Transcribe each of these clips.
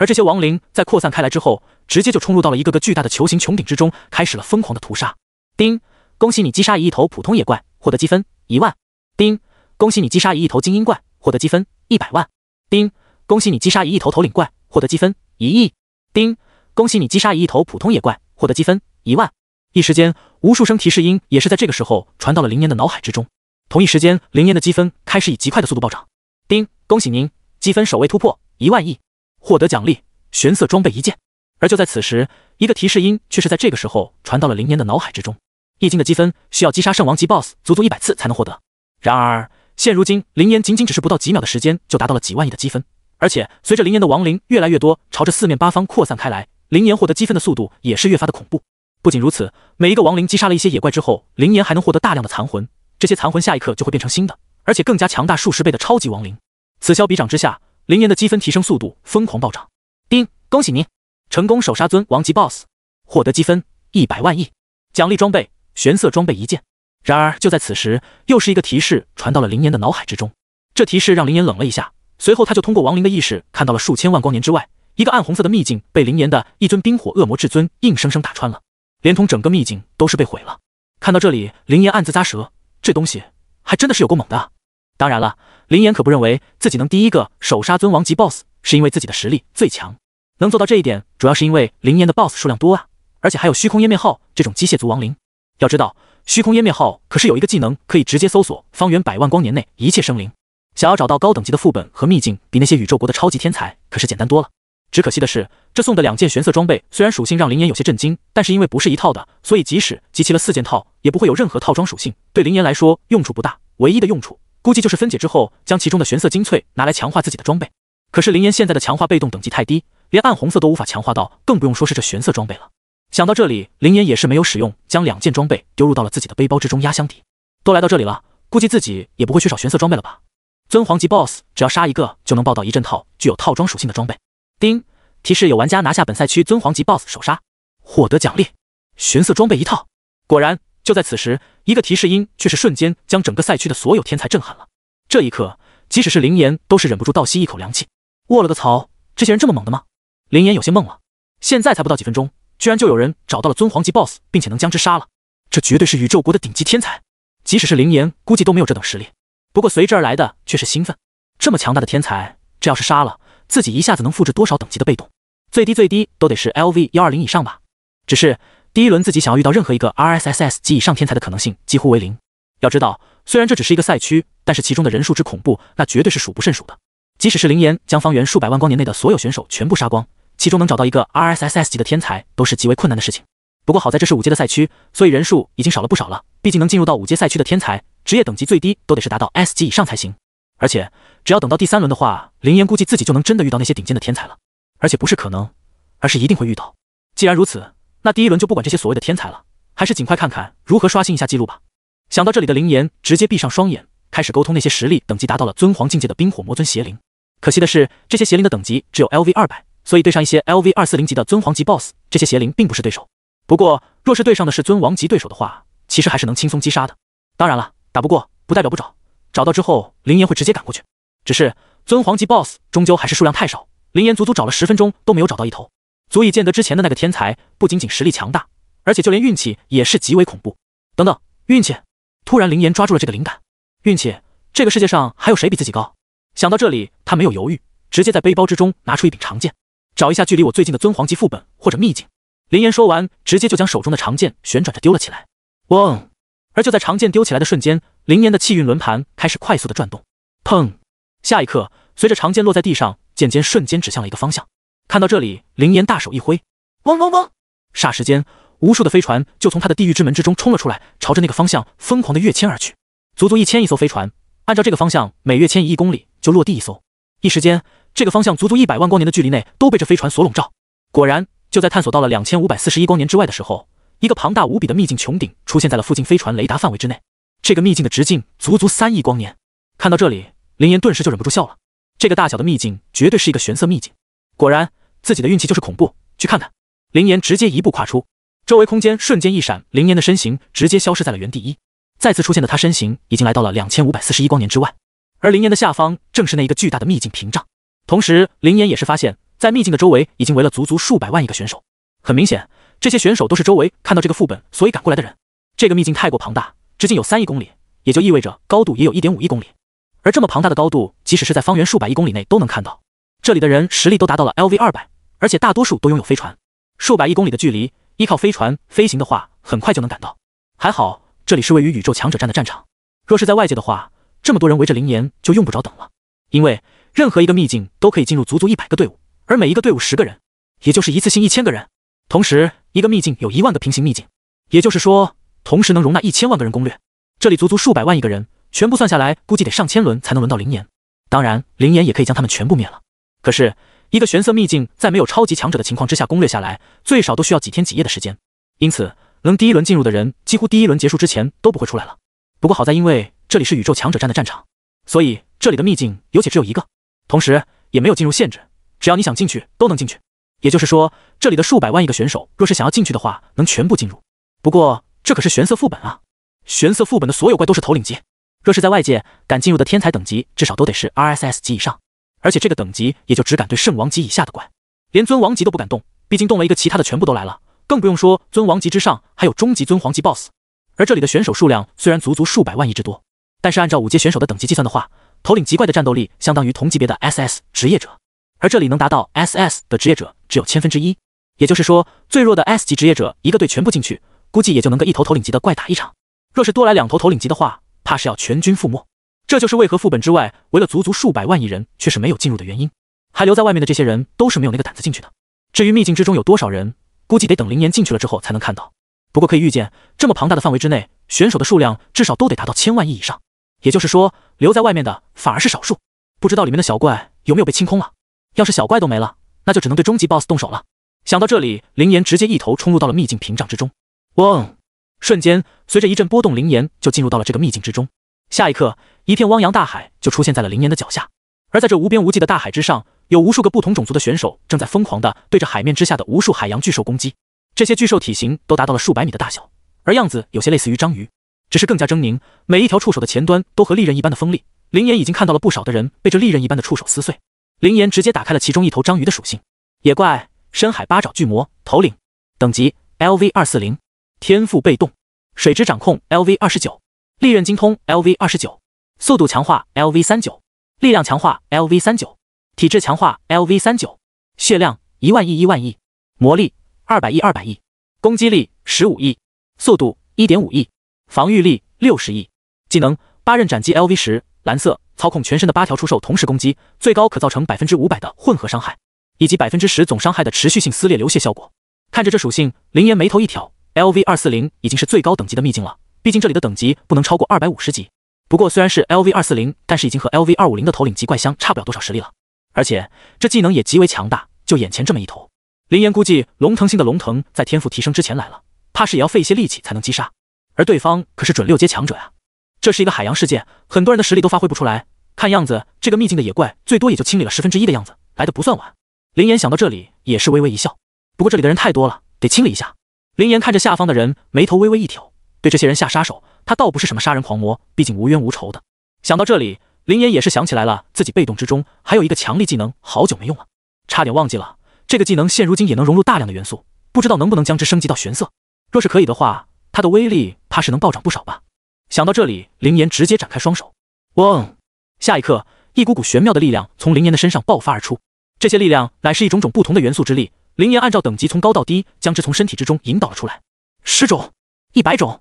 而这些亡灵在扩散开来之后，直接就冲入到了一个个巨大的球形穹顶之中，开始了疯狂的屠杀。丁，恭喜你击杀一亿头普通野怪，获得积分一万。丁，恭喜你击杀一亿头精英怪，获得积分一百万。丁，恭喜你击杀一亿头头领怪，获得积分一亿。丁，恭喜你击杀一亿头普通野怪，获得积分一万。一时间，无数声提示音也是在这个时候传到了林年的脑海之中。同一时间，林年的积分开始以极快的速度暴涨。丁，恭喜您，积分首位突破一万亿。获得奖励，玄色装备一件。而就在此时，一个提示音却是在这个时候传到了林岩的脑海之中。一经的积分需要击杀圣王级 BOSS 足足一百次才能获得。然而，现如今林岩仅仅只是不到几秒的时间就达到了几万亿的积分。而且，随着林岩的亡灵越来越多，朝着四面八方扩散开来，林岩获得积分的速度也是越发的恐怖。不仅如此，每一个亡灵击杀了一些野怪之后，林岩还能获得大量的残魂。这些残魂下一刻就会变成新的，而且更加强大数十倍的超级亡灵。此消彼长之下。林岩的积分提升速度疯狂暴涨。丁，恭喜您成功首杀尊王级 BOSS，获得积分一百万亿，奖励装备玄色装备一件。然而就在此时，又是一个提示传到了林岩的脑海之中。这提示让林岩冷了一下，随后他就通过亡灵的意识看到了数千万光年之外一个暗红色的秘境被林岩的一尊冰火恶魔至尊硬生生打穿了，连同整个秘境都是被毁了。看到这里，林岩暗自咂舌，这东西还真的是有够猛的。当然了，林岩可不认为自己能第一个首杀尊王级 BOSS，是因为自己的实力最强。能做到这一点，主要是因为林岩的 BOSS 数量多啊，而且还有虚空湮灭号这种机械族亡灵。要知道，虚空湮灭号可是有一个技能可以直接搜索方圆百万光年内一切生灵。想要找到高等级的副本和秘境，比那些宇宙国的超级天才可是简单多了。只可惜的是，这送的两件玄色装备虽然属性让林岩有些震惊，但是因为不是一套的，所以即使集齐了四件套，也不会有任何套装属性。对林岩来说，用处不大，唯一的用处。估计就是分解之后，将其中的玄色精粹拿来强化自己的装备。可是林岩现在的强化被动等级太低，连暗红色都无法强化到，更不用说是这玄色装备了。想到这里，林岩也是没有使用，将两件装备丢入到了自己的背包之中压箱底。都来到这里了，估计自己也不会缺少玄色装备了吧？尊皇级 BOSS，只要杀一个就能爆到一整套具有套装属性的装备。叮，提示：有玩家拿下本赛区尊皇级 BOSS 首杀，获得奖励玄色装备一套。果然。就在此时，一个提示音却是瞬间将整个赛区的所有天才震撼了。这一刻，即使是林岩都是忍不住倒吸一口凉气。我了个操！这些人这么猛的吗？林岩有些懵了。现在才不到几分钟，居然就有人找到了尊皇级 BOSS，并且能将之杀了。这绝对是宇宙国的顶级天才，即使是林岩，估计都没有这等实力。不过随之而来的却是兴奋。这么强大的天才，这要是杀了，自己一下子能复制多少等级的被动？最低最低都得是 LV 幺二零以上吧？只是。第一轮自己想要遇到任何一个 R S S S 及以上天才的可能性几乎为零。要知道，虽然这只是一个赛区，但是其中的人数之恐怖，那绝对是数不胜数的。即使是林岩将方圆数百万光年内的所有选手全部杀光，其中能找到一个 R S S S 级的天才，都是极为困难的事情。不过好在这是五阶的赛区，所以人数已经少了不少了。毕竟能进入到五阶赛区的天才，职业等级最低都得是达到 S 级以上才行。而且只要等到第三轮的话，林岩估计自己就能真的遇到那些顶尖的天才了。而且不是可能，而是一定会遇到。既然如此。那第一轮就不管这些所谓的天才了，还是尽快看看如何刷新一下记录吧。想到这里的林岩直接闭上双眼，开始沟通那些实力等级达到了尊皇境界的冰火魔尊邪灵。可惜的是，这些邪灵的等级只有 LV 二百，所以对上一些 LV 二四零级的尊皇级 boss，这些邪灵并不是对手。不过，若是对上的是尊王级对手的话，其实还是能轻松击杀的。当然了，打不过不代表不找，找到之后，林岩会直接赶过去。只是尊皇级 boss 终究还是数量太少，林岩足足找了十分钟都没有找到一头。足以见得之前的那个天才不仅仅实力强大，而且就连运气也是极为恐怖。等等，运气！突然，林岩抓住了这个灵感。运气，这个世界上还有谁比自己高？想到这里，他没有犹豫，直接在背包之中拿出一柄长剑，找一下距离我最近的尊皇级副本或者秘境。林岩说完，直接就将手中的长剑旋转着丢了起来。嗡！而就在长剑丢起来的瞬间，林岩的气运轮盘开始快速的转动。砰！下一刻，随着长剑落在地上，剑尖瞬间指向了一个方向。看到这里，林岩大手一挥，嗡嗡嗡！霎时间，无数的飞船就从他的地狱之门之中冲了出来，朝着那个方向疯狂的跃迁而去。足足一千亿艘飞船，按照这个方向，每跃迁一亿公里就落地一艘。一时间，这个方向足足一百万光年的距离内都被这飞船所笼罩。果然，就在探索到了两千五百四十一光年之外的时候，一个庞大无比的秘境穹顶出现在了附近飞船雷达范围之内。这个秘境的直径足足三亿光年。看到这里，林岩顿时就忍不住笑了。这个大小的秘境，绝对是一个玄色秘境。果然。自己的运气就是恐怖，去看看。林岩直接一步跨出，周围空间瞬间一闪，林岩的身形直接消失在了原地。一再次出现的他，身形已经来到了两千五百四十一光年之外。而林岩的下方正是那一个巨大的秘境屏障。同时，林岩也是发现，在秘境的周围已经围了足足数百万一个选手。很明显，这些选手都是周围看到这个副本所以赶过来的人。这个秘境太过庞大，直径有三亿公里，也就意味着高度也有一点五亿公里。而这么庞大的高度，即使是在方圆数百亿公里内都能看到。这里的人实力都达到了 L V 二百，而且大多数都拥有飞船。数百亿公里的距离，依靠飞船飞行的话，很快就能赶到。还好这里是位于宇宙强者战的战场，若是在外界的话，这么多人围着灵岩就用不着等了。因为任何一个秘境都可以进入足足一百个队伍，而每一个队伍十个人，也就是一次性一千个人。同时，一个秘境有一万个平行秘境，也就是说，同时能容纳一千万个人攻略。这里足足数百万一个人，全部算下来，估计得上千轮才能轮到灵岩。当然，灵岩也可以将他们全部灭了。可是，一个玄色秘境在没有超级强者的情况之下攻略下来，最少都需要几天几夜的时间。因此，能第一轮进入的人，几乎第一轮结束之前都不会出来了。不过好在，因为这里是宇宙强者战的战场，所以这里的秘境有且只有一个，同时也没有进入限制，只要你想进去都能进去。也就是说，这里的数百万亿个选手，若是想要进去的话，能全部进入。不过，这可是玄色副本啊！玄色副本的所有怪都是头领级，若是在外界敢进入的天才等级，至少都得是 R S S 级以上。而且这个等级也就只敢对圣王级以下的怪，连尊王级都不敢动。毕竟动了一个，其他的全部都来了。更不用说尊王级之上还有终极尊皇级 BOSS。而这里的选手数量虽然足足数百万亿之多，但是按照五阶选手的等级计算的话，头领级怪的战斗力相当于同级别的 SS 职业者。而这里能达到 SS 的职业者只有千分之一，也就是说，最弱的 S 级职业者一个队全部进去，估计也就能跟一头头领级的怪打一场。若是多来两头头领级的话，怕是要全军覆没。这就是为何副本之外围了足足数百万亿人，却是没有进入的原因。还留在外面的这些人，都是没有那个胆子进去的。至于秘境之中有多少人，估计得等灵岩进去了之后才能看到。不过可以预见，这么庞大的范围之内，选手的数量至少都得达到千万亿以上。也就是说，留在外面的反而是少数。不知道里面的小怪有没有被清空了？要是小怪都没了，那就只能对终极 boss 动手了。想到这里，灵岩直接一头冲入到了秘境屏障之中。嗡！瞬间，随着一阵波动，灵岩就进入到了这个秘境之中。下一刻，一片汪洋大海就出现在了林岩的脚下。而在这无边无际的大海之上，有无数个不同种族的选手正在疯狂的对着海面之下的无数海洋巨兽攻击。这些巨兽体型都达到了数百米的大小，而样子有些类似于章鱼，只是更加狰狞。每一条触手的前端都和利刃一般的锋利。林岩已经看到了不少的人被这利刃一般的触手撕碎。林岩直接打开了其中一头章鱼的属性：野怪，深海八爪巨魔头领，等级 L V 二四零，天赋被动，水之掌控 L V 二十九。利刃精通 LV 二十九，速度强化 LV 三九，力量强化 LV 三九，体质强化 LV 三九，血量一万亿一万亿，魔力二百亿二百亿，攻击力十五亿，速度一点五亿，防御力六十亿，技能八刃斩击 LV 十，蓝色，操控全身的八条触手同时攻击，最高可造成百分之五百的混合伤害，以及百分之十总伤害的持续性撕裂流血效果。看着这属性，林岩眉头一挑，LV 二四零已经是最高等级的秘境了。毕竟这里的等级不能超过二百五十级，不过虽然是 L V 二四零，但是已经和 L V 二五零的头领级怪相差不了多少实力了。而且这技能也极为强大，就眼前这么一头，林岩估计龙腾星的龙腾在天赋提升之前来了，怕是也要费一些力气才能击杀。而对方可是准六阶强者啊，这是一个海洋世界，很多人的实力都发挥不出来。看样子这个秘境的野怪最多也就清理了十分之一的样子，来的不算晚。林岩想到这里也是微微一笑。不过这里的人太多了，得清理一下。林岩看着下方的人，眉头微微一挑。对这些人下杀手，他倒不是什么杀人狂魔，毕竟无冤无仇的。想到这里，林岩也是想起来了，自己被动之中还有一个强力技能，好久没用了，差点忘记了。这个技能现如今也能融入大量的元素，不知道能不能将之升级到玄色。若是可以的话，它的威力怕是能暴涨不少吧。想到这里，林岩直接展开双手，嗡！下一刻，一股股玄妙的力量从林岩的身上爆发而出。这些力量乃是一种种不同的元素之力，林岩按照等级从高到低将之从身体之中引导了出来，十种，一百种。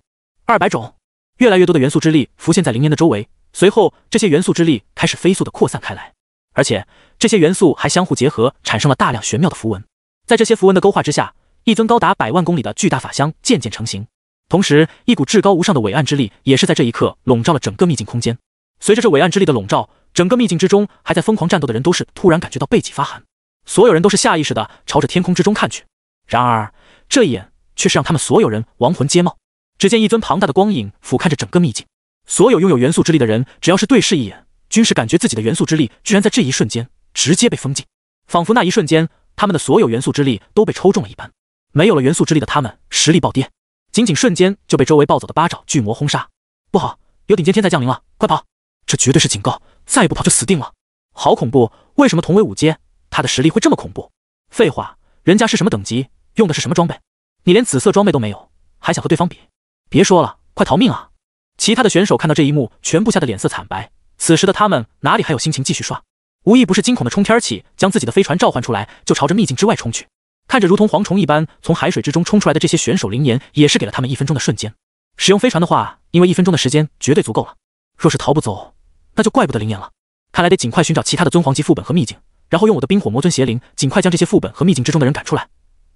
二百种，越来越多的元素之力浮现在灵岩的周围，随后这些元素之力开始飞速的扩散开来，而且这些元素还相互结合，产生了大量玄妙的符文。在这些符文的勾画之下，一尊高达百万公里的巨大法箱渐渐成型。同时，一股至高无上的伟岸之力也是在这一刻笼罩了整个秘境空间。随着这伟岸之力的笼罩，整个秘境之中还在疯狂战斗的人都是突然感觉到背脊发寒，所有人都是下意识的朝着天空之中看去。然而，这一眼却是让他们所有人亡魂皆冒。只见一尊庞大的光影俯瞰着整个秘境，所有拥有元素之力的人，只要是对视一眼，均是感觉自己的元素之力居然在这一瞬间直接被封禁，仿佛那一瞬间他们的所有元素之力都被抽中了一般，没有了元素之力的他们实力暴跌，仅仅瞬间就被周围暴走的八爪巨魔轰杀。不好，有顶尖天才降临了，快跑！这绝对是警告，再不跑就死定了。好恐怖！为什么同为五阶，他的实力会这么恐怖？废话，人家是什么等级，用的是什么装备？你连紫色装备都没有，还想和对方比？别说了，快逃命啊！其他的选手看到这一幕，全部吓得脸色惨白。此时的他们哪里还有心情继续刷？无一不是惊恐的冲天起，将自己的飞船召唤出来，就朝着秘境之外冲去。看着如同蝗虫一般从海水之中冲出来的这些选手，林岩也是给了他们一分钟的瞬间。使用飞船的话，因为一分钟的时间绝对足够了。若是逃不走，那就怪不得林岩了。看来得尽快寻找其他的尊皇级副本和秘境，然后用我的冰火魔尊邪灵，尽快将这些副本和秘境之中的人赶出来。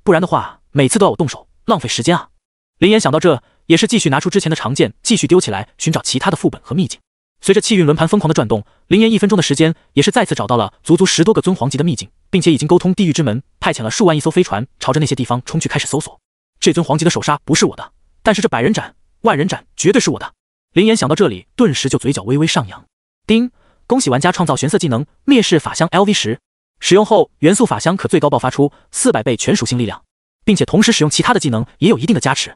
不然的话，每次都要我动手，浪费时间啊！林岩想到这。也是继续拿出之前的长剑，继续丢起来寻找其他的副本和秘境。随着气运轮盘疯狂的转动，林岩一分钟的时间也是再次找到了足足十多个尊皇级的秘境，并且已经沟通地狱之门，派遣了数万亿艘飞船朝着那些地方冲去，开始搜索。这尊皇级的首杀不是我的，但是这百人斩、万人斩绝对是我的。林岩想到这里，顿时就嘴角微微上扬。丁，恭喜玩家创造玄色技能灭世法相 LV 十，使用后元素法相可最高爆发出四百倍全属性力量，并且同时使用其他的技能也有一定的加持。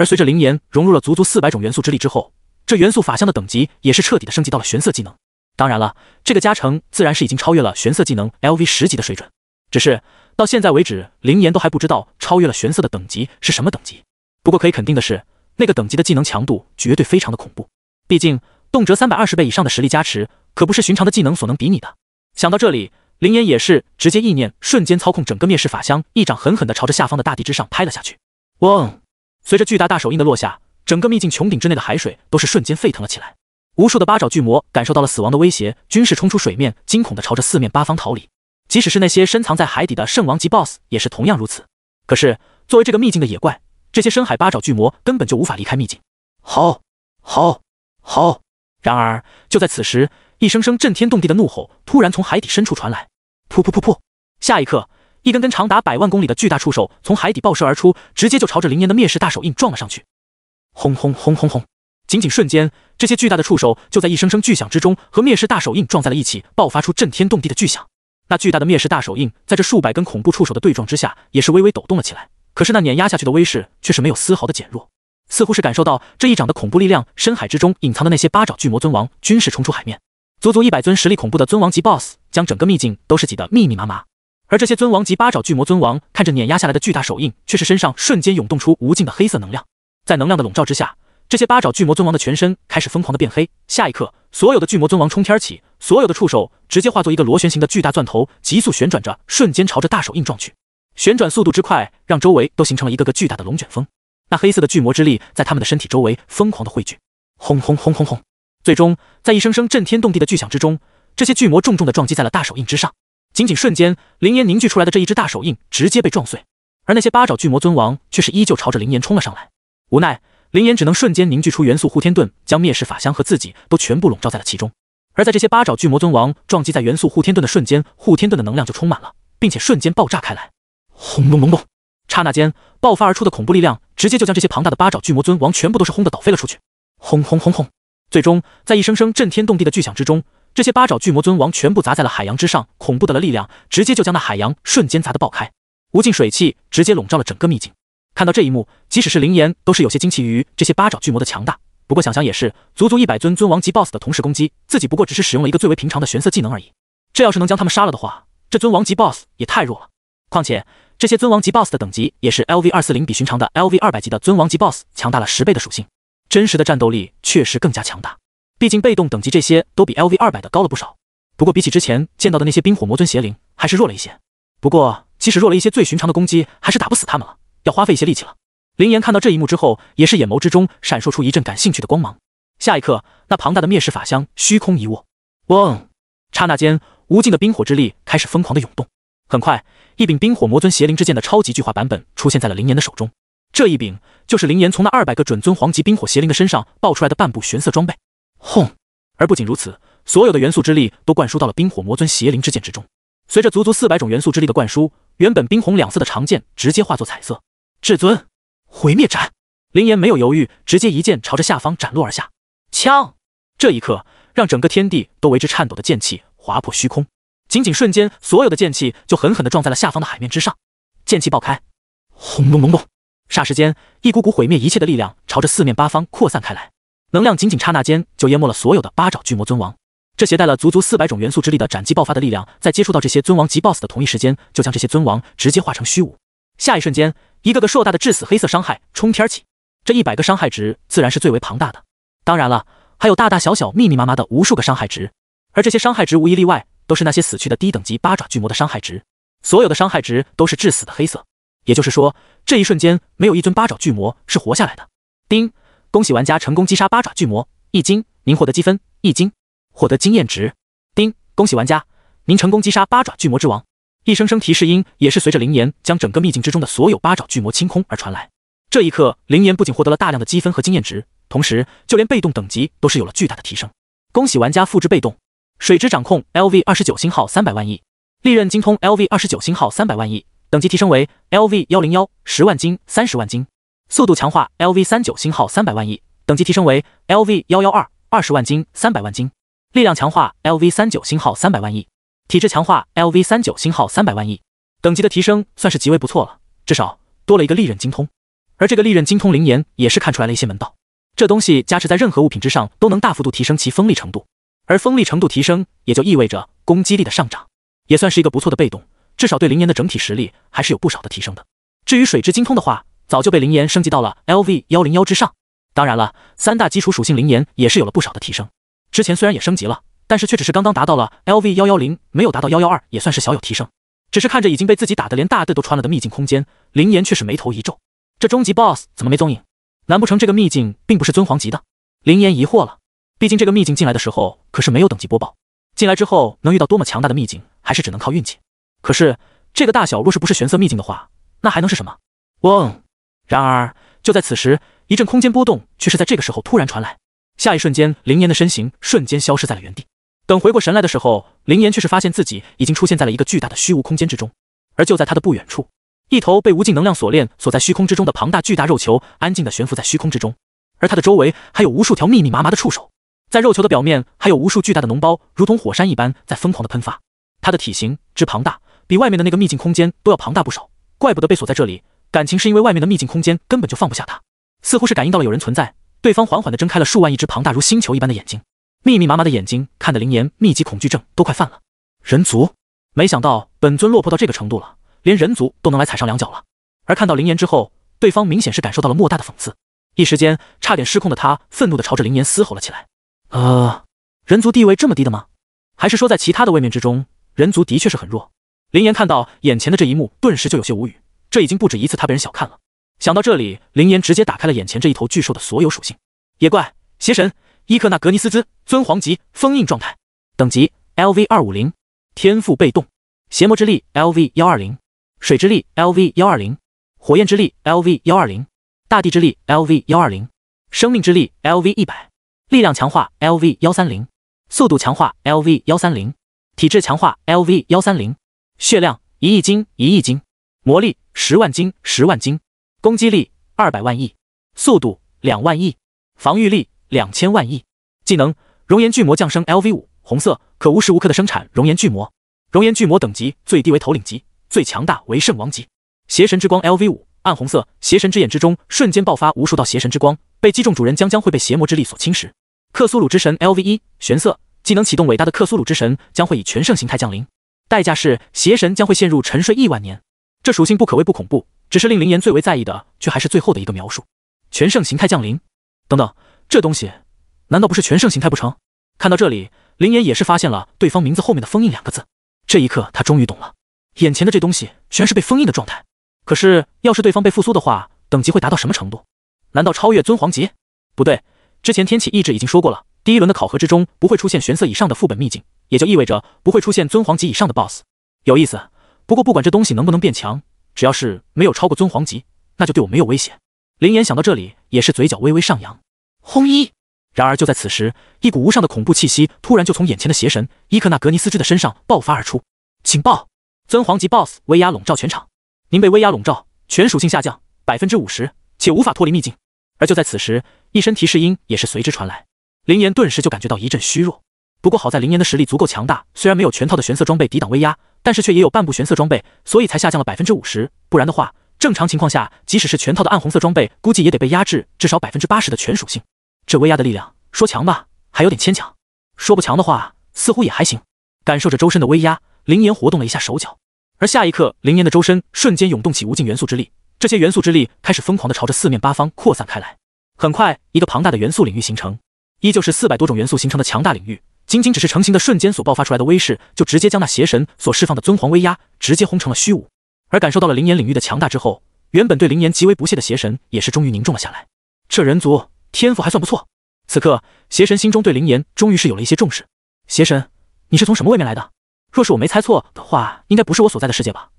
而随着灵岩融入了足足四百种元素之力之后，这元素法相的等级也是彻底的升级到了玄色技能。当然了，这个加成自然是已经超越了玄色技能 L V 十级的水准。只是到现在为止，灵岩都还不知道超越了玄色的等级是什么等级。不过可以肯定的是，那个等级的技能强度绝对非常的恐怖。毕竟动辄三百二十倍以上的实力加持，可不是寻常的技能所能比拟的。想到这里，灵岩也是直接意念瞬间操控整个灭世法箱，一掌狠狠地朝着下方的大地之上拍了下去。嗡！随着巨大大手印的落下，整个秘境穹顶之内的海水都是瞬间沸腾了起来。无数的八爪巨魔感受到了死亡的威胁，均是冲出水面，惊恐的朝着四面八方逃离。即使是那些深藏在海底的圣王级 BOSS，也是同样如此。可是作为这个秘境的野怪，这些深海八爪巨魔根本就无法离开秘境。好，好，好！然而就在此时，一声声震天动地的怒吼突然从海底深处传来，噗噗噗噗！下一刻。一根根长达百万公里的巨大触手从海底爆射而出，直接就朝着林岩的灭世大手印撞了上去。轰轰轰轰轰！仅仅瞬间，这些巨大的触手就在一声声巨响之中和灭世大手印撞在了一起，爆发出震天动地的巨响。那巨大的灭世大手印在这数百根恐怖触手的对撞之下，也是微微抖动了起来。可是那碾压下去的威势却是没有丝毫的减弱，似乎是感受到这一掌的恐怖力量，深海之中隐藏的那些八爪巨魔尊王均是冲出海面，足足一百尊实力恐怖的尊王级 BOSS 将整个秘境都是挤得密密麻麻。而这些尊王级八爪巨魔尊王看着碾压下来的巨大手印，却是身上瞬间涌动出无尽的黑色能量。在能量的笼罩之下，这些八爪巨魔尊王的全身开始疯狂的变黑。下一刻，所有的巨魔尊王冲天起，所有的触手直接化作一个螺旋形的巨大钻头，急速旋转着，瞬间朝着大手印撞去。旋转速度之快，让周围都形成了一个个巨大的龙卷风。那黑色的巨魔之力在他们的身体周围疯狂的汇聚。轰轰轰轰轰！最终，在一声声震天动地的巨响之中，这些巨魔重重的撞击在了大手印之上。仅仅瞬间，林岩凝聚出来的这一只大手印直接被撞碎，而那些八爪巨魔尊王却是依旧朝着林岩冲了上来。无奈，林岩只能瞬间凝聚出元素护天盾，将灭世法相和自己都全部笼罩在了其中。而在这些八爪巨魔尊王撞击在元素护天盾的瞬间，护天盾的能量就充满了，并且瞬间爆炸开来。轰隆隆隆！刹那间爆发而出的恐怖力量，直接就将这些庞大的八爪巨魔尊王全部都是轰得倒飞了出去。轰轰轰轰！最终，在一声声震天动地的巨响之中。这些八爪巨魔尊王全部砸在了海洋之上，恐怖的了力量直接就将那海洋瞬间砸的爆开，无尽水汽直接笼罩了整个秘境。看到这一幕，即使是灵岩都是有些惊奇于这些八爪巨魔的强大。不过想想也是，足足一百尊尊王级 BOSS 的同时攻击，自己不过只是使用了一个最为平常的玄色技能而已。这要是能将他们杀了的话，这尊王级 BOSS 也太弱了。况且这些尊王级 BOSS 的等级也是 L V 二四零，比寻常的 L V 二百级的尊王级 BOSS 强大了十倍的属性，真实的战斗力确实更加强大。毕竟被动等级这些都比 L V 二百的高了不少，不过比起之前见到的那些冰火魔尊邪灵还是弱了一些。不过即使弱了一些，最寻常的攻击还是打不死他们了，要花费一些力气了。林岩看到这一幕之后，也是眼眸之中闪烁出一阵感兴趣的光芒。下一刻，那庞大的灭世法箱虚空一握，嗡，刹那间无尽的冰火之力开始疯狂的涌动。很快，一柄冰火魔尊邪灵之剑的超级巨化版本出现在了林岩的手中。这一柄就是林岩从那二百个准尊皇级冰火邪灵的身上爆出来的半部玄色装备。轰！而不仅如此，所有的元素之力都灌输到了冰火魔尊邪灵之剑之中。随着足足四百种元素之力的灌输，原本冰红两色的长剑直接化作彩色。至尊毁灭斩！林岩没有犹豫，直接一剑朝着下方斩落而下。枪！这一刻，让整个天地都为之颤抖的剑气划破虚空，仅仅瞬间，所有的剑气就狠狠地撞在了下方的海面之上，剑气爆开，轰隆隆隆！霎时间，一股股毁灭一切的力量朝着四面八方扩散开来。能量仅仅刹那间就淹没了所有的八爪巨魔尊王，这携带了足足四百种元素之力的斩击爆发的力量，在接触到这些尊王级 BOSS 的同一时间，就将这些尊王直接化成虚无。下一瞬间，一个个硕大的致死黑色伤害冲天起，这一百个伤害值自然是最为庞大的，当然了，还有大大小小、密密麻麻的无数个伤害值，而这些伤害值无一例外都是那些死去的低等级八爪巨魔的伤害值，所有的伤害值都是致死的黑色，也就是说，这一瞬间没有一尊八爪巨魔是活下来的。叮，恭喜玩家成功击杀八爪巨魔，一金。您获得积分一金，获得经验值。丁，恭喜玩家，您成功击杀八爪巨魔之王。一声声提示音也是随着灵岩将整个秘境之中的所有八爪巨魔清空而传来。这一刻，灵岩不仅获得了大量的积分和经验值，同时就连被动等级都是有了巨大的提升。恭喜玩家复制被动水之掌控 LV 二十九星号三百万亿，利刃精通 LV 二十九星号三百万亿，等级提升为 LV 幺零幺十万金三十万金。速度强化 LV 三九星号三百万亿，等级提升为 LV 幺幺二二十万3三百万斤，力量强化 LV 三九星号三百万亿，体质强化 LV 三九星号三百万亿。等级的提升算是极为不错了，至少多了一个利刃精通。而这个利刃精通灵岩也是看出来了一些门道，这东西加持在任何物品之上都能大幅度提升其锋利程度，而锋利程度提升也就意味着攻击力的上涨，也算是一个不错的被动，至少对灵岩的整体实力还是有不少的提升的。至于水之精通的话，早就被灵岩升级到了 L V 幺零幺之上，当然了，三大基础属性灵岩也是有了不少的提升。之前虽然也升级了，但是却只是刚刚达到了 L V 幺幺零，没有达到幺幺二，也算是小有提升。只是看着已经被自己打得连大盾都穿了的秘境空间，灵岩却是眉头一皱：这终极 boss 怎么没踪影？难不成这个秘境并不是尊皇级的？灵岩疑惑了。毕竟这个秘境进来的时候可是没有等级播报，进来之后能遇到多么强大的秘境，还是只能靠运气。可是这个大小若是不是玄色秘境的话，那还能是什么？嗡。然而，就在此时，一阵空间波动却是在这个时候突然传来。下一瞬间，林岩的身形瞬间消失在了原地。等回过神来的时候，林岩却是发现自己已经出现在了一个巨大的虚无空间之中。而就在他的不远处，一头被无尽能量锁链锁在虚空之中的庞大巨大肉球，安静的悬浮在虚空之中。而它的周围还有无数条密密麻麻的触手，在肉球的表面还有无数巨大的脓包，如同火山一般在疯狂的喷发。它的体型之庞大，比外面的那个秘境空间都要庞大不少，怪不得被锁在这里。感情是因为外面的秘境空间根本就放不下他，似乎是感应到了有人存在，对方缓缓地睁开了数万亿只庞大如星球一般的眼睛，密密麻麻的眼睛看得林岩密集恐惧症都快犯了。人族没想到本尊落魄到这个程度了，连人族都能来踩上两脚了。而看到林岩之后，对方明显是感受到了莫大的讽刺，一时间差点失控的他愤怒地朝着林岩嘶吼了起来。呃，人族地位这么低的吗？还是说在其他的位面之中，人族的确是很弱？林岩看到眼前的这一幕，顿时就有些无语。这已经不止一次他被人小看了。想到这里，林岩直接打开了眼前这一头巨兽的所有属性。野怪邪神伊克纳格尼斯兹，尊皇级，封印状态，等级 L V 二五零，天赋被动，邪魔之力 L V 幺二零，水之力 L V 幺二零，火焰之力 L V 幺二零，大地之力 L V 幺二零，生命之力 L V 一百，力量强化 L V 幺三零，速度强化 L V 幺三零，体质强化 L V 幺三零，血量一亿金一亿金。魔力十万斤，十万斤，攻击力二百万亿，速度两万亿，防御力两千万亿，技能熔岩巨魔降生 L V 五，红色，可无时无刻的生产熔岩巨魔。熔岩巨魔等级最低为头领级，最强大为圣王级。邪神之光 L V 五，暗红色，邪神之眼之中瞬间爆发无数道邪神之光，被击中主人将将会被邪魔之力所侵蚀。克苏鲁之神 L V 一，玄色，技能启动伟大的克苏鲁之神将会以全盛形态降临，代价是邪神将会陷入沉睡亿万年。这属性不可谓不恐怖，只是令林岩最为在意的，却还是最后的一个描述：全盛形态降临。等等，这东西难道不是全盛形态不成？看到这里，林岩也是发现了对方名字后面的“封印”两个字。这一刻，他终于懂了，眼前的这东西全是被封印的状态。可是，要是对方被复苏的话，等级会达到什么程度？难道超越尊皇级？不对，之前天启意志已经说过了，第一轮的考核之中不会出现玄色以上的副本秘境，也就意味着不会出现尊皇级以上的 BOSS。有意思。不过，不管这东西能不能变强，只要是没有超过尊皇级，那就对我没有威胁。林岩想到这里，也是嘴角微微上扬。红衣。然而，就在此时，一股无上的恐怖气息突然就从眼前的邪神伊克纳格尼斯之的身上爆发而出。警报：尊皇级 BOSS 威压笼罩全场，您被威压笼罩，全属性下降百分之五十，且无法脱离秘境。而就在此时，一声提示音也是随之传来，林岩顿时就感觉到一阵虚弱。不过好在林岩的实力足够强大，虽然没有全套的玄色装备抵挡威压。但是却也有半部玄色装备，所以才下降了百分之五十。不然的话，正常情况下，即使是全套的暗红色装备，估计也得被压制至少百分之八十的全属性。这威压的力量，说强吧，还有点牵强；说不强的话，似乎也还行。感受着周身的威压，林岩活动了一下手脚。而下一刻，林岩的周身瞬间涌动起无尽元素之力，这些元素之力开始疯狂的朝着四面八方扩散开来。很快，一个庞大的元素领域形成，依旧是四百多种元素形成的强大领域。仅仅只是成型的瞬间所爆发出来的威势，就直接将那邪神所释放的尊皇威压直接轰成了虚无。而感受到了灵岩领域的强大之后，原本对灵岩极为不屑的邪神也是终于凝重了下来。这人族天赋还算不错。此刻，邪神心中对灵岩终于是有了一些重视。邪神，你是从什么位面来的？若是我没猜错的话，应该不是我所在的世界吧？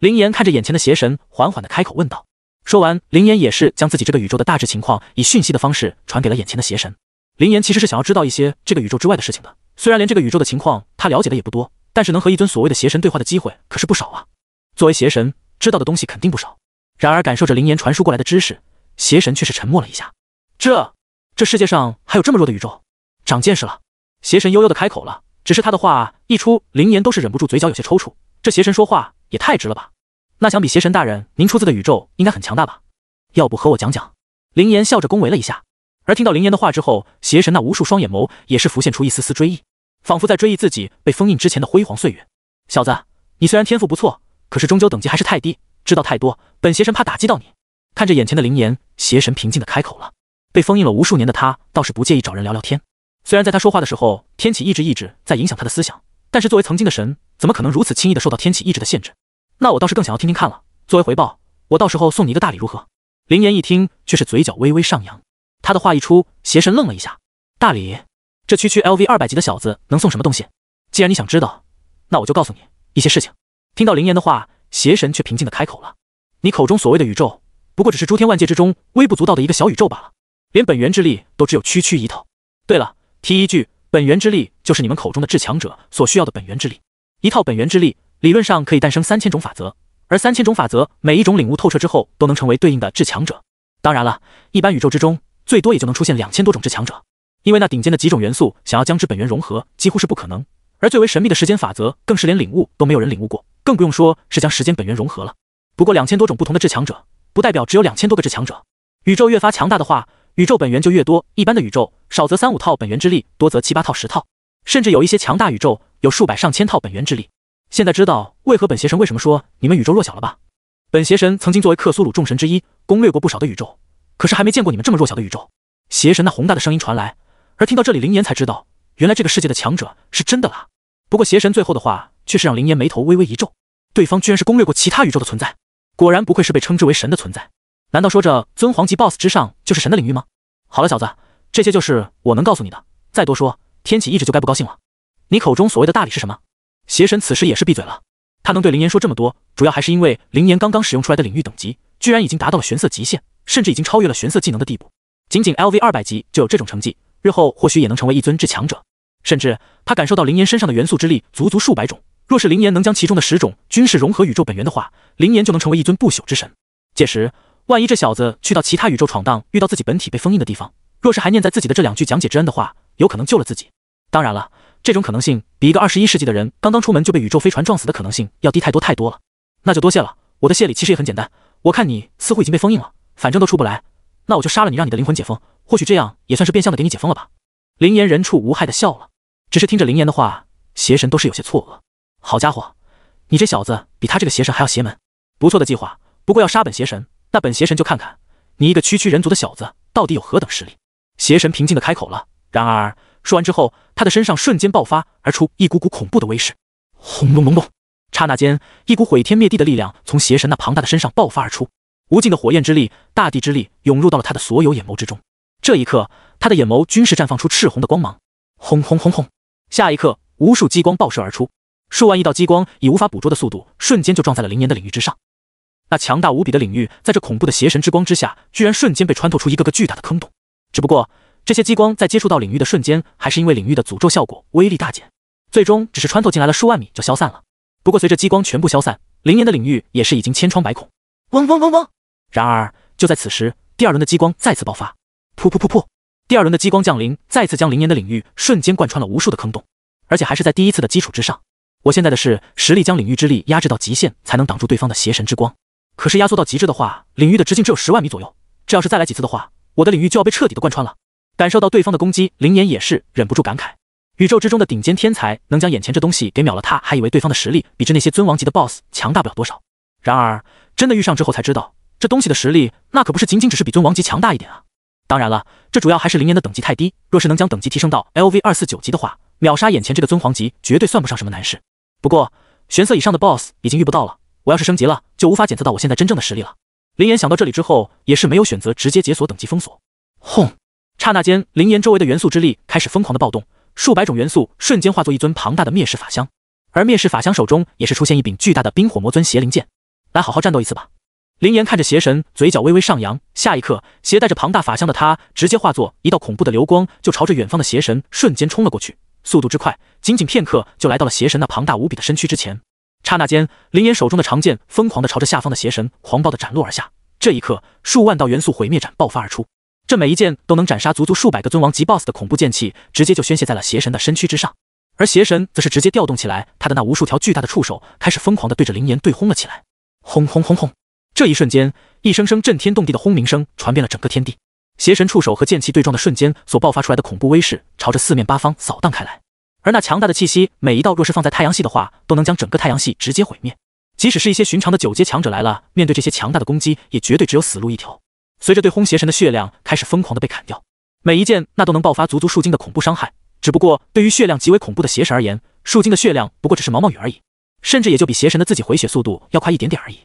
灵岩看着眼前的邪神，缓缓的开口问道。说完，灵岩也是将自己这个宇宙的大致情况以讯息的方式传给了眼前的邪神。灵岩其实是想要知道一些这个宇宙之外的事情的。虽然连这个宇宙的情况他了解的也不多，但是能和一尊所谓的邪神对话的机会可是不少啊。作为邪神，知道的东西肯定不少。然而感受着灵岩传输过来的知识，邪神却是沉默了一下。这，这世界上还有这么弱的宇宙？长见识了。邪神悠悠的开口了，只是他的话一出，灵岩都是忍不住嘴角有些抽搐。这邪神说话也太直了吧？那想必邪神大人您出自的宇宙应该很强大吧？要不和我讲讲？灵岩笑着恭维了一下。而听到灵岩的话之后，邪神那无数双眼眸也是浮现出一丝丝追忆。仿佛在追忆自己被封印之前的辉煌岁月。小子，你虽然天赋不错，可是终究等级还是太低。知道太多，本邪神怕打击到你。看着眼前的灵岩，邪神平静的开口了。被封印了无数年的他，倒是不介意找人聊聊天。虽然在他说话的时候，天启意志意志在影响他的思想，但是作为曾经的神，怎么可能如此轻易的受到天启意志的限制？那我倒是更想要听听看了。作为回报，我到时候送你一个大礼，如何？灵岩一听，却是嘴角微微上扬。他的话一出，邪神愣了一下。大礼？这区区 LV 二百级的小子能送什么东西？既然你想知道，那我就告诉你一些事情。听到林岩的话，邪神却平静的开口了：“你口中所谓的宇宙，不过只是诸天万界之中微不足道的一个小宇宙罢了，连本源之力都只有区区一套。对了，提一句，本源之力就是你们口中的至强者所需要的本源之力，一套本源之力理论上可以诞生三千种法则，而三千种法则每一种领悟透彻之后，都能成为对应的至强者。当然了，一般宇宙之中最多也就能出现两千多种至强者。”因为那顶尖的几种元素，想要将之本源融合，几乎是不可能。而最为神秘的时间法则，更是连领悟都没有人领悟过，更不用说是将时间本源融合了。不过两千多种不同的至强者，不代表只有两千多个至强者。宇宙越发强大的话，宇宙本源就越多。一般的宇宙，少则三五套本源之力，多则七八套、十套，甚至有一些强大宇宙有数百上千套本源之力。现在知道为何本邪神为什么说你们宇宙弱小了吧？本邪神曾经作为克苏鲁众神之一，攻略过不少的宇宙，可是还没见过你们这么弱小的宇宙。邪神那宏大的声音传来。而听到这里，林岩才知道，原来这个世界的强者是真的啦。不过邪神最后的话却是让林岩眉头微微一皱，对方居然是攻略过其他宇宙的存在，果然不愧是被称之为神的存在。难道说这尊皇级 BOSS 之上就是神的领域吗？好了，小子，这些就是我能告诉你的。再多说，天启一直就该不高兴了。你口中所谓的大理是什么？邪神此时也是闭嘴了。他能对林岩说这么多，主要还是因为林岩刚刚使用出来的领域等级，居然已经达到了玄色极限，甚至已经超越了玄色技能的地步。仅仅 LV 二百级就有这种成绩。日后或许也能成为一尊至强者，甚至他感受到林岩身上的元素之力足足数百种，若是林岩能将其中的十种均是融合宇宙本源的话，林岩就能成为一尊不朽之神。届时，万一这小子去到其他宇宙闯荡，遇到自己本体被封印的地方，若是还念在自己的这两句讲解之恩的话，有可能救了自己。当然了，这种可能性比一个二十一世纪的人刚刚出门就被宇宙飞船撞死的可能性要低太多太多了。那就多谢了，我的谢礼其实也很简单，我看你似乎已经被封印了，反正都出不来，那我就杀了你，让你的灵魂解封。或许这样也算是变相的给你解封了吧。灵岩人畜无害的笑了。只是听着灵岩的话，邪神都是有些错愕。好家伙，你这小子比他这个邪神还要邪门。不错的计划，不过要杀本邪神，那本邪神就看看你一个区区人族的小子到底有何等实力。邪神平静的开口了。然而说完之后，他的身上瞬间爆发而出一股股恐怖的威势。轰隆隆隆！刹那间，一股毁天灭地的力量从邪神那庞大的身上爆发而出，无尽的火焰之力、大地之力涌入到了他的所有眼眸之中。这一刻，他的眼眸均是绽放出赤红的光芒。轰轰轰轰！下一刻，无数激光爆射而出，数万亿道激光以无法捕捉的速度，瞬间就撞在了灵岩的领域之上。那强大无比的领域，在这恐怖的邪神之光之下，居然瞬间被穿透出一个个巨大的坑洞。只不过，这些激光在接触到领域的瞬间，还是因为领域的诅咒效果威力大减，最终只是穿透进来了数万米就消散了。不过，随着激光全部消散，灵岩的领域也是已经千疮百孔。嗡嗡嗡嗡！然而，就在此时，第二轮的激光再次爆发。噗噗噗噗！第二轮的激光降临，再次将灵岩的领域瞬间贯穿了无数的坑洞，而且还是在第一次的基础之上。我现在的是实力将领域之力压制到极限，才能挡住对方的邪神之光。可是压缩到极致的话，领域的直径只有十万米左右。这要是再来几次的话，我的领域就要被彻底的贯穿了。感受到对方的攻击，灵岩也是忍不住感慨：宇宙之中的顶尖天才，能将眼前这东西给秒了，他还以为对方的实力比之那些尊王级的 BOSS 强大不了多少。然而真的遇上之后才知道，这东西的实力那可不是仅仅只是比尊王级强大一点啊！当然了，这主要还是林岩的等级太低。若是能将等级提升到 L V 二四九级的话，秒杀眼前这个尊皇级绝对算不上什么难事。不过玄色以上的 boss 已经遇不到了，我要是升级了，就无法检测到我现在真正的实力了。林岩想到这里之后，也是没有选择直接解锁等级封锁。轰！刹那间，林岩周围的元素之力开始疯狂的暴动，数百种元素瞬间化作一尊庞大的灭世法相，而灭世法相手中也是出现一柄巨大的冰火魔尊邪灵剑。来好好战斗一次吧！林岩看着邪神，嘴角微微上扬。下一刻，携带着庞大法相的他，直接化作一道恐怖的流光，就朝着远方的邪神瞬间冲了过去。速度之快，仅仅片刻就来到了邪神那庞大无比的身躯之前。刹那间，林岩手中的长剑疯狂的朝着下方的邪神狂暴的斩落而下。这一刻，数万道元素毁灭斩爆发而出，这每一剑都能斩杀足足数百个尊王级 BOSS 的恐怖剑气，直接就宣泄在了邪神的身躯之上。而邪神则是直接调动起来他的那无数条巨大的触手，开始疯狂的对着林岩对轰了起来。轰轰轰轰！这一瞬间，一声声震天动地的轰鸣声传遍了整个天地。邪神触手和剑气对撞的瞬间，所爆发出来的恐怖威势，朝着四面八方扫荡开来。而那强大的气息，每一道若是放在太阳系的话，都能将整个太阳系直接毁灭。即使是一些寻常的九阶强者来了，面对这些强大的攻击，也绝对只有死路一条。随着对轰邪神的血量开始疯狂的被砍掉，每一剑那都能爆发足足数斤的恐怖伤害。只不过对于血量极为恐怖的邪神而言，数斤的血量不过只是毛毛雨而已，甚至也就比邪神的自己回血速度要快一点点而已。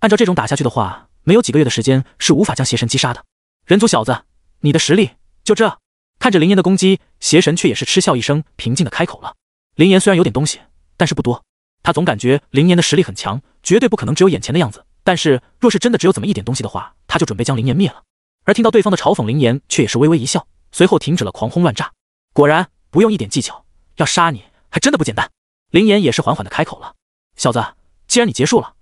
按照这种打下去的话，没有几个月的时间是无法将邪神击杀的。人族小子，你的实力就这？看着林岩的攻击，邪神却也是嗤笑一声，平静的开口了。林岩虽然有点东西，但是不多。他总感觉林岩的实力很强，绝对不可能只有眼前的样子。但是若是真的只有这么一点东西的话，他就准备将林岩灭了。而听到对方的嘲讽，林岩却也是微微一笑，随后停止了狂轰乱炸。果然，不用一点技巧，要杀你还真的不简单。林岩也是缓缓的开口了：“小子，既然你结束了。”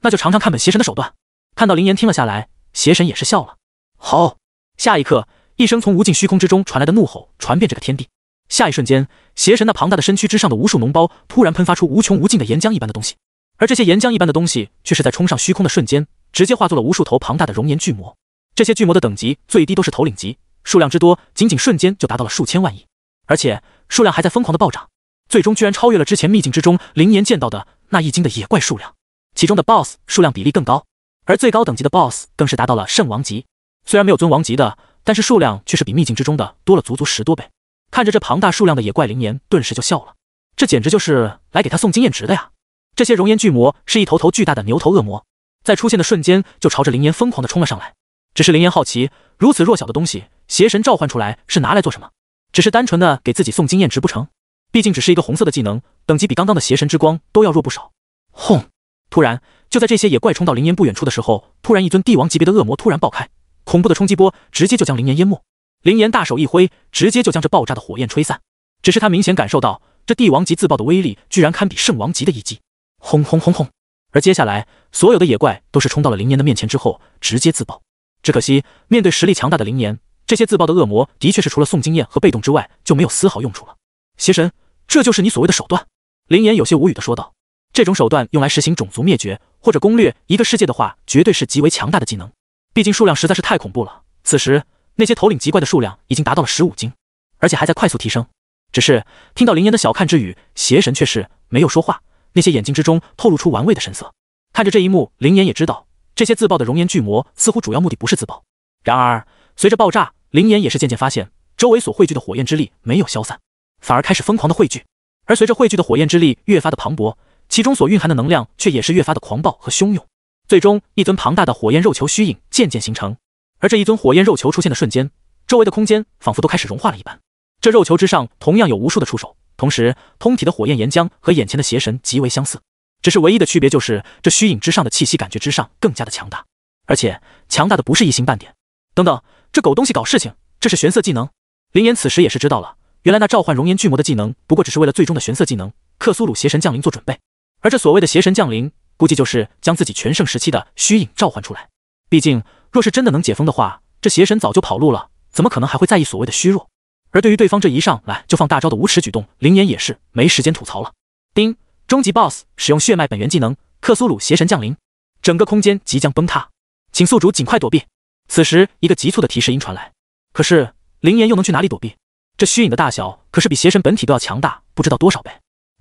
那就尝尝看本邪神的手段。看到林岩听了下来，邪神也是笑了。好，下一刻，一声从无尽虚空之中传来的怒吼传遍这个天地。下一瞬间，邪神那庞大的身躯之上的无数脓包突然喷发出无穷无尽的岩浆一般的东西，而这些岩浆一般的东西却是在冲上虚空的瞬间，直接化作了无数头庞大的熔岩巨魔。这些巨魔的等级最低都是头领级，数量之多，仅仅瞬间就达到了数千万亿，而且数量还在疯狂的暴涨，最终居然超越了之前秘境之中林岩见到的那一晶的野怪数量。其中的 boss 数量比例更高，而最高等级的 boss 更是达到了圣王级。虽然没有尊王级的，但是数量却是比秘境之中的多了足足十多倍。看着这庞大数量的野怪，灵岩顿时就笑了，这简直就是来给他送经验值的呀！这些熔岩巨魔是一头头巨大的牛头恶魔，在出现的瞬间就朝着灵岩疯狂的冲了上来。只是灵岩好奇，如此弱小的东西，邪神召唤出来是拿来做什么？只是单纯的给自己送经验值不成？毕竟只是一个红色的技能，等级比刚刚的邪神之光都要弱不少。轰！突然，就在这些野怪冲到林岩不远处的时候，突然一尊帝王级别的恶魔突然爆开，恐怖的冲击波直接就将林岩淹没。林岩大手一挥，直接就将这爆炸的火焰吹散。只是他明显感受到，这帝王级自爆的威力居然堪比圣王级的一击。轰轰轰轰！而接下来，所有的野怪都是冲到了林岩的面前之后，直接自爆。只可惜，面对实力强大的林岩，这些自爆的恶魔的确是除了送经验和被动之外，就没有丝毫用处了。邪神，这就是你所谓的手段？林岩有些无语的说道。这种手段用来实行种族灭绝或者攻略一个世界的话，绝对是极为强大的技能。毕竟数量实在是太恐怖了。此时，那些头领级怪的数量已经达到了十五斤，而且还在快速提升。只是听到林岩的小看之语，邪神却是没有说话，那些眼睛之中透露出玩味的神色。看着这一幕，林岩也知道这些自爆的熔岩巨魔似乎主要目的不是自爆。然而，随着爆炸，林岩也是渐渐发现周围所汇聚的火焰之力没有消散，反而开始疯狂的汇聚。而随着汇聚的火焰之力越发的磅礴。其中所蕴含的能量却也是越发的狂暴和汹涌，最终一尊庞大的火焰肉球虚影渐渐形成。而这一尊火焰肉球出现的瞬间，周围的空间仿佛都开始融化了一般。这肉球之上同样有无数的触手，同时通体的火焰岩浆和眼前的邪神极为相似，只是唯一的区别就是这虚影之上的气息感觉之上更加的强大，而且强大的不是一星半点。等等，这狗东西搞事情，这是玄色技能！林岩此时也是知道了，原来那召唤熔岩巨魔的技能不过只是为了最终的玄色技能克苏鲁邪神降临做准备。而这所谓的邪神降临，估计就是将自己全盛时期的虚影召唤出来。毕竟，若是真的能解封的话，这邪神早就跑路了，怎么可能还会在意所谓的虚弱？而对于对方这一上来就放大招的无耻举动，灵岩也是没时间吐槽了。丁，终极 BOSS 使用血脉本源技能，克苏鲁邪神降临，整个空间即将崩塌，请宿主尽快躲避。此时，一个急促的提示音传来。可是，灵岩又能去哪里躲避？这虚影的大小可是比邪神本体都要强大不知道多少倍，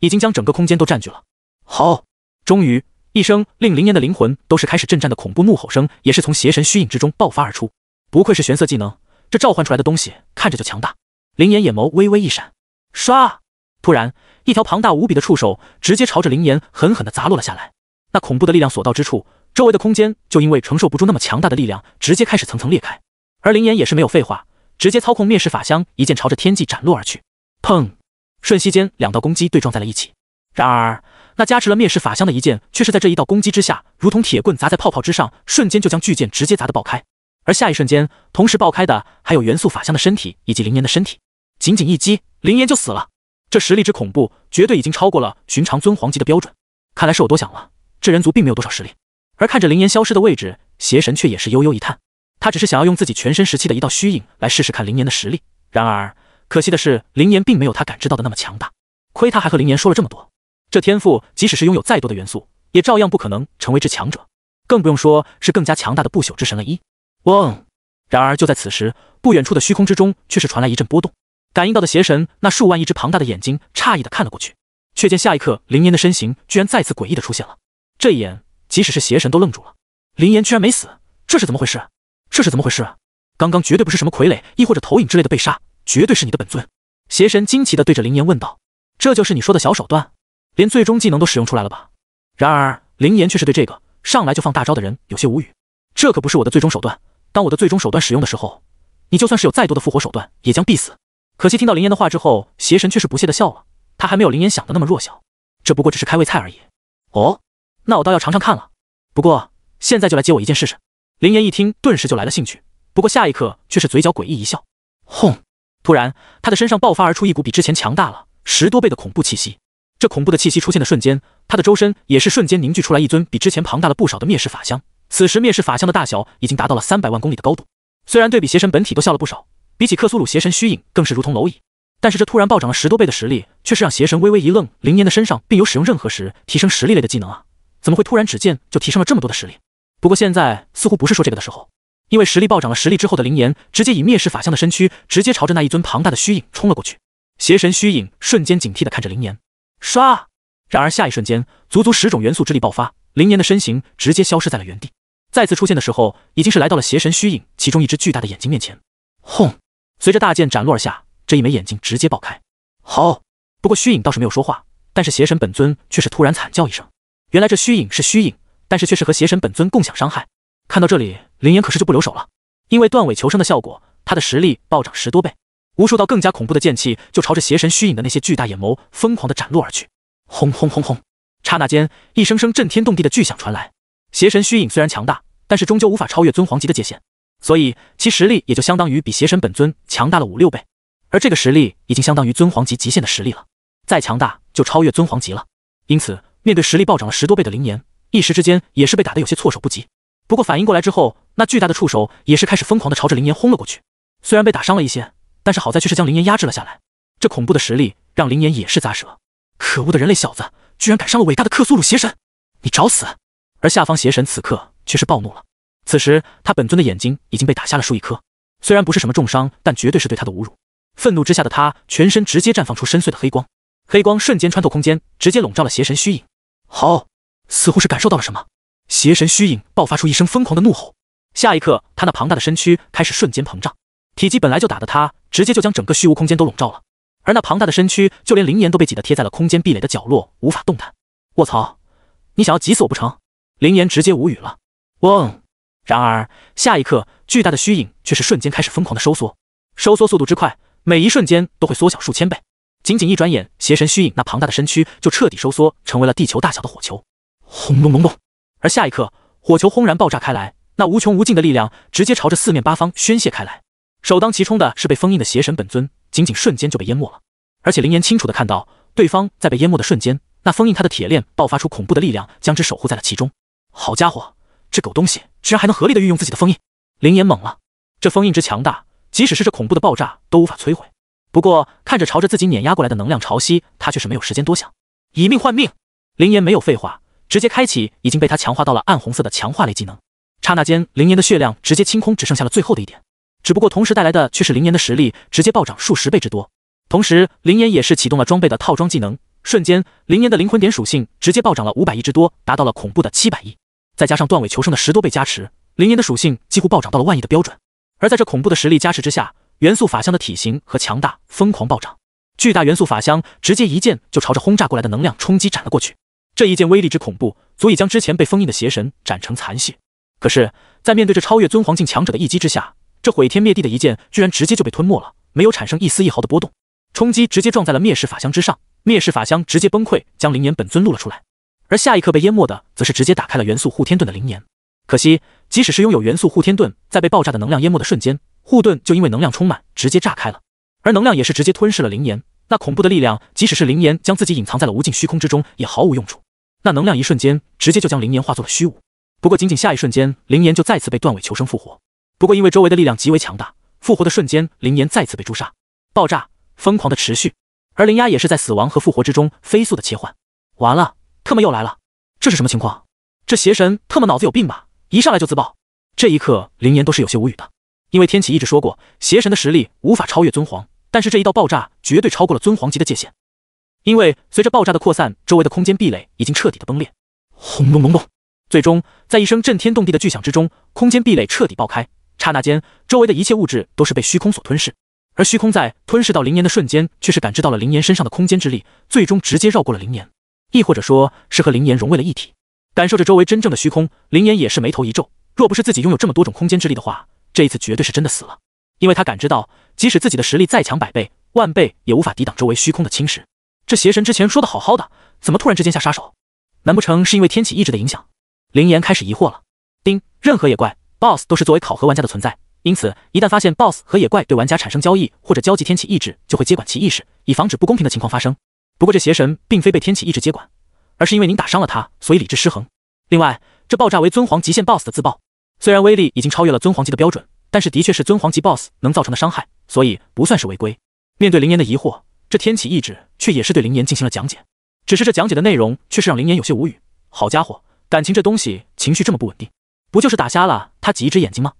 已经将整个空间都占据了。好，终于一声令林岩的灵魂都是开始震颤的恐怖怒吼声，也是从邪神虚影之中爆发而出。不愧是玄色技能，这召唤出来的东西看着就强大。林岩眼眸微微一闪，唰！突然，一条庞大无比的触手直接朝着林岩狠狠地砸落了下来。那恐怖的力量所到之处，周围的空间就因为承受不住那么强大的力量，直接开始层层裂开。而林岩也是没有废话，直接操控灭世法相一剑朝着天际斩落而去。砰！瞬息间，两道攻击对撞在了一起。然而。那加持了灭世法相的一剑，却是在这一道攻击之下，如同铁棍砸在泡泡之上，瞬间就将巨剑直接砸得爆开。而下一瞬间，同时爆开的还有元素法相的身体以及灵岩的身体。仅仅一击，灵岩就死了。这实力之恐怖，绝对已经超过了寻常尊皇级的标准。看来是我多想了，这人族并没有多少实力。而看着灵岩消失的位置，邪神却也是悠悠一叹。他只是想要用自己全身时期的一道虚影来试试看灵岩的实力。然而，可惜的是，灵岩并没有他感知到的那么强大。亏他还和灵岩说了这么多。这天赋，即使是拥有再多的元素，也照样不可能成为至强者，更不用说是更加强大的不朽之神了。一嗡，然而就在此时，不远处的虚空之中却是传来一阵波动，感应到的邪神那数万亿只庞大的眼睛诧异的看了过去，却见下一刻林岩的身形居然再次诡异的出现了。这一眼，即使是邪神都愣住了，林岩居然没死，这是怎么回事？这是怎么回事？刚刚绝对不是什么傀儡亦或者投影之类的被杀，绝对是你的本尊！邪神惊奇的对着林岩问道：“这就是你说的小手段？”连最终技能都使用出来了吧？然而林岩却是对这个上来就放大招的人有些无语。这可不是我的最终手段，当我的最终手段使用的时候，你就算是有再多的复活手段，也将必死。可惜听到林岩的话之后，邪神却是不屑的笑了。他还没有林岩想的那么弱小，这不过只是开胃菜而已。哦，那我倒要尝尝看了。不过现在就来接我一件试试。林岩一听，顿时就来了兴趣。不过下一刻却是嘴角诡异一笑。轰！突然他的身上爆发而出一股比之前强大了十多倍的恐怖气息。这恐怖的气息出现的瞬间，他的周身也是瞬间凝聚出来一尊比之前庞大了不少的灭世法相。此时灭世法相的大小已经达到了三百万公里的高度，虽然对比邪神本体都小了不少，比起克苏鲁邪神虚影更是如同蝼蚁，但是这突然暴涨了十多倍的实力，却是让邪神微微一愣。灵岩的身上并有使用任何时提升实力类的技能啊，怎么会突然只见就提升了这么多的实力？不过现在似乎不是说这个的时候，因为实力暴涨了实力之后的灵岩，直接以灭世法相的身躯直接朝着那一尊庞大的虚影冲了过去。邪神虚影瞬间警惕地看着灵岩。唰！然而下一瞬间，足足十种元素之力爆发，林岩的身形直接消失在了原地。再次出现的时候，已经是来到了邪神虚影其中一只巨大的眼睛面前。轰！随着大剑斩落而下，这一枚眼睛直接爆开。好，不过虚影倒是没有说话，但是邪神本尊却是突然惨叫一声。原来这虚影是虚影，但是却是和邪神本尊共享伤害。看到这里，林岩可是就不留手了，因为断尾求生的效果，他的实力暴涨十多倍。无数道更加恐怖的剑气就朝着邪神虚影的那些巨大眼眸疯狂的斩落而去，轰轰轰轰！刹那间，一声声震天动地的巨响传来。邪神虚影虽然强大，但是终究无法超越尊皇级的界限，所以其实力也就相当于比邪神本尊强大了五六倍。而这个实力已经相当于尊皇级极限的实力了，再强大就超越尊皇级了。因此，面对实力暴涨了十多倍的灵岩，一时之间也是被打得有些措手不及。不过反应过来之后，那巨大的触手也是开始疯狂的朝着灵岩轰了过去。虽然被打伤了一些。但是好在却是将灵岩压制了下来，这恐怖的实力让灵岩也是咂舌。可恶的人类小子，居然敢伤了伟大的克苏鲁邪神，你找死！而下方邪神此刻却是暴怒了，此时他本尊的眼睛已经被打瞎了数一颗，虽然不是什么重伤，但绝对是对他的侮辱。愤怒之下的他，全身直接绽放出深邃的黑光，黑光瞬间穿透空间，直接笼罩了邪神虚影。好，似乎是感受到了什么，邪神虚影爆发出一声疯狂的怒吼，下一刻他那庞大的身躯开始瞬间膨胀。体积本来就大的他，直接就将整个虚无空间都笼罩了，而那庞大的身躯，就连灵岩都被挤得贴在了空间壁垒的角落，无法动弹。卧槽，你想要急死我不成？灵岩直接无语了。嗡，然而下一刻，巨大的虚影却是瞬间开始疯狂的收缩，收缩速度之快，每一瞬间都会缩小数千倍。仅仅一转眼，邪神虚影那庞大的身躯就彻底收缩成为了地球大小的火球。轰隆隆隆，而下一刻，火球轰然爆炸开来，那无穷无尽的力量直接朝着四面八方宣泄开来。首当其冲的是被封印的邪神本尊，仅仅瞬间就被淹没了。而且林岩清楚的看到，对方在被淹没的瞬间，那封印他的铁链爆发出恐怖的力量，将之守护在了其中。好家伙，这狗东西居然还能合力的运用自己的封印！林岩懵了，这封印之强大，即使是这恐怖的爆炸都无法摧毁。不过看着朝着自己碾压过来的能量潮汐，他却是没有时间多想，以命换命！林岩没有废话，直接开启已经被他强化到了暗红色的强化类技能。刹那间，林岩的血量直接清空，只剩下了最后的一点。只不过，同时带来的却是灵岩的实力直接暴涨数十倍之多。同时，灵岩也是启动了装备的套装技能，瞬间，灵岩的灵魂点属性直接暴涨了五百亿之多，达到了恐怖的七百亿。再加上断尾求生的十多倍加持，灵岩的属性几乎暴涨到了万亿的标准。而在这恐怖的实力加持之下，元素法箱的体型和强大疯狂暴涨，巨大元素法箱直接一剑就朝着轰炸过来的能量冲击斩了过去。这一剑威力之恐怖，足以将之前被封印的邪神斩成残屑。可是，在面对这超越尊皇境强者的一击之下，毁天灭地的一剑，居然直接就被吞没了，没有产生一丝一毫的波动，冲击直接撞在了灭世法箱之上，灭世法箱直接崩溃，将灵岩本尊露了出来。而下一刻被淹没的，则是直接打开了元素护天盾的灵岩。可惜，即使是拥有元素护天盾，在被爆炸的能量淹没的瞬间，护盾就因为能量充满，直接炸开了，而能量也是直接吞噬了灵岩。那恐怖的力量，即使是灵岩将自己隐藏在了无尽虚空之中，也毫无用处。那能量一瞬间，直接就将灵岩化作了虚无。不过，仅仅下一瞬间，灵岩就再次被断尾求生复活。不过，因为周围的力量极为强大，复活的瞬间，灵岩再次被诛杀，爆炸疯狂的持续，而灵压也是在死亡和复活之中飞速的切换。完了，特么又来了！这是什么情况？这邪神特么脑子有病吧？一上来就自爆！这一刻，灵岩都是有些无语的，因为天启一直说过，邪神的实力无法超越尊皇，但是这一道爆炸绝对超过了尊皇级的界限。因为随着爆炸的扩散，周围的空间壁垒已经彻底的崩裂。轰隆隆隆！最终，在一声震天动地的巨响之中，空间壁垒彻底爆开。刹那间，周围的一切物质都是被虚空所吞噬，而虚空在吞噬到灵岩的瞬间，却是感知到了灵岩身上的空间之力，最终直接绕过了灵岩，亦或者说是和灵岩融为了一体。感受着周围真正的虚空，灵岩也是眉头一皱。若不是自己拥有这么多种空间之力的话，这一次绝对是真的死了。因为他感知到，即使自己的实力再强百倍、万倍，也无法抵挡周围虚空的侵蚀。这邪神之前说的好好的，怎么突然之间下杀手？难不成是因为天启意志的影响？灵岩开始疑惑了。丁，任何野怪。boss 都是作为考核玩家的存在，因此一旦发现 boss 和野怪对玩家产生交易或者交集天启意志，就会接管其意识，以防止不公平的情况发生。不过这邪神并非被天启意志接管，而是因为您打伤了他，所以理智失衡。另外，这爆炸为尊皇极限 boss 的自爆，虽然威力已经超越了尊皇级的标准，但是的确是尊皇级 boss 能造成的伤害，所以不算是违规。面对林岩的疑惑，这天启意志却也是对林岩进行了讲解，只是这讲解的内容却是让林岩有些无语。好家伙，感情这东西情绪这么不稳定。不就是打瞎了他几只眼睛吗？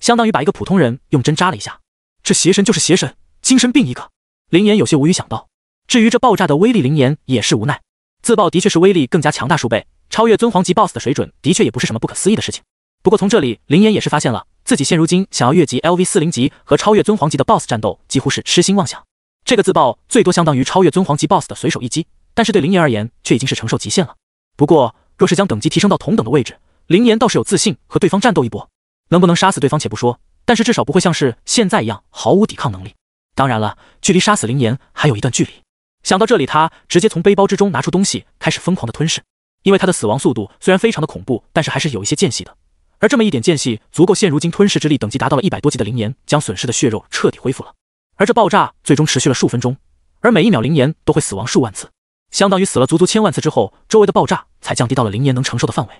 相当于把一个普通人用针扎了一下。这邪神就是邪神，精神病一个。林岩有些无语，想到。至于这爆炸的威力，林岩也是无奈。自爆的确是威力更加强大数倍，超越尊皇级 BOSS 的水准，的确也不是什么不可思议的事情。不过从这里，林岩也是发现了，自己现如今想要越级 LV 四零级和超越尊皇级的 BOSS 战斗，几乎是痴心妄想。这个自爆最多相当于超越尊皇级 BOSS 的随手一击，但是对林岩而言，却已经是承受极限了。不过，若是将等级提升到同等的位置，灵岩倒是有自信和对方战斗一波，能不能杀死对方且不说，但是至少不会像是现在一样毫无抵抗能力。当然了，距离杀死灵岩还有一段距离。想到这里，他直接从背包之中拿出东西，开始疯狂的吞噬。因为他的死亡速度虽然非常的恐怖，但是还是有一些间隙的。而这么一点间隙，足够现如今吞噬之力等级达到了一百多级的灵岩将损失的血肉彻底恢复了。而这爆炸最终持续了数分钟，而每一秒灵岩都会死亡数万次，相当于死了足足千万次之后，周围的爆炸才降低到了灵岩能承受的范围。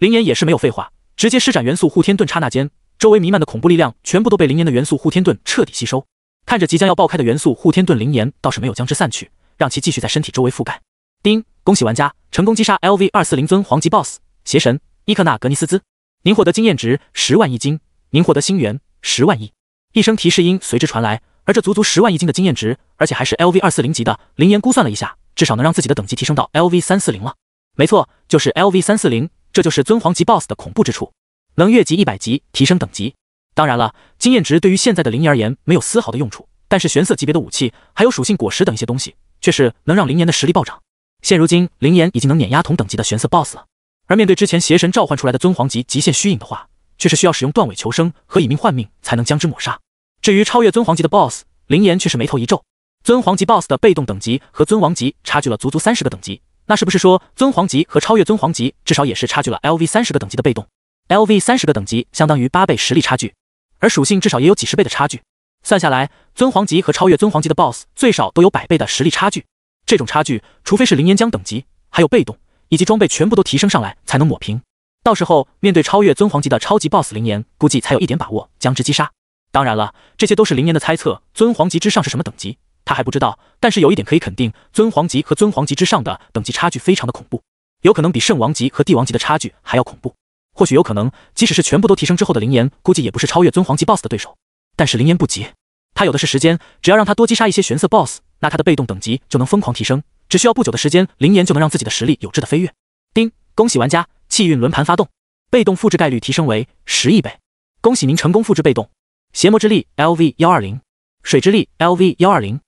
灵岩也是没有废话，直接施展元素护天盾。刹那间，周围弥漫的恐怖力量全部都被灵岩的元素护天盾彻底吸收。看着即将要爆开的元素护天盾，灵岩倒是没有将之散去，让其继续在身体周围覆盖。丁，恭喜玩家成功击杀 L V 二四零尊黄级 Boss 邪神伊克纳格尼斯兹，您获得经验值十万亿金，您获得星元十万亿。一声提示音随之传来，而这足足十万亿金的经验值，而且还是 L V 二四零级的。灵岩估算了一下，至少能让自己的等级提升到 L V 三四零了。没错，就是 L V 三四零。这就是尊皇级 BOSS 的恐怖之处，能越级一百级提升等级。当然了，经验值对于现在的灵岩而言没有丝毫的用处，但是玄色级别的武器，还有属性果实等一些东西，却是能让灵岩的实力暴涨。现如今，灵岩已经能碾压同等级的玄色 BOSS 了。而面对之前邪神召唤出来的尊皇级极限虚影的话，却是需要使用断尾求生和以命换命才能将之抹杀。至于超越尊皇级的 BOSS，灵岩却是眉头一皱。尊皇级 BOSS 的被动等级和尊王级差距了足足三十个等级。那是不是说尊皇级和超越尊皇级至少也是差距了 LV 三十个等级的被动，LV 三十个等级相当于八倍实力差距，而属性至少也有几十倍的差距，算下来尊皇级和超越尊皇级的 boss 最少都有百倍的实力差距，这种差距除非是灵岩将等级还有被动以及装备全部都提升上来才能抹平，到时候面对超越尊皇级的超级 boss 灵岩，估计才有一点把握将之击杀。当然了，这些都是灵岩的猜测，尊皇级之上是什么等级？他还不知道，但是有一点可以肯定，尊皇级和尊皇级之上的等级差距非常的恐怖，有可能比圣王级和帝王级的差距还要恐怖。或许有可能，即使是全部都提升之后的灵岩，估计也不是超越尊皇级 BOSS 的对手。但是灵岩不急，他有的是时间，只要让他多击杀一些玄色 BOSS，那他的被动等级就能疯狂提升。只需要不久的时间，灵岩就能让自己的实力有质的飞跃。叮，恭喜玩家，气运轮盘发动，被动复制概率提升为十亿倍。恭喜您成功复制被动，邪魔之力 LV 幺二零，水之力 LV 幺二零。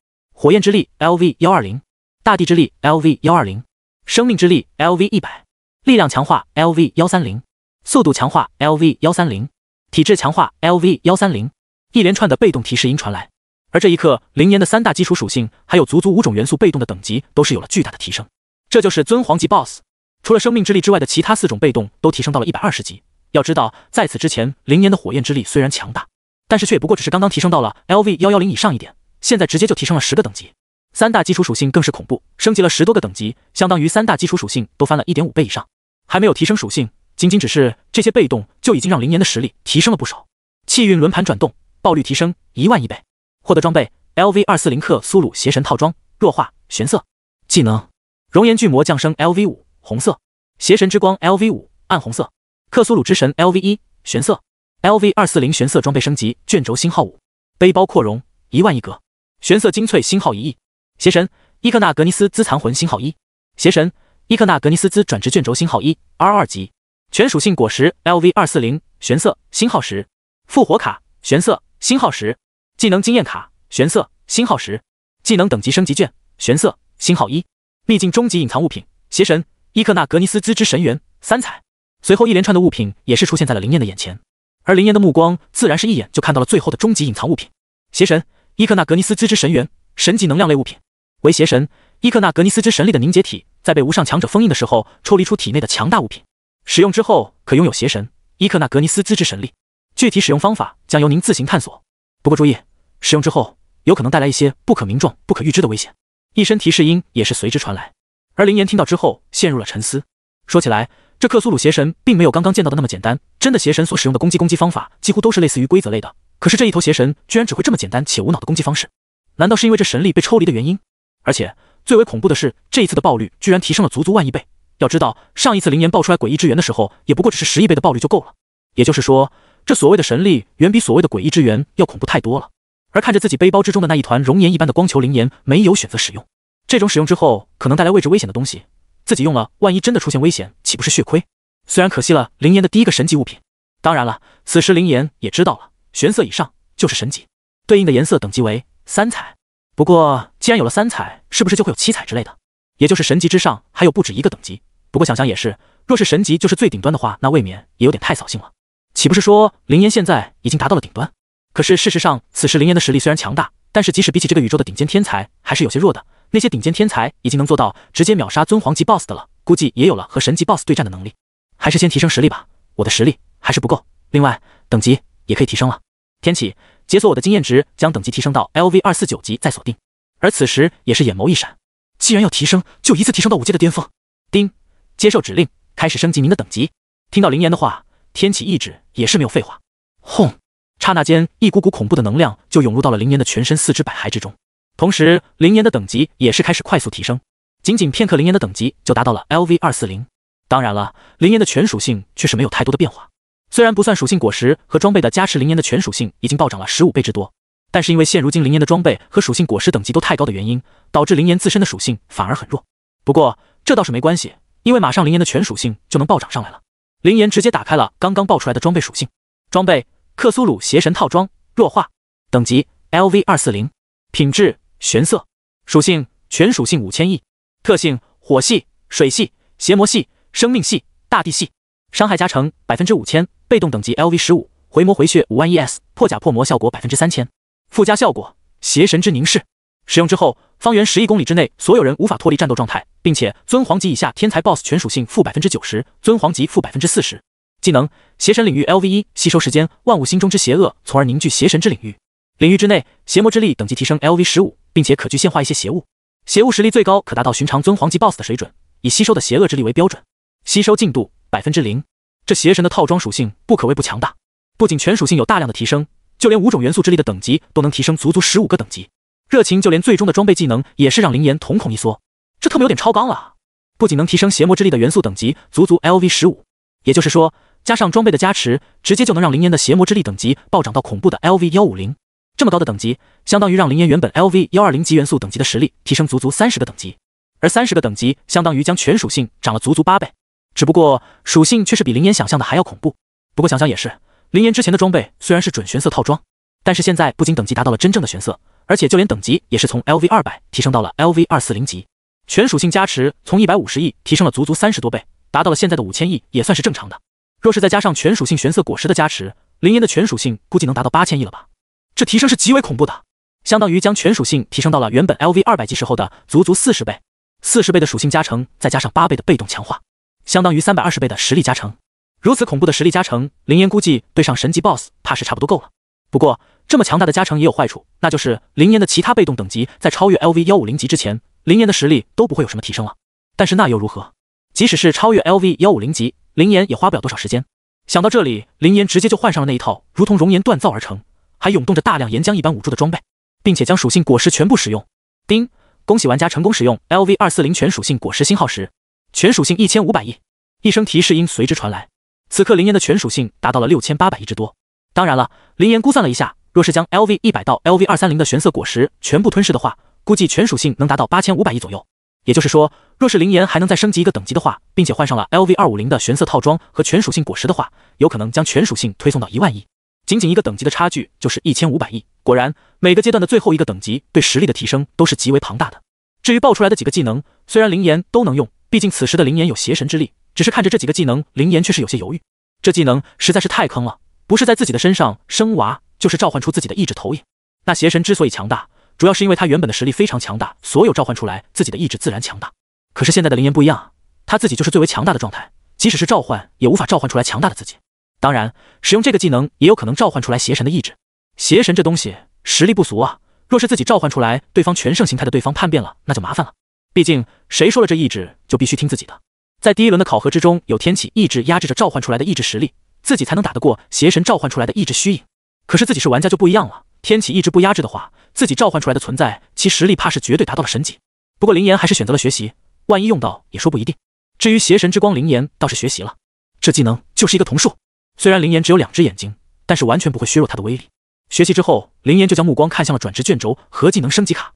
火焰之力 LV 幺二零，大地之力 LV 幺二零，生命之力 LV 一百，力量强化 LV 幺三零，速度强化 LV 幺三零，体质强化 LV 幺三零。一连串的被动提示音传来，而这一刻，灵岩的三大基础属性，还有足足五种元素被动的等级，都是有了巨大的提升。这就是尊皇级 Boss，除了生命之力之外的其他四种被动都提升到了一百二十级。要知道，在此之前，灵岩的火焰之力虽然强大，但是却不过只是刚刚提升到了 LV 幺幺零以上一点。现在直接就提升了十个等级，三大基础属性更是恐怖，升级了十多个等级，相当于三大基础属性都翻了一点五倍以上。还没有提升属性，仅仅只是这些被动就已经让林岩的实力提升了不少。气运轮盘转动，爆率提升一万亿倍，获得装备 L V 二四零克苏鲁邪神套装，弱化玄色技能，熔岩巨魔降生 L V 五红色，邪神之光 L V 五暗红色，克苏鲁之神 L V 一玄色，L V 二四零玄色装备升级卷轴星号五，背包扩容一万亿格。玄色精粹星号一亿，邪神伊克纳格尼斯兹残魂星号一，邪神伊克纳格尼斯兹转职卷轴星号一，R 二级全属性果实 LV 二四零，玄色星号十，复活卡玄色星号十，技能经验卡玄色星号十，技能等级升级卷玄色星号一，秘境终极隐藏物品邪神伊克纳格尼斯兹之神元三彩。随后一连串的物品也是出现在了林燕的眼前，而林燕的目光自然是一眼就看到了最后的终极隐藏物品邪神。伊克纳格尼斯之之神元，神级能量类物品，为邪神伊克纳格尼斯之神力的凝结体，在被无上强者封印的时候抽离出体内的强大物品，使用之后可拥有邪神伊克纳格尼斯之之神力。具体使用方法将由您自行探索。不过注意，使用之后有可能带来一些不可名状、不可预知的危险。一声提示音也是随之传来，而林岩听到之后陷入了沉思。说起来，这克苏鲁邪神并没有刚刚见到的那么简单。真的邪神所使用的攻击攻击方法几乎都是类似于规则类的。可是这一头邪神居然只会这么简单且无脑的攻击方式，难道是因为这神力被抽离的原因？而且最为恐怖的是，这一次的暴率居然提升了足足万亿倍。要知道上一次灵岩爆出来诡异之源的时候，也不过只是十亿倍的暴率就够了。也就是说，这所谓的神力远比所谓的诡异之源要恐怖太多了。而看着自己背包之中的那一团熔岩一般的光球，灵岩没有选择使用这种使用之后可能带来未知危险的东西，自己用了，万一真的出现危险，岂不是血亏？虽然可惜了灵岩的第一个神级物品。当然了，此时灵岩也知道了。玄色以上就是神级，对应的颜色等级为三彩。不过既然有了三彩，是不是就会有七彩之类的？也就是神级之上还有不止一个等级。不过想想也是，若是神级就是最顶端的话，那未免也有点太扫兴了。岂不是说林岩现在已经达到了顶端？可是事实上，此时林岩的实力虽然强大，但是即使比起这个宇宙的顶尖天才，还是有些弱的。那些顶尖天才已经能做到直接秒杀尊皇级 BOSS 的了，估计也有了和神级 BOSS 对战的能力。还是先提升实力吧，我的实力还是不够。另外，等级也可以提升了。天启，解锁我的经验值，将等级提升到 L V 二四九级再锁定。而此时也是眼眸一闪，既然要提升，就一次提升到五阶的巅峰。丁，接受指令，开始升级您的等级。听到林岩的话，天启一指也是没有废话，轰！刹那间，一股股恐怖的能量就涌入到了林岩的全身四肢百骸之中，同时，林岩的等级也是开始快速提升。仅仅片刻，林岩的等级就达到了 L V 二四零。当然了，林岩的全属性却是没有太多的变化。虽然不算属性果实和装备的加持，灵岩的全属性已经暴涨了十五倍之多，但是因为现如今灵岩的装备和属性果实等级都太高的原因，导致灵岩自身的属性反而很弱。不过这倒是没关系，因为马上灵岩的全属性就能暴涨上来了。灵岩直接打开了刚刚爆出来的装备属性，装备克苏鲁邪神套装，弱化等级 L V 二四零，品质玄色，属性全属性五千亿，特性火系、水系、邪魔系、生命系、大地系。伤害加成百分之五千，被动等级 LV 十五，回魔回血五万 ES，破甲破魔效果百分之三千，附加效果邪神之凝视，使用之后，方圆十亿公里之内所有人无法脱离战斗状态，并且尊皇级以下天才 Boss 全属性负百分之九十，尊皇级负百分之四十。技能邪神领域 LV 一，吸收时间万物心中之邪恶，从而凝聚邪神之领域。领域之内，邪魔之力等级提升 LV 十五，并且可具现化一些邪物，邪物实力最高可达到寻常尊皇级 Boss 的水准，以吸收的邪恶之力为标准，吸收进度。百分之零，这邪神的套装属性不可谓不强大。不仅全属性有大量的提升，就连五种元素之力的等级都能提升足足十五个等级。热情就连最终的装备技能也是让林岩瞳孔一缩，这特么有点超纲了。不仅能提升邪魔之力的元素等级，足足 L V 十五，也就是说，加上装备的加持，直接就能让林岩的邪魔之力等级暴涨到恐怖的 L V 幺五零。这么高的等级，相当于让林岩原本 L V 幺二零级元素等级的实力提升足足三十个等级，而三十个等级相当于将全属性涨了足足八倍。只不过属性却是比林岩想象的还要恐怖。不过想想也是，林岩之前的装备虽然是准玄色套装，但是现在不仅等级达到了真正的玄色，而且就连等级也是从 L V 二百提升到了 L V 二四零级，全属性加持从一百五十亿提升了足足三十多倍，达到了现在的五千亿，也算是正常的。若是再加上全属性玄色果实的加持，林岩的全属性估计能达到八千亿了吧？这提升是极为恐怖的，相当于将全属性提升到了原本 L V 二百级时候的足足四十倍，四十倍的属性加成，再加上八倍的被动强化。相当于三百二十倍的实力加成，如此恐怖的实力加成，林岩估计对上神级 BOSS 怕是差不多够了。不过，这么强大的加成也有坏处，那就是林岩的其他被动等级在超越 LV 幺五零级之前，林岩的实力都不会有什么提升了。但是那又如何？即使是超越 LV 幺五零级，林岩也花不了多少时间。想到这里，林岩直接就换上了那一套如同熔岩锻造而成，还涌动着大量岩浆一般武助的装备，并且将属性果实全部使用。丁，恭喜玩家成功使用 LV 二四零全属性果实星号石。全属性一千五百亿，一声提示音随之传来。此刻林岩的全属性达到了六千八百亿之多。当然了，林岩估算了一下，若是将 L V 一百到 L V 二三零的玄色果实全部吞噬的话，估计全属性能达到八千五百亿左右。也就是说，若是林岩还能再升级一个等级的话，并且换上了 L V 二五零的玄色套装和全属性果实的话，有可能将全属性推送到一万亿。仅仅一个等级的差距就是一千五百亿。果然，每个阶段的最后一个等级对实力的提升都是极为庞大的。至于爆出来的几个技能，虽然林岩都能用。毕竟此时的灵岩有邪神之力，只是看着这几个技能，灵岩却是有些犹豫。这技能实在是太坑了，不是在自己的身上生娃，就是召唤出自己的意志投影。那邪神之所以强大，主要是因为他原本的实力非常强大，所有召唤出来自己的意志自然强大。可是现在的灵岩不一样啊，他自己就是最为强大的状态，即使是召唤也无法召唤出来强大的自己。当然，使用这个技能也有可能召唤出来邪神的意志。邪神这东西实力不俗啊，若是自己召唤出来，对方全盛形态的对方叛变了，那就麻烦了。毕竟，谁说了这意志就必须听自己的？在第一轮的考核之中，有天启意志压制着召唤出来的意志实力，自己才能打得过邪神召唤出来的意志虚影。可是自己是玩家就不一样了，天启意志不压制的话，自己召唤出来的存在，其实力怕是绝对达到了神级。不过林岩还是选择了学习，万一用到也说不一定。至于邪神之光，林岩倒是学习了，这技能就是一个瞳术。虽然林岩只有两只眼睛，但是完全不会削弱它的威力。学习之后，林岩就将目光看向了转职卷轴和技能升级卡。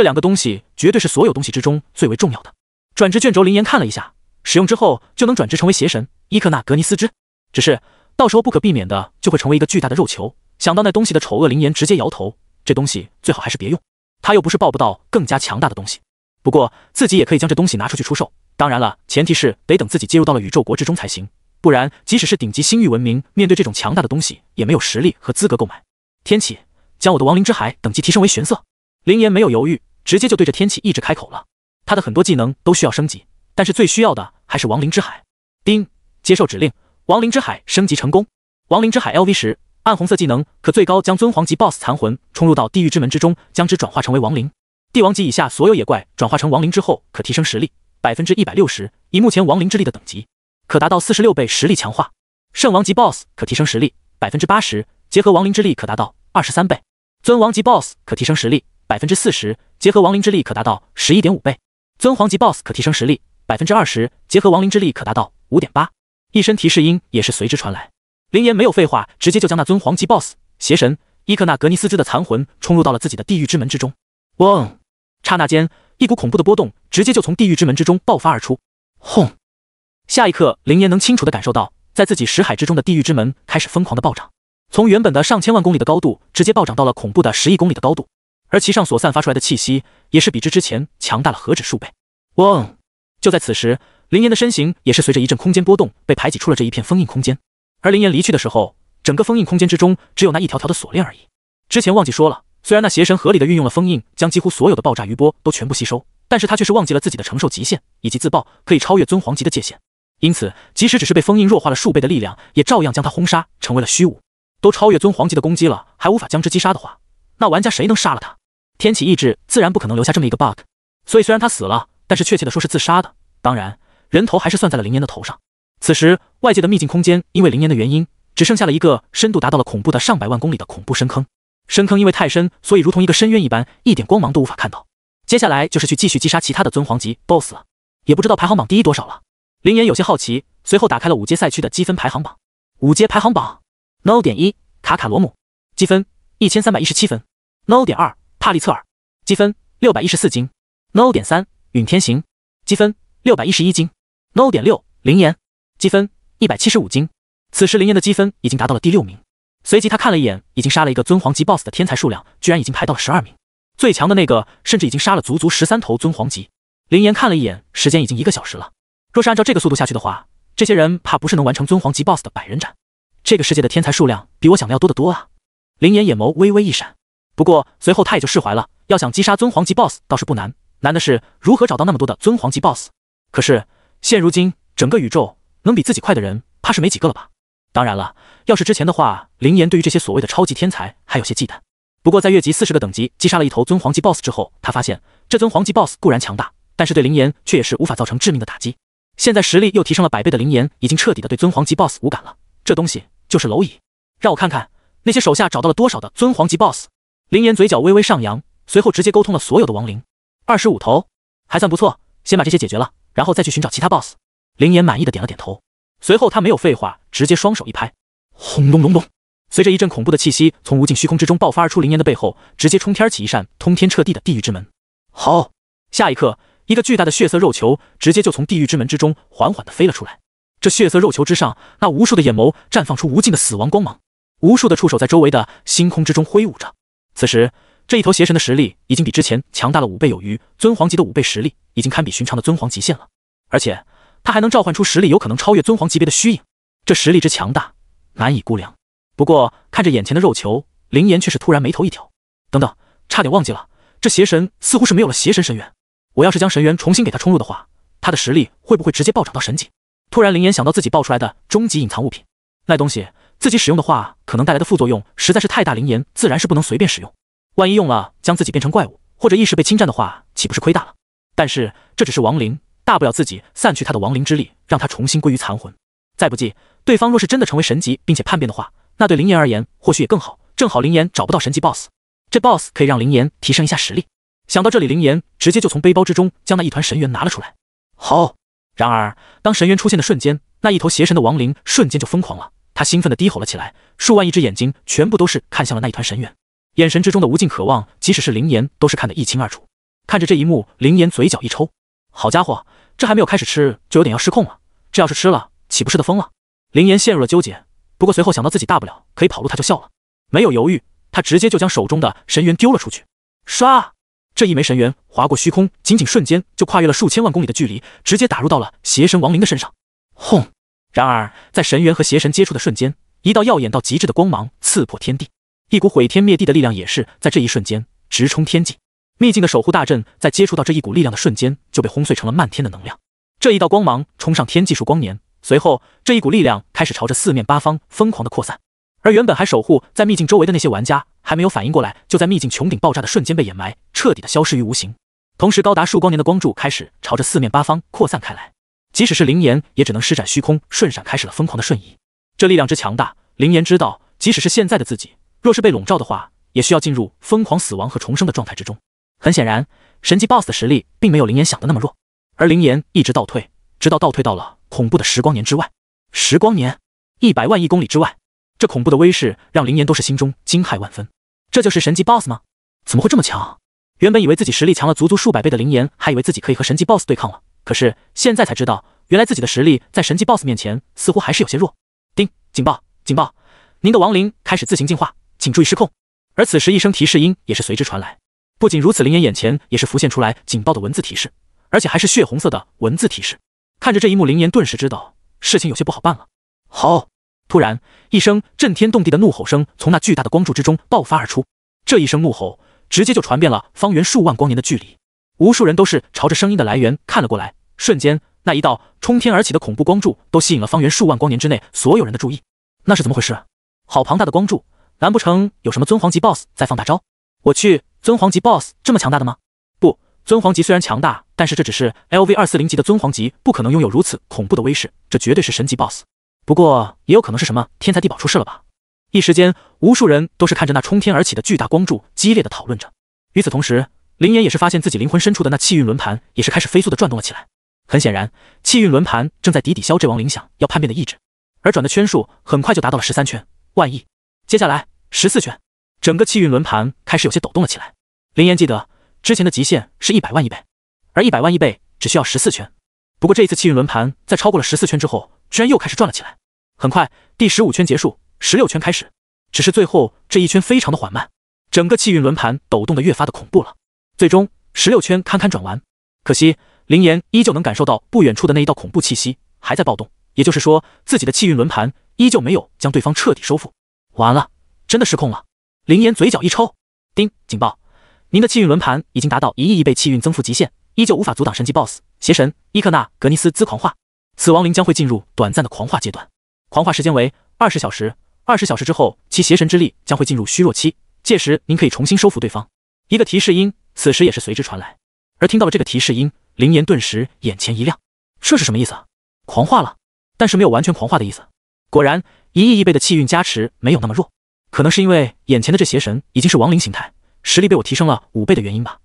这两个东西绝对是所有东西之中最为重要的。转职卷轴，林岩看了一下，使用之后就能转职成为邪神伊克纳格尼斯之。只是到时候不可避免的就会成为一个巨大的肉球。想到那东西的丑恶，林岩直接摇头。这东西最好还是别用，他又不是抱不到更加强大的东西。不过自己也可以将这东西拿出去出售，当然了，前提是得等自己接入到了宇宙国之中才行。不然，即使是顶级星域文明，面对这种强大的东西也没有实力和资格购买。天启，将我的亡灵之海等级提升为玄色。林岩没有犹豫。直接就对着天启意志开口了。他的很多技能都需要升级，但是最需要的还是亡灵之海。丁，接受指令，亡灵之海升级成功。亡灵之海 L V 十，暗红色技能，可最高将尊皇级 BOSS 残魂冲入到地狱之门之中，将之转化成为亡灵。帝王级以下所有野怪转化成亡灵之后，可提升实力百分之一百六十。以目前亡灵之力的等级，可达到四十六倍实力强化。圣王级 BOSS 可提升实力百分之八十，结合亡灵之力可达到二十三倍。尊王级 BOSS 可提升实力。百分之四十，结合亡灵之力可达到十一点五倍。尊皇级 BOSS 可提升实力百分之二十，结合亡灵之力可达到五点八。一声提示音也是随之传来。林岩没有废话，直接就将那尊皇级 BOSS 邪神伊克纳格尼斯之的残魂冲入到了自己的地狱之门之中。嗡！刹那间，一股恐怖的波动直接就从地狱之门之中爆发而出。轰！下一刻，林岩能清楚的感受到，在自己识海之中的地狱之门开始疯狂的暴涨，从原本的上千万公里的高度，直接暴涨到了恐怖的十亿公里的高度。而其上所散发出来的气息，也是比之之前强大了何止数倍。嗡！就在此时，林岩的身形也是随着一阵空间波动被排挤出了这一片封印空间。而林岩离去的时候，整个封印空间之中只有那一条条的锁链而已。之前忘记说了，虽然那邪神合理的运用了封印，将几乎所有的爆炸余波都全部吸收，但是他却是忘记了自己的承受极限以及自爆可以超越尊皇级的界限。因此，即使只是被封印弱化了数倍的力量，也照样将他轰杀成为了虚无。都超越尊皇级的攻击了，还无法将之击杀的话，那玩家谁能杀了他？天启意志自然不可能留下这么一个 bug，所以虽然他死了，但是确切的说是自杀的。当然，人头还是算在了林岩的头上。此时，外界的秘境空间因为林岩的原因，只剩下了一个深度达到了恐怖的上百万公里的恐怖深坑。深坑因为太深，所以如同一个深渊一般，一点光芒都无法看到。接下来就是去继续击杀其他的尊皇级 boss，了，也不知道排行榜第一多少了。林岩有些好奇，随后打开了五阶赛区的积分排行榜。五阶排行榜，No 点一卡卡罗姆，积分一千三百一十七分。No 点二。帕利策尔，积分六百一十四 No. 点三，陨天行，积分六百一十一 No. 点六，林岩，积分一百七十五此时林岩的积分已经达到了第六名。随即他看了一眼，已经杀了一个尊皇级 BOSS 的天才数量，居然已经排到了十二名。最强的那个甚至已经杀了足足十三头尊皇级。林岩看了一眼，时间已经一个小时了。若是按照这个速度下去的话，这些人怕不是能完成尊皇级 BOSS 的百人斩。这个世界的天才数量比我想的要多得多啊！林岩眼眸微微一闪。不过随后他也就释怀了。要想击杀尊皇级 BOSS 倒是不难，难的是如何找到那么多的尊皇级 BOSS。可是现如今整个宇宙能比自己快的人怕是没几个了吧？当然了，要是之前的话，林岩对于这些所谓的超级天才还有些忌惮。不过在越级四十个等级击杀了一头尊皇级 BOSS 之后，他发现这尊皇级 BOSS 固然强大，但是对林岩却也是无法造成致命的打击。现在实力又提升了百倍的林岩已经彻底的对尊皇级 BOSS 无感了，这东西就是蝼蚁。让我看看那些手下找到了多少的尊皇级 BOSS。林岩嘴角微微上扬，随后直接沟通了所有的亡灵，二十五头，还算不错。先把这些解决了，然后再去寻找其他 BOSS。林岩满意的点了点头，随后他没有废话，直接双手一拍，轰隆隆隆！随着一阵恐怖的气息从无尽虚空之中爆发而出，林岩的背后直接冲天起一扇通天彻地的地狱之门。好！下一刻，一个巨大的血色肉球直接就从地狱之门之中缓缓的飞了出来。这血色肉球之上，那无数的眼眸绽放出无尽的死亡光芒，无数的触手在周围的星空之中挥舞着。此时，这一头邪神的实力已经比之前强大了五倍有余，尊皇级的五倍实力已经堪比寻常的尊皇极限了。而且，他还能召唤出实力有可能超越尊皇级别的虚影，这实力之强大难以估量。不过，看着眼前的肉球，林岩却是突然眉头一挑：“等等，差点忘记了，这邪神似乎是没有了邪神神元。我要是将神元重新给他充入的话，他的实力会不会直接暴涨到神级？”突然，林岩想到自己爆出来的终极隐藏物品，那东西。自己使用的话，可能带来的副作用实在是太大，灵岩自然是不能随便使用。万一用了，将自己变成怪物，或者意识被侵占的话，岂不是亏大了？但是这只是亡灵，大不了自己散去他的亡灵之力，让他重新归于残魂。再不济，对方若是真的成为神级并且叛变的话，那对灵岩而言或许也更好，正好灵岩找不到神级 BOSS，这 BOSS 可以让灵岩提升一下实力。想到这里，灵岩直接就从背包之中将那一团神元拿了出来。好，然而当神元出现的瞬间，那一头邪神的亡灵瞬间就疯狂了。他兴奋地低吼了起来，数万亿只眼睛全部都是看向了那一团神元，眼神之中的无尽渴望，即使是灵岩都是看得一清二楚。看着这一幕，灵岩嘴角一抽，好家伙，这还没有开始吃就有点要失控了，这要是吃了，岂不是得疯了？灵岩陷入了纠结，不过随后想到自己大不了可以跑路，他就笑了。没有犹豫，他直接就将手中的神元丢了出去，唰，这一枚神元划过虚空，仅仅瞬间就跨越了数千万公里的距离，直接打入到了邪神亡灵的身上，轰！然而，在神元和邪神接触的瞬间，一道耀眼到极致的光芒刺破天地，一股毁天灭地的力量也是在这一瞬间直冲天际。秘境的守护大阵在接触到这一股力量的瞬间就被轰碎成了漫天的能量。这一道光芒冲上天际数光年，随后这一股力量开始朝着四面八方疯狂的扩散。而原本还守护在秘境周围的那些玩家还没有反应过来，就在秘境穹顶爆炸的瞬间被掩埋，彻底的消失于无形。同时，高达数光年的光柱开始朝着四面八方扩散开来。即使是灵岩，也只能施展虚空瞬闪，开始了疯狂的瞬移。这力量之强大，灵岩知道，即使是现在的自己，若是被笼罩的话，也需要进入疯狂死亡和重生的状态之中。很显然，神级 BOSS 的实力并没有灵岩想的那么弱。而灵岩一直倒退，直到倒退到了恐怖的时光年之外。时光年，一百万亿公里之外，这恐怖的威势让灵岩都是心中惊骇万分。这就是神级 BOSS 吗？怎么会这么强？原本以为自己实力强了足足数百倍的灵岩，还以为自己可以和神级 BOSS 对抗了。可是现在才知道，原来自己的实力在神级 BOSS 面前似乎还是有些弱。叮，警报，警报！您的亡灵开始自行进化，请注意失控。而此时，一声提示音也是随之传来。不仅如此，林岩眼前也是浮现出来警报的文字提示，而且还是血红色的文字提示。看着这一幕，林岩顿时知道事情有些不好办了。好，突然一声震天动地的怒吼声从那巨大的光柱之中爆发而出，这一声怒吼直接就传遍了方圆数万光年的距离，无数人都是朝着声音的来源看了过来。瞬间，那一道冲天而起的恐怖光柱都吸引了方圆数万光年之内所有人的注意。那是怎么回事？好庞大的光柱，难不成有什么尊皇级 BOSS 在放大招？我去，尊皇级 BOSS 这么强大的吗？不，尊皇级虽然强大，但是这只是 LV 二四零级的尊皇级，不可能拥有如此恐怖的威势。这绝对是神级 BOSS。不过，也有可能是什么天才地宝出世了吧？一时间，无数人都是看着那冲天而起的巨大光柱，激烈的讨论着。与此同时，林岩也是发现自己灵魂深处的那气运轮盘也是开始飞速的转动了起来。很显然，气运轮盘正在抵抵消这王灵想要叛变的意志，而转的圈数很快就达到了十三圈万亿，接下来十四圈，整个气运轮盘开始有些抖动了起来。林岩记得之前的极限是一百万亿倍，而一百万亿倍只需要十四圈，不过这一次气运轮盘在超过了十四圈之后，居然又开始转了起来。很快，第十五圈结束，十六圈开始，只是最后这一圈非常的缓慢，整个气运轮盘抖动的越发的恐怖了。最终，十六圈堪堪转完，可惜。林岩依旧能感受到不远处的那一道恐怖气息还在暴动，也就是说，自己的气运轮盘依旧没有将对方彻底收复。完了，真的失控了！林岩嘴角一抽。叮，警报！您的气运轮盘已经达到一亿亿倍气运增幅极限，依旧无法阻挡神级 BOSS 邪神伊克纳格尼斯兹狂化。死亡灵将会进入短暂的狂化阶段，狂化时间为二十小时。二十小时之后，其邪神之力将会进入虚弱期，届时您可以重新收服对方。一个提示音此时也是随之传来。而听到了这个提示音，林岩顿时眼前一亮，这是什么意思？狂化了，但是没有完全狂化的意思。果然，一亿亿倍的气运加持没有那么弱，可能是因为眼前的这邪神已经是亡灵形态，实力被我提升了五倍的原因吧。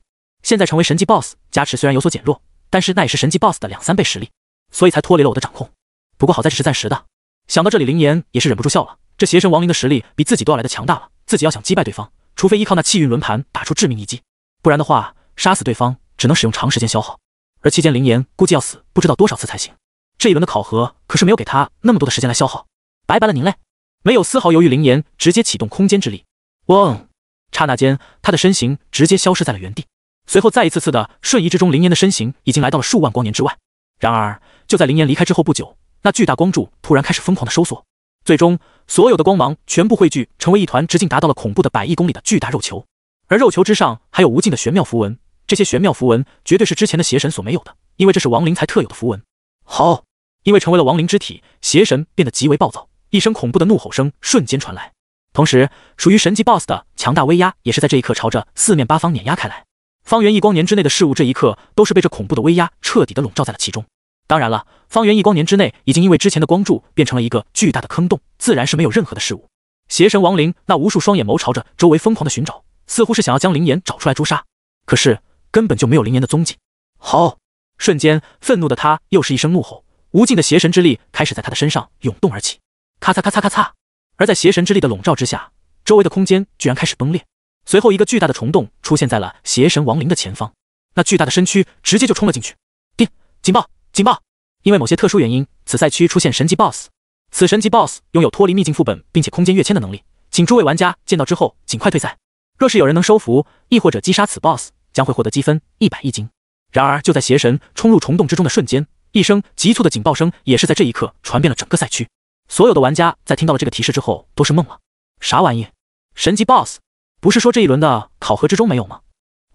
现在成为神级 BOSS，加持虽然有所减弱，但是那也是神级 BOSS 的两三倍实力，所以才脱离了我的掌控。不过好在只是暂时的。想到这里，林岩也是忍不住笑了。这邪神亡灵的实力比自己都要来的强大了，自己要想击败对方，除非依靠那气运轮盘打出致命一击，不然的话，杀死对方。只能使用长时间消耗，而期间林岩估计要死不知道多少次才行。这一轮的考核可是没有给他那么多的时间来消耗，拜拜了您嘞！没有丝毫犹豫，林岩直接启动空间之力，嗡！刹那间，他的身形直接消失在了原地。随后再一次次的瞬移之中，林岩的身形已经来到了数万光年之外。然而就在林岩离开之后不久，那巨大光柱突然开始疯狂的收缩，最终所有的光芒全部汇聚成为一团直径达到了恐怖的百亿公里的巨大肉球，而肉球之上还有无尽的玄妙符文。这些玄妙符文绝对是之前的邪神所没有的，因为这是亡灵才特有的符文。好，因为成为了亡灵之体，邪神变得极为暴躁，一声恐怖的怒吼声瞬间传来，同时属于神级 BOSS 的强大威压也是在这一刻朝着四面八方碾压开来，方圆一光年之内的事物这一刻都是被这恐怖的威压彻底的笼罩在了其中。当然了，方圆一光年之内已经因为之前的光柱变成了一个巨大的坑洞，自然是没有任何的事物。邪神亡灵那无数双眼眸朝着周围疯狂的寻找，似乎是想要将灵岩找出来诛杀，可是。根本就没有灵岩的踪迹。好，瞬间，愤怒的他又是一声怒吼，无尽的邪神之力开始在他的身上涌动而起。咔嚓咔嚓咔嚓！而在邪神之力的笼罩之下，周围的空间居然开始崩裂。随后，一个巨大的虫洞出现在了邪神亡灵的前方，那巨大的身躯直接就冲了进去。叮，警报，警报！因为某些特殊原因，此赛区出现神级 BOSS。此神级 BOSS 拥有脱离秘境副本并且空间跃迁的能力，请诸位玩家见到之后尽快退赛。若是有人能收服，亦或者击杀此 BOSS。将会获得积分一百亿金。然而就在邪神冲入虫洞之中的瞬间，一声急促的警报声也是在这一刻传遍了整个赛区。所有的玩家在听到了这个提示之后，都是懵了：啥玩意？神级 BOSS 不是说这一轮的考核之中没有吗？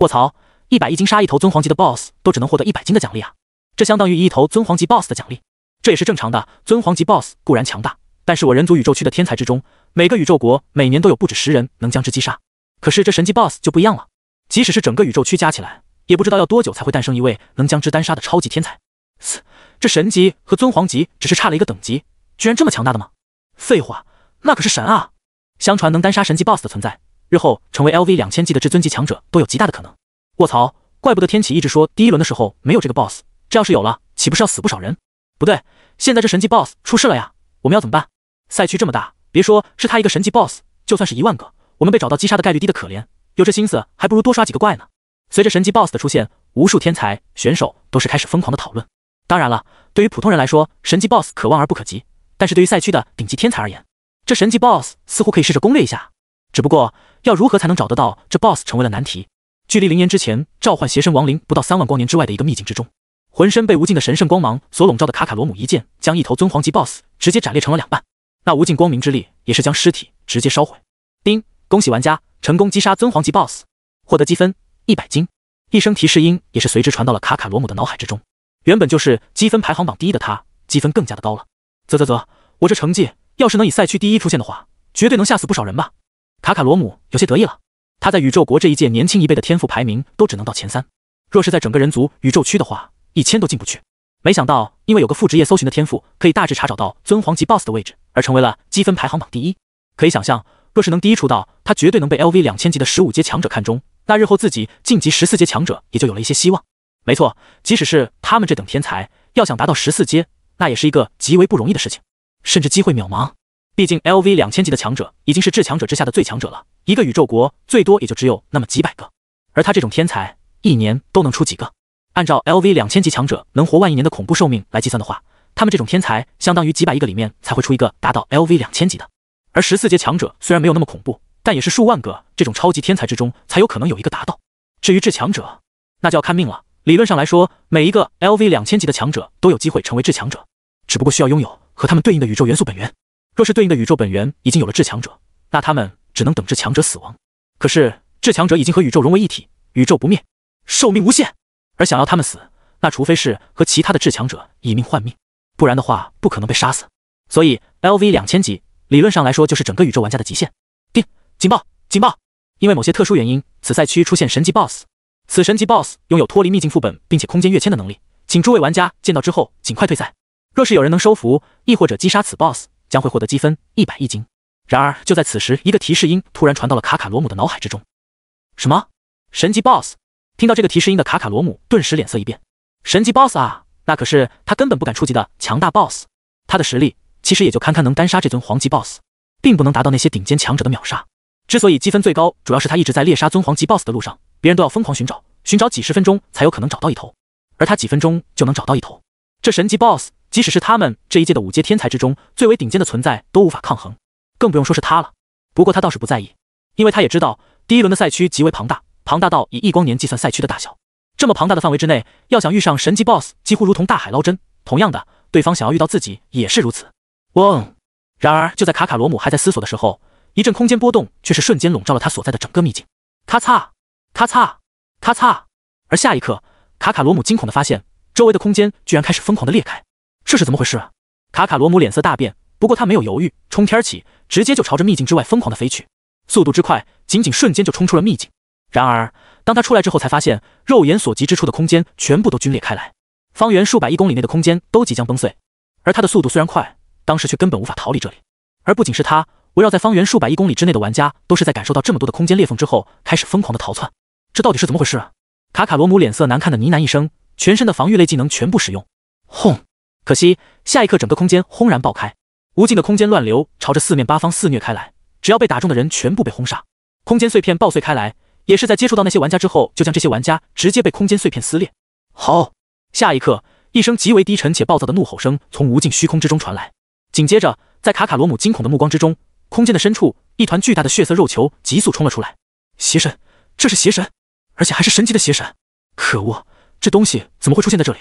卧槽！一百亿金杀一头尊皇级的 BOSS 都只能获得一百金的奖励啊！这相当于一头尊皇级 BOSS 的奖励，这也是正常的。尊皇级 BOSS 固然强大，但是我人族宇宙区的天才之中，每个宇宙国每年都有不止十人能将之击杀。可是这神级 BOSS 就不一样了。即使是整个宇宙区加起来，也不知道要多久才会诞生一位能将之单杀的超级天才。嘶，这神级和尊皇级只是差了一个等级，居然这么强大的吗？废话，那可是神啊！相传能单杀神级 BOSS 的存在，日后成为 LV 两千级的至尊级强者都有极大的可能。卧槽，怪不得天启一直说第一轮的时候没有这个 BOSS，这要是有了，岂不是要死不少人？不对，现在这神级 BOSS 出事了呀！我们要怎么办？赛区这么大，别说是他一个神级 BOSS，就算是一万个，我们被找到击杀的概率低的可怜。有这心思，还不如多刷几个怪呢。随着神级 boss 的出现，无数天才选手都是开始疯狂的讨论。当然了，对于普通人来说，神级 boss 可望而不可及。但是对于赛区的顶级天才而言，这神级 boss 似乎可以试着攻略一下。只不过，要如何才能找得到这 boss 成为了难题。距离灵岩之前召唤邪神亡灵不到三万光年之外的一个秘境之中，浑身被无尽的神圣光芒所笼罩的卡卡罗姆一剑将一头尊皇级 boss 直接斩裂成了两半，那无尽光明之力也是将尸体直接烧毁。丁，恭喜玩家！成功击杀尊皇级 BOSS，获得积分一百金。一声提示音也是随之传到了卡卡罗姆的脑海之中。原本就是积分排行榜第一的他，积分更加的高了。啧啧啧，我这成绩要是能以赛区第一出现的话，绝对能吓死不少人吧？卡卡罗姆有些得意了。他在宇宙国这一届年轻一辈的天赋排名都只能到前三，若是在整个人族宇宙区的话，一千都进不去。没想到，因为有个副职业搜寻的天赋，可以大致查找到尊皇级 BOSS 的位置，而成为了积分排行榜第一。可以想象。若是能第一出道，他绝对能被 LV 两千级的十五阶强者看中，那日后自己晋级十四阶强者也就有了一些希望。没错，即使是他们这等天才，要想达到十四阶，那也是一个极为不容易的事情，甚至机会渺茫。毕竟 LV 两千级的强者已经是至强者之下的最强者了，一个宇宙国最多也就只有那么几百个，而他这种天才一年都能出几个？按照 LV 两千级强者能活万亿年的恐怖寿命来计算的话，他们这种天才相当于几百亿个里面才会出一个达到 LV 两千级的。而十四阶强者虽然没有那么恐怖，但也是数万个这种超级天才之中才有可能有一个达到。至于至强者，那就要看命了。理论上来说，每一个 LV 两千级的强者都有机会成为至强者，只不过需要拥有和他们对应的宇宙元素本源。若是对应的宇宙本源已经有了至强者，那他们只能等至强者死亡。可是至强者已经和宇宙融为一体，宇宙不灭，寿命无限。而想要他们死，那除非是和其他的至强者以命换命，不然的话不可能被杀死。所以 LV 两千级。理论上来说，就是整个宇宙玩家的极限。定警报！警报！因为某些特殊原因，此赛区出现神级 BOSS。此神级 BOSS 拥有脱离秘境副本，并且空间跃迁的能力。请诸位玩家见到之后尽快退赛。若是有人能收服，亦或者击杀此 BOSS，将会获得积分一百亿金。然而，就在此时，一个提示音突然传到了卡卡罗姆的脑海之中。什么？神级 BOSS？听到这个提示音的卡卡罗姆顿时脸色一变。神级 BOSS 啊！那可是他根本不敢触及的强大 BOSS。他的实力……其实也就堪堪能单杀这尊皇级 BOSS，并不能达到那些顶尖强者的秒杀。之所以积分最高，主要是他一直在猎杀尊皇级 BOSS 的路上，别人都要疯狂寻找，寻找几十分钟才有可能找到一头，而他几分钟就能找到一头。这神级 BOSS，即使是他们这一届的五阶天才之中最为顶尖的存在都无法抗衡，更不用说是他了。不过他倒是不在意，因为他也知道第一轮的赛区极为庞大，庞大到以一光年计算赛区的大小，这么庞大的范围之内，要想遇上神级 BOSS，几乎如同大海捞针。同样的，对方想要遇到自己也是如此。嗡！然而就在卡卡罗姆还在思索的时候，一阵空间波动却是瞬间笼罩了他所在的整个秘境。咔嚓！咔嚓！咔嚓！而下一刻，卡卡罗姆惊恐的发现，周围的空间居然开始疯狂的裂开。这是怎么回事？卡卡罗姆脸色大变，不过他没有犹豫，冲天起，直接就朝着秘境之外疯狂的飞去。速度之快，仅仅瞬间就冲出了秘境。然而当他出来之后，才发现肉眼所及之处的空间全部都龟裂开来，方圆数百亿公里内的空间都即将崩碎。而他的速度虽然快，当时却根本无法逃离这里，而不仅是他，围绕在方圆数百亿公里之内的玩家，都是在感受到这么多的空间裂缝之后，开始疯狂的逃窜。这到底是怎么回事？啊？卡卡罗姆脸色难看的呢喃一声，全身的防御类技能全部使用。轰！可惜，下一刻整个空间轰然爆开，无尽的空间乱流朝着四面八方肆虐开来，只要被打中的人全部被轰杀。空间碎片爆碎开来，也是在接触到那些玩家之后，就将这些玩家直接被空间碎片撕裂。好，下一刻，一声极为低沉且暴躁的怒吼声从无尽虚空之中传来。紧接着，在卡卡罗姆惊恐的目光之中，空间的深处，一团巨大的血色肉球急速冲了出来。邪神，这是邪神，而且还是神级的邪神！可恶，这东西怎么会出现在这里？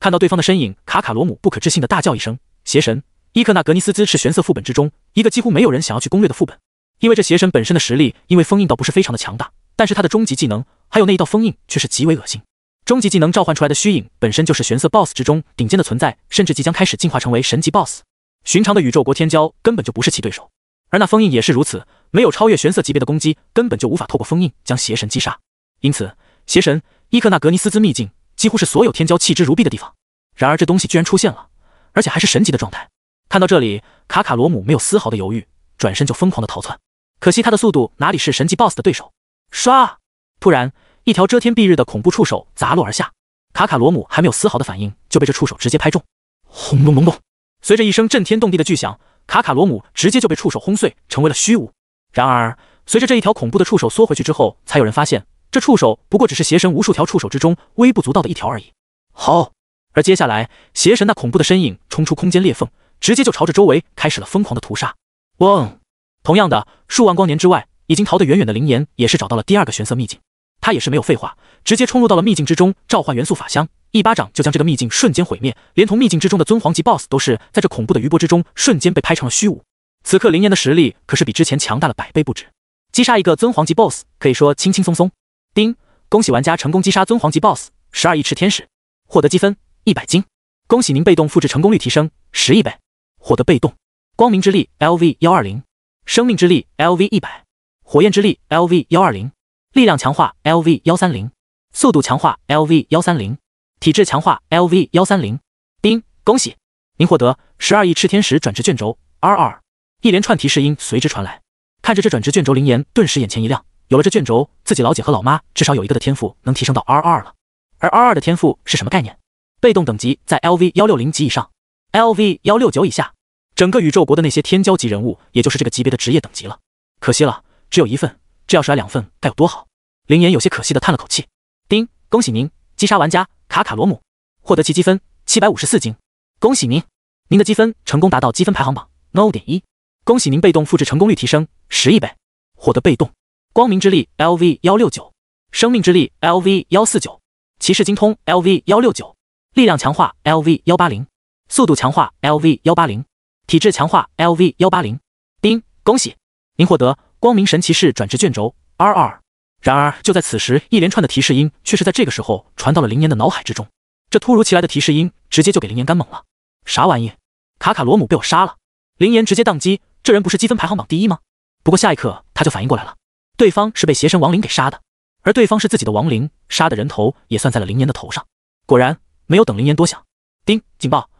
看到对方的身影，卡卡罗姆不可置信的大叫一声：“邪神伊克纳格尼斯兹是玄色副本之中一个几乎没有人想要去攻略的副本，因为这邪神本身的实力，因为封印倒不是非常的强大，但是他的终极技能还有那一道封印却是极为恶心。终极技能召唤出来的虚影本身就是玄色 BOSS 之中顶尖的存在，甚至即将开始进化成为神级 BOSS。”寻常的宇宙国天骄根本就不是其对手，而那封印也是如此，没有超越玄色级别的攻击，根本就无法透过封印将邪神击杀。因此，邪神伊克纳格尼斯兹秘境几乎是所有天骄弃之如敝的地方。然而，这东西居然出现了，而且还是神级的状态。看到这里，卡卡罗姆没有丝毫的犹豫，转身就疯狂的逃窜。可惜他的速度哪里是神级 BOSS 的对手？刷！突然，一条遮天蔽日的恐怖触手砸落而下，卡卡罗姆还没有丝毫的反应，就被这触手直接拍中。轰隆隆隆！随着一声震天动地的巨响，卡卡罗姆直接就被触手轰碎，成为了虚无。然而，随着这一条恐怖的触手缩回去之后，才有人发现，这触手不过只是邪神无数条触手之中微不足道的一条而已。好，而接下来，邪神那恐怖的身影冲出空间裂缝，直接就朝着周围开始了疯狂的屠杀。嗡，同样的，数万光年之外，已经逃得远远的灵岩也是找到了第二个玄色秘境，他也是没有废话，直接冲入到了秘境之中，召唤元素法箱。一巴掌就将这个秘境瞬间毁灭，连同秘境之中的尊皇级 BOSS 都是在这恐怖的余波之中瞬间被拍成了虚无。此刻林岩的实力可是比之前强大了百倍不止，击杀一个尊皇级 BOSS 可以说轻轻松松。丁，恭喜玩家成功击杀尊皇级 BOSS 十二亿炽天使，获得积分一百金。恭喜您被动复制成功率提升十亿倍，获得被动光明之力 LV 幺二零，生命之力 LV 一百，火焰之力 LV 幺二零，力量强化 LV 幺三零，速度强化 LV 幺三零。体质强化 LV 幺三零，丁恭喜您获得十二亿炽天使转职卷轴 R r 一连串提示音随之传来。看着这转职卷轴，林岩顿时眼前一亮，有了这卷轴，自己老姐和老妈至少有一个的天赋能提升到 R r 了。而 R r 的天赋是什么概念？被动等级在 LV 幺六零级以上，LV 幺六九以下，整个宇宙国的那些天骄级人物，也就是这个级别的职业等级了。可惜了，只有一份，这要甩两份该有多好。林岩有些可惜的叹了口气。丁恭喜您击杀玩家。卡卡罗姆获得其积分七百五十四金，恭喜您，您的积分成功达到积分排行榜 No 点一，恭喜您被动复制成功率提升十亿倍，获得被动光明之力 LV 幺六九，生命之力 LV 幺四九，骑士精通 LV 幺六九，力量强化 LV 幺八零，速度强化 LV 幺八零，体质强化 LV 幺八零。丁，恭喜您获得光明神骑士转职卷轴 R r 然而，就在此时，一连串的提示音却是在这个时候传到了林岩的脑海之中。这突如其来的提示音直接就给林岩干懵了。啥玩意？卡卡罗姆被我杀了！林岩直接宕机。这人不是积分排行榜第一吗？不过下一刻他就反应过来了，对方是被邪神亡灵给杀的，而对方是自己的亡灵，杀的人头也算在了林岩的头上。果然，没有等林岩多想，叮，警报！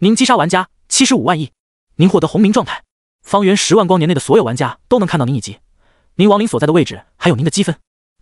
您击杀玩家七十五万亿，您获得红名状态，方圆十万光年内的所有玩家都能看到您一击，您亡灵所在的位置，还有您的积分。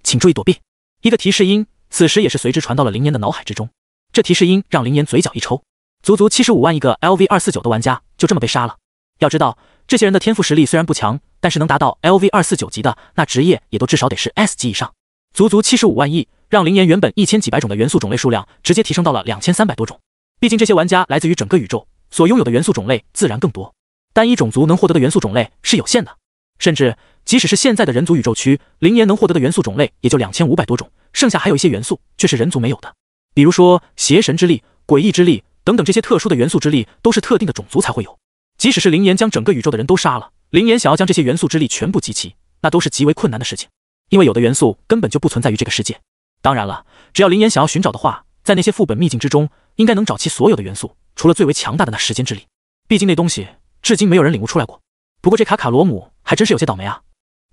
请注意躲避！一个提示音，此时也是随之传到了林岩的脑海之中。这提示音让林岩嘴角一抽，足足七十五万亿个 LV 二四九的玩家就这么被杀了。要知道，这些人的天赋实力虽然不强，但是能达到 LV 二四九级的那职业，也都至少得是 S 级以上。足足七十五万亿，让林岩原本一千几百种的元素种类数量，直接提升到了两千三百多种。毕竟这些玩家来自于整个宇宙，所拥有的元素种类自然更多。单一种族能获得的元素种类是有限的。甚至，即使是现在的人族宇宙区，灵岩能获得的元素种类也就两千五百多种，剩下还有一些元素却是人族没有的，比如说邪神之力、诡异之力等等这些特殊的元素之力，都是特定的种族才会有。即使是灵岩将整个宇宙的人都杀了，灵岩想要将这些元素之力全部集齐，那都是极为困难的事情，因为有的元素根本就不存在于这个世界。当然了，只要灵岩想要寻找的话，在那些副本秘境之中，应该能找齐所有的元素，除了最为强大的那时间之力，毕竟那东西至今没有人领悟出来过。不过这卡卡罗姆还真是有些倒霉啊，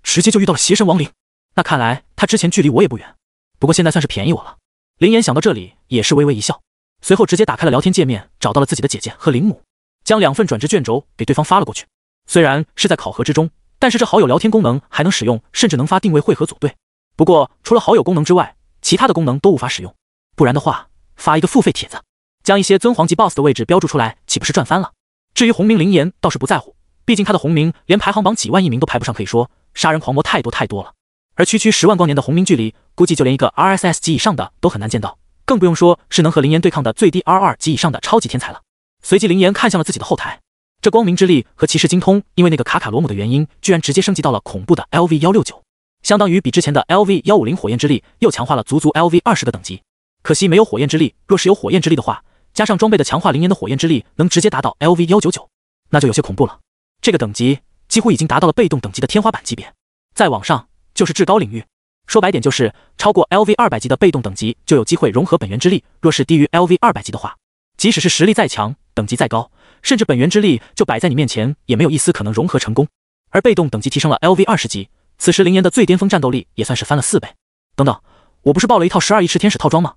直接就遇到了邪神亡灵。那看来他之前距离我也不远，不过现在算是便宜我了。林岩想到这里也是微微一笑，随后直接打开了聊天界面，找到了自己的姐姐和林母，将两份转职卷轴给对方发了过去。虽然是在考核之中，但是这好友聊天功能还能使用，甚至能发定位会合组队。不过除了好友功能之外，其他的功能都无法使用。不然的话，发一个付费帖子，将一些尊皇级 BOSS 的位置标注出来，岂不是赚翻了？至于红明林岩倒是不在乎。毕竟他的红名连排行榜几万亿名都排不上，可以说杀人狂魔太多太多了。而区区十万光年的红名距离，估计就连一个 R S S 级以上的都很难见到，更不用说是能和林岩对抗的最低 R R 级以上的超级天才了。随即，林岩看向了自己的后台，这光明之力和骑士精通，因为那个卡卡罗姆的原因，居然直接升级到了恐怖的 L V 幺六九，相当于比之前的 L V 幺五零火焰之力又强化了足足 L V 二十个等级。可惜没有火焰之力，若是有火焰之力的话，加上装备的强化林岩的火焰之力，能直接达到 L V 幺九九，那就有些恐怖了。这个等级几乎已经达到了被动等级的天花板级别，再往上就是至高领域。说白点就是，超过 LV 二百级的被动等级就有机会融合本源之力。若是低于 LV 二百级的话，即使是实力再强，等级再高，甚至本源之力就摆在你面前，也没有一丝可能融合成功。而被动等级提升了 LV 二十级，此时林岩的最巅峰战斗力也算是翻了四倍。等等，我不是爆了一套十二亿炽天使套装吗？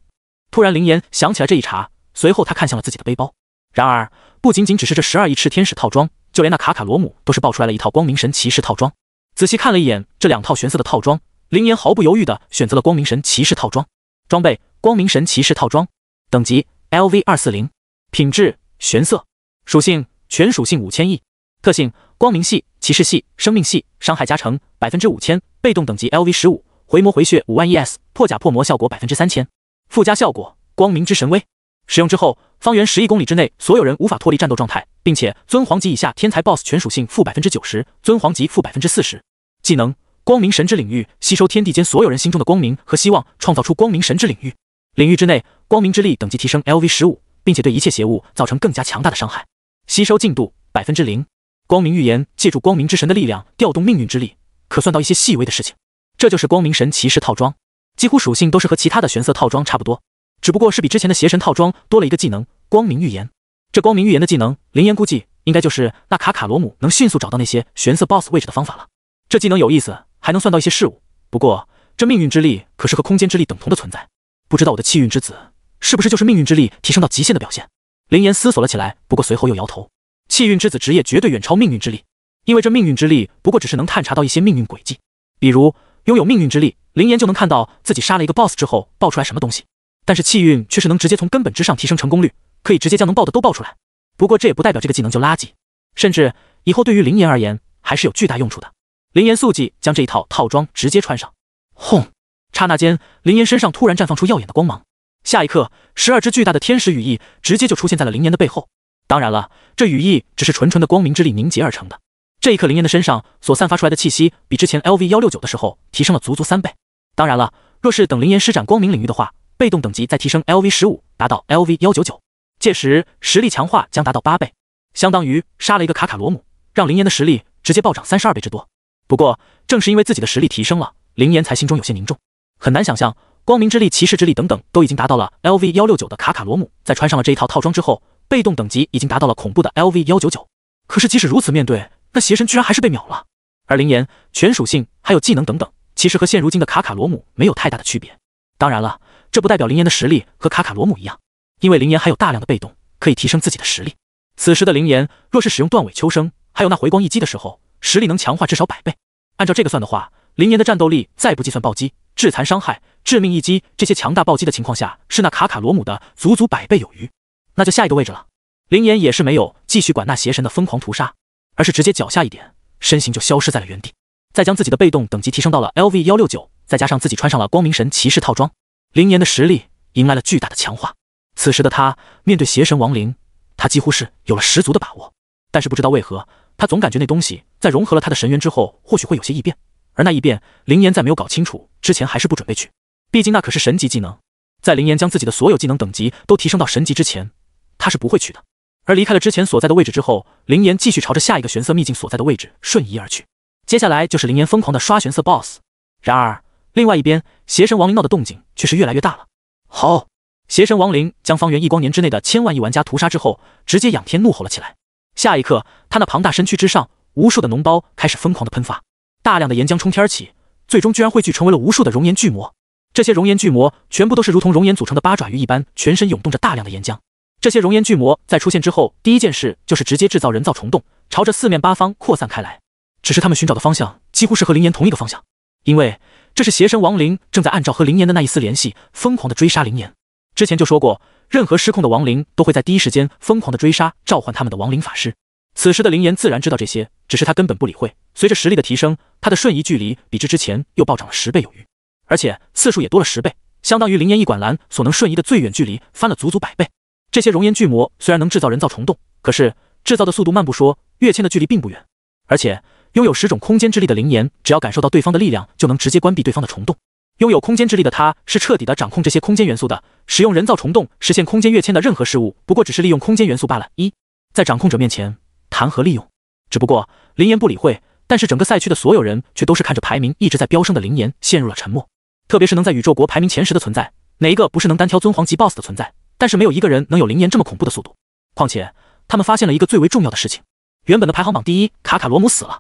突然，林岩想起来这一茬，随后他看向了自己的背包。然而，不仅仅只是这十二亿炽天使套装。就连那卡卡罗姆都是爆出来了一套光明神骑士套装。仔细看了一眼这两套玄色的套装，林岩毫不犹豫地选择了光明神骑士套装。装备：光明神骑士套装，等级 L V 二四零，品质玄色，属性全属性五千亿，特性光明系、骑士系、生命系，伤害加成百分之五千，被动等级 L V 十五，回魔回血五万 E S，破甲破魔效果百分之三千，附加效果光明之神威。使用之后，方圆十亿公里之内所有人无法脱离战斗状态，并且尊皇级以下天才 BOSS 全属性负百分之九十，尊皇级负百分之四十。技能：光明神之领域，吸收天地间所有人心中的光明和希望，创造出光明神之领域。领域之内，光明之力等级提升 LV 十五，并且对一切邪物造成更加强大的伤害。吸收进度百分之零。光明预言，借助光明之神的力量，调动命运之力，可算到一些细微的事情。这就是光明神骑士套装，几乎属性都是和其他的玄色套装差不多。只不过是比之前的邪神套装多了一个技能——光明预言。这光明预言的技能，林岩估计应该就是那卡卡罗姆能迅速找到那些玄色 boss 位置的方法了。这技能有意思，还能算到一些事物。不过这命运之力可是和空间之力等同的存在，不知道我的气运之子是不是就是命运之力提升到极限的表现？林岩思索了起来，不过随后又摇头。气运之子职业绝对远超命运之力，因为这命运之力不过只是能探查到一些命运轨迹，比如拥有命运之力，林岩就能看到自己杀了一个 boss 之后爆出来什么东西。但是气运却是能直接从根本之上提升成功率，可以直接将能爆的都爆出来。不过这也不代表这个技能就垃圾，甚至以后对于林岩而言还是有巨大用处的。林岩速记将这一套套装直接穿上，轰！刹那间，林岩身上突然绽放出耀眼的光芒。下一刻，十二只巨大的天使羽翼直接就出现在了林岩的背后。当然了，这羽翼只是纯纯的光明之力凝结而成的。这一刻，林岩的身上所散发出来的气息比之前 L V 幺六九的时候提升了足足三倍。当然了，若是等林岩施展光明领域的话。被动等级再提升 LV 十五，达到 LV 幺九九，届时实力强化将达到八倍，相当于杀了一个卡卡罗姆，让林岩的实力直接暴涨三十二倍之多。不过，正是因为自己的实力提升了，林岩才心中有些凝重。很难想象，光明之力、骑士之力等等都已经达到了 LV 幺六九的卡卡罗姆，在穿上了这一套套装之后，被动等级已经达到了恐怖的 LV 幺九九。可是，即使如此，面对那邪神，居然还是被秒了。而林岩全属性还有技能等等，其实和现如今的卡卡罗姆没有太大的区别。当然了，这不代表林岩的实力和卡卡罗姆一样，因为林岩还有大量的被动可以提升自己的实力。此时的林岩若是使用断尾秋生，还有那回光一击的时候，实力能强化至少百倍。按照这个算的话，林岩的战斗力再不计算暴击、致残伤害、致命一击这些强大暴击的情况下，是那卡卡罗姆的足足百倍有余。那就下一个位置了。林岩也是没有继续管那邪神的疯狂屠杀，而是直接脚下一点，身形就消失在了原地，再将自己的被动等级提升到了 L V 幺六九。再加上自己穿上了光明神骑士套装，林岩的实力迎来了巨大的强化。此时的他面对邪神亡灵，他几乎是有了十足的把握。但是不知道为何，他总感觉那东西在融合了他的神元之后，或许会有些异变。而那异变，林岩在没有搞清楚之前，还是不准备去。毕竟那可是神级技能。在林岩将自己的所有技能等级都提升到神级之前，他是不会去的。而离开了之前所在的位置之后，林岩继续朝着下一个玄色秘境所在的位置瞬移而去。接下来就是林岩疯狂的刷玄色 BOSS。然而。另外一边，邪神亡灵闹的动静却是越来越大了。好，邪神亡灵将方圆一光年之内的千万亿玩家屠杀之后，直接仰天怒吼了起来。下一刻，他那庞大身躯之上，无数的脓包开始疯狂的喷发，大量的岩浆冲天而起，最终居然汇聚成为了无数的熔岩巨魔。这些熔岩巨魔全部都是如同熔岩组成的八爪鱼一般，全身涌动着大量的岩浆。这些熔岩巨魔在出现之后，第一件事就是直接制造人造虫洞，朝着四面八方扩散开来。只是他们寻找的方向几乎是和灵岩同一个方向，因为。这是邪神亡灵正在按照和灵岩的那一丝联系，疯狂的追杀灵岩。之前就说过，任何失控的亡灵都会在第一时间疯狂的追杀召唤他们的亡灵法师。此时的灵岩自然知道这些，只是他根本不理会。随着实力的提升，他的瞬移距离比之之前又暴涨了十倍有余，而且次数也多了十倍，相当于灵岩一管蓝所能瞬移的最远距离翻了足足百倍。这些熔岩巨魔虽然能制造人造虫洞，可是制造的速度慢不说，跃迁的距离并不远，而且。拥有十种空间之力的灵岩，只要感受到对方的力量，就能直接关闭对方的虫洞。拥有空间之力的他，是彻底的掌控这些空间元素的。使用人造虫洞实现空间跃迁的任何事物，不过只是利用空间元素罢了。一在掌控者面前，谈何利用？只不过灵岩不理会，但是整个赛区的所有人却都是看着排名一直在飙升的灵岩陷入了沉默。特别是能在宇宙国排名前十的存在，哪一个不是能单挑尊皇级 BOSS 的存在？但是没有一个人能有灵岩这么恐怖的速度。况且，他们发现了一个最为重要的事情：原本的排行榜第一卡卡罗姆死了。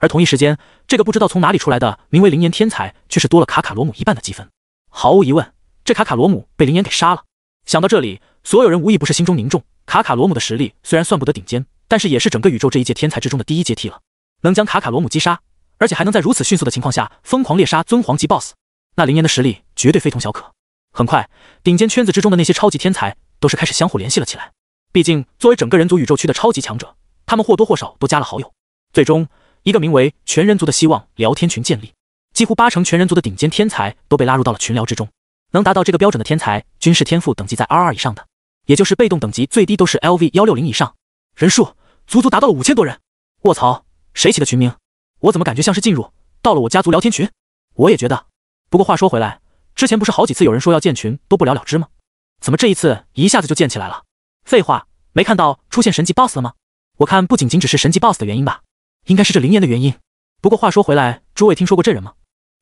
而同一时间，这个不知道从哪里出来的名为灵岩天才，却是多了卡卡罗姆一半的积分。毫无疑问，这卡卡罗姆被灵岩给杀了。想到这里，所有人无一不是心中凝重。卡卡罗姆的实力虽然算不得顶尖，但是也是整个宇宙这一届天才之中的第一阶梯了。能将卡卡罗姆击杀，而且还能在如此迅速的情况下疯狂猎杀尊皇级 BOSS，那灵岩的实力绝对非同小可。很快，顶尖圈子之中的那些超级天才都是开始相互联系了起来。毕竟，作为整个人族宇宙区的超级强者，他们或多或少都加了好友。最终。一个名为“全人族”的希望聊天群建立，几乎八成全人族的顶尖天才都被拉入到了群聊之中。能达到这个标准的天才，军事天赋等级在 R 二以上的，也就是被动等级最低都是 L V 幺六零以上，人数足足达到了五千多人。卧槽，谁起的群名？我怎么感觉像是进入到了我家族聊天群？我也觉得。不过话说回来，之前不是好几次有人说要建群都不了了之吗？怎么这一次一下子就建起来了？废话，没看到出现神级 boss 了吗？我看不仅仅只是神级 boss 的原因吧。应该是这灵岩的原因。不过话说回来，诸位听说过这人吗？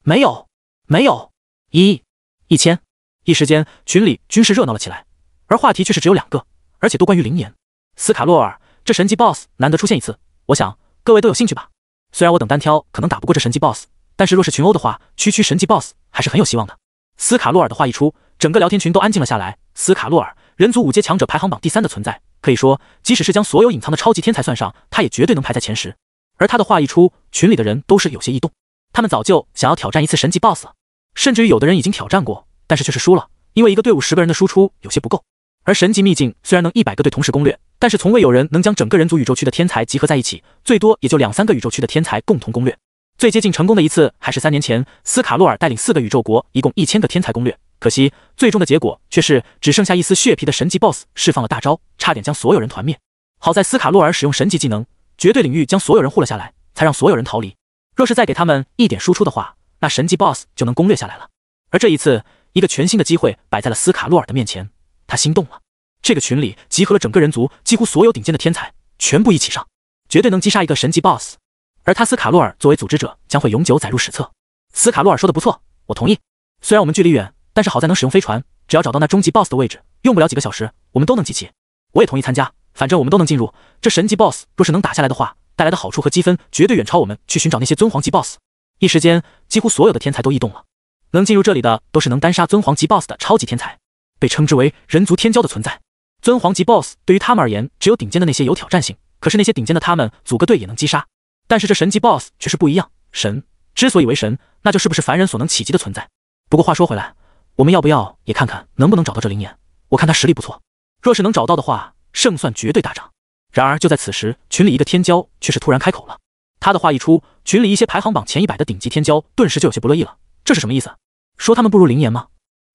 没有，没有。一一千，一时间群里均是热闹了起来，而话题却是只有两个，而且都关于灵岩斯卡洛尔这神级 BOSS，难得出现一次，我想各位都有兴趣吧？虽然我等单挑可能打不过这神级 BOSS，但是若是群殴的话，区区神级 BOSS 还是很有希望的。斯卡洛尔的话一出，整个聊天群都安静了下来。斯卡洛尔，人族五阶强者排行榜第三的存在，可以说，即使是将所有隐藏的超级天才算上，他也绝对能排在前十。而他的话一出，群里的人都是有些异动。他们早就想要挑战一次神级 BOSS 了，甚至于有的人已经挑战过，但是却是输了，因为一个队伍十个人的输出有些不够。而神级秘境虽然能一百个队同时攻略，但是从未有人能将整个人族宇宙区的天才集合在一起，最多也就两三个宇宙区的天才共同攻略。最接近成功的一次还是三年前，斯卡洛尔带领四个宇宙国，一共一千个天才攻略，可惜最终的结果却是只剩下一丝血皮的神级 BOSS 释放了大招，差点将所有人团灭。好在斯卡洛尔使用神级技能。绝对领域将所有人护了下来，才让所有人逃离。若是再给他们一点输出的话，那神级 boss 就能攻略下来了。而这一次，一个全新的机会摆在了斯卡洛尔的面前，他心动了。这个群里集合了整个人族几乎所有顶尖的天才，全部一起上，绝对能击杀一个神级 boss。而他斯卡洛尔作为组织者，将会永久载入史册。斯卡洛尔说的不错，我同意。虽然我们距离远，但是好在能使用飞船，只要找到那终极 boss 的位置，用不了几个小时，我们都能集齐。我也同意参加。反正我们都能进入这神级 BOSS，若是能打下来的话，带来的好处和积分绝对远超我们去寻找那些尊皇级 BOSS。一时间，几乎所有的天才都异动了。能进入这里的，都是能单杀尊皇级 BOSS 的超级天才，被称之为人族天骄的存在。尊皇级 BOSS 对于他们而言，只有顶尖的那些有挑战性，可是那些顶尖的他们组个队也能击杀。但是这神级 BOSS 却是不一样，神之所以为神，那就是不是凡人所能企及的存在。不过话说回来，我们要不要也看看能不能找到这灵眼？我看他实力不错，若是能找到的话。胜算绝对大涨。然而就在此时，群里一个天骄却是突然开口了。他的话一出，群里一些排行榜前一百的顶级天骄顿时就有些不乐意了。这是什么意思？说他们不如灵岩吗？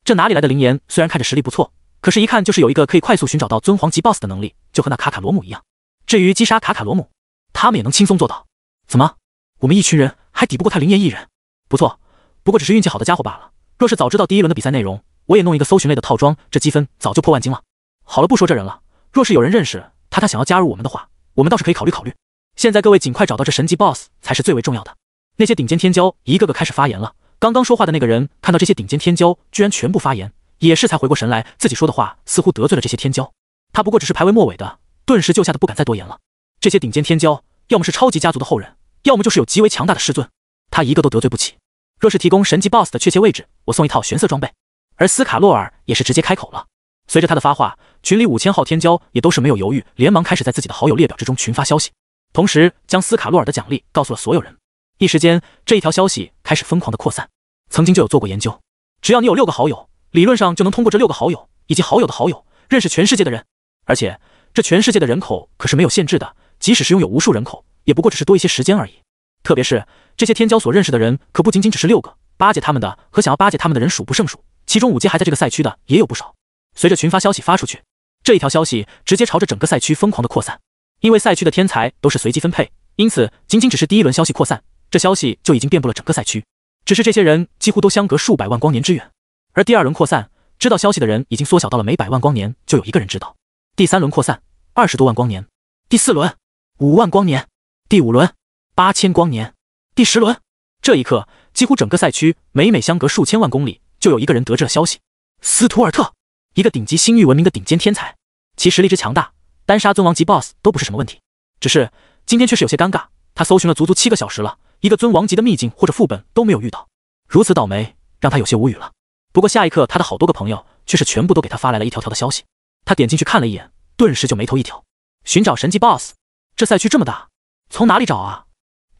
这哪里来的灵岩？虽然看着实力不错，可是一看就是有一个可以快速寻找到尊皇级 BOSS 的能力，就和那卡卡罗姆一样。至于击杀卡卡罗姆，他们也能轻松做到。怎么，我们一群人还抵不过他灵岩一人？不错，不过只是运气好的家伙罢了。若是早知道第一轮的比赛内容，我也弄一个搜寻类的套装，这积分早就破万金了。好了，不说这人了。若是有人认识他，他想要加入我们的话，我们倒是可以考虑考虑。现在各位尽快找到这神级 boss 才是最为重要的。那些顶尖天骄一个个开始发言了。刚刚说话的那个人看到这些顶尖天骄居然全部发言，也是才回过神来，自己说的话似乎得罪了这些天骄。他不过只是排位末尾的，顿时就吓得不敢再多言了。这些顶尖天骄要么是超级家族的后人，要么就是有极为强大的师尊，他一个都得罪不起。若是提供神级 boss 的确切位置，我送一套玄色装备。而斯卡洛尔也是直接开口了。随着他的发话，群里五千号天骄也都是没有犹豫，连忙开始在自己的好友列表之中群发消息，同时将斯卡洛尔的奖励告诉了所有人。一时间，这一条消息开始疯狂的扩散。曾经就有做过研究，只要你有六个好友，理论上就能通过这六个好友以及好友的好友认识全世界的人。而且这全世界的人口可是没有限制的，即使是拥有无数人口，也不过只是多一些时间而已。特别是这些天骄所认识的人，可不仅仅只是六个，巴结他们的和想要巴结他们的人数不胜数，其中五阶还在这个赛区的也有不少。随着群发消息发出去，这一条消息直接朝着整个赛区疯狂的扩散。因为赛区的天才都是随机分配，因此仅仅只是第一轮消息扩散，这消息就已经遍布了整个赛区。只是这些人几乎都相隔数百万光年之远。而第二轮扩散，知道消息的人已经缩小到了每百万光年就有一个人知道。第三轮扩散，二十多万光年。第四轮，五万光年。第五轮，八千光年。第十轮，这一刻几乎整个赛区每每相隔数千万公里，就有一个人得知了消息。斯图尔特。一个顶级星域文明的顶尖天才，其实力之强大，单杀尊王级 BOSS 都不是什么问题。只是今天却是有些尴尬，他搜寻了足足七个小时了，一个尊王级的秘境或者副本都没有遇到，如此倒霉，让他有些无语了。不过下一刻，他的好多个朋友却是全部都给他发来了一条条的消息。他点进去看了一眼，顿时就眉头一挑：寻找神级 BOSS，这赛区这么大，从哪里找啊？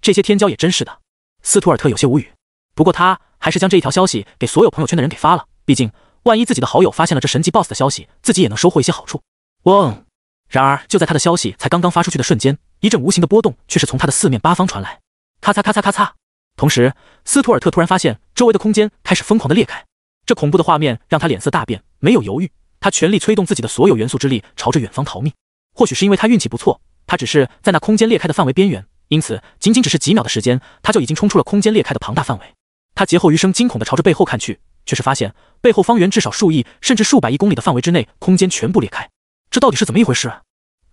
这些天骄也真是的。斯图尔特有些无语，不过他还是将这一条消息给所有朋友圈的人给发了，毕竟。万一自己的好友发现了这神级 boss 的消息，自己也能收获一些好处。嗡！然而就在他的消息才刚刚发出去的瞬间，一阵无形的波动却是从他的四面八方传来，咔嚓咔嚓咔嚓。同时，斯图尔特突然发现周围的空间开始疯狂的裂开，这恐怖的画面让他脸色大变。没有犹豫，他全力催动自己的所有元素之力，朝着远方逃命。或许是因为他运气不错，他只是在那空间裂开的范围边缘，因此仅仅只是几秒的时间，他就已经冲出了空间裂开的庞大范围。他劫后余生，惊恐的朝着背后看去。却是发现背后方圆至少数亿甚至数百亿公里的范围之内，空间全部裂开。这到底是怎么一回事？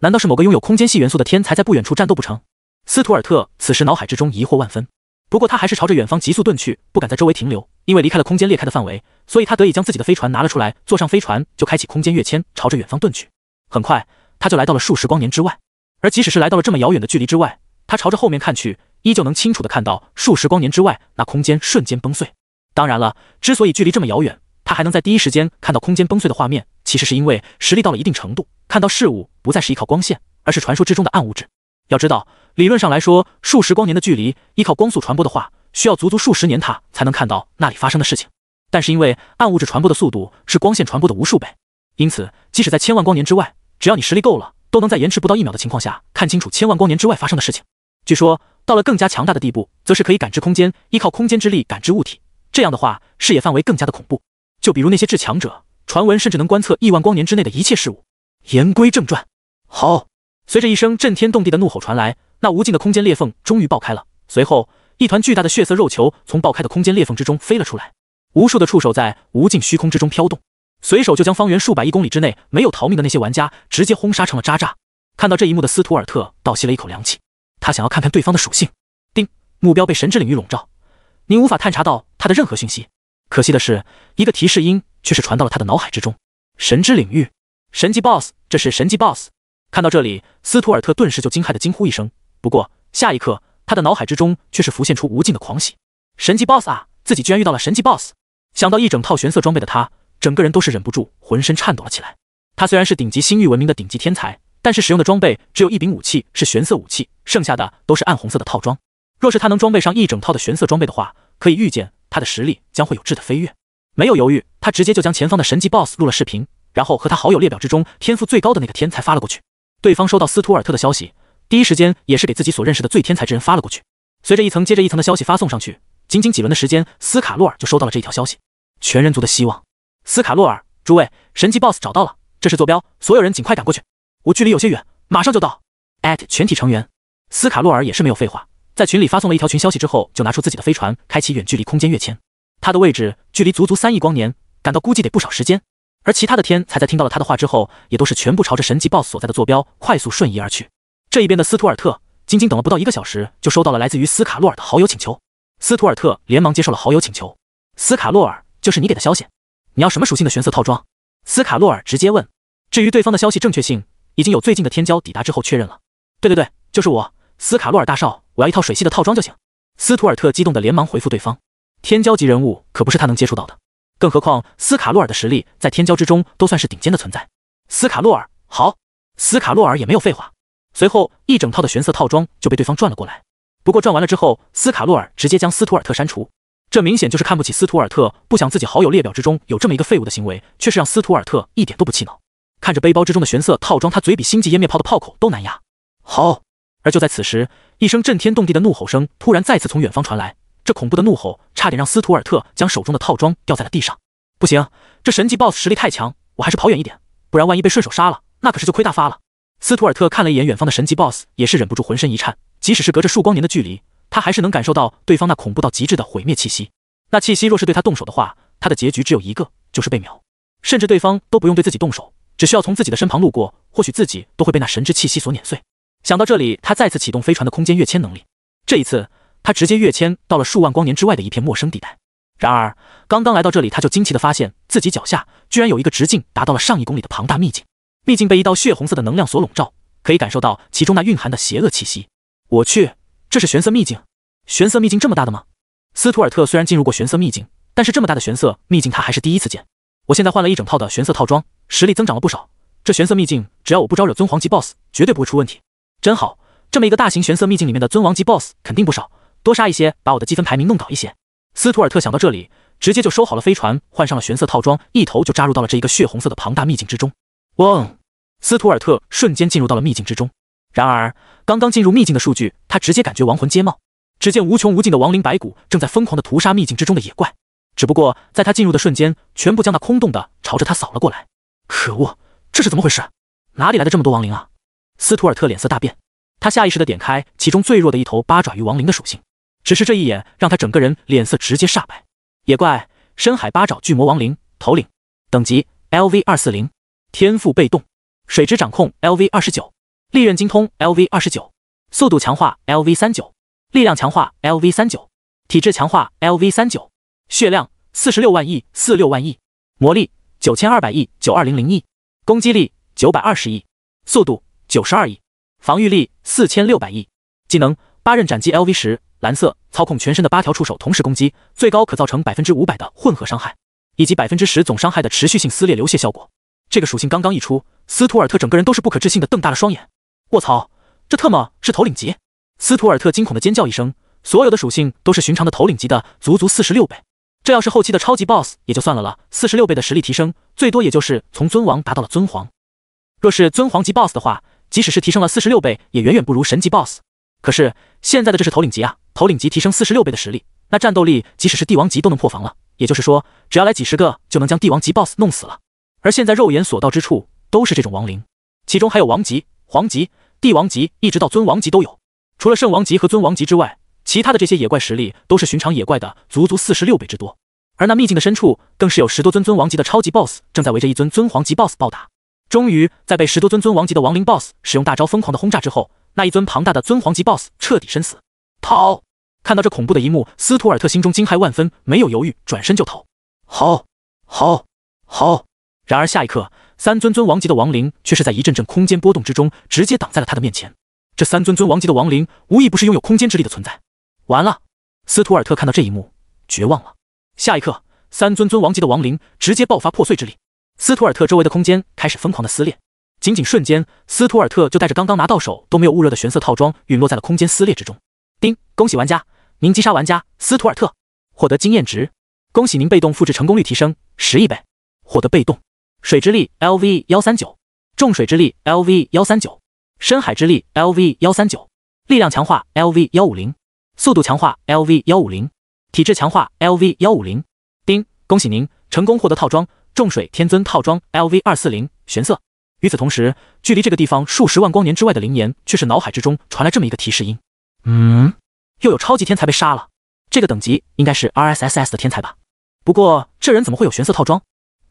难道是某个拥有空间系元素的天才在不远处战斗不成？斯图尔特此时脑海之中疑惑万分，不过他还是朝着远方急速遁去，不敢在周围停留，因为离开了空间裂开的范围，所以他得以将自己的飞船拿了出来，坐上飞船就开启空间跃迁，朝着远方遁去。很快，他就来到了数十光年之外，而即使是来到了这么遥远的距离之外，他朝着后面看去，依旧能清楚的看到数十光年之外那空间瞬间崩碎。当然了，之所以距离这么遥远，他还能在第一时间看到空间崩碎的画面，其实是因为实力到了一定程度，看到事物不再是依靠光线，而是传说之中的暗物质。要知道，理论上来说，数十光年的距离，依靠光速传播的话，需要足足数十年他才能看到那里发生的事情。但是因为暗物质传播的速度是光线传播的无数倍，因此即使在千万光年之外，只要你实力够了，都能在延迟不到一秒的情况下看清楚千万光年之外发生的事情。据说，到了更加强大的地步，则是可以感知空间，依靠空间之力感知物体。这样的话，视野范围更加的恐怖。就比如那些至强者，传闻甚至能观测亿万光年之内的一切事物。言归正传，好。随着一声震天动地的怒吼传来，那无尽的空间裂缝终于爆开了。随后，一团巨大的血色肉球从爆开的空间裂缝之中飞了出来，无数的触手在无尽虚空之中飘动，随手就将方圆数百亿公里之内没有逃命的那些玩家直接轰杀成了渣渣。看到这一幕的斯图尔特倒吸了一口凉气，他想要看看对方的属性。叮，目标被神之领域笼罩。您无法探查到他的任何信息，可惜的是，一个提示音却是传到了他的脑海之中。神之领域，神级 boss，这是神级 boss。看到这里，斯图尔特顿时就惊骇的惊呼一声。不过下一刻，他的脑海之中却是浮现出无尽的狂喜。神级 boss 啊，自己居然遇到了神级 boss！想到一整套玄色装备的他，整个人都是忍不住浑身颤抖了起来。他虽然是顶级星域文明的顶级天才，但是使用的装备只有一柄武器是玄色武器，剩下的都是暗红色的套装。若是他能装备上一整套的玄色装备的话，可以预见他的实力将会有质的飞跃。没有犹豫，他直接就将前方的神级 BOSS 录了视频，然后和他好友列表之中天赋最高的那个天才发了过去。对方收到斯图尔特的消息，第一时间也是给自己所认识的最天才之人发了过去。随着一层接着一层的消息发送上去，仅仅几轮的时间，斯卡洛尔就收到了这一条消息。全人族的希望，斯卡洛尔，诸位，神级 BOSS 找到了，这是坐标，所有人尽快赶过去。我距离有些远，马上就到。全体成员，斯卡洛尔也是没有废话。在群里发送了一条群消息之后，就拿出自己的飞船，开启远距离空间跃迁。他的位置距离足足三亿光年，感到估计得不少时间。而其他的天才在听到了他的话之后，也都是全部朝着神级 BOSS 所在的坐标快速瞬移而去。这一边的斯图尔特仅仅等了不到一个小时，就收到了来自于斯卡洛尔的好友请求。斯图尔特连忙接受了好友请求。斯卡洛尔就是你给的消息？你要什么属性的玄色套装？斯卡洛尔直接问。至于对方的消息正确性，已经有最近的天骄抵达之后确认了。对对对，就是我，斯卡洛尔大少。我要一套水系的套装就行。斯图尔特激动的连忙回复对方，天骄级人物可不是他能接触到的，更何况斯卡洛尔的实力在天骄之中都算是顶尖的存在。斯卡洛尔好，斯卡洛尔也没有废话，随后一整套的玄色套装就被对方转了过来。不过转完了之后，斯卡洛尔直接将斯图尔特删除，这明显就是看不起斯图尔特，不想自己好友列表之中有这么一个废物的行为，却是让斯图尔特一点都不气恼。看着背包之中的玄色套装，他嘴比星际湮灭炮的炮口都难压。好。而就在此时，一声震天动地的怒吼声突然再次从远方传来，这恐怖的怒吼差点让斯图尔特将手中的套装掉在了地上。不行，这神级 BOSS 实力太强，我还是跑远一点，不然万一被顺手杀了，那可是就亏大发了。斯图尔特看了一眼远方的神级 BOSS，也是忍不住浑身一颤。即使是隔着数光年的距离，他还是能感受到对方那恐怖到极致的毁灭气息。那气息若是对他动手的话，他的结局只有一个，就是被秒。甚至对方都不用对自己动手，只需要从自己的身旁路过，或许自己都会被那神之气息所碾碎。想到这里，他再次启动飞船的空间跃迁能力。这一次，他直接跃迁到了数万光年之外的一片陌生地带。然而，刚刚来到这里，他就惊奇的发现自己脚下居然有一个直径达到了上亿公里的庞大秘境。秘境被一道血红色的能量所笼罩，可以感受到其中那蕴含的邪恶气息。我去，这是玄色秘境？玄色秘境这么大的吗？斯图尔特虽然进入过玄色秘境，但是这么大的玄色秘境他还是第一次见。我现在换了一整套的玄色套装，实力增长了不少。这玄色秘境，只要我不招惹尊皇级 BOSS，绝对不会出问题。真好，这么一个大型玄色秘境里面的尊王级 BOSS 肯定不少，多杀一些，把我的积分排名弄高一些。斯图尔特想到这里，直接就收好了飞船，换上了玄色套装，一头就扎入到了这一个血红色的庞大秘境之中。嗡，斯图尔特瞬间进入到了秘境之中。然而，刚刚进入秘境的数据，他直接感觉亡魂皆冒。只见无穷无尽的亡灵白骨正在疯狂的屠杀秘境之中的野怪，只不过在他进入的瞬间，全部将那空洞的朝着他扫了过来。可恶，这是怎么回事？哪里来的这么多亡灵啊？斯图尔特脸色大变，他下意识的点开其中最弱的一头八爪鱼亡灵的属性，只是这一眼让他整个人脸色直接煞白。野怪：深海八爪巨魔亡灵头领，等级 L V 二四零，天赋被动：水之掌控 L V 二十九，利刃精通 L V 二十九，速度强化 L V 三九，力量强化 L V 三九，体质强化 L V 三九，血量四十六万亿四六万亿，魔力九千二百亿九二零零亿，攻击力九百二十亿，速度。九十二亿，防御力四千六百亿，技能八刃斩击 L V 十，蓝色，操控全身的八条触手同时攻击，最高可造成百分之五百的混合伤害，以及百分之十总伤害的持续性撕裂流血效果。这个属性刚刚一出，斯图尔特整个人都是不可置信的瞪大了双眼。卧槽，这特么是头领级！斯图尔特惊恐的尖叫一声，所有的属性都是寻常的头领级的足足四十六倍。这要是后期的超级 boss 也就算了了，四十六倍的实力提升，最多也就是从尊王达到了尊皇。若是尊皇级 boss 的话，即使是提升了四十六倍，也远远不如神级 boss。可是现在的这是头领级啊！头领级提升四十六倍的实力，那战斗力即使是帝王级都能破防了。也就是说，只要来几十个，就能将帝王级 boss 弄死了。而现在肉眼所到之处都是这种亡灵，其中还有王级、皇级、帝王级，一直到尊王级都有。除了圣王级和尊王级之外，其他的这些野怪实力都是寻常野怪的足足四十六倍之多。而那秘境的深处，更是有十多尊尊王级的超级 boss 正在围着一尊尊皇级 boss 暴打。终于，在被十多尊尊王级的亡灵 BOSS 使用大招疯狂的轰炸之后，那一尊庞大的尊皇级 BOSS 彻底身死。逃！看到这恐怖的一幕，斯图尔特心中惊骇万分，没有犹豫，转身就逃。好，好，好！然而下一刻，三尊尊王级的亡灵却是在一阵阵空间波动之中，直接挡在了他的面前。这三尊尊王级的亡灵无一不是拥有空间之力的存在。完了！斯图尔特看到这一幕，绝望了。下一刻，三尊尊王级的亡灵直接爆发破碎之力。斯图尔特周围的空间开始疯狂的撕裂，仅仅瞬间，斯图尔特就带着刚刚拿到手都没有焐热的玄色套装，陨落在了空间撕裂之中。叮，恭喜玩家，您击杀玩家斯图尔特，获得经验值。恭喜您被动复制成功率提升十亿倍，获得被动水之力 Lv. 幺三九，重水之力 Lv. 幺三九，深海之力 Lv. 幺三九，力量强化 Lv. 幺五零，速度强化 Lv. 幺五零，体质强化 Lv. 幺五零。叮，恭喜您成功获得套装。重水天尊套装 L V 二四零玄色。与此同时，距离这个地方数十万光年之外的灵岩却是脑海之中传来这么一个提示音：“嗯，又有超级天才被杀了。这个等级应该是 R S S S 的天才吧？不过这人怎么会有玄色套装？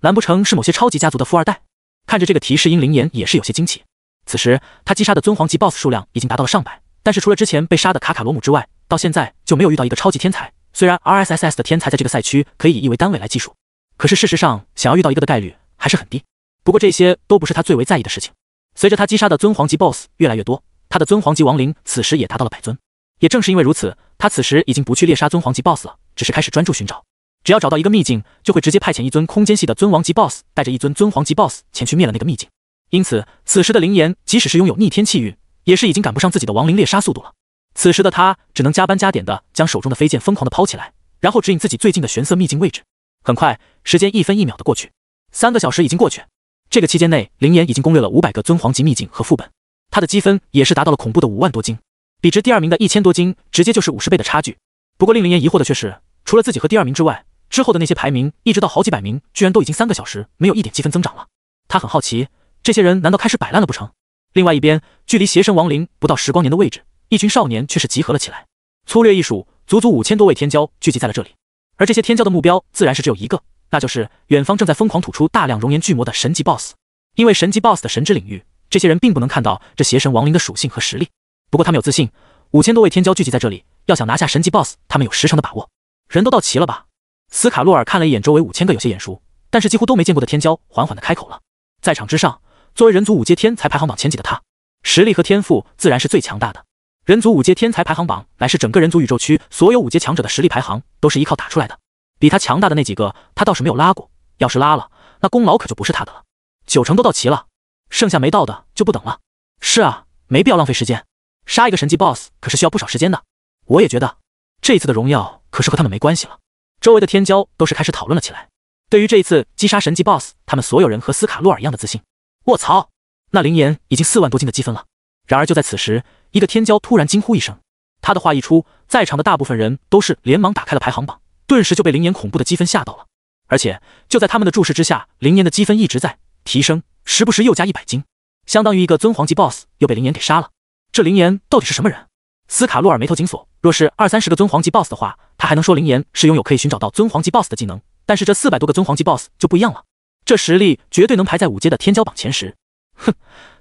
难不成是某些超级家族的富二代？”看着这个提示音，灵岩也是有些惊奇。此时他击杀的尊皇级 Boss 数量已经达到了上百，但是除了之前被杀的卡卡罗姆之外，到现在就没有遇到一个超级天才。虽然 R S S S 的天才在这个赛区可以以亿为单位来计数。可是事实上，想要遇到一个的概率还是很低。不过这些都不是他最为在意的事情。随着他击杀的尊皇级 BOSS 越来越多，他的尊皇级亡灵此时也达到了百尊。也正是因为如此，他此时已经不去猎杀尊皇级 BOSS 了，只是开始专注寻找。只要找到一个秘境，就会直接派遣一尊空间系的尊王级 BOSS 带着一尊尊皇级 BOSS 前去灭了那个秘境。因此，此时的灵岩即使是拥有逆天气运，也是已经赶不上自己的亡灵猎杀速度了。此时的他只能加班加点的将手中的飞剑疯狂的抛起来，然后指引自己最近的玄色秘境位置。很快，时间一分一秒的过去，三个小时已经过去。这个期间内，林岩已经攻略了五百个尊皇级秘境和副本，他的积分也是达到了恐怖的五万多金，比值第二名的一千多金，直接就是五十倍的差距。不过令林岩疑惑的却是，除了自己和第二名之外，之后的那些排名一直到好几百名，居然都已经三个小时没有一点积分增长了。他很好奇，这些人难道开始摆烂了不成？另外一边，距离邪神亡灵不到十光年的位置，一群少年却是集合了起来。粗略一数，足足五千多位天骄聚集在了这里。而这些天骄的目标自然是只有一个，那就是远方正在疯狂吐出大量熔岩巨魔的神级 BOSS。因为神级 BOSS 的神之领域，这些人并不能看到这邪神亡灵的属性和实力。不过他们有自信，五千多位天骄聚集在这里，要想拿下神级 BOSS，他们有十成的把握。人都到齐了吧？斯卡洛尔看了一眼周围五千个有些眼熟，但是几乎都没见过的天骄，缓缓的开口了。在场之上，作为人族五阶天才排行榜前几的他，实力和天赋自然是最强大的。人族五阶天才排行榜乃是整个人族宇宙区所有五阶强者的实力排行，都是依靠打出来的。比他强大的那几个，他倒是没有拉过。要是拉了，那功劳可就不是他的了。九成都到齐了，剩下没到的就不等了。是啊，没必要浪费时间。杀一个神级 BOSS 可是需要不少时间的。我也觉得，这一次的荣耀可是和他们没关系了。周围的天骄都是开始讨论了起来。对于这一次击杀神级 BOSS，他们所有人和斯卡洛尔一样的自信。卧槽，那灵岩已经四万多金的积分了。然而就在此时，一个天骄突然惊呼一声。他的话一出，在场的大部分人都是连忙打开了排行榜，顿时就被灵岩恐怖的积分吓到了。而且就在他们的注视之下，灵岩的积分一直在提升，时不时又加一百金，相当于一个尊皇级 BOSS 又被灵岩给杀了。这灵岩到底是什么人？斯卡洛尔眉头紧锁。若是二三十个尊皇级 BOSS 的话，他还能说灵岩是拥有可以寻找到尊皇级 BOSS 的技能。但是这四百多个尊皇级 BOSS 就不一样了，这实力绝对能排在五阶的天骄榜前十。哼，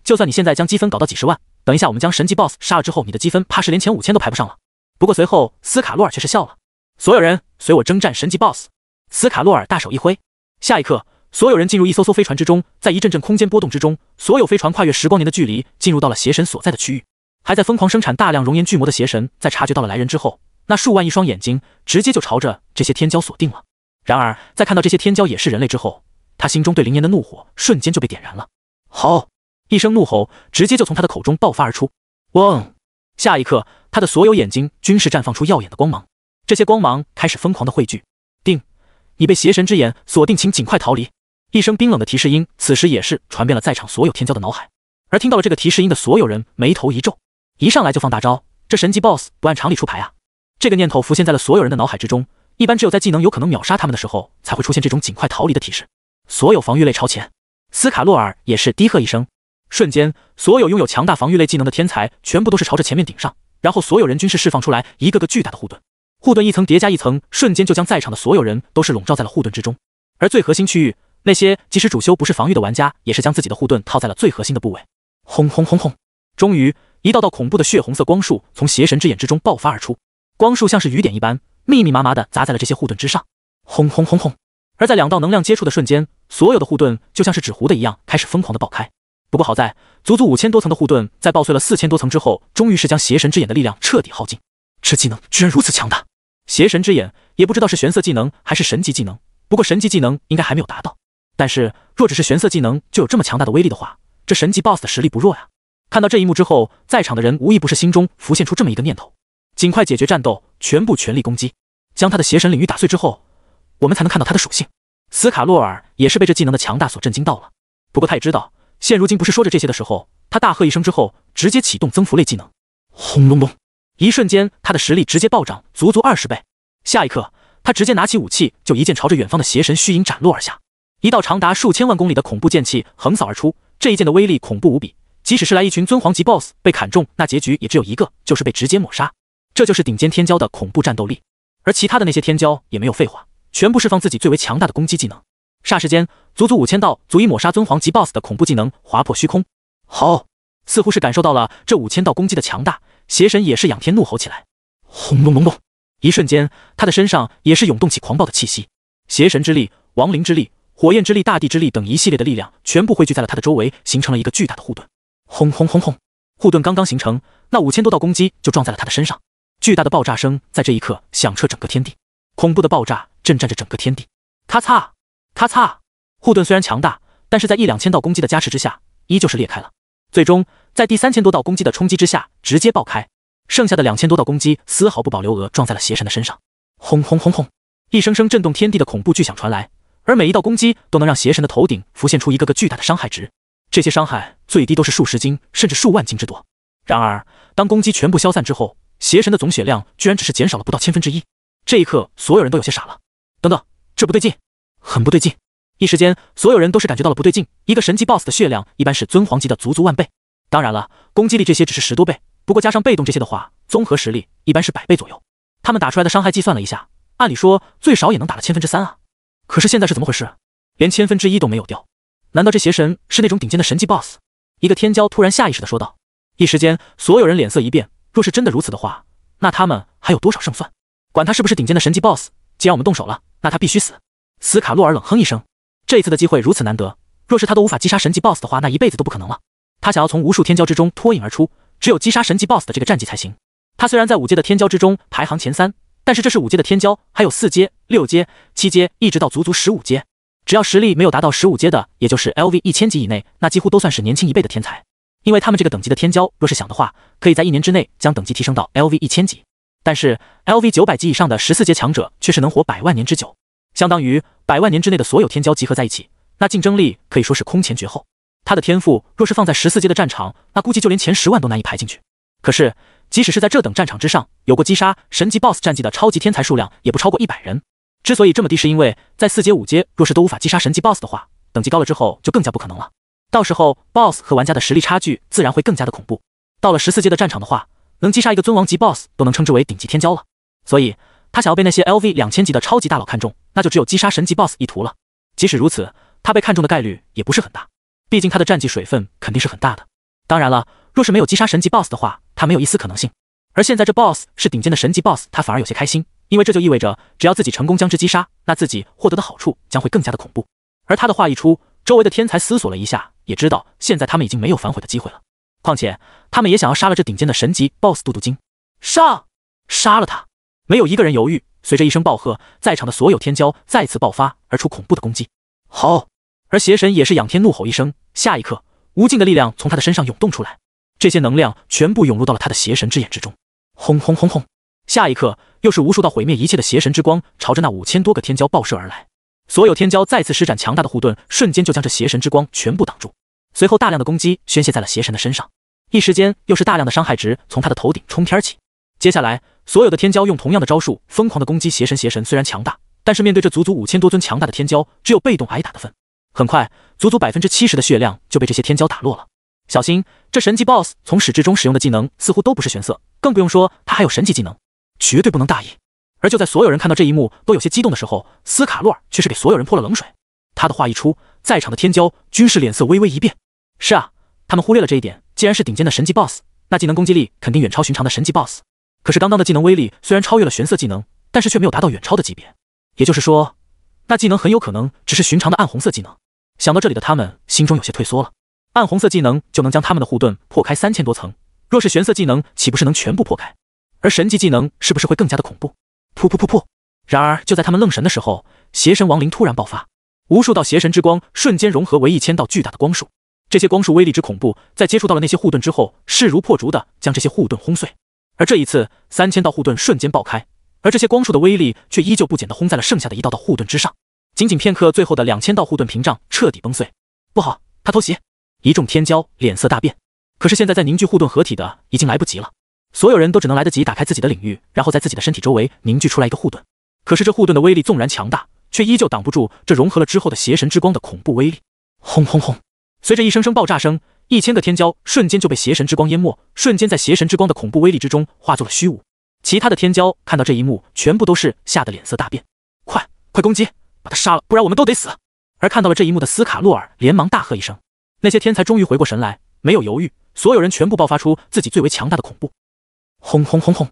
就算你现在将积分搞到几十万，等一下，我们将神级 BOSS 杀了之后，你的积分怕是连前五千都排不上了。不过随后斯卡洛尔却是笑了，所有人随我征战神级 BOSS！斯卡洛尔大手一挥，下一刻所有人进入一艘艘飞船之中，在一阵阵空间波动之中，所有飞船跨越十光年的距离，进入到了邪神所在的区域。还在疯狂生产大量熔岩巨魔的邪神，在察觉到了来人之后，那数万一双眼睛直接就朝着这些天骄锁定了。然而在看到这些天骄也是人类之后，他心中对灵岩的怒火瞬间就被点燃了。好！一声怒吼，直接就从他的口中爆发而出。嗡！下一刻，他的所有眼睛均是绽放出耀眼的光芒，这些光芒开始疯狂的汇聚。定，你被邪神之眼锁定，请尽快逃离！一声冰冷的提示音，此时也是传遍了在场所有天骄的脑海。而听到了这个提示音的所有人，眉头一皱，一上来就放大招，这神级 BOSS 不按常理出牌啊！这个念头浮现在了所有人的脑海之中。一般只有在技能有可能秒杀他们的时候，才会出现这种尽快逃离的提示。所有防御类朝前，斯卡洛尔也是低喝一声。瞬间，所有拥有强大防御类技能的天才全部都是朝着前面顶上，然后所有人均是释放出来一个个巨大的护盾，护盾一层叠加一层，瞬间就将在场的所有人都是笼罩在了护盾之中。而最核心区域，那些即使主修不是防御的玩家，也是将自己的护盾套在了最核心的部位。轰轰轰轰！终于，一道道恐怖的血红色光束从邪神之眼之中爆发而出，光束像是雨点一般，密密麻麻的砸在了这些护盾之上。轰轰轰轰！而在两道能量接触的瞬间，所有的护盾就像是纸糊的一样，开始疯狂的爆开。不过好在，足足五千多层的护盾在爆碎了四千多层之后，终于是将邪神之眼的力量彻底耗尽。这技能居然如此强大！邪神之眼也不知道是玄色技能还是神级技能，不过神级技能应该还没有达到。但是若只是玄色技能就有这么强大的威力的话，这神级 BOSS 的实力不弱呀！看到这一幕之后，在场的人无一不是心中浮现出这么一个念头：尽快解决战斗，全部全力攻击，将他的邪神领域打碎之后，我们才能看到他的属性。斯卡洛尔也是被这技能的强大所震惊到了，不过他也知道。现如今不是说着这些的时候，他大喝一声之后，直接启动增幅类技能，轰隆隆！一瞬间，他的实力直接暴涨足足二十倍。下一刻，他直接拿起武器，就一剑朝着远方的邪神虚影斩落而下，一道长达数千万公里的恐怖剑气横扫而出。这一剑的威力恐怖无比，即使是来一群尊皇级 BOSS 被砍中，那结局也只有一个，就是被直接抹杀。这就是顶尖天骄的恐怖战斗力。而其他的那些天骄也没有废话，全部释放自己最为强大的攻击技能。霎时间，足足五千道足以抹杀尊皇级 BOSS 的恐怖技能划破虚空。好，似乎是感受到了这五千道攻击的强大，邪神也是仰天怒吼起来。轰隆隆隆！一瞬间，他的身上也是涌动起狂暴的气息。邪神之力、亡灵之力、火焰之力、大地之力等一系列的力量全部汇聚在了他的周围，形成了一个巨大的护盾。轰轰轰轰！护盾刚刚形成，那五千多道攻击就撞在了他的身上。巨大的爆炸声在这一刻响彻整个天地，恐怖的爆炸震颤着整个天地。咔嚓！咔嚓！护盾虽然强大，但是在一两千道攻击的加持之下，依旧是裂开了。最终，在第三千多道攻击的冲击之下，直接爆开。剩下的两千多道攻击丝毫不保留，额撞在了邪神的身上。轰轰轰轰！一声声震动天地的恐怖巨响传来，而每一道攻击都能让邪神的头顶浮现出一个个巨大的伤害值。这些伤害最低都是数十斤甚至数万斤之多。然而，当攻击全部消散之后，邪神的总血量居然只是减少了不到千分之一。这一刻，所有人都有些傻了。等等，这不对劲！很不对劲，一时间所有人都是感觉到了不对劲。一个神级 boss 的血量一般是尊皇级的足足万倍，当然了，攻击力这些只是十多倍，不过加上被动这些的话，综合实力一般是百倍左右。他们打出来的伤害计算了一下，按理说最少也能打了千分之三啊，可是现在是怎么回事？连千分之一都没有掉？难道这邪神是那种顶尖的神级 boss？一个天骄突然下意识的说道。一时间，所有人脸色一变。若是真的如此的话，那他们还有多少胜算？管他是不是顶尖的神级 boss，既然我们动手了，那他必须死。斯卡洛尔冷哼一声，这一次的机会如此难得，若是他都无法击杀神级 BOSS 的话，那一辈子都不可能了。他想要从无数天骄之中脱颖而出，只有击杀神级 BOSS 的这个战绩才行。他虽然在五阶的天骄之中排行前三，但是这是五阶的天骄，还有四阶、六阶、七阶，一直到足足十五阶。只要实力没有达到十五阶的，也就是 LV 一千级以内，那几乎都算是年轻一辈的天才。因为他们这个等级的天骄，若是想的话，可以在一年之内将等级提升到 LV 一千级。但是 LV 九百级以上的十四阶强者，却是能活百万年之久。相当于百万年之内的所有天骄集合在一起，那竞争力可以说是空前绝后。他的天赋若是放在十四阶的战场，那估计就连前十万都难以排进去。可是，即使是在这等战场之上，有过击杀神级 BOSS 战绩的超级天才数量也不超过一百人。之所以这么低，是因为在四阶、五阶，若是都无法击杀神级 BOSS 的话，等级高了之后就更加不可能了。到时候 BOSS 和玩家的实力差距自然会更加的恐怖。到了十四阶的战场的话，能击杀一个尊王级 BOSS 都能称之为顶级天骄了。所以。他想要被那些 LV 两千级的超级大佬看中，那就只有击杀神级 boss 一图了。即使如此，他被看中的概率也不是很大，毕竟他的战绩水分肯定是很大的。当然了，若是没有击杀神级 boss 的话，他没有一丝可能性。而现在这 boss 是顶尖的神级 boss，他反而有些开心，因为这就意味着，只要自己成功将之击杀，那自己获得的好处将会更加的恐怖。而他的话一出，周围的天才思索了一下，也知道现在他们已经没有反悔的机会了。况且他们也想要杀了这顶尖的神级 boss 度度金，上杀了他。没有一个人犹豫，随着一声暴喝，在场的所有天骄再次爆发而出恐怖的攻击。好，而邪神也是仰天怒吼一声，下一刻，无尽的力量从他的身上涌动出来，这些能量全部涌入到了他的邪神之眼之中。轰轰轰轰！下一刻，又是无数道毁灭一切的邪神之光朝着那五千多个天骄爆射而来。所有天骄再次施展强大的护盾，瞬间就将这邪神之光全部挡住。随后，大量的攻击宣泄在了邪神的身上，一时间又是大量的伤害值从他的头顶冲天起。接下来，所有的天骄用同样的招数疯狂的攻击邪神。邪神虽然强大，但是面对这足足五千多尊强大的天骄，只有被动挨打的份。很快，足足百分之七十的血量就被这些天骄打落了。小心，这神级 BOSS 从始至终使用的技能似乎都不是玄色，更不用说他还有神级技能，绝对不能大意。而就在所有人看到这一幕都有些激动的时候，斯卡洛尔却是给所有人泼了冷水。他的话一出，在场的天骄均是脸色微微一变。是啊，他们忽略了这一点。既然是顶尖的神级 BOSS，那技能攻击力肯定远超寻常的神级 BOSS。可是刚刚的技能威力虽然超越了玄色技能，但是却没有达到远超的级别。也就是说，那技能很有可能只是寻常的暗红色技能。想到这里的他们心中有些退缩了。暗红色技能就能将他们的护盾破开三千多层，若是玄色技能，岂不是能全部破开？而神级技能是不是会更加的恐怖？噗噗噗噗！然而就在他们愣神的时候，邪神亡灵突然爆发，无数道邪神之光瞬间融合为一千道巨大的光束。这些光束威力之恐怖，在接触到了那些护盾之后，势如破竹的将这些护盾轰碎。而这一次，三千道护盾瞬间爆开，而这些光束的威力却依旧不减的轰在了剩下的一道道护盾之上。仅仅片刻，最后的两千道护盾屏障彻底崩碎。不好，他偷袭！一众天骄脸色大变。可是现在在凝聚护盾合体的已经来不及了，所有人都只能来得及打开自己的领域，然后在自己的身体周围凝聚出来一个护盾。可是这护盾的威力纵然强大，却依旧挡不住这融合了之后的邪神之光的恐怖威力。轰轰轰！随着一声声爆炸声。一千个天骄瞬间就被邪神之光淹没，瞬间在邪神之光的恐怖威力之中化作了虚无。其他的天骄看到这一幕，全部都是吓得脸色大变，快快攻击，把他杀了，不然我们都得死。而看到了这一幕的斯卡洛尔连忙大喝一声。那些天才终于回过神来，没有犹豫，所有人全部爆发出自己最为强大的恐怖。轰轰轰轰！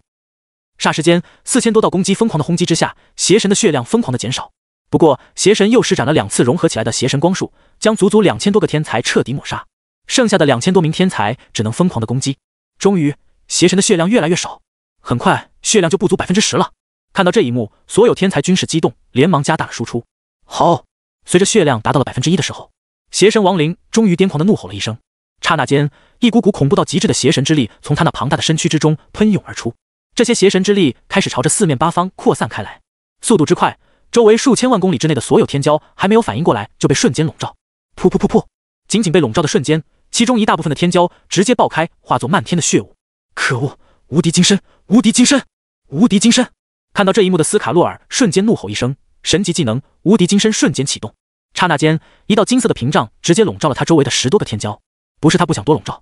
霎时间，四千多道攻击疯狂的轰击之下，邪神的血量疯狂的减少。不过，邪神又施展了两次融合起来的邪神光束，将足足两千多个天才彻底抹杀。剩下的两千多名天才只能疯狂的攻击，终于，邪神的血量越来越少，很快血量就不足百分之十了。看到这一幕，所有天才均是激动，连忙加大了输出。好，随着血量达到了百分之一的时候，邪神亡灵终于癫狂的怒吼了一声，刹那间，一股股恐怖到极致的邪神之力从他那庞大的身躯之中喷涌而出，这些邪神之力开始朝着四面八方扩散开来，速度之快，周围数千万公里之内的所有天骄还没有反应过来就被瞬间笼罩。噗噗噗噗，仅仅被笼罩的瞬间。其中一大部分的天骄直接爆开，化作漫天的血雾。可恶！无敌金身！无敌金身！无敌金身！看到这一幕的斯卡洛尔瞬间怒吼一声，神级技能无敌金身瞬间启动。刹那间，一道金色的屏障直接笼罩了他周围的十多个天骄。不是他不想多笼罩，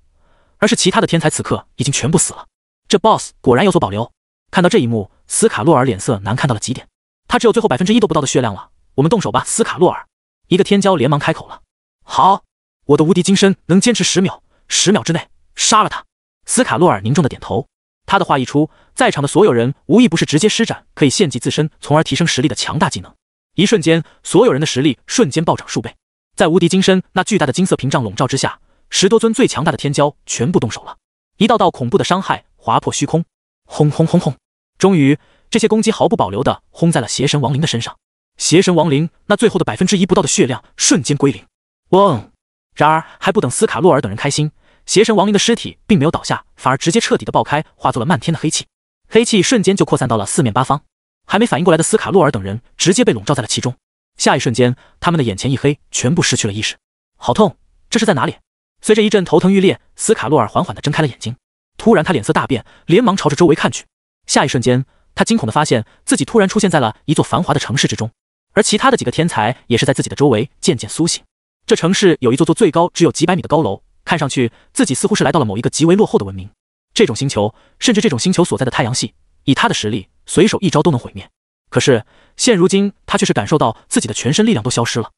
而是其他的天才此刻已经全部死了。这 BOSS 果然有所保留。看到这一幕，斯卡洛尔脸色难看到了极点。他只有最后百分之一都不到的血量了。我们动手吧，斯卡洛尔！一个天骄连忙开口了。好。我的无敌金身能坚持十秒，十秒之内杀了他。斯卡洛尔凝重的点头。他的话一出，在场的所有人无一不是直接施展可以献祭自身，从而提升实力的强大技能。一瞬间，所有人的实力瞬间暴涨数倍。在无敌金身那巨大的金色屏障笼罩之下，十多尊最强大的天骄全部动手了。一道道恐怖的伤害划破虚空，轰轰轰轰！终于，这些攻击毫不保留的轰在了邪神亡灵的身上。邪神亡灵那最后的百分之一不到的血量瞬间归零。嗡！然而还不等斯卡洛尔等人开心，邪神亡灵的尸体并没有倒下，反而直接彻底的爆开，化作了漫天的黑气。黑气瞬间就扩散到了四面八方，还没反应过来的斯卡洛尔等人直接被笼罩在了其中。下一瞬间，他们的眼前一黑，全部失去了意识。好痛，这是在哪里？随着一阵头疼欲裂，斯卡洛尔缓缓的睁开了眼睛。突然他脸色大变，连忙朝着周围看去。下一瞬间，他惊恐的发现自己突然出现在了一座繁华的城市之中，而其他的几个天才也是在自己的周围渐渐苏醒。这城市有一座座最高只有几百米的高楼，看上去自己似乎是来到了某一个极为落后的文明。这种星球，甚至这种星球所在的太阳系，以他的实力，随手一招都能毁灭。可是现如今，他却是感受到自己的全身力量都消失了。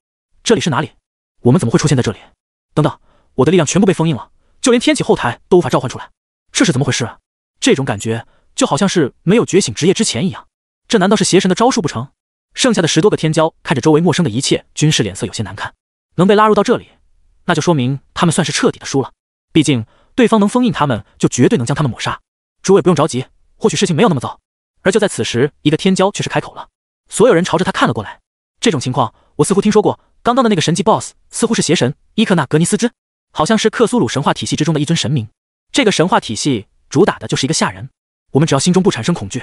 这里是哪里？我们怎么会出现在这里？等等，我的力量全部被封印了，就连天启后台都无法召唤出来。这是怎么回事？这种感觉就好像是没有觉醒职业之前一样。这难道是邪神的招数不成？剩下的十多个天骄看着周围陌生的一切，均是脸色有些难看。能被拉入到这里，那就说明他们算是彻底的输了。毕竟对方能封印他们，就绝对能将他们抹杀。诸位不用着急，或许事情没有那么糟。而就在此时，一个天骄却是开口了，所有人朝着他看了过来。这种情况，我似乎听说过。刚刚的那个神级 BOSS 似乎是邪神伊克纳格尼斯之，好像是克苏鲁神话体系之中的一尊神明。这个神话体系主打的就是一个吓人，我们只要心中不产生恐惧，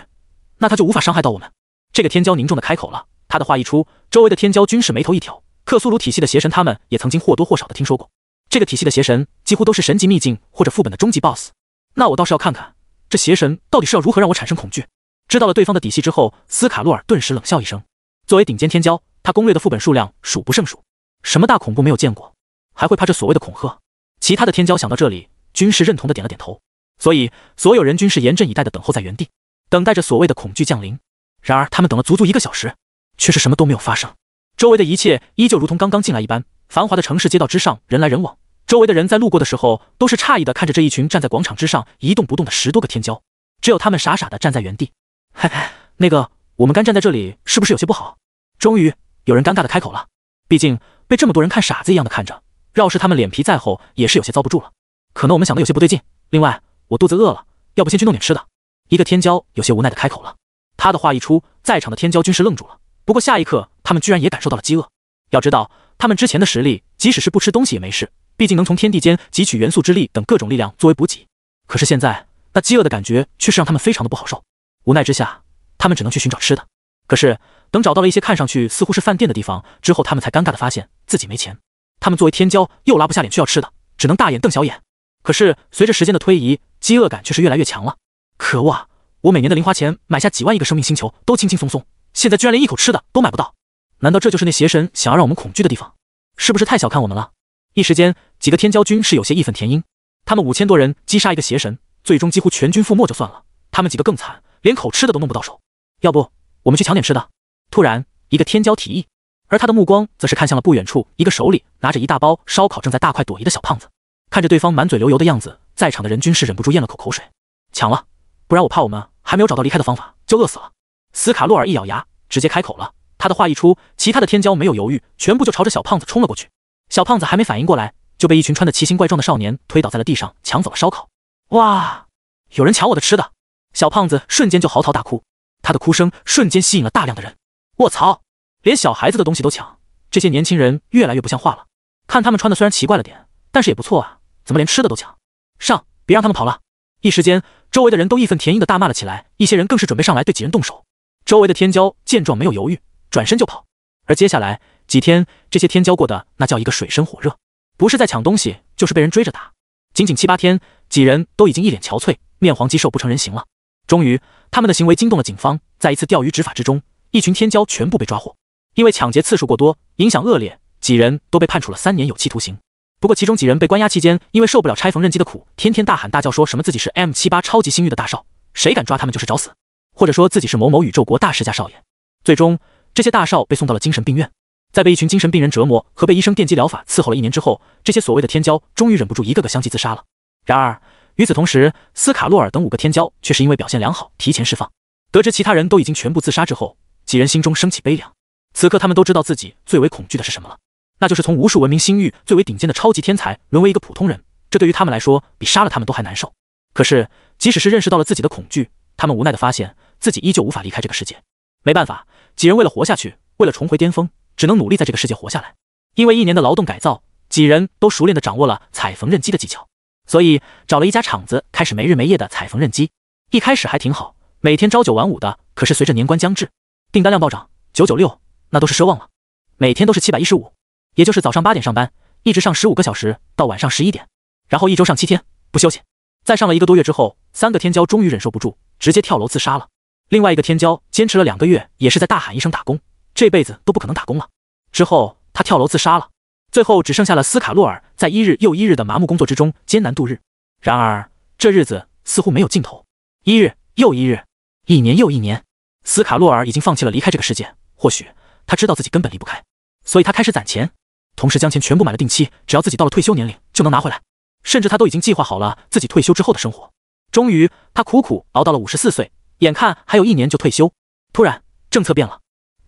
那他就无法伤害到我们。这个天骄凝重的开口了，他的话一出，周围的天骄均是眉头一挑。克苏鲁体系的邪神，他们也曾经或多或少的听说过。这个体系的邪神几乎都是神级秘境或者副本的终极 BOSS。那我倒是要看看，这邪神到底是要如何让我产生恐惧？知道了对方的底细之后，斯卡洛尔顿时冷笑一声。作为顶尖天骄，他攻略的副本数量数不胜数，什么大恐怖没有见过？还会怕这所谓的恐吓？其他的天骄想到这里，均是认同的点了点头。所以所有人均是严阵以待的等候在原地，等待着所谓的恐惧降临。然而他们等了足足一个小时，却是什么都没有发生。周围的一切依旧如同刚刚进来一般，繁华的城市街道之上人来人往。周围的人在路过的时候都是诧异的看着这一群站在广场之上一动不动的十多个天骄，只有他们傻傻的站在原地。嘿嘿，那个，我们干站在这里是不是有些不好？终于有人尴尬的开口了。毕竟被这么多人看傻子一样的看着，饶是他们脸皮再厚也是有些遭不住了。可能我们想的有些不对劲。另外，我肚子饿了，要不先去弄点吃的？一个天骄有些无奈的开口了。他的话一出，在场的天骄均是愣住了。不过下一刻，他们居然也感受到了饥饿。要知道，他们之前的实力，即使是不吃东西也没事，毕竟能从天地间汲取元素之力等各种力量作为补给。可是现在，那饥饿的感觉却是让他们非常的不好受。无奈之下，他们只能去寻找吃的。可是等找到了一些看上去似乎是饭店的地方之后，他们才尴尬的发现自己没钱。他们作为天骄，又拉不下脸去要吃的，只能大眼瞪小眼。可是随着时间的推移，饥饿感却是越来越强了。可恶啊！我每年的零花钱买下几万亿个生命星球都轻轻松松。现在居然连一口吃的都买不到，难道这就是那邪神想要让我们恐惧的地方？是不是太小看我们了？一时间，几个天骄军是有些义愤填膺。他们五千多人击杀一个邪神，最终几乎全军覆没就算了，他们几个更惨，连口吃的都弄不到手。要不我们去抢点吃的？突然，一个天骄提议，而他的目光则是看向了不远处一个手里拿着一大包烧烤正在大快朵颐的小胖子。看着对方满嘴流油的样子，在场的人均是忍不住咽了口口水。抢了，不然我怕我们还没有找到离开的方法就饿死了。斯卡洛尔一咬牙，直接开口了。他的话一出，其他的天骄没有犹豫，全部就朝着小胖子冲了过去。小胖子还没反应过来，就被一群穿的奇形怪状的少年推倒在了地上，抢走了烧烤。哇！有人抢我的吃的！小胖子瞬间就嚎啕大哭，他的哭声瞬间吸引了大量的人。卧槽！连小孩子的东西都抢，这些年轻人越来越不像话了。看他们穿的虽然奇怪了点，但是也不错啊，怎么连吃的都抢？上！别让他们跑了！一时间，周围的人都义愤填膺的大骂了起来，一些人更是准备上来对几人动手。周围的天骄见状没有犹豫，转身就跑。而接下来几天，这些天骄过的那叫一个水深火热，不是在抢东西，就是被人追着打。仅仅七八天，几人都已经一脸憔悴，面黄肌瘦，不成人形了。终于，他们的行为惊动了警方，在一次钓鱼执法之中，一群天骄全部被抓获。因为抢劫次数过多，影响恶劣，几人都被判处了三年有期徒刑。不过，其中几人被关押期间，因为受不了拆缝纫机的苦，天天大喊大叫，说什么自己是 M 七八超级星域的大少，谁敢抓他们就是找死。或者说自己是某某宇宙国大世家少爷，最终这些大少被送到了精神病院，在被一群精神病人折磨和被医生电击疗法伺候了一年之后，这些所谓的天骄终于忍不住，一个个相继自杀了。然而与此同时，斯卡洛尔等五个天骄却是因为表现良好提前释放。得知其他人都已经全部自杀之后，几人心中升起悲凉。此刻他们都知道自己最为恐惧的是什么了，那就是从无数文明星域最为顶尖的超级天才沦为一个普通人。这对于他们来说，比杀了他们都还难受。可是即使是认识到了自己的恐惧，他们无奈的发现。自己依旧无法离开这个世界，没办法，几人为了活下去，为了重回巅峰，只能努力在这个世界活下来。因为一年的劳动改造，几人都熟练的掌握了踩缝纫机的技巧，所以找了一家厂子，开始没日没夜的踩缝纫机。一开始还挺好，每天朝九晚五的。可是随着年关将至，订单量暴涨，九九六那都是奢望了，每天都是七百一十五，也就是早上八点上班，一直上十五个小时，到晚上十一点，然后一周上七天，不休息。在上了一个多月之后，三个天骄终于忍受不住，直接跳楼自杀了。另外一个天骄坚持了两个月，也是在大喊一声“打工”，这辈子都不可能打工了。之后他跳楼自杀了。最后只剩下了斯卡洛尔，在一日又一日的麻木工作之中艰难度日。然而这日子似乎没有尽头，一日又一日，一年又一年。斯卡洛尔已经放弃了离开这个世界，或许他知道自己根本离不开，所以他开始攒钱，同时将钱全部买了定期，只要自己到了退休年龄就能拿回来。甚至他都已经计划好了自己退休之后的生活。终于，他苦苦熬到了五十四岁。眼看还有一年就退休，突然政策变了，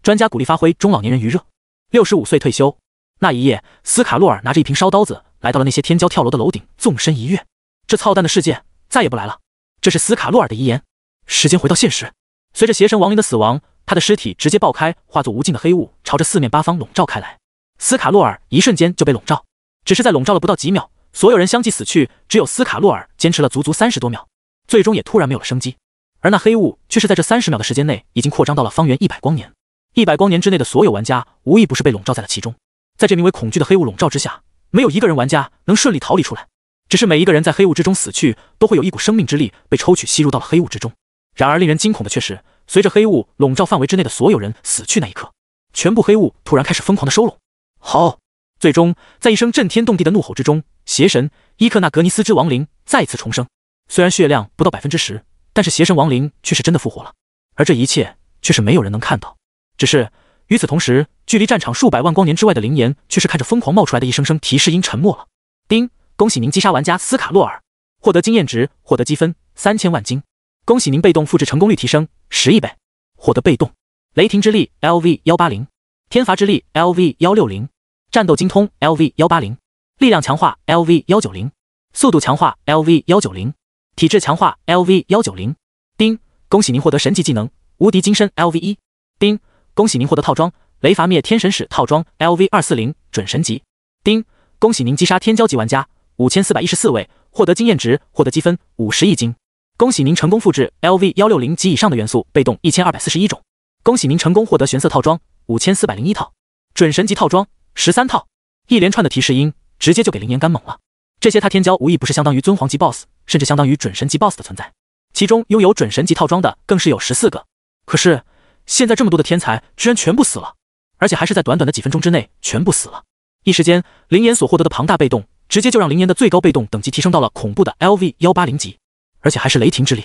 专家鼓励发挥中老年人余热，六十五岁退休。那一夜，斯卡洛尔拿着一瓶烧刀子来到了那些天骄跳楼的楼顶，纵身一跃。这操蛋的世界再也不来了。这是斯卡洛尔的遗言。时间回到现实，随着邪神亡灵的死亡，他的尸体直接爆开，化作无尽的黑雾，朝着四面八方笼罩开来。斯卡洛尔一瞬间就被笼罩，只是在笼罩了不到几秒，所有人相继死去，只有斯卡洛尔坚持了足足三十多秒，最终也突然没有了生机。而那黑雾却是在这三十秒的时间内，已经扩张到了方圆一百光年。一百光年之内的所有玩家，无一不是被笼罩在了其中。在这名为恐惧的黑雾笼罩之下，没有一个人玩家能顺利逃离出来。只是每一个人在黑雾之中死去，都会有一股生命之力被抽取吸入到了黑雾之中。然而令人惊恐的却是，随着黑雾笼罩范围之内的所有人死去那一刻，全部黑雾突然开始疯狂的收拢。好，最终在一声震天动地的怒吼之中，邪神伊克纳格尼斯之亡灵再次重生。虽然血量不到百分之十。但是邪神亡灵却是真的复活了，而这一切却是没有人能看到。只是与此同时，距离战场数百万光年之外的灵岩却是看着疯狂冒出来的一声声提示音沉默了。丁，恭喜您击杀玩家斯卡洛尔，获得经验值，获得积分三千万金。恭喜您被动复制成功率提升十亿倍，获得被动雷霆之力 Lv 幺八零，天罚之力 Lv 幺六零，战斗精通 Lv 幺八零，力量强化 Lv 幺九零，速度强化 Lv 幺九零。体质强化 LV190，叮，恭喜您获得神级技能无敌金身 LV1，丁，恭喜您获得套装雷伐灭天神使套装 LV240，准神级，丁，恭喜您击杀天骄级玩家五千四百一十四位，获得经验值，获得积分五十亿金，恭喜您成功复制 LV160 及以上的元素被动一千二百四十一种，恭喜您成功获得玄色套装五千四百零一套，准神级套装十三套，一连串的提示音直接就给林岩干懵了。这些他天骄无一不是相当于尊皇级 boss，甚至相当于准神级 boss 的存在。其中拥有准神级套装的更是有十四个。可是现在这么多的天才居然全部死了，而且还是在短短的几分钟之内全部死了。一时间，林岩所获得的庞大被动，直接就让林岩的最高被动等级提升到了恐怖的 LV180 级，而且还是雷霆之力，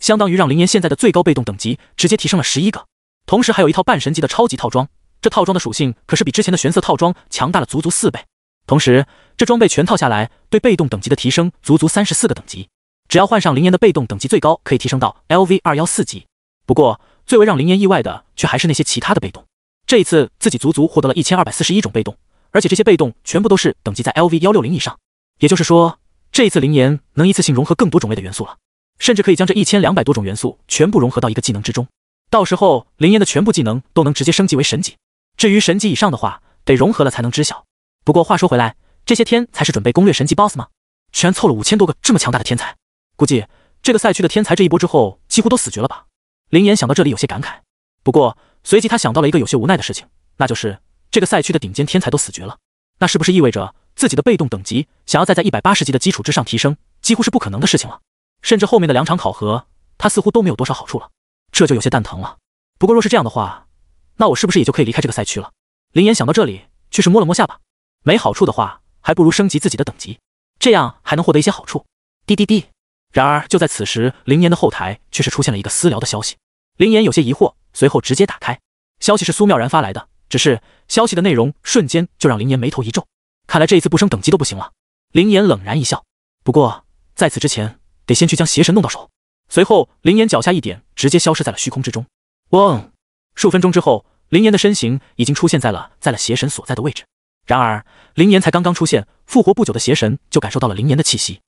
相当于让林岩现在的最高被动等级直接提升了十一个。同时还有一套半神级的超级套装，这套装的属性可是比之前的玄色套装强大了足足四倍。同时，这装备全套下来，对被动等级的提升足足三十四个等级。只要换上灵岩的被动，等级最高可以提升到 L V 二幺四级。不过，最为让灵岩意外的，却还是那些其他的被动。这一次，自己足足获得了一千二百四十一种被动，而且这些被动全部都是等级在 L V 幺六零以上。也就是说，这一次灵岩能一次性融合更多种类的元素了，甚至可以将这一千两百多种元素全部融合到一个技能之中。到时候，灵岩的全部技能都能直接升级为神级。至于神级以上的话，得融合了才能知晓。不过话说回来，这些天才是准备攻略神级 boss 吗？居然凑了五千多个这么强大的天才，估计这个赛区的天才这一波之后几乎都死绝了吧。林岩想到这里有些感慨，不过随即他想到了一个有些无奈的事情，那就是这个赛区的顶尖天才都死绝了，那是不是意味着自己的被动等级想要再在一百八十级的基础之上提升，几乎是不可能的事情了？甚至后面的两场考核，他似乎都没有多少好处了，这就有些蛋疼了。不过若是这样的话，那我是不是也就可以离开这个赛区了？林岩想到这里，却是摸了摸下巴。没好处的话，还不如升级自己的等级，这样还能获得一些好处。滴滴滴！然而就在此时，林岩的后台却是出现了一个私聊的消息。林岩有些疑惑，随后直接打开，消息是苏妙然发来的。只是消息的内容瞬间就让林岩眉头一皱，看来这一次不升等级都不行了。林岩冷然一笑，不过在此之前，得先去将邪神弄到手。随后，林岩脚下一点，直接消失在了虚空之中。嗡！数分钟之后，林岩的身形已经出现在了在了邪神所在的位置。然而，灵岩才刚刚出现，复活不久的邪神就感受到了灵岩的气息。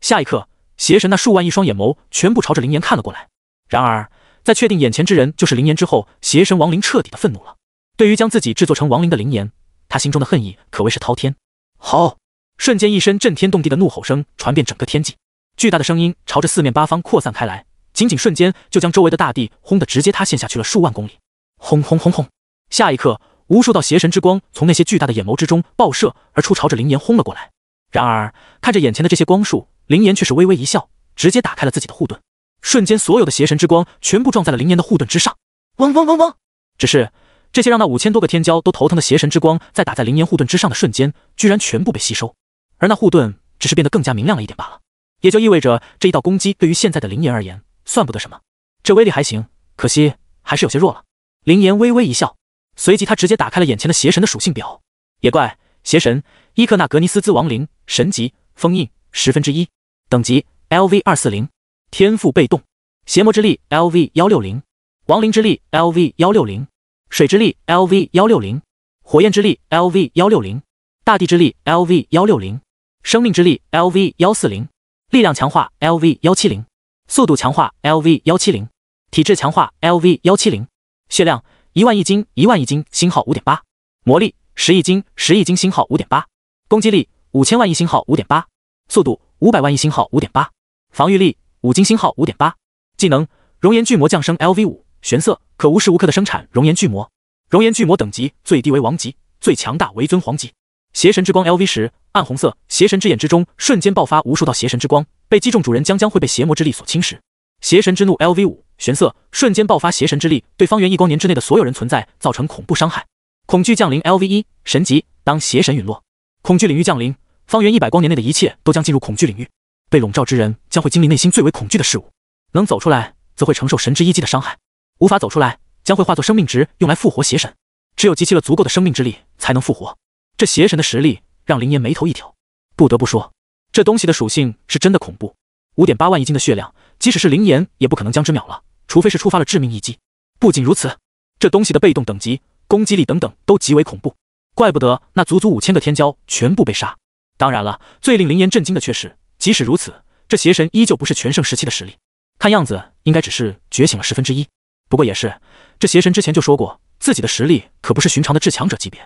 下一刻，邪神那数万亿双眼眸全部朝着灵岩看了过来。然而，在确定眼前之人就是灵岩之后，邪神亡灵彻底的愤怒了。对于将自己制作成亡灵的灵岩，他心中的恨意可谓是滔天。好，瞬间一声震天动地的怒吼声传遍整个天际，巨大的声音朝着四面八方扩散开来，仅仅瞬间就将周围的大地轰得直接塌陷下去了数万公里。轰轰轰轰，下一刻。无数道邪神之光从那些巨大的眼眸之中爆射而出，朝着林岩轰了过来。然而，看着眼前的这些光束，林岩却是微微一笑，直接打开了自己的护盾。瞬间，所有的邪神之光全部撞在了林岩的护盾之上。嗡嗡嗡嗡！只是这些让那五千多个天骄都头疼的邪神之光，在打在林岩护盾之上的瞬间，居然全部被吸收，而那护盾只是变得更加明亮了一点罢了。也就意味着这一道攻击对于现在的林岩而言算不得什么。这威力还行，可惜还是有些弱了。林岩微微一笑。随即，他直接打开了眼前的邪神的属性表。野怪邪神伊克纳格尼斯兹亡灵神级封印十分之一，等级 L V 二四零，天赋被动邪魔之力 L V 幺六零，亡灵之力 L V 幺六零，水之力 L V 幺六零，火焰之力 L V 幺六零，大地之力 L V 幺六零，生命之力 L V 幺四零，力量强化 L V 幺七零，速度强化 L V 幺七零，体质强化 L V 幺七零，血量。一万亿金，一万亿金，星号五点八；魔力十亿金，十亿金，星号五点八；攻击力五千万亿，星号五点八；速度五百万亿，星号五点八；防御力五金，星号五点八；技能熔岩巨魔降生，LV 五，玄色，可无时无刻的生产熔岩巨魔。熔岩巨魔等级最低为王级，最强大为尊皇级。邪神之光，LV 十，暗红色，邪神之眼之中瞬间爆发无数道邪神之光，被击中主人将将会被邪魔之力所侵蚀。邪神之怒，L V 五，玄色，瞬间爆发邪神之力，对方圆一光年之内的所有人存在造成恐怖伤害。恐惧降临，L V 一，神级。当邪神陨落，恐惧领域降临，方圆一百光年内的一切都将进入恐惧领域。被笼罩之人将会经历内心最为恐惧的事物，能走出来则会承受神之一击的伤害，无法走出来将会化作生命值用来复活邪神。只有集齐了足够的生命之力才能复活。这邪神的实力让林岩眉头一挑，不得不说，这东西的属性是真的恐怖。五点八万亿斤的血量，即使是灵岩也不可能将之秒了，除非是触发了致命一击。不仅如此，这东西的被动等级、攻击力等等都极为恐怖，怪不得那足足五千个天骄全部被杀。当然了，最令灵岩震惊的却是，即使如此，这邪神依旧不是全盛时期的实力，看样子应该只是觉醒了十分之一。不过也是，这邪神之前就说过，自己的实力可不是寻常的至强者级别。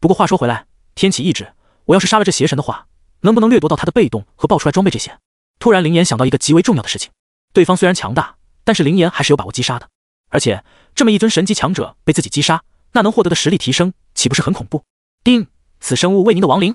不过话说回来，天启意志，我要是杀了这邪神的话，能不能掠夺到他的被动和爆出来装备这些？突然，灵岩想到一个极为重要的事情。对方虽然强大，但是灵岩还是有把握击杀的。而且，这么一尊神级强者被自己击杀，那能获得的实力提升岂不是很恐怖？叮，此生物为您的亡灵，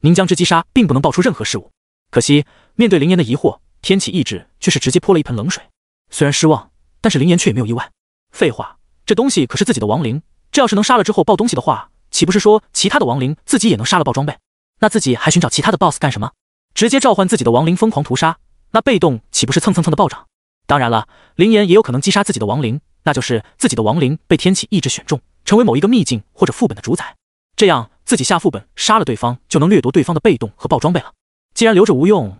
您将之击杀并不能爆出任何事物。可惜，面对灵岩的疑惑，天启意志却是直接泼了一盆冷水。虽然失望，但是灵岩却也没有意外。废话，这东西可是自己的亡灵，这要是能杀了之后爆东西的话，岂不是说其他的亡灵自己也能杀了爆装备？那自己还寻找其他的 BOSS 干什么？直接召唤自己的亡灵疯狂屠杀，那被动岂不是蹭蹭蹭的暴涨？当然了，林岩也有可能击杀自己的亡灵，那就是自己的亡灵被天启意志选中，成为某一个秘境或者副本的主宰，这样自己下副本杀了对方，就能掠夺对方的被动和爆装备了。既然留着无用，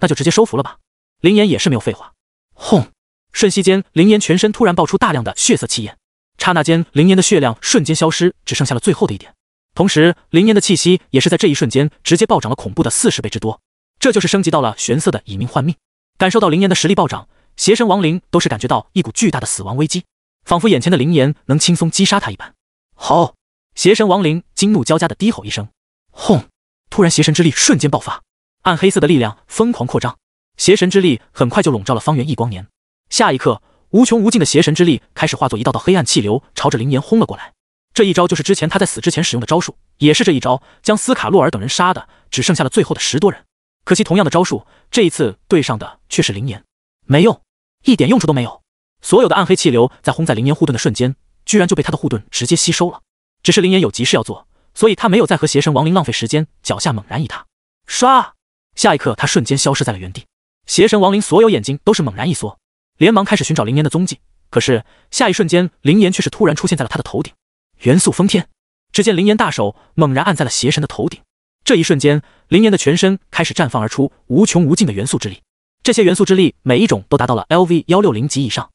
那就直接收服了吧。林岩也是没有废话，轰！瞬息间，林岩全身突然爆出大量的血色气焰，刹那间，林岩的血量瞬间消失，只剩下了最后的一点。同时，林岩的气息也是在这一瞬间直接暴涨了恐怖的四十倍之多。这就是升级到了玄色的以命换命，感受到灵岩的实力暴涨，邪神亡灵都是感觉到一股巨大的死亡危机，仿佛眼前的灵岩能轻松击杀他一般。好，邪神亡灵惊怒交加的低吼一声，轰！突然，邪神之力瞬间爆发，暗黑色的力量疯狂扩张，邪神之力很快就笼罩了方圆一光年。下一刻，无穷无尽的邪神之力开始化作一道道黑暗气流，朝着灵岩轰了过来。这一招就是之前他在死之前使用的招数，也是这一招将斯卡洛尔等人杀的只剩下了最后的十多人。可惜，同样的招数，这一次对上的却是灵岩，没用，一点用处都没有。所有的暗黑气流在轰在灵岩护盾的瞬间，居然就被他的护盾直接吸收了。只是灵岩有急事要做，所以他没有再和邪神亡灵浪费时间，脚下猛然一踏，唰！下一刻，他瞬间消失在了原地。邪神亡灵所有眼睛都是猛然一缩，连忙开始寻找灵岩的踪迹。可是下一瞬间，灵岩却是突然出现在了他的头顶。元素封天，只见灵岩大手猛然按在了邪神的头顶。这一瞬间，林岩的全身开始绽放而出无穷无尽的元素之力，这些元素之力每一种都达到了 L V 幺六零级以上，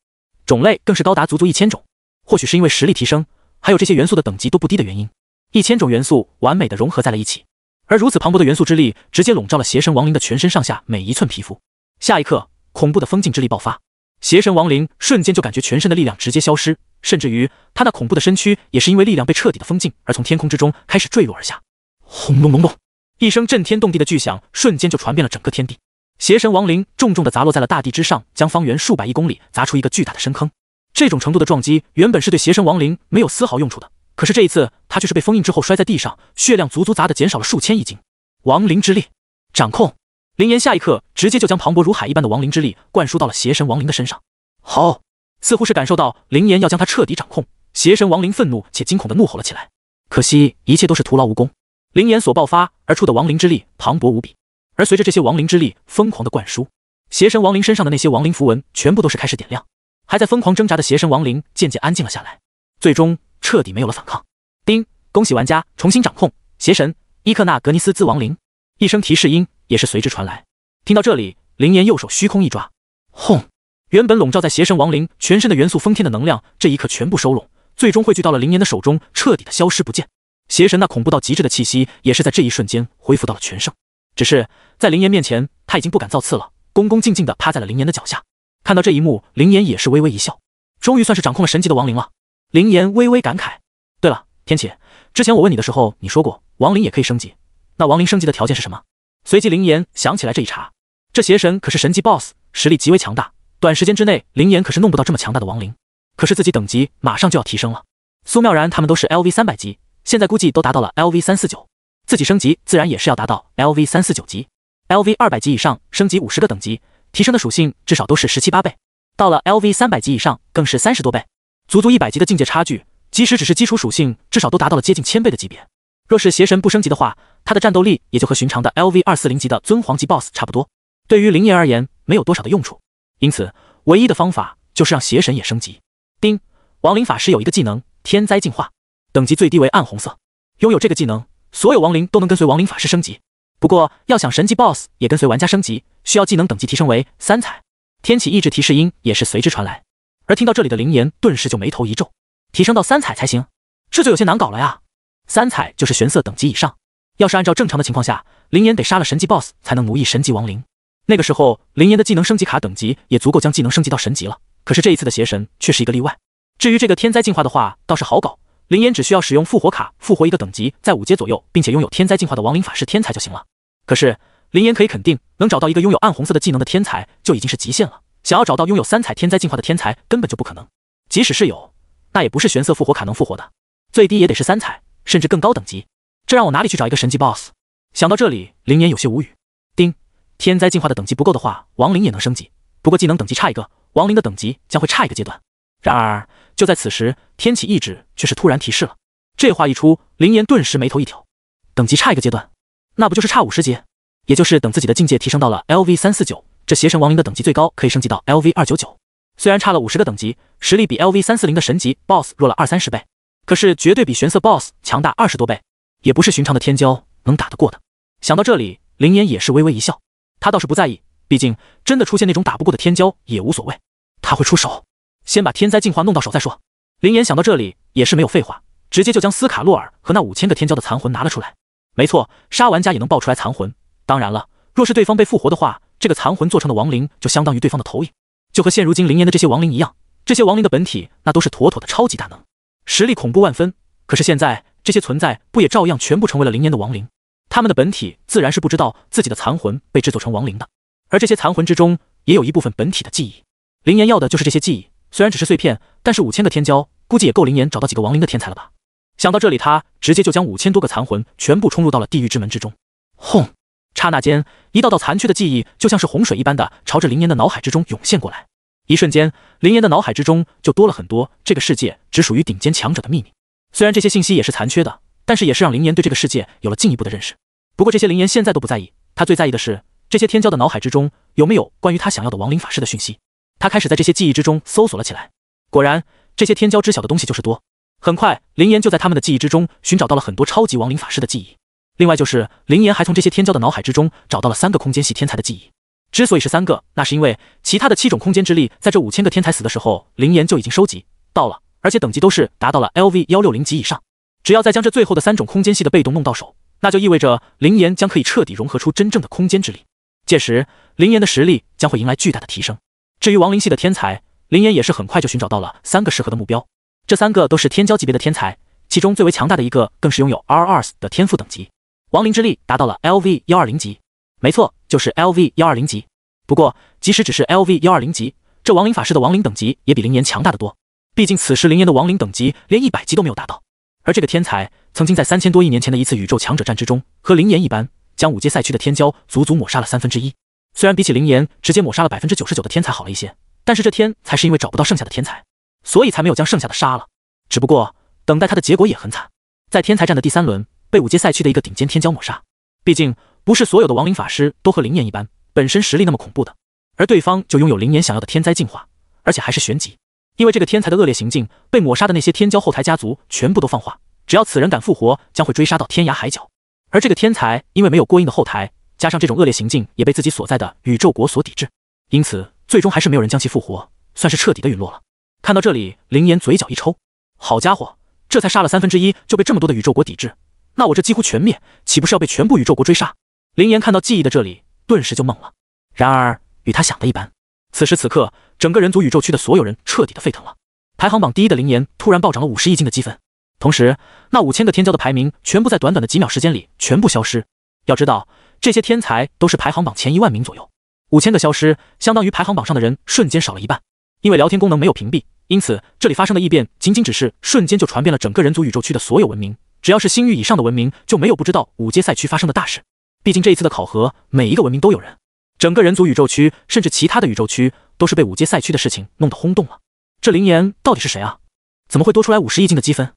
种类更是高达足足一千种。或许是因为实力提升，还有这些元素的等级都不低的原因，一千种元素完美的融合在了一起。而如此磅礴的元素之力，直接笼罩了邪神亡灵的全身上下每一寸皮肤。下一刻，恐怖的封禁之力爆发，邪神亡灵瞬间就感觉全身的力量直接消失，甚至于他那恐怖的身躯，也是因为力量被彻底的封禁，而从天空之中开始坠落而下。轰隆隆隆！一声震天动地的巨响，瞬间就传遍了整个天地。邪神亡灵重重的砸落在了大地之上，将方圆数百亿公里砸出一个巨大的深坑。这种程度的撞击原本是对邪神亡灵没有丝毫用处的，可是这一次他却是被封印之后摔在地上，血量足足砸的减少了数千亿斤。亡灵之力，掌控！林岩下一刻直接就将磅礴如海一般的亡灵之力灌输到了邪神亡灵的身上。好，似乎是感受到林岩要将他彻底掌控，邪神亡灵愤怒且惊恐的怒吼了起来。可惜一切都是徒劳无功。灵岩所爆发而出的亡灵之力磅礴无比，而随着这些亡灵之力疯狂的灌输，邪神亡灵身上的那些亡灵符文全部都是开始点亮，还在疯狂挣扎的邪神亡灵渐渐安静了下来，最终彻底没有了反抗。丁，恭喜玩家重新掌控邪神伊克纳格尼斯兹亡灵。一声提示音也是随之传来。听到这里，灵岩右手虚空一抓，轰！原本笼罩在邪神亡灵全身的元素封天的能量，这一刻全部收拢，最终汇聚到了灵岩的手中，彻底的消失不见。邪神那恐怖到极致的气息，也是在这一瞬间恢复到了全盛。只是在林岩面前，他已经不敢造次了，恭恭敬敬的趴在了林岩的脚下。看到这一幕，林岩也是微微一笑，终于算是掌控了神级的亡灵了。林岩微微感慨。对了，天启，之前我问你的时候，你说过亡灵也可以升级，那亡灵升级的条件是什么？随即林岩想起来这一茬，这邪神可是神级 BOSS，实力极为强大，短时间之内林岩可是弄不到这么强大的亡灵。可是自己等级马上就要提升了，苏妙然他们都是 LV 三百级。现在估计都达到了 LV 三四九，自己升级自然也是要达到 LV 三四九级。LV 二百级以上升级五十个等级，提升的属性至少都是十七八倍。到了 LV 三百级以上，更是三十多倍，足足一百级的境界差距，即使只是基础属性，至少都达到了接近千倍的级别。若是邪神不升级的话，他的战斗力也就和寻常的 LV 二四零级的尊皇级 boss 差不多，对于灵爷而言没有多少的用处。因此，唯一的方法就是让邪神也升级。丁亡灵法师有一个技能：天灾进化。等级最低为暗红色，拥有这个技能，所有亡灵都能跟随亡灵法师升级。不过要想神级 boss 也跟随玩家升级，需要技能等级提升为三彩。天启意志提示音也是随之传来。而听到这里的灵岩顿时就眉头一皱，提升到三彩才行，这就有些难搞了呀。三彩就是玄色等级以上，要是按照正常的情况下，灵岩得杀了神级 boss 才能奴役神级亡灵。那个时候灵岩的技能升级卡等级也足够将技能升级到神级了。可是这一次的邪神却是一个例外。至于这个天灾进化的话，倒是好搞。林岩只需要使用复活卡复活一个等级在五阶左右，并且拥有天灾进化的亡灵法师天才就行了。可是林岩可以肯定，能找到一个拥有暗红色的技能的天才就已经是极限了。想要找到拥有三彩天灾进化的天才，根本就不可能。即使是有，那也不是玄色复活卡能复活的，最低也得是三彩，甚至更高等级。这让我哪里去找一个神级 boss？想到这里，林岩有些无语。叮，天灾进化的等级不够的话，亡灵也能升级，不过技能等级差一个，亡灵的等级将会差一个阶段。然而。就在此时，天启意志却是突然提示了。这话一出，林岩顿时眉头一挑。等级差一个阶段，那不就是差五十级？也就是等自己的境界提升到了 L V 三四九，这邪神亡灵的等级最高可以升级到 L V 二九九。虽然差了五十个等级，实力比 L V 三四零的神级 Boss 弱了二三十倍，可是绝对比玄色 Boss 强大二十多倍，也不是寻常的天骄能打得过的。想到这里，林岩也是微微一笑。他倒是不在意，毕竟真的出现那种打不过的天骄也无所谓，他会出手。先把天灾进化弄到手再说。林岩想到这里，也是没有废话，直接就将斯卡洛尔和那五千个天骄的残魂拿了出来。没错，杀玩家也能爆出来残魂。当然了，若是对方被复活的话，这个残魂做成的亡灵就相当于对方的投影，就和现如今林岩的这些亡灵一样。这些亡灵的本体那都是妥妥的超级大能，实力恐怖万分。可是现在这些存在不也照样全部成为了林岩的亡灵？他们的本体自然是不知道自己的残魂被制作成亡灵的，而这些残魂之中也有一部分本体的记忆。林岩要的就是这些记忆。虽然只是碎片，但是五千个天骄估计也够林岩找到几个亡灵的天才了吧？想到这里，他直接就将五千多个残魂全部冲入到了地狱之门之中。轰！刹那间，一道道残缺的记忆就像是洪水一般的朝着林岩的脑海之中涌现过来。一瞬间，林岩的脑海之中就多了很多这个世界只属于顶尖强者的秘密。虽然这些信息也是残缺的，但是也是让林岩对这个世界有了进一步的认识。不过这些林岩现在都不在意，他最在意的是这些天骄的脑海之中有没有关于他想要的亡灵法师的讯息。他开始在这些记忆之中搜索了起来，果然，这些天骄知晓的东西就是多。很快，林岩就在他们的记忆之中寻找到了很多超级亡灵法师的记忆。另外，就是林岩还从这些天骄的脑海之中找到了三个空间系天才的记忆。之所以是三个，那是因为其他的七种空间之力，在这五千个天才死的时候，林岩就已经收集到了，而且等级都是达到了 L V 幺六零级以上。只要再将这最后的三种空间系的被动弄到手，那就意味着林岩将可以彻底融合出真正的空间之力。届时，林岩的实力将会迎来巨大的提升。至于亡灵系的天才，林岩也是很快就寻找到了三个适合的目标。这三个都是天骄级别的天才，其中最为强大的一个更是拥有 R R S 的天赋等级，亡灵之力达到了 L V 幺二零级。没错，就是 L V 幺二零级。不过，即使只是 L V 幺二零级，这亡灵法师的亡灵等级也比林岩强大的多。毕竟此时林岩的亡灵等级连一百级都没有达到。而这个天才曾经在三千多亿年前的一次宇宙强者战之中，和林岩一般，将五阶赛区的天骄足足抹杀了三分之一。虽然比起灵岩直接抹杀了百分之九十九的天才好了一些，但是这天才是因为找不到剩下的天才，所以才没有将剩下的杀了。只不过等待他的结果也很惨，在天才战的第三轮被五阶赛区的一个顶尖天骄抹杀。毕竟不是所有的亡灵法师都和灵岩一般本身实力那么恐怖的，而对方就拥有灵岩想要的天灾进化，而且还是玄级。因为这个天才的恶劣行径，被抹杀的那些天骄后台家族全部都放话：只要此人敢复活，将会追杀到天涯海角。而这个天才因为没有过硬的后台。加上这种恶劣行径也被自己所在的宇宙国所抵制，因此最终还是没有人将其复活，算是彻底的陨落了。看到这里，林岩嘴角一抽，好家伙，这才杀了三分之一就被这么多的宇宙国抵制，那我这几乎全灭，岂不是要被全部宇宙国追杀？林岩看到记忆的这里，顿时就懵了。然而与他想的一般，此时此刻，整个人族宇宙区的所有人彻底的沸腾了。排行榜第一的林岩突然暴涨了五十亿斤的积分，同时那五千个天骄的排名全部在短短的几秒时间里全部消失。要知道。这些天才都是排行榜前一万名左右，五千个消失，相当于排行榜上的人瞬间少了一半。因为聊天功能没有屏蔽，因此这里发生的异变，仅仅只是瞬间就传遍了整个人族宇宙区的所有文明。只要是星域以上的文明，就没有不知道五阶赛区发生的大事。毕竟这一次的考核，每一个文明都有人。整个人族宇宙区，甚至其他的宇宙区，都是被五阶赛区的事情弄得轰动了。这灵岩到底是谁啊？怎么会多出来五十亿斤的积分？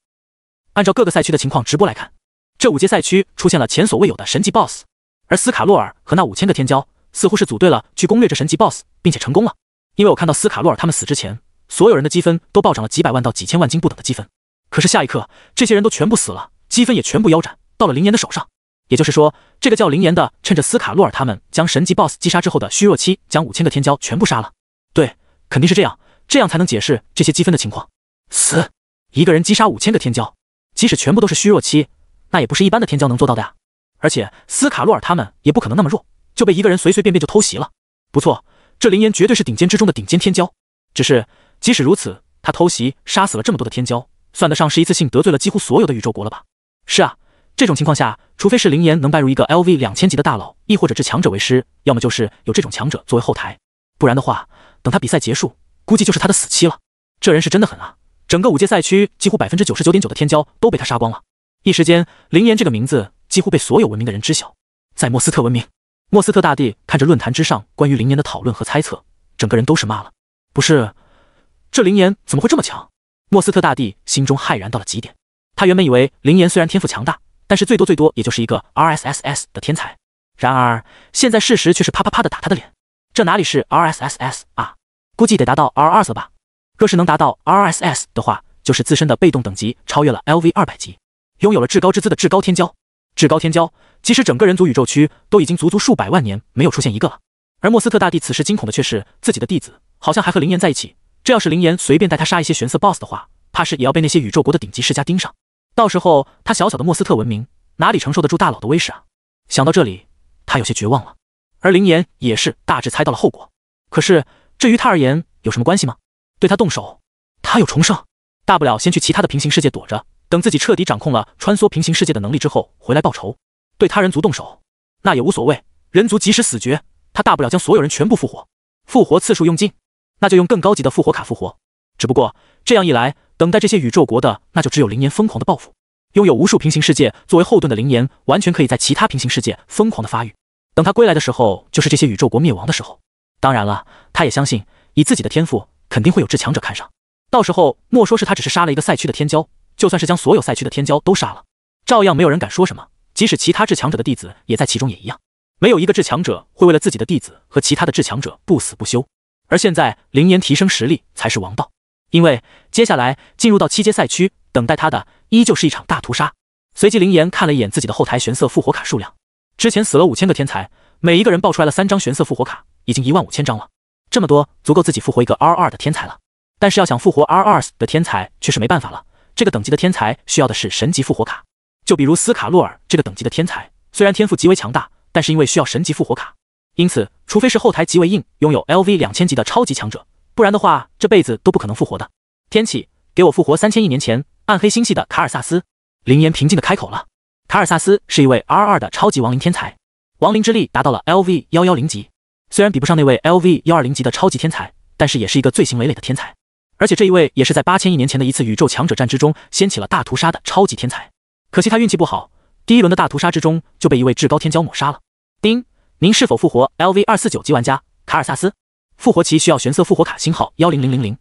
按照各个赛区的情况直播来看，这五阶赛区出现了前所未有的神级 BOSS。而斯卡洛尔和那五千个天骄似乎是组队了去攻略这神级 BOSS，并且成功了。因为我看到斯卡洛尔他们死之前，所有人的积分都暴涨了几百万到几千万金不等的积分。可是下一刻，这些人都全部死了，积分也全部腰斩到了林岩的手上。也就是说，这个叫林岩的趁着斯卡洛尔他们将神级 BOSS 击杀之后的虚弱期，将五千个天骄全部杀了。对，肯定是这样，这样才能解释这些积分的情况。死一个人击杀五千个天骄，即使全部都是虚弱期，那也不是一般的天骄能做到的呀。而且斯卡洛尔他们也不可能那么弱，就被一个人随随便便就偷袭了。不错，这林岩绝对是顶尖之中的顶尖天骄。只是即使如此，他偷袭杀死了这么多的天骄，算得上是一次性得罪了几乎所有的宇宙国了吧？是啊，这种情况下，除非是林岩能拜入一个 LV 两千级的大佬，亦或者至强者为师，要么就是有这种强者作为后台，不然的话，等他比赛结束，估计就是他的死期了。这人是真的狠啊！整个五届赛区几乎百分之九十九点九的天骄都被他杀光了。一时间，林岩这个名字。几乎被所有文明的人知晓。在莫斯特文明，莫斯特大帝看着论坛之上关于灵岩的讨论和猜测，整个人都是骂了。不是，这灵岩怎么会这么强？莫斯特大帝心中骇然到了极点。他原本以为灵岩虽然天赋强大，但是最多最多也就是一个 R S S S 的天才。然而现在事实却是啪啪啪的打他的脸。这哪里是 R S S S 啊？估计得达到 R R 色吧。若是能达到 R S S 的话，就是自身的被动等级超越了 L V 二百级，拥有了至高之姿的至高天骄。至高天骄，即使整个人族宇宙区都已经足足数百万年没有出现一个了。而莫斯特大帝此时惊恐的却是自己的弟子好像还和林岩在一起。这要是林岩随便带他杀一些玄色 BOSS 的话，怕是也要被那些宇宙国的顶级世家盯上。到时候他小小的莫斯特文明哪里承受得住大佬的威势啊？想到这里，他有些绝望了。而林岩也是大致猜到了后果，可是这于他而言有什么关系吗？对他动手，他有重生，大不了先去其他的平行世界躲着。等自己彻底掌控了穿梭平行世界的能力之后，回来报仇，对他人族动手，那也无所谓。人族即使死绝，他大不了将所有人全部复活。复活次数用尽，那就用更高级的复活卡复活。只不过这样一来，等待这些宇宙国的，那就只有灵岩疯狂的报复。拥有无数平行世界作为后盾的灵岩，完全可以在其他平行世界疯狂的发育。等他归来的时候，就是这些宇宙国灭亡的时候。当然了，他也相信以自己的天赋，肯定会有至强者看上。到时候莫说是他，只是杀了一个赛区的天骄。就算是将所有赛区的天骄都杀了，照样没有人敢说什么。即使其他至强者的弟子也在其中，也一样，没有一个至强者会为了自己的弟子和其他的至强者不死不休。而现在，林岩提升实力才是王道，因为接下来进入到七阶赛区，等待他的依旧是一场大屠杀。随即，林岩看了一眼自己的后台玄色复活卡数量，之前死了五千个天才，每一个人爆出来了三张玄色复活卡，已经一万五千张了。这么多，足够自己复活一个 R 2的天才了。但是要想复活 R 2的天才，却是没办法了。这个等级的天才需要的是神级复活卡，就比如斯卡洛尔这个等级的天才，虽然天赋极为强大，但是因为需要神级复活卡，因此除非是后台极为硬、拥有 LV 两千级的超级强者，不然的话这辈子都不可能复活的。天启，给我复活三千亿年前暗黑星系的卡尔萨斯。林岩平静的开口了。卡尔萨斯是一位 R 二的超级亡灵天才，亡灵之力达到了 LV 幺幺零级，虽然比不上那位 LV 幺二零级的超级天才，但是也是一个罪行累累的天才。而且这一位也是在八千亿年前的一次宇宙强者战之中掀起了大屠杀的超级天才，可惜他运气不好，第一轮的大屠杀之中就被一位至高天骄抹杀了。丁，您是否复活？L V 二四九级玩家卡尔萨斯，复活期需要玄色复活卡星号幺零零零零。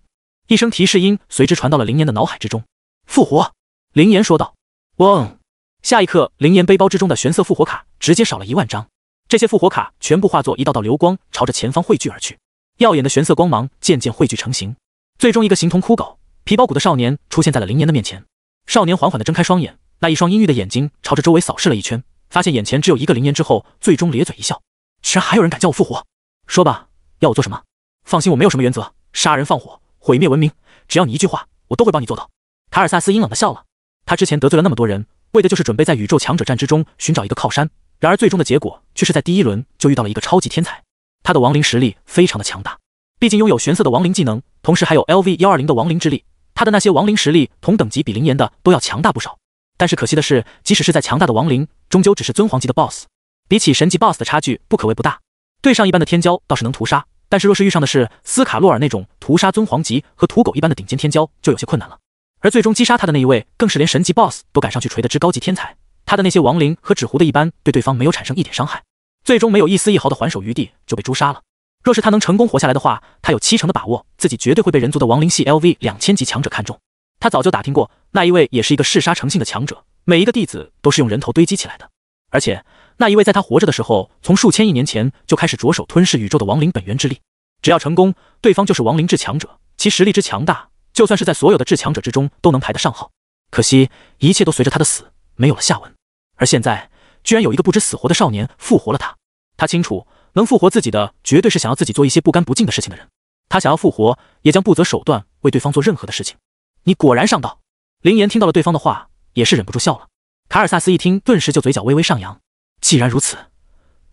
一声提示音随之传到了林岩的脑海之中。复活，林岩说道。嗡，下一刻，林岩背包之中的玄色复活卡直接少了一万张，这些复活卡全部化作一道道流光，朝着前方汇聚而去，耀眼的玄色光芒渐渐汇聚成型，最终，一个形同枯槁、皮包骨的少年出现在了林岩的面前。少年缓缓地睁开双眼，那一双阴郁的眼睛朝着周围扫视了一圈，发现眼前只有一个林岩之后，最终咧嘴一笑：“居然还有人敢叫我复活？说吧，要我做什么？放心，我没有什么原则，杀人放火、毁灭文明，只要你一句话，我都会帮你做到。”卡尔萨斯阴冷地笑了。他之前得罪了那么多人，为的就是准备在宇宙强者战之中寻找一个靠山。然而，最终的结果却是在第一轮就遇到了一个超级天才。他的亡灵实力非常的强大，毕竟拥有玄色的亡灵技能。同时还有 L V 幺二零的亡灵之力，他的那些亡灵实力同等级比林岩的都要强大不少。但是可惜的是，即使是在强大的亡灵，终究只是尊皇级的 boss，比起神级 boss 的差距不可谓不大。对上一般的天骄倒是能屠杀，但是若是遇上的是斯卡洛尔那种屠杀尊皇级和土狗一般的顶尖天骄，就有些困难了。而最终击杀他的那一位，更是连神级 boss 都赶上去锤的之高级天才，他的那些亡灵和纸糊的一般，对对方没有产生一点伤害，最终没有一丝一毫的还手余地就被诛杀了。若是他能成功活下来的话，他有七成的把握，自己绝对会被人族的亡灵系 LV 两千级强者看中。他早就打听过，那一位也是一个嗜杀成性的强者，每一个弟子都是用人头堆积起来的。而且那一位在他活着的时候，从数千亿年前就开始着手吞噬宇宙的亡灵本源之力。只要成功，对方就是亡灵至强者，其实力之强大，就算是在所有的至强者之中都能排得上号。可惜，一切都随着他的死没有了下文。而现在，居然有一个不知死活的少年复活了他。他清楚。能复活自己的，绝对是想要自己做一些不干不净的事情的人。他想要复活，也将不择手段为对方做任何的事情。你果然上道。林岩听到了对方的话，也是忍不住笑了。卡尔萨斯一听，顿时就嘴角微微上扬。既然如此，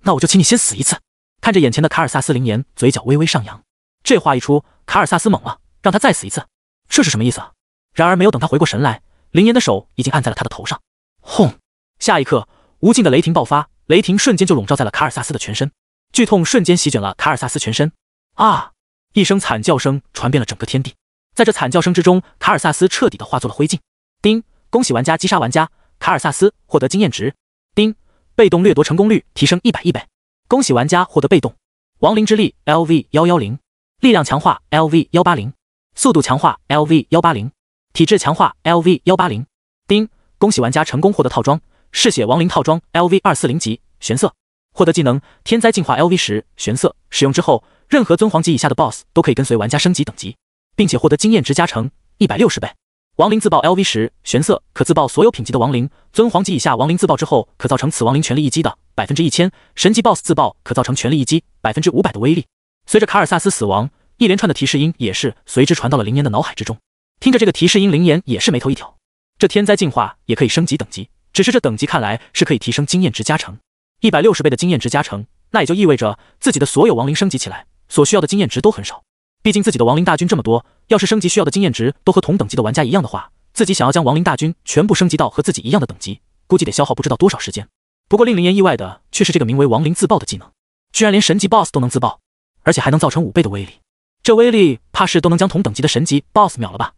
那我就请你先死一次。看着眼前的卡尔萨斯，林岩嘴角微微上扬。这话一出，卡尔萨斯懵了，让他再死一次，这是什么意思啊？然而没有等他回过神来，林岩的手已经按在了他的头上。轰！下一刻，无尽的雷霆爆发，雷霆瞬间就笼罩在了卡尔萨斯的全身。剧痛瞬间席卷了卡尔萨斯全身，啊！一声惨叫声传遍了整个天地。在这惨叫声之中，卡尔萨斯彻底的化作了灰烬。丁，恭喜玩家击杀玩家卡尔萨斯，获得经验值。丁，被动掠夺成功率提升一百亿倍。恭喜玩家获得被动亡灵之力 LV110，力量强化 LV180，速度强化 LV180，体质强化 LV180。丁，恭喜玩家成功获得套装嗜血亡灵套装 LV240 级玄色。获得技能天灾进化 L V 十玄色，使用之后，任何尊皇级以下的 boss 都可以跟随玩家升级等级，并且获得经验值加成一百六十倍。亡灵自爆 L V 十玄色可自爆所有品级的亡灵，尊皇级以下亡灵自爆之后可造成此亡灵全力一击的百分之一千，神级 boss 自爆可造成全力一击百分之五百的威力。随着卡尔萨斯死亡，一连串的提示音也是随之传到了灵岩的脑海之中。听着这个提示音，灵岩也是眉头一挑，这天灾进化也可以升级等级，只是这等级看来是可以提升经验值加成。一百六十倍的经验值加成，那也就意味着自己的所有亡灵升级起来所需要的经验值都很少。毕竟自己的亡灵大军这么多，要是升级需要的经验值都和同等级的玩家一样的话，自己想要将亡灵大军全部升级到和自己一样的等级，估计得消耗不知道多少时间。不过令林岩意外的却是，这个名为“亡灵自爆”的技能，居然连神级 BOSS 都能自爆，而且还能造成五倍的威力。这威力怕是都能将同等级的神级 BOSS 秒了吧？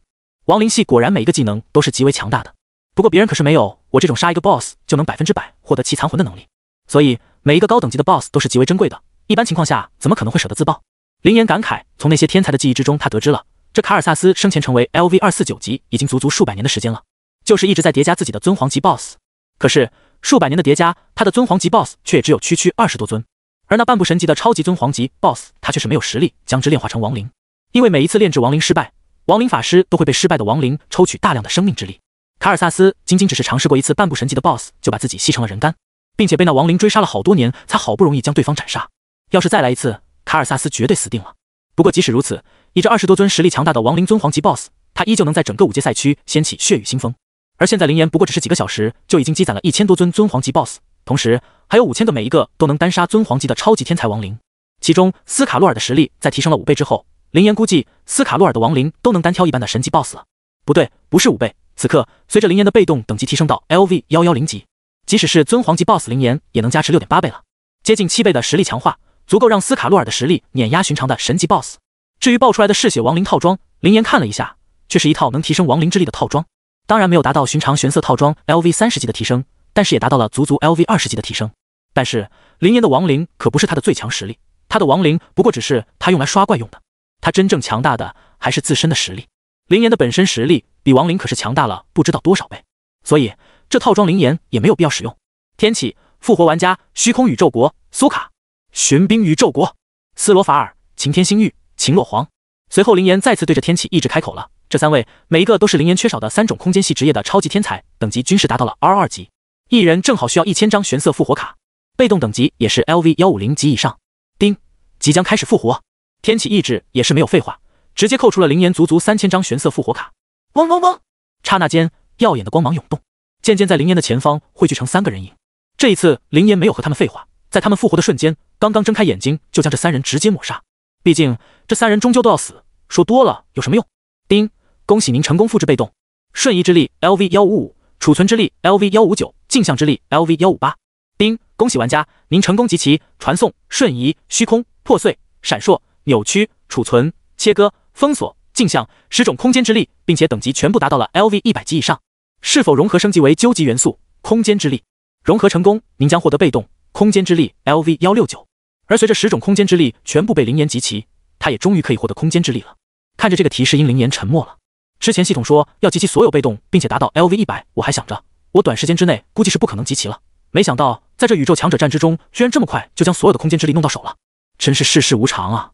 亡灵系果然每一个技能都是极为强大的。不过别人可是没有我这种杀一个 BOSS 就能百分之百获得其残魂的能力。所以每一个高等级的 boss 都是极为珍贵的，一般情况下怎么可能会舍得自爆？林岩感慨，从那些天才的记忆之中，他得知了，这卡尔萨斯生前成为 LV 二四九级已经足足数百年的时间了，就是一直在叠加自己的尊皇级 boss。可是数百年的叠加，他的尊皇级 boss 却也只有区区二十多尊，而那半部神级的超级尊皇级 boss，他却是没有实力将之炼化成亡灵，因为每一次炼制亡灵失败，亡灵法师都会被失败的亡灵抽取大量的生命之力。卡尔萨斯仅仅只是尝试过一次半部神级的 boss，就把自己吸成了人干。并且被那亡灵追杀了好多年，才好不容易将对方斩杀。要是再来一次，卡尔萨斯绝对死定了。不过即使如此，以这二十多尊实力强大的亡灵尊皇级 BOSS，他依旧能在整个五阶赛区掀起血雨腥风。而现在，林岩不过只是几个小时，就已经积攒了一千多尊尊皇级 BOSS，同时还有五千个每一个都能单杀尊皇级的超级天才亡灵。其中斯卡洛尔的实力在提升了五倍之后，林岩估计斯卡洛尔的亡灵都能单挑一般的神级 BOSS 了。不对，不是五倍。此刻随着林岩的被动等级提升到 LV 幺幺零级。即使是尊皇级 BOSS 灵岩也能加持六点八倍了，接近七倍的实力强化，足够让斯卡洛尔的实力碾压寻常的神级 BOSS。至于爆出来的嗜血亡灵套装，灵岩看了一下，却是一套能提升亡灵之力的套装，当然没有达到寻常玄色套装 LV 三十级的提升，但是也达到了足足 LV 二十级的提升。但是灵岩的亡灵可不是他的最强实力，他的亡灵不过只是他用来刷怪用的，他真正强大的还是自身的实力。灵岩的本身实力比亡灵可是强大了不知道多少倍，所以。这套装灵岩也没有必要使用。天启复活玩家，虚空宇宙国苏卡，玄冰宇宙国斯罗法尔，晴天星域秦洛皇。随后，灵岩再次对着天启意志开口了。这三位每一个都是灵岩缺少的三种空间系职业的超级天才，等级均是达到了 R 二级，一人正好需要一千张玄色复活卡，被动等级也是 L V 幺五零级以上。丁，即将开始复活。天启意志也是没有废话，直接扣出了灵岩足足三千张玄色复活卡。嗡嗡嗡！刹那间，耀眼的光芒涌动。渐渐在林岩的前方汇聚成三个人影。这一次，林岩没有和他们废话，在他们复活的瞬间，刚刚睁开眼睛就将这三人直接抹杀。毕竟，这三人终究都要死，说多了有什么用？丁，恭喜您成功复制被动，瞬移之力 LV 幺五五，储存之力 LV 幺五九，镜像之力 LV 幺五八。丁，恭喜玩家，您成功集齐传送、瞬移、虚空、破碎、闪烁、扭曲、储存、切割、封锁、镜像十种空间之力，并且等级全部达到了 LV 一百级以上。是否融合升级为究极元素空间之力？融合成功，您将获得被动空间之力 Lv. 幺六九。而随着十种空间之力全部被灵岩集齐，他也终于可以获得空间之力了。看着这个提示音，灵岩沉默了。之前系统说要集齐所有被动，并且达到 Lv. 一百，我还想着我短时间之内估计是不可能集齐了。没想到在这宇宙强者战之中，居然这么快就将所有的空间之力弄到手了，真是世事无常啊！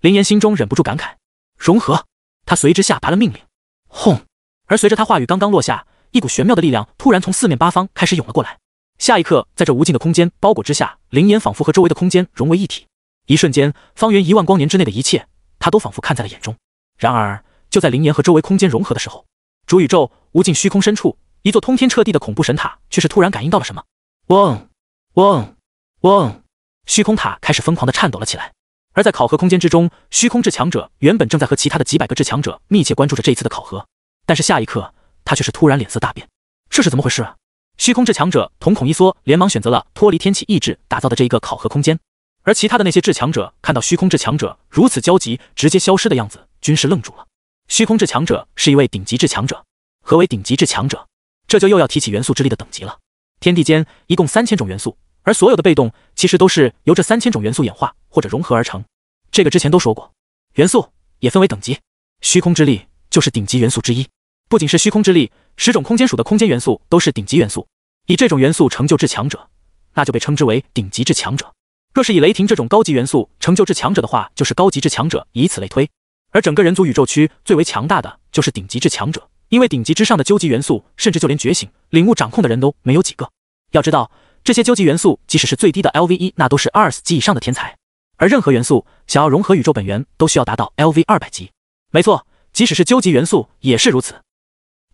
灵岩心中忍不住感慨。融合，他随之下达了命令。轰！而随着他话语刚刚落下，一股玄妙的力量突然从四面八方开始涌了过来。下一刻，在这无尽的空间包裹之下，灵岩仿佛和周围的空间融为一体。一瞬间，方圆一万光年之内的一切，他都仿佛看在了眼中。然而，就在灵岩和周围空间融合的时候，主宇宙无尽虚空深处，一座通天彻地的恐怖神塔却是突然感应到了什么。嗡嗡嗡！虚空塔开始疯狂的颤抖了起来。而在考核空间之中，虚空至强者原本正在和其他的几百个至强者密切关注着这一次的考核，但是下一刻。他却是突然脸色大变，这是怎么回事啊？虚空至强者瞳孔一缩，连忙选择了脱离天启意志打造的这一个考核空间。而其他的那些至强者看到虚空至强者如此焦急，直接消失的样子，均是愣住了。虚空至强者是一位顶级至强者。何为顶级至强者？这就又要提起元素之力的等级了。天地间一共三千种元素，而所有的被动其实都是由这三千种元素演化或者融合而成。这个之前都说过，元素也分为等级，虚空之力就是顶级元素之一。不仅是虚空之力，十种空间属的空间元素都是顶级元素。以这种元素成就至强者，那就被称之为顶级至强者。若是以雷霆这种高级元素成就至强者的话，就是高级至强者。以此类推，而整个人族宇宙区最为强大的就是顶级至强者，因为顶级之上的究极元素，甚至就连觉醒、领悟、掌控的人都没有几个。要知道，这些究极元素，即使是最低的 L V 一，那都是二 S 级以上的天才。而任何元素想要融合宇宙本源，都需要达到 L V 二百级。没错，即使是究极元素也是如此。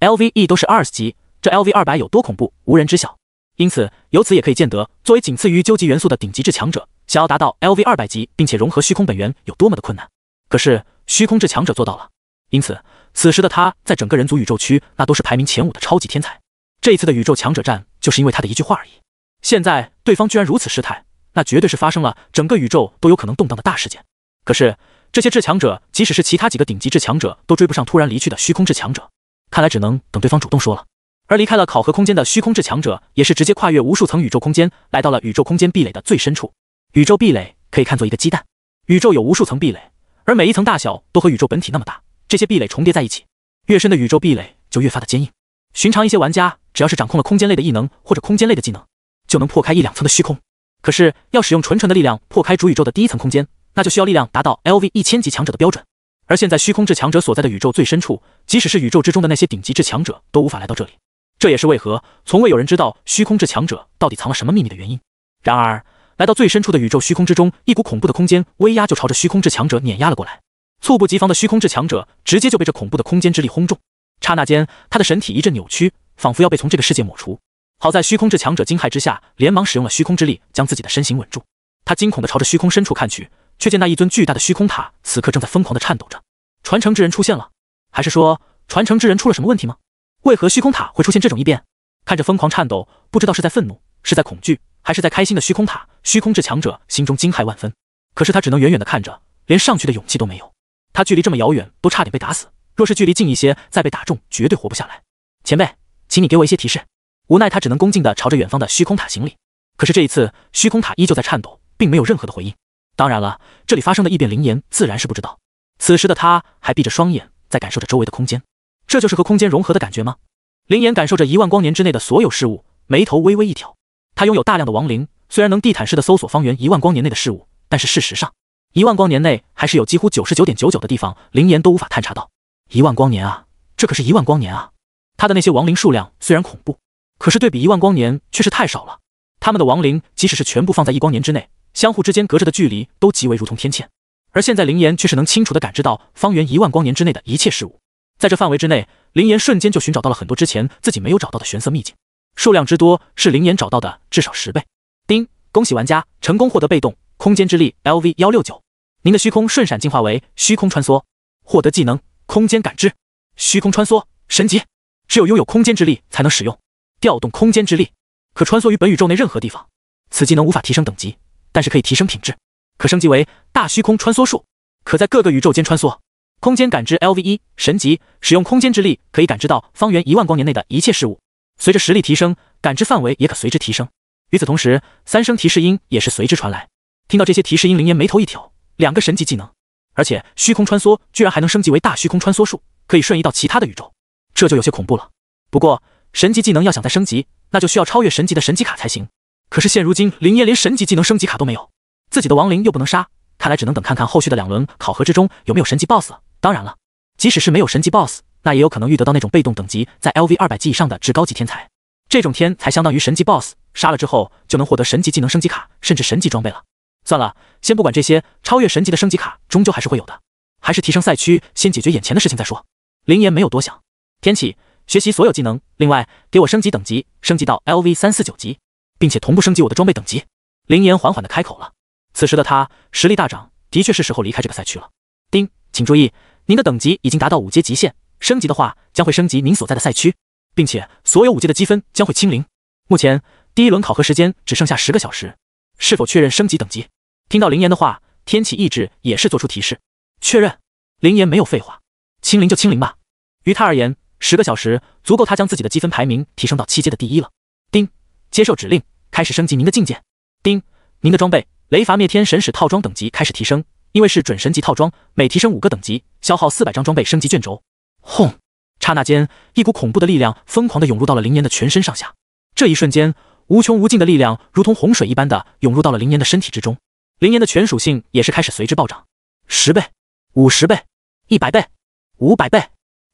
L V E 都是二十级，这 L V 二百有多恐怖，无人知晓。因此，由此也可以见得，作为仅次于究极元素的顶级至强者，想要达到 L V 二百级并且融合虚空本源有多么的困难。可是，虚空至强者做到了。因此，此时的他在整个人族宇宙区，那都是排名前五的超级天才。这一次的宇宙强者战，就是因为他的一句话而已。现在对方居然如此失态，那绝对是发生了整个宇宙都有可能动荡的大事件。可是，这些至强者，即使是其他几个顶级至强者，都追不上突然离去的虚空至强者。看来只能等对方主动说了。而离开了考核空间的虚空至强者，也是直接跨越无数层宇宙空间，来到了宇宙空间壁垒的最深处。宇宙壁垒可以看作一个鸡蛋，宇宙有无数层壁垒，而每一层大小都和宇宙本体那么大。这些壁垒重叠在一起，越深的宇宙壁垒就越发的坚硬。寻常一些玩家，只要是掌控了空间类的异能或者空间类的技能，就能破开一两层的虚空。可是要使用纯纯的力量破开主宇宙的第一层空间，那就需要力量达到 LV 一千级强者的标准。而现在，虚空至强者所在的宇宙最深处，即使是宇宙之中的那些顶级至强者都无法来到这里。这也是为何从未有人知道虚空至强者到底藏了什么秘密的原因。然而，来到最深处的宇宙虚空之中，一股恐怖的空间威压就朝着虚空至强者碾压了过来。猝不及防的虚空至强者直接就被这恐怖的空间之力轰中，刹那间，他的神体一阵扭曲，仿佛要被从这个世界抹除。好在虚空至强者惊骇之下，连忙使用了虚空之力将自己的身形稳住。他惊恐地朝着虚空深处看去。却见那一尊巨大的虚空塔，此刻正在疯狂的颤抖着。传承之人出现了，还是说传承之人出了什么问题吗？为何虚空塔会出现这种异变？看着疯狂颤抖，不知道是在愤怒，是在恐惧，还是在开心的虚空塔，虚空至强者心中惊骇万分。可是他只能远远的看着，连上去的勇气都没有。他距离这么遥远，都差点被打死。若是距离近一些，再被打中，绝对活不下来。前辈，请你给我一些提示。无奈他只能恭敬的朝着远方的虚空塔行礼。可是这一次，虚空塔依旧在颤抖，并没有任何的回应。当然了，这里发生的异变，灵岩自然是不知道。此时的他，还闭着双眼，在感受着周围的空间。这就是和空间融合的感觉吗？灵岩感受着一万光年之内的所有事物，眉头微微一挑。他拥有大量的亡灵，虽然能地毯式的搜索方圆一万光年内的事物，但是事实上，一万光年内还是有几乎九十九点九九的地方，灵岩都无法探查到。一万光年啊，这可是一万光年啊！他的那些亡灵数量虽然恐怖，可是对比一万光年却是太少了。他们的亡灵，即使是全部放在一光年之内。相互之间隔着的距离都极为如同天堑，而现在林岩却是能清楚的感知到方圆一万光年之内的一切事物。在这范围之内，林岩瞬间就寻找到了很多之前自己没有找到的玄色秘境，数量之多是林岩找到的至少十倍。丁，恭喜玩家成功获得被动空间之力 LV 幺六九，您的虚空瞬闪进化为虚空穿梭，获得技能空间感知，虚空穿梭神级，只有拥有空间之力才能使用。调动空间之力，可穿梭于本宇宙内任何地方，此技能无法提升等级。但是可以提升品质，可升级为大虚空穿梭术，可在各个宇宙间穿梭。空间感知 LV 一神级，使用空间之力可以感知到方圆一万光年内的一切事物。随着实力提升，感知范围也可随之提升。与此同时，三声提示音也是随之传来。听到这些提示音，林岩眉头一挑，两个神级技能，而且虚空穿梭居然还能升级为大虚空穿梭术，可以瞬移到其他的宇宙，这就有些恐怖了。不过神级技能要想再升级，那就需要超越神级的神级卡才行。可是现如今，林岩连神级技能升级卡都没有，自己的亡灵又不能杀，看来只能等看看后续的两轮考核之中有没有神级 BOSS。当然了，即使是没有神级 BOSS，那也有可能遇得到那种被动等级在 LV 二百级以上的至高级天才。这种天才相当于神级 BOSS，杀了之后就能获得神级技能升级卡，甚至神级装备了。算了，先不管这些，超越神级的升级卡终究还是会有的。还是提升赛区，先解决眼前的事情再说。林岩没有多想，天启学习所有技能，另外给我升级等级，升级到 LV 三四九级。并且同步升级我的装备等级。林岩缓缓的开口了，此时的他实力大涨，的确是时候离开这个赛区了。丁，请注意，您的等级已经达到五阶极限，升级的话将会升级您所在的赛区，并且所有五阶的积分将会清零。目前第一轮考核时间只剩下十个小时，是否确认升级等级？听到林岩的话，天启意志也是做出提示，确认。林岩没有废话，清零就清零吧。于他而言，十个小时足够他将自己的积分排名提升到七阶的第一了。丁。接受指令，开始升级您的境界。丁，您的装备雷伐灭天神使套装等级开始提升，因为是准神级套装，每提升五个等级，消耗四百张装备升级卷轴。轰！刹那间，一股恐怖的力量疯狂的涌入到了林岩的全身上下。这一瞬间，无穷无尽的力量如同洪水一般的涌入到了林岩的身体之中，林岩的全属性也是开始随之暴涨，十倍、五十倍、一百倍、五百倍。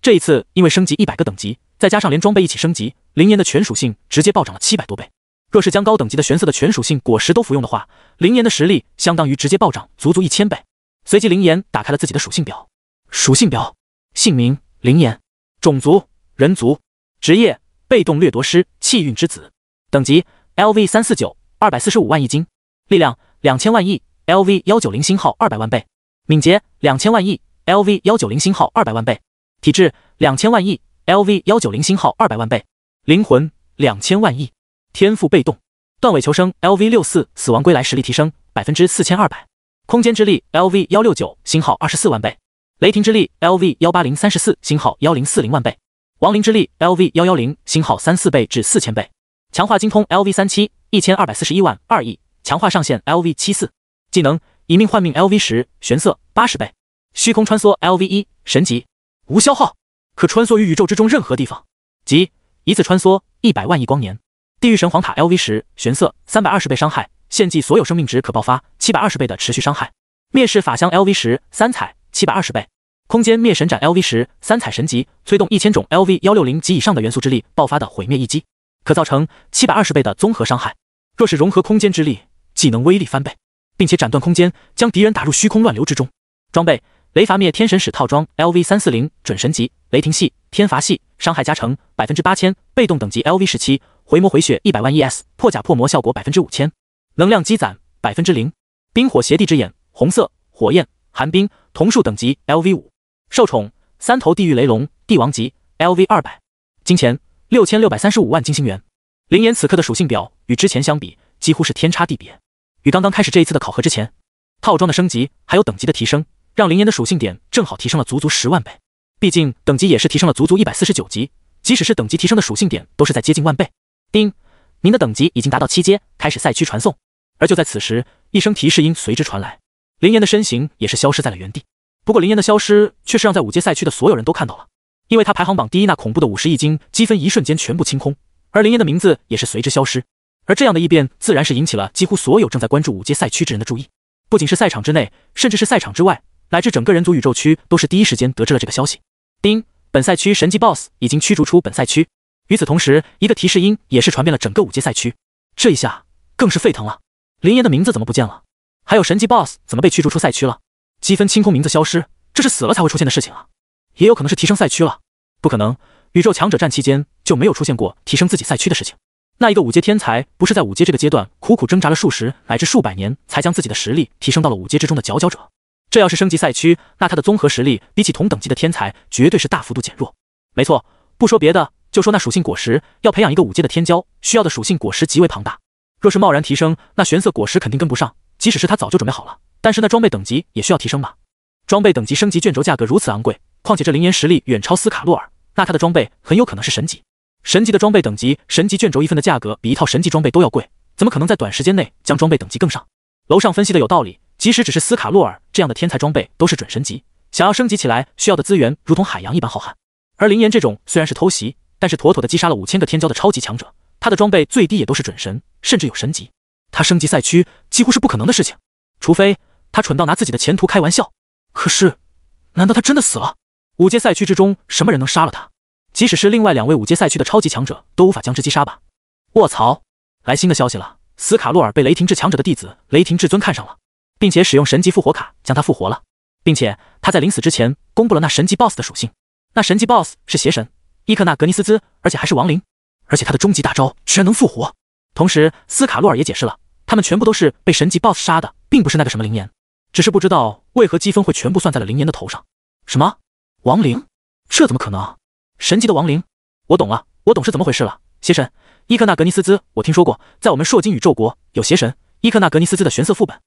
这一次因为升级一百个等级。再加上连装备一起升级，灵岩的全属性直接暴涨了七百多倍。若是将高等级的玄色的全属性果实都服用的话，灵岩的实力相当于直接暴涨足足一千倍。随即，灵岩打开了自己的属性表。属性表：姓名灵岩，种族人族，职业被动掠夺师，气运之子，等级 L V 三四九，二百四十五万亿金，力量两千万亿 L V 幺九零星号二百万倍，敏捷两千万亿 L V 幺九零星号二百万倍，体质两千万亿。Lv 幺九零星号二百万倍，灵魂两千万亿，天赋被动断尾求生 Lv 六四死亡归来实力提升百分之四千二百，空间之力 Lv 幺六九星号二十四万倍，雷霆之力 Lv 幺八零三十四星号幺零四零万倍，亡灵之力 Lv 幺幺零星号三四倍至四千倍，强化精通 Lv 三七一千二百四十一万二亿，强化上限 Lv 七四，技能以命换命 Lv 十玄色八十倍，虚空穿梭 Lv 一神级无消耗。可穿梭于宇宙之中任何地方，即一次穿梭一百万亿光年。地狱神皇塔 LV 十玄色，三百二十倍伤害，献祭所有生命值可爆发七百二十倍的持续伤害。灭世法相 LV 十三彩，七百二十倍。空间灭神斩 LV 十三彩神级，催动一千种 LV 幺六零及以上的元素之力爆发的毁灭一击，可造成七百二十倍的综合伤害。若是融合空间之力，技能威力翻倍，并且斩断空间，将敌人打入虚空乱流之中。装备。雷伐灭天神使套装 LV 三四零准神级，雷霆系，天罚系，伤害加成百分之八千，被动等级 LV 十七，回魔回血一百万 ES，破甲破魔效果百分之五千，能量积攒百分之零。冰火邪帝之眼，红色，火焰，寒冰，同术等级 LV 五，受宠三头地狱雷龙，帝王级 LV 二百，金钱六千六百三十五万金星元。灵岩此刻的属性表与之前相比，几乎是天差地别，与刚刚开始这一次的考核之前，套装的升级还有等级的提升。让林岩的属性点正好提升了足足十万倍，毕竟等级也是提升了足足一百四十九级，即使是等级提升的属性点都是在接近万倍。丁，您的等级已经达到七阶，开始赛区传送。而就在此时，一声提示音随之传来，林岩的身形也是消失在了原地。不过林岩的消失却是让在五阶赛区的所有人都看到了，因为他排行榜第一那恐怖的五十亿金积分一瞬间全部清空，而林岩的名字也是随之消失。而这样的异变自然是引起了几乎所有正在关注五阶赛区之人的注意，不仅是赛场之内，甚至是赛场之外。乃至整个人族宇宙区都是第一时间得知了这个消息。丁，本赛区神级 BOSS 已经驱逐出本赛区。与此同时，一个提示音也是传遍了整个五阶赛区。这一下更是沸腾了。林岩的名字怎么不见了？还有神级 BOSS 怎么被驱逐出赛区了？积分清空，名字消失，这是死了才会出现的事情啊！也有可能是提升赛区了？不可能，宇宙强者战期间就没有出现过提升自己赛区的事情。那一个五阶天才不是在五阶这个阶段苦苦挣扎了数十乃至数百年，才将自己的实力提升到了五阶之中的佼佼者？这要是升级赛区，那他的综合实力比起同等级的天才，绝对是大幅度减弱。没错，不说别的，就说那属性果实，要培养一个五阶的天骄，需要的属性果实极为庞大。若是贸然提升，那玄色果实肯定跟不上。即使是他早就准备好了，但是那装备等级也需要提升吧？装备等级升级卷轴价格如此昂贵，况且这灵岩实力远超斯卡洛尔，那他的装备很有可能是神级。神级的装备等级，神级卷轴一份的价格比一套神级装备都要贵，怎么可能在短时间内将装备等级更上？楼上分析的有道理。即使只是斯卡洛尔这样的天才，装备都是准神级，想要升级起来需要的资源如同海洋一般浩瀚。而林岩这种虽然是偷袭，但是妥妥的击杀了五千个天骄的超级强者，他的装备最低也都是准神，甚至有神级。他升级赛区几乎是不可能的事情，除非他蠢到拿自己的前途开玩笑。可是，难道他真的死了？五阶赛区之中，什么人能杀了他？即使是另外两位五阶赛区的超级强者，都无法将之击杀吧？卧槽，来新的消息了，斯卡洛尔被雷霆至强者的弟子雷霆至尊看上了。并且使用神级复活卡将他复活了，并且他在临死之前公布了那神级 boss 的属性。那神级 boss 是邪神伊克纳格尼斯兹，而且还是亡灵，而且他的终极大招居然能复活。同时，斯卡洛尔也解释了，他们全部都是被神级 boss 杀的，并不是那个什么灵岩，只是不知道为何积分会全部算在了灵岩的头上。什么？亡灵？这怎么可能？神级的亡灵？我懂了，我懂是怎么回事了。邪神伊克纳格尼斯兹，我听说过，在我们烁金宇宙国有邪神伊克纳格尼斯兹的玄色副本。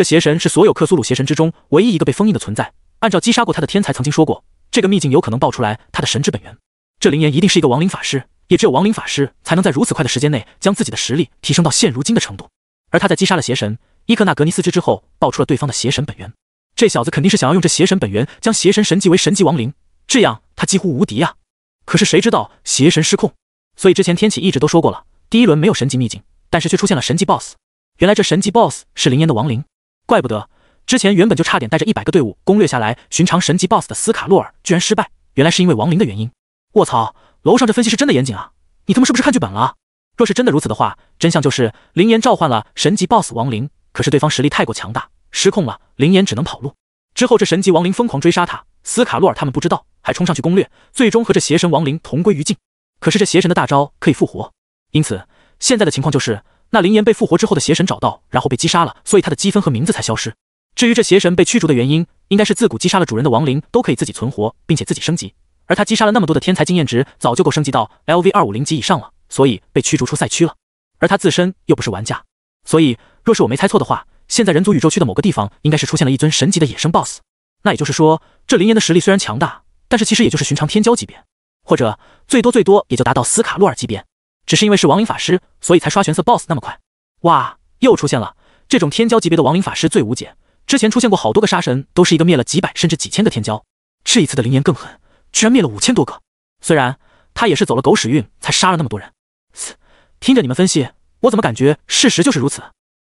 这邪神是所有克苏鲁邪神之中唯一一个被封印的存在。按照击杀过他的天才曾经说过，这个秘境有可能爆出来他的神之本源。这灵岩一定是一个亡灵法师，也只有亡灵法师才能在如此快的时间内将自己的实力提升到现如今的程度。而他在击杀了邪神伊克纳格尼斯之之后，爆出了对方的邪神本源。这小子肯定是想要用这邪神本源将邪神神级为神级亡灵，这样他几乎无敌呀！可是谁知道邪神失控，所以之前天启一直都说过了，第一轮没有神级秘境，但是却出现了神级 BOSS。原来这神级 BOSS 是灵岩的亡灵。怪不得之前原本就差点带着一百个队伍攻略下来寻常神级 BOSS 的斯卡洛尔居然失败，原来是因为亡灵的原因。卧槽，楼上这分析是真的严谨啊！你他妈是不是看剧本了？若是真的如此的话，真相就是林岩召唤了神级 BOSS 亡灵，可是对方实力太过强大，失控了，林岩只能跑路。之后这神级亡灵疯狂追杀他，斯卡洛尔他们不知道，还冲上去攻略，最终和这邪神亡灵同归于尽。可是这邪神的大招可以复活，因此现在的情况就是。那林岩被复活之后的邪神找到，然后被击杀了，所以他的积分和名字才消失。至于这邪神被驱逐的原因，应该是自古击杀了主人的亡灵都可以自己存活，并且自己升级。而他击杀了那么多的天才，经验值早就够升级到 L V 二五零级以上了，所以被驱逐出赛区了。而他自身又不是玩家，所以若是我没猜错的话，现在人族宇宙区的某个地方应该是出现了一尊神级的野生 boss。那也就是说，这林岩的实力虽然强大，但是其实也就是寻常天骄级别，或者最多最多也就达到斯卡洛尔级别。只是因为是亡灵法师，所以才刷玄色 boss 那么快。哇，又出现了这种天骄级别的亡灵法师，最无解。之前出现过好多个杀神，都是一个灭了几百甚至几千个天骄。这一次的灵岩更狠，居然灭了五千多个。虽然他也是走了狗屎运才杀了那么多人。嘶，听着你们分析，我怎么感觉事实就是如此？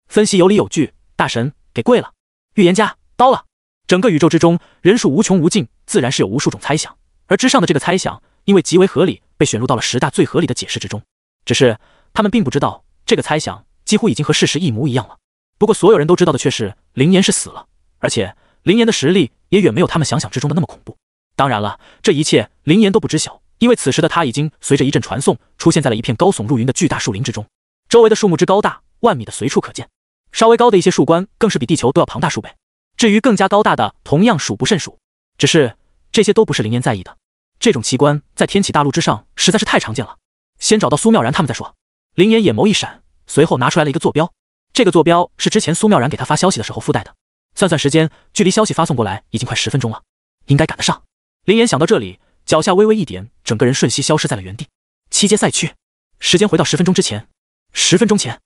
分析有理有据，大神给跪了。预言家刀了。整个宇宙之中人数无穷无尽，自然是有无数种猜想。而之上的这个猜想，因为极为合理，被选入到了十大最合理的解释之中。只是他们并不知道，这个猜想几乎已经和事实一模一样了。不过所有人都知道的却是，林岩是死了，而且林岩的实力也远没有他们想象之中的那么恐怖。当然了，这一切林岩都不知晓，因为此时的他已经随着一阵传送，出现在了一片高耸入云的巨大树林之中。周围的树木之高大，万米的随处可见，稍微高的一些树冠更是比地球都要庞大数倍。至于更加高大的，同样数不胜数。只是这些都不是林岩在意的，这种奇观在天启大陆之上实在是太常见了。先找到苏妙然他们再说。林岩眼眸一闪，随后拿出来了一个坐标。这个坐标是之前苏妙然给他发消息的时候附带的。算算时间，距离消息发送过来已经快十分钟了，应该赶得上。林岩想到这里，脚下微微一点，整个人瞬息消失在了原地。七阶赛区，时间回到十分钟之前。十分钟前，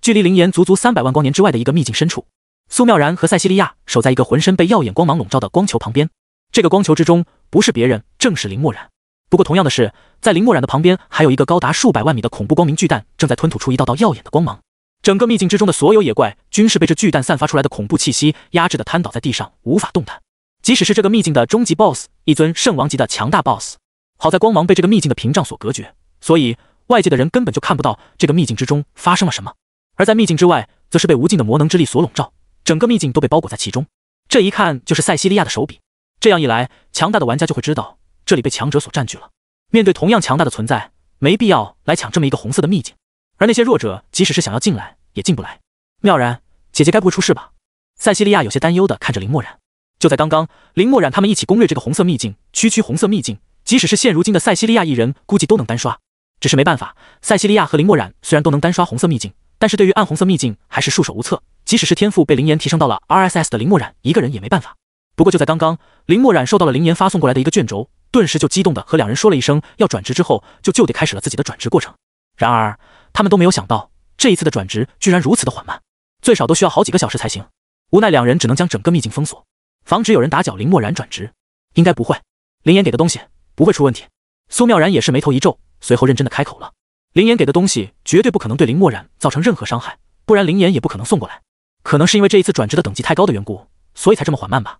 距离林岩足足三百万光年之外的一个秘境深处，苏妙然和塞西利亚守在一个浑身被耀眼光芒笼罩的光球旁边。这个光球之中，不是别人，正是林默然。不过，同样的是，在林墨染的旁边，还有一个高达数百万米的恐怖光明巨蛋，正在吞吐出一道道耀眼的光芒。整个秘境之中的所有野怪，均是被这巨蛋散发出来的恐怖气息压制的瘫倒在地上，无法动弹。即使是这个秘境的终极 BOSS，一尊圣王级的强大 BOSS，好在光芒被这个秘境的屏障所隔绝，所以外界的人根本就看不到这个秘境之中发生了什么。而在秘境之外，则是被无尽的魔能之力所笼罩，整个秘境都被包裹在其中。这一看就是塞西利亚的手笔。这样一来，强大的玩家就会知道。这里被强者所占据了。面对同样强大的存在，没必要来抢这么一个红色的秘境。而那些弱者，即使是想要进来，也进不来。妙然姐姐，该不会出事吧？塞西利亚有些担忧的看着林墨染。就在刚刚，林墨染他们一起攻略这个红色秘境。区区红色秘境，即使是现如今的塞西利亚一人，估计都能单刷。只是没办法，塞西利亚和林墨染虽然都能单刷红色秘境，但是对于暗红色秘境还是束手无策。即使是天赋被林岩提升到了 R S S 的林墨染一个人也没办法。不过就在刚刚，林墨染受到了林岩发送过来的一个卷轴。顿时就激动的和两人说了一声要转职，之后就就得开始了自己的转职过程。然而他们都没有想到，这一次的转职居然如此的缓慢，最少都需要好几个小时才行。无奈两人只能将整个秘境封锁，防止有人打搅林默然转职。应该不会，林岩给的东西不会出问题。苏妙然也是眉头一皱，随后认真的开口了：“林岩给的东西绝对不可能对林默然造成任何伤害，不然林岩也不可能送过来。可能是因为这一次转职的等级太高的缘故，所以才这么缓慢吧？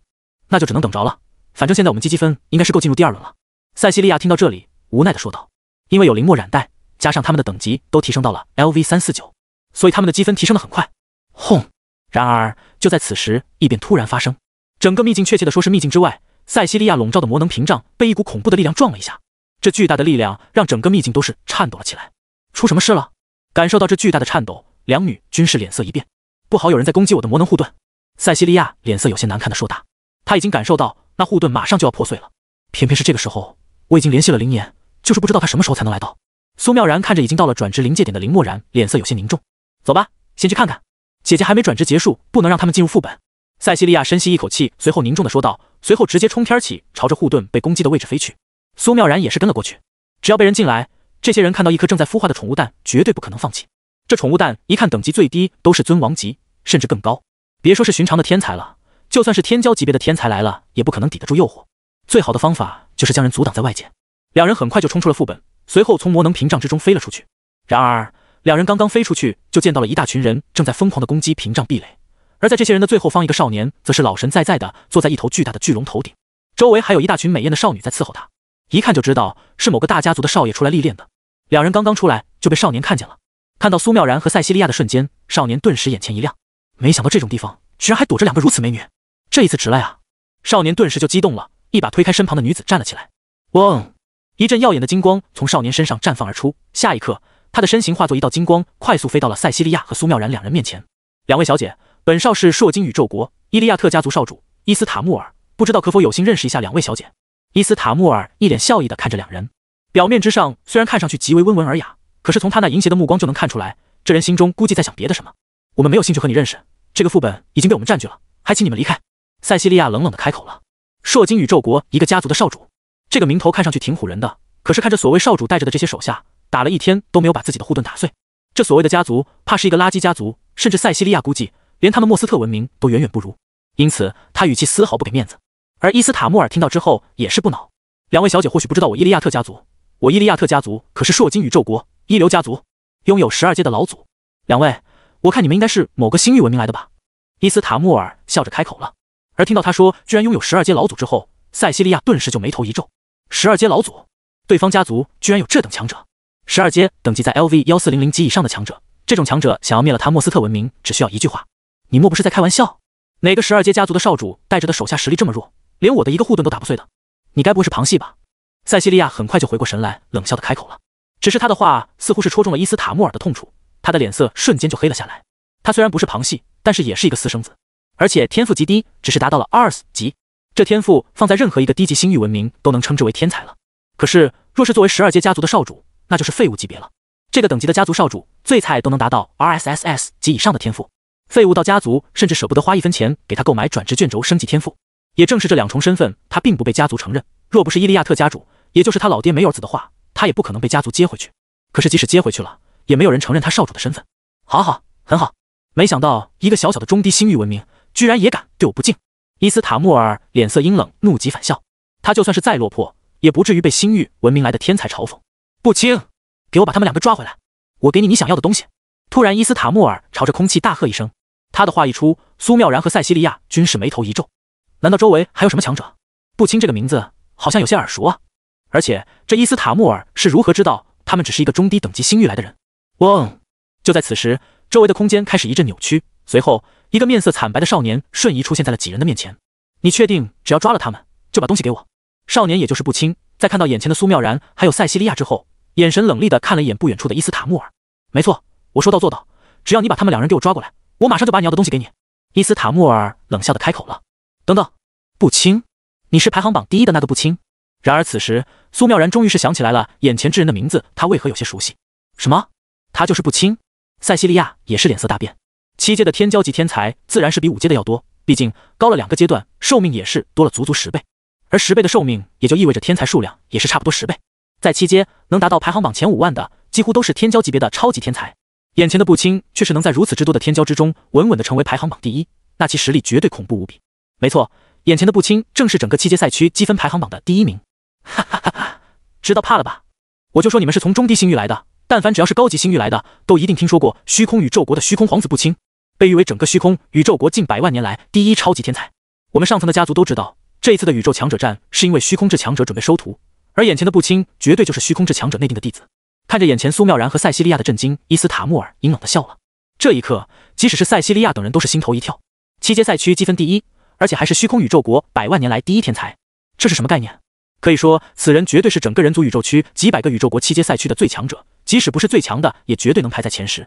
那就只能等着了。”反正现在我们积积分应该是够进入第二轮了。塞西利亚听到这里，无奈的说道：“因为有林墨染带，加上他们的等级都提升到了 LV 三四九，所以他们的积分提升的很快。”轰！然而就在此时，异变突然发生，整个秘境，确切的说是秘境之外，塞西利亚笼罩的魔能屏障被一股恐怖的力量撞了一下。这巨大的力量让整个秘境都是颤抖了起来。出什么事了？感受到这巨大的颤抖，两女均是脸色一变。不好，有人在攻击我的魔能护盾！塞西利亚脸色有些难看的说道：“她已经感受到。”那护盾马上就要破碎了，偏偏是这个时候，我已经联系了林岩，就是不知道他什么时候才能来到。苏妙然看着已经到了转职临界点的林默然，脸色有些凝重。走吧，先去看看。姐姐还没转职结束，不能让他们进入副本。塞西利亚深吸一口气，随后凝重的说道，随后直接冲天起，朝着护盾被攻击的位置飞去。苏妙然也是跟了过去。只要被人进来，这些人看到一颗正在孵化的宠物蛋，绝对不可能放弃。这宠物蛋一看等级最低都是尊王级，甚至更高，别说是寻常的天才了。就算是天骄级别的天才来了，也不可能抵得住诱惑。最好的方法就是将人阻挡在外界。两人很快就冲出了副本，随后从魔能屏障之中飞了出去。然而，两人刚刚飞出去，就见到了一大群人正在疯狂的攻击屏障壁垒。而在这些人的最后方，一个少年则是老神在在的坐在一头巨大的巨龙头顶，周围还有一大群美艳的少女在伺候他。一看就知道是某个大家族的少爷出来历练的。两人刚刚出来就被少年看见了，看到苏妙然和塞西利亚的瞬间，少年顿时眼前一亮，没想到这种地方居然还躲着两个如此美女。这一次值了呀！少年顿时就激动了，一把推开身旁的女子，站了起来。嗡！一阵耀眼的金光从少年身上绽放而出，下一刻，他的身形化作一道金光，快速飞到了塞西利亚和苏妙然两人面前。两位小姐，本少是烁金宇宙国伊利亚特家族少主伊斯塔穆尔，不知道可否有幸认识一下两位小姐？伊斯塔穆尔一脸笑意的看着两人，表面之上虽然看上去极为温文尔雅，可是从他那淫邪的目光就能看出来，这人心中估计在想别的什么。我们没有兴趣和你认识，这个副本已经被我们占据了，还请你们离开。塞西利亚冷冷的开口了：“烁金宇宙国一个家族的少主，这个名头看上去挺唬人的。可是看着所谓少主带着的这些手下，打了一天都没有把自己的护盾打碎。这所谓的家族，怕是一个垃圾家族，甚至塞西利亚估计连他们莫斯特文明都远远不如。因此，他语气丝毫不给面子。而伊斯塔穆尔听到之后也是不恼。两位小姐或许不知道我伊利亚特家族，我伊利亚特家族可是烁金宇宙国一流家族，拥有十二阶的老祖。两位，我看你们应该是某个星域文明来的吧？”伊斯塔穆尔笑着开口了。而听到他说居然拥有十二阶老祖之后，塞西利亚顿时就眉头一皱。十二阶老祖，对方家族居然有这等强者。十二阶等级在 LV 幺四零零级以上的强者，这种强者想要灭了他莫斯特文明，只需要一句话。你莫不是在开玩笑？哪个十二阶家族的少主带着的手下实力这么弱，连我的一个护盾都打不碎的？你该不会是旁系吧？塞西利亚很快就回过神来，冷笑的开口了。只是他的话似乎是戳中了伊斯塔穆尔的痛处，他的脸色瞬间就黑了下来。他虽然不是旁系，但是也是一个私生子。而且天赋极低，只是达到了 R S 级，这天赋放在任何一个低级星域文明都能称之为天才了。可是，若是作为十二阶家族的少主，那就是废物级别了。这个等级的家族少主，最菜都能达到 R S S S 级以上的天赋。废物到家族，甚至舍不得花一分钱给他购买转职卷轴升级天赋。也正是这两重身份，他并不被家族承认。若不是伊利亚特家主，也就是他老爹没有儿子的话，他也不可能被家族接回去。可是即使接回去了，也没有人承认他少主的身份。好好，很好，没想到一个小小的中低星域文明。居然也敢对我不敬！伊斯塔穆尔脸色阴冷，怒极反笑。他就算是再落魄，也不至于被星域文明来的天才嘲讽。不轻，给我把他们两个抓回来，我给你你想要的东西。突然，伊斯塔穆尔朝着空气大喝一声。他的话一出，苏妙然和塞西利亚均是眉头一皱。难道周围还有什么强者？不轻这个名字好像有些耳熟啊。而且这伊斯塔穆尔是如何知道他们只是一个中低等级星域来的人？嗡！就在此时，周围的空间开始一阵扭曲。随后，一个面色惨白的少年瞬移出现在了几人的面前。你确定只要抓了他们，就把东西给我？少年也就是不轻，在看到眼前的苏妙然还有塞西利亚之后，眼神冷厉的看了一眼不远处的伊斯塔穆尔。没错，我说到做到，只要你把他们两人给我抓过来，我马上就把你要的东西给你。伊斯塔穆尔冷笑的开口了。等等，不轻，你是排行榜第一的那个不轻？然而此时，苏妙然终于是想起来了，眼前之人的名字，他为何有些熟悉？什么？他就是不轻？塞西利亚也是脸色大变。七阶的天骄级天才自然是比五阶的要多，毕竟高了两个阶段，寿命也是多了足足十倍，而十倍的寿命也就意味着天才数量也是差不多十倍。在七阶能达到排行榜前五万的，几乎都是天骄级别的超级天才。眼前的步青却是能在如此之多的天骄之中稳稳的成为排行榜第一，那其实力绝对恐怖无比。没错，眼前的步青正是整个七阶赛区积分排行榜的第一名。哈哈哈哈，知道怕了吧？我就说你们是从中低星域来的，但凡只要是高级星域来的，都一定听说过虚空宇宙国的虚空皇子步青。被誉为整个虚空宇宙国近百万年来第一超级天才，我们上层的家族都知道，这一次的宇宙强者战是因为虚空之强者准备收徒，而眼前的步青绝对就是虚空之强者内定的弟子。看着眼前苏妙然和塞西利亚的震惊，伊斯塔穆尔阴冷的笑了。这一刻，即使是塞西利亚等人都是心头一跳。七阶赛区积分第一，而且还是虚空宇宙国百万年来第一天才，这是什么概念？可以说，此人绝对是整个人族宇宙区几百个宇宙国七阶赛区的最强者，即使不是最强的，也绝对能排在前十。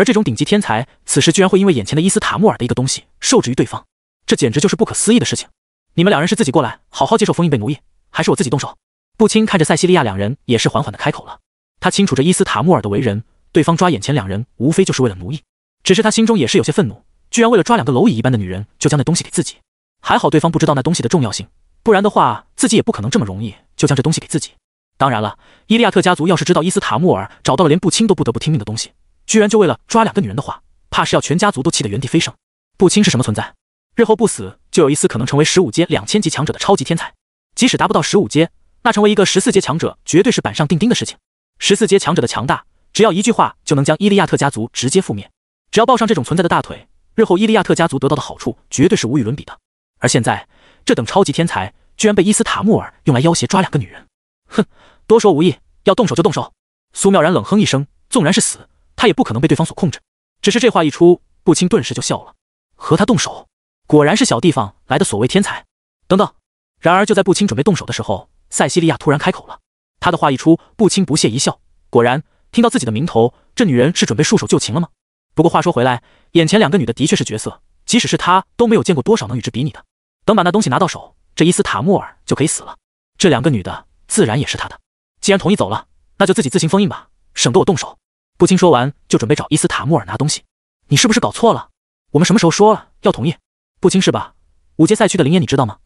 而这种顶级天才，此时居然会因为眼前的伊斯塔穆尔的一个东西受制于对方，这简直就是不可思议的事情。你们两人是自己过来好好接受封印被奴役，还是我自己动手？布清看着塞西利亚两人，也是缓缓的开口了。他清楚这伊斯塔穆尔的为人，对方抓眼前两人无非就是为了奴役。只是他心中也是有些愤怒，居然为了抓两个蝼蚁一般的女人就将那东西给自己。还好对方不知道那东西的重要性，不然的话自己也不可能这么容易就将这东西给自己。当然了，伊利亚特家族要是知道伊斯塔穆尔找到了连布清都不得不听命的东西，居然就为了抓两个女人的话，怕是要全家族都气得原地飞升。不清是什么存在？日后不死，就有一丝可能成为十五阶两千级强者的超级天才。即使达不到十五阶，那成为一个十四阶强者，绝对是板上钉钉的事情。十四阶强者的强大，只要一句话就能将伊利亚特家族直接覆灭。只要抱上这种存在的大腿，日后伊利亚特家族得到的好处绝对是无与伦比的。而现在，这等超级天才居然被伊斯塔穆尔用来要挟抓两个女人。哼，多说无益，要动手就动手。苏妙然冷哼一声，纵然是死。他也不可能被对方所控制，只是这话一出，步青顿时就笑了。和他动手，果然是小地方来的所谓天才。等等，然而就在步青准备动手的时候，塞西利亚突然开口了。他的话一出，步青不屑一笑。果然，听到自己的名头，这女人是准备束手就擒了吗？不过话说回来，眼前两个女的的确是角色，即使是他都没有见过多少能与之比拟的。等把那东西拿到手，这伊斯塔莫尔就可以死了。这两个女的自然也是他的。既然同意走了，那就自己自行封印吧，省得我动手。步青说完就准备找伊斯塔穆尔拿东西，你是不是搞错了？我们什么时候说了要同意？步青是吧？五阶赛区的林岩你知道吗？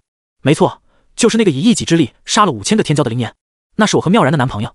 没错，就是那个以一己之力杀了五千个天骄的林岩，那是我和妙然的男朋友。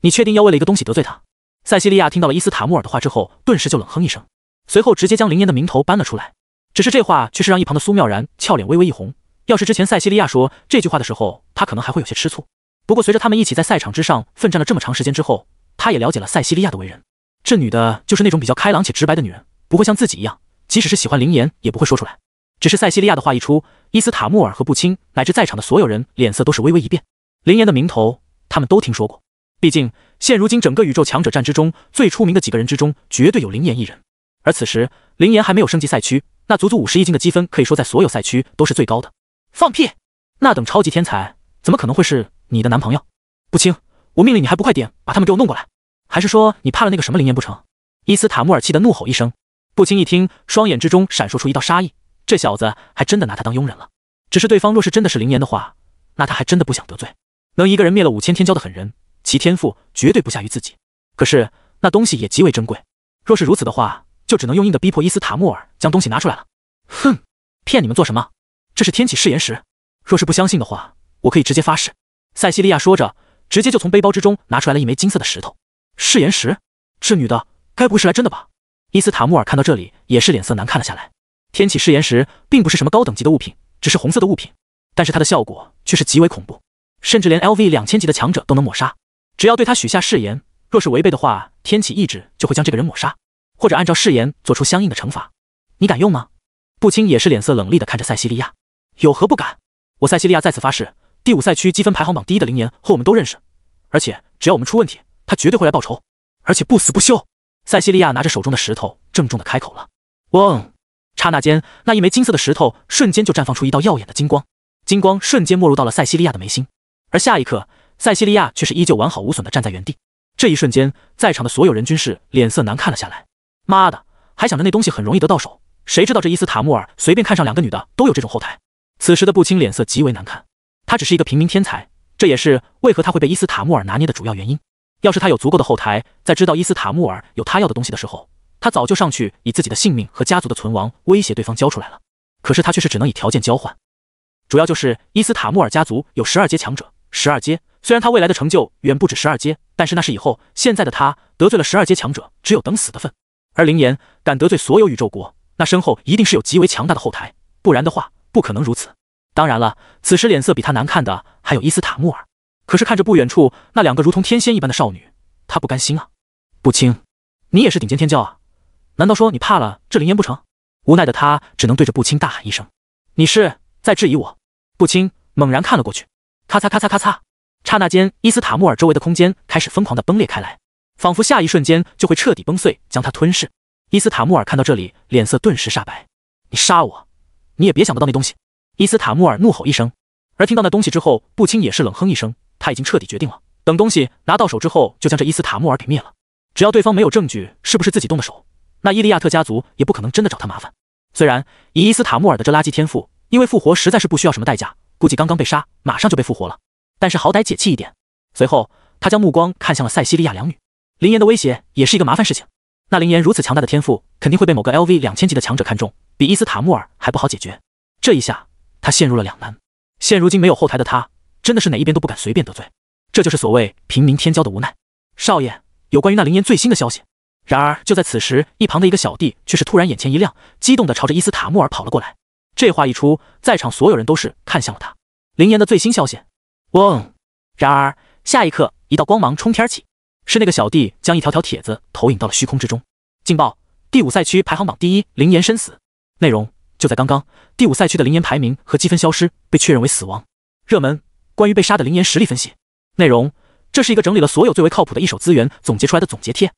你确定要为了一个东西得罪他？塞西利亚听到了伊斯塔穆尔的话之后，顿时就冷哼一声，随后直接将林岩的名头搬了出来。只是这话却是让一旁的苏妙然俏脸微微一红。要是之前塞西利亚说这句话的时候，他可能还会有些吃醋。不过随着他们一起在赛场之上奋战了这么长时间之后，他也了解了塞西利亚的为人。这女的就是那种比较开朗且直白的女人，不会像自己一样，即使是喜欢林岩，也不会说出来。只是塞西利亚的话一出，伊斯塔穆尔和布青乃至在场的所有人脸色都是微微一变。林岩的名头他们都听说过，毕竟现如今整个宇宙强者战之中最出名的几个人之中，绝对有林岩一人。而此时林岩还没有升级赛区，那足足五十亿金的积分可以说在所有赛区都是最高的。放屁！那等超级天才怎么可能会是你的男朋友？布清，我命令你，还不快点把他们给我弄过来！还是说你怕了那个什么灵岩不成？伊斯塔穆尔气得怒吼一声。不清一听，双眼之中闪烁出一道杀意。这小子还真的拿他当佣人了。只是对方若是真的是灵岩的话，那他还真的不想得罪。能一个人灭了五千天骄的狠人，其天赋绝对不下于自己。可是那东西也极为珍贵。若是如此的话，就只能用硬的逼迫伊斯塔穆尔将东西拿出来了。哼，骗你们做什么？这是天启誓言石。若是不相信的话，我可以直接发誓。塞西利亚说着，直接就从背包之中拿出来了一枚金色的石头。誓言石，这女的，该不会是来真的吧？伊斯塔穆尔看到这里也是脸色难看了下来。天启誓言石并不是什么高等级的物品，只是红色的物品，但是它的效果却是极为恐怖，甚至连 LV 两千级的强者都能抹杀。只要对他许下誓言，若是违背的话，天启意志就会将这个人抹杀，或者按照誓言做出相应的惩罚。你敢用吗？步青也是脸色冷厉的看着塞西利亚，有何不敢？我塞西利亚再次发誓，第五赛区积分排行榜第一的灵岩和我们都认识，而且只要我们出问题。他绝对会来报仇，而且不死不休。塞西利亚拿着手中的石头，郑重的开口了：“嗡！”刹那间，那一枚金色的石头瞬间就绽放出一道耀眼的金光，金光瞬间没入到了塞西利亚的眉心。而下一刻，塞西利亚却是依旧完好无损的站在原地。这一瞬间，在场的所有人均是脸色难看了下来。妈的，还想着那东西很容易得到手，谁知道这伊斯塔穆尔随便看上两个女的都有这种后台。此时的布青脸色极为难看，他只是一个平民天才，这也是为何他会被伊斯塔穆尔拿捏的主要原因。要是他有足够的后台，在知道伊斯塔穆尔有他要的东西的时候，他早就上去以自己的性命和家族的存亡威胁对方交出来了。可是他却是只能以条件交换，主要就是伊斯塔穆尔家族有十二阶强者。十二阶，虽然他未来的成就远不止十二阶，但是那是以后。现在的他得罪了十二阶强者，只有等死的份。而灵岩敢得罪所有宇宙国，那身后一定是有极为强大的后台，不然的话不可能如此。当然了，此时脸色比他难看的还有伊斯塔穆尔。可是看着不远处那两个如同天仙一般的少女，他不甘心啊！不清，你也是顶尖天骄啊，难道说你怕了这灵烟不成？无奈的他只能对着不清大喊一声：“你是在质疑我？”不清猛然看了过去，咔嚓咔嚓咔嚓，刹那间，伊斯塔穆尔周围的空间开始疯狂的崩裂开来，仿佛下一瞬间就会彻底崩碎，将他吞噬。伊斯塔穆尔看到这里，脸色顿时煞白：“你杀我，你也别想得到那东西！”伊斯塔穆尔怒吼一声，而听到那东西之后，不清也是冷哼一声。他已经彻底决定了，等东西拿到手之后，就将这伊斯塔穆尔给灭了。只要对方没有证据，是不是自己动的手，那伊利亚特家族也不可能真的找他麻烦。虽然以伊斯塔穆尔的这垃圾天赋，因为复活实在是不需要什么代价，估计刚刚被杀，马上就被复活了。但是好歹解气一点。随后，他将目光看向了塞西利亚两女。林岩的威胁也是一个麻烦事情。那林岩如此强大的天赋，肯定会被某个 LV 两千级的强者看中，比伊斯塔穆尔还不好解决。这一下，他陷入了两难。现如今没有后台的他。真的是哪一边都不敢随便得罪，这就是所谓平民天骄的无奈。少爷，有关于那灵岩最新的消息。然而就在此时，一旁的一个小弟却是突然眼前一亮，激动的朝着伊斯塔穆尔跑了过来。这话一出，在场所有人都是看向了他。灵岩的最新消息。嗡。然而下一刻，一道光芒冲天起，是那个小弟将一条条帖子投影到了虚空之中。劲爆！第五赛区排行榜第一，灵岩身死。内容就在刚刚，第五赛区的灵岩排名和积分消失，被确认为死亡。热门。关于被杀的灵岩实力分析内容，这是一个整理了所有最为靠谱的一手资源总结出来的总结贴，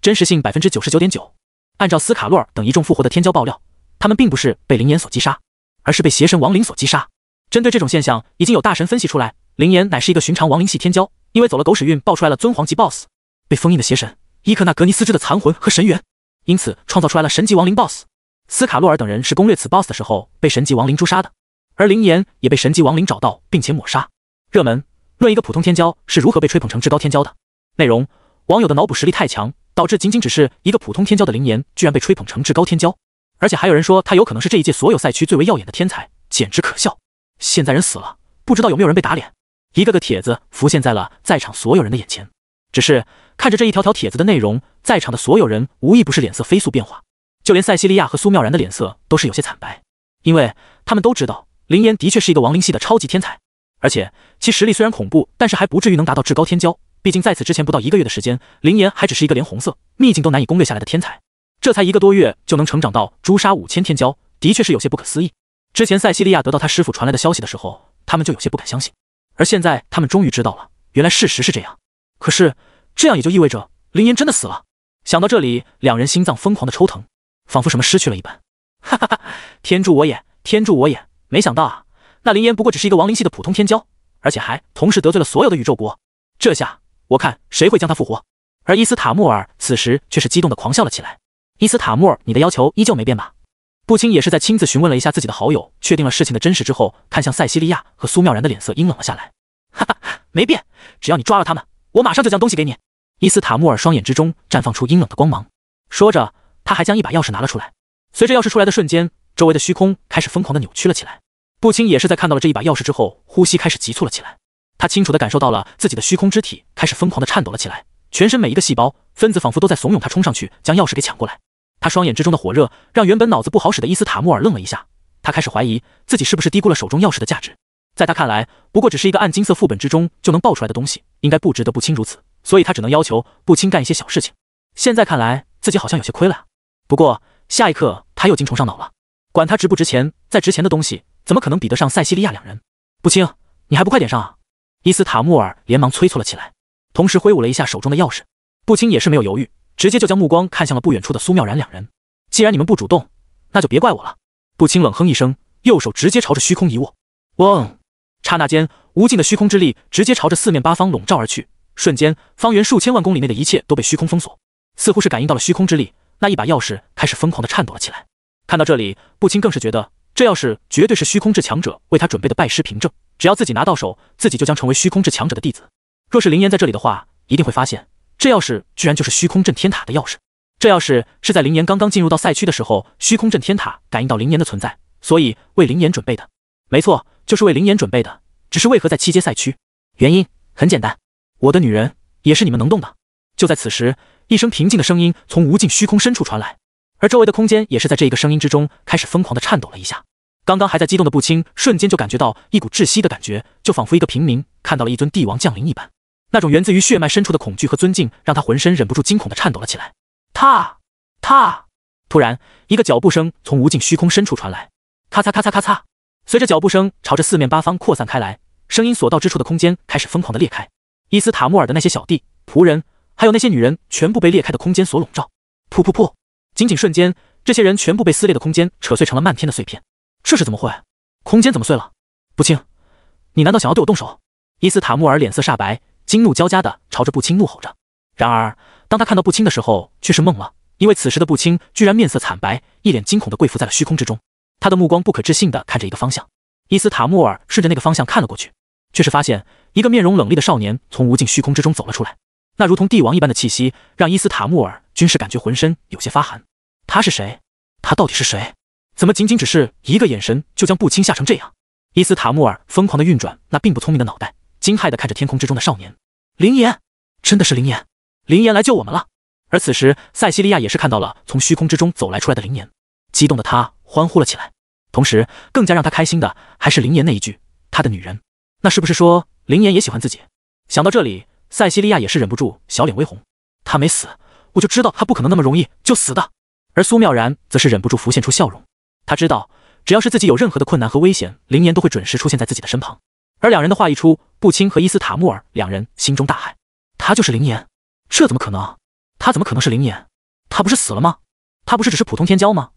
真实性百分之九十九点九。按照斯卡洛尔等一众复活的天骄爆料，他们并不是被灵岩所击杀，而是被邪神亡灵所击杀。针对这种现象，已经有大神分析出来，灵岩乃是一个寻常亡灵系天骄，因为走了狗屎运爆出来了尊皇级 BOSS，被封印的邪神伊克纳格尼斯之的残魂和神元，因此创造出来了神级亡灵 BOSS。斯卡洛尔等人是攻略此 BOSS 的时候被神级亡灵诛杀的，而灵岩也被神级亡灵找到并且抹杀。热门论一个普通天骄是如何被吹捧成至高天骄的。内容网友的脑补实力太强，导致仅仅只是一个普通天骄的林岩，居然被吹捧成至高天骄。而且还有人说他有可能是这一届所有赛区最为耀眼的天才，简直可笑。现在人死了，不知道有没有人被打脸。一个个帖子浮现在了在场所有人的眼前，只是看着这一条条帖子的内容，在场的所有人无一不是脸色飞速变化，就连塞西利亚和苏妙然的脸色都是有些惨白，因为他们都知道林岩的确是一个亡灵系的超级天才。而且其实力虽然恐怖，但是还不至于能达到至高天骄。毕竟在此之前不到一个月的时间，林岩还只是一个连红色秘境都难以攻略下来的天才。这才一个多月就能成长到诛杀五千天骄，的确是有些不可思议。之前塞西利亚得到他师傅传来的消息的时候，他们就有些不敢相信。而现在他们终于知道了，原来事实是这样。可是这样也就意味着林岩真的死了。想到这里，两人心脏疯狂的抽疼，仿佛什么失去了一般。哈哈哈，天助我也，天助我也！没想到啊！那林岩不过只是一个亡灵系的普通天骄，而且还同时得罪了所有的宇宙国。这下我看谁会将他复活。而伊斯塔穆尔此时却是激动的狂笑了起来。伊斯塔穆尔，你的要求依旧没变吧？不清也是在亲自询问了一下自己的好友，确定了事情的真实之后，看向塞西利亚和苏妙然的脸色阴冷了下来。哈哈哈，没变，只要你抓了他们，我马上就将东西给你。伊斯塔穆尔双眼之中绽放出阴冷的光芒，说着，他还将一把钥匙拿了出来。随着钥匙出来的瞬间，周围的虚空开始疯狂的扭曲了起来。步清也是在看到了这一把钥匙之后，呼吸开始急促了起来。他清楚地感受到了自己的虚空之体开始疯狂地颤抖了起来，全身每一个细胞分子仿佛都在怂恿他冲上去将钥匙给抢过来。他双眼之中的火热，让原本脑子不好使的伊斯塔穆尔愣了一下。他开始怀疑自己是不是低估了手中钥匙的价值。在他看来，不过只是一个暗金色副本之中就能爆出来的东西，应该不值得步清如此。所以他只能要求步清干一些小事情。现在看来，自己好像有些亏了。不过下一刻他又精虫上脑了，管他值不值钱，再值钱的东西。怎么可能比得上塞西利亚两人？不清，你还不快点上啊！伊斯塔穆尔连忙催促了起来，同时挥舞了一下手中的钥匙。不清也是没有犹豫，直接就将目光看向了不远处的苏妙然两人。既然你们不主动，那就别怪我了！不清冷哼一声，右手直接朝着虚空一握，嗡！刹那间，无尽的虚空之力直接朝着四面八方笼罩而去，瞬间，方圆数千万公里内的一切都被虚空封锁。似乎是感应到了虚空之力，那一把钥匙开始疯狂的颤抖了起来。看到这里，不清更是觉得。这钥匙绝对是虚空至强者为他准备的拜师凭证，只要自己拿到手，自己就将成为虚空至强者的弟子。若是林岩在这里的话，一定会发现这钥匙居然就是虚空镇天塔的钥匙。这钥匙是在林岩刚刚进入到赛区的时候，虚空镇天塔感应到林岩的存在，所以为林岩准备的。没错，就是为林岩准备的。只是为何在七阶赛区？原因很简单，我的女人也是你们能动的。就在此时，一声平静的声音从无尽虚空深处传来，而周围的空间也是在这一个声音之中开始疯狂的颤抖了一下。刚刚还在激动的不轻，瞬间就感觉到一股窒息的感觉，就仿佛一个平民看到了一尊帝王降临一般，那种源自于血脉深处的恐惧和尊敬，让他浑身忍不住惊恐的颤抖了起来。踏踏，突然一个脚步声从无尽虚空深处传来，咔嚓咔嚓咔嚓，随着脚步声朝着四面八方扩散开来，声音所到之处的空间开始疯狂的裂开。伊斯塔穆尔的那些小弟、仆人，还有那些女人，全部被裂开的空间所笼罩。噗噗噗，仅仅瞬间，这些人全部被撕裂的空间扯碎成了漫天的碎片。这是怎么会？空间怎么碎了？不清，你难道想要对我动手？伊斯塔穆尔脸色煞白，惊怒交加的朝着不清怒吼着。然而当他看到不清的时候，却是懵了，因为此时的不清居然面色惨白，一脸惊恐的跪伏在了虚空之中。他的目光不可置信的看着一个方向，伊斯塔穆尔顺着那个方向看了过去，却是发现一个面容冷厉的少年从无尽虚空之中走了出来。那如同帝王一般的气息，让伊斯塔穆尔均是感觉浑身有些发寒。他是谁？他到底是谁？怎么仅仅只是一个眼神就将步青吓成这样？伊斯塔穆尔疯狂的运转那并不聪明的脑袋，惊骇的看着天空之中的少年林岩，真的是林岩，林岩来救我们了。而此时塞西利亚也是看到了从虚空之中走来出来的林岩，激动的他欢呼了起来，同时更加让他开心的还是林岩那一句他的女人，那是不是说林岩也喜欢自己？想到这里，塞西利亚也是忍不住小脸微红，他没死，我就知道他不可能那么容易就死的。而苏妙然则是忍不住浮现出笑容。他知道，只要是自己有任何的困难和危险，灵岩都会准时出现在自己的身旁。而两人的话一出，布青和伊斯塔穆尔两人心中大骇：他就是灵岩？这怎么可能？他怎么可能是灵岩？他不是死了吗？他不是只是普通天骄吗？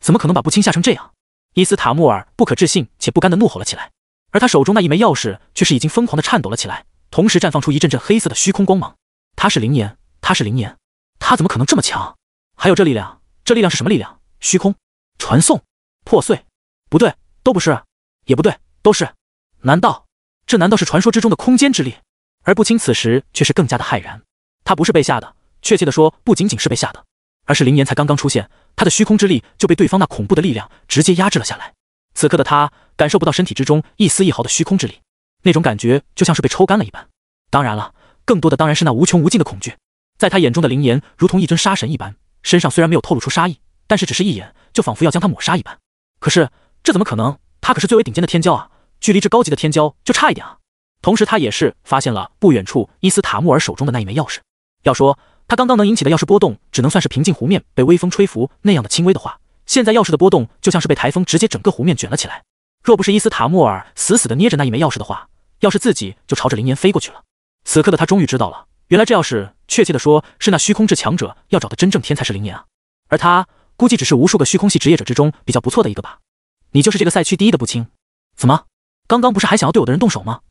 怎么可能把不清吓成这样？伊斯塔穆尔不可置信且不甘的怒吼了起来，而他手中那一枚钥匙却是已经疯狂的颤抖了起来，同时绽放出一阵阵黑色的虚空光芒。他是灵岩，他是灵岩，他怎么可能这么强？还有这力量，这力量是什么力量？虚空传送？破碎，不对，都不是，也不对，都是。难道这难道是传说之中的空间之力？而不清此时却是更加的骇然。他不是被吓的，确切的说，不仅仅是被吓的，而是灵岩才刚刚出现，他的虚空之力就被对方那恐怖的力量直接压制了下来。此刻的他感受不到身体之中一丝一毫的虚空之力，那种感觉就像是被抽干了一般。当然了，更多的当然是那无穷无尽的恐惧。在他眼中的灵岩如同一尊杀神一般，身上虽然没有透露出杀意，但是只是一眼，就仿佛要将他抹杀一般。可是这怎么可能？他可是最为顶尖的天骄啊，距离这高级的天骄就差一点啊。同时，他也是发现了不远处伊斯塔穆尔手中的那一枚钥匙。要说他刚刚能引起的钥匙波动，只能算是平静湖面被微风吹拂那样的轻微的话，现在钥匙的波动就像是被台风直接整个湖面卷了起来。若不是伊斯塔穆尔死死的捏着那一枚钥匙的话，要是自己就朝着灵岩飞过去了。此刻的他终于知道了，原来这钥匙，确切的说是那虚空至强者要找的真正天才是灵岩啊，而他。估计只是无数个虚空系职业者之中比较不错的一个吧。你就是这个赛区第一的步青，怎么，刚刚不是还想要对我的人动手吗？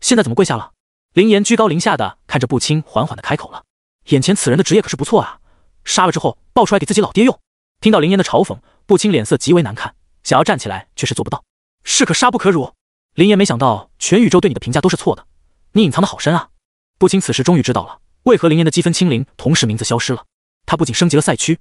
现在怎么跪下了？林岩居高临下的看着步青，缓缓的开口了。眼前此人的职业可是不错啊，杀了之后爆出来给自己老爹用。听到林岩的嘲讽，步青脸色极为难看，想要站起来却是做不到。士可杀不可辱。林岩没想到全宇宙对你的评价都是错的，你隐藏的好深啊！步青此时终于知道了为何林岩的积分清零，同时名字消失了。他不仅升级了赛区。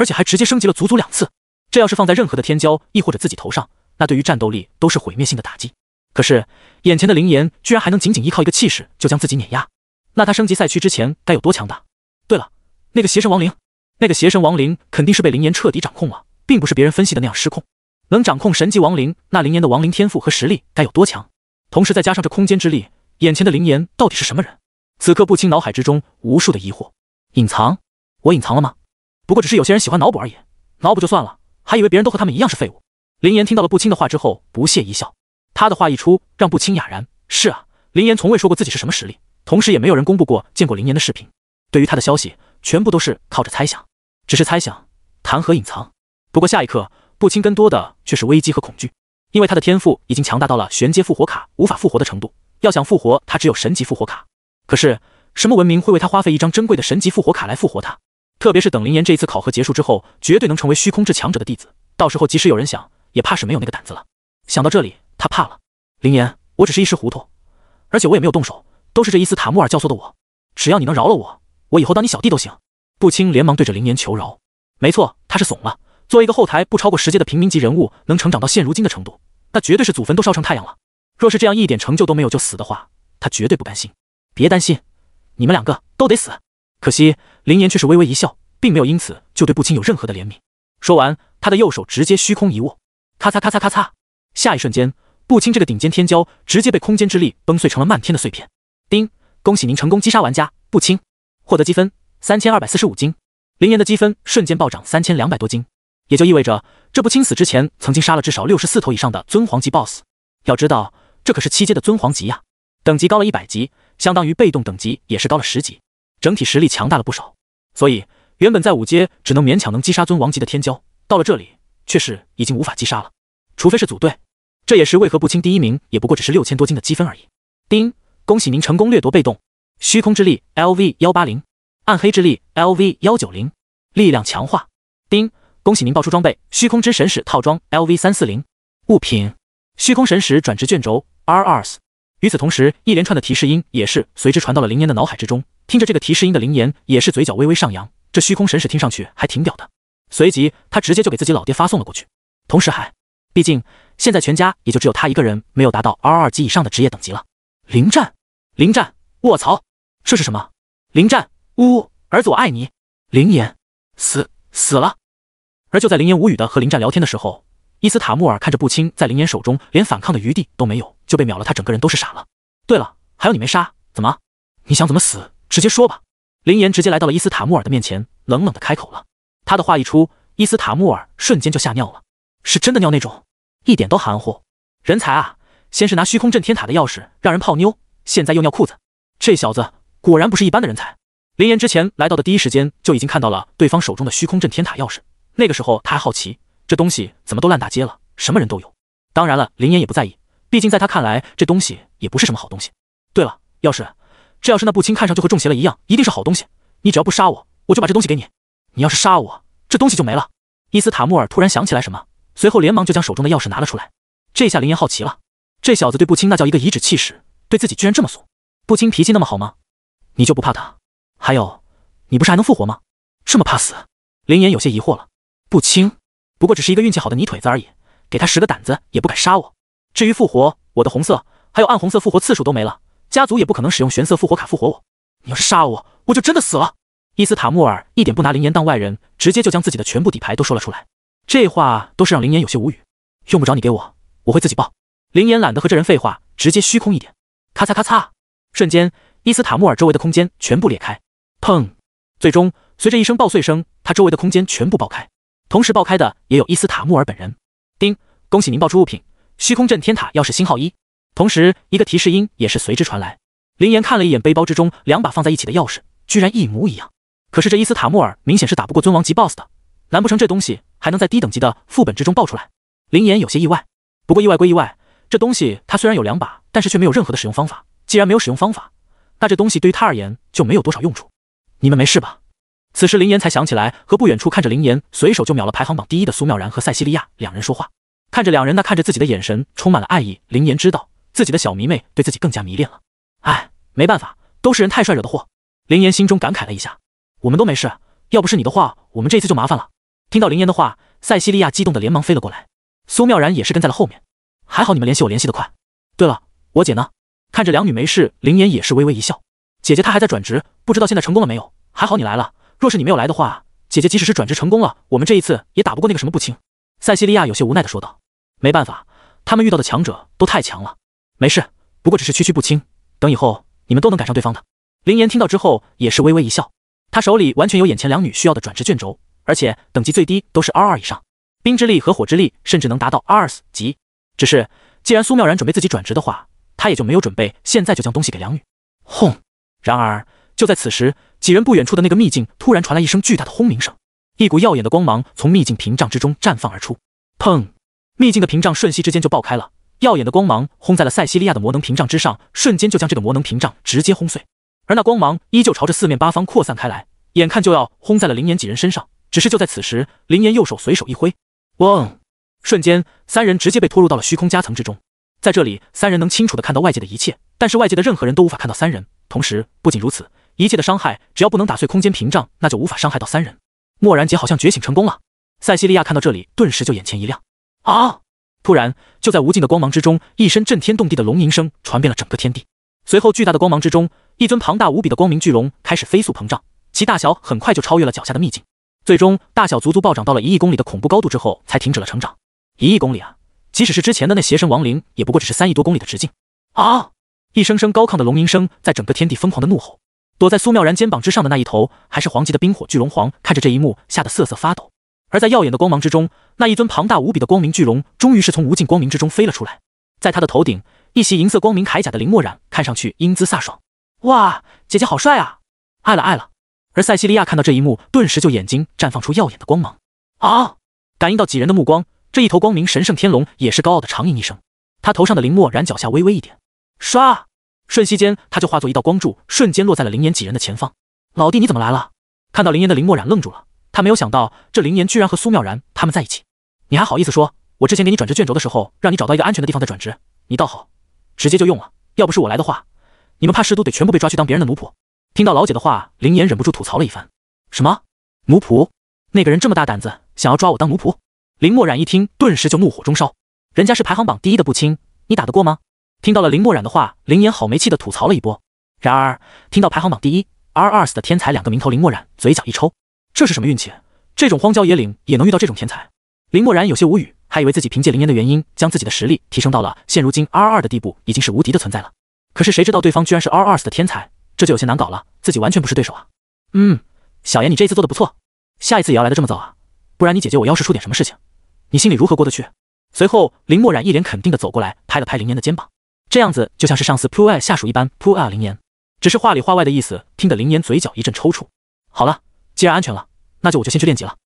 而且还直接升级了足足两次，这要是放在任何的天骄，亦或者自己头上，那对于战斗力都是毁灭性的打击。可是眼前的灵岩居然还能仅仅依靠一个气势就将自己碾压，那他升级赛区之前该有多强大？对了，那个邪神亡灵，那个邪神亡灵肯定是被灵岩彻底掌控了，并不是别人分析的那样失控。能掌控神级亡灵，那灵岩的亡灵天赋和实力该有多强？同时再加上这空间之力，眼前的灵岩到底是什么人？此刻不清脑海之中无数的疑惑。隐藏，我隐藏了吗？不过只是有些人喜欢脑补而已，脑补就算了，还以为别人都和他们一样是废物。林岩听到了步青的话之后，不屑一笑。他的话一出，让步青哑然。是啊，林岩从未说过自己是什么实力，同时也没有人公布过见过林岩的视频。对于他的消息，全部都是靠着猜想，只是猜想，谈何隐藏？不过下一刻，步青更多的却是危机和恐惧，因为他的天赋已经强大到了玄阶复活卡无法复活的程度，要想复活他，只有神级复活卡。可是，什么文明会为他花费一张珍贵的神级复活卡来复活他？特别是等林岩这一次考核结束之后，绝对能成为虚空至强者的弟子。到时候，即使有人想，也怕是没有那个胆子了。想到这里，他怕了。林岩，我只是一时糊涂，而且我也没有动手，都是这伊斯塔穆尔教唆的我。只要你能饶了我，我以后当你小弟都行。步青连忙对着林岩求饶。没错，他是怂了。作为一个后台不超过十阶的平民级人物，能成长到现如今的程度，那绝对是祖坟都烧成太阳了。若是这样一点成就都没有就死的话，他绝对不甘心。别担心，你们两个都得死。可惜。林岩却是微微一笑，并没有因此就对步青有任何的怜悯。说完，他的右手直接虚空一握，咔嚓咔嚓咔嚓，下一瞬间，步青这个顶尖天骄直接被空间之力崩碎成了漫天的碎片。叮，恭喜您成功击杀玩家步青，获得积分三千二百四十五金。林岩的积分瞬间暴涨三千两百多金，也就意味着这步青死之前曾经杀了至少六十四头以上的尊皇级 BOSS。要知道，这可是七阶的尊皇级呀，等级高了一百级，相当于被动等级也是高了十级。整体实力强大了不少，所以原本在五阶只能勉强能击杀尊王级的天骄，到了这里却是已经无法击杀了，除非是组队。这也是为何不清第一名也不过只是六千多金的积分而已。丁，恭喜您成功掠夺被动虚空之力 LV180，暗黑之力 LV190，力量强化。丁，恭喜您爆出装备虚空之神使套装 LV340，物品虚空神使转职卷轴 RRS。与此同时，一连串的提示音也是随之传到了林年的脑海之中。听着这个提示音的林岩也是嘴角微微上扬，这虚空神使听上去还挺屌的。随即他直接就给自己老爹发送了过去，同时还毕竟现在全家也就只有他一个人没有达到 R 二级以上的职业等级了。林战，林战，卧槽，这是什么？林战，呜，儿子我爱你。林岩，死死了。而就在林岩无语的和林战聊天的时候，伊斯塔穆尔看着步青在林岩手中连反抗的余地都没有就被秒了，他整个人都是傻了。对了，还有你没杀，怎么？你想怎么死？直接说吧，林岩直接来到了伊斯塔穆尔的面前，冷冷的开口了。他的话一出，伊斯塔穆尔瞬间就吓尿了，是真的尿那种，一点都含糊。人才啊，先是拿虚空震天塔的钥匙让人泡妞，现在又尿裤子，这小子果然不是一般的人才。林岩之前来到的第一时间就已经看到了对方手中的虚空震天塔钥匙，那个时候他还好奇这东西怎么都烂大街了，什么人都有。当然了，林岩也不在意，毕竟在他看来这东西也不是什么好东西。对了，钥匙。这要是那步青看上去和中邪了一样，一定是好东西。你只要不杀我，我就把这东西给你。你要是杀我，这东西就没了。伊斯塔穆尔突然想起来什么，随后连忙就将手中的钥匙拿了出来。这下林岩好奇了，这小子对步青那叫一个颐指气使，对自己居然这么怂。步青脾气那么好吗？你就不怕他？还有，你不是还能复活吗？这么怕死？林岩有些疑惑了。步青不过只是一个运气好的泥腿子而已，给他十个胆子也不敢杀我。至于复活，我的红色还有暗红色复活次数都没了。家族也不可能使用玄色复活卡复活我，你要是杀了我，我就真的死了。伊斯塔穆尔一点不拿林岩当外人，直接就将自己的全部底牌都说了出来。这话都是让林岩有些无语。用不着你给我，我会自己报。林岩懒得和这人废话，直接虚空一点，咔嚓咔嚓，瞬间伊斯塔穆尔周围的空间全部裂开，砰！最终随着一声爆碎声，他周围的空间全部爆开，同时爆开的也有伊斯塔穆尔本人。丁，恭喜您爆出物品，虚空震天塔钥匙星号一。同时，一个提示音也是随之传来。林岩看了一眼背包之中两把放在一起的钥匙，居然一模一样。可是这伊斯塔莫尔明显是打不过尊王级 BOSS 的，难不成这东西还能在低等级的副本之中爆出来？林岩有些意外。不过意外归意外，这东西他虽然有两把，但是却没有任何的使用方法。既然没有使用方法，那这东西对于他而言就没有多少用处。你们没事吧？此时林岩才想起来和不远处看着林岩随手就秒了排行榜第一的苏妙然和塞西利亚两人说话，看着两人那看着自己的眼神充满了爱意，林岩知道。自己的小迷妹对自己更加迷恋了，哎，没办法，都是人太帅惹的祸。林岩心中感慨了一下，我们都没事，要不是你的话，我们这次就麻烦了。听到林岩的话，塞西利亚激动的连忙飞了过来，苏妙然也是跟在了后面。还好你们联系我联系的快。对了，我姐呢？看着两女没事，林岩也是微微一笑。姐姐她还在转职，不知道现在成功了没有。还好你来了，若是你没有来的话，姐姐即使是转职成功了，我们这一次也打不过那个什么不轻。塞西利亚有些无奈的说道，没办法，他们遇到的强者都太强了。没事，不过只是区区不清，等以后你们都能赶上对方的。林岩听到之后也是微微一笑，他手里完全有眼前两女需要的转职卷轴，而且等级最低都是 R 二以上，冰之力和火之力甚至能达到 R S 级。只是既然苏妙然准备自己转职的话，他也就没有准备现在就将东西给两女。轰！然而就在此时，几人不远处的那个秘境突然传来一声巨大的轰鸣声，一股耀眼的光芒从秘境屏障之中绽放而出。砰！秘境的屏障瞬息之间就爆开了。耀眼的光芒轰在了塞西利亚的魔能屏障之上，瞬间就将这个魔能屏障直接轰碎，而那光芒依旧朝着四面八方扩散开来，眼看就要轰在了林岩几人身上，只是就在此时，林岩右手随手一挥，嗡，瞬间三人直接被拖入到了虚空夹层之中，在这里三人能清楚的看到外界的一切，但是外界的任何人都无法看到三人。同时不仅如此，一切的伤害只要不能打碎空间屏障，那就无法伤害到三人。莫然杰好像觉醒成功了，塞西利亚看到这里顿时就眼前一亮。啊！突然，就在无尽的光芒之中，一声震天动地的龙吟声传遍了整个天地。随后，巨大的光芒之中，一尊庞大无比的光明巨龙开始飞速膨胀，其大小很快就超越了脚下的秘境，最终大小足足暴涨到了一亿公里的恐怖高度之后才停止了成长。一亿公里啊！即使是之前的那邪神亡灵，也不过只是三亿多公里的直径。啊！一声声高亢的龙吟声在整个天地疯狂的怒吼。躲在苏妙然肩膀之上的那一头还是黄级的冰火巨龙皇，看着这一幕，吓得瑟瑟发抖。而在耀眼的光芒之中，那一尊庞大无比的光明巨龙终于是从无尽光明之中飞了出来。在他的头顶，一袭银色光明铠甲的林墨染看上去英姿飒爽。哇，姐姐好帅啊！爱了爱了。而塞西利亚看到这一幕，顿时就眼睛绽放出耀眼的光芒。啊！感应到几人的目光，这一头光明神圣天龙也是高傲的长吟一声。他头上的林墨染脚下微微一点，唰！瞬息间他就化作一道光柱，瞬间落在了林岩几人的前方。老弟你怎么来了？看到林岩的林墨染愣住了。他没有想到，这林岩居然和苏妙然他们在一起。你还好意思说？我之前给你转职卷轴的时候，让你找到一个安全的地方再转职，你倒好，直接就用了。要不是我来的话，你们怕是都得全部被抓去当别人的奴仆。听到老姐的话，林岩忍不住吐槽了一番：“什么奴仆？那个人这么大胆子，想要抓我当奴仆？”林墨染一听，顿时就怒火中烧：“人家是排行榜第一的不轻，你打得过吗？”听到了林墨染的话，林岩好没气的吐槽了一波。然而，听到排行榜第一 R S 的天才两个名头，林墨染嘴角一抽。这是什么运气？这种荒郊野岭也能遇到这种天才？林默然有些无语，还以为自己凭借林岩的原因，将自己的实力提升到了现如今 R 二的地步，已经是无敌的存在了。可是谁知道对方居然是 R 二的天才，这就有些难搞了，自己完全不是对手啊！嗯，小严，你这次做的不错，下一次也要来的这么早啊，不然你姐姐我要是出点什么事情，你心里如何过得去？随后，林默然一脸肯定的走过来，拍了拍林岩的肩膀，这样子就像是上司 p u 下属一般 p u 林岩。只是话里话外的意思，听得林岩嘴角一阵抽搐。好了。既然安全了，那就我就先去练级了。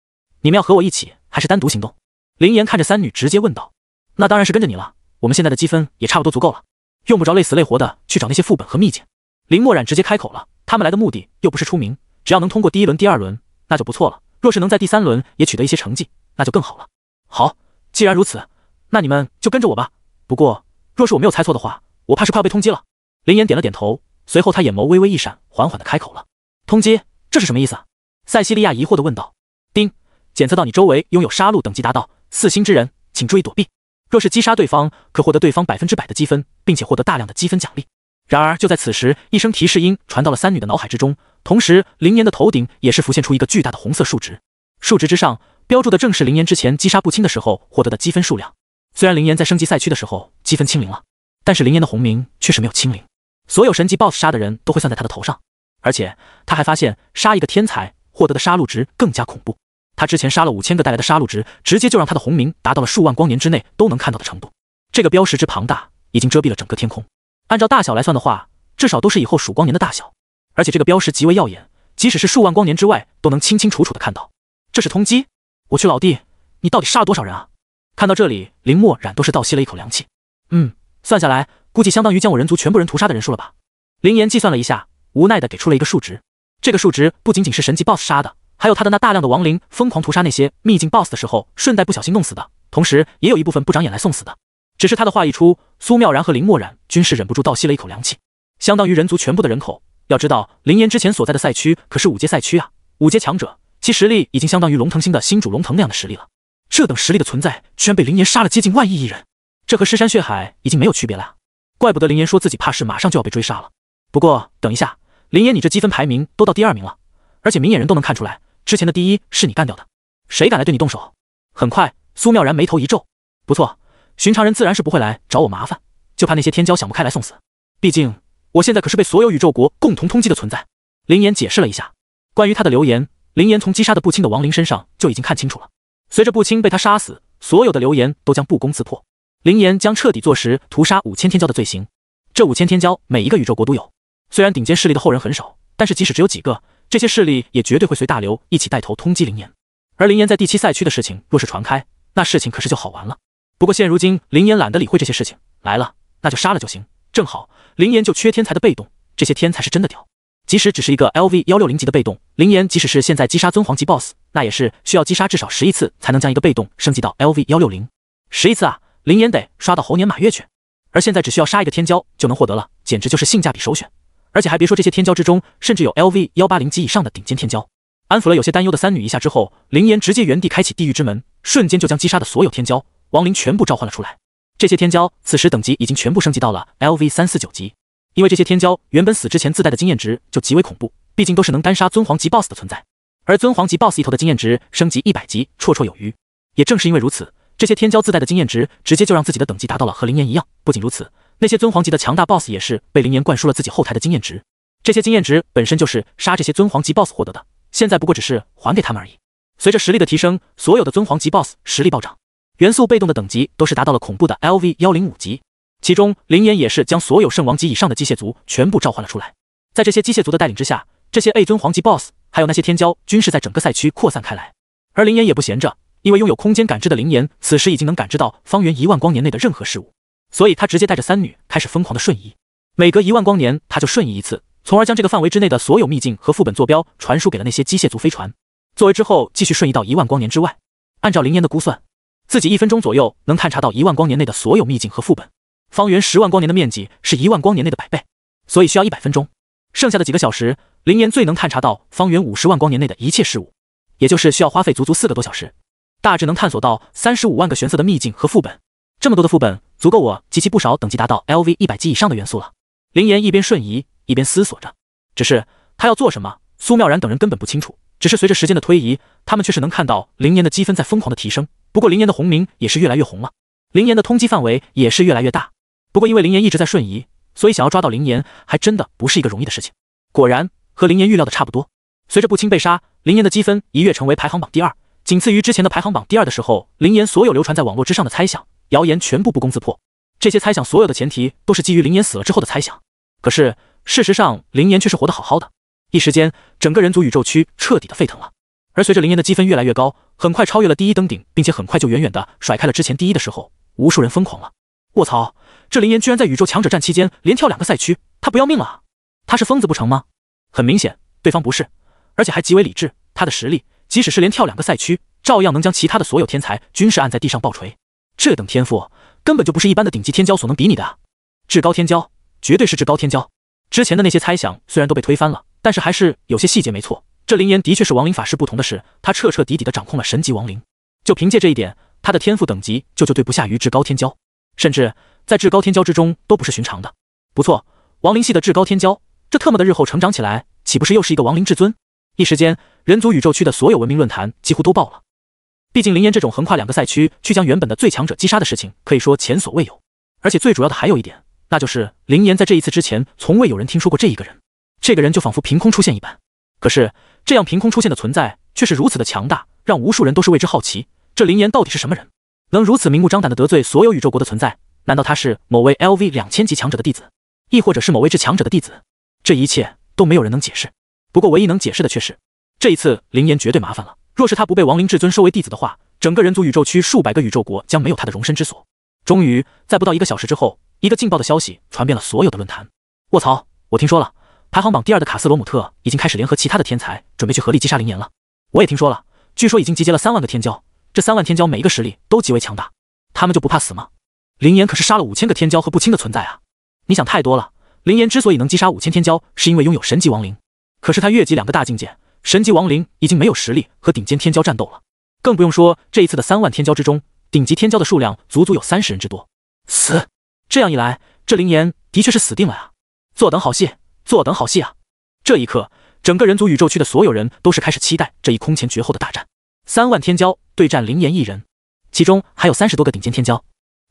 你们要和我一起，还是单独行动？林岩看着三女，直接问道：“那当然是跟着你了。我们现在的积分也差不多足够了，用不着累死累活的去找那些副本和秘境。”林墨染直接开口了：“他们来的目的又不是出名，只要能通过第一轮、第二轮，那就不错了。若是能在第三轮也取得一些成绩，那就更好了。”好，既然如此，那你们就跟着我吧。不过，若是我没有猜错的话，我怕是快要被通缉了。”林岩点了点头，随后他眼眸微微一闪，缓缓的开口了：“通缉，这是什么意思？”塞西利亚疑惑的问道：“丁，检测到你周围拥有杀戮等级达到四星之人，请注意躲避。若是击杀对方，可获得对方百分之百的积分，并且获得大量的积分奖励。”然而就在此时，一声提示音传到了三女的脑海之中，同时林岩的头顶也是浮现出一个巨大的红色数值，数值之上标注的正是林岩之前击杀不轻的时候获得的积分数量。虽然林岩在升级赛区的时候积分清零了，但是林岩的红名却是没有清零，所有神级 BOSS 杀的人都会算在他的头上，而且他还发现杀一个天才。获得的杀戮值更加恐怖，他之前杀了五千个带来的杀戮值，直接就让他的红名达到了数万光年之内都能看到的程度。这个标识之庞大，已经遮蔽了整个天空。按照大小来算的话，至少都是以后曙光年的大小。而且这个标识极为耀眼，即使是数万光年之外，都能清清楚楚的看到。这是通缉？我去，老弟，你到底杀了多少人啊？看到这里，林墨染都是倒吸了一口凉气。嗯，算下来，估计相当于将我人族全部人屠杀的人数了吧？林岩计算了一下，无奈的给出了一个数值。这个数值不仅仅是神级 BOSS 杀的，还有他的那大量的亡灵疯狂屠杀那些秘境 BOSS 的时候，顺带不小心弄死的。同时，也有一部分不长眼来送死的。只是他的话一出，苏妙然和林墨然均是忍不住倒吸了一口凉气。相当于人族全部的人口。要知道，林岩之前所在的赛区可是五阶赛区啊！五阶强者其实力已经相当于龙腾星的新主龙腾那样的实力了。这等实力的存在，居然被林岩杀了接近万亿亿人，这和尸山血海已经没有区别了。怪不得林岩说自己怕是马上就要被追杀了。不过，等一下。林岩，你这积分排名都到第二名了，而且明眼人都能看出来，之前的第一是你干掉的。谁敢来对你动手？很快，苏妙然眉头一皱。不错，寻常人自然是不会来找我麻烦，就怕那些天骄想不开来送死。毕竟我现在可是被所有宇宙国共同通缉的存在。林岩解释了一下关于他的流言。林岩从击杀的不清的亡灵身上就已经看清楚了。随着不清被他杀死，所有的流言都将不攻自破。林岩将彻底坐实屠杀五千天骄的罪行。这五千天骄，每一个宇宙国都有。虽然顶尖势力的后人很少，但是即使只有几个，这些势力也绝对会随大流一起带头通缉林岩。而林岩在第七赛区的事情若是传开，那事情可是就好玩了。不过现如今林岩懒得理会这些事情，来了那就杀了就行。正好林岩就缺天才的被动，这些天才是真的屌。即使只是一个 LV160 级的被动，林岩即使是现在击杀尊皇级 Boss，那也是需要击杀至少十一次才能将一个被动升级到 LV160。十一次啊，林岩得刷到猴年马月去。而现在只需要杀一个天骄就能获得了，简直就是性价比首选。而且还别说这些天骄之中，甚至有 LV 幺八零级以上的顶尖天骄。安抚了有些担忧的三女一下之后，灵岩直接原地开启地狱之门，瞬间就将击杀的所有天骄亡灵全部召唤了出来。这些天骄此时等级已经全部升级到了 LV 三四九级，因为这些天骄原本死之前自带的经验值就极为恐怖，毕竟都是能单杀尊皇级 BOSS 的存在。而尊皇级 BOSS 一头的经验值升级一百级绰绰有余。也正是因为如此，这些天骄自带的经验值直接就让自己的等级达到了和灵岩一样。不仅如此。那些尊皇级的强大 BOSS 也是被灵岩灌输了自己后台的经验值，这些经验值本身就是杀这些尊皇级 BOSS 获得的，现在不过只是还给他们而已。随着实力的提升，所有的尊皇级 BOSS 实力暴涨，元素被动的等级都是达到了恐怖的 LV 幺零五级。其中，灵岩也是将所有圣王级以上的机械族全部召唤了出来，在这些机械族的带领之下，这些 A 尊皇级 BOSS 还有那些天骄均是在整个赛区扩散开来。而灵岩也不闲着，因为拥有空间感知的灵岩，此时已经能感知到方圆一万光年内的任何事物。所以他直接带着三女开始疯狂的瞬移，每隔一万光年他就瞬移一次，从而将这个范围之内的所有秘境和副本坐标传输给了那些机械族飞船，作为之后继续瞬移到一万光年之外。按照灵岩的估算，自己一分钟左右能探查到一万光年内的所有秘境和副本，方圆十万光年的面积是一万光年内的百倍，所以需要一百分钟。剩下的几个小时，灵岩最能探查到方圆五十万光年内的一切事物，也就是需要花费足足四个多小时，大致能探索到三十五万个玄色的秘境和副本。这么多的副本足够我及其不少等级达到 L V 一百级以上的元素了。林岩一边瞬移一边思索着，只是他要做什么，苏妙然等人根本不清楚。只是随着时间的推移，他们却是能看到林岩的积分在疯狂的提升。不过林岩的红名也是越来越红了，林岩的通缉范围也是越来越大。不过因为林岩一直在瞬移，所以想要抓到林岩还真的不是一个容易的事情。果然和林岩预料的差不多，随着步青被杀，林岩的积分一跃成为排行榜第二，仅次于之前的排行榜第二的时候，林岩所有流传在网络之上的猜想。谣言全部不攻自破，这些猜想所有的前提都是基于林岩死了之后的猜想，可是事实上林岩却是活得好好的。一时间，整个人族宇宙区彻底的沸腾了。而随着林岩的积分越来越高，很快超越了第一登顶，并且很快就远远的甩开了之前第一的时候，无数人疯狂了。卧槽，这林岩居然在宇宙强者战期间连跳两个赛区，他不要命了啊！他是疯子不成吗？很明显，对方不是，而且还极为理智。他的实力，即使是连跳两个赛区，照样能将其他的所有天才均是按在地上暴锤。这等天赋根本就不是一般的顶级天骄所能比拟的啊！至高天骄，绝对是至高天骄。之前的那些猜想虽然都被推翻了，但是还是有些细节没错。这灵岩的确是亡灵法师，不同的是，他彻彻底底的掌控了神级亡灵。就凭借这一点，他的天赋等级就绝对不下于至高天骄，甚至在至高天骄之中都不是寻常的。不错，亡灵系的至高天骄，这特么的日后成长起来，岂不是又是一个亡灵至尊？一时间，人族宇宙区的所有文明论坛几乎都爆了。毕竟，林岩这种横跨两个赛区去将原本的最强者击杀的事情，可以说前所未有。而且最主要的还有一点，那就是林岩在这一次之前，从未有人听说过这一个人。这个人就仿佛凭空出现一般。可是这样凭空出现的存在，却是如此的强大，让无数人都是为之好奇。这林岩到底是什么人？能如此明目张胆的得罪所有宇宙国的存在？难道他是某位 LV 两千级强者的弟子，亦或者是某位至强者的弟子？这一切都没有人能解释。不过，唯一能解释的却是，这一次林岩绝对麻烦了。若是他不被亡灵至尊收为弟子的话，整个人族宇宙区数百个宇宙国将没有他的容身之所。终于，在不到一个小时之后，一个劲爆的消息传遍了所有的论坛。卧槽，我听说了，排行榜第二的卡斯罗姆特已经开始联合其他的天才，准备去合力击杀灵岩了。我也听说了，据说已经集结了三万个天骄，这三万天骄每一个实力都极为强大，他们就不怕死吗？灵岩可是杀了五千个天骄和不轻的存在啊！你想太多了，灵岩之所以能击杀五千天骄，是因为拥有神级亡灵，可是他越级两个大境界。神级亡灵已经没有实力和顶尖天骄战斗了，更不用说这一次的三万天骄之中，顶级天骄的数量足足有三十人之多。死，这样一来，这灵岩的确是死定了啊！坐等好戏，坐等好戏啊！这一刻，整个人族宇宙区的所有人都是开始期待这一空前绝后的大战：三万天骄对战灵岩一人，其中还有三十多个顶尖天骄。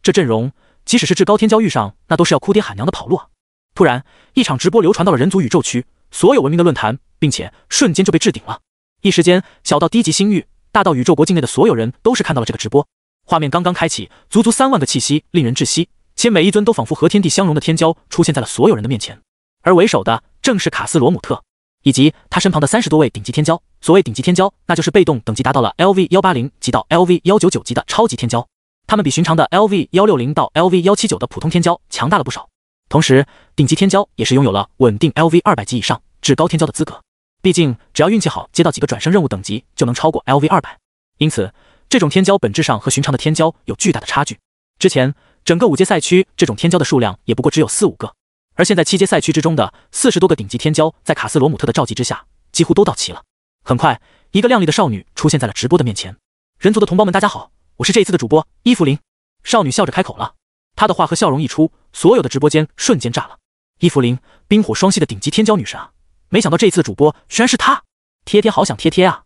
这阵容，即使是至高天骄遇上，那都是要哭爹喊娘的跑路啊！突然，一场直播流传到了人族宇宙区所有文明的论坛。并且瞬间就被置顶了。一时间，小到低级星域，大到宇宙国境内的所有人都是看到了这个直播。画面刚刚开启，足足三万个气息令人窒息，且每一尊都仿佛和天地相融的天骄出现在了所有人的面前。而为首的正是卡斯罗姆特，以及他身旁的三十多位顶级天骄。所谓顶级天骄，那就是被动等级达到了 L V 幺八零级到 L V 幺九九级的超级天骄。他们比寻常的 L V 幺六零到 L V 幺七九的普通天骄强大了不少。同时，顶级天骄也是拥有了稳定 L V 二百级以上至高天骄的资格。毕竟，只要运气好，接到几个转生任务，等级就能超过 L V 二百。因此，这种天骄本质上和寻常的天骄有巨大的差距。之前，整个五阶赛区这种天骄的数量也不过只有四五个，而现在七阶赛区之中的四十多个顶级天骄，在卡斯罗姆特的召集之下，几乎都到齐了。很快，一个靓丽的少女出现在了直播的面前。人族的同胞们，大家好，我是这一次的主播伊芙琳。少女笑着开口了，她的话和笑容一出，所有的直播间瞬间炸了。伊芙琳，冰火双系的顶级天骄女神啊！没想到这一次的主播居然是他，贴贴好想贴贴啊！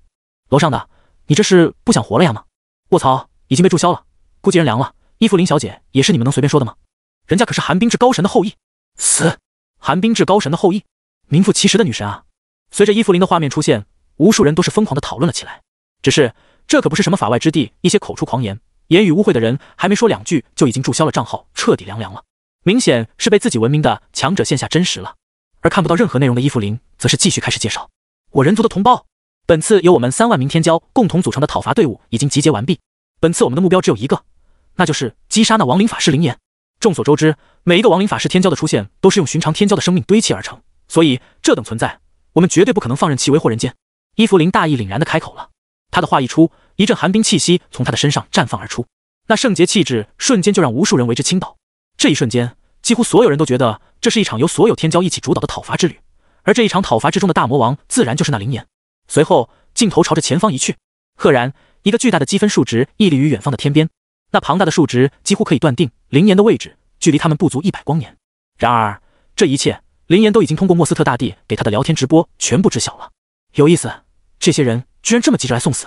楼上的，你这是不想活了呀吗？卧槽，已经被注销了，估计人凉了。伊芙琳小姐也是你们能随便说的吗？人家可是寒冰至高神的后裔，死！寒冰至高神的后裔，名副其实的女神啊！随着伊芙琳的画面出现，无数人都是疯狂的讨论了起来。只是这可不是什么法外之地，一些口出狂言、言语污秽的人还没说两句就已经注销了账号，彻底凉凉了。明显是被自己文明的强者线下真实了。而看不到任何内容的伊芙琳，则是继续开始介绍：“我人族的同胞，本次由我们三万名天骄共同组成的讨伐队伍已经集结完毕。本次我们的目标只有一个，那就是击杀那亡灵法师灵岩。众所周知，每一个亡灵法师天骄的出现，都是用寻常天骄的生命堆砌而成，所以这等存在，我们绝对不可能放任其为祸人间。”伊芙琳大义凛然的开口了，他的话一出，一阵寒冰气息从他的身上绽放而出，那圣洁气质瞬间就让无数人为之倾倒。这一瞬间。几乎所有人都觉得这是一场由所有天骄一起主导的讨伐之旅，而这一场讨伐之中的大魔王自然就是那灵岩。随后镜头朝着前方一去，赫然一个巨大的积分数值屹立于远方的天边，那庞大的数值几乎可以断定灵岩的位置距离他们不足一百光年。然而这一切，灵岩都已经通过莫斯特大帝给他的聊天直播全部知晓了。有意思，这些人居然这么急着来送死？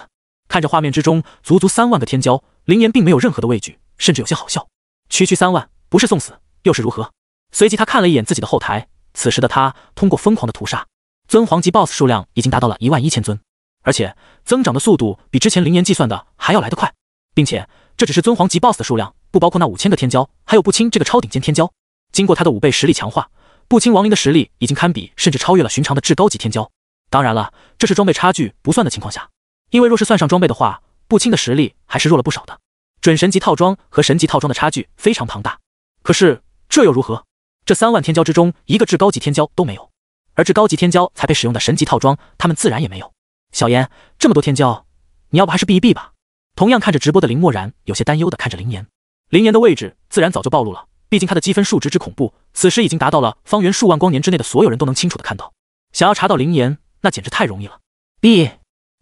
看着画面之中足足三万个天骄，灵岩并没有任何的畏惧，甚至有些好笑。区区三万，不是送死？又是如何？随即他看了一眼自己的后台，此时的他通过疯狂的屠杀，尊皇级 BOSS 数量已经达到了一万一千尊，而且增长的速度比之前林岩计算的还要来得快。并且这只是尊皇级 BOSS 的数量，不包括那五千个天骄，还有步清这个超顶尖天骄。经过他的五倍实力强化，步清亡灵的实力已经堪比甚至超越了寻常的至高级天骄。当然了，这是装备差距不算的情况下，因为若是算上装备的话，步清的实力还是弱了不少的。准神级套装和神级套装的差距非常庞大，可是。这又如何？这三万天骄之中，一个至高级天骄都没有，而至高级天骄才被使用的神级套装，他们自然也没有。小言，这么多天骄，你要不还是避一避吧？同样看着直播的林默然有些担忧的看着林岩，林岩的位置自然早就暴露了，毕竟他的积分数值之恐怖，此时已经达到了方圆数万光年之内的所有人都能清楚的看到，想要查到林岩，那简直太容易了。避，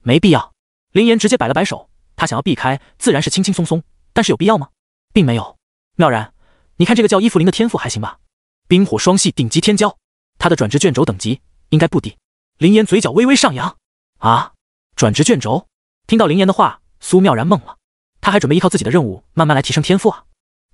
没必要。林岩直接摆了摆手，他想要避开，自然是轻轻松松，但是有必要吗？并没有。妙然。你看这个叫伊芙琳的天赋还行吧，冰火双系顶级天骄，他的转职卷轴等级应该不低。林岩嘴角微微上扬。啊，转职卷轴？听到林岩的话，苏妙然懵了。他还准备依靠自己的任务慢慢来提升天赋啊。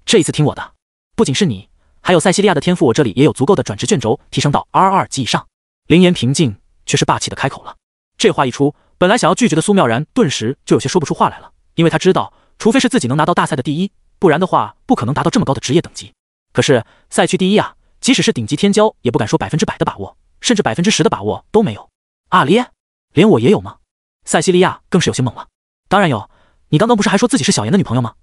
这一次听我的，不仅是你，还有塞西利亚的天赋，我这里也有足够的转职卷轴提升到 R 2级以上。林岩平静却是霸气的开口了。这话一出，本来想要拒绝的苏妙然顿时就有些说不出话来了，因为他知道，除非是自己能拿到大赛的第一。不然的话，不可能达到这么高的职业等级。可是赛区第一啊，即使是顶级天骄，也不敢说百分之百的把握，甚至百分之十的把握都没有。阿离，连我也有吗？塞西利亚更是有些懵了。当然有，你刚刚不是还说自己是小妍的女朋友吗？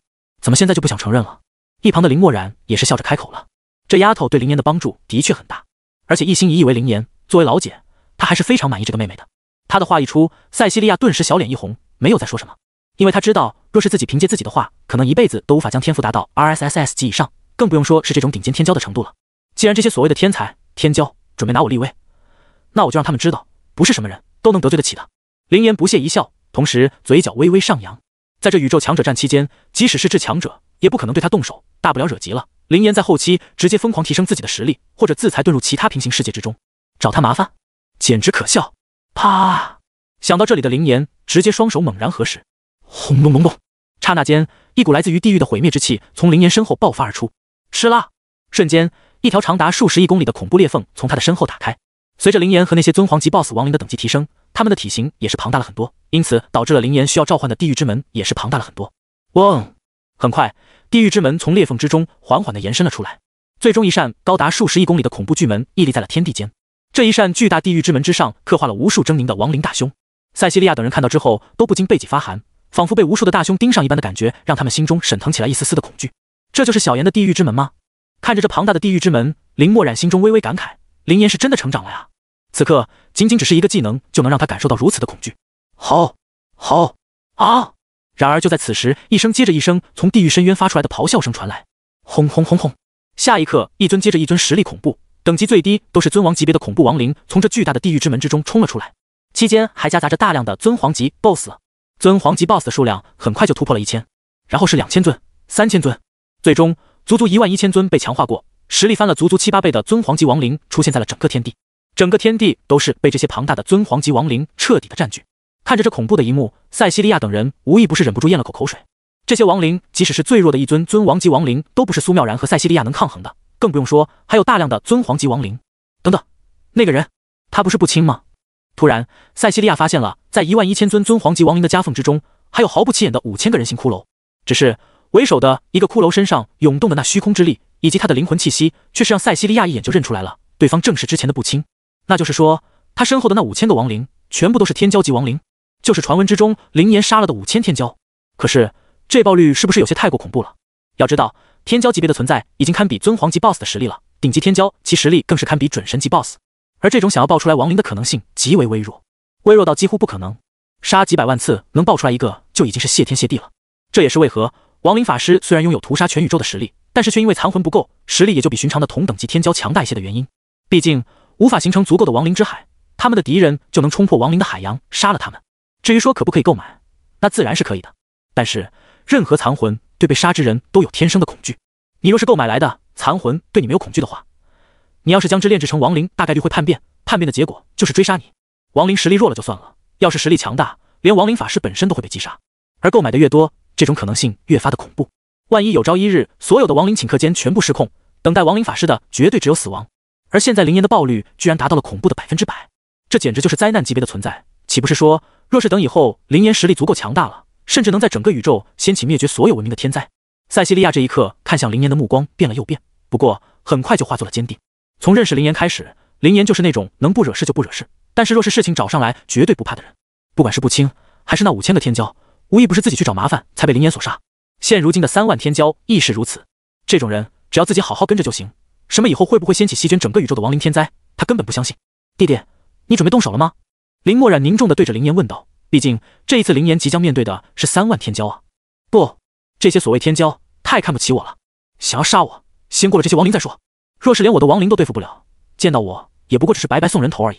怎么现在就不想承认了？一旁的林默然也是笑着开口了。这丫头对林岩的帮助的确很大，而且一心一意为林岩。作为老姐，她还是非常满意这个妹妹的。她的话一出，塞西利亚顿时小脸一红，没有再说什么，因为她知道。若是自己凭借自己的话，可能一辈子都无法将天赋达到 R S S S 级以上，更不用说是这种顶尖天骄的程度了。既然这些所谓的天才天骄准备拿我立威，那我就让他们知道，不是什么人都能得罪得起的。林岩不屑一笑，同时嘴角微微上扬。在这宇宙强者战期间，即使是至强者，也不可能对他动手，大不了惹急了，林岩在后期直接疯狂提升自己的实力，或者自裁遁入其他平行世界之中，找他麻烦，简直可笑。啪！想到这里的林岩，直接双手猛然合十。轰隆隆隆！刹那间，一股来自于地狱的毁灭之气从林岩身后爆发而出。吃啦！瞬间，一条长达数十亿公里的恐怖裂缝从他的身后打开。随着林岩和那些尊皇级 BOSS 亡灵的等级提升，他们的体型也是庞大了很多，因此导致了林岩需要召唤的地狱之门也是庞大了很多。嗡！很快，地狱之门从裂缝之中缓缓的延伸了出来。最终，一扇高达数十亿公里的恐怖巨门屹立在了天地间。这一扇巨大地狱之门之上，刻画了无数狰狞的亡灵大凶。塞西利亚等人看到之后，都不禁背脊发寒。仿佛被无数的大凶盯上一般的感觉，让他们心中沈腾起来一丝丝的恐惧。这就是小炎的地狱之门吗？看着这庞大的地狱之门，林墨染心中微微感慨：林岩是真的成长了呀。此刻，仅仅只是一个技能，就能让他感受到如此的恐惧。好，好啊！然而就在此时，一声接着一声从地狱深渊发出来的咆哮声传来，轰轰轰轰！下一刻，一尊接着一尊实力恐怖、等级最低都是尊王级别的恐怖亡灵从这巨大的地狱之门之中冲了出来，期间还夹杂着大量的尊皇级 BOSS。尊皇级 BOSS 的数量很快就突破了一千，然后是两千尊、三千尊，最终足足一万一千尊被强化过，实力翻了足足七八倍的尊皇级亡灵出现在了整个天地，整个天地都是被这些庞大的尊皇级亡灵彻底的占据。看着这恐怖的一幕，塞西利亚等人无一不是忍不住咽了口口水。这些亡灵，即使是最弱的一尊尊王级亡灵，都不是苏妙然和塞西利亚能抗衡的，更不用说还有大量的尊皇级亡灵。等等，那个人，他不是不亲吗？突然，塞西利亚发现了，在一万一千尊尊皇级亡灵的夹缝之中，还有毫不起眼的五千个人形骷髅。只是为首的一个骷髅身上涌动的那虚空之力，以及他的灵魂气息，却是让塞西利亚一眼就认出来了，对方正是之前的不轻。那就是说，他身后的那五千个亡灵，全部都是天骄级亡灵，就是传闻之中灵岩杀了的五千天骄。可是这暴率是不是有些太过恐怖了？要知道，天骄级别的存在已经堪比尊皇级 BOSS 的实力了，顶级天骄其实力更是堪比准神级 BOSS。而这种想要爆出来亡灵的可能性极为微弱，微弱到几乎不可能。杀几百万次能爆出来一个就已经是谢天谢地了。这也是为何亡灵法师虽然拥有屠杀全宇宙的实力，但是却因为残魂不够，实力也就比寻常的同等级天骄强大一些的原因。毕竟无法形成足够的亡灵之海，他们的敌人就能冲破亡灵的海洋杀了他们。至于说可不可以购买，那自然是可以的。但是任何残魂对被杀之人都有天生的恐惧。你若是购买来的残魂对你没有恐惧的话，你要是将之炼制成亡灵，大概率会叛变。叛变的结果就是追杀你。亡灵实力弱了就算了，要是实力强大，连亡灵法师本身都会被击杀。而购买的越多，这种可能性越发的恐怖。万一有朝一日，所有的亡灵顷刻间全部失控，等待亡灵法师的绝对只有死亡。而现在灵岩的暴率居然达到了恐怖的百分之百，这简直就是灾难级别的存在。岂不是说，若是等以后灵岩实力足够强大了，甚至能在整个宇宙掀起灭绝所有文明的天灾？塞西利亚这一刻看向灵岩的目光变了又变，不过很快就化作了坚定。从认识林岩开始，林岩就是那种能不惹事就不惹事，但是若是事情找上来，绝对不怕的人。不管是不清，还是那五千个天骄，无一不是自己去找麻烦才被林岩所杀。现如今的三万天骄亦是如此。这种人，只要自己好好跟着就行。什么以后会不会掀起席卷整个宇宙的亡灵天灾，他根本不相信。弟弟，你准备动手了吗？林墨染凝重的对着林岩问道。毕竟这一次林岩即将面对的是三万天骄啊！不，这些所谓天骄太看不起我了，想要杀我，先过了这些亡灵再说。若是连我的亡灵都对付不了，见到我也不过只是白白送人头而已。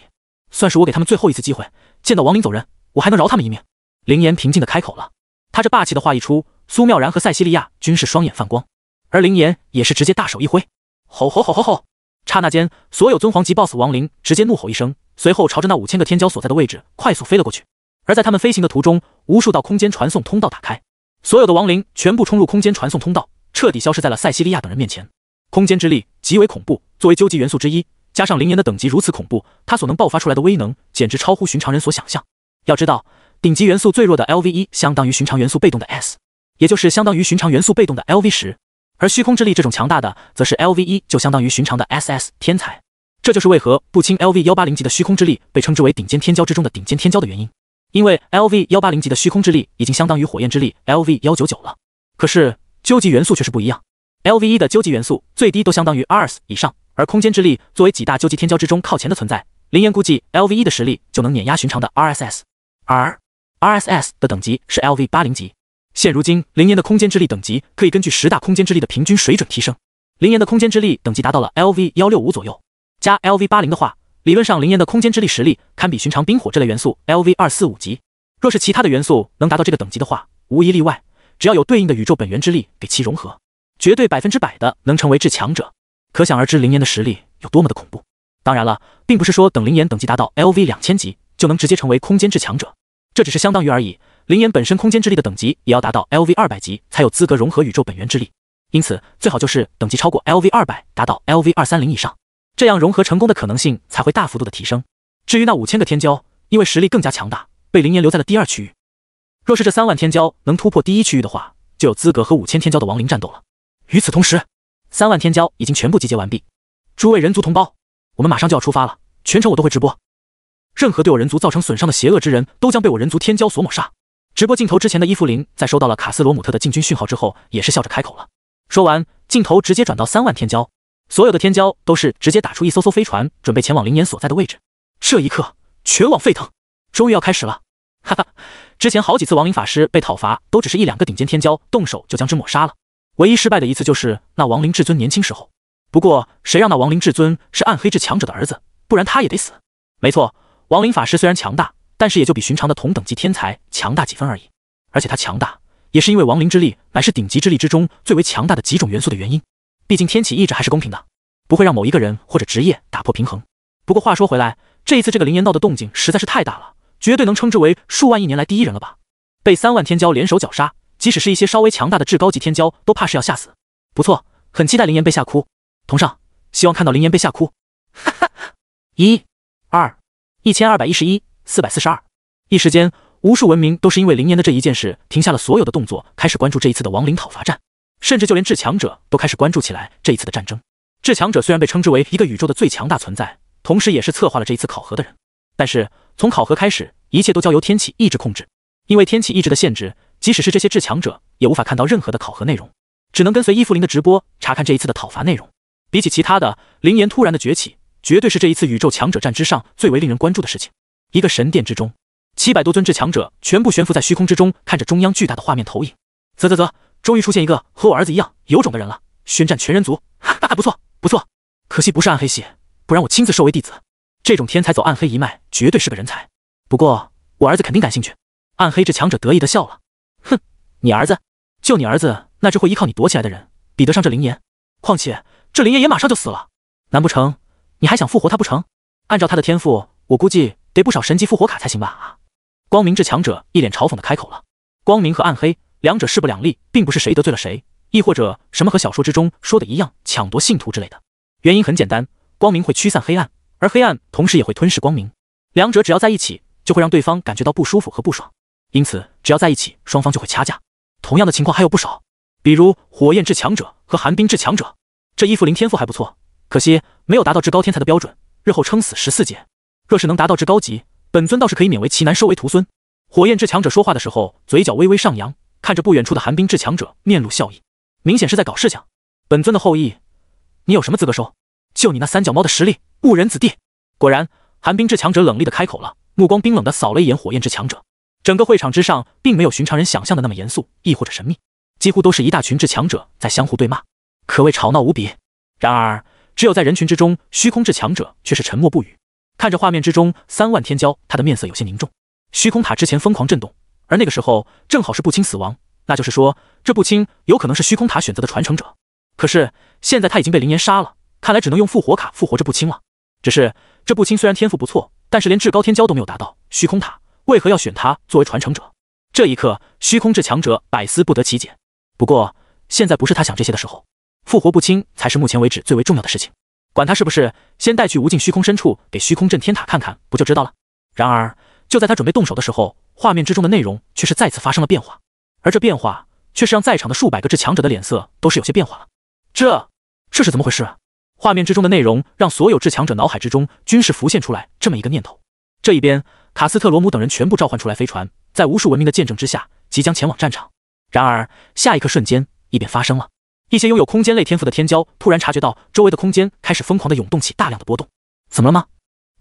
算是我给他们最后一次机会，见到亡灵走人，我还能饶他们一命。林岩平静的开口了，他这霸气的话一出，苏妙然和塞西利亚均是双眼泛光，而林岩也是直接大手一挥，吼吼吼吼吼！刹那间，所有尊皇级 BOSS 亡灵直接怒吼一声，随后朝着那五千个天骄所在的位置快速飞了过去。而在他们飞行的途中，无数道空间传送通道打开，所有的亡灵全部冲入空间传送通道，彻底消失在了塞西利亚等人面前。空间之力极为恐怖，作为究极元素之一，加上灵岩的等级如此恐怖，它所能爆发出来的威能简直超乎寻常人所想象。要知道，顶级元素最弱的 L V 一，相当于寻常元素被动的 S，也就是相当于寻常元素被动的 L V 十。而虚空之力这种强大的，则是 L V 一就相当于寻常的 S S 天才。这就是为何不轻 L V 幺八零级的虚空之力被称之为顶尖天骄之中的顶尖天骄的原因。因为 L V 幺八零级的虚空之力已经相当于火焰之力 L V 幺九九了。可是究极元素却是不一样。Lv 一的究极元素最低都相当于 rs 以上，而空间之力作为几大究极天骄之中靠前的存在，林岩估计 Lv 一的实力就能碾压寻常的 rss。而 rss 的等级是 Lv 八零级，现如今林岩的空间之力等级可以根据十大空间之力的平均水准提升，林岩的空间之力等级达到了 Lv 幺六五左右，加 Lv 八零的话，理论上林岩的空间之力实力堪比寻常冰火这类元素 Lv 二四五级。若是其他的元素能达到这个等级的话，无一例外，只要有对应的宇宙本源之力给其融合。绝对百分之百的能成为至强者，可想而知灵岩的实力有多么的恐怖。当然了，并不是说等灵岩等级达到 LV 两千级就能直接成为空间至强者，这只是相当于而已。灵岩本身空间之力的等级也要达到 LV 二百级才有资格融合宇宙本源之力，因此最好就是等级超过 LV 二百，达到 LV 二三零以上，这样融合成功的可能性才会大幅度的提升。至于那五千个天骄，因为实力更加强大，被灵岩留在了第二区域。若是这三万天骄能突破第一区域的话，就有资格和五千天骄的亡灵战斗了。与此同时，三万天骄已经全部集结完毕。诸位人族同胞，我们马上就要出发了，全程我都会直播。任何对我人族造成损伤的邪恶之人都将被我人族天骄所抹杀。直播镜头之前的伊芙琳，在收到了卡斯罗姆特的进军讯号之后，也是笑着开口了。说完，镜头直接转到三万天骄，所有的天骄都是直接打出一艘艘飞船，准备前往灵岩所在的位置。这一刻，全网沸腾，终于要开始了！哈哈，之前好几次亡灵法师被讨伐，都只是一两个顶尖天骄动手就将之抹杀了。唯一失败的一次就是那亡灵至尊年轻时候，不过谁让那亡灵至尊是暗黑至强者的儿子，不然他也得死。没错，亡灵法师虽然强大，但是也就比寻常的同等级天才强大几分而已。而且他强大也是因为亡灵之力乃是顶级之力之中最为强大的几种元素的原因。毕竟天启意志还是公平的，不会让某一个人或者职业打破平衡。不过话说回来，这一次这个灵岩道的动静实在是太大了，绝对能称之为数万亿年来第一人了吧？被三万天骄联手绞杀。即使是一些稍微强大的至高级天骄，都怕是要吓死。不错，很期待林岩被吓哭。同上，希望看到林岩被吓哭。哈哈，一、二、一千二百一十一、四百四十二。一时间，无数文明都是因为林岩的这一件事停下了所有的动作，开始关注这一次的亡灵讨伐战，甚至就连至强者都开始关注起来这一次的战争。至强者虽然被称之为一个宇宙的最强大存在，同时也是策划了这一次考核的人，但是从考核开始，一切都交由天启意志控制，因为天启意志的限制。即使是这些至强者，也无法看到任何的考核内容，只能跟随伊芙琳的直播查看这一次的讨伐内容。比起其他的，林岩突然的崛起，绝对是这一次宇宙强者战之上最为令人关注的事情。一个神殿之中，七百多尊至强者全部悬浮在虚空之中，看着中央巨大的画面投影。啧啧啧，终于出现一个和我儿子一样有种的人了！宣战全人族！哈哈，不错不错，可惜不是暗黑系，不然我亲自收为弟子。这种天才走暗黑一脉，绝对是个人才。不过我儿子肯定感兴趣。暗黑至强者得意的笑了。你儿子，就你儿子那只会依靠你躲起来的人，比得上这灵岩？况且这灵岩也马上就死了，难不成你还想复活他不成？按照他的天赋，我估计得不少神级复活卡才行吧？啊！光明至强者一脸嘲讽的开口了。光明和暗黑两者势不两立，并不是谁得罪了谁，亦或者什么和小说之中说的一样抢夺信徒之类的。原因很简单，光明会驱散黑暗，而黑暗同时也会吞噬光明，两者只要在一起，就会让对方感觉到不舒服和不爽，因此只要在一起，双方就会掐架。同样的情况还有不少，比如火焰至强者和寒冰至强者。这伊芙琳天赋还不错，可惜没有达到至高天才的标准，日后撑死十四阶。若是能达到至高级，本尊倒是可以勉为其难收为徒孙。火焰至强者说话的时候，嘴角微微上扬，看着不远处的寒冰至强者，面露笑意，明显是在搞事情。本尊的后裔，你有什么资格收？就你那三脚猫的实力，误人子弟！果然，寒冰至强者冷厉的开口了，目光冰冷的扫了一眼火焰至强者。整个会场之上，并没有寻常人想象的那么严肃，亦或者神秘，几乎都是一大群至强者在相互对骂，可谓吵闹无比。然而，只有在人群之中，虚空至强者却是沉默不语，看着画面之中三万天骄，他的面色有些凝重。虚空塔之前疯狂震动，而那个时候正好是步青死亡，那就是说，这步青有可能是虚空塔选择的传承者。可是现在他已经被灵岩杀了，看来只能用复活卡复活这步青了。只是这步青虽然天赋不错，但是连至高天骄都没有达到，虚空塔。为何要选他作为传承者？这一刻，虚空至强者百思不得其解。不过，现在不是他想这些的时候，复活不清才是目前为止最为重要的事情。管他是不是，先带去无尽虚空深处给虚空震天塔看看，不就知道了？然而，就在他准备动手的时候，画面之中的内容却是再次发生了变化，而这变化却是让在场的数百个至强者的脸色都是有些变化了。这，这是怎么回事？画面之中的内容让所有至强者脑海之中均是浮现出来这么一个念头。这一边。卡斯特罗姆等人全部召唤出来，飞船在无数文明的见证之下，即将前往战场。然而下一刻瞬间，异变发生了。一些拥有空间类天赋的天骄突然察觉到，周围的空间开始疯狂的涌动起大量的波动。怎么了吗？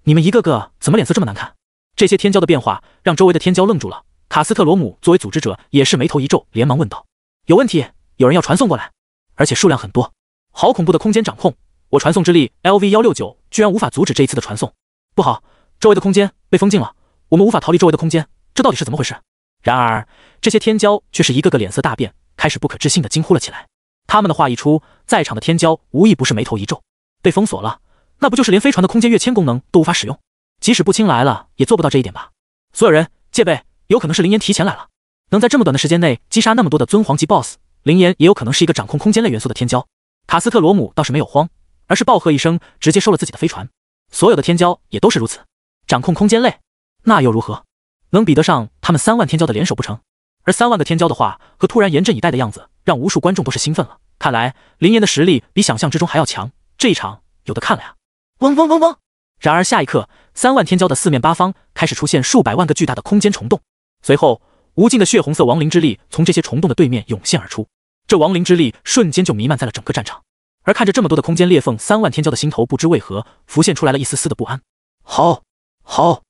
你们一个个怎么脸色这么难看？这些天骄的变化让周围的天骄愣住了。卡斯特罗姆作为组织者也是眉头一皱，连忙问道：“有问题？有人要传送过来，而且数量很多。好恐怖的空间掌控！我传送之力 L V 幺六九居然无法阻止这一次的传送。不好，周围的空间被封禁了。”我们无法逃离周围的空间，这到底是怎么回事？然而这些天骄却是一个个脸色大变，开始不可置信的惊呼了起来。他们的话一出，在场的天骄无一不是眉头一皱。被封锁了，那不就是连飞船的空间跃迁功能都无法使用？即使步青来了，也做不到这一点吧？所有人戒备，有可能是林岩提前来了，能在这么短的时间内击杀那么多的尊皇级 BOSS，林岩也有可能是一个掌控空间类元素的天骄。卡斯特罗姆倒是没有慌，而是暴喝一声，直接收了自己的飞船。所有的天骄也都是如此，掌控空间类。那又如何？能比得上他们三万天骄的联手不成？而三万个天骄的话和突然严阵以待的样子，让无数观众都是兴奋了。看来林岩的实力比想象之中还要强，这一场有的看了呀！嗡嗡嗡嗡！然而下一刻，三万天骄的四面八方开始出现数百万个巨大的空间虫洞，随后无尽的血红色亡灵之力从这些虫洞的对面涌现而出，这亡灵之力瞬间就弥漫在了整个战场。而看着这么多的空间裂缝，三万天骄的心头不知为何浮现出来了一丝丝的不安。好，好。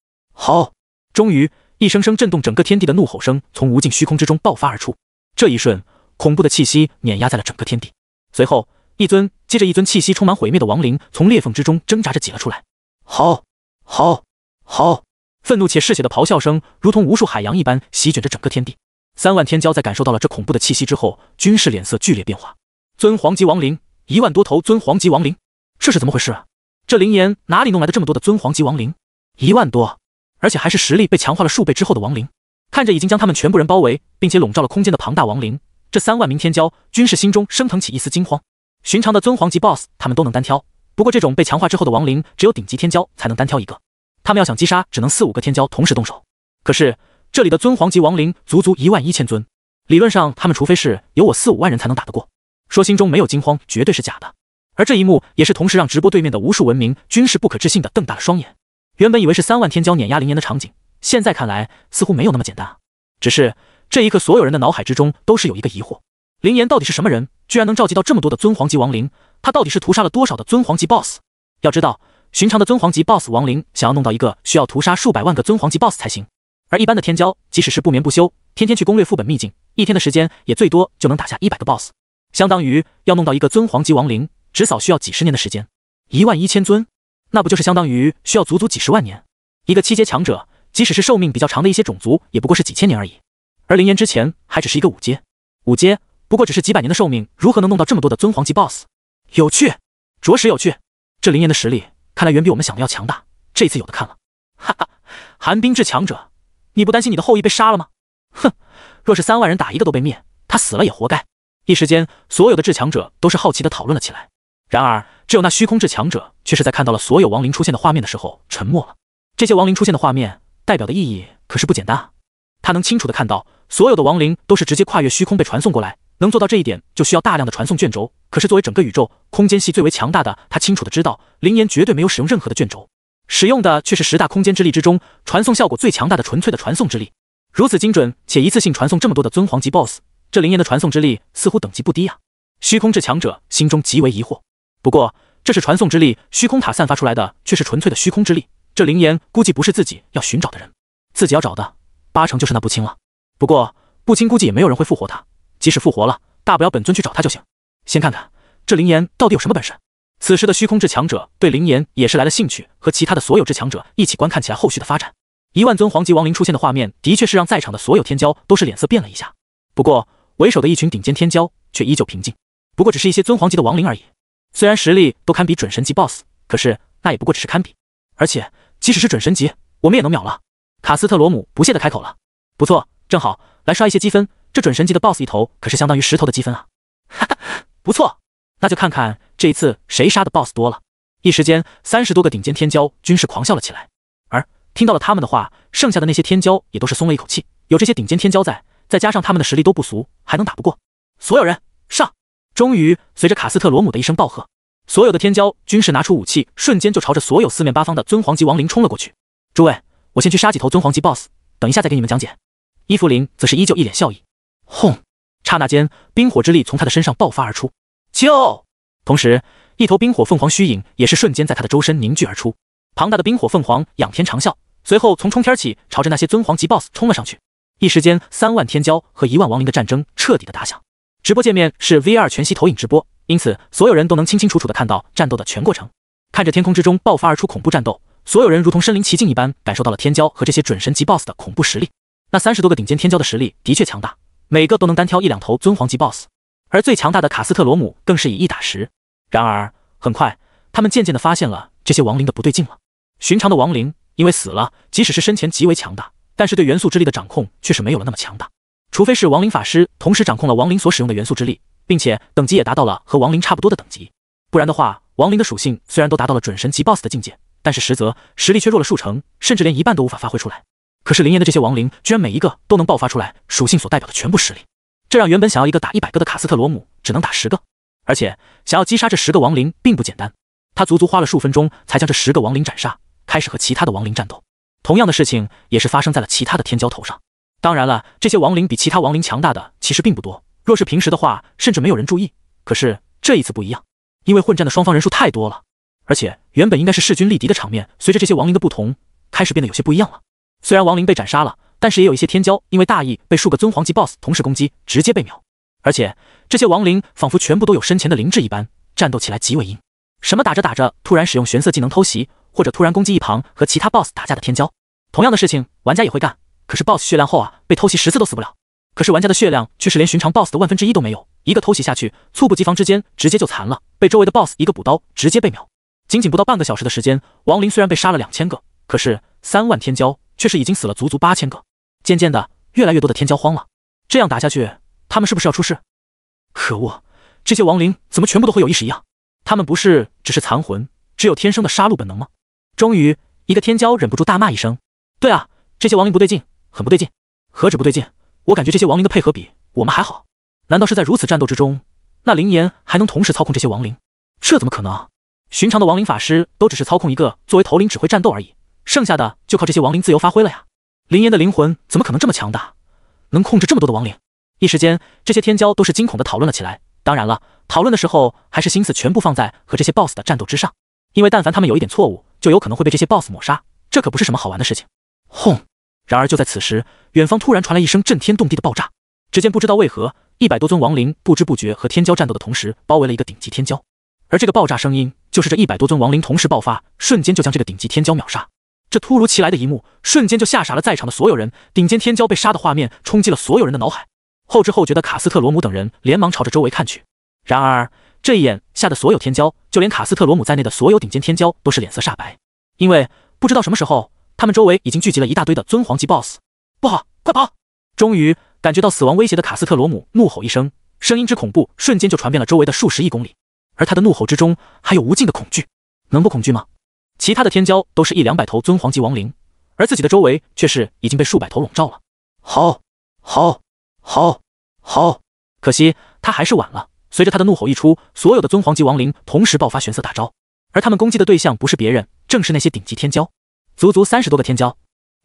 好！终于，一声声震动整个天地的怒吼声从无尽虚空之中爆发而出。这一瞬，恐怖的气息碾压在了整个天地。随后，一尊接着一尊气息充满毁灭的亡灵从裂缝之中挣扎着挤了出来。好，好，好！愤怒且嗜血的咆哮声如同无数海洋一般席卷着整个天地。三万天骄在感受到了这恐怖的气息之后，均是脸色剧烈变化。尊皇级亡灵，一万多头尊皇级亡灵，这是怎么回事？啊？这灵岩哪里弄来的这么多的尊皇级亡灵？一万多？而且还是实力被强化了数倍之后的亡灵，看着已经将他们全部人包围，并且笼罩了空间的庞大亡灵，这三万名天骄均是心中升腾起一丝惊慌。寻常的尊皇级 BOSS 他们都能单挑，不过这种被强化之后的亡灵，只有顶级天骄才能单挑一个。他们要想击杀，只能四五个天骄同时动手。可是这里的尊皇级亡灵足足一万一千尊，理论上他们除非是有我四五万人才能打得过。说心中没有惊慌绝对是假的。而这一幕也是同时让直播对面的无数文明均是不可置信的瞪大了双眼。原本以为是三万天骄碾压林岩的场景，现在看来似乎没有那么简单啊！只是这一刻，所有人的脑海之中都是有一个疑惑：林岩到底是什么人，居然能召集到这么多的尊皇级亡灵？他到底是屠杀了多少的尊皇级 BOSS？要知道，寻常的尊皇级 BOSS 亡灵，想要弄到一个，需要屠杀数百万个尊皇级 BOSS 才行。而一般的天骄，即使是不眠不休，天天去攻略副本秘境，一天的时间也最多就能打下一百个 BOSS，相当于要弄到一个尊皇级亡灵，只扫需要几十年的时间。一万一千尊。那不就是相当于需要足足几十万年？一个七阶强者，即使是寿命比较长的一些种族，也不过是几千年而已。而林岩之前还只是一个五阶，五阶不过只是几百年的寿命，如何能弄到这么多的尊皇级 BOSS？有趣，着实有趣。这林岩的实力，看来远比我们想的要强大。这次有的看了，哈哈！寒冰至强者，你不担心你的后裔被杀了吗？哼，若是三万人打一个都被灭，他死了也活该。一时间，所有的至强者都是好奇的讨论了起来。然而，只有那虚空至强者却是在看到了所有亡灵出现的画面的时候沉默了。这些亡灵出现的画面代表的意义可是不简单啊！他能清楚的看到，所有的亡灵都是直接跨越虚空被传送过来。能做到这一点，就需要大量的传送卷轴。可是作为整个宇宙空间系最为强大的，他清楚的知道，灵岩绝对没有使用任何的卷轴，使用的却是十大空间之力之中传送效果最强大的纯粹的传送之力。如此精准且一次性传送这么多的尊皇级 BOSS，这灵岩的传送之力似乎等级不低呀！虚空至强者心中极为疑惑。不过，这是传送之力，虚空塔散发出来的却是纯粹的虚空之力。这灵岩估计不是自己要寻找的人，自己要找的八成就是那不清了。不过不清估计也没有人会复活他，即使复活了，大不了本尊去找他就行。先看看这灵岩到底有什么本事。此时的虚空至强者对灵岩也是来了兴趣，和其他的所有至强者一起观看起来后续的发展。一万尊皇级亡灵出现的画面，的确是让在场的所有天骄都是脸色变了一下。不过为首的一群顶尖天骄却依旧平静。不过只是一些尊皇级的亡灵而已。虽然实力都堪比准神级 BOSS，可是那也不过只是堪比，而且即使是准神级，我们也能秒了。卡斯特罗姆不屑的开口了：“不错，正好来刷一些积分，这准神级的 BOSS 一头可是相当于十头的积分啊！”哈哈，不错，那就看看这一次谁杀的 BOSS 多了。一时间，三十多个顶尖天骄均是狂笑了起来。而听到了他们的话，剩下的那些天骄也都是松了一口气，有这些顶尖天骄在，再加上他们的实力都不俗，还能打不过？所有人上！终于，随着卡斯特罗姆的一声暴喝，所有的天骄均是拿出武器，瞬间就朝着所有四面八方的尊皇级亡灵冲了过去。诸位，我先去杀几头尊皇级 BOSS，等一下再给你们讲解。伊芙琳则是依旧一脸笑意，轰！刹那间，冰火之力从他的身上爆发而出，就同时，一头冰火凤凰虚影也是瞬间在他的周身凝聚而出。庞大的冰火凤凰仰天长啸，随后从冲天起，朝着那些尊皇级 BOSS 冲了上去。一时间，三万天骄和一万亡灵的战争彻底的打响。直播界面是 V R 全息投影直播，因此所有人都能清清楚楚的看到战斗的全过程。看着天空之中爆发而出恐怖战斗，所有人如同身临其境一般，感受到了天骄和这些准神级 Boss 的恐怖实力。那三十多个顶尖天骄的实力的确强大，每个都能单挑一两头尊皇级 Boss，而最强大的卡斯特罗姆更是以一打十。然而，很快他们渐渐的发现了这些亡灵的不对劲了。寻常的亡灵因为死了，即使是身前极为强大，但是对元素之力的掌控却是没有了那么强大。除非是亡灵法师同时掌控了亡灵所使用的元素之力，并且等级也达到了和亡灵差不多的等级，不然的话，亡灵的属性虽然都达到了准神级 BOSS 的境界，但是实则实力却弱了数成，甚至连一半都无法发挥出来。可是林岩的这些亡灵居然每一个都能爆发出来属性所代表的全部实力，这让原本想要一个打一百个的卡斯特罗姆只能打十个，而且想要击杀这十个亡灵并不简单，他足足花了数分钟才将这十个亡灵斩杀，开始和其他的亡灵战斗。同样的事情也是发生在了其他的天骄头上。当然了，这些亡灵比其他亡灵强大的其实并不多。若是平时的话，甚至没有人注意。可是这一次不一样，因为混战的双方人数太多了，而且原本应该是势均力敌的场面，随着这些亡灵的不同，开始变得有些不一样了。虽然亡灵被斩杀了，但是也有一些天骄因为大意被数个尊皇级 BOSS 同时攻击，直接被秒。而且这些亡灵仿佛全部都有身前的灵智一般，战斗起来极为阴。什么打着打着突然使用玄色技能偷袭，或者突然攻击一旁和其他 BOSS 打架的天骄，同样的事情玩家也会干。可是 boss 血量厚啊，被偷袭十次都死不了。可是玩家的血量却是连寻常 boss 的万分之一都没有，一个偷袭下去，猝不及防之间直接就残了，被周围的 boss 一个补刀直接被秒。仅仅不到半个小时的时间，亡灵虽然被杀了两千个，可是三万天骄却是已经死了足足八千个。渐渐的，越来越多的天骄慌了，这样打下去，他们是不是要出事？可恶，这些亡灵怎么全部都和有意识一样？他们不是只是残魂，只有天生的杀戮本能吗？终于，一个天骄忍不住大骂一声：“对啊，这些亡灵不对劲。”很不对劲，何止不对劲，我感觉这些亡灵的配合比我们还好。难道是在如此战斗之中，那林岩还能同时操控这些亡灵？这怎么可能？寻常的亡灵法师都只是操控一个作为头领指挥战斗而已，剩下的就靠这些亡灵自由发挥了呀。林岩的灵魂怎么可能这么强大，能控制这么多的亡灵？一时间，这些天骄都是惊恐的讨论了起来。当然了，讨论的时候还是心思全部放在和这些 boss 的战斗之上，因为但凡他们有一点错误，就有可能会被这些 boss 抹杀。这可不是什么好玩的事情。轰！然而，就在此时，远方突然传来一声震天动地的爆炸。只见不知道为何，一百多尊亡灵不知不觉和天骄战斗的同时，包围了一个顶级天骄。而这个爆炸声音，就是这一百多尊亡灵同时爆发，瞬间就将这个顶级天骄秒杀。这突如其来的一幕，瞬间就吓傻了在场的所有人。顶尖天骄被杀的画面冲击了所有人的脑海。后知后觉的卡斯特罗姆等人连忙朝着周围看去。然而，这一眼吓得所有天骄，就连卡斯特罗姆在内的所有顶尖天骄都是脸色煞白，因为不知道什么时候。他们周围已经聚集了一大堆的尊皇级 BOSS，不好，快跑！终于感觉到死亡威胁的卡斯特罗姆怒吼一声，声音之恐怖，瞬间就传遍了周围的数十亿公里。而他的怒吼之中，还有无尽的恐惧，能不恐惧吗？其他的天骄都是一两百头尊皇级亡灵，而自己的周围却是已经被数百头笼罩了。好，好，好，好！可惜他还是晚了。随着他的怒吼一出，所有的尊皇级亡灵同时爆发玄色大招，而他们攻击的对象不是别人，正是那些顶级天骄。足足三十多个天骄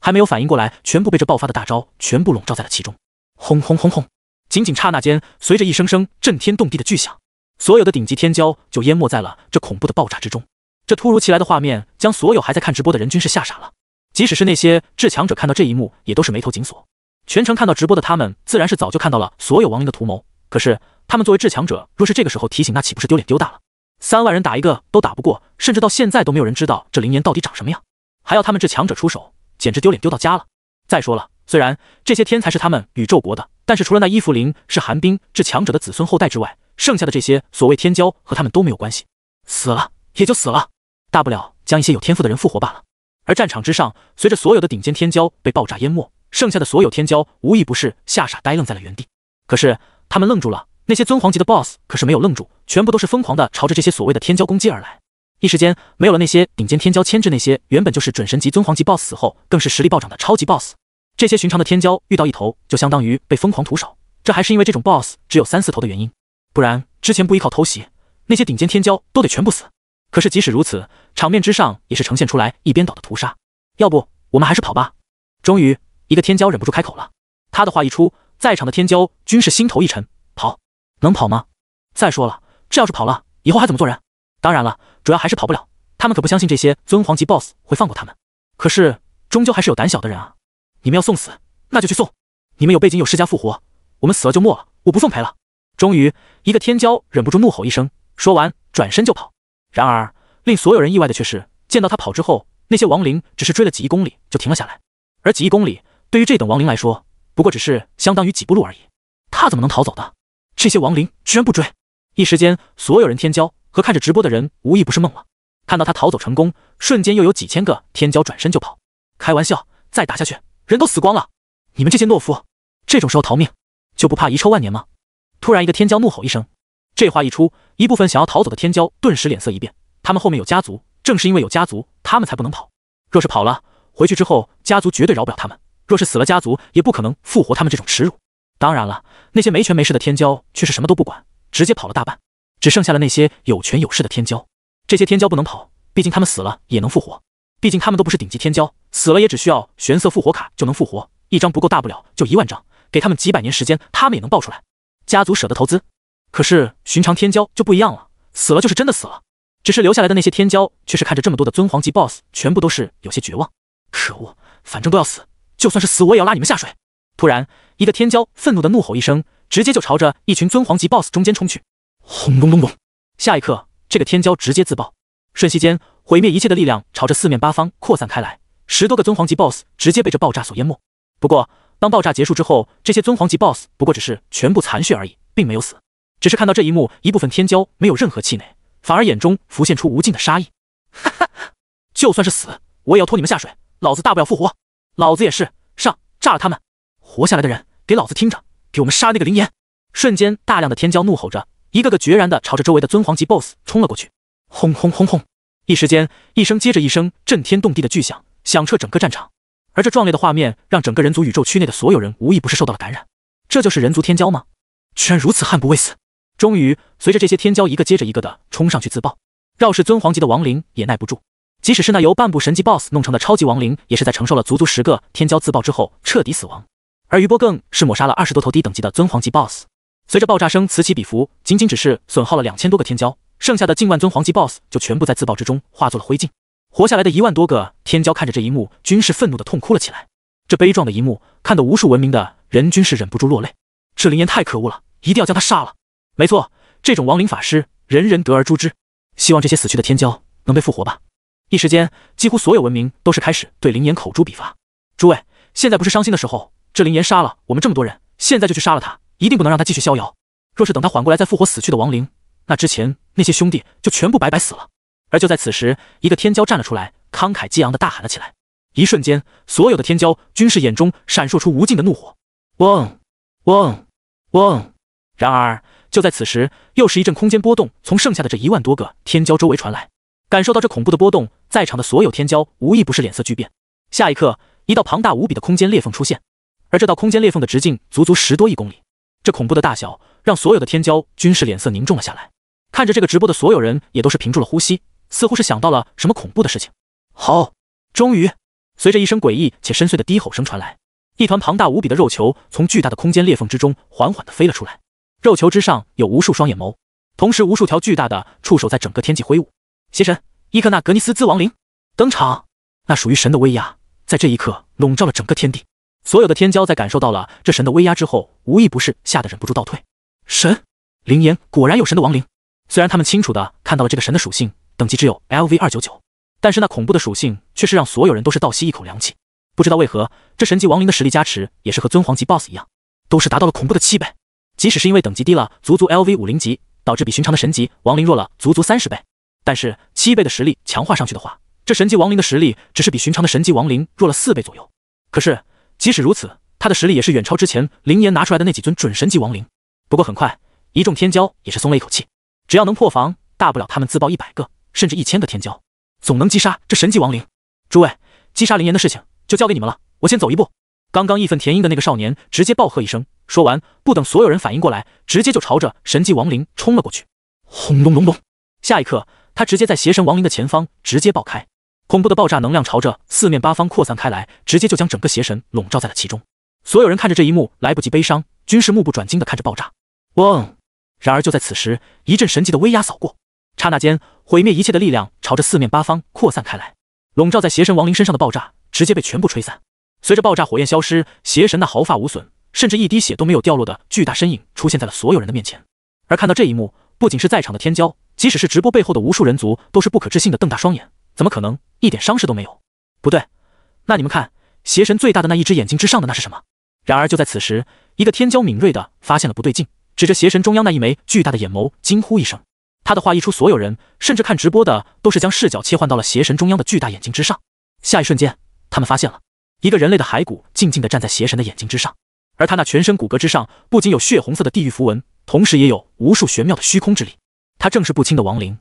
还没有反应过来，全部被这爆发的大招全部笼罩在了其中。轰轰轰轰！仅仅刹那间，随着一声声震天动地的巨响，所有的顶级天骄就淹没在了这恐怖的爆炸之中。这突如其来的画面将所有还在看直播的人均是吓傻了。即使是那些至强者看到这一幕，也都是眉头紧锁。全程看到直播的他们，自然是早就看到了所有亡灵的图谋。可是他们作为至强者，若是这个时候提醒，那岂不是丢脸丢大了？三万人打一个都打不过，甚至到现在都没有人知道这灵岩到底长什么样。还要他们这强者出手，简直丢脸丢到家了。再说了，虽然这些天才是他们宇宙国的，但是除了那伊芙琳是寒冰至强者的子孙后代之外，剩下的这些所谓天骄和他们都没有关系。死了也就死了，大不了将一些有天赋的人复活罢了。而战场之上，随着所有的顶尖天骄被爆炸淹没，剩下的所有天骄无一不是吓傻呆愣在了原地。可是他们愣住了，那些尊皇级的 BOSS 可是没有愣住，全部都是疯狂的朝着这些所谓的天骄攻击而来。一时间没有了那些顶尖天骄牵制那些原本就是准神级尊皇级 BOSS，死后更是实力暴涨的超级 BOSS。这些寻常的天骄遇到一头就相当于被疯狂徒手。这还是因为这种 BOSS 只有三四头的原因。不然之前不依靠偷袭，那些顶尖天骄都得全部死。可是即使如此，场面之上也是呈现出来一边倒的屠杀。要不我们还是跑吧？终于一个天骄忍不住开口了。他的话一出，在场的天骄均是心头一沉。跑？能跑吗？再说了，这要是跑了，以后还怎么做人？当然了，主要还是跑不了。他们可不相信这些尊皇级 BOSS 会放过他们。可是终究还是有胆小的人啊！你们要送死，那就去送。你们有背景有世家复活，我们死了就没了，我不奉陪了。终于，一个天骄忍不住怒吼一声，说完转身就跑。然而，令所有人意外的却是，见到他跑之后，那些亡灵只是追了几亿公里就停了下来。而几亿公里对于这等亡灵来说，不过只是相当于几步路而已。他怎么能逃走的？这些亡灵居然不追！一时间，所有人天骄。和看着直播的人无一不是梦了。看到他逃走成功，瞬间又有几千个天骄转身就跑。开玩笑，再打下去，人都死光了！你们这些懦夫，这种时候逃命，就不怕遗臭万年吗？突然，一个天骄怒吼一声。这话一出，一部分想要逃走的天骄顿时脸色一变。他们后面有家族，正是因为有家族，他们才不能跑。若是跑了，回去之后家族绝对饶不了他们。若是死了，家族也不可能复活他们这种耻辱。当然了，那些没权没势的天骄却是什么都不管，直接跑了大半。只剩下了那些有权有势的天骄，这些天骄不能跑，毕竟他们死了也能复活，毕竟他们都不是顶级天骄，死了也只需要玄色复活卡就能复活，一张不够，大不了就一万张，给他们几百年时间，他们也能爆出来。家族舍得投资，可是寻常天骄就不一样了，死了就是真的死了。只是留下来的那些天骄却是看着这么多的尊皇级 BOSS，全部都是有些绝望。可恶，反正都要死，就算是死，我也要拉你们下水。突然，一个天骄愤怒的怒吼一声，直接就朝着一群尊皇级 BOSS 中间冲去。轰隆隆隆！下一刻，这个天骄直接自爆，瞬息间毁灭一切的力量朝着四面八方扩散开来。十多个尊皇级 BOSS 直接被这爆炸所淹没。不过，当爆炸结束之后，这些尊皇级 BOSS 不过只是全部残血而已，并没有死。只是看到这一幕，一部分天骄没有任何气馁，反而眼中浮现出无尽的杀意。哈哈，就算是死，我也要拖你们下水！老子大不了复活，老子也是上炸了他们！活下来的人，给老子听着，给我们杀那个林岩！瞬间，大量的天骄怒吼着。一个个决然的朝着周围的尊皇级 BOSS 冲了过去，轰轰轰轰！一时间，一声接着一声震天动地的巨响，响彻整个战场。而这壮烈的画面，让整个人族宇宙区内的所有人无一不是受到了感染。这就是人族天骄吗？居然如此悍不畏死！终于，随着这些天骄一个接着一个的冲上去自爆，绕氏尊皇级的亡灵也耐不住，即使是那由半部神级 BOSS 弄成的超级亡灵，也是在承受了足足十个天骄自爆之后彻底死亡。而余波更是抹杀了二十多头低等级的尊皇级 BOSS。随着爆炸声此起彼伏，仅仅只是损耗了两千多个天骄，剩下的近万尊黄级 BOSS 就全部在自爆之中化作了灰烬。活下来的一万多个天骄看着这一幕，均是愤怒的痛哭了起来。这悲壮的一幕，看得无数文明的人均是忍不住落泪。这灵岩太可恶了，一定要将他杀了！没错，这种亡灵法师，人人得而诛之。希望这些死去的天骄能被复活吧。一时间，几乎所有文明都是开始对灵岩口诛笔伐。诸位，现在不是伤心的时候，这灵岩杀了我们这么多人，现在就去杀了他！一定不能让他继续逍遥。若是等他缓过来再复活死去的亡灵，那之前那些兄弟就全部白白死了。而就在此时，一个天骄站了出来，慷慨激昂的大喊了起来。一瞬间，所有的天骄均是眼中闪烁出无尽的怒火。嗡嗡嗡！然而，就在此时，又是一阵空间波动从剩下的这一万多个天骄周围传来。感受到这恐怖的波动，在场的所有天骄无一不是脸色巨变。下一刻，一道庞大无比的空间裂缝出现，而这道空间裂缝的直径足足十多亿公里。这恐怖的大小，让所有的天骄均是脸色凝重了下来。看着这个直播的所有人，也都是屏住了呼吸，似乎是想到了什么恐怖的事情。好，终于，随着一声诡异且深邃的低吼声传来，一团庞大无比的肉球从巨大的空间裂缝之中缓缓的飞了出来。肉球之上有无数双眼眸，同时无数条巨大的触手在整个天际挥舞。邪神伊克纳格尼斯兹亡灵登场，那属于神的威压在这一刻笼罩了整个天地。所有的天骄在感受到了这神的威压之后，无一不是吓得忍不住倒退。神灵岩果然有神的亡灵，虽然他们清楚的看到了这个神的属性等级只有 L V 二九九，但是那恐怖的属性却是让所有人都是倒吸一口凉气。不知道为何，这神级亡灵的实力加持也是和尊皇级 Boss 一样，都是达到了恐怖的七倍。即使是因为等级低了足足 L V 五零级，导致比寻常的神级亡灵弱了足足三十倍，但是七倍的实力强化上去的话，这神级亡灵的实力只是比寻常的神级亡灵弱了四倍左右。可是。即使如此，他的实力也是远超之前林岩拿出来的那几尊准神级亡灵。不过很快，一众天骄也是松了一口气，只要能破防，大不了他们自爆一百个，甚至一千个天骄，总能击杀这神级亡灵。诸位，击杀林岩的事情就交给你们了，我先走一步。刚刚义愤填膺的那个少年直接暴喝一声，说完不等所有人反应过来，直接就朝着神级亡灵冲了过去。轰隆隆隆，下一刻，他直接在邪神亡灵的前方直接爆开。恐怖的爆炸能量朝着四面八方扩散开来，直接就将整个邪神笼罩在了其中。所有人看着这一幕，来不及悲伤，均是目不转睛地看着爆炸。嗡！然而就在此时，一阵神级的威压扫过，刹那间，毁灭一切的力量朝着四面八方扩散开来，笼罩在邪神亡灵身上的爆炸直接被全部吹散。随着爆炸火焰消失，邪神那毫发无损，甚至一滴血都没有掉落的巨大身影出现在了所有人的面前。而看到这一幕，不仅是在场的天骄，即使是直播背后的无数人族，都是不可置信的瞪大双眼。怎么可能一点伤势都没有？不对，那你们看，邪神最大的那一只眼睛之上的那是什么？然而就在此时，一个天骄敏锐的发现了不对劲，指着邪神中央那一枚巨大的眼眸，惊呼一声。他的话一出，所有人甚至看直播的都是将视角切换到了邪神中央的巨大眼睛之上。下一瞬间，他们发现了一个人类的骸骨静静地站在邪神的眼睛之上，而他那全身骨骼之上不仅有血红色的地狱符文，同时也有无数玄妙的虚空之力。他正是不轻的亡灵。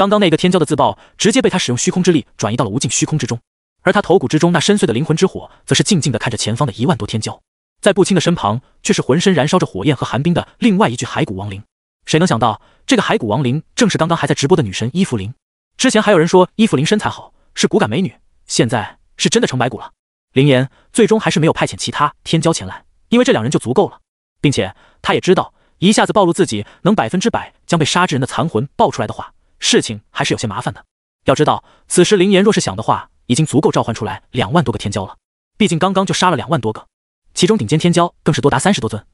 刚刚那个天骄的自爆，直接被他使用虚空之力转移到了无尽虚空之中，而他头骨之中那深邃的灵魂之火，则是静静地看着前方的一万多天骄。在步青的身旁，却是浑身燃烧着火焰和寒冰的另外一具骸骨亡灵。谁能想到，这个骸骨亡灵正是刚刚还在直播的女神伊芙琳？之前还有人说伊芙琳身材好，是骨感美女，现在是真的成白骨了。林岩最终还是没有派遣其他天骄前来，因为这两人就足够了，并且他也知道，一下子暴露自己能百分之百将被杀之人的残魂爆出来的话。事情还是有些麻烦的。要知道，此时林岩若是想的话，已经足够召唤出来两万多个天骄了。毕竟刚刚就杀了两万多个，其中顶尖天骄更是多达三十多尊。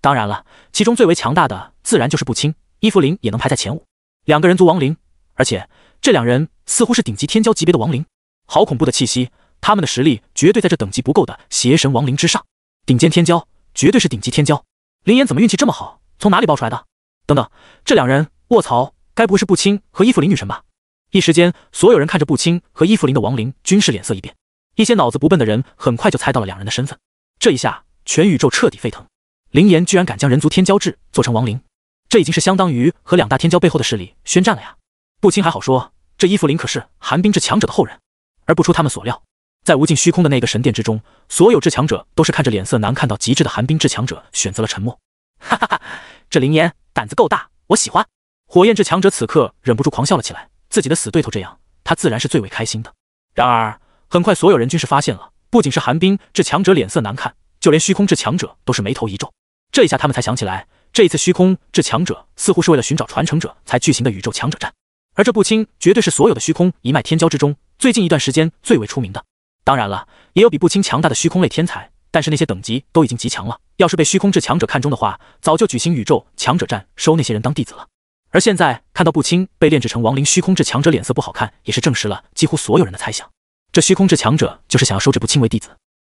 当然了，其中最为强大的自然就是不清，伊芙琳也能排在前五。两个人族亡灵，而且这两人似乎是顶级天骄级别的亡灵，好恐怖的气息！他们的实力绝对在这等级不够的邪神亡灵之上，顶尖天骄绝对是顶级天骄。林岩怎么运气这么好？从哪里爆出来的？等等，这两人，卧槽！该不会是步青和伊芙琳女神吧？一时间，所有人看着步青和伊芙琳的亡灵，均是脸色一变。一些脑子不笨的人很快就猜到了两人的身份。这一下，全宇宙彻底沸腾。林岩居然敢将人族天骄制做成亡灵，这已经是相当于和两大天骄背后的势力宣战了呀！步青还好说，这伊芙琳可是寒冰至强者的后人。而不出他们所料，在无尽虚空的那个神殿之中，所有至强者都是看着脸色难看到极致的寒冰至强者，选择了沉默。哈哈哈，这林岩胆子够大，我喜欢。火焰至强者此刻忍不住狂笑了起来，自己的死对头这样，他自然是最为开心的。然而很快，所有人均是发现了，不仅是寒冰至强者脸色难看，就连虚空至强者都是眉头一皱。这一下他们才想起来，这一次虚空至强者似乎是为了寻找传承者才举行的宇宙强者战，而这步青绝对是所有的虚空一脉天骄之中最近一段时间最为出名的。当然了，也有比步青强大的虚空类天才，但是那些等级都已经极强了，要是被虚空至强者看中的话，早就举行宇宙强者战收那些人当弟子了。而现在看到不清被炼制成亡灵虚空至强者脸色不好看，也是证实了几乎所有人的猜想。这虚空至强者就是想要收这步青为弟子。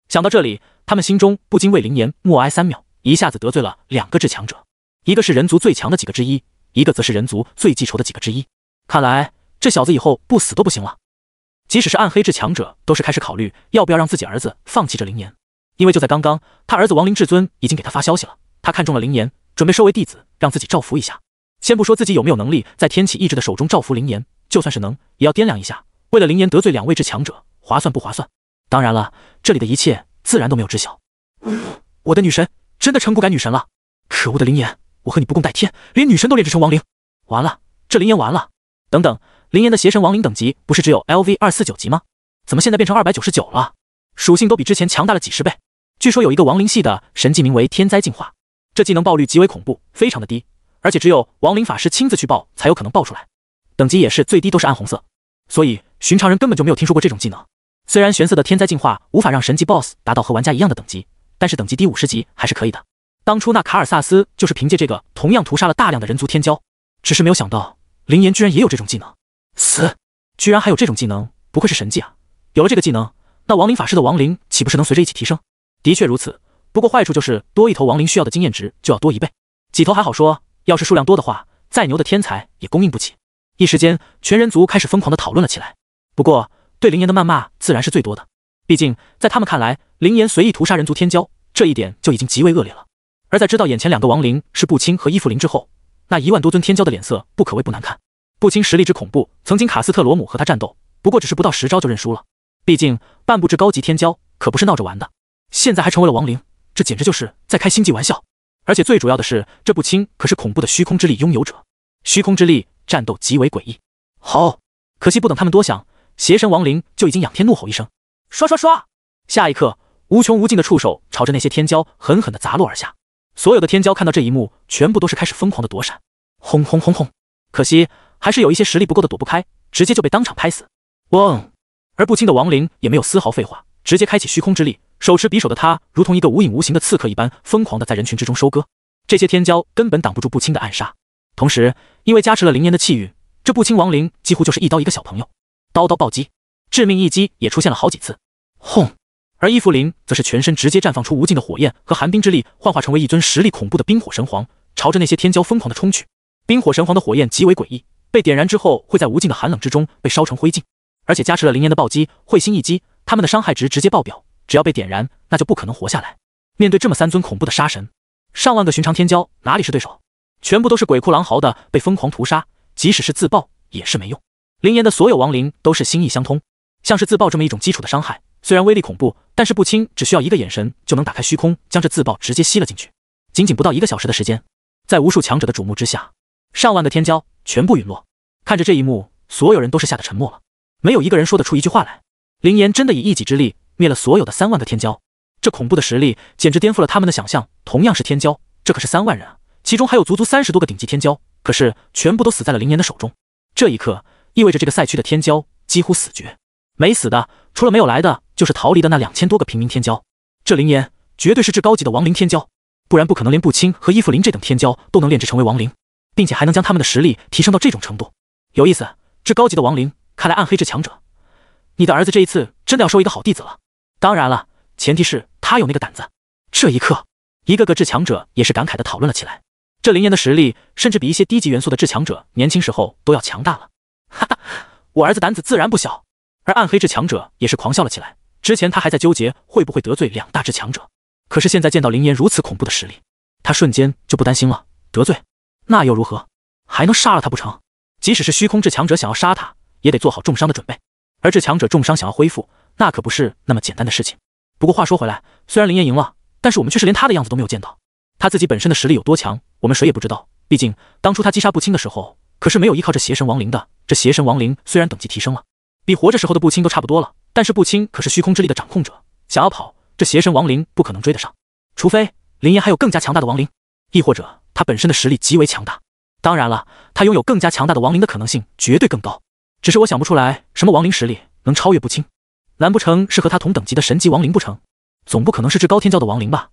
想到这里，他们心中不禁为灵岩默哀三秒。一下子得罪了两个至强者，一个是人族最强的几个之一，一个则是人族最记仇的几个之一。看来这小子以后不死都不行了。即使是暗黑至强者，都是开始考虑要不要让自己儿子放弃这灵岩，因为就在刚刚，他儿子亡灵至尊已经给他发消息了，他看中了灵岩，准备收为弟子，让自己造福一下。先不说自己有没有能力在天启意志的手中造福灵岩，就算是能，也要掂量一下。为了灵岩得罪两位至强者，划算不划算？当然了，这里的一切自然都没有知晓。我的女神真的成骨感女神了！可恶的灵岩，我和你不共戴天！连女神都炼制成亡灵，完了，这灵岩完了！等等，灵岩的邪神亡灵等级不是只有 LV 二四九级吗？怎么现在变成二百九十九了？属性都比之前强大了几十倍。据说有一个亡灵系的神技名为天灾进化，这技能爆率极为恐怖，非常的低。而且只有亡灵法师亲自去爆才有可能爆出来，等级也是最低都是暗红色，所以寻常人根本就没有听说过这种技能。虽然玄色的天灾进化无法让神级 BOSS 达到和玩家一样的等级，但是等级低五十级还是可以的。当初那卡尔萨斯就是凭借这个同样屠杀了大量的人族天骄，只是没有想到林岩居然也有这种技能。死，居然还有这种技能，不愧是神技啊！有了这个技能，那亡灵法师的亡灵岂不是能随着一起提升？的确如此，不过坏处就是多一头亡灵需要的经验值就要多一倍，几头还好说。要是数量多的话，再牛的天才也供应不起。一时间，全人族开始疯狂的讨论了起来。不过，对灵岩的谩骂自然是最多的。毕竟，在他们看来，灵岩随意屠杀人族天骄这一点就已经极为恶劣了。而在知道眼前两个亡灵是不清和伊芙琳之后，那一万多尊天骄的脸色不可谓不难看。不清实力之恐怖，曾经卡斯特罗姆和他战斗，不过只是不到十招就认输了。毕竟，半步至高级天骄可不是闹着玩的。现在还成为了亡灵，这简直就是在开星际玩笑。而且最主要的是，这步青可是恐怖的虚空之力拥有者。虚空之力战斗极为诡异。好，可惜不等他们多想，邪神亡灵就已经仰天怒吼一声，唰唰唰！下一刻，无穷无尽的触手朝着那些天骄狠狠地砸落而下。所有的天骄看到这一幕，全部都是开始疯狂的躲闪。轰轰轰轰！可惜还是有一些实力不够的躲不开，直接就被当场拍死。嗡！而不清的亡灵也没有丝毫废话，直接开启虚空之力。手持匕首的他，如同一个无影无形的刺客一般，疯狂的在人群之中收割。这些天骄根本挡不住步清的暗杀。同时，因为加持了灵年的气运，这步清亡灵几乎就是一刀一个小朋友，刀刀暴击，致命一击也出现了好几次。轰！而伊芙琳则是全身直接绽放出无尽的火焰和寒冰之力，幻化成为一尊实力恐怖的冰火神皇，朝着那些天骄疯狂的冲去。冰火神皇的火焰极为诡异，被点燃之后会在无尽的寒冷之中被烧成灰烬。而且加持了灵年的暴击，彗星一击，他们的伤害值直接爆表。只要被点燃，那就不可能活下来。面对这么三尊恐怖的杀神，上万个寻常天骄哪里是对手？全部都是鬼哭狼嚎的被疯狂屠杀。即使是自爆，也是没用。林岩的所有亡灵都是心意相通，像是自爆这么一种基础的伤害，虽然威力恐怖，但是不轻，只需要一个眼神就能打开虚空，将这自爆直接吸了进去。仅仅不到一个小时的时间，在无数强者的瞩目之下，上万个天骄全部陨落。看着这一幕，所有人都是吓得沉默了，没有一个人说得出一句话来。林岩真的以一己之力。灭了所有的三万个天骄，这恐怖的实力简直颠覆了他们的想象。同样是天骄，这可是三万人，其中还有足足三十多个顶级天骄，可是全部都死在了林岩的手中。这一刻意味着这个赛区的天骄几乎死绝，没死的除了没有来的，就是逃离的那两千多个平民天骄。这林岩绝对是至高级的亡灵天骄，不然不可能连步青和伊芙琳这等天骄都能炼制成为亡灵，并且还能将他们的实力提升到这种程度。有意思，至高级的亡灵，看来暗黑至强者，你的儿子这一次真的要收一个好弟子了。当然了，前提是他有那个胆子。这一刻，一个个至强者也是感慨的讨论了起来。这林岩的实力，甚至比一些低级元素的至强者年轻时候都要强大了。哈哈，我儿子胆子自然不小。而暗黑至强者也是狂笑了起来。之前他还在纠结会不会得罪两大至强者，可是现在见到林岩如此恐怖的实力，他瞬间就不担心了。得罪那又如何？还能杀了他不成？即使是虚空至强者想要杀他，也得做好重伤的准备。而至强者重伤想要恢复。那可不是那么简单的事情。不过话说回来，虽然林岩赢了，但是我们却是连他的样子都没有见到。他自己本身的实力有多强，我们谁也不知道。毕竟当初他击杀步青的时候，可是没有依靠这邪神亡灵的。这邪神亡灵虽然等级提升了，比活着时候的步青都差不多了，但是步青可是虚空之力的掌控者，想要跑，这邪神亡灵不可能追得上。除非林岩还有更加强大的亡灵，亦或者他本身的实力极为强大。当然了，他拥有更加强大的亡灵的可能性绝对更高。只是我想不出来，什么亡灵实力能超越步青。难不成是和他同等级的神级亡灵不成？总不可能是至高天教的亡灵吧？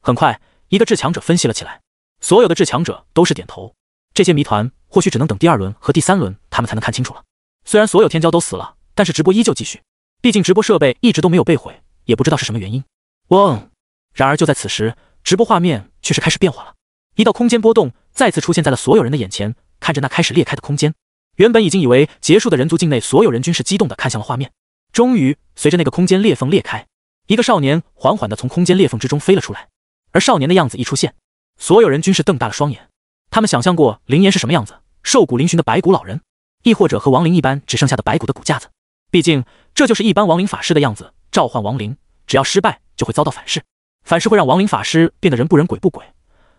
很快，一个至强者分析了起来。所有的至强者都是点头。这些谜团或许只能等第二轮和第三轮他们才能看清楚了。虽然所有天骄都死了，但是直播依旧继续。毕竟直播设备一直都没有被毁，也不知道是什么原因。嗡！然而就在此时，直播画面却是开始变化了。一道空间波动再次出现在了所有人的眼前。看着那开始裂开的空间，原本已经以为结束的人族境内所有人均是激动的看向了画面。终于，随着那个空间裂缝裂开，一个少年缓缓地从空间裂缝之中飞了出来。而少年的样子一出现，所有人均是瞪大了双眼。他们想象过灵岩是什么样子，瘦骨嶙峋的白骨老人，亦或者和亡灵一般只剩下的白骨的骨架子。毕竟，这就是一般亡灵法师的样子。召唤亡灵，只要失败，就会遭到反噬，反噬会让亡灵法师变得人不人鬼不鬼，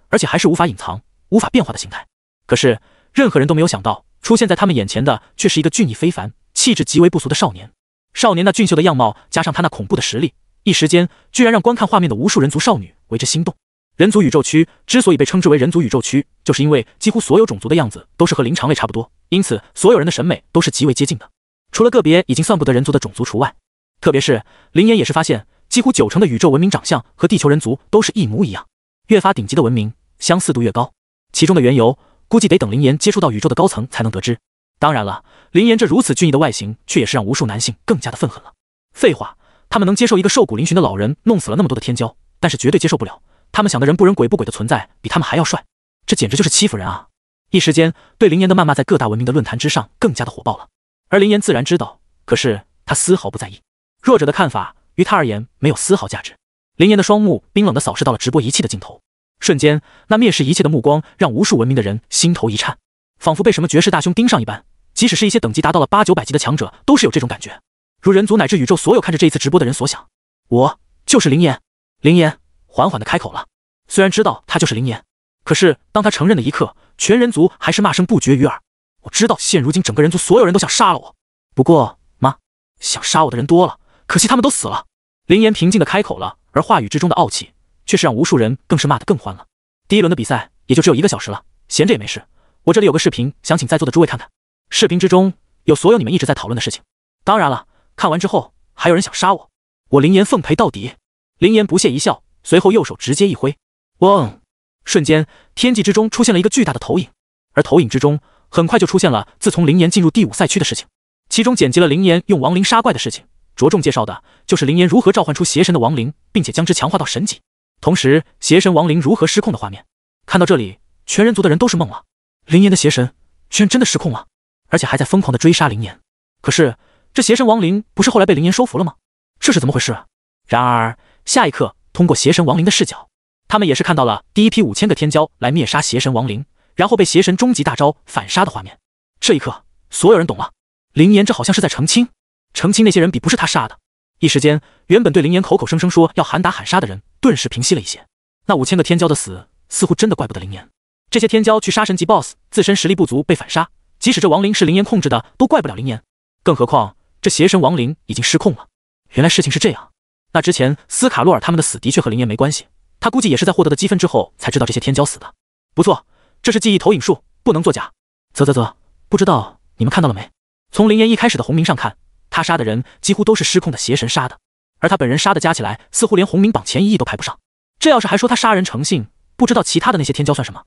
而且还是无法隐藏、无法变化的形态。可是，任何人都没有想到，出现在他们眼前的却是一个俊逸非凡、气质极为不俗的少年。少年那俊秀的样貌，加上他那恐怖的实力，一时间居然让观看画面的无数人族少女为之心动。人族宇宙区之所以被称之为人族宇宙区，就是因为几乎所有种族的样子都是和灵长类差不多，因此所有人的审美都是极为接近的。除了个别已经算不得人族的种族除外，特别是林岩也是发现，几乎九成的宇宙文明长相和地球人族都是一模一样。越发顶级的文明，相似度越高，其中的缘由估计得等林岩接触到宇宙的高层才能得知。当然了，林岩这如此俊逸的外形，却也是让无数男性更加的愤恨了。废话，他们能接受一个瘦骨嶙峋的老人弄死了那么多的天骄，但是绝对接受不了他们想的人不人鬼不鬼的存在比他们还要帅，这简直就是欺负人啊！一时间，对林岩的谩骂在各大文明的论坛之上更加的火爆了。而林岩自然知道，可是他丝毫不在意弱者的看法，于他而言没有丝毫价值。林岩的双目冰冷的扫视到了直播仪器的镜头，瞬间那蔑视一切的目光让无数文明的人心头一颤。仿佛被什么绝世大凶盯上一般，即使是一些等级达到了八九百级的强者，都是有这种感觉。如人族乃至宇宙所有看着这一次直播的人所想，我就是灵岩。灵岩缓缓的开口了。虽然知道他就是灵岩，可是当他承认的一刻，全人族还是骂声不绝于耳。我知道现如今整个人族所有人都想杀了我，不过妈，想杀我的人多了，可惜他们都死了。灵岩平静的开口了，而话语之中的傲气，却是让无数人更是骂得更欢了。第一轮的比赛也就只有一个小时了，闲着也没事。我这里有个视频，想请在座的诸位看看。视频之中有所有你们一直在讨论的事情。当然了，看完之后还有人想杀我，我林岩奉陪到底。林岩不屑一笑，随后右手直接一挥，嗡！瞬间天际之中出现了一个巨大的投影，而投影之中很快就出现了自从林岩进入第五赛区的事情，其中剪辑了林岩用亡灵杀怪的事情，着重介绍的就是林岩如何召唤出邪神的亡灵，并且将之强化到神级，同时邪神亡灵如何失控的画面。看到这里，全人族的人都是懵了。林岩的邪神居然真的失控了，而且还在疯狂的追杀林岩。可是这邪神亡灵不是后来被林岩收服了吗？这是怎么回事？啊？然而下一刻，通过邪神亡灵的视角，他们也是看到了第一批五千个天骄来灭杀邪神亡灵，然后被邪神终极大招反杀的画面。这一刻，所有人懂了。林岩这好像是在澄清，澄清那些人比不是他杀的。一时间，原本对林岩口口声声说要喊打喊杀的人，顿时平息了一些。那五千个天骄的死，似乎真的怪不得林岩。这些天骄去杀神级 BOSS，自身实力不足被反杀。即使这亡灵是林岩控制的，都怪不了林岩。更何况这邪神亡灵已经失控了。原来事情是这样。那之前斯卡洛尔他们的死的确和林岩没关系。他估计也是在获得的积分之后才知道这些天骄死的。不错，这是记忆投影术，不能作假。啧啧啧，不知道你们看到了没？从林岩一开始的红名上看，他杀的人几乎都是失控的邪神杀的，而他本人杀的加起来，似乎连红名榜前一亿都排不上。这要是还说他杀人成性，不知道其他的那些天骄算什么。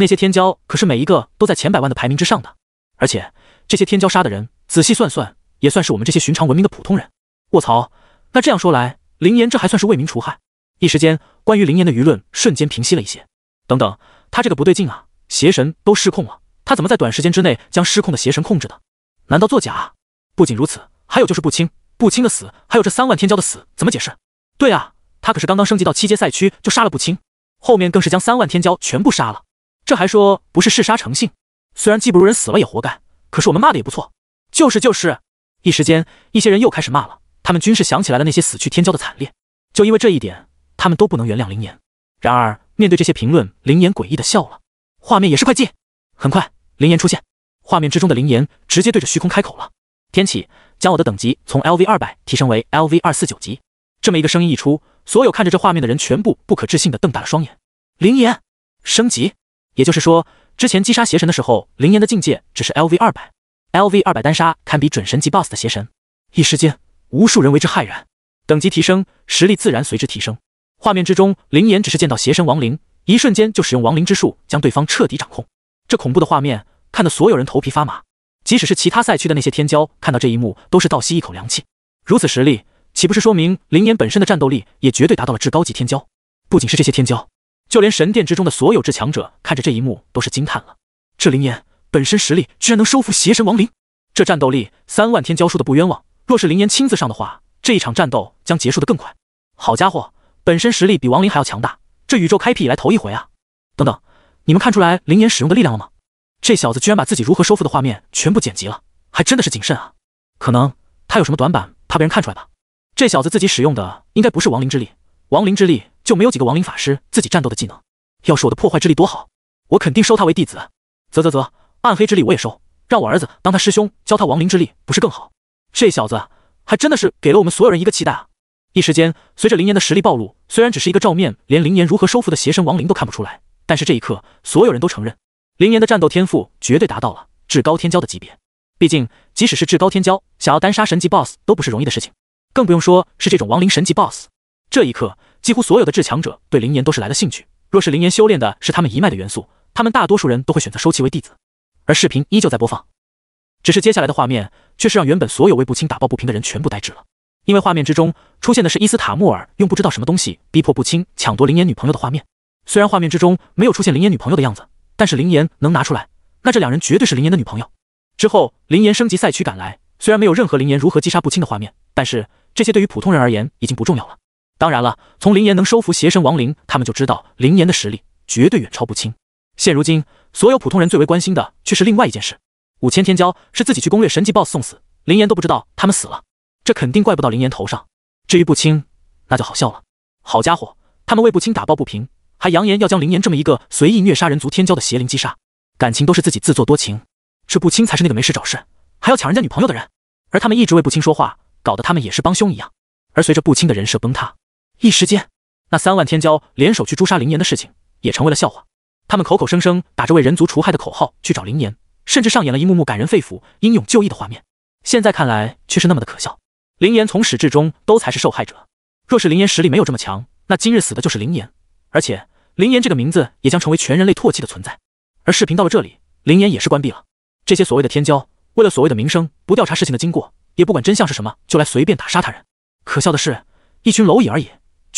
那些天骄可是每一个都在前百万的排名之上的，而且这些天骄杀的人，仔细算算，也算是我们这些寻常文明的普通人。卧槽！那这样说来，林岩这还算是为民除害？一时间，关于林岩的舆论瞬间平息了一些。等等，他这个不对劲啊！邪神都失控了，他怎么在短时间之内将失控的邪神控制的？难道作假？不仅如此，还有就是不清，不清的死，还有这三万天骄的死，怎么解释？对啊，他可是刚刚升级到七阶赛区就杀了不清，后面更是将三万天骄全部杀了。这还说不是嗜杀成性？虽然技不如人死了也活该，可是我们骂的也不错。就是就是，一时间一些人又开始骂了。他们均是想起来了那些死去天骄的惨烈，就因为这一点，他们都不能原谅林岩。然而面对这些评论，林岩诡异的笑了。画面也是快进，很快林岩出现。画面之中的林岩直接对着虚空开口了：“天启，将我的等级从 LV 二百提升为 LV 二四九级。”这么一个声音一出，所有看着这画面的人全部不可置信的瞪大了双眼。林岩升级。也就是说，之前击杀邪神的时候，灵岩的境界只是 L V 二百，L V 二百单杀堪比准神级 boss 的邪神。一时间，无数人为之骇然。等级提升，实力自然随之提升。画面之中，灵岩只是见到邪神亡灵，一瞬间就使用亡灵之术将对方彻底掌控。这恐怖的画面看得所有人头皮发麻。即使是其他赛区的那些天骄，看到这一幕都是倒吸一口凉气。如此实力，岂不是说明灵岩本身的战斗力也绝对达到了至高级天骄？不仅是这些天骄。就连神殿之中的所有至强者看着这一幕，都是惊叹了。这灵岩本身实力居然能收服邪神亡灵，这战斗力三万天教书的不冤枉。若是灵岩亲自上的话，这一场战斗将结束的更快。好家伙，本身实力比亡灵还要强大，这宇宙开辟以来头一回啊！等等，你们看出来灵岩使用的力量了吗？这小子居然把自己如何收复的画面全部剪辑了，还真的是谨慎啊！可能他有什么短板，怕被人看出来吧？这小子自己使用的应该不是亡灵之力，亡灵之力。就没有几个亡灵法师自己战斗的技能。要是我的破坏之力多好，我肯定收他为弟子。啧啧啧，暗黑之力我也收，让我儿子当他师兄，教他亡灵之力不是更好？这小子还真的是给了我们所有人一个期待啊！一时间，随着林岩的实力暴露，虽然只是一个照面，连林岩如何收服的邪神亡灵都看不出来，但是这一刻，所有人都承认林岩的战斗天赋绝对达到了至高天骄的级别。毕竟，即使是至高天骄，想要单杀神级 BOSS 都不是容易的事情，更不用说是这种亡灵神级 BOSS。这一刻，几乎所有的至强者对林岩都是来了兴趣。若是林岩修炼的是他们一脉的元素，他们大多数人都会选择收其为弟子。而视频依旧在播放，只是接下来的画面却是让原本所有为不清打抱不平的人全部呆滞了。因为画面之中出现的是伊斯塔穆尔用不知道什么东西逼迫不清抢夺林岩女朋友的画面。虽然画面之中没有出现林岩女朋友的样子，但是林岩能拿出来，那这两人绝对是林岩的女朋友。之后，林岩升级赛区赶来，虽然没有任何林岩如何击杀不清的画面，但是这些对于普通人而言已经不重要了。当然了，从林岩能收服邪神亡灵，他们就知道林岩的实力绝对远超不青。现如今，所有普通人最为关心的却是另外一件事：五千天骄是自己去攻略神级 BOSS 送死，林岩都不知道他们死了，这肯定怪不到林岩头上。至于不清，那就好笑了。好家伙，他们为不清打抱不平，还扬言要将林岩这么一个随意虐杀人族天骄的邪灵击杀，感情都是自己自作多情。这不青才是那个没事找事，还要抢人家女朋友的人，而他们一直为不青说话，搞得他们也是帮凶一样。而随着不青的人设崩塌，一时间，那三万天骄联手去诛杀灵岩的事情也成为了笑话。他们口口声声打着为人族除害的口号去找灵岩，甚至上演了一幕幕感人肺腑、英勇就义的画面。现在看来却是那么的可笑。灵岩从始至终都才是受害者。若是灵岩实力没有这么强，那今日死的就是灵岩，而且灵岩这个名字也将成为全人类唾弃的存在。而视频到了这里，灵岩也是关闭了。这些所谓的天骄，为了所谓的名声，不调查事情的经过，也不管真相是什么，就来随便打杀他人。可笑的是，一群蝼蚁而已。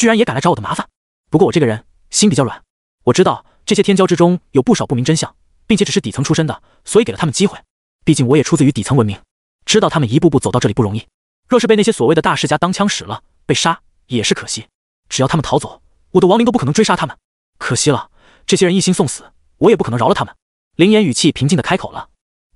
居然也敢来找我的麻烦！不过我这个人心比较软，我知道这些天骄之中有不少不明真相，并且只是底层出身的，所以给了他们机会。毕竟我也出自于底层文明，知道他们一步步走到这里不容易。若是被那些所谓的大世家当枪使了，被杀也是可惜。只要他们逃走，我的亡灵都不可能追杀他们。可惜了，这些人一心送死，我也不可能饶了他们。林岩语气平静的开口了：“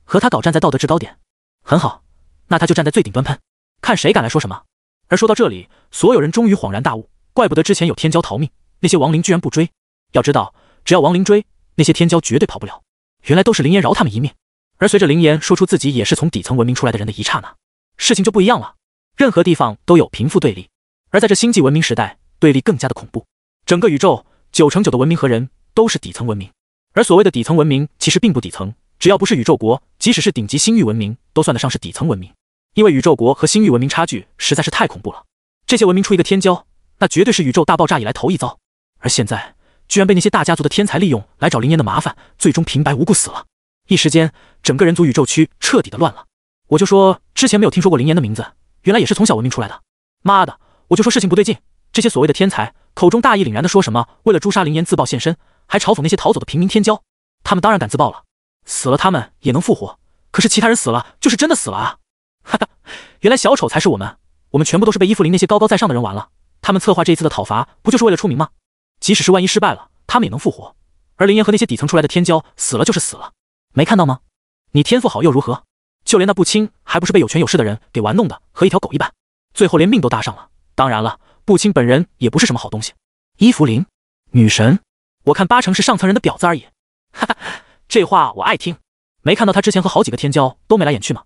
和他搞站在道德制高点，很好，那他就站在最顶端喷，看谁敢来说什么。”而说到这里，所有人终于恍然大悟。怪不得之前有天骄逃命，那些亡灵居然不追。要知道，只要亡灵追，那些天骄绝对跑不了。原来都是林岩饶他们一命。而随着林岩说出自己也是从底层文明出来的人的一刹那，事情就不一样了。任何地方都有贫富对立，而在这星际文明时代，对立更加的恐怖。整个宇宙九成九的文明和人都是底层文明，而所谓的底层文明其实并不底层。只要不是宇宙国，即使是顶级星域文明，都算得上是底层文明。因为宇宙国和星域文明差距实在是太恐怖了。这些文明出一个天骄。那绝对是宇宙大爆炸以来头一遭，而现在居然被那些大家族的天才利用，来找林岩的麻烦，最终平白无故死了。一时间，整个人族宇宙区彻底的乱了。我就说之前没有听说过林岩的名字，原来也是从小文明出来的。妈的，我就说事情不对劲，这些所谓的天才口中大义凛然的说什么为了诛杀林岩自爆现身，还嘲讽那些逃走的平民天骄。他们当然敢自爆了，死了他们也能复活。可是其他人死了就是真的死了啊！哈哈，原来小丑才是我们，我们全部都是被伊芙琳那些高高在上的人玩了。他们策划这一次的讨伐，不就是为了出名吗？即使是万一失败了，他们也能复活。而林岩和那些底层出来的天骄，死了就是死了，没看到吗？你天赋好又如何？就连那步青，还不是被有权有势的人给玩弄的，和一条狗一般，最后连命都搭上了。当然了，步青本人也不是什么好东西。伊芙琳女神，我看八成是上层人的婊子而已。哈哈，这话我爱听。没看到他之前和好几个天骄都眉来眼去吗？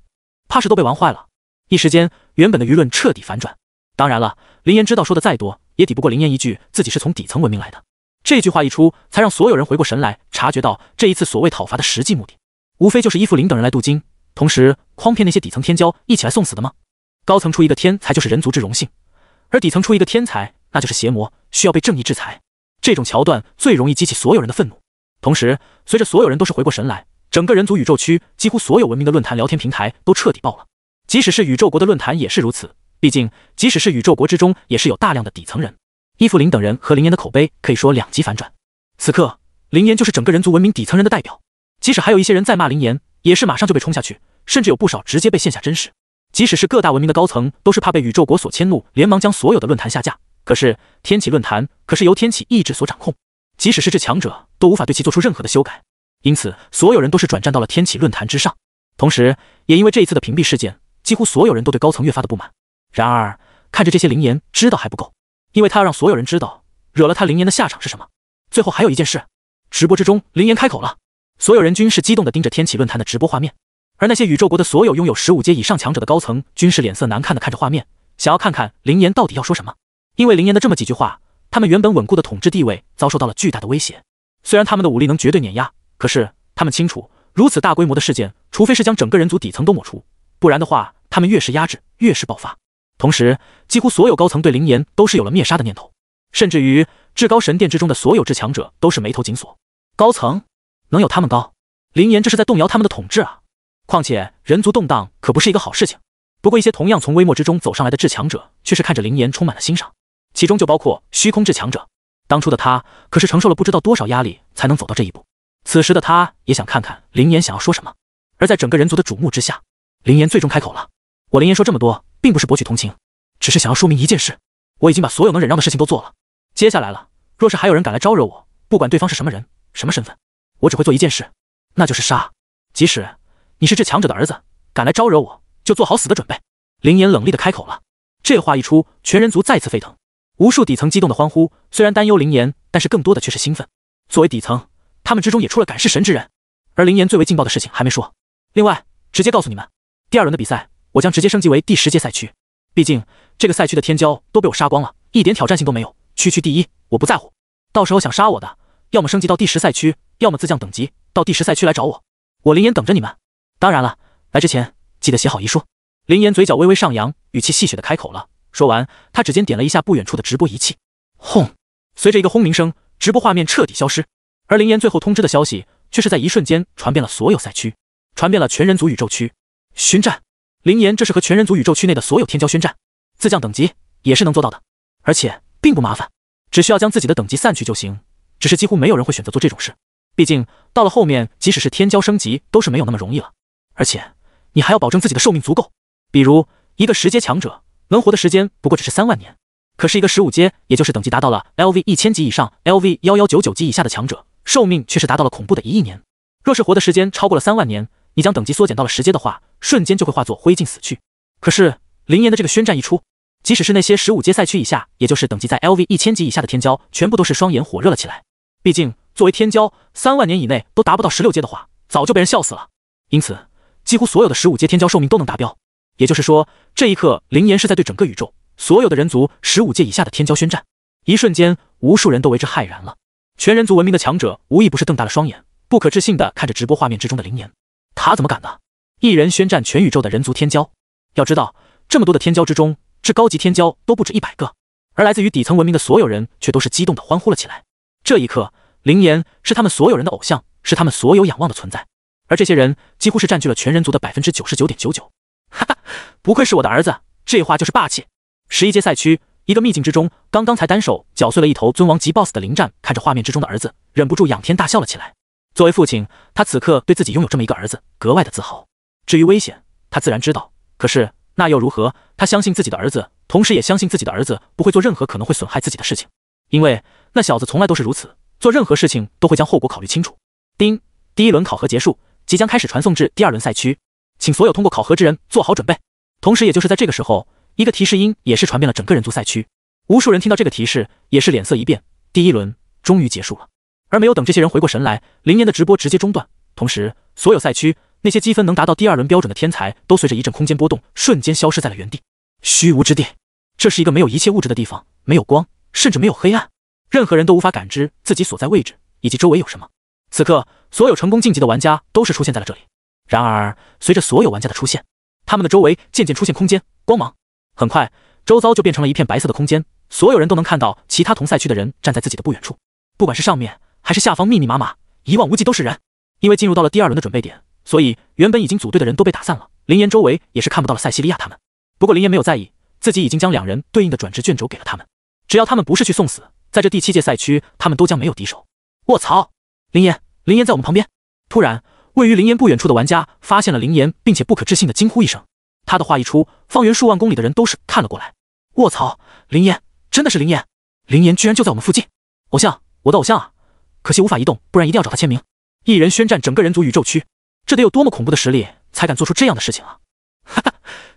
怕是都被玩坏了。一时间，原本的舆论彻底反转。当然了，林岩知道，说的再多也抵不过林岩一句自己是从底层文明来的这句话一出，才让所有人回过神来，察觉到这一次所谓讨伐的实际目的，无非就是伊芙琳等人来镀金，同时诓骗那些底层天骄一起来送死的吗？高层出一个天才就是人族之荣幸，而底层出一个天才那就是邪魔，需要被正义制裁。这种桥段最容易激起所有人的愤怒。同时，随着所有人都是回过神来，整个人族宇宙区几乎所有文明的论坛聊天平台都彻底爆了，即使是宇宙国的论坛也是如此。毕竟，即使是宇宙国之中，也是有大量的底层人。伊芙琳等人和林岩的口碑可以说两极反转。此刻，林岩就是整个人族文明底层人的代表。即使还有一些人在骂林岩，也是马上就被冲下去，甚至有不少直接被线下真实。即使是各大文明的高层，都是怕被宇宙国所迁怒，连忙将所有的论坛下架。可是，天启论坛可是由天启意志所掌控，即使是至强者都无法对其做出任何的修改。因此，所有人都是转战到了天启论坛之上。同时，也因为这一次的屏蔽事件，几乎所有人都对高层越发的不满。然而，看着这些灵岩，知道还不够，因为他要让所有人知道，惹了他灵岩的下场是什么。最后还有一件事，直播之中，灵岩开口了，所有人均是激动的盯着天启论坛的直播画面，而那些宇宙国的所有拥有十五阶以上强者的高层，均是脸色难看的看着画面，想要看看灵岩到底要说什么。因为灵岩的这么几句话，他们原本稳固的统治地位遭受到了巨大的威胁。虽然他们的武力能绝对碾压，可是他们清楚，如此大规模的事件，除非是将整个人族底层都抹除，不然的话，他们越是压制，越是爆发。同时，几乎所有高层对林岩都是有了灭杀的念头，甚至于至高神殿之中的所有至强者都是眉头紧锁。高层能有他们高？林岩这是在动摇他们的统治啊！况且人族动荡可不是一个好事情。不过，一些同样从微末之中走上来的至强者却是看着林岩充满了欣赏，其中就包括虚空至强者。当初的他可是承受了不知道多少压力才能走到这一步。此时的他也想看看林岩想要说什么。而在整个人族的瞩目之下，林岩最终开口了：“我林岩说这么多。”并不是博取同情，只是想要说明一件事：我已经把所有能忍让的事情都做了。接下来了，若是还有人敢来招惹我，不管对方是什么人、什么身份，我只会做一件事，那就是杀。即使你是至强者的儿子，敢来招惹我，就做好死的准备。林岩冷厉的开口了。这话一出，全人族再次沸腾，无数底层激动的欢呼。虽然担忧林岩，但是更多的却是兴奋。作为底层，他们之中也出了感世神之人。而林岩最为劲爆的事情还没说，另外直接告诉你们，第二轮的比赛。我将直接升级为第十届赛区，毕竟这个赛区的天骄都被我杀光了，一点挑战性都没有。区区第一，我不在乎。到时候想杀我的，要么升级到第十赛区，要么自降等级到第十赛区来找我。我林岩等着你们。当然了，来之前记得写好遗书。林岩嘴角微微上扬，语气戏谑的开口了。说完，他指尖点了一下不远处的直播仪器，轰！随着一个轰鸣声，直播画面彻底消失。而林岩最后通知的消息，却是在一瞬间传遍了所有赛区，传遍了全人族宇宙区。宣战！林岩，这是和全人族宇宙区内的所有天骄宣战，自降等级也是能做到的，而且并不麻烦，只需要将自己的等级散去就行。只是几乎没有人会选择做这种事，毕竟到了后面，即使是天骄升级都是没有那么容易了。而且你还要保证自己的寿命足够，比如一个十阶强者能活的时间不过只是三万年，可是一个十五阶，也就是等级达到了 LV 一千级以上、LV 幺幺九九级以下的强者，寿命却是达到了恐怖的一亿年。若是活的时间超过了三万年，你将等级缩减到了十阶的话，瞬间就会化作灰烬死去。可是林岩的这个宣战一出，即使是那些十五阶赛区以下，也就是等级在 LV 一千级以下的天骄，全部都是双眼火热了起来。毕竟作为天骄，三万年以内都达不到十六阶的话，早就被人笑死了。因此，几乎所有的十五阶天骄寿命都能达标。也就是说，这一刻林岩是在对整个宇宙所有的人族十五阶以下的天骄宣战。一瞬间，无数人都为之骇然了。全人族文明的强者无一不是瞪大了双眼，不可置信的看着直播画面之中的林岩。他怎么敢呢？一人宣战全宇宙的人族天骄，要知道这么多的天骄之中，至高级天骄都不止一百个，而来自于底层文明的所有人却都是激动的欢呼了起来。这一刻，林岩是他们所有人的偶像，是他们所有仰望的存在，而这些人几乎是占据了全人族的百分之九十九点九九。哈哈，不愧是我的儿子，这话就是霸气！十一阶赛区一个秘境之中，刚刚才单手搅碎了一头尊王级 BOSS 的林战，看着画面之中的儿子，忍不住仰天大笑了起来。作为父亲，他此刻对自己拥有这么一个儿子格外的自豪。至于危险，他自然知道，可是那又如何？他相信自己的儿子，同时也相信自己的儿子不会做任何可能会损害自己的事情，因为那小子从来都是如此，做任何事情都会将后果考虑清楚。丁，第一轮考核结束，即将开始传送至第二轮赛区，请所有通过考核之人做好准备。同时，也就是在这个时候，一个提示音也是传遍了整个人族赛区，无数人听到这个提示也是脸色一变。第一轮终于结束了。而没有等这些人回过神来，林岩的直播直接中断。同时，所有赛区那些积分能达到第二轮标准的天才，都随着一阵空间波动，瞬间消失在了原地。虚无之地，这是一个没有一切物质的地方，没有光，甚至没有黑暗，任何人都无法感知自己所在位置以及周围有什么。此刻，所有成功晋级的玩家都是出现在了这里。然而，随着所有玩家的出现，他们的周围渐渐出现空间光芒，很快，周遭就变成了一片白色的空间，所有人都能看到其他同赛区的人站在自己的不远处，不管是上面。还是下方密密麻麻，一望无际都是人。因为进入到了第二轮的准备点，所以原本已经组队的人都被打散了。林岩周围也是看不到了塞西利亚他们。不过林岩没有在意，自己已经将两人对应的转职卷轴给了他们。只要他们不是去送死，在这第七届赛区，他们都将没有敌手。卧槽！林岩，林岩在我们旁边！突然，位于林岩不远处的玩家发现了林岩，并且不可置信的惊呼一声。他的话一出，方圆数万公里的人都是看了过来。卧槽！林岩，真的是林岩！林岩居然就在我们附近！偶像，我的偶像啊！可惜无法移动，不然一定要找他签名。一人宣战，整个人族宇宙区，这得有多么恐怖的实力才敢做出这样的事情啊！哈哈，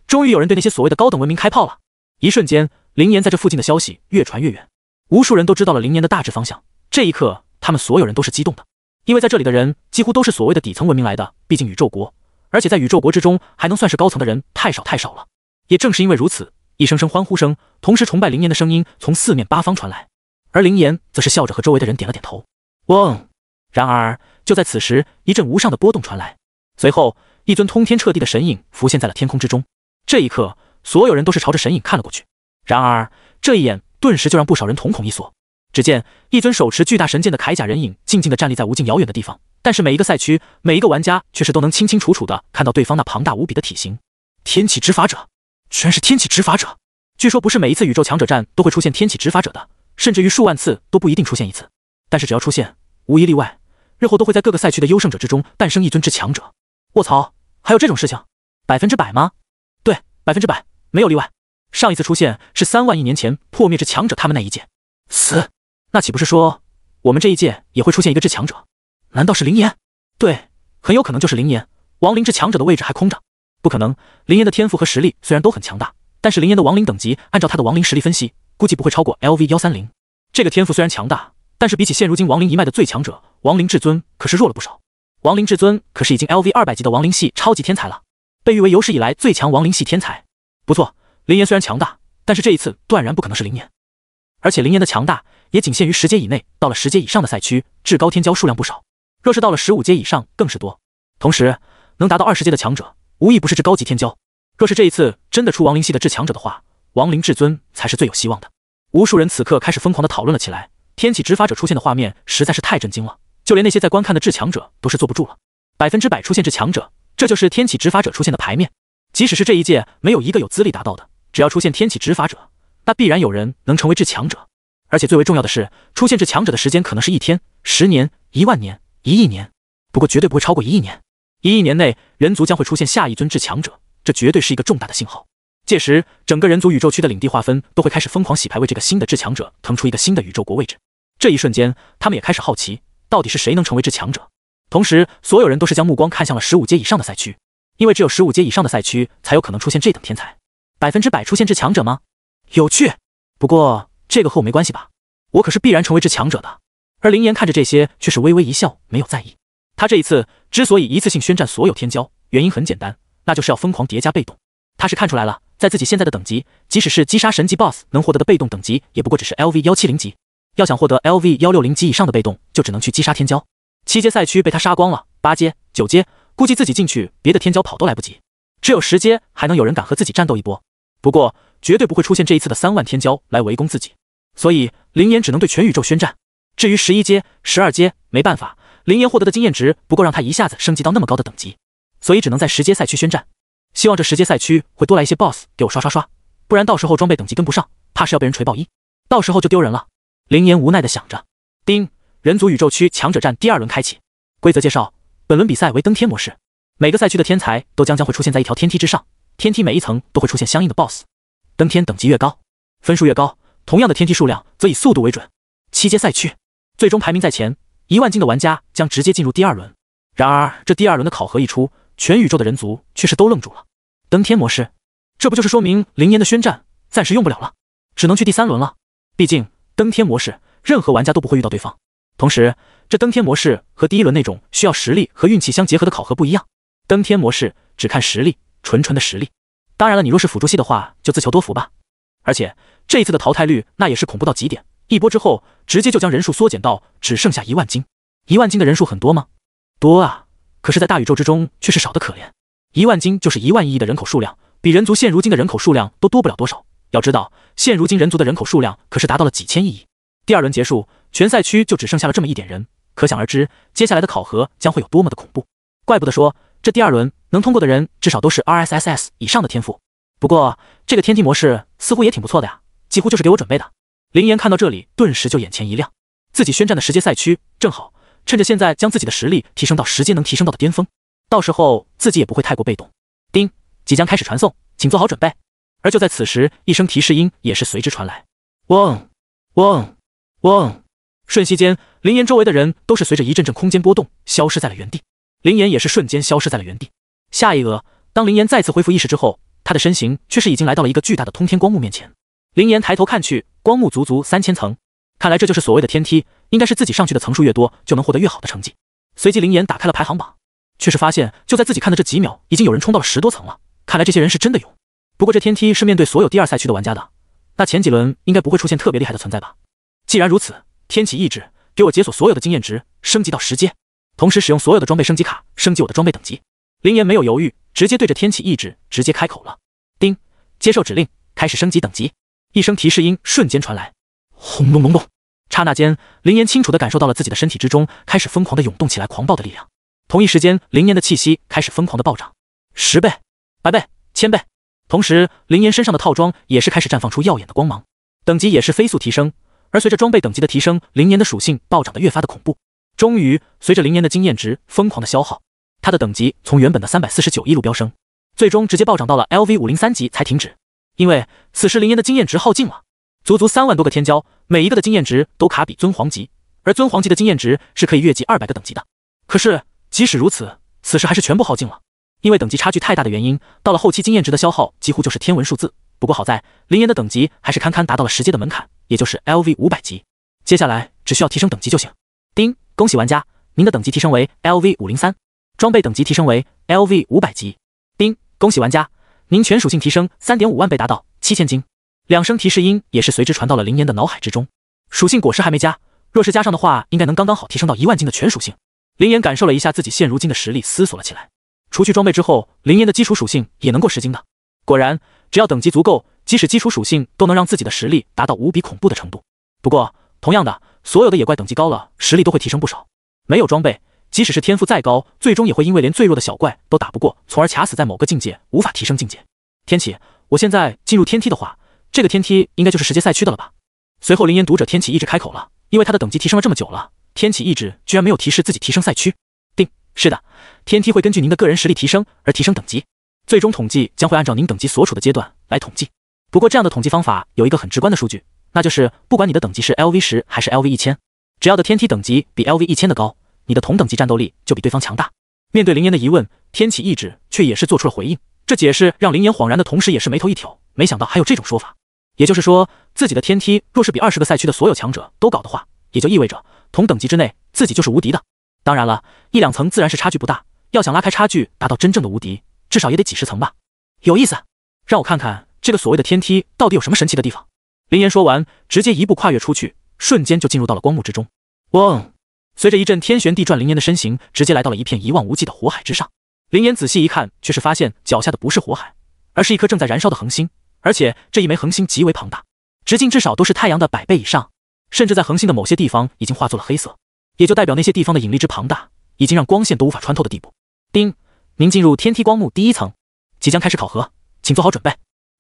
终于有人对那些所谓的高等文明开炮了。一瞬间，林岩在这附近的消息越传越远，无数人都知道了林岩的大致方向。这一刻，他们所有人都是激动的，因为在这里的人几乎都是所谓的底层文明来的，毕竟宇宙国，而且在宇宙国之中还能算是高层的人太少太少了。也正是因为如此，一声声欢呼声，同时崇拜林岩的声音从四面八方传来，而林岩则是笑着和周围的人点了点头。嗡！然而，就在此时，一阵无上的波动传来，随后一尊通天彻地的神影浮现在了天空之中。这一刻，所有人都是朝着神影看了过去。然而，这一眼顿时就让不少人瞳孔一缩。只见一尊手持巨大神剑的铠甲人影静静的站立在无尽遥远的地方，但是每一个赛区，每一个玩家却是都能清清楚楚的看到对方那庞大无比的体型。天启执法者，居然是天启执法者！据说不是每一次宇宙强者战都会出现天启执法者的，甚至于数万次都不一定出现一次。但是只要出现，无一例外，日后都会在各个赛区的优胜者之中诞生一尊至强者。卧槽，还有这种事情？百分之百吗？对，百分之百，没有例外。上一次出现是三万亿年前破灭之强者他们那一届。死，那岂不是说我们这一届也会出现一个至强者？难道是林岩？对，很有可能就是林岩。亡灵之强者的位置还空着，不可能。林岩的天赋和实力虽然都很强大，但是林岩的亡灵等级，按照他的亡灵实力分析，估计不会超过 L V 幺三零。这个天赋虽然强大。但是比起现如今亡灵一脉的最强者，亡灵至尊可是弱了不少。亡灵至尊可是已经 L V 二百级的亡灵系超级天才了，被誉为有史以来最强亡灵系天才。不错，林岩虽然强大，但是这一次断然不可能是林岩。而且林岩的强大也仅限于十阶以内，到了十阶以上的赛区，至高天骄数量不少。若是到了十五阶以上，更是多。同时，能达到二十阶的强者，无一不是至高级天骄。若是这一次真的出亡灵系的至强者的话，亡灵至尊才是最有希望的。无数人此刻开始疯狂的讨论了起来。天启执法者出现的画面实在是太震惊了，就连那些在观看的至强者都是坐不住了。百分之百出现至强者，这就是天启执法者出现的牌面。即使是这一届没有一个有资历达到的，只要出现天启执法者，那必然有人能成为至强者。而且最为重要的是，出现至强者的时间可能是一天、十年、一万年、一亿年，不过绝对不会超过一亿年。一亿年内，人族将会出现下一尊至强者，这绝对是一个重大的信号。届时，整个人族宇宙区的领地划分都会开始疯狂洗牌，为这个新的至强者腾出一个新的宇宙国位置。这一瞬间，他们也开始好奇，到底是谁能成为至强者。同时，所有人都是将目光看向了十五阶以上的赛区，因为只有十五阶以上的赛区才有可能出现这等天才，百分之百出现至强者吗？有趣。不过这个和我没关系吧，我可是必然成为至强者的。而林岩看着这些，却是微微一笑，没有在意。他这一次之所以一次性宣战所有天骄，原因很简单，那就是要疯狂叠加被动。他是看出来了。在自己现在的等级，即使是击杀神级 boss 能获得的被动等级，也不过只是 L V 幺七零级。要想获得 L V 幺六零级以上的被动，就只能去击杀天骄。七阶赛区被他杀光了，八阶、九阶，估计自己进去，别的天骄跑都来不及。只有十阶，还能有人敢和自己战斗一波。不过，绝对不会出现这一次的三万天骄来围攻自己。所以，林岩只能对全宇宙宣战。至于十一阶、十二阶，没办法，林岩获得的经验值不够让他一下子升级到那么高的等级，所以只能在十阶赛区宣战。希望这十阶赛区会多来一些 boss 给我刷刷刷，不然到时候装备等级跟不上，怕是要被人锤爆一，到时候就丢人了。林岩无奈的想着。叮，人族宇宙区强者战第二轮开启，规则介绍：本轮比赛为登天模式，每个赛区的天才都将将会出现在一条天梯之上，天梯每一层都会出现相应的 boss，登天等级越高，分数越高，同样的天梯数量则以速度为准。七阶赛区最终排名在前一万金的玩家将直接进入第二轮。然而，这第二轮的考核一出。全宇宙的人族却是都愣住了。登天模式，这不就是说明灵岩的宣战暂时用不了了，只能去第三轮了。毕竟登天模式，任何玩家都不会遇到对方。同时，这登天模式和第一轮那种需要实力和运气相结合的考核不一样。登天模式只看实力，纯纯的实力。当然了，你若是辅助系的话，就自求多福吧。而且这一次的淘汰率那也是恐怖到极点，一波之后直接就将人数缩减到只剩下一万斤。一万斤的人数很多吗？多啊。可是，在大宇宙之中却是少得可怜，一万金就是一万亿亿的人口数量，比人族现如今的人口数量都多不了多少。要知道，现如今人族的人口数量可是达到了几千亿亿。第二轮结束，全赛区就只剩下了这么一点人，可想而知，接下来的考核将会有多么的恐怖。怪不得说，这第二轮能通过的人，至少都是 R S S S 以上的天赋。不过，这个天梯模式似乎也挺不错的呀，几乎就是给我准备的。林岩看到这里，顿时就眼前一亮，自己宣战的十阶赛区正好。趁着现在将自己的实力提升到时间能提升到的巅峰，到时候自己也不会太过被动。丁，即将开始传送，请做好准备。而就在此时，一声提示音也是随之传来。嗡嗡嗡！瞬息间，林岩周围的人都是随着一阵阵空间波动消失在了原地，林岩也是瞬间消失在了原地。下一额，当林岩再次恢复意识之后，他的身形却是已经来到了一个巨大的通天光幕面前。林岩抬头看去，光幕足足三千层。看来这就是所谓的天梯，应该是自己上去的层数越多，就能获得越好的成绩。随即，林岩打开了排行榜，却是发现就在自己看的这几秒，已经有人冲到了十多层了。看来这些人是真的勇。不过这天梯是面对所有第二赛区的玩家的，那前几轮应该不会出现特别厉害的存在吧？既然如此，天启意志，给我解锁所有的经验值，升级到十阶，同时使用所有的装备升级卡，升级我的装备等级。林岩没有犹豫，直接对着天启意志直接开口了。丁，接受指令，开始升级等级。一声提示音瞬间传来。轰隆隆隆！刹那间，林岩清楚的感受到了自己的身体之中开始疯狂的涌动起来，狂暴的力量。同一时间，林岩的气息开始疯狂的暴涨，十倍、百倍、千倍。同时，林岩身上的套装也是开始绽放出耀眼的光芒，等级也是飞速提升。而随着装备等级的提升，林岩的属性暴涨的越发的恐怖。终于，随着林岩的经验值疯狂的消耗，他的等级从原本的三百四十九一路飙升，最终直接暴涨到了 L V 五零三级才停止，因为此时林岩的经验值耗尽了。足足三万多个天骄，每一个的经验值都卡比尊皇级，而尊皇级的经验值是可以越级二百个等级的。可是即使如此，此时还是全部耗尽了，因为等级差距太大的原因，到了后期经验值的消耗几乎就是天文数字。不过好在林岩的等级还是堪堪达到了十阶的门槛，也就是 L V 五百级，接下来只需要提升等级就行。丁，恭喜玩家，您的等级提升为 L V 五零三，装备等级提升为 L V 五百级。丁，恭喜玩家，您全属性提升三点五万倍，达到七千金。两声提示音也是随之传到了林岩的脑海之中，属性果实还没加，若是加上的话，应该能刚刚好提升到一万斤的全属性。林岩感受了一下自己现如今的实力，思索了起来。除去装备之后，林岩的基础属性也能够十斤的。果然，只要等级足够，即使基础属性都能让自己的实力达到无比恐怖的程度。不过，同样的，所有的野怪等级高了，实力都会提升不少。没有装备，即使是天赋再高，最终也会因为连最弱的小怪都打不过，从而卡死在某个境界，无法提升境界。天启，我现在进入天梯的话。这个天梯应该就是十阶赛区的了吧？随后林岩读者天启意志开口了，因为他的等级提升了这么久了，天启意志居然没有提示自己提升赛区。定是的，天梯会根据您的个人实力提升而提升等级，最终统计将会按照您等级所处的阶段来统计。不过这样的统计方法有一个很直观的数据，那就是不管你的等级是 L V 十还是 L V 一千，只要的天梯等级比 L V 一千的高，你的同等级战斗力就比对方强大。面对林岩的疑问，天启意志却也是做出了回应，这解释让林岩恍然的同时也是眉头一挑，没想到还有这种说法。也就是说，自己的天梯若是比二十个赛区的所有强者都搞的话，也就意味着同等级之内自己就是无敌的。当然了，一两层自然是差距不大，要想拉开差距达到真正的无敌，至少也得几十层吧。有意思，让我看看这个所谓的天梯到底有什么神奇的地方。林岩说完，直接一步跨越出去，瞬间就进入到了光幕之中。嗡，随着一阵天旋地转，林岩的身形直接来到了一片一望无际的火海之上。林岩仔细一看，却是发现脚下的不是火海，而是一颗正在燃烧的恒星。而且这一枚恒星极为庞大，直径至少都是太阳的百倍以上，甚至在恒星的某些地方已经化作了黑色，也就代表那些地方的引力之庞大，已经让光线都无法穿透的地步。丁，您进入天梯光幕第一层，即将开始考核，请做好准备。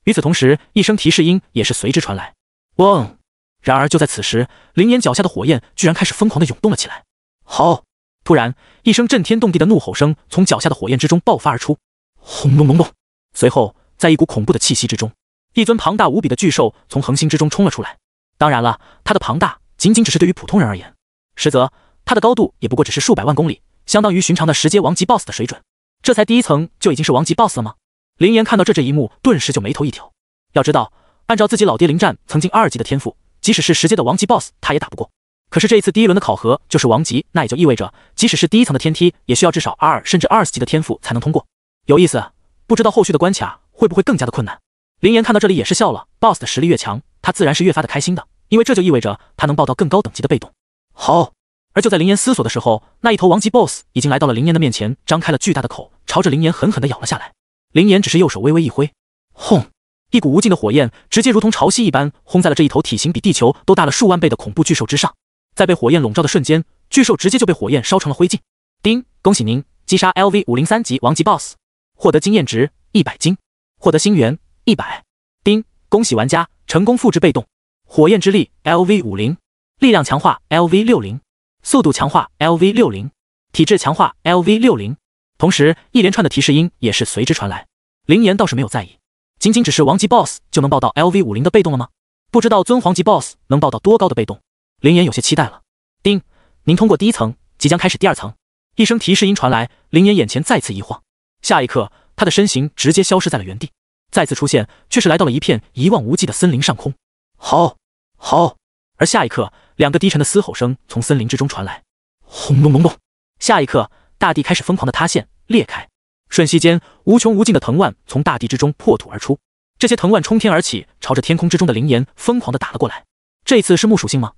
与此同时，一声提示音也是随之传来。嗡！然而就在此时，林岩脚下的火焰居然开始疯狂的涌动了起来。好！突然，一声震天动地的怒吼声从脚下的火焰之中爆发而出。轰隆隆隆！随后，在一股恐怖的气息之中。一尊庞大无比的巨兽从恒星之中冲了出来，当然了，它的庞大仅仅只是对于普通人而言，实则它的高度也不过只是数百万公里，相当于寻常的十阶王级 BOSS 的水准。这才第一层就已经是王级 BOSS 了吗？林岩看到这这一幕，顿时就眉头一挑。要知道，按照自己老爹林战曾经二级的天赋，即使是十阶的王级 BOSS，他也打不过。可是这一次第一轮的考核就是王级，那也就意味着，即使是第一层的天梯，也需要至少 R 甚至二 S 级的天赋才能通过。有意思，不知道后续的关卡会不会更加的困难？林岩看到这里也是笑了，boss 的实力越强，他自然是越发的开心的，因为这就意味着他能报到更高等级的被动。好，而就在林岩思索的时候，那一头王级 boss 已经来到了林岩的面前，张开了巨大的口，朝着林岩狠狠的咬了下来。林岩只是右手微微一挥，轰，一股无尽的火焰直接如同潮汐一般轰在了这一头体型比地球都大了数万倍的恐怖巨兽之上，在被火焰笼罩的瞬间，巨兽直接就被火焰烧成了灰烬。丁，恭喜您击杀 lv 五零三级王级 boss，获得经验值一百金，获得星元。一百丁，恭喜玩家成功复制被动火焰之力 Lv 五零，力量强化 Lv 六零，速度强化 Lv 六零，体质强化 Lv 六零。同时，一连串的提示音也是随之传来。灵岩倒是没有在意，仅仅只是王级 Boss 就能爆到 Lv 五零的被动了吗？不知道尊皇级 Boss 能爆到多高的被动？灵岩有些期待了。丁，您通过第一层，即将开始第二层。一声提示音传来，灵岩眼前再次一晃，下一刻，他的身形直接消失在了原地。再次出现，却是来到了一片一望无际的森林上空。好，好。而下一刻，两个低沉的嘶吼声从森林之中传来。轰隆隆隆！下一刻，大地开始疯狂的塌陷、裂开。瞬息间，无穷无尽的藤蔓从大地之中破土而出。这些藤蔓冲天而起，朝着天空之中的灵岩疯狂的打了过来。这次是木属性吗？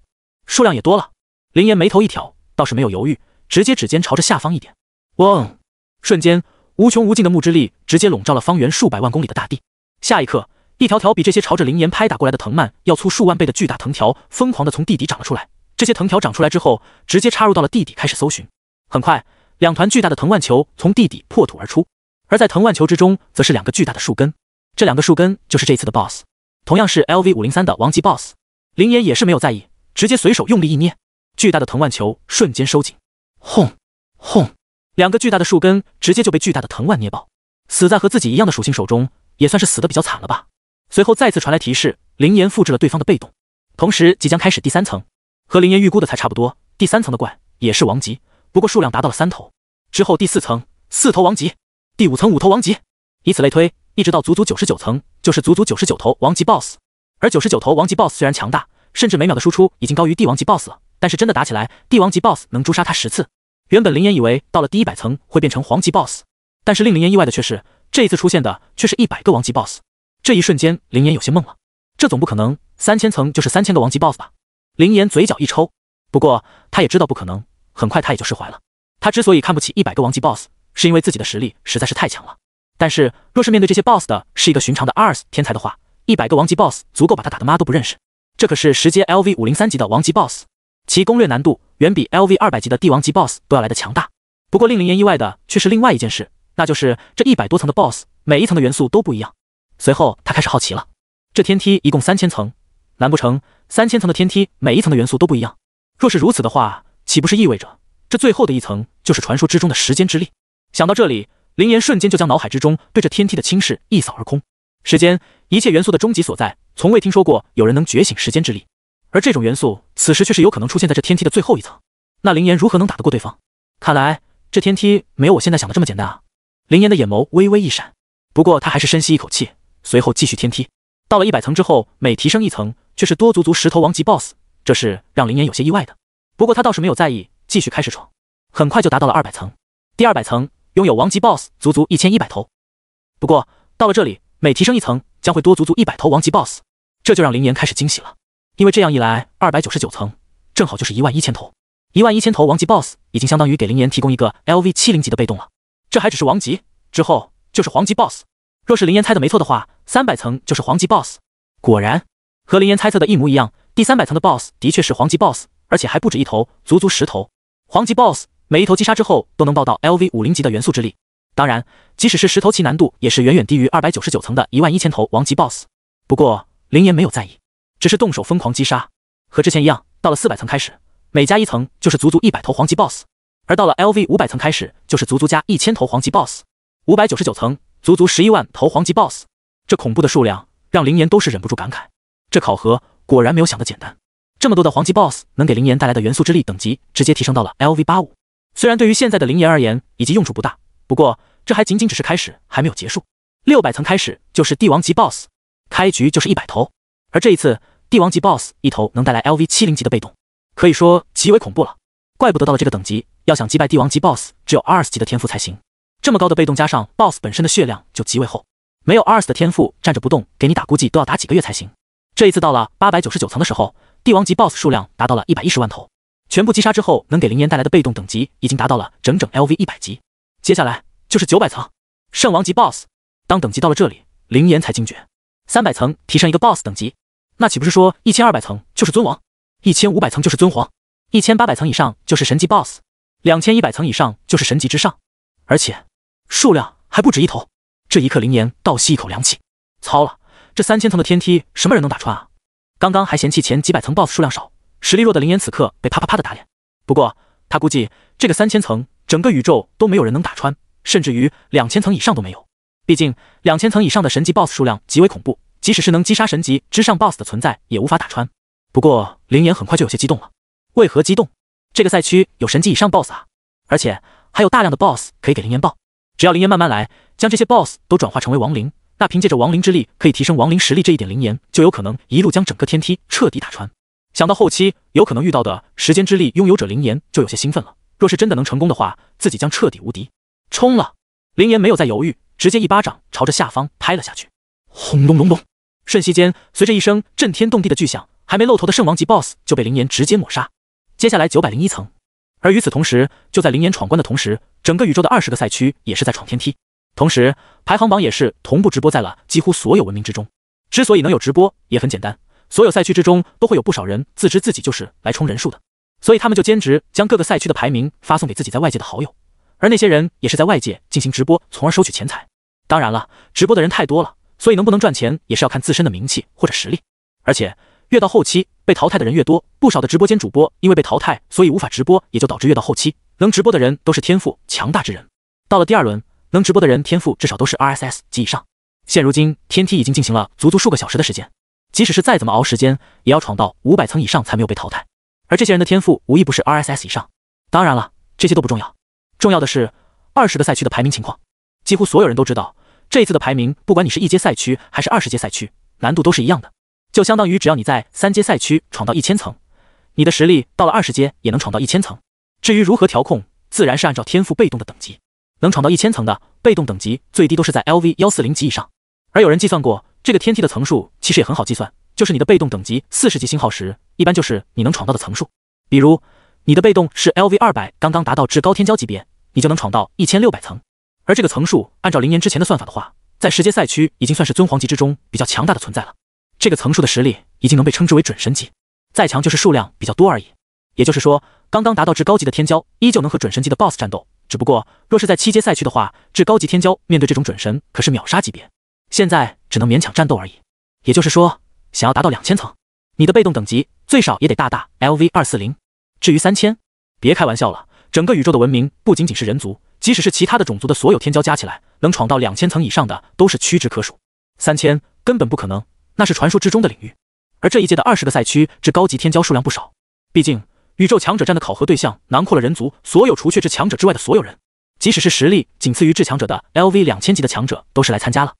数量也多了。灵岩眉头一挑，倒是没有犹豫，直接指尖朝着下方一点。嗡！瞬间。无穷无尽的木之力直接笼罩了方圆数百万公里的大地。下一刻，一条条比这些朝着灵岩拍打过来的藤蔓要粗数万倍的巨大藤条疯狂的从地底长了出来。这些藤条长出来之后，直接插入到了地底开始搜寻。很快，两团巨大的藤蔓球从地底破土而出。而在藤蔓球之中，则是两个巨大的树根。这两个树根就是这次的 BOSS，同样是 LV 五零三的王级 BOSS。灵岩也是没有在意，直接随手用力一捏，巨大的藤蔓球瞬间收紧。轰轰！两个巨大的树根直接就被巨大的藤蔓捏爆，死在和自己一样的属性手中，也算是死的比较惨了吧。随后再次传来提示，灵岩复制了对方的被动，同时即将开始第三层，和灵岩预估的才差不多。第三层的怪也是王级，不过数量达到了三头。之后第四层四头王级，第五层五头王级，以此类推，一直到足足九十九层，就是足足九十九头王级 BOSS。而九十九头王级 BOSS 虽然强大，甚至每秒的输出已经高于帝王级 BOSS 了，但是真的打起来，帝王级 BOSS 能诛杀他十次。原本林岩以为到了第一百层会变成黄级 BOSS，但是令林岩意外的却是，这一次出现的却是一百个王级 BOSS。这一瞬间，林岩有些懵了，这总不可能三千层就是三千个王级 BOSS 吧？林岩嘴角一抽，不过他也知道不可能，很快他也就释怀了。他之所以看不起一百个王级 BOSS，是因为自己的实力实在是太强了。但是若是面对这些 BOSS 的是一个寻常的 R S 天才的话，一百个王级 BOSS 足够把他打的妈都不认识。这可是十阶 L V 五零三级的王级 BOSS。其攻略难度远比 L V 0百级的帝王级 Boss 都要来的强大。不过令林岩意外的却是另外一件事，那就是这一百多层的 Boss 每一层的元素都不一样。随后他开始好奇了，这天梯一共三千层，难不成三千层的天梯每一层的元素都不一样？若是如此的话，岂不是意味着这最后的一层就是传说之中的时间之力？想到这里，林岩瞬间就将脑海之中对这天梯的轻视一扫而空。时间，一切元素的终极所在，从未听说过有人能觉醒时间之力。而这种元素此时却是有可能出现在这天梯的最后一层，那林岩如何能打得过对方？看来这天梯没有我现在想的这么简单啊！林岩的眼眸微微一闪，不过他还是深吸一口气，随后继续天梯。到了一百层之后，每提升一层却是多足足十头王级 BOSS，这是让林岩有些意外的。不过他倒是没有在意，继续开始闯。很快就达到了二百层，第二百层拥有王级 BOSS 足足一千一百头。不过到了这里，每提升一层将会多足足一百头王级 BOSS，这就让林岩开始惊喜了。因为这样一来，二百九十九层正好就是一万一千头，一万一千头王级 boss 已经相当于给林岩提供一个 L V 七零级的被动了。这还只是王级，之后就是黄级 boss。若是林岩猜的没错的话，三百层就是黄级 boss。果然，和林岩猜测的一模一样，第三百层的 boss 的确是黄级 boss，而且还不止一头，足足十头黄级 boss。每一头击杀之后都能爆到 L V 五零级的元素之力。当然，即使是十头，其难度也是远远低于二百九十九层的一万一千头王级 boss。不过，林岩没有在意。只是动手疯狂击杀，和之前一样，到了四百层开始，每加一层就是足足一百头黄级 BOSS，而到了 LV 五百层开始，就是足足加一千头黄级 BOSS，五百九十九层，足足十一万头黄级 BOSS，这恐怖的数量让林岩都是忍不住感慨，这考核果然没有想的简单，这么多的黄级 BOSS 能给林岩带来的元素之力等级直接提升到了 LV 八五，虽然对于现在的林岩而言以及用处不大，不过这还仅仅只是开始，还没有结束，六百层开始就是帝王级 BOSS，开局就是一百头，而这一次。帝王级 BOSS 一头能带来 LV 七零级的被动，可以说极为恐怖了。怪不得到了这个等级，要想击败帝王级 BOSS，只有 RS 级的天赋才行。这么高的被动加上 BOSS 本身的血量就极为厚，没有 RS 的天赋站着不动给你打，估计都要打几个月才行。这一次到了八百九十九层的时候，帝王级 BOSS 数量达到了一百一十万头，全部击杀之后能给灵岩带来的被动等级已经达到了整整 LV 一百级。接下来就是九百层，圣王级 BOSS。当等级到了这里，灵岩才惊觉，三百层提升一个 BOSS 等级。那岂不是说一千二百层就是尊王，一千五百层就是尊皇，一千八百层以上就是神级 BOSS，两千一百层以上就是神级之上，而且数量还不止一头。这一刻，林岩倒吸一口凉气，操了，这三千层的天梯什么人能打穿啊？刚刚还嫌弃前几百层 BOSS 数量少、实力弱的林岩，此刻被啪啪啪的打脸。不过他估计这个三千层，整个宇宙都没有人能打穿，甚至于两千层以上都没有。毕竟两千层以上的神级 BOSS 数量极为恐怖。即使是能击杀神级之上 BOSS 的存在，也无法打穿。不过林岩很快就有些激动了。为何激动？这个赛区有神级以上 BOSS 啊，而且还有大量的 BOSS 可以给林岩爆。只要林岩慢慢来，将这些 BOSS 都转化成为亡灵，那凭借着亡灵之力可以提升亡灵实力这一点，林岩就有可能一路将整个天梯彻底打穿。想到后期有可能遇到的时间之力拥有者，林岩就有些兴奋了。若是真的能成功的话，自己将彻底无敌。冲了！林岩没有再犹豫，直接一巴掌朝着下方拍了下去。轰隆隆隆！瞬息间，随着一声震天动地的巨响，还没露头的圣王级 BOSS 就被灵岩直接抹杀。接下来九百零一层。而与此同时，就在灵岩闯关的同时，整个宇宙的二十个赛区也是在闯天梯，同时排行榜也是同步直播在了几乎所有文明之中。之所以能有直播，也很简单，所有赛区之中都会有不少人自知自己就是来充人数的，所以他们就兼职将各个赛区的排名发送给自己在外界的好友，而那些人也是在外界进行直播，从而收取钱财。当然了，直播的人太多了。所以能不能赚钱也是要看自身的名气或者实力，而且越到后期被淘汰的人越多，不少的直播间主播因为被淘汰，所以无法直播，也就导致越到后期能直播的人都是天赋强大之人。到了第二轮，能直播的人天赋至少都是 R S S 及以上。现如今天梯已经进行了足足数个小时的时间，即使是再怎么熬时间，也要闯到五百层以上才没有被淘汰，而这些人的天赋无一不是 R S S 以上。当然了，这些都不重要，重要的是二十个赛区的排名情况，几乎所有人都知道。这次的排名，不管你是一阶赛区还是二十阶赛区，难度都是一样的，就相当于只要你在三阶赛区闯到一千层，你的实力到了二十阶也能闯到一千层。至于如何调控，自然是按照天赋被动的等级，能闯到一千层的被动等级最低都是在 L V 幺四零级以上。而有人计算过，这个天梯的层数其实也很好计算，就是你的被动等级四十级星号时，一般就是你能闯到的层数。比如你的被动是 L V 二百，刚刚达到至高天骄级别，你就能闯到一千六百层。而这个层数，按照零年之前的算法的话，在十阶赛区已经算是尊皇级之中比较强大的存在了。这个层数的实力已经能被称之为准神级，再强就是数量比较多而已。也就是说，刚刚达到至高级的天骄，依旧能和准神级的 BOSS 战斗。只不过，若是在七阶赛区的话，至高级天骄面对这种准神，可是秒杀级别。现在只能勉强战斗而已。也就是说，想要达到两千层，你的被动等级最少也得大大 LV 二四零。至于三千，别开玩笑了，整个宇宙的文明不仅仅是人族。即使是其他的种族的所有天骄加起来，能闯到两千层以上的都是屈指可数。三千根本不可能，那是传说之中的领域。而这一届的二十个赛区至高级天骄数量不少，毕竟宇宙强者战的考核对象囊括了人族所有除却至强者之外的所有人。即使是实力仅次于至强者的 LV 两千级的强者，都是来参加了。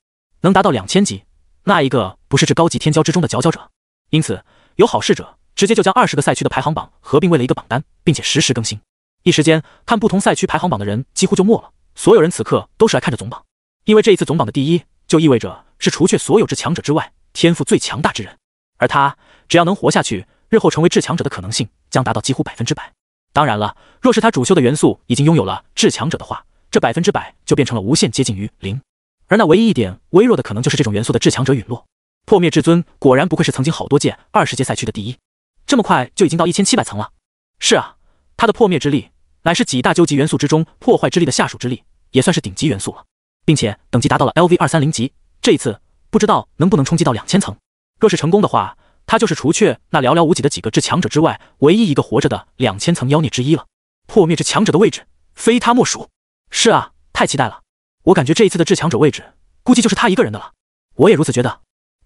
能达到两千级，那一个不是至高级天骄之中的佼佼者。因此，有好事者直接就将二十个赛区的排行榜合并为了一个榜单，并且实时更新。一时间，看不同赛区排行榜的人几乎就没了。所有人此刻都是来看着总榜，因为这一次总榜的第一就意味着是除却所有至强者之外，天赋最强大之人。而他只要能活下去，日后成为至强者的可能性将达到几乎百分之百。当然了，若是他主修的元素已经拥有了至强者的话，这百分之百就变成了无限接近于零。而那唯一一点微弱的可能，就是这种元素的至强者陨落。破灭至尊果然不愧是曾经好多届二十届赛区的第一，这么快就已经到一千七百层了。是啊，他的破灭之力。乃是几大究极元素之中破坏之力的下属之力，也算是顶级元素了，并且等级达到了 L V 二三零级。这一次不知道能不能冲击到两千层。若是成功的话，他就是除却那寥寥无几的几个至强者之外，唯一一个活着的两千层妖孽之一了。破灭至强者的位置，非他莫属。是啊，太期待了。我感觉这一次的至强者位置，估计就是他一个人的了。我也如此觉得。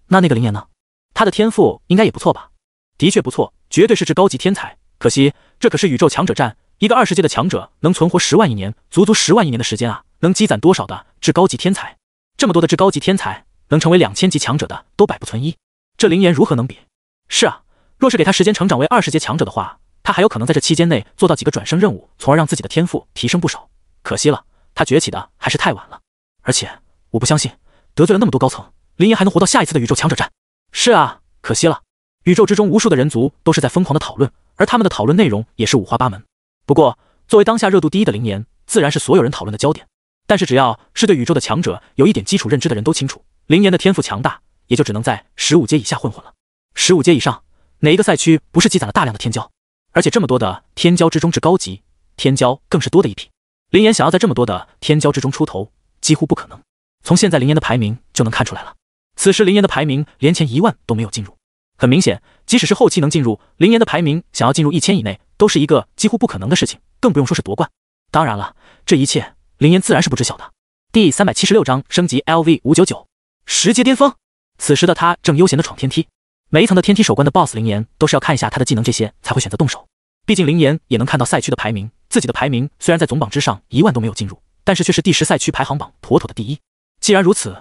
那那个灵岩呢？他的天赋应该也不错吧？的确不错，绝对是至高级天才。可惜，这可是宇宙强者战。一个二十阶的强者能存活十万一年，足足十万一年的时间啊，能积攒多少的至高级天才？这么多的至高级天才，能成为两千级强者的都百不存一，这灵岩如何能比？是啊，若是给他时间成长为二十阶强者的话，他还有可能在这期间内做到几个转生任务，从而让自己的天赋提升不少。可惜了，他崛起的还是太晚了。而且我不相信，得罪了那么多高层，林岩还能活到下一次的宇宙强者战。是啊，可惜了。宇宙之中无数的人族都是在疯狂的讨论，而他们的讨论内容也是五花八门。不过，作为当下热度第一的灵岩，自然是所有人讨论的焦点。但是，只要是对宇宙的强者有一点基础认知的人都清楚，灵岩的天赋强大，也就只能在十五阶以下混混了。十五阶以上，哪一个赛区不是积攒了大量的天骄？而且，这么多的天骄之中，至高级天骄更是多的一批。林岩想要在这么多的天骄之中出头，几乎不可能。从现在林岩的排名就能看出来了，此时林岩的排名连前一万都没有进入。很明显，即使是后期能进入林岩的排名，想要进入一千以内都是一个几乎不可能的事情，更不用说是夺冠。当然了，这一切林岩自然是不知晓的。第三百七十六章升级 LV 五九九，十阶巅峰。此时的他正悠闲的闯天梯，每一层的天梯守关的 BOSS 林岩都是要看一下他的技能这些才会选择动手。毕竟林岩也能看到赛区的排名，自己的排名虽然在总榜之上一万都没有进入，但是却是第十赛区排行榜妥妥的第一。既然如此，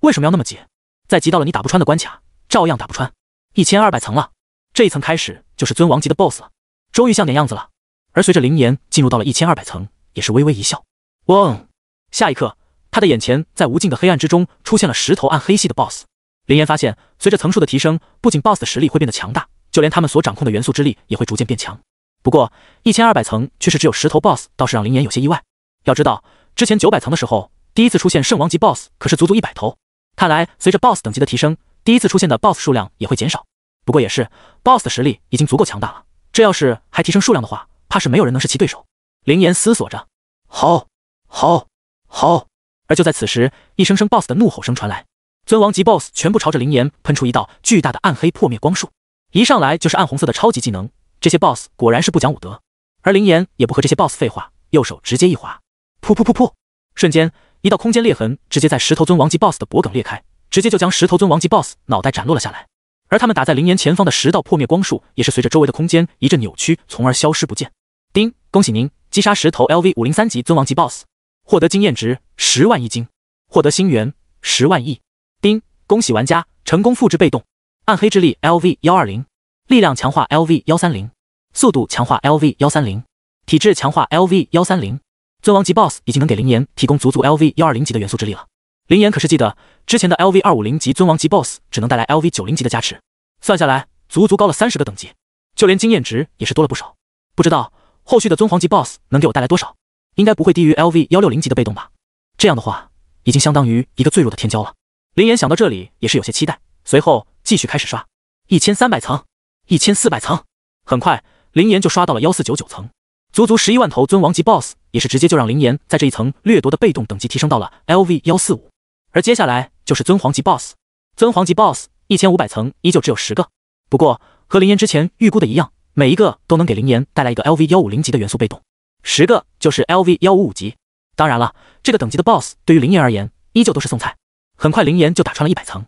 为什么要那么急？在急到了你打不穿的关卡，照样打不穿。一千二百层了，这一层开始就是尊王级的 BOSS 了，终于像点样子了。而随着林岩进入到了一千二百层，也是微微一笑。嗡，下一刻，他的眼前在无尽的黑暗之中出现了十头暗黑系的 BOSS。林岩发现，随着层数的提升，不仅 BOSS 的实力会变得强大，就连他们所掌控的元素之力也会逐渐变强。不过一千二百层却是只有十头 BOSS，倒是让林岩有些意外。要知道，之前九百层的时候，第一次出现圣王级 BOSS 可是足足一百头。看来随着 BOSS 等级的提升，第一次出现的 BOSS 数量也会减少。不过也是，boss 的实力已经足够强大了。这要是还提升数量的话，怕是没有人能是其对手。林岩思索着，好，好，好。而就在此时，一声声 boss 的怒吼声传来，尊王级 boss 全部朝着林岩喷出一道巨大的暗黑破灭光束，一上来就是暗红色的超级技能。这些 boss 果然是不讲武德。而林岩也不和这些 boss 废话，右手直接一划，噗噗噗噗，瞬间一道空间裂痕直接在石头尊王级 boss 的脖颈裂开，直接就将石头尊王级 boss 脑袋斩落了下来。而他们打在灵岩前方的十道破灭光束，也是随着周围的空间一阵扭曲，从而消失不见。丁，恭喜您击杀十头 L V 五零三级尊王级 Boss，获得经验值十万亿金，获得星元十万亿。丁，恭喜玩家成功复制被动暗黑之力 L V 幺二零，力量强化 L V 幺三零，速度强化 L V 幺三零，体质强化 L V 幺三零。尊王级 Boss 已经能给灵岩提供足足 L V 幺二零级的元素之力了。林岩可是记得，之前的 L V 二五零级尊王级 Boss 只能带来 L V 九零级的加持，算下来足足高了三十个等级，就连经验值也是多了不少。不知道后续的尊皇级 Boss 能给我带来多少？应该不会低于 L V 幺六零级的被动吧？这样的话，已经相当于一个最弱的天骄了。林岩想到这里也是有些期待，随后继续开始刷一千三百层、一千四百层。很快，林岩就刷到了幺四九九层，足足十一万头尊王级 Boss 也是直接就让林岩在这一层掠夺的被动等级提升到了 L V 幺四五。而接下来就是尊皇级 boss，尊皇级 boss 一千五百层依旧只有十个，不过和林岩之前预估的一样，每一个都能给林岩带来一个 L V 幺五零级的元素被动，十个就是 L V 幺五五级。当然了，这个等级的 boss 对于林岩而言，依旧都是送菜。很快，林岩就打穿了一百层，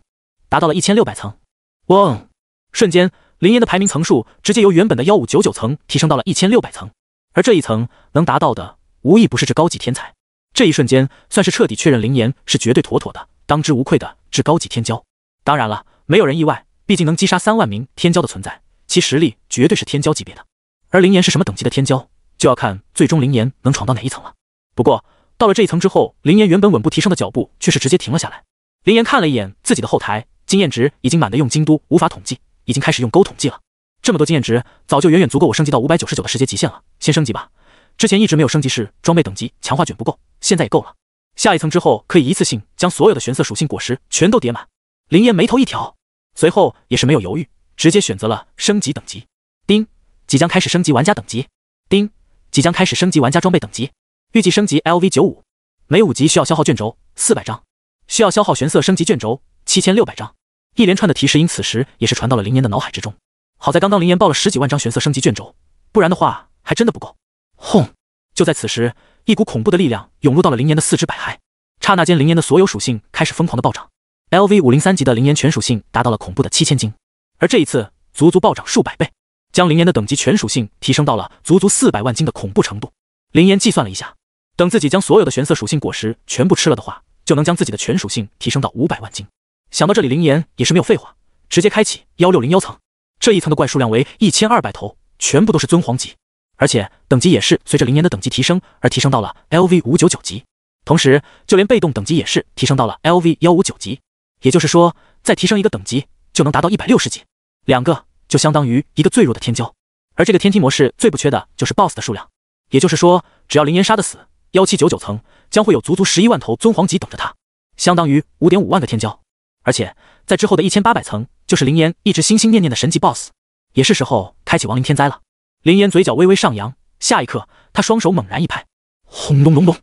达到了一千六百层。哇！瞬间，林岩的排名层数直接由原本的幺五九九层提升到了一千六百层，而这一层能达到的，无一不是这高级天才。这一瞬间算是彻底确认林岩是绝对妥妥的、当之无愧的至高级天骄。当然了，没有人意外，毕竟能击杀三万名天骄的存在，其实力绝对是天骄级别的。而林岩是什么等级的天骄，就要看最终林岩能闯到哪一层了。不过到了这一层之后，林岩原本稳步提升的脚步却是直接停了下来。林岩看了一眼自己的后台，经验值已经满的用京都无法统计，已经开始用勾统计了。这么多经验值，早就远远足够我升级到五百九十九的十阶极限了。先升级吧，之前一直没有升级是装备等级强化卷不够。现在也够了，下一层之后可以一次性将所有的玄色属性果实全都叠满。林岩眉头一挑，随后也是没有犹豫，直接选择了升级等级。丁，即将开始升级玩家等级。丁，即将开始升级玩家装备等级，预计升级 L V 九五，每五级需要消耗卷轴四百张，需要消耗玄色升级卷轴七千六百张。一连串的提示音此时也是传到了林岩的脑海之中。好在刚刚林岩爆了十几万张玄色升级卷轴，不然的话还真的不够。轰！就在此时，一股恐怖的力量涌入到了灵岩的四肢百骸，刹那间，灵岩的所有属性开始疯狂的暴涨。L V 五零三级的灵岩全属性达到了恐怖的七千斤，而这一次足足暴涨数百倍，将灵岩的等级全属性提升到了足足四百万斤的恐怖程度。灵岩计算了一下，等自己将所有的玄色属性果实全部吃了的话，就能将自己的全属性提升到五百万斤。想到这里，灵岩也是没有废话，直接开启幺六零幺层。这一层的怪数量为一千二百头，全部都是尊皇级。而且等级也是随着灵岩的等级提升而提升到了 L V 五九九级，同时就连被动等级也是提升到了 L V 幺五九级。也就是说，再提升一个等级就能达到一百六十级，两个就相当于一个最弱的天骄。而这个天梯模式最不缺的就是 boss 的数量，也就是说，只要灵岩杀的死幺七九九层，将会有足足十一万头尊皇级等着他，相当于五点五万个天骄。而且在之后的一千八百层，就是灵岩一直心心念念的神级 boss，也是时候开启亡灵天灾了。林岩嘴角微微上扬，下一刻，他双手猛然一拍，轰隆隆隆！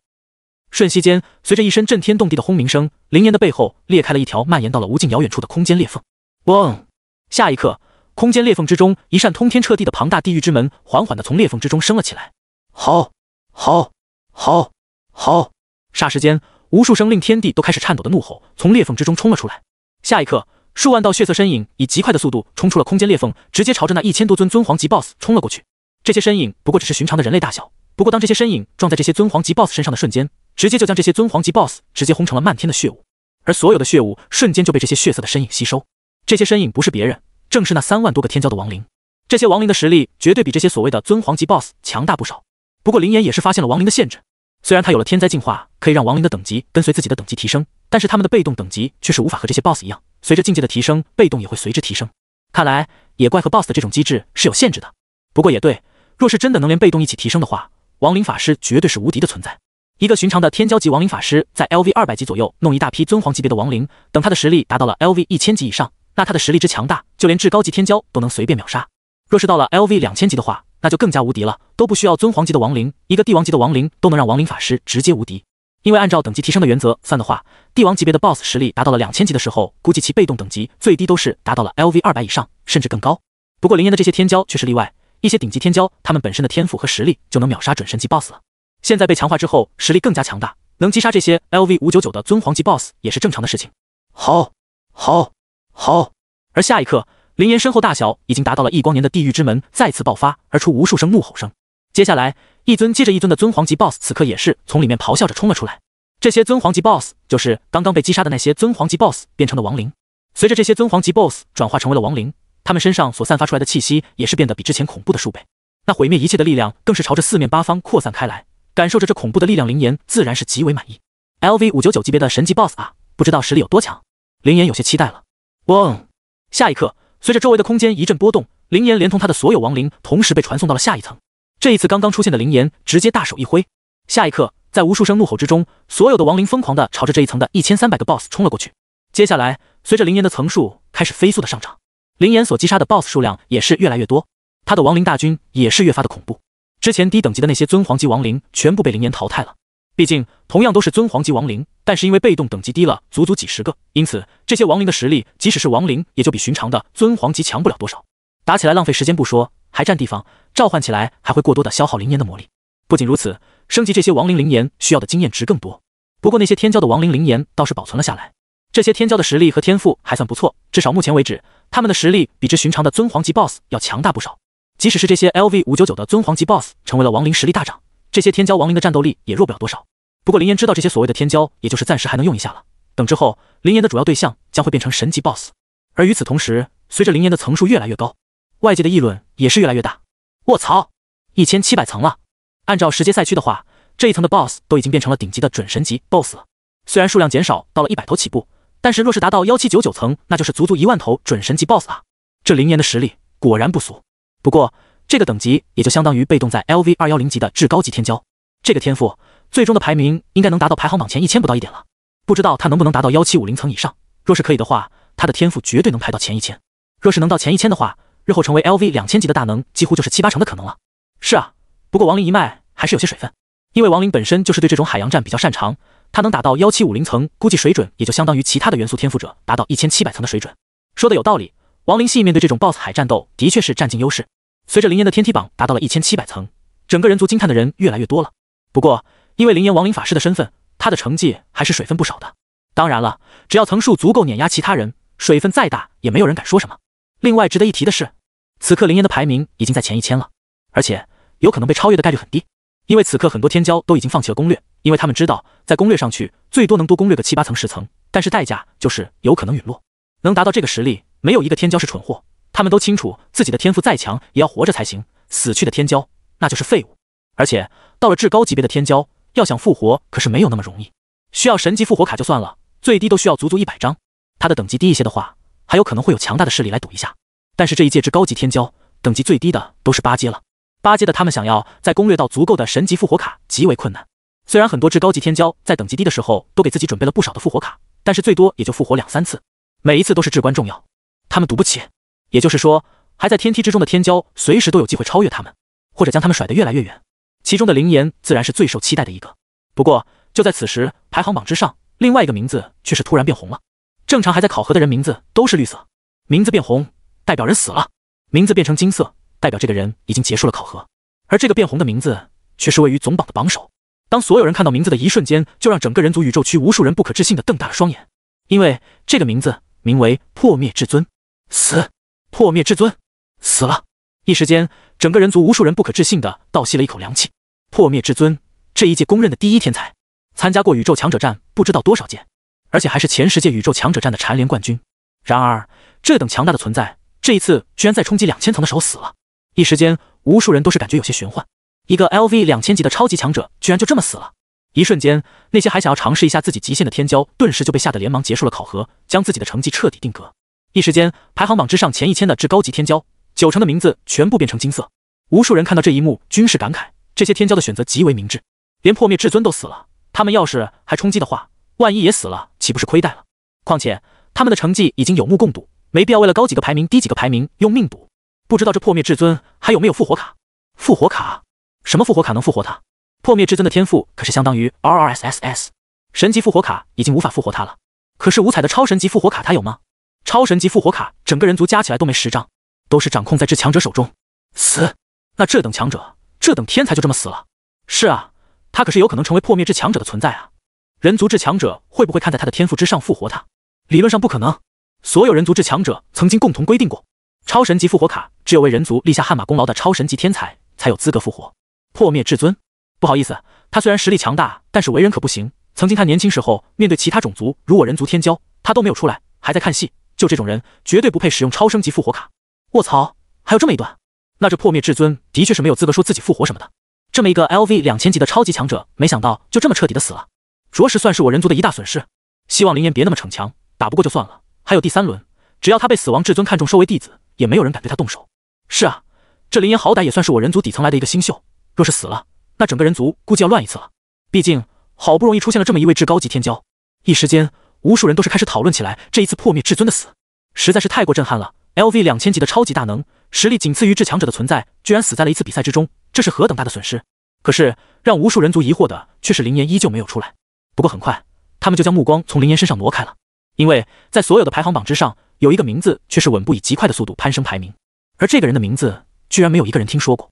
瞬息间，随着一声震天动地的轰鸣声，林岩的背后裂开了一条蔓延到了无尽遥远处的空间裂缝。嗡！下一刻，空间裂缝之中，一扇通天彻地的庞大地狱之门缓缓的从裂缝之中升了起来。好，好，好，好！霎时间，无数声令天地都开始颤抖的怒吼从裂缝之中冲了出来。下一刻，数万道血色身影以极快的速度冲出了空间裂缝，直接朝着那一千多尊尊皇级 BOSS 冲了过去。这些身影不过只是寻常的人类大小，不过当这些身影撞在这些尊皇级 BOSS 身上的瞬间，直接就将这些尊皇级 BOSS 直接轰成了漫天的血雾，而所有的血雾瞬间就被这些血色的身影吸收。这些身影不是别人，正是那三万多个天骄的亡灵。这些亡灵的实力绝对比这些所谓的尊皇级 BOSS 强大不少。不过林岩也是发现了亡灵的限制，虽然他有了天灾进化，可以让亡灵的等级跟随自己的等级提升，但是他们的被动等级却是无法和这些 BOSS 一样，随着境界的提升，被动也会随之提升。看来野怪和 BOSS 的这种机制是有限制的。不过也对。若是真的能连被动一起提升的话，亡灵法师绝对是无敌的存在。一个寻常的天骄级亡灵法师，在 L V 二百级左右弄一大批尊皇级别的亡灵，等他的实力达到了 L V 一千级以上，那他的实力之强大，就连至高级天骄都能随便秒杀。若是到了 L V 两千级的话，那就更加无敌了，都不需要尊皇级的亡灵，一个帝王级的亡灵都能让亡灵法师直接无敌。因为按照等级提升的原则算的话，帝王级别的 Boss 实力达到了两千级的时候，估计其被动等级最低都是达到了 L V 二百以上，甚至更高。不过林岩的这些天骄却是例外。一些顶级天骄，他们本身的天赋和实力就能秒杀准神级 BOSS 了。现在被强化之后，实力更加强大，能击杀这些 LV 五九九的尊皇级 BOSS 也是正常的事情。好，好，好！而下一刻，林岩身后大小已经达到了一光年的地狱之门再次爆发而出，无数声怒吼声。接下来，一尊接着一尊的尊皇级 BOSS 此刻也是从里面咆哮着冲了出来。这些尊皇级 BOSS 就是刚刚被击杀的那些尊皇级 BOSS 变成的亡灵。随着这些尊皇级 BOSS 转化成为了亡灵。他们身上所散发出来的气息也是变得比之前恐怖的数倍，那毁灭一切的力量更是朝着四面八方扩散开来。感受着这恐怖的力量，灵岩自然是极为满意。L V 五九九级别的神级 BOSS 啊，不知道实力有多强。灵岩有些期待了。嗡！下一刻，随着周围的空间一阵波动，灵岩连同他的所有亡灵同时被传送到了下一层。这一次刚刚出现的灵岩直接大手一挥，下一刻，在无数声怒吼之中，所有的亡灵疯狂的朝着这一层的一千三百个 BOSS 冲了过去。接下来，随着灵岩的层数开始飞速的上涨。灵岩所击杀的 BOSS 数量也是越来越多，他的亡灵大军也是越发的恐怖。之前低等级的那些尊皇级亡灵全部被灵岩淘汰了。毕竟同样都是尊皇级亡灵，但是因为被动等级低了足足几十个，因此这些亡灵的实力，即使是亡灵也就比寻常的尊皇级强不了多少。打起来浪费时间不说，还占地方，召唤起来还会过多的消耗灵岩的魔力。不仅如此，升级这些亡灵灵岩需要的经验值更多。不过那些天骄的亡灵灵岩倒是保存了下来。这些天骄的实力和天赋还算不错，至少目前为止，他们的实力比之寻常的尊皇级 BOSS 要强大不少。即使是这些 LV 五九九的尊皇级 BOSS 成为了亡灵，实力大涨，这些天骄亡灵的战斗力也弱不了多少。不过林岩知道，这些所谓的天骄，也就是暂时还能用一下了。等之后，林岩的主要对象将会变成神级 BOSS。而与此同时，随着林岩的层数越来越高，外界的议论也是越来越大。我操，一千七百层了！按照十阶赛区的话，这一层的 BOSS 都已经变成了顶级的准神级 BOSS 了。虽然数量减少到了一百头起步。但是若是达到幺七九九层，那就是足足一万头准神级 BOSS 啊！这灵岩的实力果然不俗。不过这个等级也就相当于被动在 LV 二幺零级的至高级天骄。这个天赋最终的排名应该能达到排行榜前一千不到一点了。不知道他能不能达到幺七五零层以上？若是可以的话，他的天赋绝对能排到前一千。若是能到前一千的话，日后成为 LV 两千级的大能几乎就是七八成的可能了。是啊，不过亡灵一脉还是有些水分，因为亡灵本身就是对这种海洋战比较擅长。他能达到幺七五零层，估计水准也就相当于其他的元素天赋者达到一千七百层的水准。说的有道理，亡灵系面对这种 boss 海战斗，的确是占尽优势。随着林岩的天梯榜达到了一千七百层，整个人族惊叹的人越来越多了。不过，因为林岩亡灵法师的身份，他的成绩还是水分不少的。当然了，只要层数足够碾压其他人，水分再大也没有人敢说什么。另外值得一提的是，此刻林岩的排名已经在前一千了，而且有可能被超越的概率很低，因为此刻很多天骄都已经放弃了攻略。因为他们知道，在攻略上去最多能多攻略个七八层、十层，但是代价就是有可能陨落。能达到这个实力，没有一个天骄是蠢货，他们都清楚自己的天赋再强也要活着才行。死去的天骄那就是废物。而且到了至高级别的天骄，要想复活可是没有那么容易，需要神级复活卡就算了，最低都需要足足一百张。他的等级低一些的话，还有可能会有强大的势力来赌一下。但是这一届至高级天骄，等级最低的都是八阶了，八阶的他们想要再攻略到足够的神级复活卡，极为困难。虽然很多至高级天骄在等级低的时候都给自己准备了不少的复活卡，但是最多也就复活两三次，每一次都是至关重要，他们赌不起。也就是说，还在天梯之中的天骄，随时都有机会超越他们，或者将他们甩得越来越远。其中的灵岩自然是最受期待的一个。不过，就在此时，排行榜之上另外一个名字却是突然变红了。正常还在考核的人名字都是绿色，名字变红代表人死了，名字变成金色代表这个人已经结束了考核。而这个变红的名字却是位于总榜的榜首。当所有人看到名字的一瞬间，就让整个人族宇宙区无数人不可置信的瞪大了双眼，因为这个名字名为破灭至尊，死，破灭至尊死了！一时间，整个人族无数人不可置信的倒吸了一口凉气。破灭至尊，这一届公认的第一天才，参加过宇宙强者战不知道多少届，而且还是前十届宇宙强者战的蝉联冠军。然而，这等强大的存在，这一次居然在冲击两千层的时候死了！一时间，无数人都是感觉有些玄幻。一个 LV 两千级的超级强者，居然就这么死了！一瞬间，那些还想要尝试一下自己极限的天骄，顿时就被吓得连忙结束了考核，将自己的成绩彻底定格。一时间，排行榜之上前一千的至高级天骄，九成的名字全部变成金色。无数人看到这一幕，均是感慨：这些天骄的选择极为明智。连破灭至尊都死了，他们要是还冲击的话，万一也死了，岂不是亏待了？况且他们的成绩已经有目共睹，没必要为了高几个排名、低几个排名用命赌。不知道这破灭至尊还有没有复活卡？复活卡？什么复活卡能复活他？破灭至尊的天赋可是相当于 R R S S S，神级复活卡已经无法复活他了。可是五彩的超神级复活卡，他有吗？超神级复活卡，整个人族加起来都没十张，都是掌控在至强者手中。死，那这等强者，这等天才就这么死了？是啊，他可是有可能成为破灭至强者的存在啊！人族至强者会不会看在他的天赋之上复活他？理论上不可能，所有人族至强者曾经共同规定过，超神级复活卡只有为人族立下汗马功劳的超神级天才才有资格复活。破灭至尊，不好意思，他虽然实力强大，但是为人可不行。曾经他年轻时候面对其他种族，如我人族天骄，他都没有出来，还在看戏。就这种人，绝对不配使用超升级复活卡。卧槽，还有这么一段？那这破灭至尊的确是没有资格说自己复活什么的。这么一个 LV 两千级的超级强者，没想到就这么彻底的死了，着实算是我人族的一大损失。希望林岩别那么逞强，打不过就算了。还有第三轮，只要他被死亡至尊看中收为弟子，也没有人敢对他动手。是啊，这林岩好歹也算是我人族底层来的一个新秀。若是死了，那整个人族估计要乱一次了。毕竟好不容易出现了这么一位至高级天骄，一时间无数人都是开始讨论起来。这一次破灭至尊的死，实在是太过震撼了。LV 两千级的超级大能，实力仅次于至强者的存在，居然死在了一次比赛之中，这是何等大的损失！可是让无数人族疑惑的却是林岩依旧没有出来。不过很快，他们就将目光从林岩身上挪开了，因为在所有的排行榜之上，有一个名字却是稳步以极快的速度攀升排名，而这个人的名字，居然没有一个人听说过。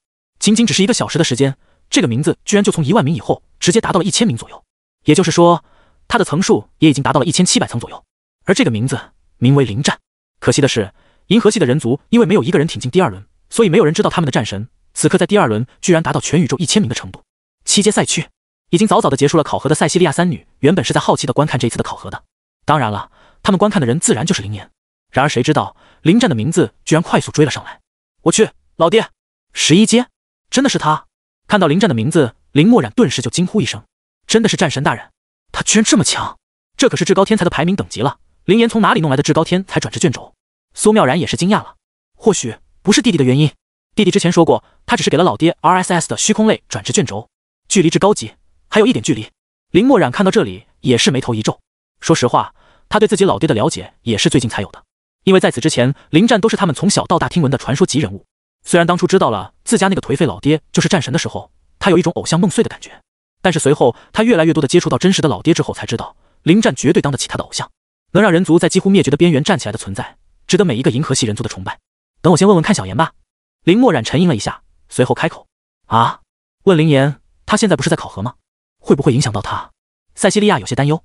仅仅只是一个小时的时间，这个名字居然就从一万名以后直接达到了一千名左右，也就是说，他的层数也已经达到了一千七百层左右。而这个名字名为林战。可惜的是，银河系的人族因为没有一个人挺进第二轮，所以没有人知道他们的战神此刻在第二轮居然达到全宇宙一千名的程度。七阶赛区已经早早的结束了考核的塞西利亚三女原本是在好奇的观看这一次的考核的，当然了，他们观看的人自然就是林岩。然而谁知道林战的名字居然快速追了上来，我去，老爹，十一阶！真的是他！看到林战的名字，林墨染顿时就惊呼一声：“真的是战神大人！他居然这么强！这可是至高天才的排名等级了。”林岩从哪里弄来的至高天才转职卷轴？苏妙然也是惊讶了。或许不是弟弟的原因，弟弟之前说过，他只是给了老爹 R S S 的虚空类转职卷轴，距离至高级还有一点距离。林墨染看到这里也是眉头一皱。说实话，他对自己老爹的了解也是最近才有的，因为在此之前，林战都是他们从小到大听闻的传说级人物。虽然当初知道了自家那个颓废老爹就是战神的时候，他有一种偶像梦碎的感觉，但是随后他越来越多的接触到真实的老爹之后，才知道林战绝对当得起他的偶像，能让人族在几乎灭绝的边缘站起来的存在，值得每一个银河系人族的崇拜。等我先问问看小言吧。林墨染沉吟了一下，随后开口：“啊，问林岩，他现在不是在考核吗？会不会影响到他？”塞西利亚有些担忧：“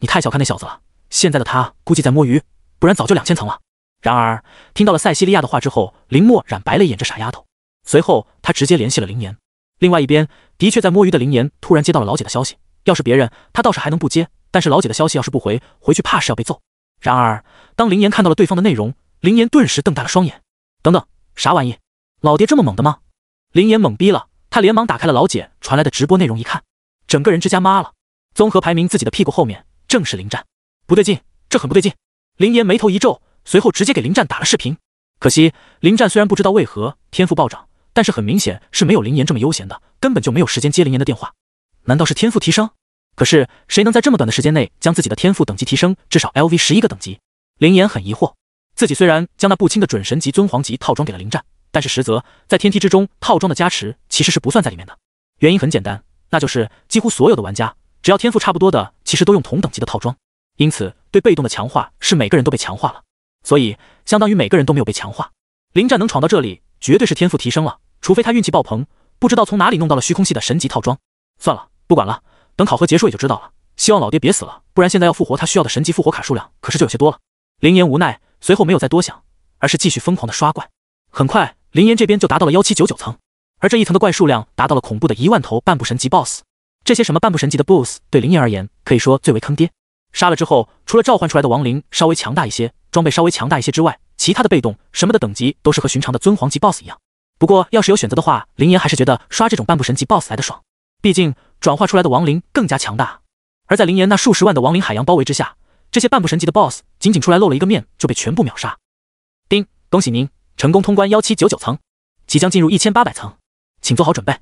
你太小看那小子了，现在的他估计在摸鱼，不然早就两千层了。”然而，听到了塞西利亚的话之后，林墨染白了一眼这傻丫头。随后，他直接联系了林岩。另外一边，的确在摸鱼的林岩突然接到了老姐的消息。要是别人，他倒是还能不接；但是老姐的消息要是不回，回去怕是要被揍。然而，当林岩看到了对方的内容，林岩顿时瞪大了双眼：“等等，啥玩意？老爹这么猛的吗？”林岩懵逼了，他连忙打开了老姐传来的直播内容，一看，整个人之家妈了。综合排名自己的屁股后面，正是林战。不对劲，这很不对劲！林岩眉头一皱。随后直接给林战打了视频，可惜林战虽然不知道为何天赋暴涨，但是很明显是没有林岩这么悠闲的，根本就没有时间接林岩的电话。难道是天赋提升？可是谁能在这么短的时间内将自己的天赋等级提升至少 L V 十一个等级？林岩很疑惑，自己虽然将那不清的准神级尊皇级套装给了林战，但是实则在天梯之中，套装的加持其实是不算在里面的。原因很简单，那就是几乎所有的玩家只要天赋差不多的，其实都用同等级的套装，因此对被动的强化是每个人都被强化了。所以相当于每个人都没有被强化，林战能闯到这里，绝对是天赋提升了。除非他运气爆棚，不知道从哪里弄到了虚空系的神级套装。算了，不管了，等考核结束也就知道了。希望老爹别死了，不然现在要复活他需要的神级复活卡数量可是就有些多了。林岩无奈，随后没有再多想，而是继续疯狂的刷怪。很快，林岩这边就达到了幺七九九层，而这一层的怪数量达到了恐怖的一万头半步神级 BOSS。这些什么半步神级的 BOSS，对林岩而言可以说最为坑爹。杀了之后，除了召唤出来的亡灵稍微强大一些，装备稍微强大一些之外，其他的被动什么的等级都是和寻常的尊皇级 boss 一样。不过要是有选择的话，林岩还是觉得刷这种半步神级 boss 来的爽，毕竟转化出来的亡灵更加强大。而在林岩那数十万的亡灵海洋包围之下，这些半步神级的 boss 仅仅出来露了一个面就被全部秒杀。丁，恭喜您成功通关幺七九九层，即将进入一千八百层，请做好准备。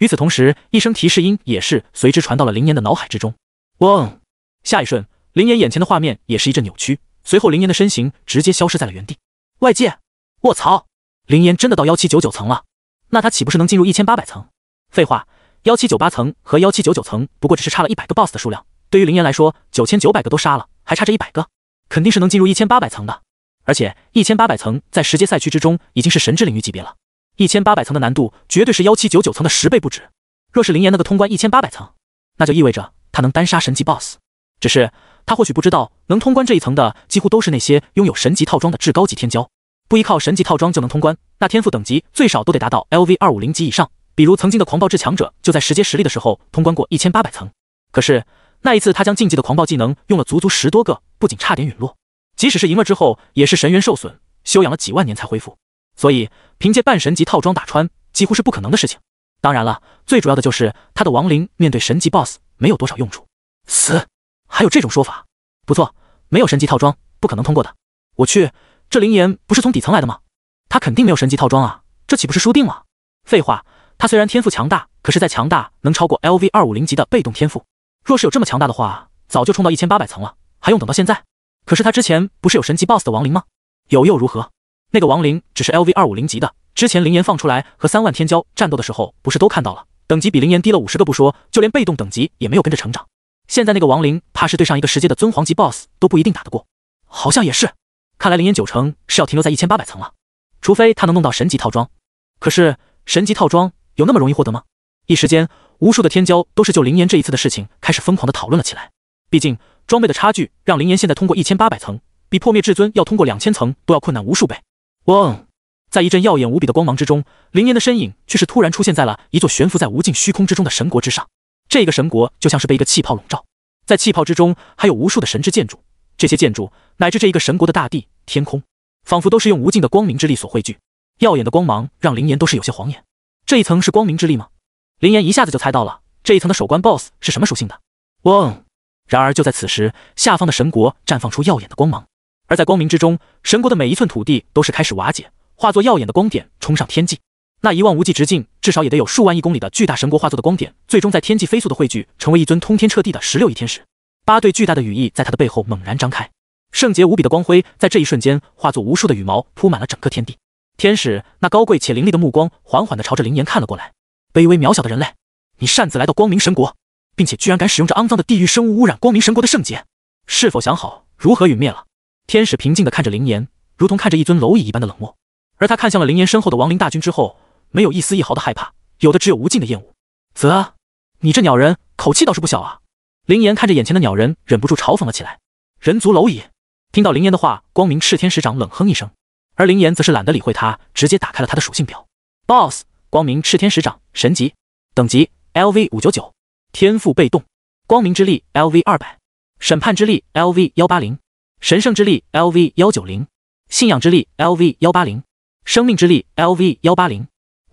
与此同时，一声提示音也是随之传到了林岩的脑海之中。嗡。下一瞬，林岩眼前的画面也是一阵扭曲，随后林岩的身形直接消失在了原地。外界，卧槽！林岩真的到幺七九九层了，那他岂不是能进入一千八百层？废话，幺七九八层和幺七九九层不过只是差了一百个 BOSS 的数量，对于林岩来说，九千九百个都杀了，还差这一百个，肯定是能进入一千八百层的。而且一千八百层在十阶赛区之中已经是神之领域级别了，一千八百层的难度绝对是幺七九九层的十倍不止。若是林岩那个通关一千八百层，那就意味着他能单杀神级 BOSS。只是他或许不知道，能通关这一层的几乎都是那些拥有神级套装的至高级天骄，不依靠神级套装就能通关，那天赋等级最少都得达到 L V 二五零级以上。比如曾经的狂暴至强者，就在十阶实力的时候通关过一千八百层。可是那一次他将禁忌的狂暴技能用了足足十多个，不仅差点陨落，即使是赢了之后，也是神元受损，休养了几万年才恢复。所以凭借半神级套装打穿，几乎是不可能的事情。当然了，最主要的就是他的亡灵面对神级 boss 没有多少用处，死。还有这种说法？不错，没有神级套装不可能通过的。我去，这灵岩不是从底层来的吗？他肯定没有神级套装啊，这岂不是输定了？废话，他虽然天赋强大，可是再强大能超过 L V 二五零级的被动天赋？若是有这么强大的话，早就冲到一千八百层了，还用等到现在？可是他之前不是有神级 Boss 的亡灵吗？有又如何？那个亡灵只是 L V 二五零级的，之前灵岩放出来和三万天骄战斗的时候，不是都看到了？等级比灵岩低了五十个不说，就连被动等级也没有跟着成长。现在那个亡灵，怕是对上一个十阶的尊皇级 boss 都不一定打得过，好像也是。看来灵岩九成是要停留在一千八百层了，除非他能弄到神级套装。可是神级套装有那么容易获得吗？一时间，无数的天骄都是就灵岩这一次的事情开始疯狂的讨论了起来。毕竟装备的差距，让灵岩现在通过一千八百层，比破灭至尊要通过两千层都要困难无数倍。嗡，在一阵耀眼无比的光芒之中，灵岩的身影却是突然出现在了一座悬浮在无尽虚空之中的神国之上。这个神国就像是被一个气泡笼罩，在气泡之中还有无数的神之建筑，这些建筑乃至这一个神国的大地、天空，仿佛都是用无尽的光明之力所汇聚。耀眼的光芒让林岩都是有些晃眼。这一层是光明之力吗？林岩一下子就猜到了这一层的首关 BOSS 是什么属性的。嗡！然而就在此时，下方的神国绽放出耀眼的光芒，而在光明之中，神国的每一寸土地都是开始瓦解，化作耀眼的光点冲上天际。那一望无际、直径至少也得有数万亿公里的巨大神国化作的光点，最终在天际飞速的汇聚，成为一尊通天彻地的十六亿天使。八对巨大的羽翼在他的背后猛然张开，圣洁无比的光辉在这一瞬间化作无数的羽毛，铺满了整个天地。天使那高贵且凌厉的目光缓缓地朝着灵岩看了过来。卑微渺小的人类，你擅自来到光明神国，并且居然敢使用这肮脏的地狱生物污染光明神国的圣洁，是否想好如何陨灭了？天使平静地看着灵岩，如同看着一尊蝼蚁一般的冷漠。而他看向了灵岩身后的亡灵大军之后。没有一丝一毫的害怕，有的只有无尽的厌恶。啧，你这鸟人口气倒是不小啊！林岩看着眼前的鸟人，忍不住嘲讽了起来。人族蝼蚁！听到林岩的话，光明炽天使长冷哼一声，而林岩则是懒得理会他，直接打开了他的属性表。BOSS，光明炽天使长，神级，等级 LV 五九九，天赋被动，光明之力 LV 二百，审判之力 LV 幺八零，神圣之力 LV 幺九零，信仰之力 LV 幺八零，生命之力 LV 幺八零。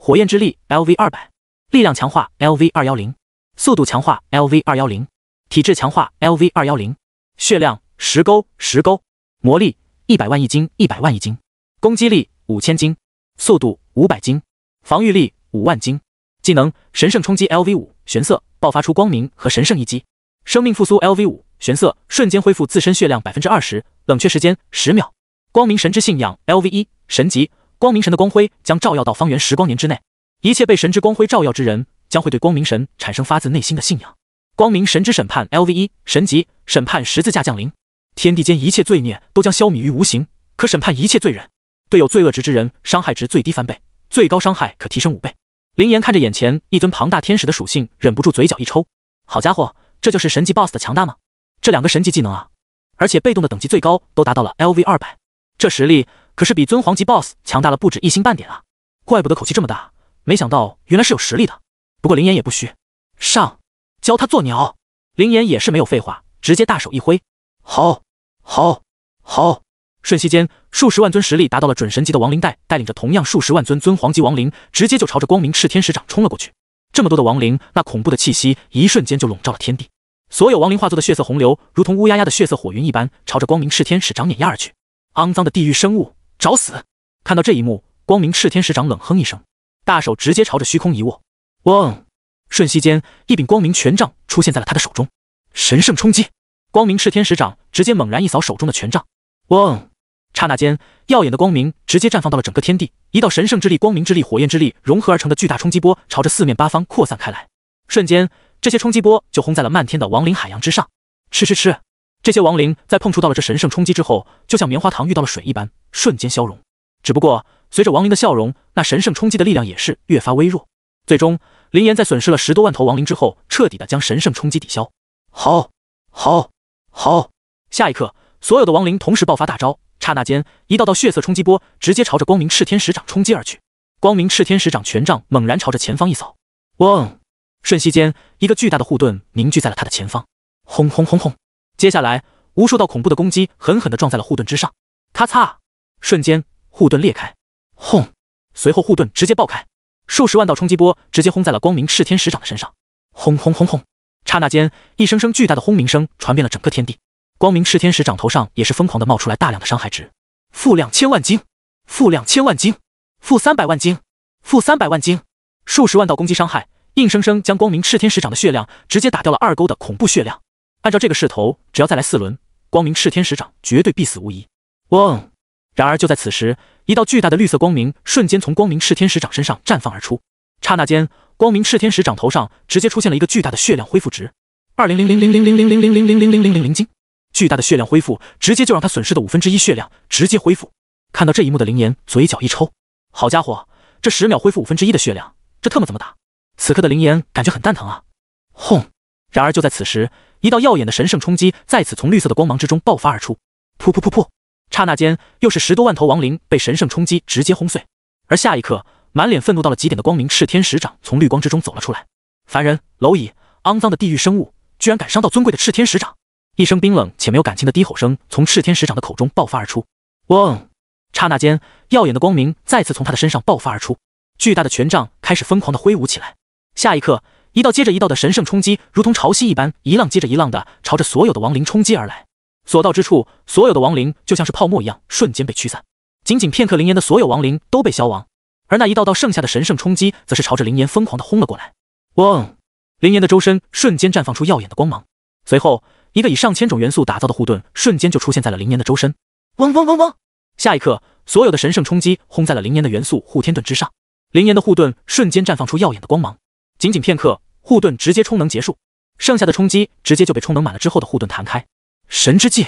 火焰之力 LV 二百，力量强化 LV 二幺零，速度强化 LV 二幺零，体质强化 LV 二幺零，血量十勾十勾，魔力一百万一1一百万一斤，攻击力五千斤，速度五百斤，防御力五万斤，技能神圣冲击 LV 五，玄色爆发出光明和神圣一击，生命复苏 LV 五，玄色瞬间恢复自身血量百分之二十，冷却时间十秒，光明神之信仰 LV 一，神级。光明神的光辉将照耀到方圆十光年之内，一切被神之光辉照耀之人将会对光明神产生发自内心的信仰。光明神之审判，L V 一神级审判十字架降临，天地间一切罪孽都将消弭于无形，可审判一切罪人。对有罪恶值之人伤害值最低翻倍，最高伤害可提升五倍。林岩看着眼前一尊庞大天使的属性，忍不住嘴角一抽。好家伙，这就是神级 boss 的强大吗？这两个神级技能啊，而且被动的等级最高都达到了 L V 二百，这实力。可是比尊皇级 BOSS 强大了不止一星半点啊！怪不得口气这么大，没想到原来是有实力的。不过林岩也不虚，上，教他做鸟。林岩也是没有废话，直接大手一挥，好，好，好！瞬息间，数十万尊实力达到了准神级的亡灵带，带领着同样数十万尊尊皇级亡灵，直接就朝着光明炽天使掌冲了过去。这么多的亡灵，那恐怖的气息，一瞬间就笼罩了天地。所有亡灵化作的血色洪流，如同乌压压的血色火云一般，朝着光明炽天使长碾压而去。肮脏的地狱生物。找死！看到这一幕，光明炽天使长冷哼一声，大手直接朝着虚空一握，嗡！瞬息间，一柄光明权杖出现在了他的手中。神圣冲击！光明炽天使长直接猛然一扫手中的权杖，嗡！刹那间，耀眼的光明直接绽放到了整个天地，一道神圣之力、光明之力、火焰之力融合而成的巨大冲击波朝着四面八方扩散开来。瞬间，这些冲击波就轰在了漫天的亡灵海洋之上。吃吃吃！这些亡灵在碰触到了这神圣冲击之后，就像棉花糖遇到了水一般。瞬间消融，只不过随着亡灵的笑容，那神圣冲击的力量也是越发微弱，最终林岩在损失了十多万头亡灵之后，彻底的将神圣冲击抵消。好，好，好！下一刻，所有的亡灵同时爆发大招，刹那间，一道道血色冲击波直接朝着光明炽天使掌冲击而去。光明炽天使掌权杖猛然朝着前方一扫，嗡！瞬息间，一个巨大的护盾凝聚在了他的前方。轰轰轰轰！接下来，无数道恐怖的攻击狠狠的撞在了护盾之上，咔嚓！瞬间，护盾裂开，轰！随后护盾直接爆开，数十万道冲击波直接轰在了光明炽天使长的身上。轰轰轰轰！刹那间，一声声巨大的轰鸣声传遍了整个天地。光明炽天使长头上也是疯狂的冒出来大量的伤害值，负两千万斤，负两千万斤，负三百万斤，负三百万斤，数十万道攻击伤害，硬生生将光明炽天使长的血量直接打掉了二勾的恐怖血量。按照这个势头，只要再来四轮，光明炽天使长绝对必死无疑。嗡！然而就在此时，一道巨大的绿色光明瞬间从光明炽天使掌身上绽放而出，刹那间，光明炽天使掌头上直接出现了一个巨大的血量恢复值，二零零零零零零零零零零零零零晶。巨大的血量恢复直接就让他损失的五分之一血量直接恢复。看到这一幕的林岩嘴角一抽，好家伙，这十秒恢复五分之一的血量，这特么怎么打？此刻的林岩感觉很蛋疼啊！轰！然而就在此时，一道耀眼的神圣冲击再次从绿色的光芒之中爆发而出，噗噗噗噗。刹那间，又是十多万头亡灵被神圣冲击直接轰碎。而下一刻，满脸愤怒到了极点的光明炽天使长从绿光之中走了出来。凡人、蝼蚁、肮脏的地狱生物，居然敢伤到尊贵的炽天使长！一声冰冷且没有感情的低吼声从炽天使长的口中爆发而出。嗡！刹那间，耀眼的光明再次从他的身上爆发而出，巨大的权杖开始疯狂的挥舞起来。下一刻，一道接着一道的神圣冲击如同潮汐一般，一浪接着一浪的朝着所有的亡灵冲击而来。所到之处，所有的亡灵就像是泡沫一样，瞬间被驱散。仅仅片刻，灵岩的所有亡灵都被消亡，而那一道道剩下的神圣冲击，则是朝着灵岩疯狂的轰了过来。嗡！灵岩的周身瞬间绽放出耀眼的光芒，随后一个以上千种元素打造的护盾瞬间就出现在了灵岩的周身。嗡嗡嗡嗡！下一刻，所有的神圣冲击轰在了灵岩的元素护天盾之上，灵岩的护盾瞬间绽放出耀眼的光芒。仅仅片刻，护盾直接充能结束，剩下的冲击直接就被充能满了之后的护盾弹开。神之技，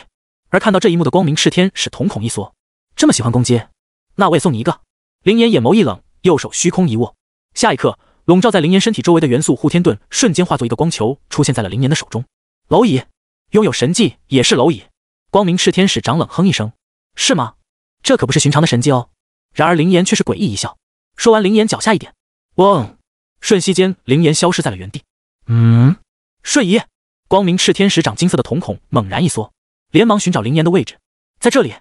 而看到这一幕的光明炽天使瞳孔一缩，这么喜欢攻击，那我也送你一个。林岩眼眸一冷，右手虚空一握，下一刻，笼罩在林岩身体周围的元素护天盾瞬间化作一个光球，出现在了林岩的手中。蝼蚁，拥有神技也是蝼蚁。光明炽天使长冷哼一声，是吗？这可不是寻常的神技哦。然而林岩却是诡异一笑，说完，林岩脚下一点，嗡，瞬息间，林岩消失在了原地。嗯，瞬移。光明赤天使长金色的瞳孔猛然一缩，连忙寻找灵岩的位置，在这里。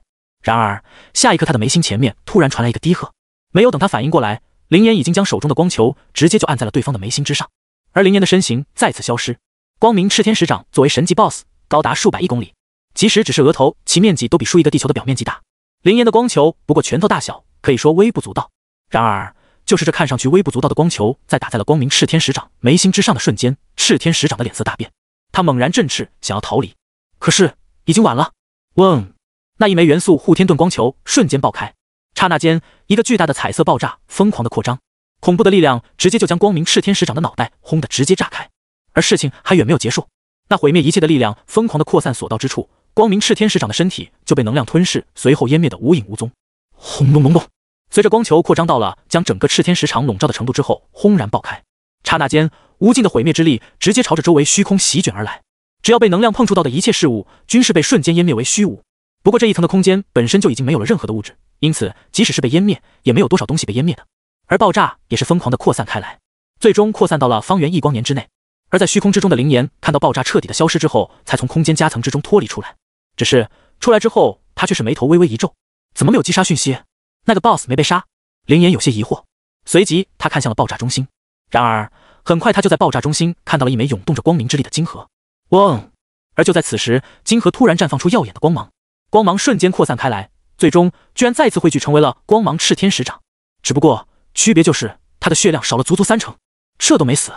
然而下一刻，他的眉心前面突然传来一个低喝，没有等他反应过来，灵岩已经将手中的光球直接就按在了对方的眉心之上，而灵岩的身形再次消失。光明赤天使长作为神级 BOSS，高达数百亿公里，即使只是额头，其面积都比数一个地球的表面积大。灵岩的光球不过拳头大小，可以说微不足道。然而，就是这看上去微不足道的光球，在打在了光明赤天使长眉心之上的瞬间，赤天使长的脸色大变。他猛然振翅，想要逃离，可是已经晚了。嗡！那一枚元素护天盾光球瞬间爆开，刹那间，一个巨大的彩色爆炸疯狂的扩张，恐怖的力量直接就将光明炽天使长的脑袋轰得直接炸开。而事情还远没有结束，那毁灭一切的力量疯狂的扩散，所到之处，光明炽天使长的身体就被能量吞噬，随后湮灭的无影无踪。轰隆隆隆！随着光球扩张到了将整个炽天使长笼罩的程度之后，轰然爆开。刹那间，无尽的毁灭之力直接朝着周围虚空席卷而来。只要被能量碰触到的一切事物，均是被瞬间湮灭为虚无。不过这一层的空间本身就已经没有了任何的物质，因此即使是被湮灭，也没有多少东西被湮灭的。而爆炸也是疯狂的扩散开来，最终扩散到了方圆一光年之内。而在虚空之中的灵岩看到爆炸彻底的消失之后，才从空间夹层之中脱离出来。只是出来之后，他却是眉头微微一皱：，怎么没有击杀讯息？那个 BOSS 没被杀？灵岩有些疑惑，随即他看向了爆炸中心。然而，很快他就在爆炸中心看到了一枚涌动着光明之力的晶核。嗡！而就在此时，晶核突然绽放出耀眼的光芒，光芒瞬间扩散开来，最终居然再次汇聚成为了光芒炽天使掌。只不过，区别就是他的血量少了足足三成。这都没死？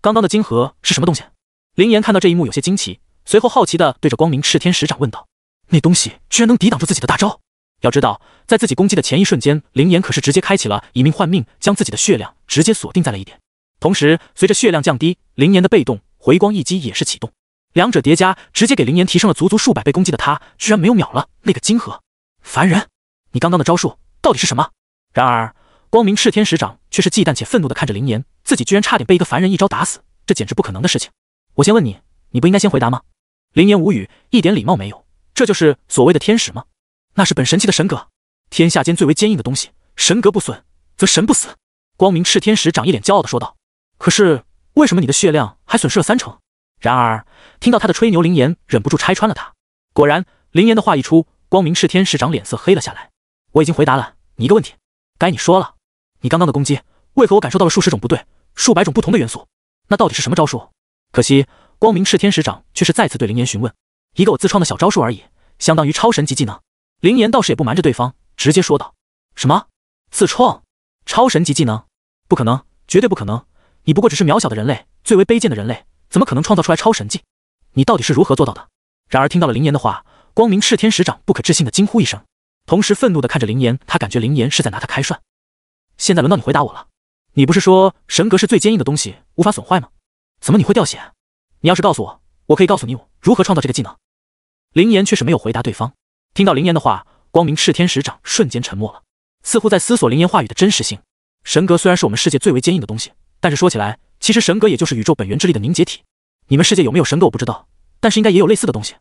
刚刚的晶核是什么东西？林岩看到这一幕有些惊奇，随后好奇地对着光明炽天使掌问道：“那东西居然能抵挡住自己的大招？要知道，在自己攻击的前一瞬间，林岩可是直接开启了以命换命，将自己的血量直接锁定在了一点。”同时，随着血量降低，林岩的被动回光一击也是启动，两者叠加，直接给林岩提升了足足数百倍攻击的他，居然没有秒了那个金河凡人。你刚刚的招数到底是什么？然而，光明炽天使长却是忌惮且愤怒的看着林岩，自己居然差点被一个凡人一招打死，这简直不可能的事情。我先问你，你不应该先回答吗？林岩无语，一点礼貌没有，这就是所谓的天使吗？那是本神器的神格，天下间最为坚硬的东西，神格不损，则神不死。光明炽天使长一脸骄傲的说道。可是为什么你的血量还损失了三成？然而听到他的吹牛，林岩忍不住拆穿了他。果然，林岩的话一出，光明炽天使长脸色黑了下来。我已经回答了你一个问题，该你说了。你刚刚的攻击为何我感受到了数十种不对、数百种不同的元素？那到底是什么招数？可惜，光明炽天使长却是再次对林岩询问：“一个我自创的小招数而已，相当于超神级技能。”林岩倒是也不瞒着对方，直接说道：“什么自创超神级技能？不可能，绝对不可能！”你不过只是渺小的人类，最为卑贱的人类，怎么可能创造出来超神技？你到底是如何做到的？然而听到了林岩的话，光明炽天使长不可置信的惊呼一声，同时愤怒的看着林岩，他感觉林岩是在拿他开涮。现在轮到你回答我了，你不是说神格是最坚硬的东西，无法损坏吗？怎么你会掉血？你要是告诉我，我可以告诉你我如何创造这个技能。林岩却是没有回答对方。听到林岩的话，光明炽天使长瞬间沉默了，似乎在思索林岩话语的真实性。神格虽然是我们世界最为坚硬的东西。但是说起来，其实神格也就是宇宙本源之力的凝结体。你们世界有没有神格我不知道，但是应该也有类似的东西。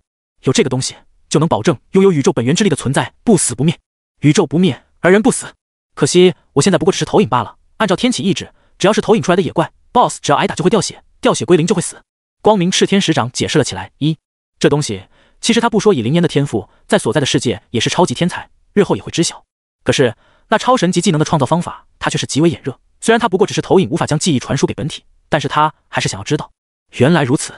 有这个东西，就能保证拥有宇宙本源之力的存在不死不灭，宇宙不灭而人不死。可惜我现在不过只是投影罢了。按照天启意志，只要是投影出来的野怪、BOSS，只要挨打就会掉血，掉血归零就会死。光明炽天使长解释了起来：“一，这东西其实他不说，以灵烟的天赋，在所在的世界也是超级天才，日后也会知晓。可是那超神级技能的创造方法，他却是极为眼热。”虽然他不过只是投影，无法将记忆传输给本体，但是他还是想要知道。原来如此，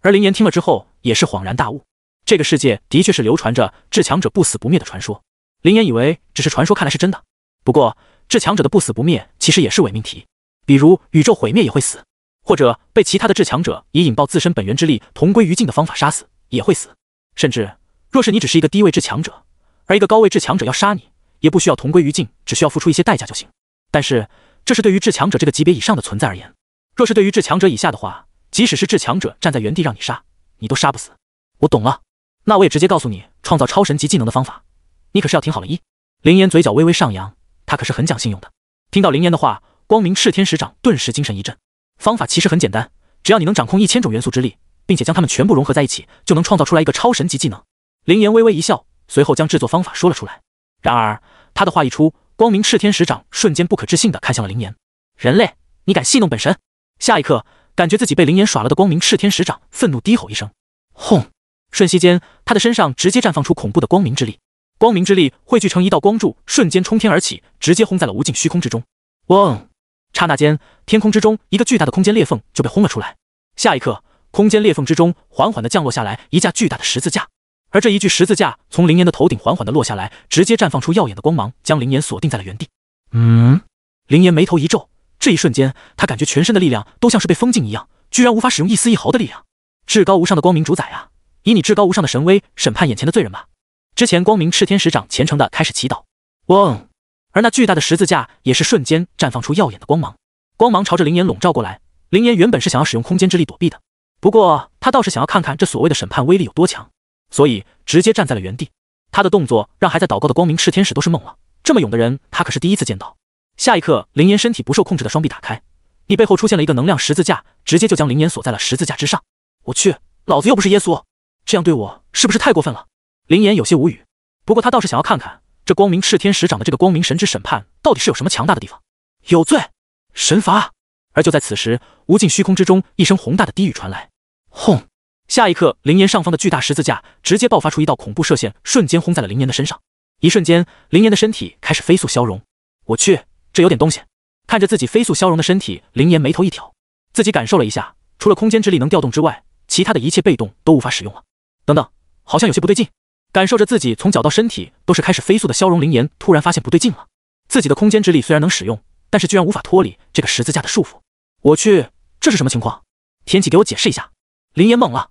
而林岩听了之后也是恍然大悟。这个世界的确是流传着至强者不死不灭的传说。林岩以为只是传说，看来是真的。不过，至强者的不死不灭其实也是伪命题。比如宇宙毁灭也会死，或者被其他的至强者以引爆自身本源之力同归于尽的方法杀死也会死。甚至，若是你只是一个低位至强者，而一个高位至强者要杀你，也不需要同归于尽，只需要付出一些代价就行。但是。这是对于至强者这个级别以上的存在而言，若是对于至强者以下的话，即使是至强者站在原地让你杀，你都杀不死。我懂了，那我也直接告诉你创造超神级技能的方法，你可是要听好了。一，林岩嘴角微微上扬，他可是很讲信用的。听到林岩的话，光明炽天使长顿时精神一振。方法其实很简单，只要你能掌控一千种元素之力，并且将它们全部融合在一起，就能创造出来一个超神级技能。林岩微微一笑，随后将制作方法说了出来。然而他的话一出。光明炽天使长瞬间不可置信的看向了林岩，人类，你敢戏弄本神？下一刻，感觉自己被林岩耍了的光明炽天使长愤怒低吼一声，轰！瞬息间，他的身上直接绽放出恐怖的光明之力，光明之力汇聚成一道光柱，瞬间冲天而起，直接轰在了无尽虚空之中。嗡！刹那间，天空之中一个巨大的空间裂缝就被轰了出来。下一刻，空间裂缝之中缓缓的降落下来一架巨大的十字架。而这一具十字架从林岩的头顶缓缓地落下来，直接绽放出耀眼的光芒，将林岩锁定在了原地。嗯，林岩眉头一皱，这一瞬间，他感觉全身的力量都像是被封禁一样，居然无法使用一丝一毫的力量。至高无上的光明主宰啊！以你至高无上的神威，审判眼前的罪人吧！之前光明炽天使长虔诚地开始祈祷。嗡，而那巨大的十字架也是瞬间绽放出耀眼的光芒，光芒朝着林岩笼罩过来。林岩原本是想要使用空间之力躲避的，不过他倒是想要看看这所谓的审判威力有多强。所以直接站在了原地，他的动作让还在祷告的光明炽天使都是懵了。这么勇的人，他可是第一次见到。下一刻，林岩身体不受控制的双臂打开，你背后出现了一个能量十字架，直接就将林岩锁在了十字架之上。我去，老子又不是耶稣，这样对我是不是太过分了？林岩有些无语，不过他倒是想要看看这光明炽天使长的这个光明神之审判到底是有什么强大的地方。有罪，神罚。而就在此时，无尽虚空之中，一声宏大的低语传来，轰。下一刻，灵岩上方的巨大十字架直接爆发出一道恐怖射线，瞬间轰在了灵岩的身上。一瞬间，灵岩的身体开始飞速消融。我去，这有点东西！看着自己飞速消融的身体，灵岩眉头一挑，自己感受了一下，除了空间之力能调动之外，其他的一切被动都无法使用了。等等，好像有些不对劲！感受着自己从脚到身体都是开始飞速的消融，灵岩突然发现不对劲了。自己的空间之力虽然能使用，但是居然无法脱离这个十字架的束缚。我去，这是什么情况？天启，给我解释一下！灵岩懵了。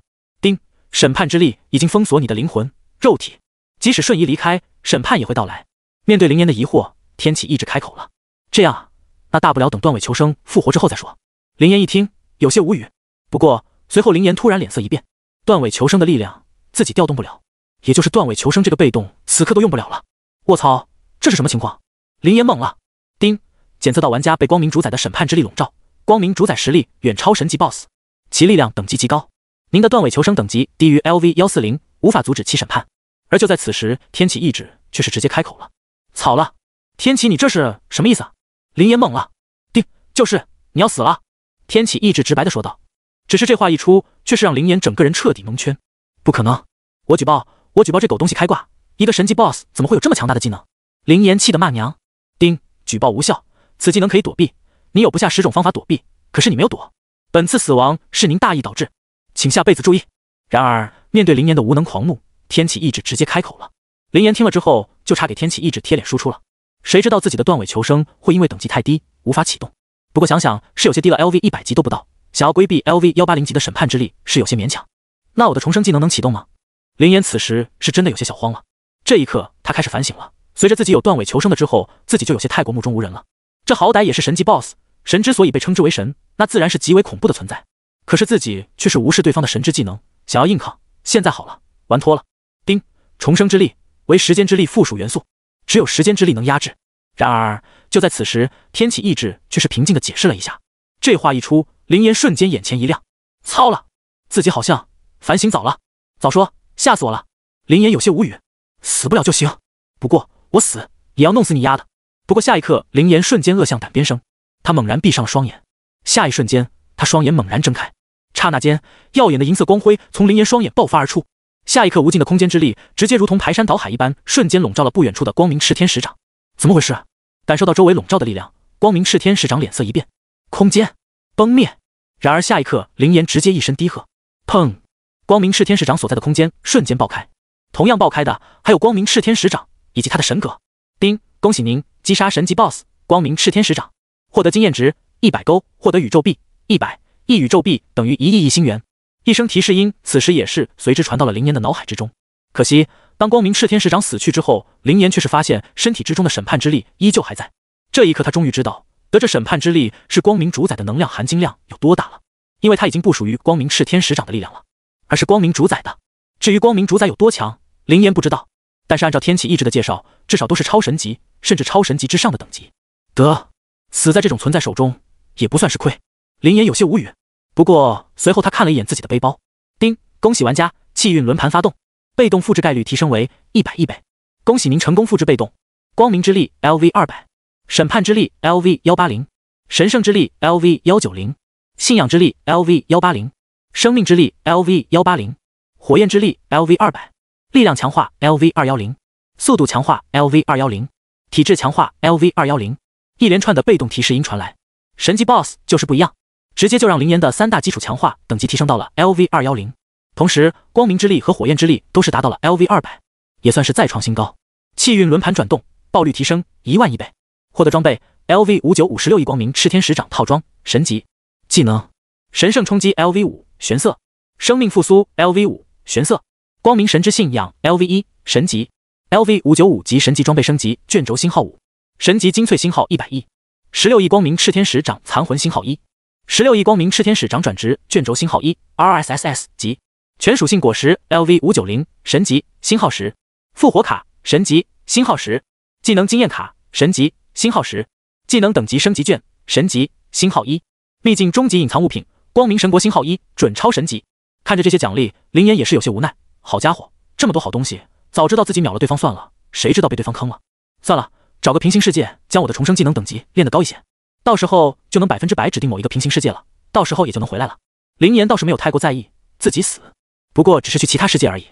审判之力已经封锁你的灵魂、肉体，即使瞬移离开，审判也会到来。面对林岩的疑惑，天启一直开口了：“这样啊，那大不了等断尾求生复活之后再说。”林岩一听，有些无语。不过随后，林岩突然脸色一变：“断尾求生的力量自己调动不了，也就是断尾求生这个被动，此刻都用不了了。”卧槽，这是什么情况？林岩懵了。丁，检测到玩家被光明主宰的审判之力笼罩，光明主宰实力远超神级 BOSS，其力量等级极高。您的断尾求生等级低于 L V 幺四零，无法阻止其审判。而就在此时，天启意志却是直接开口了：“草了，天启，你这是什么意思？”啊？林岩懵了。丁，就是你要死了。天启意志直白的说道。只是这话一出，却是让林岩整个人彻底蒙圈。不可能，我举报，我举报这狗东西开挂！一个神级 boss 怎么会有这么强大的技能？林岩气得骂娘。丁，举报无效，此技能可以躲避。你有不下十种方法躲避，可是你没有躲。本次死亡是您大意导致。请下辈子注意。然而，面对林岩的无能狂怒，天启意志直接开口了。林岩听了之后，就差给天启意志贴脸输出了。谁知道自己的断尾求生会因为等级太低无法启动？不过想想是有些低了，LV 一百级都不到，想要规避 LV 幺八零级的审判之力是有些勉强。那我的重生技能能启动吗？林岩此时是真的有些小慌了。这一刻，他开始反省了。随着自己有断尾求生的之后，自己就有些太过目中无人了。这好歹也是神级 boss，神之所以被称之为神，那自然是极为恐怖的存在。可是自己却是无视对方的神之技能，想要硬抗。现在好了，玩脱了。丁，重生之力为时间之力附属元素，只有时间之力能压制。然而就在此时，天启意志却是平静的解释了一下。这话一出，林岩瞬间眼前一亮。操了，自己好像反省早了，早说，吓死我了。林岩有些无语，死不了就行。不过我死也要弄死你丫的。不过下一刻，林岩瞬间恶向胆边生，他猛然闭上了双眼，下一瞬间。他双眼猛然睁开，刹那间，耀眼的银色光辉从林岩双眼爆发而出。下一刻，无尽的空间之力直接如同排山倒海一般，瞬间笼罩了不远处的光明炽天使长。怎么回事？感受到周围笼罩的力量，光明炽天使长脸色一变。空间崩灭！然而下一刻，林岩直接一声低喝，砰！光明炽天使长所在的空间瞬间爆开。同样爆开的还有光明炽天使长以及他的神格。丁，恭喜您击杀神级 BOSS 光明炽天使长，获得经验值一百勾，获得宇宙币。一百亿宇宙币等于一亿亿星元。一声提示音，此时也是随之传到了林岩的脑海之中。可惜，当光明炽天使长死去之后，林岩却是发现身体之中的审判之力依旧还在。这一刻，他终于知道得这审判之力是光明主宰的能量含金量有多大了。因为他已经不属于光明炽天使长的力量了，而是光明主宰的。至于光明主宰有多强，林岩不知道。但是按照天启意志的介绍，至少都是超神级，甚至超神级之上的等级。得死在这种存在手中，也不算是亏。林岩有些无语，不过随后他看了一眼自己的背包。叮，恭喜玩家，气运轮盘发动，被动复制概率提升为一百亿倍。恭喜您成功复制被动。光明之力 LV 二百，审判之力 LV 幺八零，神圣之力 LV 幺九零，信仰之力 LV 幺八零，生命之力 LV 幺八零，火焰之力 LV 二百，力量强化 LV 二幺零，速度强化 LV 二幺零，体质强化 LV 二幺零。一连串的被动提示音传来，神级 boss 就是不一样。直接就让灵岩的三大基础强化等级提升到了 L V 二幺零，同时光明之力和火焰之力都是达到了 L V 二百，也算是再创新高。气运轮盘转动，爆率提升一万亿倍，获得装备 L V 五九五十六亿光明炽天使长套装，神级技能神圣冲击 L V 五玄色，生命复苏 L V 五玄色，光明神之信仰 L V 一神级，L V 五九五级神级装备升级卷轴星号五，神级精粹星号一百亿，十六亿光明炽天使长残魂星号一。十六亿光明炽天使掌转职卷轴星号一，R S S S 级全属性果实 L V 五九零神级星号十，复活卡神级星号十，技能经验卡神级星号十，技能等级升级卷神级星号一，秘境终极隐藏物品光明神国星号一准超神级。看着这些奖励，林岩也是有些无奈。好家伙，这么多好东西，早知道自己秒了对方算了，谁知道被对方坑了。算了，找个平行世界，将我的重生技能等级练得高一些。到时候就能百分之百指定某一个平行世界了，到时候也就能回来了。林岩倒是没有太过在意自己死，不过只是去其他世界而已。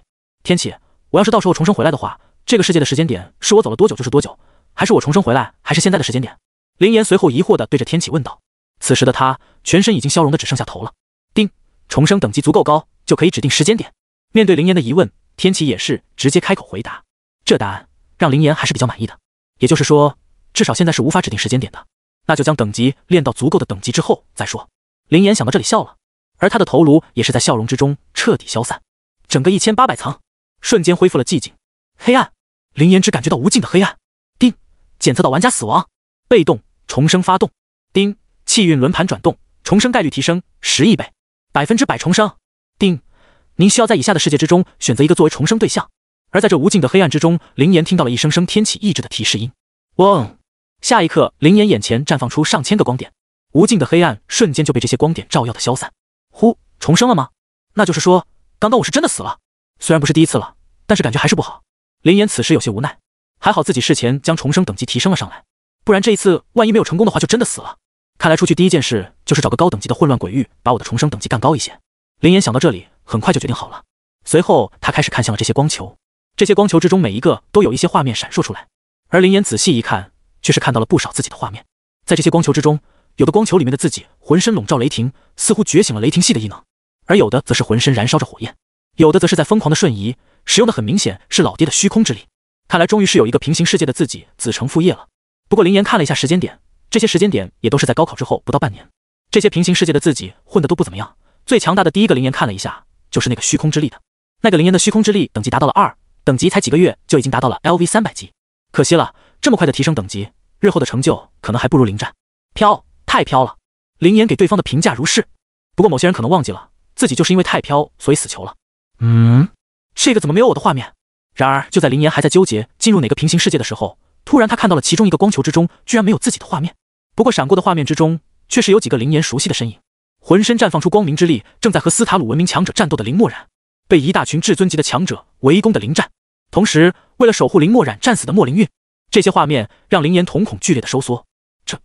天启，我要是到时候重生回来的话，这个世界的时间点是我走了多久就是多久，还是我重生回来还是现在的时间点？林岩随后疑惑的对着天启问道。此时的他全身已经消融的只剩下头了。丁，重生等级足够高就可以指定时间点。面对林岩的疑问，天启也是直接开口回答。这答案让林岩还是比较满意的。也就是说，至少现在是无法指定时间点的。那就将等级练到足够的等级之后再说。林岩想到这里笑了，而他的头颅也是在笑容之中彻底消散。整个一千八百层瞬间恢复了寂静，黑暗。林岩只感觉到无尽的黑暗。叮，检测到玩家死亡，被动重生发动。叮，气运轮盘转动，重生概率提升十亿倍，百分之百重生。叮，您需要在以下的世界之中选择一个作为重生对象。而在这无尽的黑暗之中，林岩听到了一声声天启意志的提示音。嗡。下一刻，林岩眼前绽放出上千个光点，无尽的黑暗瞬间就被这些光点照耀的消散。呼，重生了吗？那就是说，刚刚我是真的死了。虽然不是第一次了，但是感觉还是不好。林岩此时有些无奈，还好自己事前将重生等级提升了上来，不然这一次万一没有成功的话，就真的死了。看来出去第一件事就是找个高等级的混乱鬼域，把我的重生等级干高一些。林岩想到这里，很快就决定好了。随后，他开始看向了这些光球，这些光球之中每一个都有一些画面闪烁出来，而林岩仔细一看。却是看到了不少自己的画面，在这些光球之中，有的光球里面的自己浑身笼罩雷霆，似乎觉醒了雷霆系的异能；而有的则是浑身燃烧着火焰，有的则是在疯狂的瞬移，使用的很明显是老爹的虚空之力。看来终于是有一个平行世界的自己子承父业了。不过林岩看了一下时间点，这些时间点也都是在高考之后不到半年。这些平行世界的自己混的都不怎么样。最强大的第一个，林岩看了一下，就是那个虚空之力的，那个林岩的虚空之力等级达到了二等级，才几个月就已经达到了 LV 三百级，可惜了。这么快的提升等级，日后的成就可能还不如林战，飘太飘了。林岩给对方的评价如是。不过某些人可能忘记了，自己就是因为太飘，所以死球了。嗯，这个怎么没有我的画面？然而就在林岩还在纠结进入哪个平行世界的时候，突然他看到了其中一个光球之中居然没有自己的画面。不过闪过的画面之中却是有几个林岩熟悉的身影，浑身绽放出光明之力，正在和斯塔鲁文明强者战斗的林墨染，被一大群至尊级的强者围攻的林战，同时为了守护林墨染战死的莫灵韵。这些画面让林岩瞳孔剧烈的收缩，这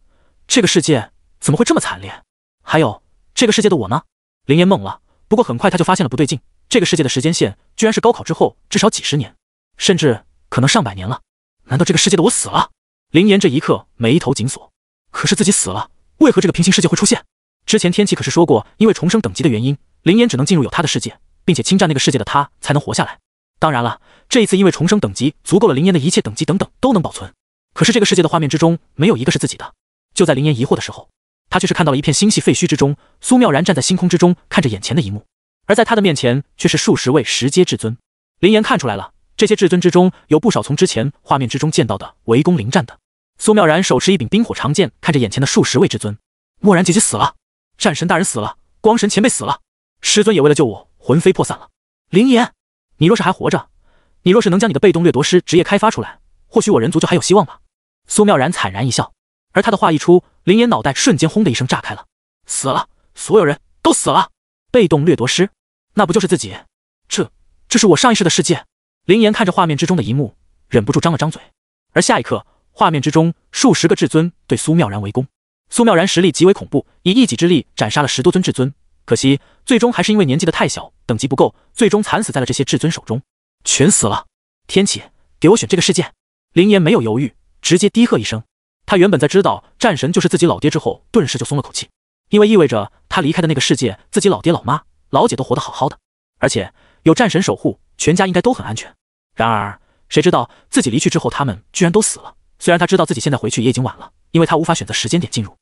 这个世界怎么会这么惨烈？还有这个世界的我呢？林岩懵了。不过很快他就发现了不对劲，这个世界的时间线居然是高考之后至少几十年，甚至可能上百年了。难道这个世界的我死了？林岩这一刻眉头紧锁。可是自己死了，为何这个平行世界会出现？之前天启可是说过，因为重生等级的原因，林岩只能进入有他的世界，并且侵占那个世界的他才能活下来。当然了，这一次因为重生等级足够了，林岩的一切等级等等都能保存。可是这个世界的画面之中没有一个是自己的。就在林岩疑惑的时候，他却是看到了一片星系废墟之中，苏妙然站在星空之中，看着眼前的一幕。而在他的面前却是数十位十阶至尊。林岩看出来了，这些至尊之中有不少从之前画面之中见到的围攻林战的。苏妙然手持一柄冰火长剑，看着眼前的数十位至尊。默然姐姐死了，战神大人死了，光神前辈死了，师尊也为了救我魂飞魄散了。林岩。你若是还活着，你若是能将你的被动掠夺师职业开发出来，或许我人族就还有希望吧。苏妙然惨然一笑，而他的话一出，林岩脑袋瞬间轰的一声炸开了。死了，所有人都死了。被动掠夺师，那不就是自己？这，这是我上一世的世界。林岩看着画面之中的一幕，忍不住张了张嘴。而下一刻，画面之中数十个至尊对苏妙然围攻，苏妙然实力极为恐怖，以一己之力斩杀了十多尊至尊，可惜最终还是因为年纪的太小。等级不够，最终惨死在了这些至尊手中，全死了。天启，给我选这个世界。林岩没有犹豫，直接低喝一声。他原本在知道战神就是自己老爹之后，顿时就松了口气，因为意味着他离开的那个世界，自己老爹、老妈、老姐都活得好好的，而且有战神守护，全家应该都很安全。然而，谁知道自己离去之后，他们居然都死了。虽然他知道自己现在回去也已经晚了，因为他无法选择时间点进入，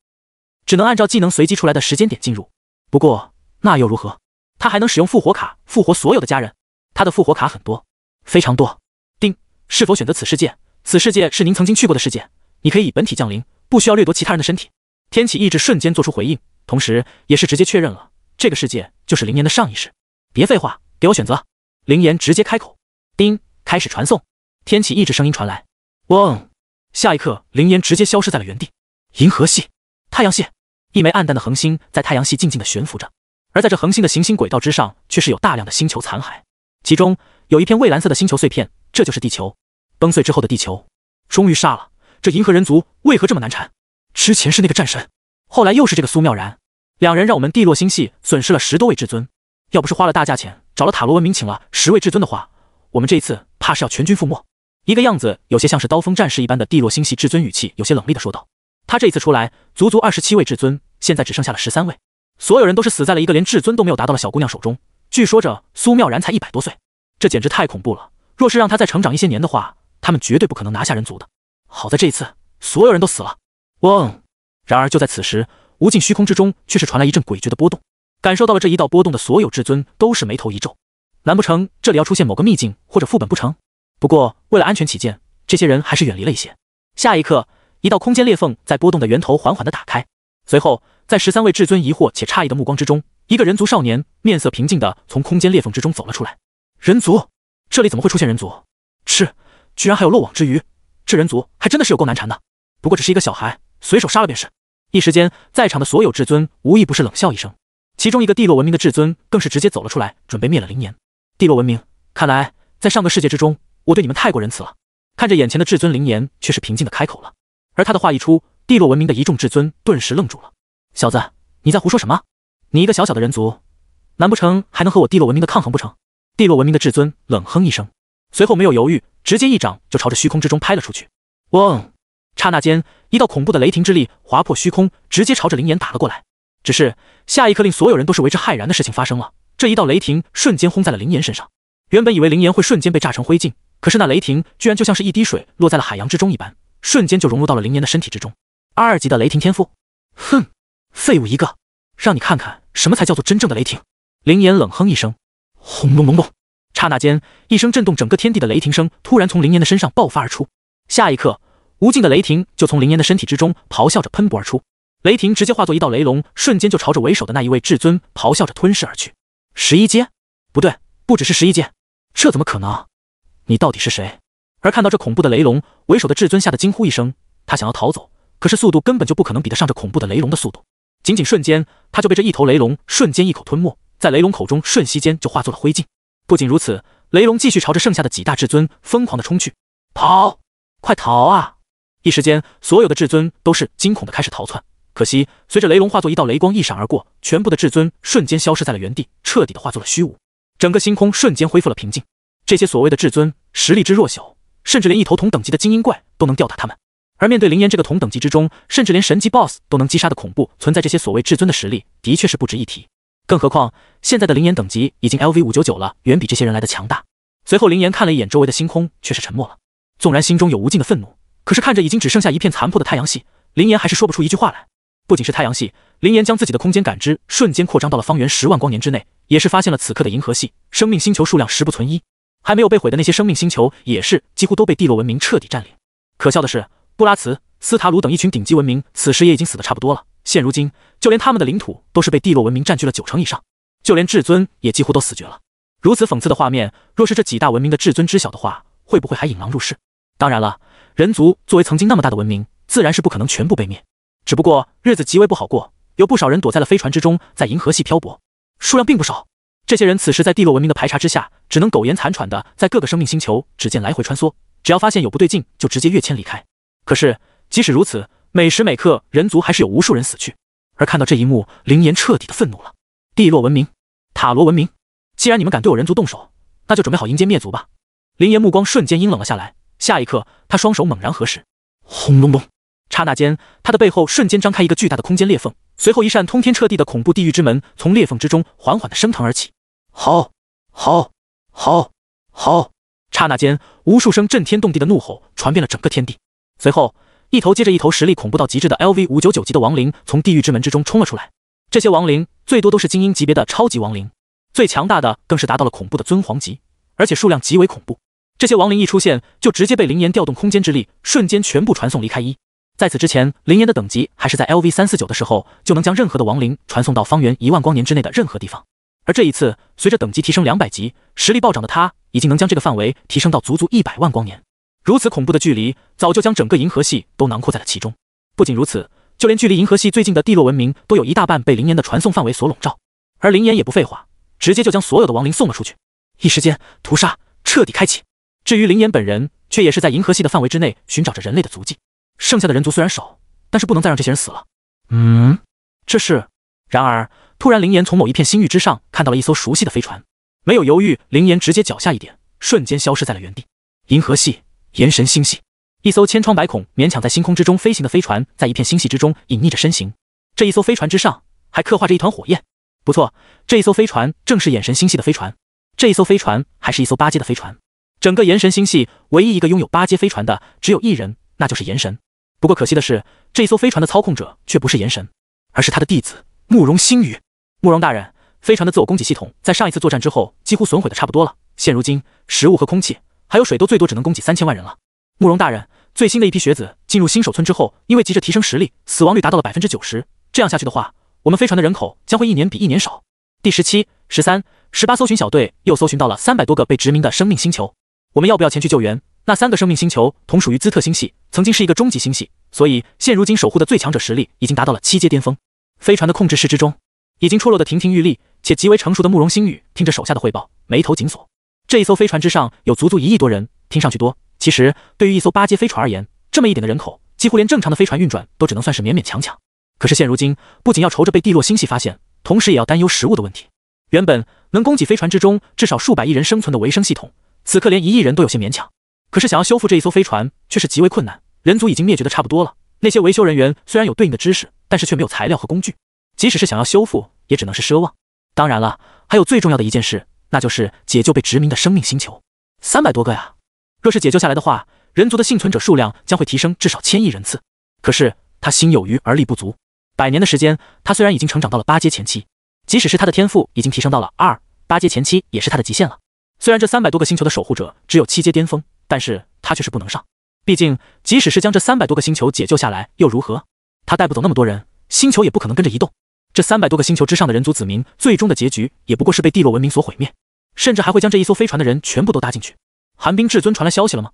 只能按照技能随机出来的时间点进入。不过，那又如何？他还能使用复活卡复活所有的家人，他的复活卡很多，非常多。丁，是否选择此世界？此世界是您曾经去过的世界，你可以以本体降临，不需要掠夺其他人的身体。天启意志瞬间做出回应，同时也是直接确认了这个世界就是灵岩的上一世。别废话，给我选择！灵岩直接开口。丁，开始传送。天启意志声音传来。嗡，下一刻，灵岩直接消失在了原地。银河系，太阳系，一枚暗淡的恒星在太阳系静静的悬浮着。而在这恒星的行星轨道之上，却是有大量的星球残骸，其中有一片蔚蓝色的星球碎片，这就是地球崩碎之后的地球。终于杀了这银河人族，为何这么难缠？之前是那个战神，后来又是这个苏妙然，两人让我们帝洛星系损失了十多位至尊。要不是花了大价钱找了塔罗文明请了十位至尊的话，我们这一次怕是要全军覆没。一个样子有些像是刀锋战士一般的帝洛星系至尊语气有些冷厉的说道：“他这一次出来，足足二十七位至尊，现在只剩下了十三位。”所有人都是死在了一个连至尊都没有达到的小姑娘手中。据说着苏妙然才一百多岁，这简直太恐怖了。若是让她再成长一些年的话，他们绝对不可能拿下人族的。好在这一次，所有人都死了。嗡！然而就在此时，无尽虚空之中却是传来一阵诡谲的波动。感受到了这一道波动的所有至尊都是眉头一皱，难不成这里要出现某个秘境或者副本不成？不过为了安全起见，这些人还是远离了一些。下一刻，一道空间裂缝在波动的源头缓缓的打开，随后。在十三位至尊疑惑且诧异的目光之中，一个人族少年面色平静的从空间裂缝之中走了出来。人族，这里怎么会出现人族？是，居然还有漏网之鱼，这人族还真的是有够难缠的。不过只是一个小孩，随手杀了便是。一时间，在场的所有至尊无一不是冷笑一声，其中一个地洛文明的至尊更是直接走了出来，准备灭了灵岩。地洛文明，看来在上个世界之中，我对你们太过仁慈了。看着眼前的至尊灵岩，却是平静的开口了。而他的话一出，地洛文明的一众至尊顿时愣住了。小子，你在胡说什么？你一个小小的人族，难不成还能和我地洛文明的抗衡不成？地洛文明的至尊冷哼一声，随后没有犹豫，直接一掌就朝着虚空之中拍了出去。嗡！刹那间，一道恐怖的雷霆之力划破虚空，直接朝着灵岩打了过来。只是下一刻，令所有人都是为之骇然的事情发生了：这一道雷霆瞬间轰在了灵岩身上。原本以为灵岩会瞬间被炸成灰烬，可是那雷霆居然就像是一滴水落在了海洋之中一般，瞬间就融入到了灵岩的身体之中。二级的雷霆天赋，哼！废物一个，让你看看什么才叫做真正的雷霆！林岩冷哼一声，轰隆隆隆！刹那间，一声震动整个天地的雷霆声突然从林岩的身上爆发而出。下一刻，无尽的雷霆就从林岩的身体之中咆哮着喷薄而出，雷霆直接化作一道雷龙，瞬间就朝着为首的那一位至尊咆哮着吞噬而去。十一阶？不对，不只是十一阶，这怎么可能？你到底是谁？而看到这恐怖的雷龙，为首的至尊吓得惊呼一声，他想要逃走，可是速度根本就不可能比得上这恐怖的雷龙的速度。仅仅瞬间，他就被这一头雷龙瞬间一口吞没，在雷龙口中，瞬息间就化作了灰烬。不仅如此，雷龙继续朝着剩下的几大至尊疯狂的冲去，跑，快逃啊！一时间，所有的至尊都是惊恐的开始逃窜。可惜，随着雷龙化作一道雷光一闪而过，全部的至尊瞬间消失在了原地，彻底的化作了虚无。整个星空瞬间恢复了平静。这些所谓的至尊，实力之弱小，甚至连一头同等级的精英怪都能吊打他们。而面对灵岩这个同等级之中，甚至连神级 BOSS 都能击杀的恐怖存在，这些所谓至尊的实力的确是不值一提。更何况现在的灵岩等级已经 LV 五九九了，远比这些人来的强大。随后，林岩看了一眼周围的星空，却是沉默了。纵然心中有无尽的愤怒，可是看着已经只剩下一片残破的太阳系，林岩还是说不出一句话来。不仅是太阳系，林岩将自己的空间感知瞬间扩张到了方圆十万光年之内，也是发现了此刻的银河系生命星球数量十不存一，还没有被毁的那些生命星球，也是几乎都被地洛文明彻底占领。可笑的是。布拉茨、斯塔鲁等一群顶级文明，此时也已经死得差不多了。现如今，就连他们的领土都是被帝洛文明占据了九成以上，就连至尊也几乎都死绝了。如此讽刺的画面，若是这几大文明的至尊知晓的话，会不会还引狼入室？当然了，人族作为曾经那么大的文明，自然是不可能全部被灭，只不过日子极为不好过，有不少人躲在了飞船之中，在银河系漂泊，数量并不少。这些人此时在帝洛文明的排查之下，只能苟延残喘的在各个生命星球只见来回穿梭，只要发现有不对劲，就直接跃迁离开。可是，即使如此，每时每刻，人族还是有无数人死去。而看到这一幕，林岩彻底的愤怒了。地落文明、塔罗文明，既然你们敢对我人族动手，那就准备好迎接灭族吧！林岩目光瞬间阴冷了下来。下一刻，他双手猛然合十，轰隆隆！刹那间，他的背后瞬间张开一个巨大的空间裂缝，随后一扇通天彻地的恐怖地狱之门从裂缝之中缓缓的升腾而起。好，好，好，好！刹那间，无数声震天动地的怒吼传遍了整个天地。随后，一头接着一头实力恐怖到极致的 L V 五九九级的亡灵从地狱之门之中冲了出来。这些亡灵最多都是精英级别的超级亡灵，最强大的更是达到了恐怖的尊皇级，而且数量极为恐怖。这些亡灵一出现，就直接被灵岩调动空间之力，瞬间全部传送离开。一在此之前，灵岩的等级还是在 L V 三四九的时候，就能将任何的亡灵传送到方圆一万光年之内的任何地方。而这一次，随着等级提升两百级，实力暴涨的他，已经能将这个范围提升到足足一百万光年。如此恐怖的距离，早就将整个银河系都囊括在了其中。不仅如此，就连距离银河系最近的地落文明，都有一大半被灵岩的传送范围所笼罩。而灵岩也不废话，直接就将所有的亡灵送了出去。一时间，屠杀彻底开启。至于灵岩本人，却也是在银河系的范围之内寻找着人类的足迹。剩下的人族虽然少，但是不能再让这些人死了。嗯，这是……然而，突然，灵岩从某一片星域之上看到了一艘熟悉的飞船。没有犹豫，灵岩直接脚下一点，瞬间消失在了原地。银河系。炎神星系，一艘千疮百孔、勉强在星空之中飞行的飞船，在一片星系之中隐匿着身形。这一艘飞船之上还刻画着一团火焰。不错，这一艘飞船正是炎神星系的飞船。这一艘飞船还是一艘八阶的飞船。整个炎神星系唯一一个拥有八阶飞船的，只有一人，那就是炎神。不过可惜的是，这一艘飞船的操控者却不是炎神，而是他的弟子慕容星宇。慕容大人，飞船的自我供给系统在上一次作战之后几乎损毁的差不多了，现如今食物和空气。还有水都最多只能供给三千万人了。慕容大人，最新的一批学子进入新手村之后，因为急着提升实力，死亡率达到了百分之九十。这样下去的话，我们飞船的人口将会一年比一年少。第十七、十三、十八搜寻小队又搜寻到了三百多个被殖民的生命星球。我们要不要前去救援？那三个生命星球同属于兹特星系，曾经是一个终极星系，所以现如今守护的最强者实力已经达到了七阶巅峰。飞船的控制室之中，已经出落的亭亭玉立且极为成熟的慕容星宇听着手下的汇报，眉头紧锁。这一艘飞船之上有足足一亿多人，听上去多，其实对于一艘八阶飞船而言，这么一点的人口，几乎连正常的飞船运转都只能算是勉勉强强。可是现如今，不仅要愁着被地洛星系发现，同时也要担忧食物的问题。原本能供给飞船之中至少数百亿人生存的维生系统，此刻连一亿人都有些勉强。可是想要修复这一艘飞船，却是极为困难。人族已经灭绝的差不多了，那些维修人员虽然有对应的知识，但是却没有材料和工具，即使是想要修复，也只能是奢望。当然了，还有最重要的一件事。那就是解救被殖民的生命星球，三百多个呀！若是解救下来的话，人族的幸存者数量将会提升至少千亿人次。可是他心有余而力不足，百年的时间，他虽然已经成长到了八阶前期，即使是他的天赋已经提升到了二八阶前期，也是他的极限了。虽然这三百多个星球的守护者只有七阶巅峰，但是他却是不能上。毕竟，即使是将这三百多个星球解救下来又如何？他带不走那么多人，星球也不可能跟着移动。这三百多个星球之上的人族子民，最终的结局也不过是被地洛文明所毁灭。甚至还会将这一艘飞船的人全部都搭进去。寒冰至尊传来消息了吗？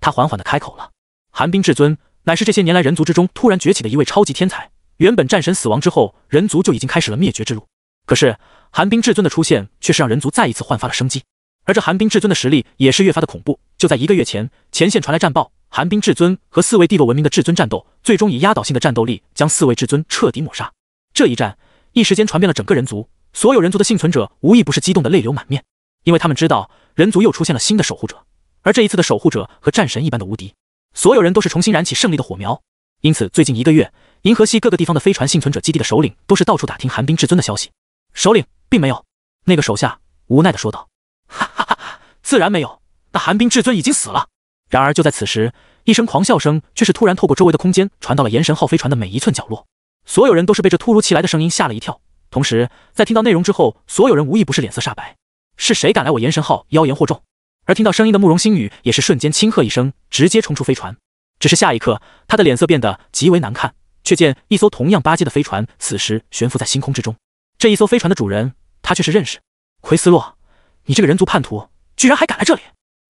他缓缓的开口了。寒冰至尊乃是这些年来人族之中突然崛起的一位超级天才。原本战神死亡之后，人族就已经开始了灭绝之路。可是寒冰至尊的出现，却是让人族再一次焕发了生机。而这寒冰至尊的实力也是越发的恐怖。就在一个月前，前线传来战报，寒冰至尊和四位地落文明的至尊战斗，最终以压倒性的战斗力将四位至尊彻底抹杀。这一战，一时间传遍了整个人族，所有人族的幸存者无一不是激动的泪流满面。因为他们知道人族又出现了新的守护者，而这一次的守护者和战神一般的无敌，所有人都是重新燃起胜利的火苗。因此，最近一个月，银河系各个地方的飞船幸存者基地的首领都是到处打听寒冰至尊的消息。首领并没有，那个手下无奈的说道：“哈哈哈，自然没有，那寒冰至尊已经死了。”然而就在此时，一声狂笑声却是突然透过周围的空间传到了炎神号飞船的每一寸角落，所有人都是被这突如其来的声音吓了一跳，同时在听到内容之后，所有人无一不是脸色煞白。是谁敢来我炎神号妖言惑众？而听到声音的慕容星宇也是瞬间轻喝一声，直接冲出飞船。只是下一刻，他的脸色变得极为难看，却见一艘同样八阶的飞船此时悬浮在星空之中。这一艘飞船的主人，他却是认识。奎斯洛，你这个人族叛徒，居然还敢来这里！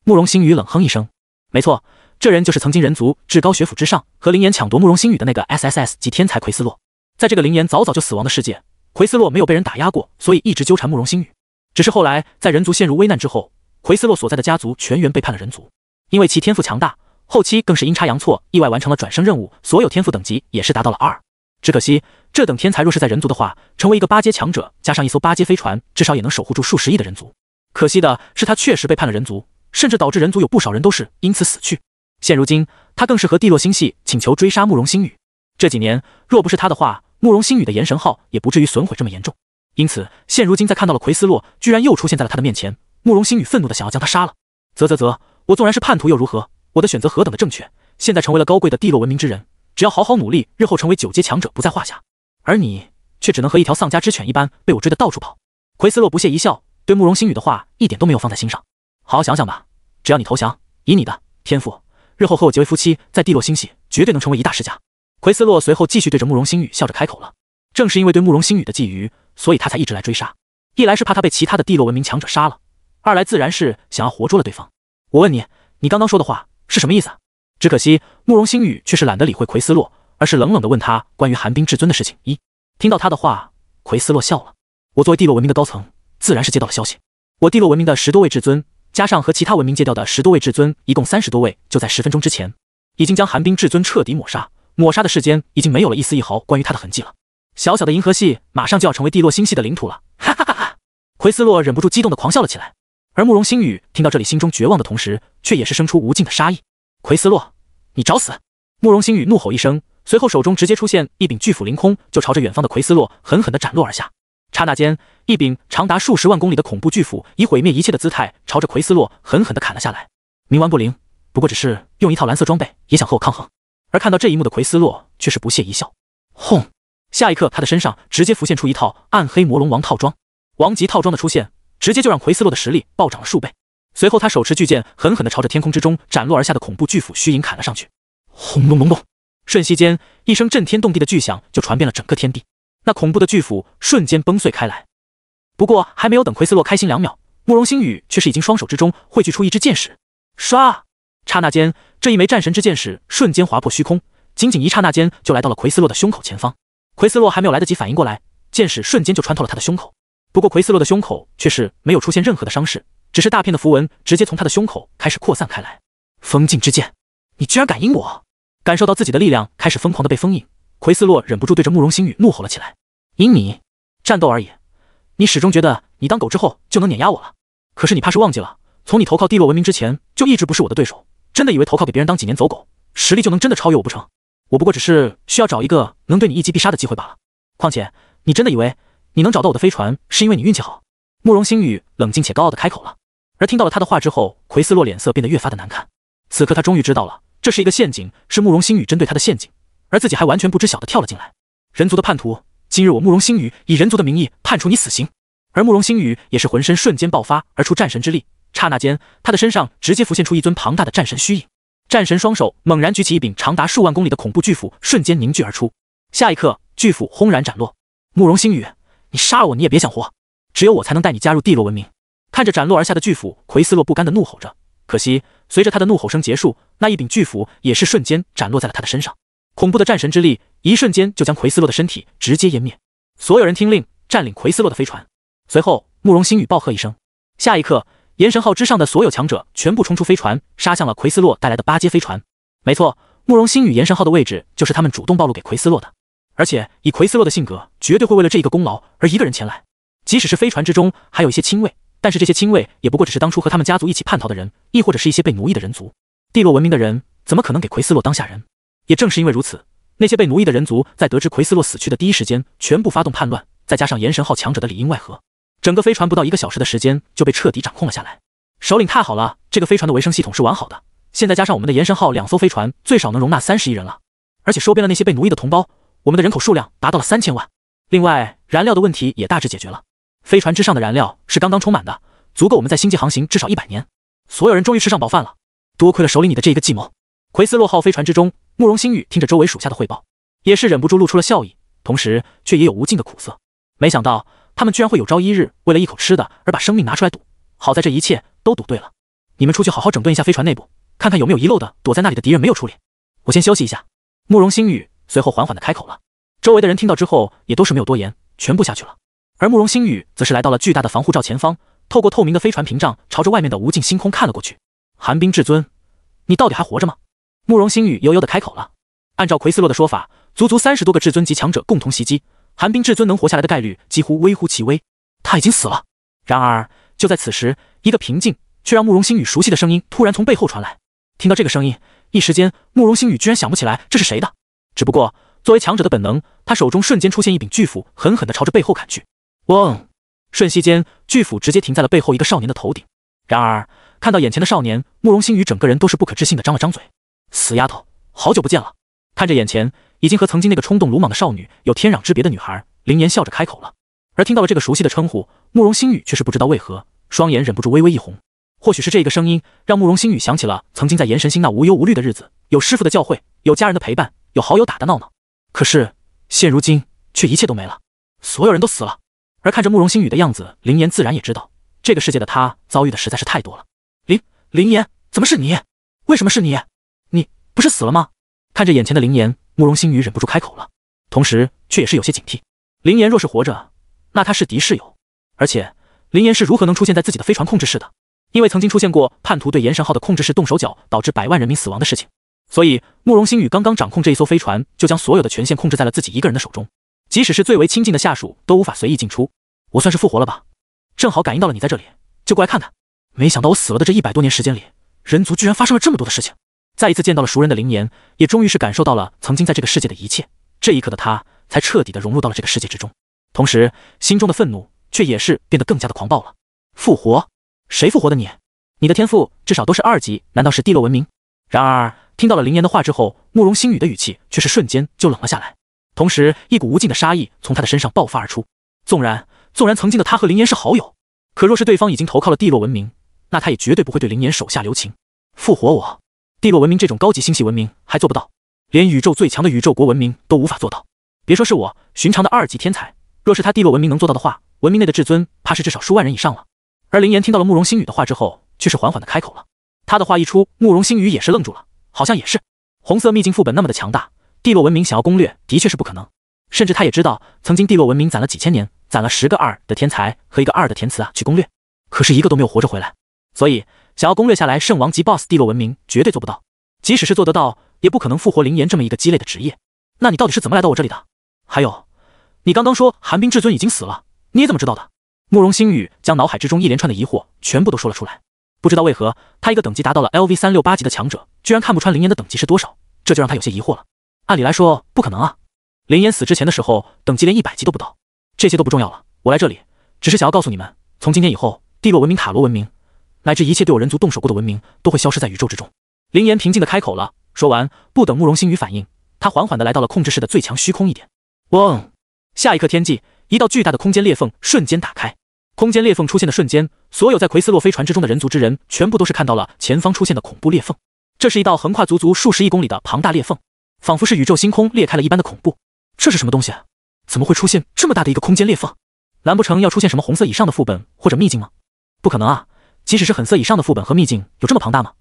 慕容星宇冷哼一声：“没错，这人就是曾经人族至高学府之上和灵岩抢夺慕容星宇的那个 S S S 级天才奎斯洛。在这个灵岩早早就死亡的世界，奎斯洛没有被人打压过，所以一直纠缠慕容星宇。”只是后来，在人族陷入危难之后，奎斯洛所在的家族全员背叛了人族，因为其天赋强大，后期更是阴差阳错意外完成了转生任务，所有天赋等级也是达到了二。只可惜，这等天才若是在人族的话，成为一个八阶强者，加上一艘八阶飞船，至少也能守护住数十亿的人族。可惜的是，他确实背叛了人族，甚至导致人族有不少人都是因此死去。现如今，他更是和帝洛星系请求追杀慕容星宇。这几年，若不是他的话，慕容星宇的炎神号也不至于损毁这么严重。因此，现如今在看到了奎斯洛居然又出现在了他的面前，慕容星宇愤怒的想要将他杀了。啧啧啧，我纵然是叛徒又如何？我的选择何等的正确！现在成为了高贵的地落文明之人，只要好好努力，日后成为九阶强者不在话下。而你却只能和一条丧家之犬一般，被我追得到处跑。奎斯洛不屑一笑，对慕容星宇的话一点都没有放在心上。好好想想吧，只要你投降，以你的天赋，日后和我结为夫妻，在地落星系绝对能成为一大世家。奎斯洛随后继续对着慕容星宇笑着开口了。正是因为对慕容星宇的觊觎。所以他才一直来追杀，一来是怕他被其他的帝洛文明强者杀了，二来自然是想要活捉了对方。我问你，你刚刚说的话是什么意思？只可惜，慕容星宇却是懒得理会奎斯洛，而是冷冷的问他关于寒冰至尊的事情。一听到他的话，奎斯洛笑了。我作为帝洛文明的高层，自然是接到了消息。我帝洛文明的十多位至尊，加上和其他文明借调的十多位至尊，一共三十多位，就在十分钟之前，已经将寒冰至尊彻底抹杀，抹杀的世间已经没有了一丝一毫关于他的痕迹了。小小的银河系马上就要成为帝落星系的领土了，哈哈哈哈！奎斯洛忍不住激动的狂笑了起来。而慕容星宇听到这里，心中绝望的同时，却也是生出无尽的杀意。奎斯洛，你找死！慕容星宇怒吼一声，随后手中直接出现一柄巨斧，凌空就朝着远方的奎斯洛狠狠的斩落而下。刹那间，一柄长达数十万公里的恐怖巨斧，以毁灭一切的姿态，朝着奎斯洛狠狠的砍了下来。冥顽不灵，不过只是用一套蓝色装备，也想和我抗衡？而看到这一幕的奎斯洛却是不屑一笑，轰！下一刻，他的身上直接浮现出一套暗黑魔龙王套装，王级套装的出现，直接就让奎斯洛的实力暴涨了数倍。随后，他手持巨剑，狠狠的朝着天空之中斩落而下的恐怖巨斧虚影砍了上去。轰隆隆隆！瞬息间，一声震天动地的巨响就传遍了整个天地，那恐怖的巨斧瞬间崩碎开来。不过，还没有等奎斯洛开心两秒，慕容星宇却是已经双手之中汇聚出一支箭矢，唰！刹那间，这一枚战神之箭矢瞬间划破虚空，仅仅一刹那间就来到了奎斯洛的胸口前方。奎斯洛还没有来得及反应过来，剑矢瞬间就穿透了他的胸口。不过奎斯洛的胸口却是没有出现任何的伤势，只是大片的符文直接从他的胸口开始扩散开来。封禁之剑，你居然敢阴我！感受到自己的力量开始疯狂的被封印，奎斯洛忍不住对着慕容星宇怒吼了起来：“阴你，战斗而已，你始终觉得你当狗之后就能碾压我了？可是你怕是忘记了，从你投靠地洛文明之前就一直不是我的对手。真的以为投靠给别人当几年走狗，实力就能真的超越我不成？”我不过只是需要找一个能对你一击必杀的机会罢了。况且，你真的以为你能找到我的飞船，是因为你运气好？慕容星宇冷静且高傲的开口了。而听到了他的话之后，奎斯洛脸色变得越发的难看。此刻，他终于知道了这是一个陷阱，是慕容星宇针对他的陷阱，而自己还完全不知晓的跳了进来。人族的叛徒，今日我慕容星宇以人族的名义判处你死刑。而慕容星宇也是浑身瞬间爆发而出战神之力，刹那间，他的身上直接浮现出一尊庞大的战神虚影。战神双手猛然举起一柄长达数万公里的恐怖巨斧，瞬间凝聚而出。下一刻，巨斧轰然斩落。慕容星宇，你杀了我，你也别想活。只有我才能带你加入帝罗文明。看着斩落而下的巨斧，奎斯洛不甘地怒吼着。可惜，随着他的怒吼声结束，那一柄巨斧也是瞬间斩落在了他的身上。恐怖的战神之力，一瞬间就将奎斯洛的身体直接湮灭。所有人听令，占领奎斯洛的飞船。随后，慕容星宇暴喝一声，下一刻。炎神号之上的所有强者全部冲出飞船，杀向了奎斯洛带来的八阶飞船。没错，慕容星与炎神号的位置就是他们主动暴露给奎斯洛的。而且以奎斯洛的性格，绝对会为了这一个功劳而一个人前来。即使是飞船之中还有一些亲卫，但是这些亲卫也不过只是当初和他们家族一起叛逃的人，亦或者是一些被奴役的人族。地洛文明的人怎么可能给奎斯洛当下人？也正是因为如此，那些被奴役的人族在得知奎斯洛死去的第一时间，全部发动叛乱。再加上炎神号强者的里应外合。整个飞船不到一个小时的时间就被彻底掌控了下来。首领太好了，这个飞船的维生系统是完好的。现在加上我们的延伸号，两艘飞船最少能容纳三十亿人了。而且收编了那些被奴役的同胞，我们的人口数量达到了三千万。另外，燃料的问题也大致解决了。飞船之上的燃料是刚刚充满的，足够我们在星际航行至少一百年。所有人终于吃上饱饭了，多亏了首领你的这一个计谋。奎斯洛号飞船之中，慕容星宇听着周围属下的汇报，也是忍不住露出了笑意，同时却也有无尽的苦涩。没想到。他们居然会有朝一日为了一口吃的而把生命拿出来赌，好在这一切都赌对了。你们出去好好整顿一下飞船内部，看看有没有遗漏的躲在那里的敌人没有处理。我先休息一下。慕容星宇随后缓缓的开口了，周围的人听到之后也都是没有多言，全部下去了。而慕容星宇则是来到了巨大的防护罩前方，透过透明的飞船屏障，朝着外面的无尽星空看了过去。寒冰至尊，你到底还活着吗？慕容星宇悠悠的开口了。按照奎斯洛的说法，足足三十多个至尊级强者共同袭击。寒冰至尊能活下来的概率几乎微乎其微，他已经死了。然而，就在此时，一个平静却让慕容星宇熟悉的声音突然从背后传来。听到这个声音，一时间，慕容星宇居然想不起来这是谁的。只不过，作为强者的本能，他手中瞬间出现一柄巨斧，狠狠地朝着背后砍去。嗡！瞬息间，巨斧直接停在了背后一个少年的头顶。然而，看到眼前的少年，慕容星宇整个人都是不可置信的张了张嘴：“死丫头，好久不见了！”看着眼前。已经和曾经那个冲动鲁莽的少女有天壤之别的女孩林岩笑着开口了，而听到了这个熟悉的称呼，慕容星宇却是不知道为何，双眼忍不住微微一红。或许是这一个声音让慕容星宇想起了曾经在炎神星那无忧无虑的日子，有师傅的教诲，有家人的陪伴，有好友打打闹闹。可是现如今却一切都没了，所有人都死了。而看着慕容星宇的样子，林岩自然也知道这个世界的他遭遇的实在是太多了。林林岩，怎么是你？为什么是你？你不是死了吗？看着眼前的林岩，慕容星宇忍不住开口了，同时却也是有些警惕。林岩若是活着，那他是敌是友？而且林岩是如何能出现在自己的飞船控制室的？因为曾经出现过叛徒对岩神号的控制室动手脚，导致百万人民死亡的事情。所以慕容星宇刚刚掌控这一艘飞船，就将所有的权限控制在了自己一个人的手中，即使是最为亲近的下属都无法随意进出。我算是复活了吧？正好感应到了你在这里，就过来看看。没想到我死了的这一百多年时间里，人族居然发生了这么多的事情。再一次见到了熟人的灵岩，也终于是感受到了曾经在这个世界的一切。这一刻的他，才彻底的融入到了这个世界之中，同时心中的愤怒却也是变得更加的狂暴了。复活？谁复活的你？你的天赋至少都是二级，难道是地洛文明？然而听到了灵岩的话之后，慕容星宇的语气却是瞬间就冷了下来，同时一股无尽的杀意从他的身上爆发而出。纵然纵然曾经的他和灵岩是好友，可若是对方已经投靠了地洛文明，那他也绝对不会对灵岩手下留情。复活我！地洛文明这种高级星系文明还做不到，连宇宙最强的宇宙国文明都无法做到。别说是我，寻常的二级天才，若是他地洛文明能做到的话，文明内的至尊怕是至少数万人以上了。而林岩听到了慕容星宇的话之后，却是缓缓的开口了。他的话一出，慕容星宇也是愣住了，好像也是。红色秘境副本那么的强大，地洛文明想要攻略的确是不可能。甚至他也知道，曾经地洛文明攒了几千年，攒了十个二的天才和一个二的填词啊去攻略，可是一个都没有活着回来。所以。想要攻略下来圣王级 BOSS 地洛文明绝对做不到，即使是做得到，也不可能复活灵岩这么一个鸡肋的职业。那你到底是怎么来到我这里的？还有，你刚刚说寒冰至尊已经死了，你怎么知道的？慕容星宇将脑海之中一连串的疑惑全部都说了出来。不知道为何，他一个等级达到了 LV 三六八级的强者，居然看不穿灵岩的等级是多少，这就让他有些疑惑了。按理来说不可能啊，灵岩死之前的时候等级连一百级都不到，这些都不重要了。我来这里只是想要告诉你们，从今天以后，地洛文明、塔罗文明。乃至一切对我人族动手过的文明都会消失在宇宙之中。林岩平静的开口了。说完，不等慕容星宇反应，他缓缓的来到了控制室的最强虚空一点。嗡！下一刻，天际一道巨大的空间裂缝瞬间打开。空间裂缝出现的瞬间，所有在奎斯洛飞船之中的人族之人全部都是看到了前方出现的恐怖裂缝。这是一道横跨足足数十亿公里的庞大裂缝，仿佛是宇宙星空裂开了一般的恐怖。这是什么东西？怎么会出现这么大的一个空间裂缝？难不成要出现什么红色以上的副本或者秘境吗？不可能啊！即使是狠色以上的副本和秘境有这么庞大吗？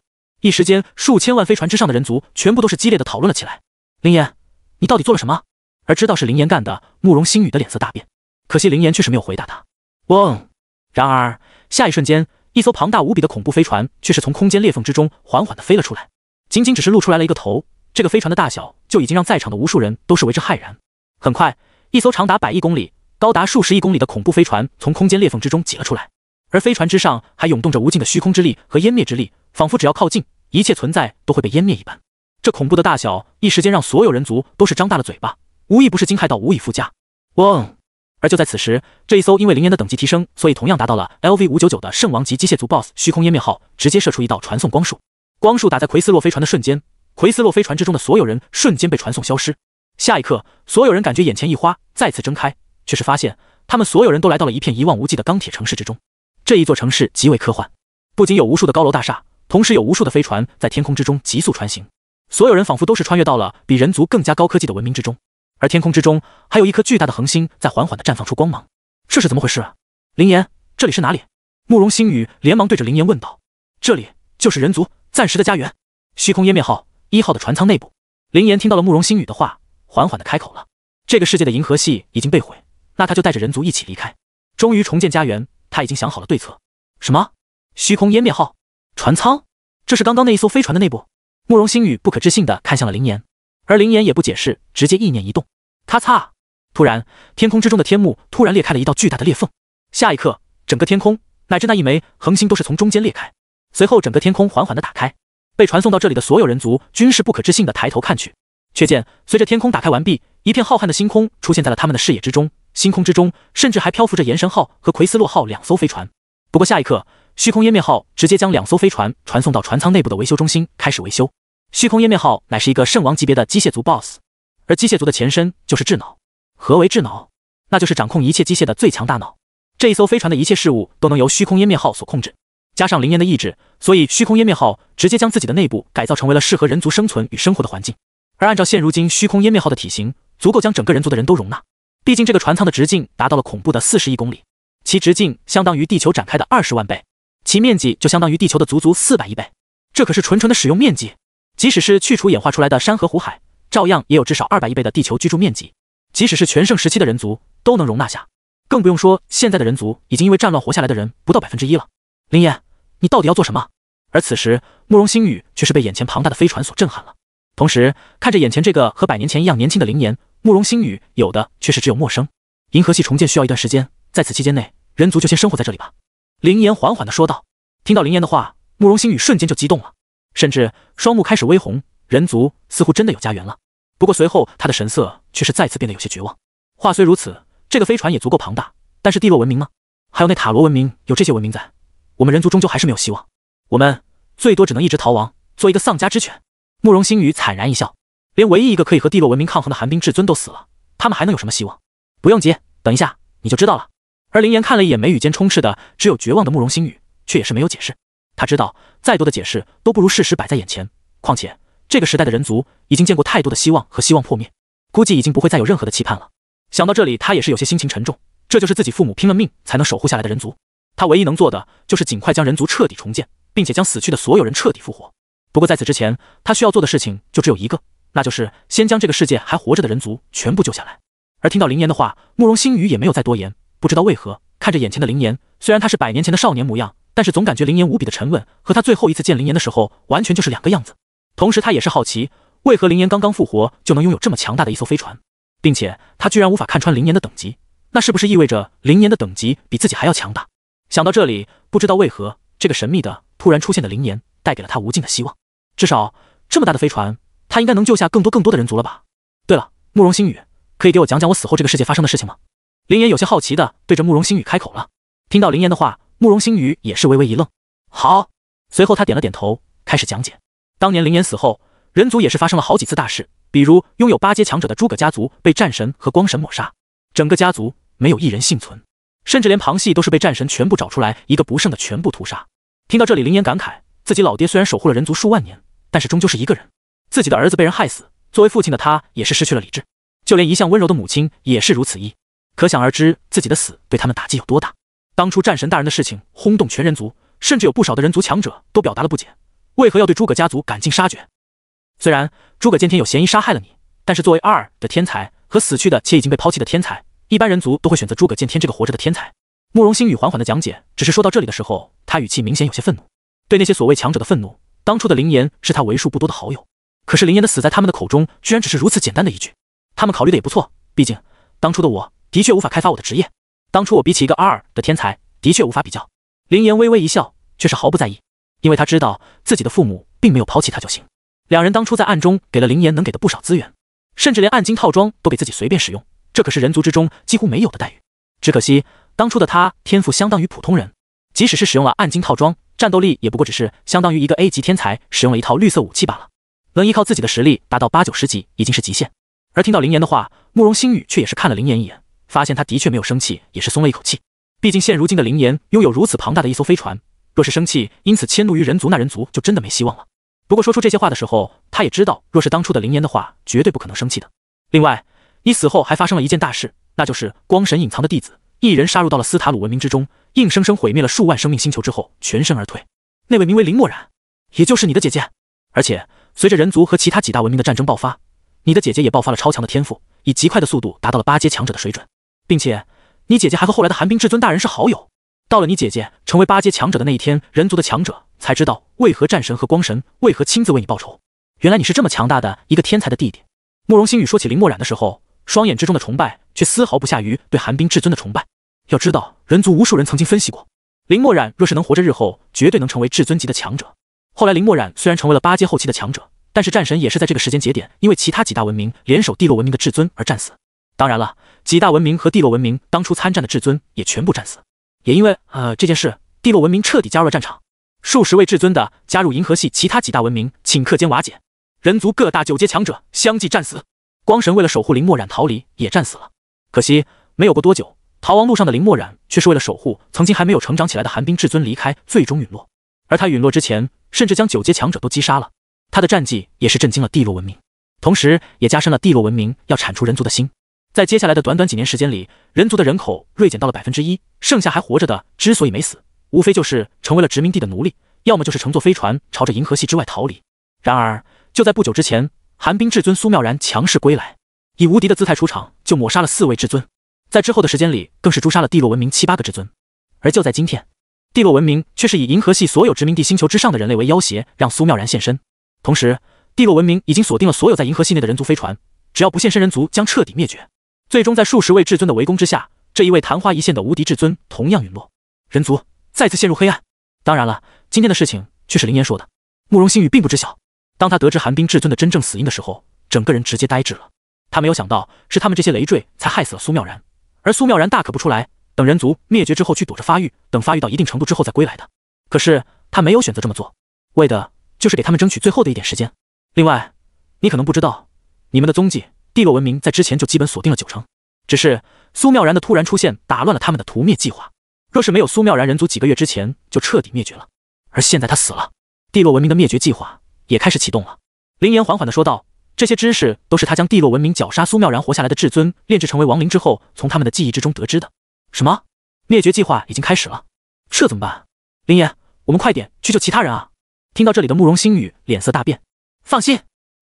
一时间，数千万飞船之上的人族全部都是激烈的讨论了起来。林岩，你到底做了什么？而知道是林岩干的，慕容星宇的脸色大变。可惜林岩却是没有回答他。嗡！然而下一瞬间，一艘庞大无比的恐怖飞船却是从空间裂缝之中缓缓的飞了出来，仅仅只是露出来了一个头，这个飞船的大小就已经让在场的无数人都是为之骇然。很快，一艘长达百亿公里、高达数十亿公里的恐怖飞船从空间裂缝之中挤了出来。而飞船之上还涌动着无尽的虚空之力和湮灭之力，仿佛只要靠近，一切存在都会被湮灭一般。这恐怖的大小，一时间让所有人族都是张大了嘴巴，无一不是惊骇到无以复加。嗡！而就在此时，这一艘因为灵岩的等级提升，所以同样达到了 LV 五九九的圣王级机械族 boss 虚空湮灭号，直接射出一道传送光束。光束打在奎斯洛飞船的瞬间，奎斯洛飞船之中的所有人瞬间被传送消失。下一刻，所有人感觉眼前一花，再次睁开，却是发现他们所有人都来到了一片一望无际的钢铁城市之中。这一座城市极为科幻，不仅有无数的高楼大厦，同时有无数的飞船在天空之中急速穿行。所有人仿佛都是穿越到了比人族更加高科技的文明之中。而天空之中还有一颗巨大的恒星在缓缓的绽放出光芒，这是怎么回事？啊？林岩，这里是哪里？慕容星宇连忙对着林岩问道：“这里就是人族暂时的家园。”虚空湮灭号一号的船舱内部，林岩听到了慕容星宇的话，缓缓的开口了：“这个世界的银河系已经被毁，那他就带着人族一起离开，终于重建家园。”他已经想好了对策。什么？虚空湮灭号船舱？这是刚刚那一艘飞船的内部？慕容星宇不可置信的看向了林岩，而林岩也不解释，直接意念一动，咔嚓！突然，天空之中的天幕突然裂开了一道巨大的裂缝。下一刻，整个天空乃至那一枚恒星都是从中间裂开，随后整个天空缓缓的打开。被传送到这里的所有人族均是不可置信的抬头看去，却见随着天空打开完毕，一片浩瀚的星空出现在了他们的视野之中。星空之中，甚至还漂浮着炎神号和奎斯洛号两艘飞船。不过下一刻，虚空湮灭号直接将两艘飞船传送到船舱内部的维修中心，开始维修。虚空湮灭号乃是一个圣王级别的机械族 BOSS，而机械族的前身就是智脑。何为智脑？那就是掌控一切机械的最强大脑。这一艘飞船的一切事物都能由虚空湮灭号所控制，加上灵岩的意志，所以虚空湮灭号直接将自己的内部改造成为了适合人族生存与生活的环境。而按照现如今虚空湮灭号的体型，足够将整个人族的人都容纳。毕竟这个船舱的直径达到了恐怖的四十亿公里，其直径相当于地球展开的二十万倍，其面积就相当于地球的足足四百亿倍。这可是纯纯的使用面积，即使是去除演化出来的山河湖海，照样也有至少二百亿倍的地球居住面积。即使是全盛时期的人族都能容纳下，更不用说现在的人族已经因为战乱活下来的人不到百分之一了。林岩，你到底要做什么？而此时，慕容星宇却是被眼前庞大的飞船所震撼了，同时看着眼前这个和百年前一样年轻的林岩。慕容星宇有的却是只有陌生。银河系重建需要一段时间，在此期间内，人族就先生活在这里吧。林岩缓缓的说道。听到林岩的话，慕容星宇瞬间就激动了，甚至双目开始微红。人族似乎真的有家园了。不过随后他的神色却是再次变得有些绝望。话虽如此，这个飞船也足够庞大，但是地落文明呢？还有那塔罗文明，有这些文明在，我们人族终究还是没有希望。我们最多只能一直逃亡，做一个丧家之犬。慕容星宇惨然一笑。连唯一一个可以和帝洛文明抗衡的寒冰至尊都死了，他们还能有什么希望？不用急，等一下你就知道了。而林岩看了一眼眉宇间充斥的只有绝望的慕容星宇，却也是没有解释。他知道，再多的解释都不如事实摆在眼前。况且这个时代的人族已经见过太多的希望和希望破灭，估计已经不会再有任何的期盼了。想到这里，他也是有些心情沉重。这就是自己父母拼了命才能守护下来的人族。他唯一能做的就是尽快将人族彻底重建，并且将死去的所有人彻底复活。不过在此之前，他需要做的事情就只有一个。那就是先将这个世界还活着的人族全部救下来。而听到林岩的话，慕容星宇也没有再多言。不知道为何，看着眼前的林岩，虽然他是百年前的少年模样，但是总感觉林岩无比的沉稳，和他最后一次见林岩的时候完全就是两个样子。同时，他也是好奇，为何林岩刚刚复活就能拥有这么强大的一艘飞船，并且他居然无法看穿林岩的等级，那是不是意味着林岩的等级比自己还要强大？想到这里，不知道为何，这个神秘的突然出现的林岩带给了他无尽的希望，至少这么大的飞船。他应该能救下更多更多的人族了吧？对了，慕容星宇，可以给我讲讲我死后这个世界发生的事情吗？林岩有些好奇的对着慕容星宇开口了。听到林岩的话，慕容星宇也是微微一愣。好，随后他点了点头，开始讲解。当年林岩死后，人族也是发生了好几次大事，比如拥有八阶强者的诸葛家族被战神和光神抹杀，整个家族没有一人幸存，甚至连旁系都是被战神全部找出来一个不剩的全部屠杀。听到这里，林岩感慨自己老爹虽然守护了人族数万年，但是终究是一个人。自己的儿子被人害死，作为父亲的他也是失去了理智，就连一向温柔的母亲也是如此一，可想而知自己的死对他们打击有多大。当初战神大人的事情轰动全人族，甚至有不少的人族强者都表达了不解，为何要对诸葛家族赶尽杀绝？虽然诸葛剑天有嫌疑杀害了你，但是作为二的天才和死去的且已经被抛弃的天才，一般人族都会选择诸葛剑天这个活着的天才。慕容星宇缓缓的讲解，只是说到这里的时候，他语气明显有些愤怒，对那些所谓强者的愤怒。当初的林岩是他为数不多的好友。可是林岩的死，在他们的口中居然只是如此简单的一句。他们考虑的也不错，毕竟当初的我的确无法开发我的职业。当初我比起一个 R 的天才，的确无法比较。林岩微微一笑，却是毫不在意，因为他知道自己的父母并没有抛弃他就行。两人当初在暗中给了林岩能给的不少资源，甚至连暗金套装都给自己随便使用，这可是人族之中几乎没有的待遇。只可惜当初的他天赋相当于普通人，即使是使用了暗金套装，战斗力也不过只是相当于一个 A 级天才使用了一套绿色武器罢了。能依靠自己的实力达到八九十级已经是极限，而听到林岩的话，慕容星宇却也是看了林岩一眼，发现他的确没有生气，也是松了一口气。毕竟现如今的林岩拥有如此庞大的一艘飞船，若是生气因此迁怒于人族，那人族就真的没希望了。不过说出这些话的时候，他也知道，若是当初的林岩的话，绝对不可能生气的。另外，你死后还发生了一件大事，那就是光神隐藏的弟子一人杀入到了斯塔鲁文明之中，硬生生毁灭了数万生命星球之后全身而退。那位名为林默然，也就是你的姐姐，而且。随着人族和其他几大文明的战争爆发，你的姐姐也爆发了超强的天赋，以极快的速度达到了八阶强者的水准，并且你姐姐还和后来的寒冰至尊大人是好友。到了你姐姐成为八阶强者的那一天，人族的强者才知道为何战神和光神为何亲自为你报仇。原来你是这么强大的一个天才的弟弟。慕容星宇说起林墨染的时候，双眼之中的崇拜却丝毫不下于对寒冰至尊的崇拜。要知道，人族无数人曾经分析过，林墨染若是能活着，日后绝对能成为至尊级的强者。后来，林墨染虽然成为了八阶后期的强者，但是战神也是在这个时间节点，因为其他几大文明联手地洛文明的至尊而战死。当然了，几大文明和地洛文明当初参战的至尊也全部战死。也因为呃这件事，地洛文明彻底加入了战场，数十位至尊的加入，银河系其他几大文明顷刻间瓦解，人族各大九阶强者相继战死。光神为了守护林墨染逃离，也战死了。可惜没有过多久，逃亡路上的林墨染却是为了守护曾经还没有成长起来的寒冰至尊离开，最终陨落。而他陨落之前。甚至将九阶强者都击杀了，他的战绩也是震惊了帝洛文明，同时也加深了帝洛文明要铲除人族的心。在接下来的短短几年时间里，人族的人口锐减到了百分之一，剩下还活着的之所以没死，无非就是成为了殖民地的奴隶，要么就是乘坐飞船朝着银河系之外逃离。然而，就在不久之前，寒冰至尊苏妙然强势归来，以无敌的姿态出场，就抹杀了四位至尊，在之后的时间里，更是诛杀了帝洛文明七八个至尊。而就在今天。地洛文明却是以银河系所有殖民地星球之上的人类为要挟，让苏妙然现身。同时，地洛文明已经锁定了所有在银河系内的人族飞船，只要不现身，人族将彻底灭绝。最终，在数十位至尊的围攻之下，这一位昙花一现的无敌至尊同样陨落，人族再次陷入黑暗。当然了，今天的事情却是林岩说的，慕容星宇并不知晓。当他得知寒冰至尊的真正死因的时候，整个人直接呆滞了。他没有想到是他们这些累赘才害死了苏妙然，而苏妙然大可不出来。等人族灭绝之后去躲着发育，等发育到一定程度之后再归来的。可是他没有选择这么做，为的就是给他们争取最后的一点时间。另外，你可能不知道，你们的踪迹，地洛文明在之前就基本锁定了九成，只是苏妙然的突然出现打乱了他们的屠灭计划。若是没有苏妙然，人族几个月之前就彻底灭绝了。而现在他死了，地洛文明的灭绝计划也开始启动了。林岩缓缓的说道：“这些知识都是他将地洛文明绞杀苏妙然活下来的至尊炼制成为亡灵之后，从他们的记忆之中得知的。”什么？灭绝计划已经开始了，这怎么办？林岩，我们快点去救其他人啊！听到这里的慕容星宇脸色大变。放心，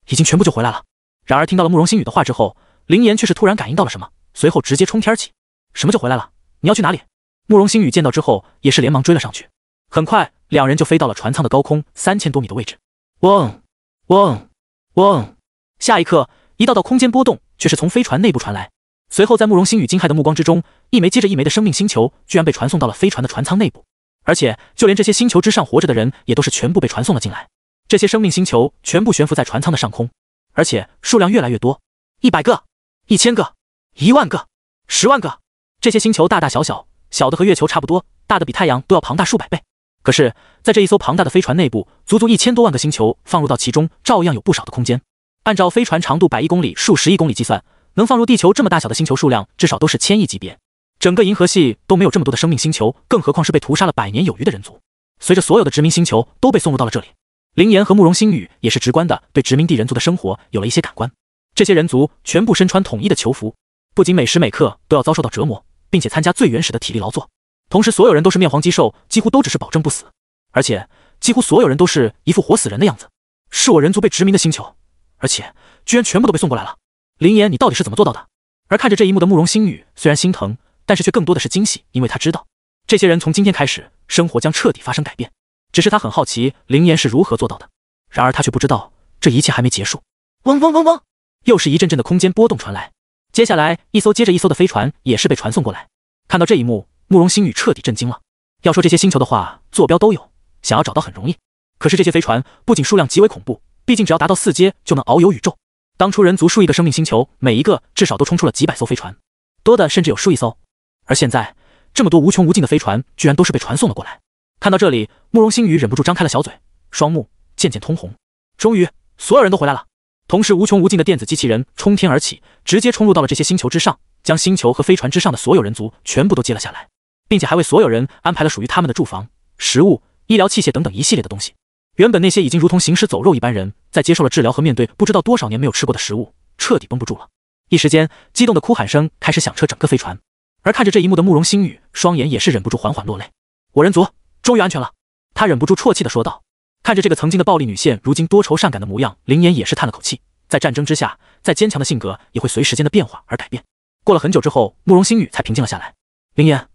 已经全部救回来了。然而，听到了慕容星宇的话之后，林岩却是突然感应到了什么，随后直接冲天起。什么就回来了？你要去哪里？慕容星宇见到之后，也是连忙追了上去。很快，两人就飞到了船舱的高空三千多米的位置。嗡嗡嗡！下一刻，一道道空间波动却是从飞船内部传来。随后，在慕容星宇惊骇的目光之中，一枚接着一枚的生命星球，居然被传送到了飞船的船舱内部，而且就连这些星球之上活着的人，也都是全部被传送了进来。这些生命星球全部悬浮在船舱的上空，而且数量越来越多，一百个、一千个、一万个、十万个。这些星球大大小小，小的和月球差不多，大的比太阳都要庞大数百倍。可是，在这一艘庞大的飞船内部，足足一千多万个星球放入到其中，照样有不少的空间。按照飞船长度百亿公里、数十亿公里计算。能放入地球这么大小的星球数量，至少都是千亿级别。整个银河系都没有这么多的生命星球，更何况是被屠杀了百年有余的人族。随着所有的殖民星球都被送入到了这里，林岩和慕容星宇也是直观的对殖民地人族的生活有了一些感官。这些人族全部身穿统一的囚服，不仅每时每刻都要遭受到折磨，并且参加最原始的体力劳作。同时，所有人都是面黄肌瘦，几乎都只是保证不死，而且几乎所有人都是一副活死人的样子。是我人族被殖民的星球，而且居然全部都被送过来了。林岩，你到底是怎么做到的？而看着这一幕的慕容星宇，虽然心疼，但是却更多的是惊喜，因为他知道，这些人从今天开始，生活将彻底发生改变。只是他很好奇林岩是如何做到的，然而他却不知道这一切还没结束。嗡嗡嗡嗡，又是一阵阵的空间波动传来，接下来一艘接着一艘的飞船也是被传送过来。看到这一幕，慕容星宇彻底震惊了。要说这些星球的话，坐标都有，想要找到很容易。可是这些飞船不仅数量极为恐怖，毕竟只要达到四阶，就能遨游宇宙。当初人族数亿个生命星球，每一个至少都冲出了几百艘飞船，多的甚至有数亿艘。而现在，这么多无穷无尽的飞船，居然都是被传送了过来。看到这里，慕容星宇忍不住张开了小嘴，双目渐渐通红。终于，所有人都回来了。同时，无穷无尽的电子机器人冲天而起，直接冲入到了这些星球之上，将星球和飞船之上的所有人族全部都接了下来，并且还为所有人安排了属于他们的住房、食物、医疗器械等等一系列的东西。原本那些已经如同行尸走肉一般人，在接受了治疗和面对不知道多少年没有吃过的食物，彻底绷不住了。一时间，激动的哭喊声开始响彻整个飞船。而看着这一幕的慕容星宇，双眼也是忍不住缓缓落泪。我人族终于安全了，他忍不住啜泣的说道。看着这个曾经的暴力女线，如今多愁善感的模样，林岩也是叹了口气。在战争之下，再坚强的性格也会随时间的变化而改变。过了很久之后，慕容星宇才平静了下来。林岩，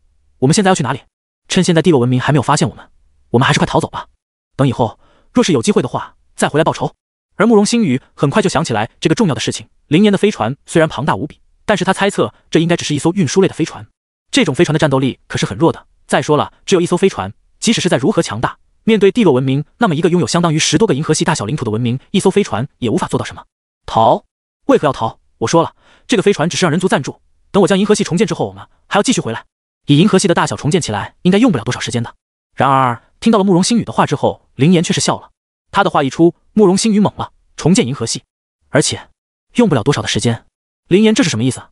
我们现在要去哪里？趁现在地落文明还没有发现我们，我们还是快逃走吧。等以后。若是有机会的话，再回来报仇。而慕容星宇很快就想起来这个重要的事情。林年的飞船虽然庞大无比，但是他猜测这应该只是一艘运输类的飞船。这种飞船的战斗力可是很弱的。再说了，只有一艘飞船，即使是在如何强大，面对地落文明，那么一个拥有相当于十多个银河系大小领土的文明，一艘飞船也无法做到什么逃。为何要逃？我说了，这个飞船只是让人族暂住。等我将银河系重建之后，我们还要继续回来。以银河系的大小重建起来，应该用不了多少时间的。然而，听到了慕容星宇的话之后。林岩却是笑了，他的话一出，慕容星宇懵了。重建银河系，而且用不了多少的时间。林岩，这是什么意思？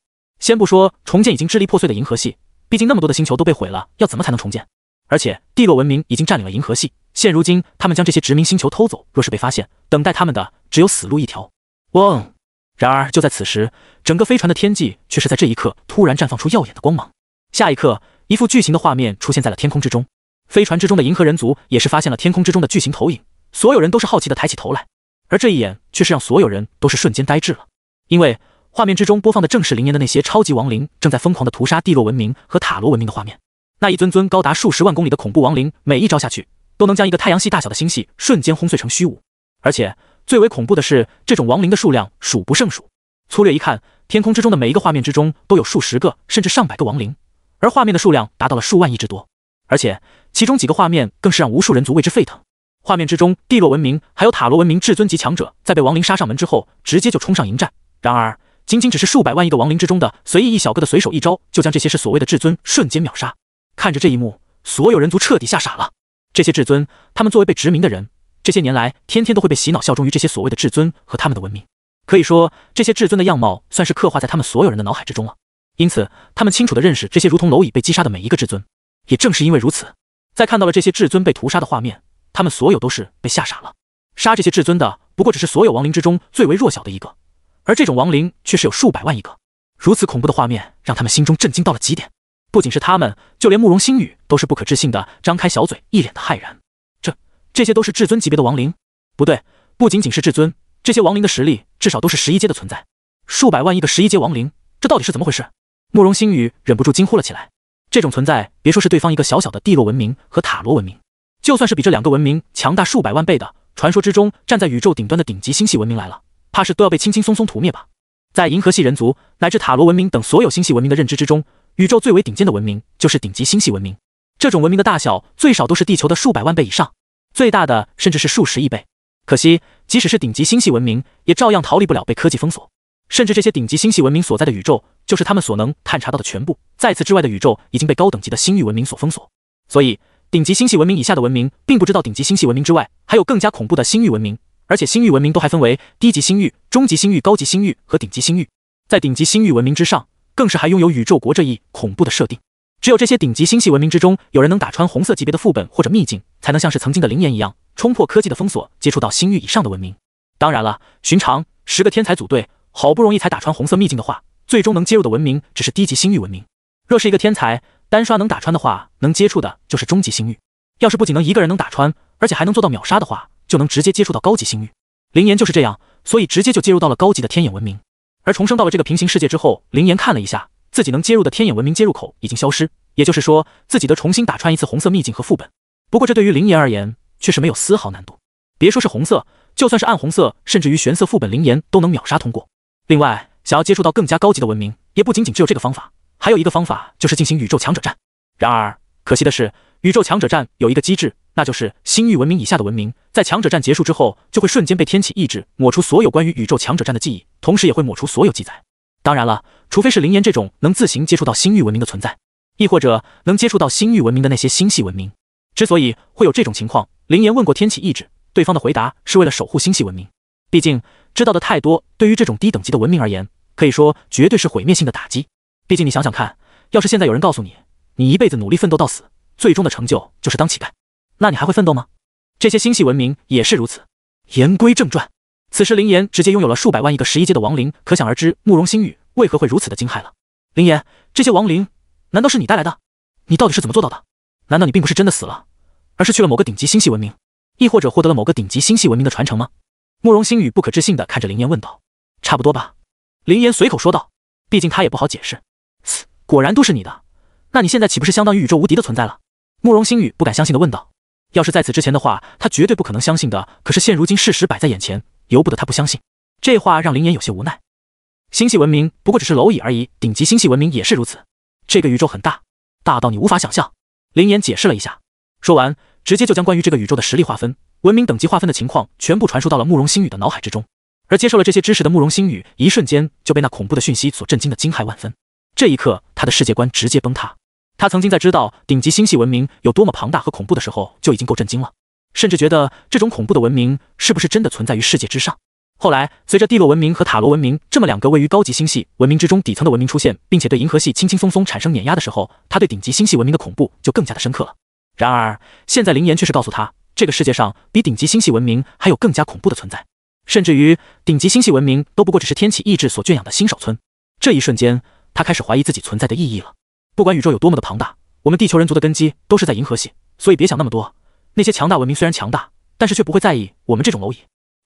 先不说重建已经支离破碎的银河系，毕竟那么多的星球都被毁了，要怎么才能重建？而且地洛文明已经占领了银河系，现如今他们将这些殖民星球偷走，若是被发现，等待他们的只有死路一条。嗡！然而就在此时，整个飞船的天际却是在这一刻突然绽放出耀眼的光芒。下一刻，一幅巨型的画面出现在了天空之中。飞船之中的银河人族也是发现了天空之中的巨型投影，所有人都是好奇的抬起头来，而这一眼却是让所有人都是瞬间呆滞了，因为画面之中播放的正是灵岩的那些超级亡灵正在疯狂的屠杀地洛文明和塔罗文明的画面。那一尊尊高达数十万公里的恐怖亡灵，每一招下去都能将一个太阳系大小的星系瞬间轰碎成虚无，而且最为恐怖的是，这种亡灵的数量数不胜数。粗略一看，天空之中的每一个画面之中都有数十个甚至上百个亡灵，而画面的数量达到了数万亿之多。而且，其中几个画面更是让无数人族为之沸腾。画面之中，帝洛文明还有塔罗文明至尊级强者，在被亡灵杀上门之后，直接就冲上迎战。然而，仅仅只是数百万亿个亡灵之中的随意一小个的随手一招，就将这些是所谓的至尊瞬间秒杀。看着这一幕，所有人族彻底吓傻了。这些至尊，他们作为被殖民的人，这些年来天天都会被洗脑，效忠于这些所谓的至尊和他们的文明。可以说，这些至尊的样貌算是刻画在他们所有人的脑海之中了。因此，他们清楚的认识这些如同蝼蚁被击杀的每一个至尊。也正是因为如此，在看到了这些至尊被屠杀的画面，他们所有都是被吓傻了。杀这些至尊的，不过只是所有亡灵之中最为弱小的一个，而这种亡灵却是有数百万一个。如此恐怖的画面，让他们心中震惊到了极点。不仅是他们，就连慕容星宇都是不可置信的张开小嘴，一脸的骇然。这，这些都是至尊级别的亡灵？不对，不仅仅是至尊，这些亡灵的实力至少都是十一阶的存在。数百万亿个十一阶亡灵，这到底是怎么回事？慕容星宇忍不住惊呼了起来。这种存在，别说是对方一个小小的地洛文明和塔罗文明，就算是比这两个文明强大数百万倍的传说之中站在宇宙顶端的顶级星系文明来了，怕是都要被轻轻松松屠灭吧。在银河系人族乃至塔罗文明等所有星系文明的认知之中，宇宙最为顶尖的文明就是顶级星系文明。这种文明的大小最少都是地球的数百万倍以上，最大的甚至是数十亿倍。可惜，即使是顶级星系文明，也照样逃离不了被科技封锁，甚至这些顶级星系文明所在的宇宙。就是他们所能探查到的全部。再次之外的宇宙已经被高等级的星域文明所封锁，所以顶级星系文明以下的文明并不知道顶级星系文明之外还有更加恐怖的星域文明。而且星域文明都还分为低级星域、中级星域、高级星域和顶级星域。在顶级星域文明之上，更是还拥有宇宙国这一恐怖的设定。只有这些顶级星系文明之中有人能打穿红色级别的副本或者秘境，才能像是曾经的灵岩一样冲破科技的封锁，接触到星域以上的文明。当然了，寻常十个天才组队好不容易才打穿红色秘境的话。最终能接入的文明只是低级星域文明。若是一个天才单刷能打穿的话，能接触的就是中级星域。要是不仅能一个人能打穿，而且还能做到秒杀的话，就能直接接触到高级星域。灵岩就是这样，所以直接就接入到了高级的天眼文明。而重生到了这个平行世界之后，灵岩看了一下自己能接入的天眼文明接入口已经消失，也就是说自己得重新打穿一次红色秘境和副本。不过这对于灵岩而言却是没有丝毫难度，别说是红色，就算是暗红色，甚至于玄色副本，灵岩都能秒杀通过。另外。想要接触到更加高级的文明，也不仅仅只有这个方法，还有一个方法就是进行宇宙强者战。然而，可惜的是，宇宙强者战有一个机制，那就是星域文明以下的文明，在强者战结束之后，就会瞬间被天启意志抹除所有关于宇宙强者战的记忆，同时也会抹除所有记载。当然了，除非是灵岩这种能自行接触到星域文明的存在，亦或者能接触到星域文明的那些星系文明。之所以会有这种情况，灵岩问过天启意志，对方的回答是为了守护星系文明。毕竟，知道的太多，对于这种低等级的文明而言，可以说绝对是毁灭性的打击。毕竟你想想看，要是现在有人告诉你，你一辈子努力奋斗到死，最终的成就就是当乞丐，那你还会奋斗吗？这些星系文明也是如此。言归正传，此时林岩直接拥有了数百万亿个十一阶的亡灵，可想而知，慕容星宇为何会如此的惊骇了。林岩，这些亡灵难道是你带来的？你到底是怎么做到的？难道你并不是真的死了，而是去了某个顶级星系文明，亦或者获得了某个顶级星系文明的传承吗？慕容星宇不可置信的看着林岩问道：“差不多吧？”林岩随口说道，毕竟他也不好解释。果然都是你的，那你现在岂不是相当于宇宙无敌的存在了？慕容星宇不敢相信的问道。要是在此之前的话，他绝对不可能相信的。可是现如今事实摆在眼前，由不得他不相信。这话让林岩有些无奈。星系文明不过只是蝼蚁而已，顶级星系文明也是如此。这个宇宙很大，大到你无法想象。林岩解释了一下，说完直接就将关于这个宇宙的实力划分。文明等级划分的情况全部传输到了慕容星宇的脑海之中，而接受了这些知识的慕容星宇，一瞬间就被那恐怖的讯息所震惊的惊骇万分。这一刻，他的世界观直接崩塌。他曾经在知道顶级星系文明有多么庞大和恐怖的时候，就已经够震惊了，甚至觉得这种恐怖的文明是不是真的存在于世界之上。后来，随着地洛文明和塔罗文明这么两个位于高级星系文明之中底层的文明出现，并且对银河系轻轻松松产生碾压的时候，他对顶级星系文明的恐怖就更加的深刻了。然而，现在灵岩却是告诉他。这个世界上比顶级星系文明还有更加恐怖的存在，甚至于顶级星系文明都不过只是天启意志所圈养的新手村。这一瞬间，他开始怀疑自己存在的意义了。不管宇宙有多么的庞大，我们地球人族的根基都是在银河系，所以别想那么多。那些强大文明虽然强大，但是却不会在意我们这种蝼蚁。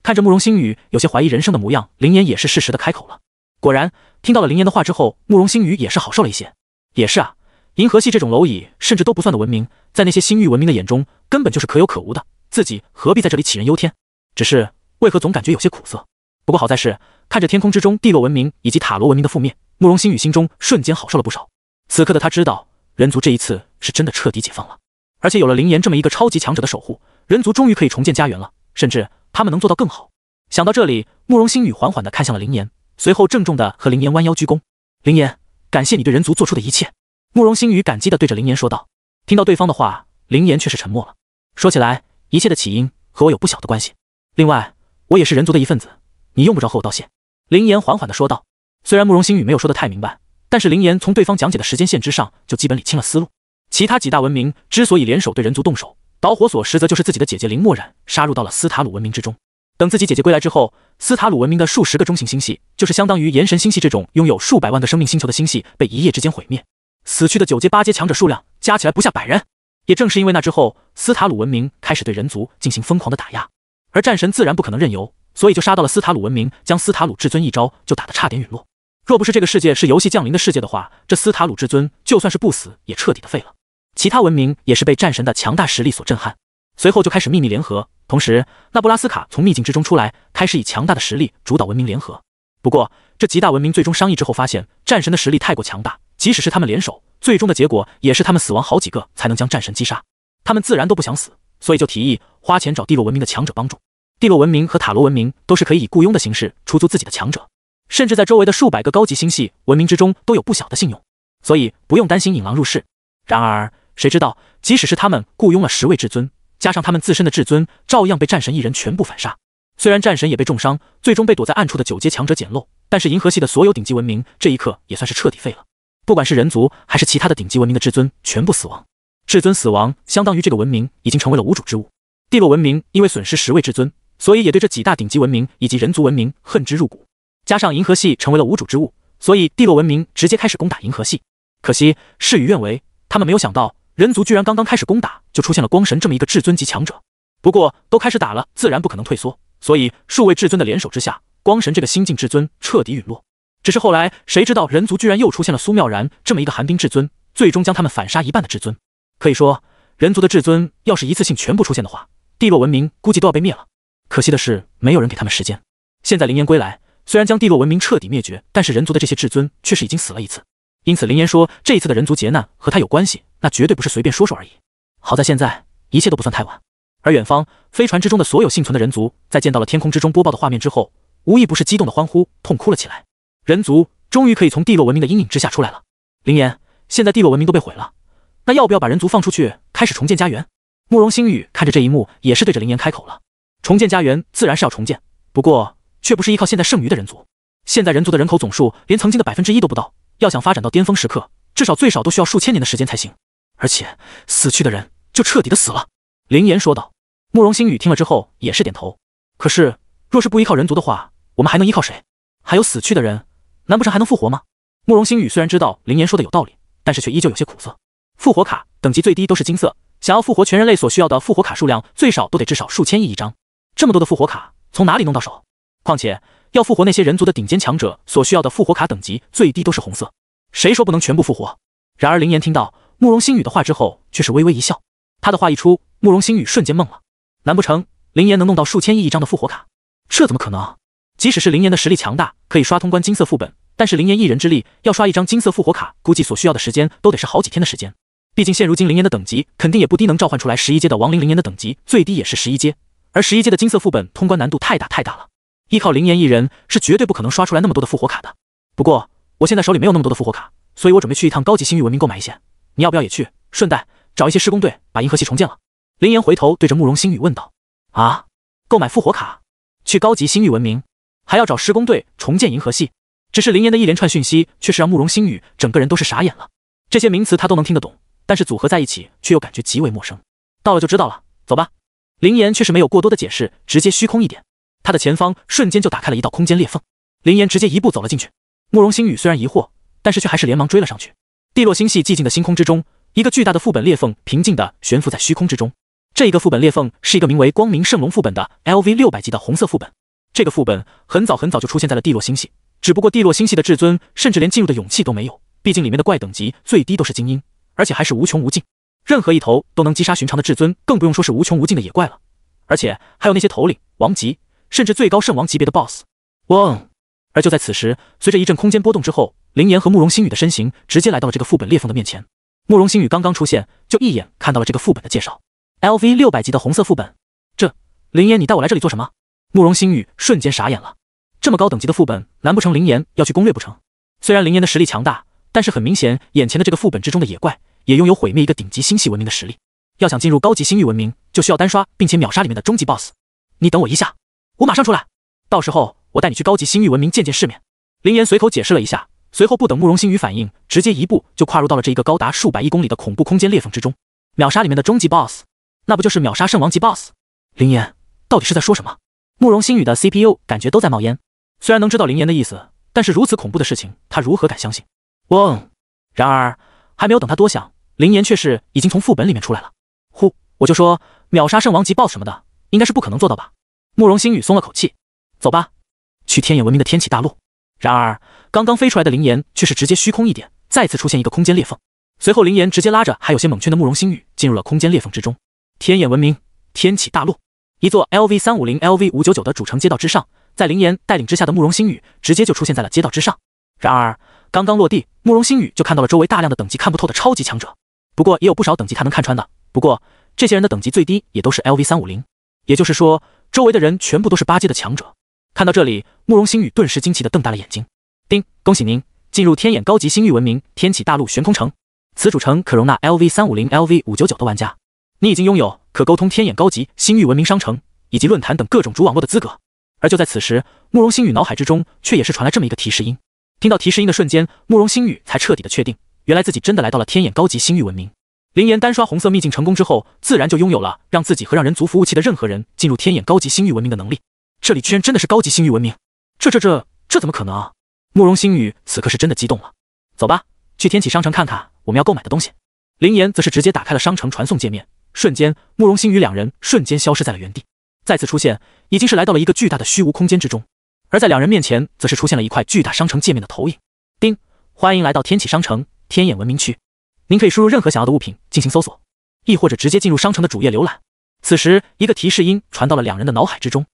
看着慕容星宇有些怀疑人生的模样，林岩也是适时的开口了。果然，听到了林岩的话之后，慕容星宇也是好受了一些。也是啊。银河系这种蝼蚁，甚至都不算的文明，在那些星域文明的眼中，根本就是可有可无的。自己何必在这里杞人忧天？只是为何总感觉有些苦涩？不过好在是看着天空之中地落文明以及塔罗文明的覆灭，慕容星宇心中瞬间好受了不少。此刻的他知道，人族这一次是真的彻底解放了，而且有了灵岩这么一个超级强者的守护，人族终于可以重建家园了，甚至他们能做到更好。想到这里，慕容星宇缓缓的看向了灵岩，随后郑重的和灵岩弯腰鞠躬：“灵岩，感谢你对人族做出的一切。”慕容星宇感激的对着林岩说道，听到对方的话，林岩却是沉默了。说起来，一切的起因和我有不小的关系。另外，我也是人族的一份子，你用不着和我道谢。”林岩缓缓的说道。虽然慕容星宇没有说的太明白，但是林岩从对方讲解的时间线之上，就基本理清了思路。其他几大文明之所以联手对人族动手，导火索实则就是自己的姐姐林墨染杀入到了斯塔鲁文明之中。等自己姐姐归来之后，斯塔鲁文明的数十个中型星系，就是相当于炎神星系这种拥有数百万个生命星球的星系，被一夜之间毁灭。死去的九阶八阶强者数量加起来不下百人，也正是因为那之后，斯塔鲁文明开始对人族进行疯狂的打压，而战神自然不可能任由，所以就杀到了斯塔鲁文明，将斯塔鲁至尊一招就打得差点陨落。若不是这个世界是游戏降临的世界的话，这斯塔鲁至尊就算是不死也彻底的废了。其他文明也是被战神的强大实力所震撼，随后就开始秘密联合，同时那布拉斯卡从秘境之中出来，开始以强大的实力主导文明联合。不过这极大文明最终商议之后发现，战神的实力太过强大。即使是他们联手，最终的结果也是他们死亡好几个才能将战神击杀。他们自然都不想死，所以就提议花钱找地洛文明的强者帮助。地洛文明和塔罗文明都是可以以雇佣的形式出租自己的强者，甚至在周围的数百个高级星系文明之中都有不小的信用，所以不用担心引狼入室。然而，谁知道即使是他们雇佣了十位至尊，加上他们自身的至尊，照样被战神一人全部反杀。虽然战神也被重伤，最终被躲在暗处的九阶强者捡漏，但是银河系的所有顶级文明这一刻也算是彻底废了。不管是人族还是其他的顶级文明的至尊全部死亡，至尊死亡相当于这个文明已经成为了无主之物。帝洛文明因为损失十位至尊，所以也对这几大顶级文明以及人族文明恨之入骨。加上银河系成为了无主之物，所以帝洛文明直接开始攻打银河系。可惜事与愿违，他们没有想到人族居然刚刚开始攻打就出现了光神这么一个至尊级强者。不过都开始打了，自然不可能退缩，所以数位至尊的联手之下，光神这个新晋至尊彻底陨落。只是后来，谁知道人族居然又出现了苏妙然这么一个寒冰至尊，最终将他们反杀一半的至尊。可以说，人族的至尊要是一次性全部出现的话，帝洛文明估计都要被灭了。可惜的是，没有人给他们时间。现在灵岩归来，虽然将帝洛文明彻底灭绝，但是人族的这些至尊却是已经死了一次。因此，灵岩说这一次的人族劫难和他有关系，那绝对不是随便说说而已。好在现在一切都不算太晚。而远方飞船之中的所有幸存的人族，在见到了天空之中播报的画面之后，无一不是激动的欢呼、痛哭了起来。人族终于可以从地洛文明的阴影之下出来了。林岩，现在地洛文明都被毁了，那要不要把人族放出去，开始重建家园？慕容星宇看着这一幕，也是对着林岩开口了：“重建家园自然是要重建，不过却不是依靠现在剩余的人族。现在人族的人口总数连曾经的百分之一都不到，要想发展到巅峰时刻，至少最少都需要数千年的时间才行。而且死去的人就彻底的死了。”林岩说道。慕容星宇听了之后也是点头。可是若是不依靠人族的话，我们还能依靠谁？还有死去的人。难不成还能复活吗？慕容星宇虽然知道林岩说的有道理，但是却依旧有些苦涩。复活卡等级最低都是金色，想要复活全人类所需要的复活卡数量最少都得至少数千亿一张。这么多的复活卡从哪里弄到手？况且要复活那些人族的顶尖强者所需要的复活卡等级最低都是红色。谁说不能全部复活？然而林岩听到慕容星宇的话之后，却是微微一笑。他的话一出，慕容星宇瞬间懵了。难不成林岩能弄到数千亿一张的复活卡？这怎么可能？即使是林岩的实力强大，可以刷通关金色副本。但是林岩一人之力要刷一张金色复活卡，估计所需要的时间都得是好几天的时间。毕竟现如今林岩的等级肯定也不低，能召唤出来十一阶的亡灵。林岩的等级最低也是十一阶，而十一阶的金色副本通关难度太大太大了，依靠林岩一人是绝对不可能刷出来那么多的复活卡的。不过我现在手里没有那么多的复活卡，所以我准备去一趟高级星域文明购买一些。你要不要也去？顺带找一些施工队把银河系重建了。林岩回头对着慕容星宇问道：“啊，购买复活卡，去高级星域文明，还要找施工队重建银河系？”只是林岩的一连串讯息，却是让慕容星宇整个人都是傻眼了。这些名词他都能听得懂，但是组合在一起，却又感觉极为陌生。到了就知道了，走吧。林岩却是没有过多的解释，直接虚空一点，他的前方瞬间就打开了一道空间裂缝。林岩直接一步走了进去。慕容星宇虽然疑惑，但是却还是连忙追了上去。帝落星系寂静的星空之中，一个巨大的副本裂缝平静的悬浮在虚空之中。这一个副本裂缝是一个名为光明圣龙副本的 L V 六百级的红色副本。这个副本很早很早就出现在了帝落星系。只不过地洛星系的至尊，甚至连进入的勇气都没有。毕竟里面的怪等级最低都是精英，而且还是无穷无尽，任何一头都能击杀寻常的至尊，更不用说是无穷无尽的野怪了。而且还有那些头领、王级，甚至最高圣王级别的 BOSS。嗡！而就在此时，随着一阵空间波动之后，林岩和慕容星宇的身形直接来到了这个副本裂缝的面前。慕容星宇刚刚出现，就一眼看到了这个副本的介绍：L V 六百级的红色副本。这，林岩，你带我来这里做什么？慕容星宇瞬间傻眼了。这么高等级的副本，难不成林岩要去攻略不成？虽然林岩的实力强大，但是很明显，眼前的这个副本之中的野怪也拥有毁灭一个顶级星系文明的实力。要想进入高级星域文明，就需要单刷并且秒杀里面的终极 boss。你等我一下，我马上出来，到时候我带你去高级星域文明见见世面。林岩随口解释了一下，随后不等慕容星宇反应，直接一步就跨入到了这一个高达数百亿公里的恐怖空间裂缝之中，秒杀里面的终极 boss，那不就是秒杀圣王级 boss？林岩到底是在说什么？慕容星宇的 CPU 感觉都在冒烟。虽然能知道林岩的意思，但是如此恐怖的事情，他如何敢相信？哦！然而还没有等他多想，林岩却是已经从副本里面出来了。呼，我就说秒杀圣王级 BOSS 什么的，应该是不可能做到吧？慕容星宇松了口气，走吧，去天眼文明的天启大陆。然而刚刚飞出来的林岩却是直接虚空一点，再次出现一个空间裂缝，随后林岩直接拉着还有些蒙圈的慕容星宇进入了空间裂缝之中。天眼文明，天启大陆，一座 L V 三五零 L V 五九九的主城街道之上。在林岩带领之下的慕容星宇直接就出现在了街道之上。然而，刚刚落地，慕容星宇就看到了周围大量的等级看不透的超级强者，不过也有不少等级他能看穿的。不过，这些人的等级最低也都是 L V 三五零，也就是说，周围的人全部都是八阶的强者。看到这里，慕容星宇顿时惊奇的瞪大了眼睛。丁，恭喜您进入天眼高级星域文明天启大陆悬空城，此主城可容纳 L V 三五零、L V 五九九的玩家，你已经拥有可沟通天眼高级星域文明商城以及论坛等各种主网络的资格。而就在此时，慕容星宇脑海之中却也是传来这么一个提示音。听到提示音的瞬间，慕容星宇才彻底的确定，原来自己真的来到了天眼高级星域文明。林岩单刷红色秘境成功之后，自然就拥有了让自己和让人族服务器的任何人进入天眼高级星域文明的能力。这里居然真的是高级星域文明？这、这、这、这怎么可能？啊！慕容星宇此刻是真的激动了。走吧，去天启商城看看我们要购买的东西。林岩则是直接打开了商城传送界面，瞬间，慕容星宇两人瞬间消失在了原地。再次出现，已经是来到了一个巨大的虚无空间之中，而在两人面前，则是出现了一块巨大商城界面的投影。丁，欢迎来到天启商城，天眼文明区，您可以输入任何想要的物品进行搜索，亦或者直接进入商城的主页浏览。此时，一个提示音传到了两人的脑海之中。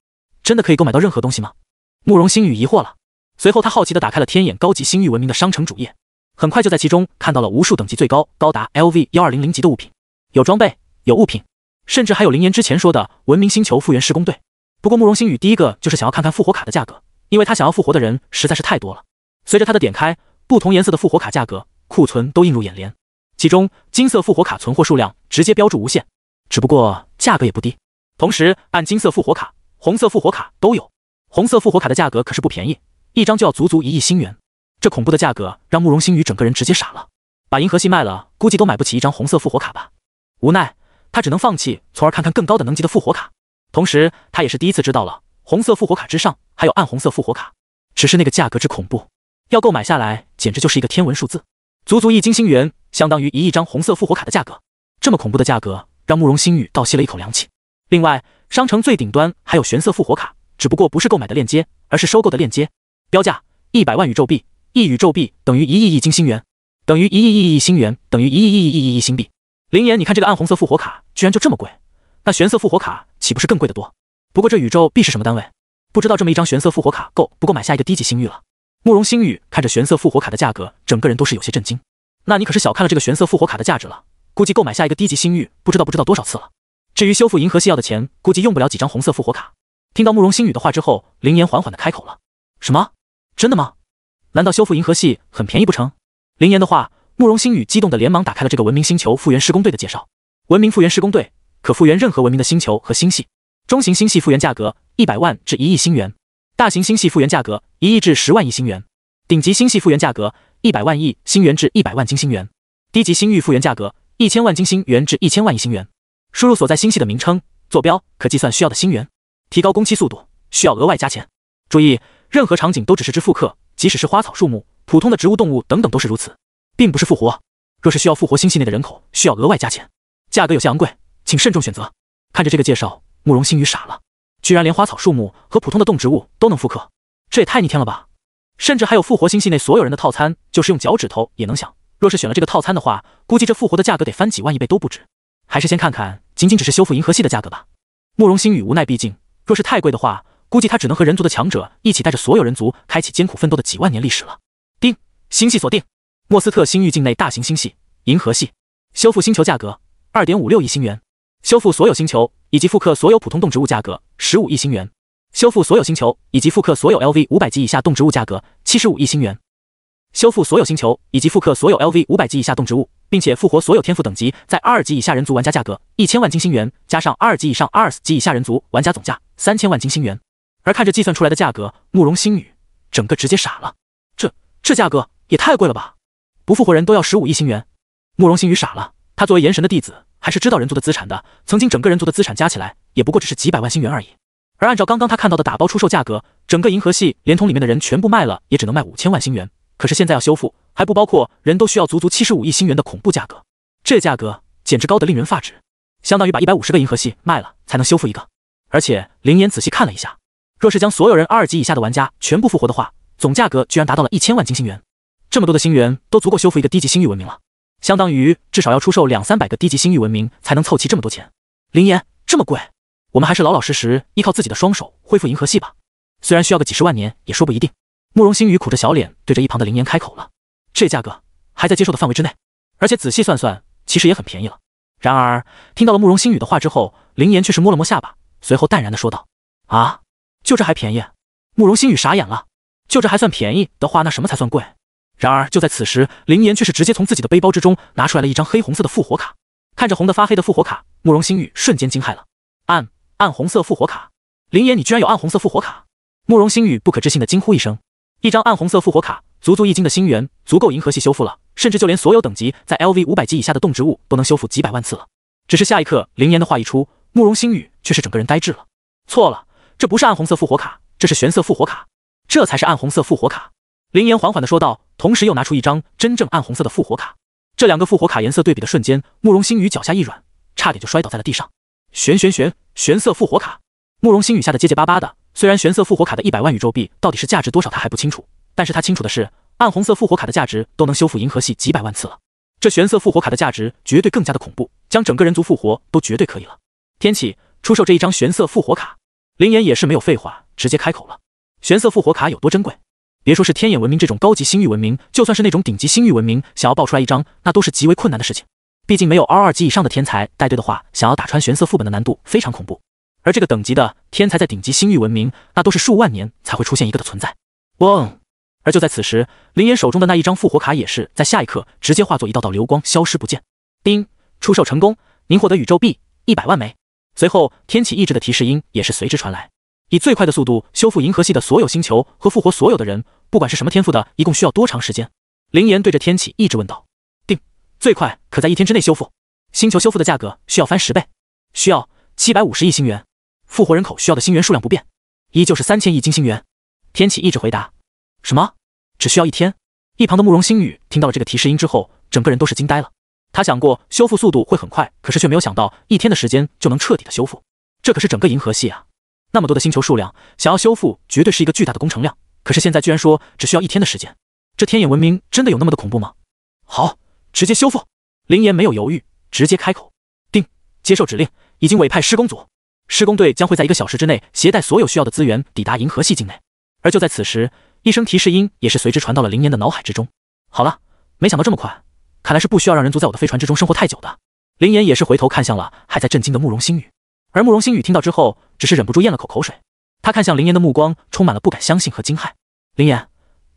真的可以购买到任何东西吗？慕容星宇疑惑了。随后，他好奇的打开了天眼高级星域文明的商城主页，很快就在其中看到了无数等级最高高达 LV 幺二零零级的物品，有装备，有物品。甚至还有灵岩之前说的文明星球复原施工队。不过慕容星宇第一个就是想要看看复活卡的价格，因为他想要复活的人实在是太多了。随着他的点开，不同颜色的复活卡价格库存都映入眼帘。其中金色复活卡存货数量直接标注无限，只不过价格也不低。同时按金色复活卡、红色复活卡都有。红色复活卡的价格可是不便宜，一张就要足足一亿星元。这恐怖的价格让慕容星宇整个人直接傻了。把银河系卖了估计都买不起一张红色复活卡吧。无奈。他只能放弃，从而看看更高的能级的复活卡。同时，他也是第一次知道了红色复活卡之上还有暗红色复活卡，只是那个价格之恐怖，要购买下来简直就是一个天文数字，足足一金星元，相当于一亿张红色复活卡的价格。这么恐怖的价格，让慕容星宇倒吸了一口凉气。另外，商城最顶端还有玄色复活卡，只不过不是购买的链接，而是收购的链接，标价一百万宇宙币，一宇宙币等于一亿亿金星元，等于一亿亿亿亿星元，等于一亿亿亿亿亿星币。林岩，你看这个暗红色复活卡居然就这么贵，那玄色复活卡岂不是更贵的多？不过这宇宙币是什么单位？不知道这么一张玄色复活卡够不够买下一个低级星域了。慕容星宇看着玄色复活卡的价格，整个人都是有些震惊。那你可是小看了这个玄色复活卡的价值了，估计购买下一个低级星域不知道不知道多少次了。至于修复银河系要的钱，估计用不了几张红色复活卡。听到慕容星宇的话之后，林岩缓缓的开口了：“什么？真的吗？难道修复银河系很便宜不成？”林岩的话。慕容星宇激动的连忙打开了这个文明星球复原施工队的介绍。文明复原施工队可复原任何文明的星球和星系。中型星系复原价格一百万至一亿星元，大型星系复原价格一亿至十万亿星元，顶级星系复原价格一百万亿星元至一百万金星元，低级星域复原价格一千万金星元至一千万亿星元。输入所在星系的名称、坐标，可计算需要的星元。提高工期速度需要额外加钱。注意，任何场景都只是只复刻，即使是花草树木、普通的植物、动物等等都是如此。并不是复活，若是需要复活星系内的人口，需要额外加钱，价格有些昂贵，请慎重选择。看着这个介绍，慕容星宇傻了，居然连花草树木和普通的动植物都能复刻，这也太逆天了吧！甚至还有复活星系内所有人的套餐，就是用脚趾头也能想。若是选了这个套餐的话，估计这复活的价格得翻几万亿倍都不止。还是先看看仅仅只是修复银河系的价格吧。慕容星宇无奈，毕竟若是太贵的话，估计他只能和人族的强者一起带着所有人族开启艰苦奋斗的几万年历史了。叮，星系锁定。莫斯特星域境内大型星系银河系修复星球价格二点五六亿星元，修复所有星球以及复刻所有普通动植物价格十五亿星元，修复所有星球以及复刻所有 LV 五百级以下动植物价格七十五亿星元，修复所有星球以及复刻所有 LV 五百级以下动植物，并且复活所有天赋等级在 R 级以下人族玩家价格一千万金星元，加上 R 级以上 R 级以下人族玩家总价三千万金星元。而看着计算出来的价格，慕容星女整个直接傻了，这这价格也太贵了吧！不复活人都要十五亿星元，慕容星宇傻了。他作为炎神的弟子，还是知道人族的资产的。曾经整个人族的资产加起来，也不过只是几百万星元而已。而按照刚刚他看到的打包出售价格，整个银河系连同里面的人全部卖了，也只能卖五千万星元。可是现在要修复，还不包括人都需要足足七十五亿星元的恐怖价格。这价格简直高得令人发指，相当于把一百五十个银河系卖了才能修复一个。而且林岩仔细看了一下，若是将所有人二级以下的玩家全部复活的话，总价格居然达到了一千万金星元。这么多的星元都足够修复一个低级星域文明了，相当于至少要出售两三百个低级星域文明才能凑齐这么多钱。林岩，这么贵，我们还是老老实实依靠自己的双手恢复银河系吧，虽然需要个几十万年，也说不一定。慕容星宇苦着小脸，对着一旁的林岩开口了：“这价格还在接受的范围之内，而且仔细算算，其实也很便宜了。”然而，听到了慕容星宇的话之后，林岩却是摸了摸下巴，随后淡然的说道：“啊，就这还便宜？”慕容星宇傻眼了，就这还算便宜的话，那什么才算贵？然而就在此时，林岩却是直接从自己的背包之中拿出来了一张黑红色的复活卡。看着红的发黑的复活卡，慕容星宇瞬间惊骇了。暗暗红色复活卡，林岩，你居然有暗红色复活卡！慕容星宇不可置信的惊呼一声。一张暗红色复活卡，足足一斤的星元，足够银河系修复了，甚至就连所有等级在 LV 五百级以下的动植物都能修复几百万次了。只是下一刻，林岩的话一出，慕容星宇却是整个人呆滞了。错了，这不是暗红色复活卡，这是玄色复活卡，这才是暗红色复活卡。林岩缓缓的说道。同时又拿出一张真正暗红色的复活卡，这两个复活卡颜色对比的瞬间，慕容星宇脚下一软，差点就摔倒在了地上。玄玄玄玄色复活卡，慕容星宇吓得结结巴巴的。虽然玄色复活卡的一百万宇宙币到底是价值多少他还不清楚，但是他清楚的是暗红色复活卡的价值都能修复银河系几百万次了。这玄色复活卡的价值绝对更加的恐怖，将整个人族复活都绝对可以了。天启出售这一张玄色复活卡，林岩也是没有废话，直接开口了。玄色复活卡有多珍贵？别说是天眼文明这种高级星域文明，就算是那种顶级星域文明，想要爆出来一张，那都是极为困难的事情。毕竟没有 R 二级以上的天才带队的话，想要打穿玄色副本的难度非常恐怖。而这个等级的天才，在顶级星域文明，那都是数万年才会出现一个的存在。嗡！而就在此时，林岩手中的那一张复活卡，也是在下一刻直接化作一道道流光，消失不见。叮，出售成功，您获得宇宙币一百万枚。随后，天启意志的提示音也是随之传来。以最快的速度修复银河系的所有星球和复活所有的人，不管是什么天赋的，一共需要多长时间？林岩对着天启一直问道。定，最快可在一天之内修复。星球修复的价格需要翻十倍，需要七百五十亿星元。复活人口需要的星元数量不变，依旧是三千亿金星元。天启一直回答。什么？只需要一天？一旁的慕容星宇听到了这个提示音之后，整个人都是惊呆了。他想过修复速度会很快，可是却没有想到一天的时间就能彻底的修复。这可是整个银河系啊！那么多的星球数量，想要修复绝对是一个巨大的工程量。可是现在居然说只需要一天的时间，这天眼文明真的有那么的恐怖吗？好，直接修复。林岩没有犹豫，直接开口：“定，接受指令，已经委派施工组，施工队将会在一个小时之内携带所有需要的资源抵达银河系境内。”而就在此时，一声提示音也是随之传到了林岩的脑海之中。好了，没想到这么快，看来是不需要让人族在我的飞船之中生活太久的。林岩也是回头看向了还在震惊的慕容星宇。而慕容星宇听到之后，只是忍不住咽了口口水。他看向林岩的目光充满了不敢相信和惊骇。林岩，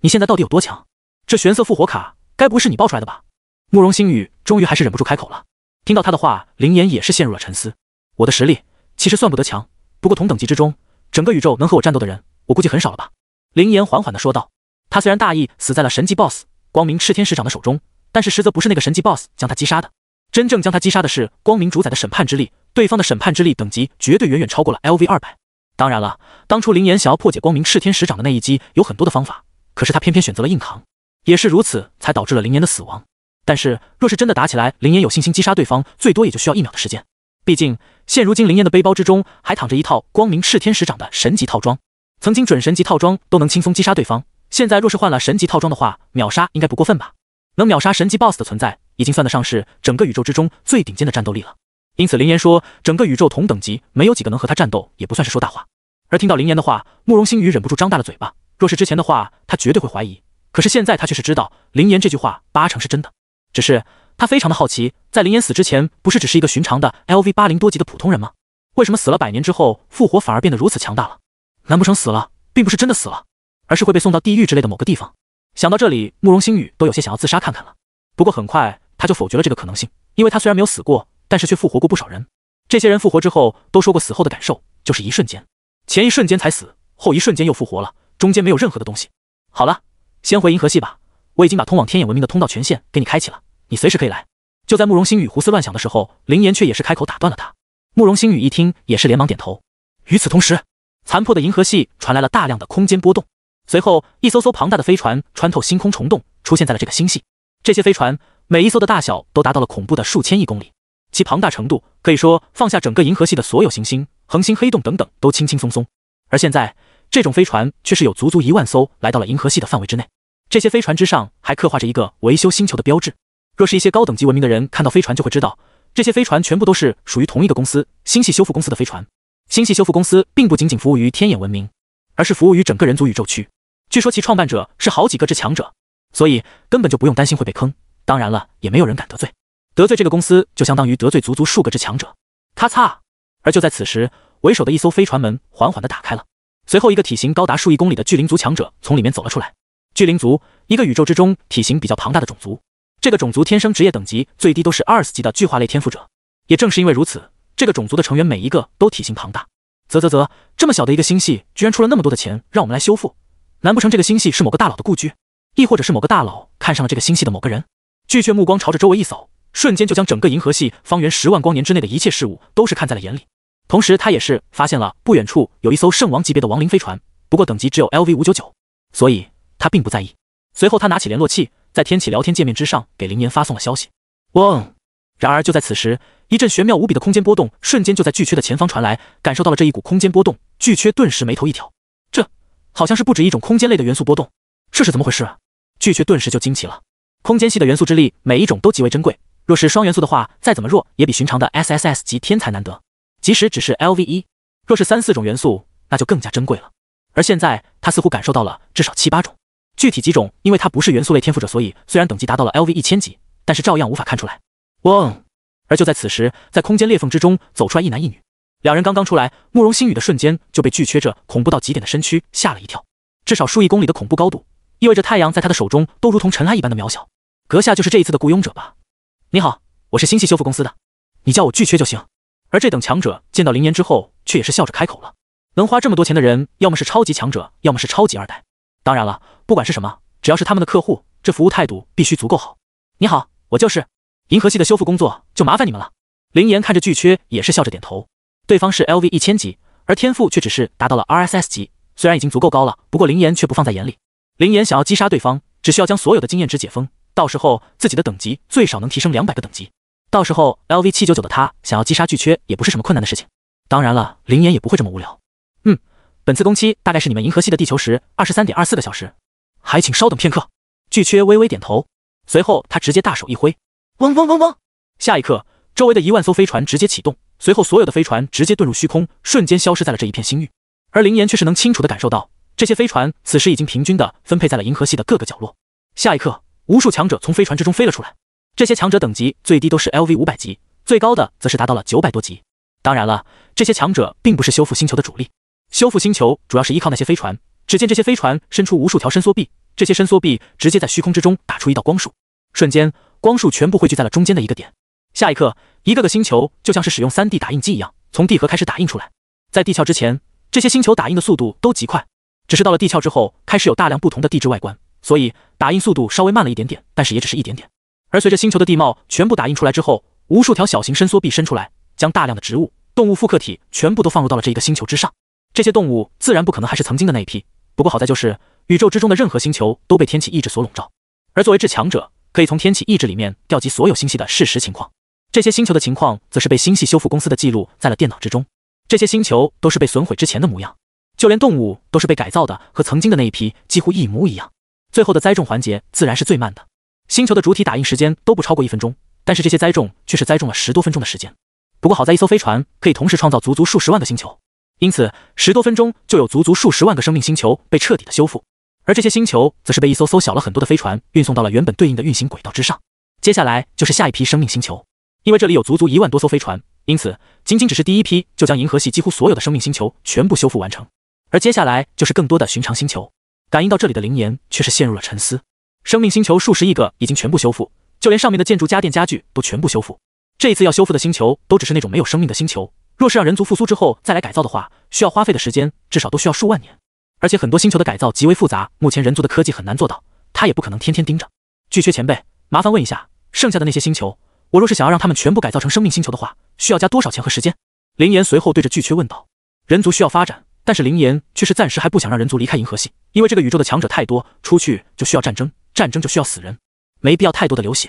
你现在到底有多强？这玄色复活卡，该不会是你爆出来的吧？慕容星宇终于还是忍不住开口了。听到他的话，林岩也是陷入了沉思。我的实力其实算不得强，不过同等级之中，整个宇宙能和我战斗的人，我估计很少了吧？林岩缓缓地说道。他虽然大意死在了神级 BOSS 光明炽天使长的手中，但是实则不是那个神级 BOSS 将他击杀的。真正将他击杀的是光明主宰的审判之力，对方的审判之力等级绝对远远超过了 L V 二百。当然了，当初林岩想要破解光明炽天使掌的那一击，有很多的方法，可是他偏偏选择了硬扛，也是如此才导致了林岩的死亡。但是若是真的打起来，林岩有信心击杀对方，最多也就需要一秒的时间。毕竟现如今林岩的背包之中还躺着一套光明炽天使掌的神级套装，曾经准神级套装都能轻松击杀对方，现在若是换了神级套装的话，秒杀应该不过分吧？能秒杀神级 boss 的存在。已经算得上是整个宇宙之中最顶尖的战斗力了，因此林岩说整个宇宙同等级没有几个能和他战斗，也不算是说大话。而听到林岩的话，慕容星宇忍不住张大了嘴巴。若是之前的话，他绝对会怀疑，可是现在他却是知道林岩这句话八成是真的。只是他非常的好奇，在林岩死之前，不是只是一个寻常的 L V 八零多级的普通人吗？为什么死了百年之后复活反而变得如此强大了？难不成死了并不是真的死了，而是会被送到地狱之类的某个地方？想到这里，慕容星宇都有些想要自杀看看了。不过很快。他就否决了这个可能性，因为他虽然没有死过，但是却复活过不少人。这些人复活之后都说过死后的感受，就是一瞬间，前一瞬间才死，后一瞬间又复活了，中间没有任何的东西。好了，先回银河系吧，我已经把通往天眼文明的通道权限给你开启了，你随时可以来。就在慕容星宇胡思乱想的时候，林岩却也是开口打断了他。慕容星宇一听，也是连忙点头。与此同时，残破的银河系传来了大量的空间波动，随后一艘艘庞大的飞船穿透星空虫洞，出现在了这个星系。这些飞船。每一艘的大小都达到了恐怖的数千亿公里，其庞大程度可以说放下整个银河系的所有行星、恒星、黑洞等等都轻轻松松。而现在，这种飞船却是有足足一万艘来到了银河系的范围之内。这些飞船之上还刻画着一个维修星球的标志。若是一些高等级文明的人看到飞船，就会知道这些飞船全部都是属于同一个公司——星系修复公司的飞船。星系修复公司并不仅仅服务于天眼文明，而是服务于整个人族宇宙区。据说其创办者是好几个至强者，所以根本就不用担心会被坑。当然了，也没有人敢得罪，得罪这个公司就相当于得罪足足数个之强者。咔嚓！而就在此时，为首的一艘飞船门缓缓的打开了，随后一个体型高达数亿公里的巨灵族强者从里面走了出来。巨灵族，一个宇宙之中体型比较庞大的种族。这个种族天生职业等级最低都是二十级的巨化类天赋者。也正是因为如此，这个种族的成员每一个都体型庞大。啧啧啧，这么小的一个星系，居然出了那么多的钱让我们来修复？难不成这个星系是某个大佬的故居？亦或者是某个大佬看上了这个星系的某个人？巨阙目光朝着周围一扫，瞬间就将整个银河系方圆十万光年之内的一切事物都是看在了眼里。同时，他也是发现了不远处有一艘圣王级别的亡灵飞船，不过等级只有 LV 五九九，所以他并不在意。随后，他拿起联络器，在天启聊天界面之上给林岩发送了消息。嗡！然而就在此时，一阵玄妙无比的空间波动瞬间就在巨阙的前方传来。感受到了这一股空间波动，巨阙顿时眉头一挑，这好像是不止一种空间类的元素波动，这是怎么回事？啊？巨阙顿时就惊奇了。空间系的元素之力，每一种都极为珍贵。若是双元素的话，再怎么弱也比寻常的 S S S 级天才难得。即使只是 L V 一，若是三四种元素，那就更加珍贵了。而现在，他似乎感受到了至少七八种，具体几种，因为他不是元素类天赋者，所以虽然等级达到了 L V 一千级，但是照样无法看出来。嗡。而就在此时，在空间裂缝之中走出来一男一女，两人刚刚出来，慕容星宇的瞬间就被巨缺着恐怖到极点的身躯吓了一跳。至少数亿公里的恐怖高度，意味着太阳在他的手中都如同尘埃一般的渺小。阁下就是这一次的雇佣者吧？你好，我是星系修复公司的，你叫我巨缺就行。而这等强者见到林岩之后，却也是笑着开口了。能花这么多钱的人，要么是超级强者，要么是超级二代。当然了，不管是什么，只要是他们的客户，这服务态度必须足够好。你好，我就是。银河系的修复工作就麻烦你们了。林岩看着巨缺，也是笑着点头。对方是 LV 一千级，而天赋却只是达到了 RSS 级，虽然已经足够高了，不过林岩却不放在眼里。林岩想要击杀对方，只需要将所有的经验值解封。到时候自己的等级最少能提升两百个等级，到时候 L V 七九九的他想要击杀巨缺也不是什么困难的事情。当然了，林岩也不会这么无聊。嗯，本次工期大概是你们银河系的地球时二十三点二四个小时，还请稍等片刻。巨缺微微点头，随后他直接大手一挥，嗡嗡嗡嗡。下一刻，周围的一万艘飞船直接启动，随后所有的飞船直接遁入虚空，瞬间消失在了这一片星域。而林岩却是能清楚的感受到，这些飞船此时已经平均的分配在了银河系的各个角落。下一刻。无数强者从飞船之中飞了出来，这些强者等级最低都是 L V 五百级，最高的则是达到了九百多级。当然了，这些强者并不是修复星球的主力，修复星球主要是依靠那些飞船。只见这些飞船伸出无数条伸缩臂，这些伸缩臂直接在虚空之中打出一道光束，瞬间光束全部汇聚在了中间的一个点。下一刻，一个个星球就像是使用三 D 打印机一样，从地核开始打印出来。在地壳之前，这些星球打印的速度都极快，只是到了地壳之后，开始有大量不同的地质外观。所以打印速度稍微慢了一点点，但是也只是一点点。而随着星球的地貌全部打印出来之后，无数条小型伸缩臂伸出来，将大量的植物、动物复刻体全部都放入到了这一个星球之上。这些动物自然不可能还是曾经的那一批，不过好在就是宇宙之中的任何星球都被天启意志所笼罩，而作为至强者，可以从天启意志里面调集所有星系的事实情况。这些星球的情况则是被星系修复公司的记录在了电脑之中。这些星球都是被损毁之前的模样，就连动物都是被改造的和曾经的那一批几乎一模一样。最后的栽种环节自然是最慢的，星球的主体打印时间都不超过一分钟，但是这些栽种却是栽种了十多分钟的时间。不过好在一艘飞船可以同时创造足足数十万个星球，因此十多分钟就有足足数十万个生命星球被彻底的修复，而这些星球则是被一艘艘小了很多的飞船运送到了原本对应的运行轨道之上。接下来就是下一批生命星球，因为这里有足足一万多艘飞船，因此仅仅只是第一批就将银河系几乎所有的生命星球全部修复完成，而接下来就是更多的寻常星球。感应到这里的灵岩却是陷入了沉思。生命星球数十亿个已经全部修复，就连上面的建筑、家电、家具都全部修复。这一次要修复的星球都只是那种没有生命的星球。若是让人族复苏之后再来改造的话，需要花费的时间至少都需要数万年，而且很多星球的改造极为复杂，目前人族的科技很难做到。他也不可能天天盯着。巨缺前辈，麻烦问一下，剩下的那些星球，我若是想要让他们全部改造成生命星球的话，需要加多少钱和时间？灵岩随后对着巨缺问道：“人族需要发展。”但是灵岩却是暂时还不想让人族离开银河系，因为这个宇宙的强者太多，出去就需要战争，战争就需要死人，没必要太多的流血。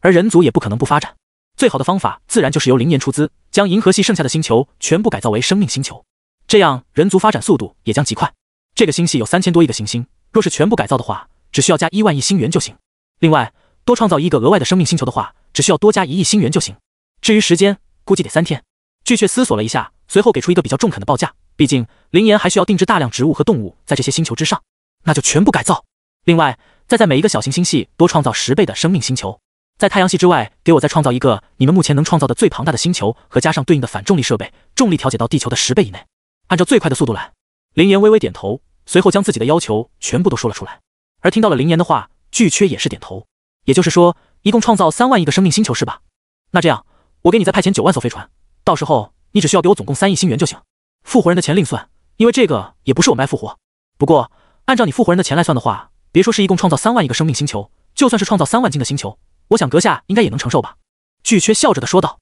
而人族也不可能不发展，最好的方法自然就是由灵岩出资，将银河系剩下的星球全部改造为生命星球，这样人族发展速度也将极快。这个星系有三千多亿个行星，若是全部改造的话，只需要加一万亿星元就行。另外，多创造一个额外的生命星球的话，只需要多加一亿星元就行。至于时间，估计得三天。巨雀思索了一下，随后给出一个比较中肯的报价。毕竟，林岩还需要定制大量植物和动物在这些星球之上，那就全部改造。另外，再在每一个小行星系多创造十倍的生命星球，在太阳系之外给我再创造一个你们目前能创造的最庞大的星球，和加上对应的反重力设备，重力调节到地球的十倍以内，按照最快的速度来。林岩微微点头，随后将自己的要求全部都说了出来。而听到了林岩的话，巨缺也是点头。也就是说，一共创造三万亿个生命星球是吧？那这样，我给你再派遣九万艘飞船，到时候你只需要给我总共三亿星元就行。复活人的钱另算，因为这个也不是我卖复活。不过按照你复活人的钱来算的话，别说是一共创造三万亿个生命星球，就算是创造三万斤的星球，我想阁下应该也能承受吧？”巨缺笑着的说道，“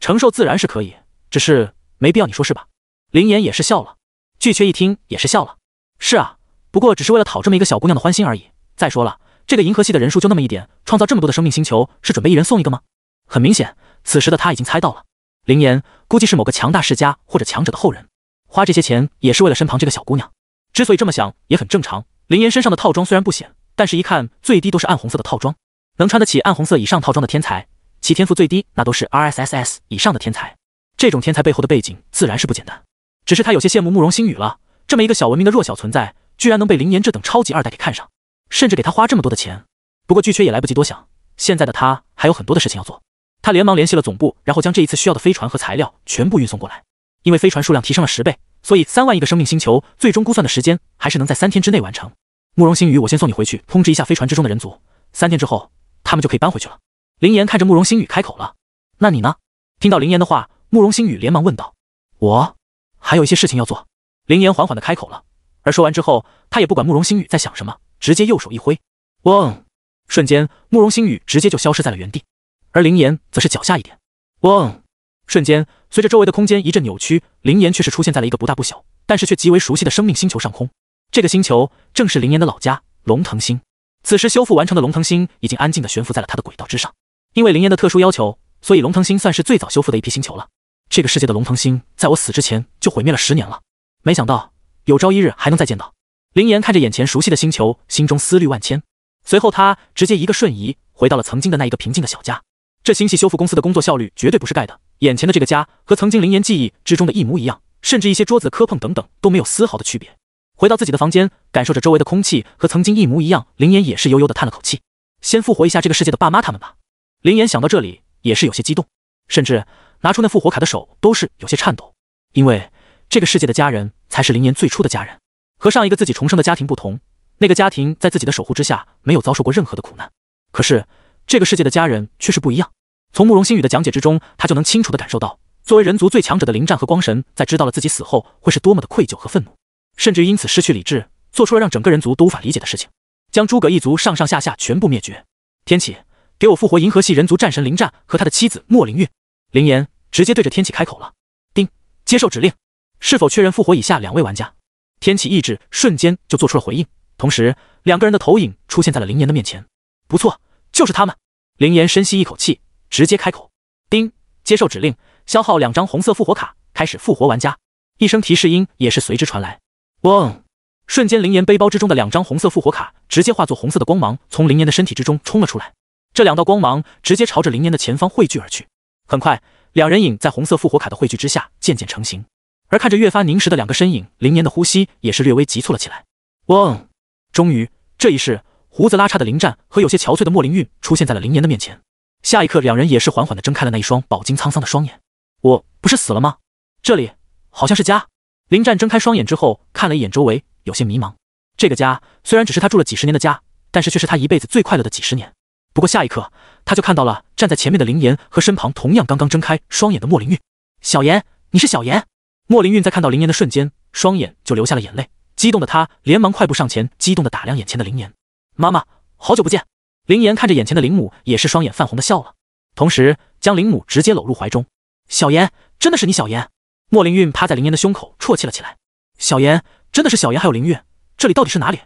承受自然是可以，只是没必要，你说是吧？”林岩也是笑了。巨缺一听也是笑了：“是啊，不过只是为了讨这么一个小姑娘的欢心而已。再说了，这个银河系的人数就那么一点，创造这么多的生命星球，是准备一人送一个吗？”很明显，此时的他已经猜到了。林岩估计是某个强大世家或者强者的后人，花这些钱也是为了身旁这个小姑娘。之所以这么想，也很正常。林岩身上的套装虽然不显，但是一看最低都是暗红色的套装。能穿得起暗红色以上套装的天才，其天赋最低那都是 R S S S 以上的天才。这种天才背后的背景自然是不简单。只是他有些羡慕慕容星宇了，这么一个小文明的弱小存在，居然能被林岩这等超级二代给看上，甚至给他花这么多的钱。不过巨缺也来不及多想，现在的他还有很多的事情要做。他连忙联系了总部，然后将这一次需要的飞船和材料全部运送过来。因为飞船数量提升了十倍，所以三万亿个生命星球最终估算的时间还是能在三天之内完成。慕容星宇，我先送你回去，通知一下飞船之中的人族，三天之后他们就可以搬回去了。林岩看着慕容星宇开口了：“那你呢？”听到林岩的话，慕容星宇连忙问道：“我还有一些事情要做。”林岩缓缓的开口了，而说完之后，他也不管慕容星宇在想什么，直接右手一挥，嗡，瞬间慕容星宇直接就消失在了原地。而灵岩则是脚下一点，嗡！瞬间，随着周围的空间一阵扭曲，灵岩却是出现在了一个不大不小，但是却极为熟悉的生命星球上空。这个星球正是灵岩的老家龙腾星。此时修复完成的龙腾星已经安静的悬浮在了它的轨道之上。因为灵岩的特殊要求，所以龙腾星算是最早修复的一批星球了。这个世界的龙腾星，在我死之前就毁灭了十年了，没想到有朝一日还能再见到。灵岩看着眼前熟悉的星球，心中思虑万千。随后，他直接一个瞬移，回到了曾经的那一个平静的小家。这星系修复公司的工作效率绝对不是盖的。眼前的这个家和曾经灵岩记忆之中的一模一样，甚至一些桌子磕碰等等都没有丝毫的区别。回到自己的房间，感受着周围的空气和曾经一模一样，灵岩也是悠悠的叹了口气。先复活一下这个世界的爸妈他们吧。灵岩想到这里也是有些激动，甚至拿出那复活卡的手都是有些颤抖。因为这个世界的家人才是灵岩最初的家人，和上一个自己重生的家庭不同，那个家庭在自己的守护之下没有遭受过任何的苦难，可是。这个世界的家人却是不一样。从慕容星宇的讲解之中，他就能清楚地感受到，作为人族最强者的林战和光神，在知道了自己死后会是多么的愧疚和愤怒，甚至因此失去理智，做出了让整个人族都无法理解的事情，将诸葛一族上上下下全部灭绝。天启，给我复活银河系人族战神林战和他的妻子莫灵韵。林岩直接对着天启开口了。丁，接受指令，是否确认复活以下两位玩家？天启意志瞬间就做出了回应，同时两个人的投影出现在了林岩的面前。不错。就是他们，林岩深吸一口气，直接开口。丁，接受指令，消耗两张红色复活卡，开始复活玩家。一声提示音也是随之传来。嗡，瞬间，林岩背包之中的两张红色复活卡直接化作红色的光芒，从林岩的身体之中冲了出来。这两道光芒直接朝着林岩的前方汇聚而去。很快，两人影在红色复活卡的汇聚之下渐渐成型。而看着越发凝实的两个身影，林岩的呼吸也是略微急促了起来。嗡，终于，这一世。胡子拉碴的林战和有些憔悴的莫林韵出现在了林岩的面前。下一刻，两人也是缓缓的睁开了那一双饱经沧桑的双眼。我不是死了吗？这里好像是家。林战睁开双眼之后，看了一眼周围，有些迷茫。这个家虽然只是他住了几十年的家，但是却是他一辈子最快乐的几十年。不过下一刻，他就看到了站在前面的林岩和身旁同样刚刚睁开双眼的莫林韵。小岩，你是小岩。莫林韵在看到林岩的瞬间，双眼就流下了眼泪，激动的他连忙快步上前，激动的打量眼前的林岩。妈妈，好久不见。林岩看着眼前的林母，也是双眼泛红的笑了，同时将林母直接搂入怀中。小妍，真的是你！小妍？莫灵韵趴在林岩的胸口啜泣了起来。小妍，真的是小妍还有林韵？这里到底是哪里？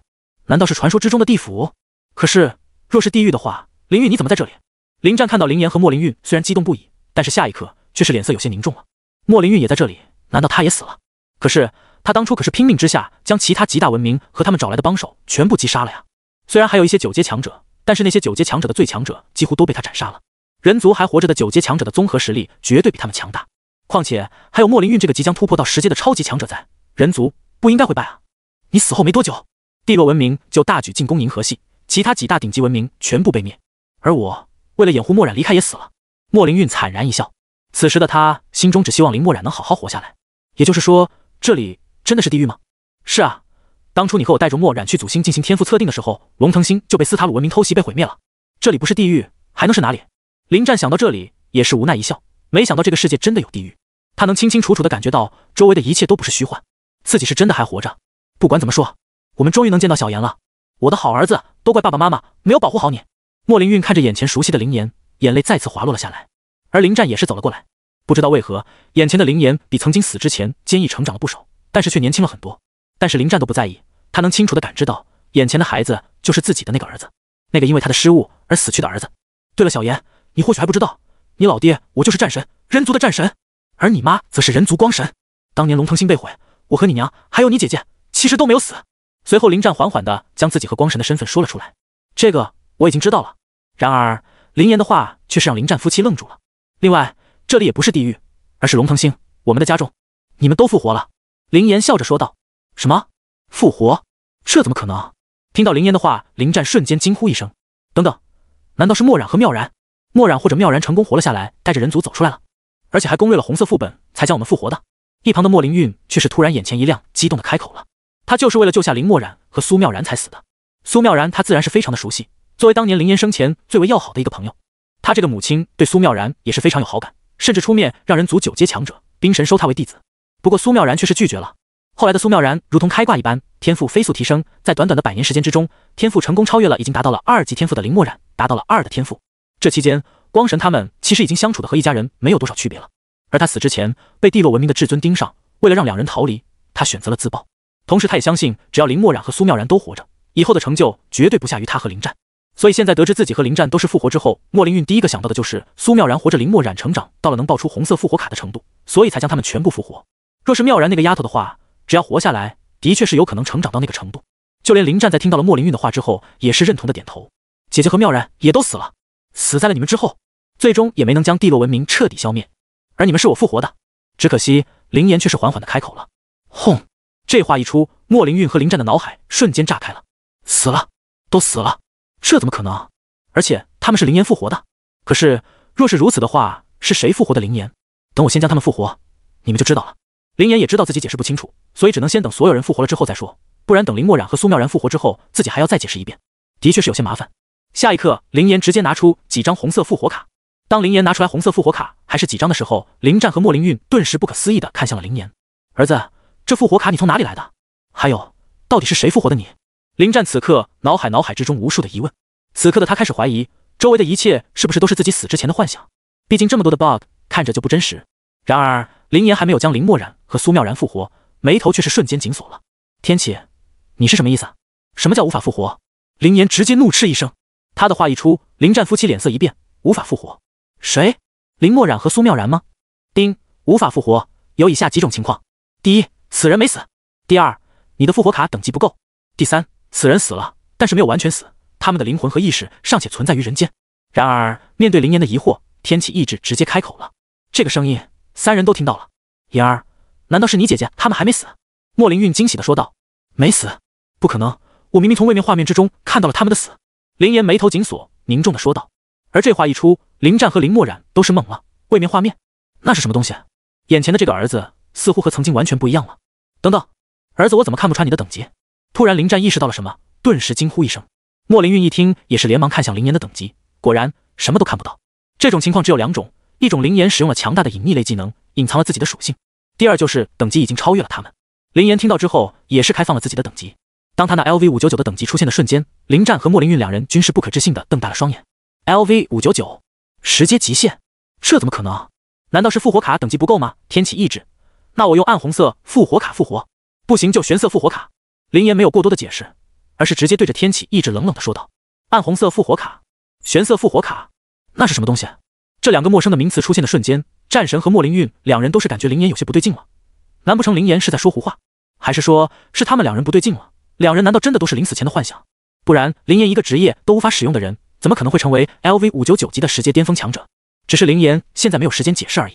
难道是传说之中的地府？可是，若是地狱的话，林韵你怎么在这里？林战看到林岩和莫灵韵虽然激动不已，但是下一刻却是脸色有些凝重了。莫灵韵也在这里，难道她也死了？可是她当初可是拼命之下将其他极大文明和他们找来的帮手全部击杀了呀！虽然还有一些九阶强者，但是那些九阶强者的最强者几乎都被他斩杀了。人族还活着的九阶强者的综合实力绝对比他们强大，况且还有莫林运这个即将突破到十阶的超级强者在，人族不应该会败啊！你死后没多久，帝洛文明就大举进攻银河系，其他几大顶级文明全部被灭，而我为了掩护墨染离开也死了。莫林运惨然一笑，此时的他心中只希望林墨染能好好活下来。也就是说，这里真的是地狱吗？是啊。当初你和我带着墨染去祖星进行天赋测定的时候，龙腾星就被斯塔鲁文明偷袭被毁灭了。这里不是地狱，还能是哪里？林战想到这里也是无奈一笑。没想到这个世界真的有地狱，他能清清楚楚的感觉到周围的一切都不是虚幻，自己是真的还活着。不管怎么说，我们终于能见到小妍了，我的好儿子，都怪爸爸妈妈没有保护好你。莫灵韵看着眼前熟悉的灵岩，眼泪再次滑落了下来。而林战也是走了过来，不知道为何眼前的灵岩比曾经死之前坚毅成长了不少，但是却年轻了很多。但是林战都不在意，他能清楚的感知到眼前的孩子就是自己的那个儿子，那个因为他的失误而死去的儿子。对了，小炎，你或许还不知道，你老爹我就是战神，人族的战神，而你妈则是人族光神。当年龙腾星被毁，我和你娘还有你姐姐其实都没有死。随后，林战缓缓的将自己和光神的身份说了出来。这个我已经知道了。然而，林岩的话却是让林战夫妻愣住了。另外，这里也不是地狱，而是龙腾星，我们的家中，你们都复活了。林岩笑着说道。什么复活？这怎么可能？听到林烟的话，林战瞬间惊呼一声：“等等，难道是墨染和妙然？墨染或者妙然成功活了下来，带着人族走出来了，而且还攻略了红色副本，才将我们复活的？”一旁的莫灵韵却是突然眼前一亮，激动的开口了：“他就是为了救下林墨染和苏妙然才死的。苏妙然他自然是非常的熟悉，作为当年林烟生前最为要好的一个朋友，他这个母亲对苏妙然也是非常有好感，甚至出面让人族九阶强者冰神收他为弟子。不过苏妙然却是拒绝了。”后来的苏妙然如同开挂一般，天赋飞速提升，在短短的百年时间之中，天赋成功超越了已经达到了二级天赋的林墨染，达到了二的天赋。这期间，光神他们其实已经相处的和一家人没有多少区别了。而他死之前被帝洛文明的至尊盯上，为了让两人逃离，他选择了自爆。同时，他也相信只要林墨染和苏妙然都活着，以后的成就绝对不下于他和林战。所以现在得知自己和林战都是复活之后，莫林韵第一个想到的就是苏妙然活着，林墨染成长到了能爆出红色复活卡的程度，所以才将他们全部复活。若是妙然那个丫头的话。只要活下来，的确是有可能成长到那个程度。就连林战在听到了莫林韵的话之后，也是认同的点头。姐姐和妙然也都死了，死在了你们之后，最终也没能将地洛文明彻底消灭。而你们是我复活的，只可惜林岩却是缓缓的开口了。轰！这话一出，莫林韵和林战的脑海瞬间炸开了。死了，都死了，这怎么可能？而且他们是林岩复活的，可是若是如此的话，是谁复活的林岩？等我先将他们复活，你们就知道了。林岩也知道自己解释不清楚。所以只能先等所有人复活了之后再说，不然等林墨染和苏妙然复活之后，自己还要再解释一遍，的确是有些麻烦。下一刻，林岩直接拿出几张红色复活卡。当林岩拿出来红色复活卡还是几张的时候，林战和莫灵韵顿时不可思议的看向了林岩：“儿子，这复活卡你从哪里来的？还有，到底是谁复活的你？”林战此刻脑海脑海之中无数的疑问，此刻的他开始怀疑周围的一切是不是都是自己死之前的幻想，毕竟这么多的 bug 看着就不真实。然而，林岩还没有将林墨染和苏妙然复活。眉头却是瞬间紧锁了。天启，你是什么意思？什么叫无法复活？林岩直接怒斥一声。他的话一出，林战夫妻脸色一变。无法复活？谁？林墨染和苏妙然吗？丁，无法复活有以下几种情况：第一，此人没死；第二，你的复活卡等级不够；第三，此人死了，但是没有完全死，他们的灵魂和意识尚且存在于人间。然而，面对林岩的疑惑，天启意志直接开口了。这个声音，三人都听到了。言儿。难道是你姐姐他们还没死？莫林韵惊喜的说道：“没死？不可能！我明明从位面画面之中看到了他们的死。”林岩眉头紧锁，凝重的说道。而这话一出，林战和林墨染都是懵了。位面画面？那是什么东西？眼前的这个儿子似乎和曾经完全不一样了。等等，儿子，我怎么看不穿你的等级？突然，林战意识到了什么，顿时惊呼一声。莫林韵一听，也是连忙看向林岩的等级，果然什么都看不到。这种情况只有两种：一种林岩使用了强大的隐匿类技能，隐藏了自己的属性。第二就是等级已经超越了他们。林岩听到之后，也是开放了自己的等级。当他那 L V 五九九的等级出现的瞬间，林战和莫林韵两人均是不可置信的瞪大了双眼。L V 五九九，十阶极限，这怎么可能？难道是复活卡等级不够吗？天启意志，那我用暗红色复活卡复活，不行就玄色复活卡。林岩没有过多的解释，而是直接对着天启意志冷冷的说道：“暗红色复活卡，玄色复活卡，那是什么东西？”这两个陌生的名词出现的瞬间。战神和莫灵韵两人都是感觉林岩有些不对劲了，难不成林岩是在说胡话，还是说是他们两人不对劲了？两人难道真的都是临死前的幻想？不然，林岩一个职业都无法使用的人，怎么可能会成为 LV 五九九级的十阶巅峰强者？只是林岩现在没有时间解释而已。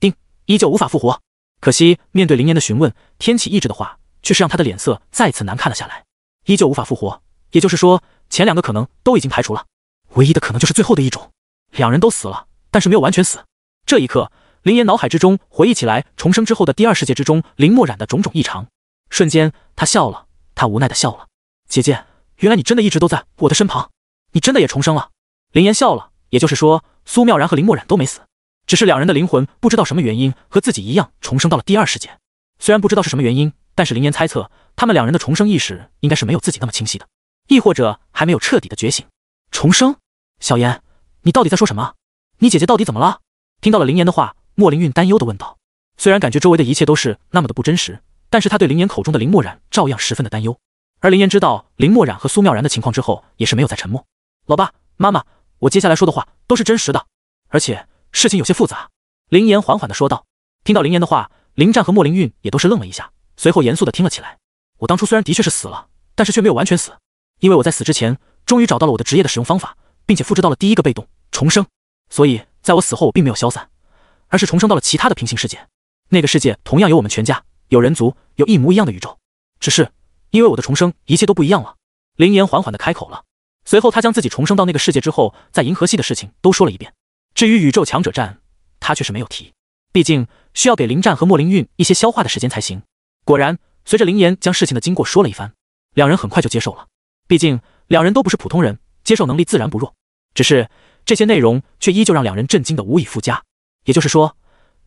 定依旧无法复活，可惜面对林岩的询问，天启意志的话却是让他的脸色再次难看了下来，依旧无法复活。也就是说，前两个可能都已经排除了，唯一的可能就是最后的一种：两人都死了，但是没有完全死。这一刻，林岩脑海之中回忆起来重生之后的第二世界之中林墨染的种种异常，瞬间他笑了，他无奈的笑了。姐姐，原来你真的一直都在我的身旁，你真的也重生了。林岩笑了，也就是说，苏妙然和林墨染都没死，只是两人的灵魂不知道什么原因和自己一样重生到了第二世界。虽然不知道是什么原因，但是林岩猜测他们两人的重生意识应该是没有自己那么清晰的，亦或者还没有彻底的觉醒。重生，小岩，你到底在说什么？你姐姐到底怎么了？听到了林岩的话，莫林韵担忧的问道：“虽然感觉周围的一切都是那么的不真实，但是他对林岩口中的林墨染照样十分的担忧。”而林岩知道林墨染和苏妙然的情况之后，也是没有再沉默。“老爸妈妈，我接下来说的话都是真实的，而且事情有些复杂。”林岩缓缓的说道。听到林岩的话，林战和莫林韵也都是愣了一下，随后严肃的听了起来。“我当初虽然的确是死了，但是却没有完全死，因为我在死之前终于找到了我的职业的使用方法，并且复制到了第一个被动重生，所以。”在我死后，我并没有消散，而是重生到了其他的平行世界。那个世界同样有我们全家，有人族，有一模一样的宇宙。只是因为我的重生，一切都不一样了。林岩缓缓地开口了，随后他将自己重生到那个世界之后，在银河系的事情都说了一遍。至于宇宙强者战，他却是没有提，毕竟需要给林战和莫林韵一些消化的时间才行。果然，随着林岩将事情的经过说了一番，两人很快就接受了。毕竟两人都不是普通人，接受能力自然不弱。只是。这些内容却依旧让两人震惊的无以复加。也就是说，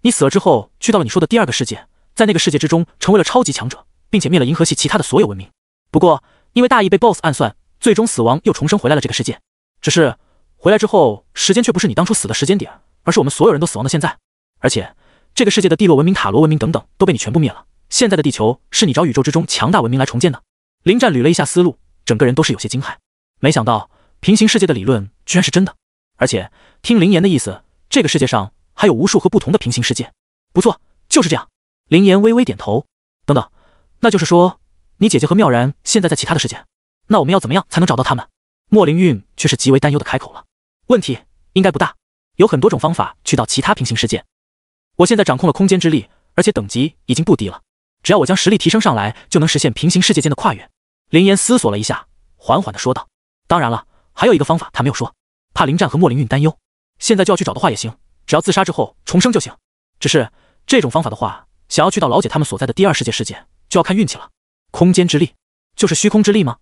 你死了之后去到了你说的第二个世界，在那个世界之中成为了超级强者，并且灭了银河系其他的所有文明。不过因为大意被 BOSS 暗算，最终死亡又重生回来了这个世界。只是回来之后，时间却不是你当初死的时间点，而是我们所有人都死亡的现在。而且这个世界的地落文明、塔罗文明等等都被你全部灭了。现在的地球是你找宇宙之中强大文明来重建的。林战捋了一下思路，整个人都是有些惊骇，没想到平行世界的理论居然是真的。而且听林岩的意思，这个世界上还有无数和不同的平行世界。不错，就是这样。林岩微微点头。等等，那就是说你姐姐和妙然现在在其他的世界？那我们要怎么样才能找到他们？莫灵韵却是极为担忧的开口了。问题应该不大，有很多种方法去到其他平行世界。我现在掌控了空间之力，而且等级已经不低了，只要我将实力提升上来，就能实现平行世界间的跨越。林岩思索了一下，缓缓的说道：“当然了，还有一个方法，他没有说。”怕林战和莫灵韵担忧，现在就要去找的话也行，只要自杀之后重生就行。只是这种方法的话，想要去到老姐他们所在的第二世界世界，就要看运气了。空间之力就是虚空之力吗？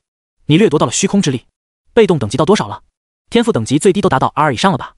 你掠夺到了虚空之力，被动等级到多少了？天赋等级最低都达到 R 以上了吧？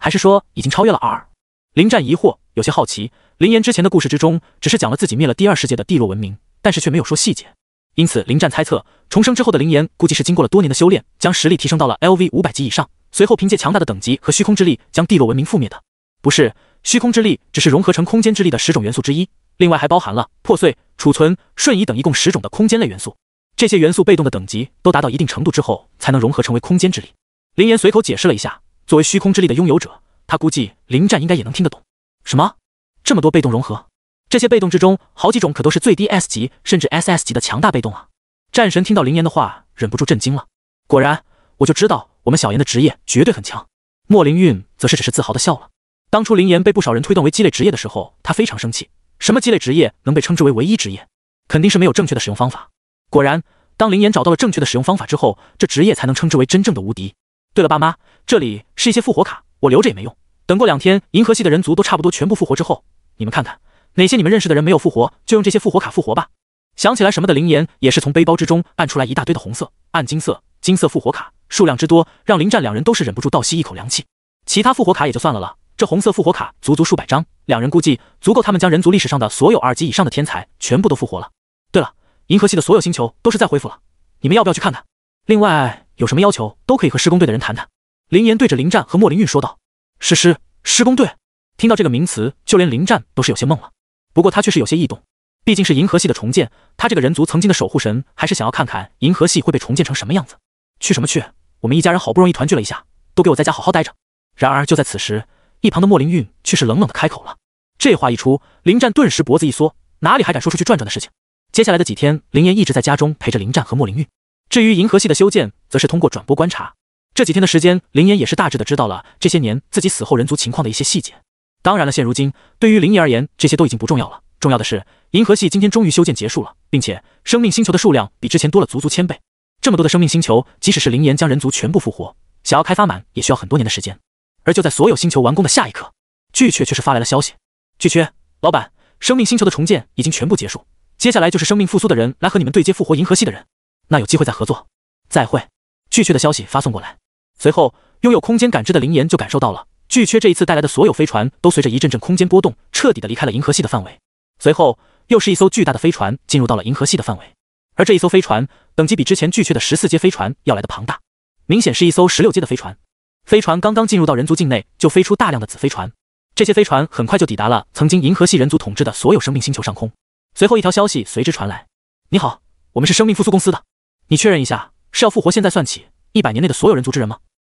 还是说已经超越了 R？林战疑惑，有些好奇。林岩之前的故事之中，只是讲了自己灭了第二世界的地落文明，但是却没有说细节。因此，林战猜测重生之后的林岩，估计是经过了多年的修炼，将实力提升到了 LV 五百级以上。随后，凭借强大的等级和虚空之力，将帝洛文明覆灭的，不是虚空之力，只是融合成空间之力的十种元素之一。另外还包含了破碎、储存、瞬移等一共十种的空间类元素。这些元素被动的等级都达到一定程度之后，才能融合成为空间之力。林岩随口解释了一下。作为虚空之力的拥有者，他估计林战应该也能听得懂。什么？这么多被动融合？这些被动之中，好几种可都是最低 S 级甚至 SS 级的强大被动啊！战神听到林岩的话，忍不住震惊了。果然，我就知道。我们小妍的职业绝对很强，莫灵韵则是只是自豪的笑了。当初林岩被不少人推断为鸡肋职业的时候，他非常生气。什么鸡肋职业能被称之为唯一职业？肯定是没有正确的使用方法。果然，当林岩找到了正确的使用方法之后，这职业才能称之为真正的无敌。对了，爸妈，这里是一些复活卡，我留着也没用。等过两天，银河系的人族都差不多全部复活之后，你们看看哪些你们认识的人没有复活，就用这些复活卡复活吧。想起来什么的林岩也是从背包之中按出来一大堆的红色、暗金色、金色复活卡。数量之多，让林战两人都是忍不住倒吸一口凉气。其他复活卡也就算了了，这红色复活卡足足数百张，两人估计足够他们将人族历史上的所有二级以上的天才全部都复活了。对了，银河系的所有星球都是在恢复了，你们要不要去看看？另外有什么要求都可以和施工队的人谈谈。林岩对着林战和莫林韵说道：“施施，施工队。”听到这个名词，就连林战都是有些懵了。不过他却是有些异动，毕竟是银河系的重建，他这个人族曾经的守护神，还是想要看看银河系会被重建成什么样子。去什么去？我们一家人好不容易团聚了一下，都给我在家好好待着。然而就在此时，一旁的莫林韵却是冷冷的开口了。这话一出，林战顿时脖子一缩，哪里还敢说出去转转的事情？接下来的几天，林岩一直在家中陪着林战和莫林韵。至于银河系的修建，则是通过转播观察。这几天的时间，林岩也是大致的知道了这些年自己死后人族情况的一些细节。当然了，现如今对于林岩而言，这些都已经不重要了。重要的是，银河系今天终于修建结束了，并且生命星球的数量比之前多了足足千倍。这么多的生命星球，即使是灵岩将人族全部复活，想要开发满也需要很多年的时间。而就在所有星球完工的下一刻，巨阙却是发来了消息：“巨阙老板，生命星球的重建已经全部结束，接下来就是生命复苏的人来和你们对接复活银河系的人。那有机会再合作，再会。”巨阙的消息发送过来，随后拥有空间感知的灵岩就感受到了，巨阙这一次带来的所有飞船都随着一阵阵空间波动彻底的离开了银河系的范围。随后又是一艘巨大的飞船进入到了银河系的范围。而这一艘飞船等级比之前巨阙的十四阶飞船要来的庞大，明显是一艘十六阶的飞船。飞船刚刚进入到人族境内，就飞出大量的子飞船，这些飞船很快就抵达了曾经银河系人族统治的所有生命星球上空。随后一条消息随之传来：“你好，我们是生命复苏公司的，你确认一下是要复活现在算起一百年内的所有人族之人吗？”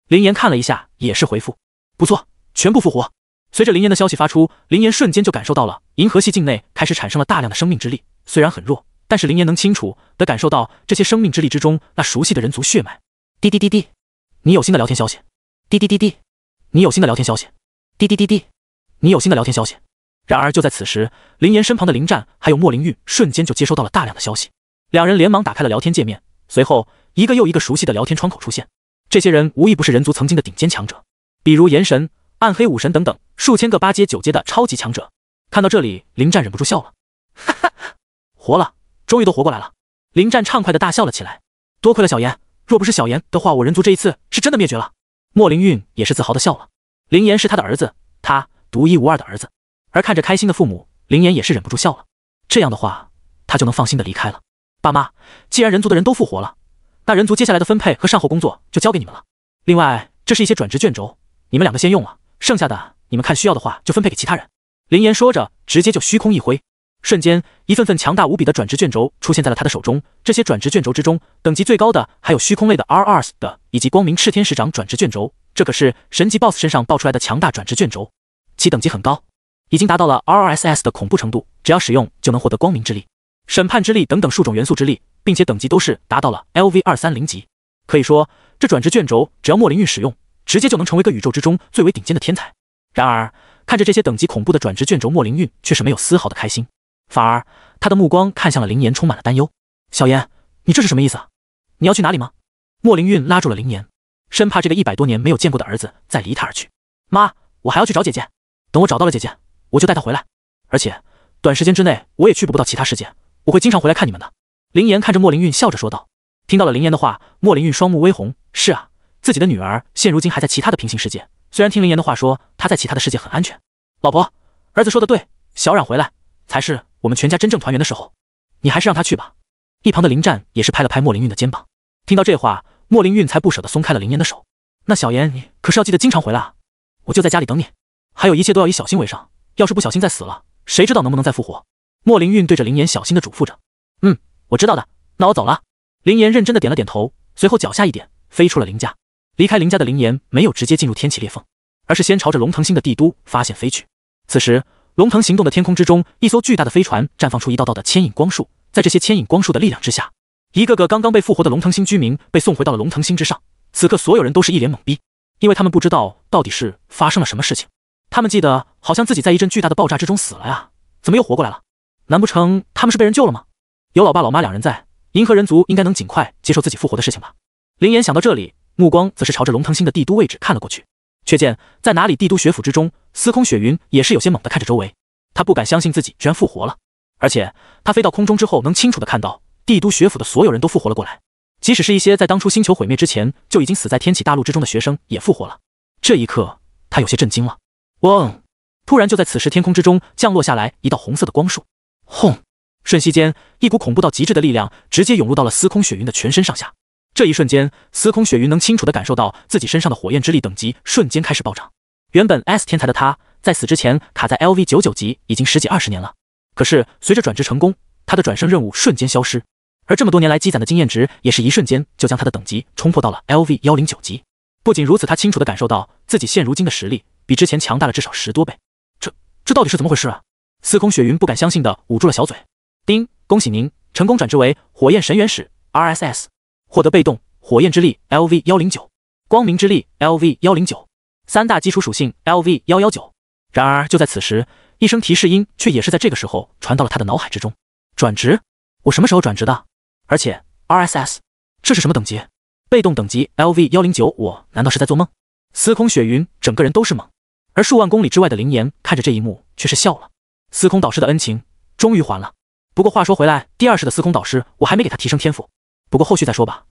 林岩看了一下，也是回复：“不错，全部复活。”随着林岩的消息发出，林岩瞬间就感受到了银河系境内开始产生了大量的生命之力，虽然很弱。但是林岩能清楚的感受到这些生命之力之中那熟悉的人族血脉。滴滴滴滴，你有新的聊天消息。滴滴滴滴，你有新的聊天消息。滴滴滴滴，你有新的聊天消息。然而就在此时，林岩身旁的林战还有莫灵玉瞬间就接收到了大量的消息，两人连忙打开了聊天界面，随后一个又一个熟悉的聊天窗口出现，这些人无一不是人族曾经的顶尖强者，比如炎神、暗黑武神等等，数千个八阶九阶的超级强者。看到这里，林战忍不住笑了，哈哈，活了。终于都活过来了，林战畅快的大笑了起来。多亏了小妍，若不是小妍的话，我人族这一次是真的灭绝了。莫灵韵也是自豪的笑了。林岩是他的儿子，他独一无二的儿子。而看着开心的父母，林岩也是忍不住笑了。这样的话，他就能放心的离开了。爸妈，既然人族的人都复活了，那人族接下来的分配和善后工作就交给你们了。另外，这是一些转职卷轴，你们两个先用了，剩下的你们看需要的话就分配给其他人。林岩说着，直接就虚空一挥。瞬间，一份份强大无比的转职卷轴出现在了他的手中。这些转职卷轴之中，等级最高的还有虚空类的 R S S 的以及光明炽天使长转职卷轴。这可是神级 Boss 身上爆出来的强大转职卷轴，其等级很高，已经达到了 R S S 的恐怖程度。只要使用，就能获得光明之力、审判之力等等数种元素之力，并且等级都是达到了 L V 二三零级。可以说，这转职卷轴只要莫林韵使用，直接就能成为个宇宙之中最为顶尖的天才。然而，看着这些等级恐怖的转职卷轴，莫林韵却是没有丝毫的开心。反而，他的目光看向了林岩，充满了担忧。小岩，你这是什么意思？你要去哪里吗？莫灵韵拉住了林岩，生怕这个一百多年没有见过的儿子再离他而去。妈，我还要去找姐姐。等我找到了姐姐，我就带她回来。而且，短时间之内我也去不到其他世界，我会经常回来看你们的。林岩看着莫灵韵，笑着说道。听到了林岩的话，莫灵韵双目微红。是啊，自己的女儿现如今还在其他的平行世界。虽然听林岩的话说，她在其他的世界很安全。老婆，儿子说的对，小冉回来才是。我们全家真正团圆的时候，你还是让他去吧。一旁的林战也是拍了拍莫林韵的肩膀。听到这话，莫林韵才不舍得松开了林岩的手。那小岩，你可是要记得经常回来啊！我就在家里等你。还有，一切都要以小心为上。要是不小心再死了，谁知道能不能再复活？莫林韵对着林岩小心的嘱咐着。嗯，我知道的。那我走了。林岩认真的点了点头，随后脚下一点，飞出了林家。离开林家的林岩没有直接进入天启裂缝，而是先朝着龙腾星的帝都发现飞去。此时。龙腾行动的天空之中，一艘巨大的飞船绽放出一道道的牵引光束，在这些牵引光束的力量之下，一个个刚刚被复活的龙腾星居民被送回到了龙腾星之上。此刻，所有人都是一脸懵逼，因为他们不知道到底是发生了什么事情。他们记得好像自己在一阵巨大的爆炸之中死了呀，怎么又活过来了？难不成他们是被人救了吗？有老爸老妈两人在，银河人族应该能尽快接受自己复活的事情吧。林岩想到这里，目光则是朝着龙腾星的帝都位置看了过去。却见在哪里，帝都学府之中，司空雪云也是有些猛的看着周围，他不敢相信自己居然复活了，而且他飞到空中之后，能清楚的看到帝都学府的所有人都复活了过来，即使是一些在当初星球毁灭之前就已经死在天启大陆之中的学生也复活了。这一刻，他有些震惊了。嗡，突然就在此时，天空之中降落下来一道红色的光束，轰，瞬息间，一股恐怖到极致的力量直接涌入到了司空雪云的全身上下。这一瞬间，司空雪云能清楚的感受到自己身上的火焰之力等级瞬间开始暴涨。原本 S 天才的他在死之前卡在 L V 九九级已经十几二十年了，可是随着转职成功，他的转生任务瞬间消失，而这么多年来积攒的经验值也是一瞬间就将他的等级冲破到了 L V 幺零九级。不仅如此，他清楚的感受到自己现如今的实力比之前强大了至少十多倍。这这到底是怎么回事啊？司空雪云不敢相信的捂住了小嘴。丁，恭喜您成功转职为火焰神元使 R S S。获得被动火焰之力 LV 幺零九，光明之力 LV 幺零九，三大基础属性 LV 幺幺九。然而就在此时，一声提示音却也是在这个时候传到了他的脑海之中。转职？我什么时候转职的？而且 RSS 这是什么等级？被动等级 LV 幺零九？我难道是在做梦？司空雪云整个人都是懵。而数万公里之外的林岩看着这一幕，却是笑了。司空导师的恩情终于还了。不过话说回来，第二世的司空导师，我还没给他提升天赋。不过后续再说吧，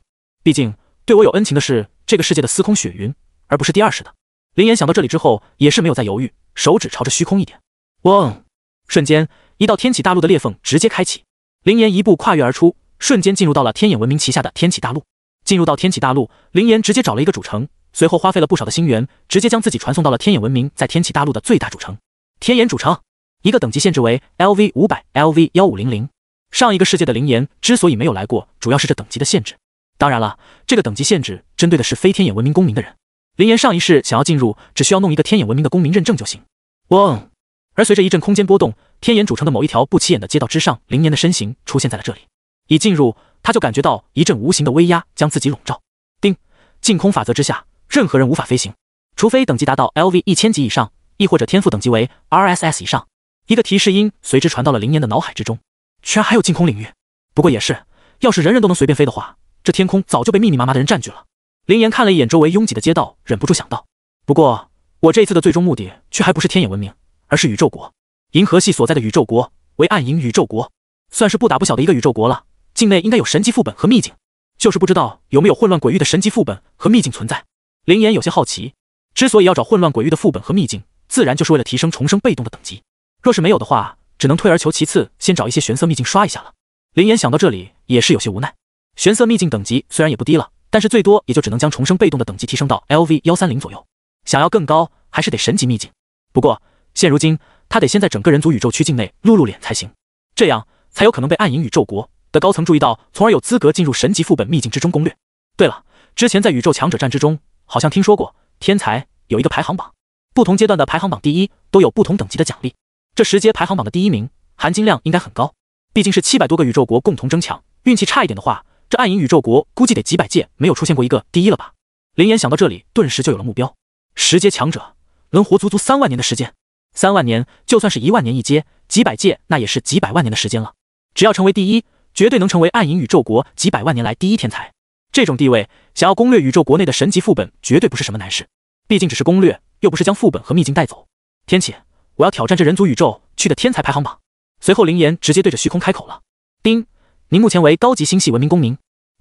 毕竟对我有恩情的是这个世界的司空雪云，而不是第二世的林岩。想到这里之后，也是没有再犹豫，手指朝着虚空一点，嗡，瞬间一道天启大陆的裂缝直接开启，林岩一步跨越而出，瞬间进入到了天眼文明旗下的天启大陆。进入到天启大陆，林岩直接找了一个主城，随后花费了不少的星元，直接将自己传送到了天眼文明在天启大陆的最大主城——天眼主城，一个等级限制为 LV 五百 LV 幺五零零。上一个世界的灵岩之所以没有来过，主要是这等级的限制。当然了，这个等级限制针对的是非天眼文明公民的人。灵岩上一世想要进入，只需要弄一个天眼文明的公民认证就行。嗡，而随着一阵空间波动，天眼主城的某一条不起眼的街道之上，灵岩的身形出现在了这里。一进入，他就感觉到一阵无形的威压将自己笼罩。叮，禁空法则之下，任何人无法飞行，除非等级达到 LV 一千级以上，亦或者天赋等级为 RSS 以上。一个提示音随之传到了灵岩的脑海之中。居然还有净空领域，不过也是，要是人人都能随便飞的话，这天空早就被密密麻麻的人占据了。林岩看了一眼周围拥挤的街道，忍不住想到。不过我这一次的最终目的却还不是天眼文明，而是宇宙国，银河系所在的宇宙国为暗影宇宙国，算是不打不小的一个宇宙国了，境内应该有神级副本和秘境，就是不知道有没有混乱鬼域的神级副本和秘境存在。林岩有些好奇，之所以要找混乱鬼域的副本和秘境，自然就是为了提升重生被动的等级，若是没有的话。只能退而求其次，先找一些玄色秘境刷一下了。林岩想到这里，也是有些无奈。玄色秘境等级虽然也不低了，但是最多也就只能将重生被动的等级提升到 LV130 左右，想要更高，还是得神级秘境。不过现如今，他得先在整个人族宇宙区境内露露脸才行，这样才有可能被暗影宇宙国的高层注意到，从而有资格进入神级副本秘境之中攻略。对了，之前在宇宙强者战之中，好像听说过天才有一个排行榜，不同阶段的排行榜第一都有不同等级的奖励。这十阶排行榜的第一名，含金量应该很高。毕竟是七百多个宇宙国共同争抢，运气差一点的话，这暗影宇宙国估计得几百届没有出现过一个第一了吧？林岩想到这里，顿时就有了目标。十阶强者能活足足三万年的时间，三万年就算是一万年一阶，几百届那也是几百万年的时间了。只要成为第一，绝对能成为暗影宇宙国几百万年来第一天才。这种地位，想要攻略宇宙国内的神级副本，绝对不是什么难事。毕竟只是攻略，又不是将副本和秘境带走。天启。我要挑战这人族宇宙区的天才排行榜。随后，林岩直接对着虚空开口了：“丁，您目前为高级星系文明公民，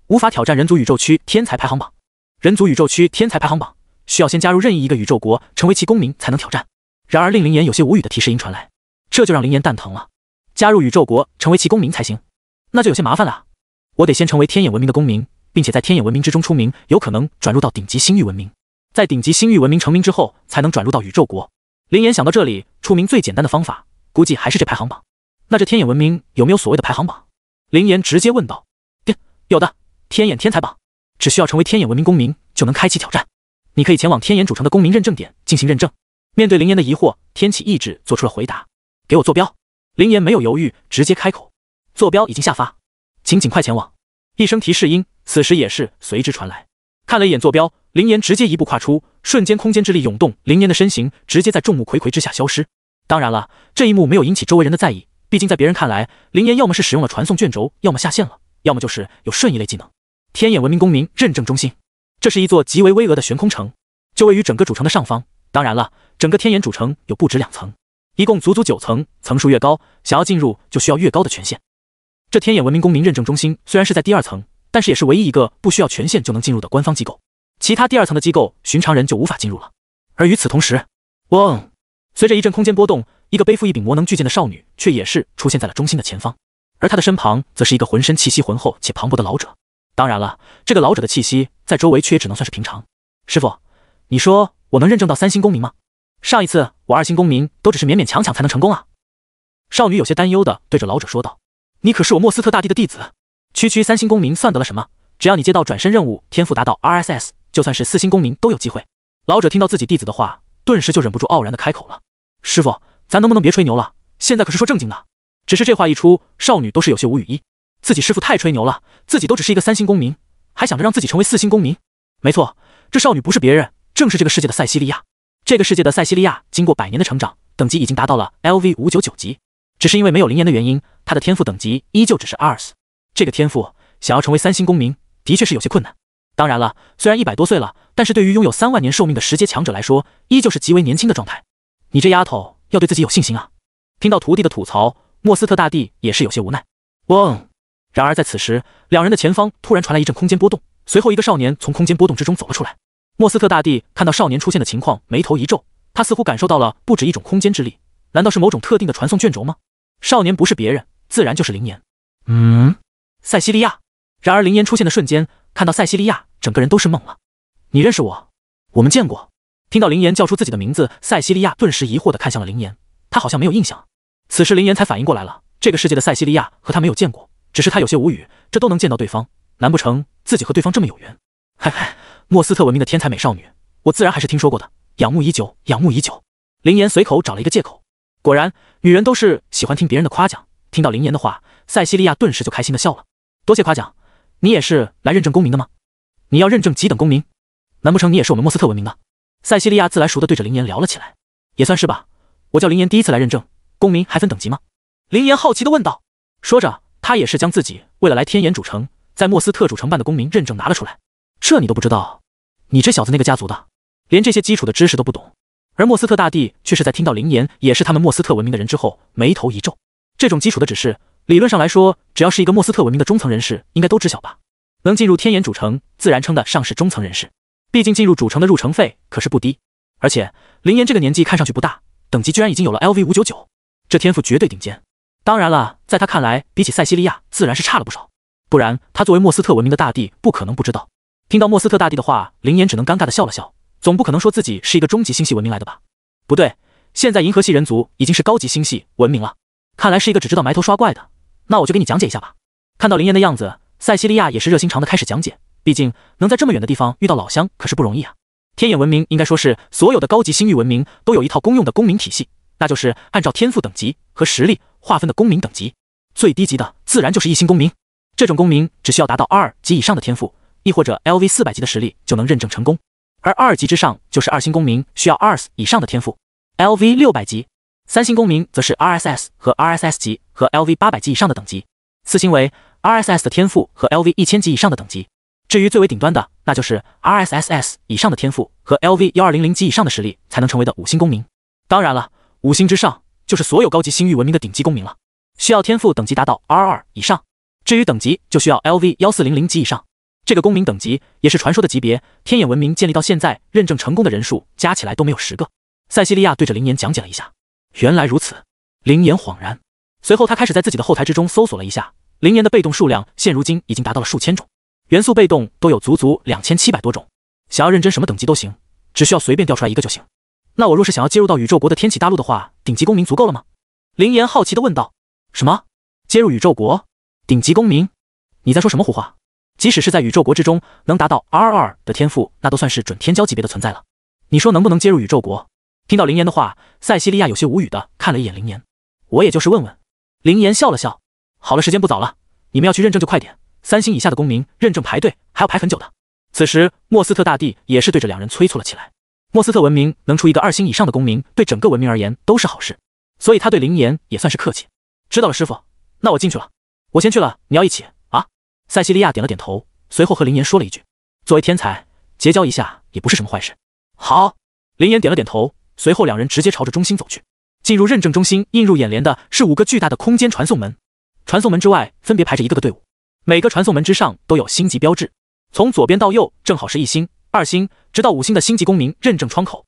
无法挑战人族宇宙区天才排行榜。人族宇宙区天才排行榜需要先加入任意一个宇宙国，成为其公民才能挑战。然而，令林岩有些无语的提示音传来，这就让林岩蛋疼了。加入宇宙国，成为其公民才行，那就有些麻烦了。我得先成为天眼文明的公民，并且在天眼文明之中出名，有可能转入到顶级星域文明。在顶级星域文明成名之后，才能转入到宇宙国。”林岩想到这里，出名最简单的方法，估计还是这排行榜。那这天眼文明有没有所谓的排行榜？林岩直接问道。有的，天眼天才榜，只需要成为天眼文明公民，就能开启挑战。你可以前往天眼主城的公民认证点进行认证。面对林岩的疑惑，天启意志做出了回答。给我坐标。林岩没有犹豫，直接开口。坐标已经下发，请尽快前往。一声提示音，此时也是随之传来。看了一眼坐标。林岩直接一步跨出，瞬间空间之力涌动，林岩的身形直接在众目睽睽之下消失。当然了，这一幕没有引起周围人的在意，毕竟在别人看来，林岩要么是使用了传送卷轴，要么下线了，要么就是有瞬移类技能。天眼文明公民认证中心，这是一座极为巍峨的悬空城，就位于整个主城的上方。当然了，整个天眼主城有不止两层，一共足足九层，层数越高，想要进入就需要越高的权限。这天眼文明公民认证中心虽然是在第二层，但是也是唯一一个不需要权限就能进入的官方机构。其他第二层的机构，寻常人就无法进入了。而与此同时，嗡，随着一阵空间波动，一个背负一柄魔能巨剑的少女，却也是出现在了中心的前方。而她的身旁，则是一个浑身气息浑厚且磅礴的老者。当然了，这个老者的气息在周围却也只能算是平常。师傅，你说我能认证到三星公民吗？上一次我二星公民都只是勉勉强强才能成功啊！少女有些担忧的对着老者说道：“你可是我莫斯特大帝的弟子，区区三星公民算得了什么？只要你接到转身任务，天赋达到 R S S。”就算是四星公民都有机会。老者听到自己弟子的话，顿时就忍不住傲然的开口了：“师傅，咱能不能别吹牛了？现在可是说正经的。”只是这话一出，少女都是有些无语一，自己师傅太吹牛了，自己都只是一个三星公民，还想着让自己成为四星公民？没错，这少女不是别人，正是这个世界的塞西利亚。这个世界的塞西利亚经过百年的成长，等级已经达到了 L V 五九九级，只是因为没有灵岩的原因，他的天赋等级依旧只是 R S。这个天赋想要成为三星公民，的确是有些困难。当然了，虽然一百多岁了，但是对于拥有三万年寿命的十阶强者来说，依旧是极为年轻的状态。你这丫头，要对自己有信心啊！听到徒弟的吐槽，莫斯特大帝也是有些无奈。嗡！然而在此时，两人的前方突然传来一阵空间波动，随后一个少年从空间波动之中走了出来。莫斯特大帝看到少年出现的情况，眉头一皱，他似乎感受到了不止一种空间之力，难道是某种特定的传送卷轴吗？少年不是别人，自然就是林岩。嗯，塞西利亚。然而灵岩出现的瞬间。看到塞西利亚，整个人都是懵了。你认识我？我们见过。听到林岩叫出自己的名字，塞西利亚顿时疑惑的看向了林岩，她好像没有印象。此时林岩才反应过来了，这个世界的塞西利亚和他没有见过，只是他有些无语，这都能见到对方，难不成自己和对方这么有缘？嘿嘿，莫斯特文明的天才美少女，我自然还是听说过的，仰慕已久，仰慕已久。林岩随口找了一个借口。果然，女人都是喜欢听别人的夸奖。听到林岩的话，塞西利亚顿时就开心的笑了。多谢夸奖。你也是来认证公民的吗？你要认证几等公民？难不成你也是我们莫斯特文明的？塞西利亚自来熟的对着林岩聊了起来，也算是吧。我叫林岩，第一次来认证公民还分等级吗？林岩好奇的问道。说着，他也是将自己为了来天眼主城，在莫斯特主城办的公民认证拿了出来。这你都不知道？你这小子那个家族的，连这些基础的知识都不懂？而莫斯特大帝却是在听到林岩也是他们莫斯特文明的人之后，眉头一皱。这种基础的指示，理论上来说，只要是一个莫斯特文明的中层人士，应该都知晓吧。能进入天眼主城，自然称得上是中层人士。毕竟进入主城的入城费可是不低。而且林岩这个年纪看上去不大，等级居然已经有了 LV 五九九，这天赋绝对顶尖。当然了，在他看来，比起塞西利亚自然是差了不少。不然他作为莫斯特文明的大帝，不可能不知道。听到莫斯特大帝的话，林岩只能尴尬的笑了笑，总不可能说自己是一个终极星系文明来的吧？不对，现在银河系人族已经是高级星系文明了。看来是一个只知道埋头刷怪的。那我就给你讲解一下吧。看到林岩的样子，塞西利亚也是热心肠的开始讲解。毕竟能在这么远的地方遇到老乡，可是不容易啊。天眼文明应该说是所有的高级星域文明都有一套公用的公民体系，那就是按照天赋等级和实力划分的公民等级。最低级的自然就是一星公民，这种公民只需要达到二级以上的天赋，亦或者 LV 四百级的实力就能认证成功。而二级之上就是二星公民，需要 RS 以上的天赋，LV 六百级。三星公民则是 RSS 和 RSS 级和 LV 八百级以上的等级，四星为 RSS 的天赋和 LV 一千级以上的等级。至于最为顶端的，那就是 RSSS 以上的天赋和 LV 幺二零零级以上的实力才能成为的五星公民。当然了，五星之上就是所有高级星域文明的顶级公民了，需要天赋等级达到 R 二以上，至于等级就需要 LV 幺四零零级以上。这个公民等级也是传说的级别，天眼文明建立到现在，认证成功的人数加起来都没有十个。塞西利亚对着林岩讲解了一下。原来如此，林岩恍然。随后他开始在自己的后台之中搜索了一下，林岩的被动数量现如今已经达到了数千种，元素被动都有足足两千七百多种。想要认真什么等级都行，只需要随便调出来一个就行。那我若是想要接入到宇宙国的天启大陆的话，顶级公民足够了吗？林岩好奇的问道。什么？接入宇宙国？顶级公民？你在说什么胡话？即使是在宇宙国之中，能达到 R 2的天赋，那都算是准天骄级别的存在了。你说能不能接入宇宙国？听到林岩的话，塞西利亚有些无语的看了一眼林岩，我也就是问问。林岩笑了笑，好了，时间不早了，你们要去认证就快点，三星以下的公民认证排队还要排很久的。此时莫斯特大帝也是对着两人催促了起来，莫斯特文明能出一个二星以上的公民，对整个文明而言都是好事，所以他对林岩也算是客气。知道了，师傅，那我进去了，我先去了，你要一起啊？塞西利亚点了点头，随后和林岩说了一句，作为天才，结交一下也不是什么坏事。好，林岩点了点头。随后，两人直接朝着中心走去。进入认证中心，映入眼帘的是五个巨大的空间传送门。传送门之外，分别排着一个个队伍。每个传送门之上都有星级标志。从左边到右，正好是一星、二星，直到五星的星级公民认证窗口。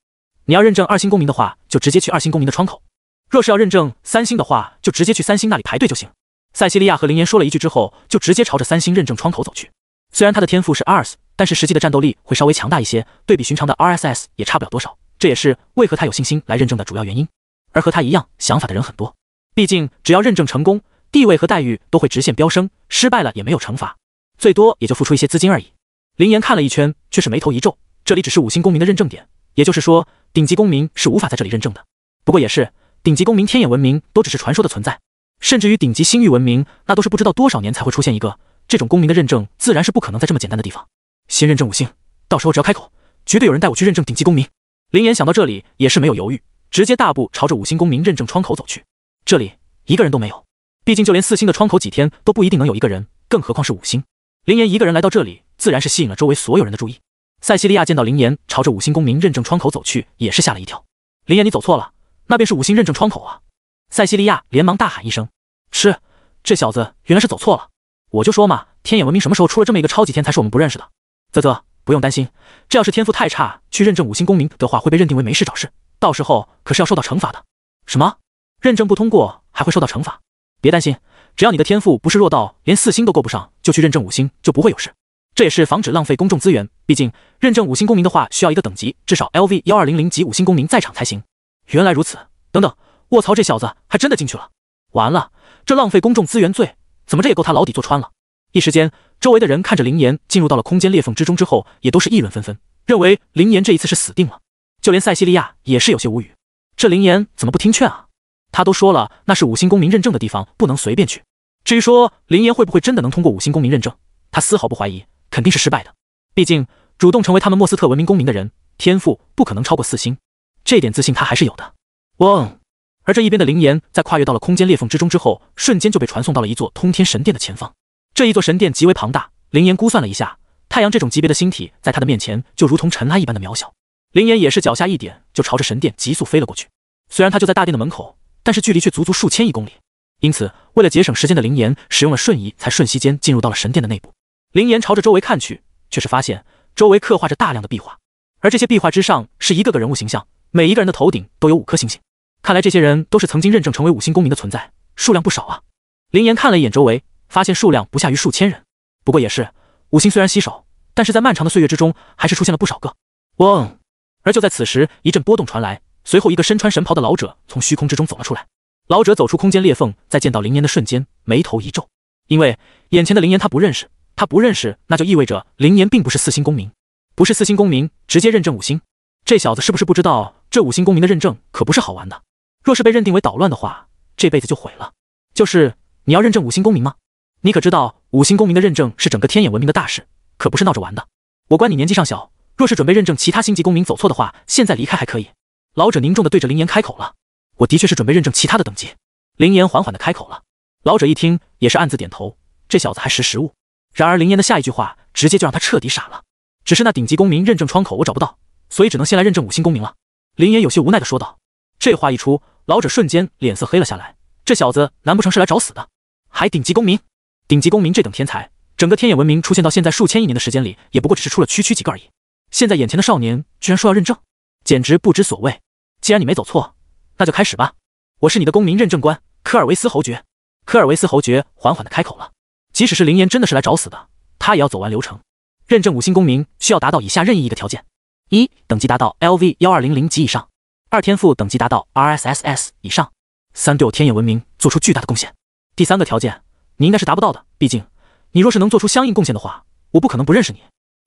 你要认证二星公民的话，就直接去二星公民的窗口；若是要认证三星的话，就直接去三星那里排队就行。塞西利亚和林岩说了一句之后，就直接朝着三星认证窗口走去。虽然他的天赋是 R S，但是实际的战斗力会稍微强大一些，对比寻常的 R S S 也差不了多少。这也是为何他有信心来认证的主要原因，而和他一样想法的人很多。毕竟只要认证成功，地位和待遇都会直线飙升；失败了也没有惩罚，最多也就付出一些资金而已。林岩看了一圈，却是眉头一皱。这里只是五星公民的认证点，也就是说，顶级公民是无法在这里认证的。不过也是，顶级公民、天眼文明都只是传说的存在，甚至于顶级星域文明，那都是不知道多少年才会出现一个。这种公民的认证自然是不可能在这么简单的地方。先认证五星，到时候只要开口，绝对有人带我去认证顶级公民。林岩想到这里也是没有犹豫，直接大步朝着五星公民认证窗口走去。这里一个人都没有，毕竟就连四星的窗口几天都不一定能有一个人，更何况是五星。林岩一个人来到这里，自然是吸引了周围所有人的注意。塞西利亚见到林岩朝着五星公民认证窗口走去，也是吓了一跳。林岩，你走错了，那便是五星认证窗口啊！塞西利亚连忙大喊一声：“吃，这小子原来是走错了，我就说嘛，天眼文明什么时候出了这么一个超级天才，是我们不认识的。”啧啧。不用担心，这要是天赋太差去认证五星公民的话，会被认定为没事找事，到时候可是要受到惩罚的。什么？认证不通过还会受到惩罚？别担心，只要你的天赋不是弱到连四星都够不上，就去认证五星就不会有事。这也是防止浪费公众资源，毕竟认证五星公民的话需要一个等级，至少 LV 幺二零零级五星公民在场才行。原来如此。等等，卧槽，这小子还真的进去了！完了，这浪费公众资源罪，怎么这也够他牢底坐穿了？一时间，周围的人看着林岩进入到了空间裂缝之中之后，也都是议论纷纷，认为林岩这一次是死定了。就连塞西利亚也是有些无语，这林岩怎么不听劝啊？他都说了，那是五星公民认证的地方，不能随便去。至于说林岩会不会真的能通过五星公民认证，他丝毫不怀疑，肯定是失败的。毕竟主动成为他们莫斯特文明公民的人，天赋不可能超过四星，这点自信他还是有的。嗡，而这一边的林岩在跨越到了空间裂缝之中之后，瞬间就被传送到了一座通天神殿的前方。这一座神殿极为庞大，灵岩估算了一下，太阳这种级别的星体在他的面前就如同尘埃一般的渺小。灵岩也是脚下一点，就朝着神殿急速飞了过去。虽然他就在大殿的门口，但是距离却足足数千亿公里，因此为了节省时间的灵岩使用了瞬移，才瞬息间进入到了神殿的内部。灵岩朝着周围看去，却是发现周围刻画着大量的壁画，而这些壁画之上是一个个人物形象，每一个人的头顶都有五颗星星。看来这些人都是曾经认证成为五星公民的存在，数量不少啊。灵岩看了一眼周围。发现数量不下于数千人，不过也是五星虽然稀少，但是在漫长的岁月之中，还是出现了不少个。嗡，而就在此时，一阵波动传来，随后一个身穿神袍的老者从虚空之中走了出来。老者走出空间裂缝，在见到林岩的瞬间，眉头一皱，因为眼前的林岩他不认识，他不认识，那就意味着林岩并不是四星公民，不是四星公民，直接认证五星。这小子是不是不知道这五星公民的认证可不是好玩的？若是被认定为捣乱的话，这辈子就毁了。就是你要认证五星公民吗？你可知道，五星公民的认证是整个天眼文明的大事，可不是闹着玩的。我观你年纪尚小，若是准备认证其他星级公民走错的话，现在离开还可以。老者凝重的对着林岩开口了：“我的确是准备认证其他的等级。”林岩缓缓的开口了。老者一听，也是暗自点头，这小子还识时务。然而林岩的下一句话，直接就让他彻底傻了。只是那顶级公民认证窗口我找不到，所以只能先来认证五星公民了。林岩有些无奈的说道。这话一出，老者瞬间脸色黑了下来。这小子难不成是来找死的？还顶级公民？顶级公民这等天才，整个天眼文明出现到现在数千亿年的时间里，也不过只是出了区区几个而已。现在眼前的少年居然说要认证，简直不知所谓。既然你没走错，那就开始吧。我是你的公民认证官，科尔维斯侯爵。科尔维斯侯爵缓缓地开口了。即使是灵岩真的是来找死的，他也要走完流程。认证五星公民需要达到以下任意一个条件：一、等级达到 LV1200 及以上；二、天赋等级达到 RSSS 以上；三、对我天眼文明做出巨大的贡献。第三个条件。你应该是达不到的，毕竟，你若是能做出相应贡献的话，我不可能不认识你。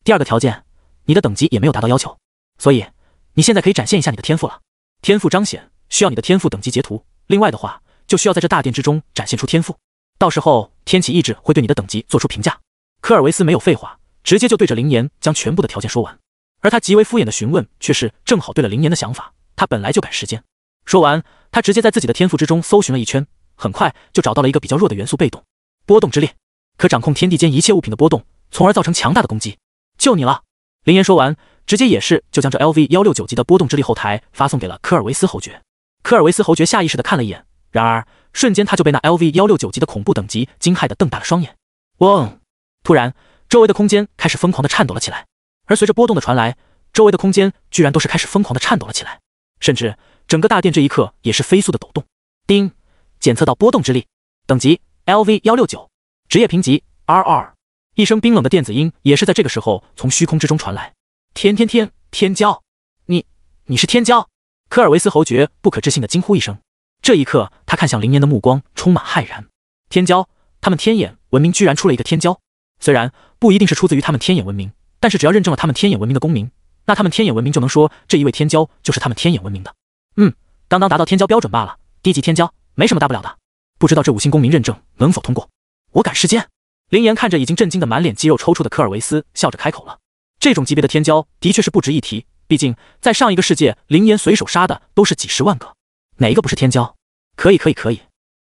第二个条件，你的等级也没有达到要求，所以你现在可以展现一下你的天赋了。天赋彰显需要你的天赋等级截图，另外的话就需要在这大殿之中展现出天赋，到时候天启意志会对你的等级做出评价。科尔维斯没有废话，直接就对着灵岩将全部的条件说完，而他极为敷衍的询问却是正好对了灵岩的想法，他本来就赶时间。说完，他直接在自己的天赋之中搜寻了一圈，很快就找到了一个比较弱的元素被动。波动之力，可掌控天地间一切物品的波动，从而造成强大的攻击。就你了，林岩说完，直接也是就将这 L V 幺六九级的波动之力后台发送给了科尔维斯侯爵。科尔维斯侯爵下意识的看了一眼，然而瞬间他就被那 L V 幺六九级的恐怖等级惊骇的瞪大了双眼。嗡，突然，周围的空间开始疯狂的颤抖了起来，而随着波动的传来，周围的空间居然都是开始疯狂的颤抖了起来，甚至整个大殿这一刻也是飞速的抖动。叮，检测到波动之力，等级。L V 幺六九，职业评级 R R，一声冰冷的电子音也是在这个时候从虚空之中传来。天天天天骄，你你是天骄？科尔维斯侯爵不可置信的惊呼一声。这一刻，他看向林年的目光充满骇然。天骄，他们天眼文明居然出了一个天骄。虽然不一定是出自于他们天眼文明，但是只要认证了他们天眼文明的公民，那他们天眼文明就能说这一位天骄就是他们天眼文明的。嗯，刚刚达到天骄标准罢了，低级天骄，没什么大不了的。不知道这五星公民认证能否通过？我赶时间。林岩看着已经震惊的、满脸肌肉抽搐的科尔维斯，笑着开口了：“这种级别的天骄的确是不值一提，毕竟在上一个世界，林岩随手杀的都是几十万个，哪个不是天骄？可以，可以，可以！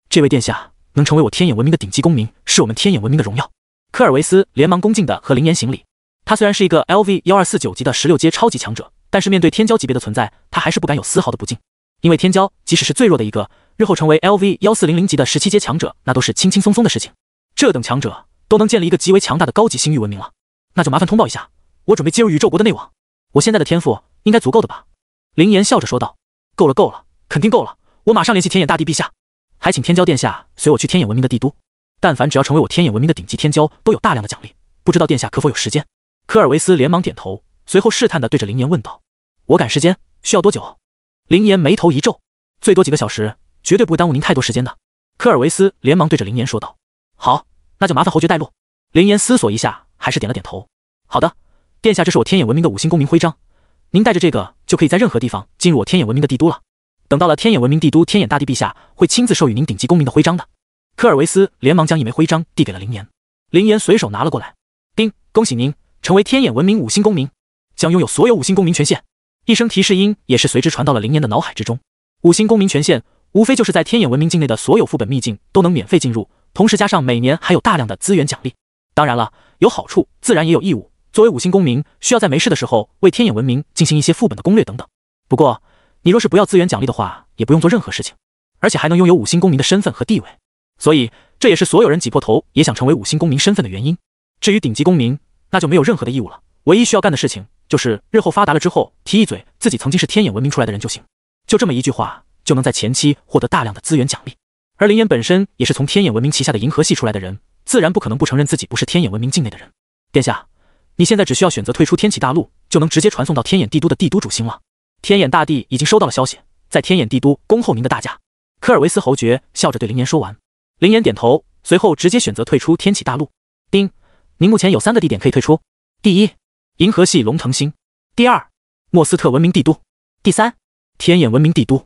这位殿下能成为我天眼文明的顶级公民，是我们天眼文明的荣耀。”科尔维斯连忙恭敬的和林岩行礼。他虽然是一个 LV 幺二四九级的十六阶超级强者，但是面对天骄级别的存在，他还是不敢有丝毫的不敬，因为天骄即使是最弱的一个。日后成为 LV 幺四零零级的十七阶强者，那都是轻轻松松的事情。这等强者都能建立一个极为强大的高级星域文明了，那就麻烦通报一下，我准备接入宇宙国的内网。我现在的天赋应该足够的吧？林岩笑着说道。够了，够了，肯定够了。我马上联系天眼大帝陛下，还请天骄殿下随我去天眼文明的帝都。但凡只要成为我天眼文明的顶级天骄，都有大量的奖励。不知道殿下可否有时间？科尔维斯连忙点头，随后试探的对着林岩问道：“我赶时间，需要多久？”林岩眉头一皱：“最多几个小时。”绝对不会耽误您太多时间的。科尔维斯连忙对着林岩说道：“好，那就麻烦侯爵带路。”林岩思索一下，还是点了点头：“好的，殿下，这是我天眼文明的五星公民徽章，您带着这个就可以在任何地方进入我天眼文明的帝都了。等到了天眼文明帝都，天眼大帝陛下会亲自授予您顶级公民的徽章的。”科尔维斯连忙将一枚徽章递给了林岩，林岩随手拿了过来。丁，恭喜您成为天眼文明五星公民，将拥有所有五星公民权限。一声提示音也是随之传到了林岩的脑海之中，五星公民权限。无非就是在天眼文明境内的所有副本秘境都能免费进入，同时加上每年还有大量的资源奖励。当然了，有好处自然也有义务。作为五星公民，需要在没事的时候为天眼文明进行一些副本的攻略等等。不过，你若是不要资源奖励的话，也不用做任何事情，而且还能拥有五星公民的身份和地位。所以，这也是所有人挤破头也想成为五星公民身份的原因。至于顶级公民，那就没有任何的义务了，唯一需要干的事情就是日后发达了之后提一嘴自己曾经是天眼文明出来的人就行。就这么一句话。就能在前期获得大量的资源奖励，而林岩本身也是从天眼文明旗下的银河系出来的人，自然不可能不承认自己不是天眼文明境内的人。殿下，你现在只需要选择退出天启大陆，就能直接传送到天眼帝都的帝都主星了。天眼大帝已经收到了消息，在天眼帝都恭候您的大驾。科尔维斯侯爵笑着对林岩说完，林岩点头，随后直接选择退出天启大陆。丁，您目前有三个地点可以退出：第一，银河系龙腾星；第二，莫斯特文明帝都；第三，天眼文明帝都。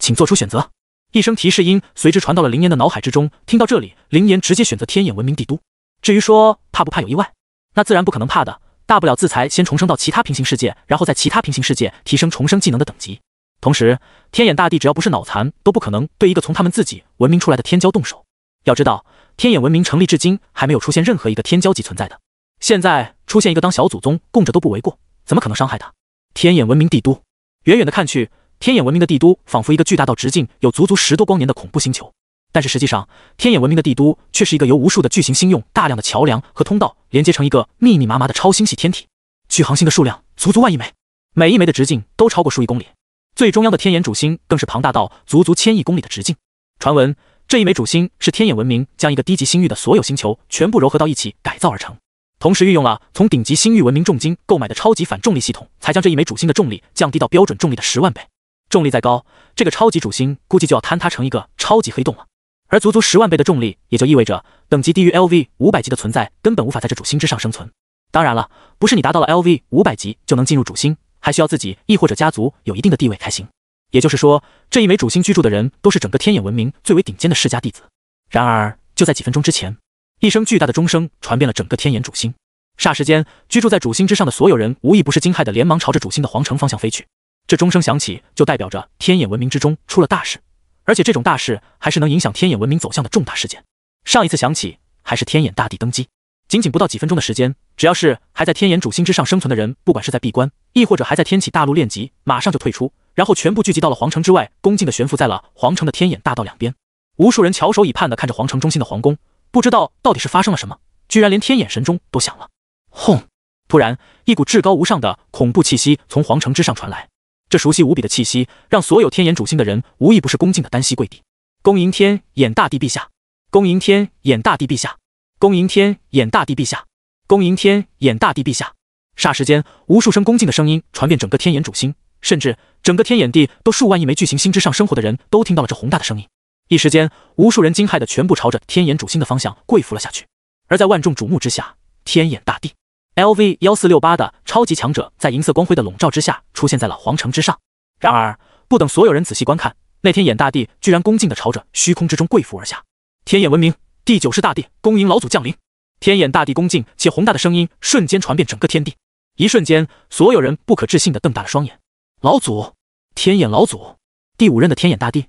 请做出选择。一声提示音随之传到了林岩的脑海之中。听到这里，林岩直接选择天眼文明帝都。至于说怕不怕有意外，那自然不可能怕的，大不了自裁，先重生到其他平行世界，然后在其他平行世界提升重生技能的等级。同时，天眼大帝只要不是脑残，都不可能对一个从他们自己文明出来的天骄动手。要知道，天眼文明成立至今还没有出现任何一个天骄级存在的，现在出现一个当小祖宗供着都不为过，怎么可能伤害他？天眼文明帝都，远远的看去。天眼文明的帝都仿佛一个巨大到直径有足足十多光年的恐怖星球，但是实际上，天眼文明的帝都却是一个由无数的巨型星用大量的桥梁和通道连接成一个密密麻麻的超星系天体，巨行星的数量足足万亿枚，每一枚的直径都超过数亿公里，最中央的天眼主星更是庞大到足足千亿公里的直径。传闻这一枚主星是天眼文明将一个低级星域的所有星球全部糅合到一起改造而成，同时运用了从顶级星域文明重金购买的超级反重力系统，才将这一枚主星的重力降低到标准重力的十万倍。重力再高，这个超级主星估计就要坍塌成一个超级黑洞了。而足足十万倍的重力，也就意味着等级低于 LV 五百级的存在根本无法在这主星之上生存。当然了，不是你达到了 LV 五百级就能进入主星，还需要自己亦或者家族有一定的地位才行。也就是说，这一枚主星居住的人都是整个天眼文明最为顶尖的世家弟子。然而，就在几分钟之前，一声巨大的钟声传遍了整个天眼主星，霎时间居住在主星之上的所有人无一不是惊骇的，连忙朝着主星的皇城方向飞去。这钟声响起，就代表着天眼文明之中出了大事，而且这种大事还是能影响天眼文明走向的重大事件。上一次响起，还是天眼大帝登基，仅仅不到几分钟的时间，只要是还在天眼主星之上生存的人，不管是在闭关，亦或者还在天启大陆练级，马上就退出，然后全部聚集到了皇城之外，恭敬的悬浮在了皇城的天眼大道两边。无数人翘首以盼的看着皇城中心的皇宫，不知道到底是发生了什么，居然连天眼神钟都响了。轰！突然，一股至高无上的恐怖气息从皇城之上传来。这熟悉无比的气息，让所有天眼主星的人无一不是恭敬的单膝跪地，恭迎天眼大帝陛下，恭迎天眼大帝陛下，恭迎天眼大帝陛下，恭迎天眼大帝陛下。霎时间，无数声恭敬的声音传遍整个天眼主星，甚至整个天眼地都数万亿枚巨型星之上生活的人都听到了这宏大的声音。一时间，无数人惊骇的全部朝着天眼主星的方向跪伏了下去。而在万众瞩目之下，天眼大帝。L V 幺四六八的超级强者在银色光辉的笼罩之下，出现在了皇城之上。然而，不等所有人仔细观看，那天眼大帝居然恭敬的朝着虚空之中跪伏而下。天眼文明第九世大帝恭迎老祖降临。天眼大帝恭敬且宏大的声音瞬间传遍整个天地。一瞬间，所有人不可置信的瞪大了双眼。老祖，天眼老祖，第五任的天眼大帝，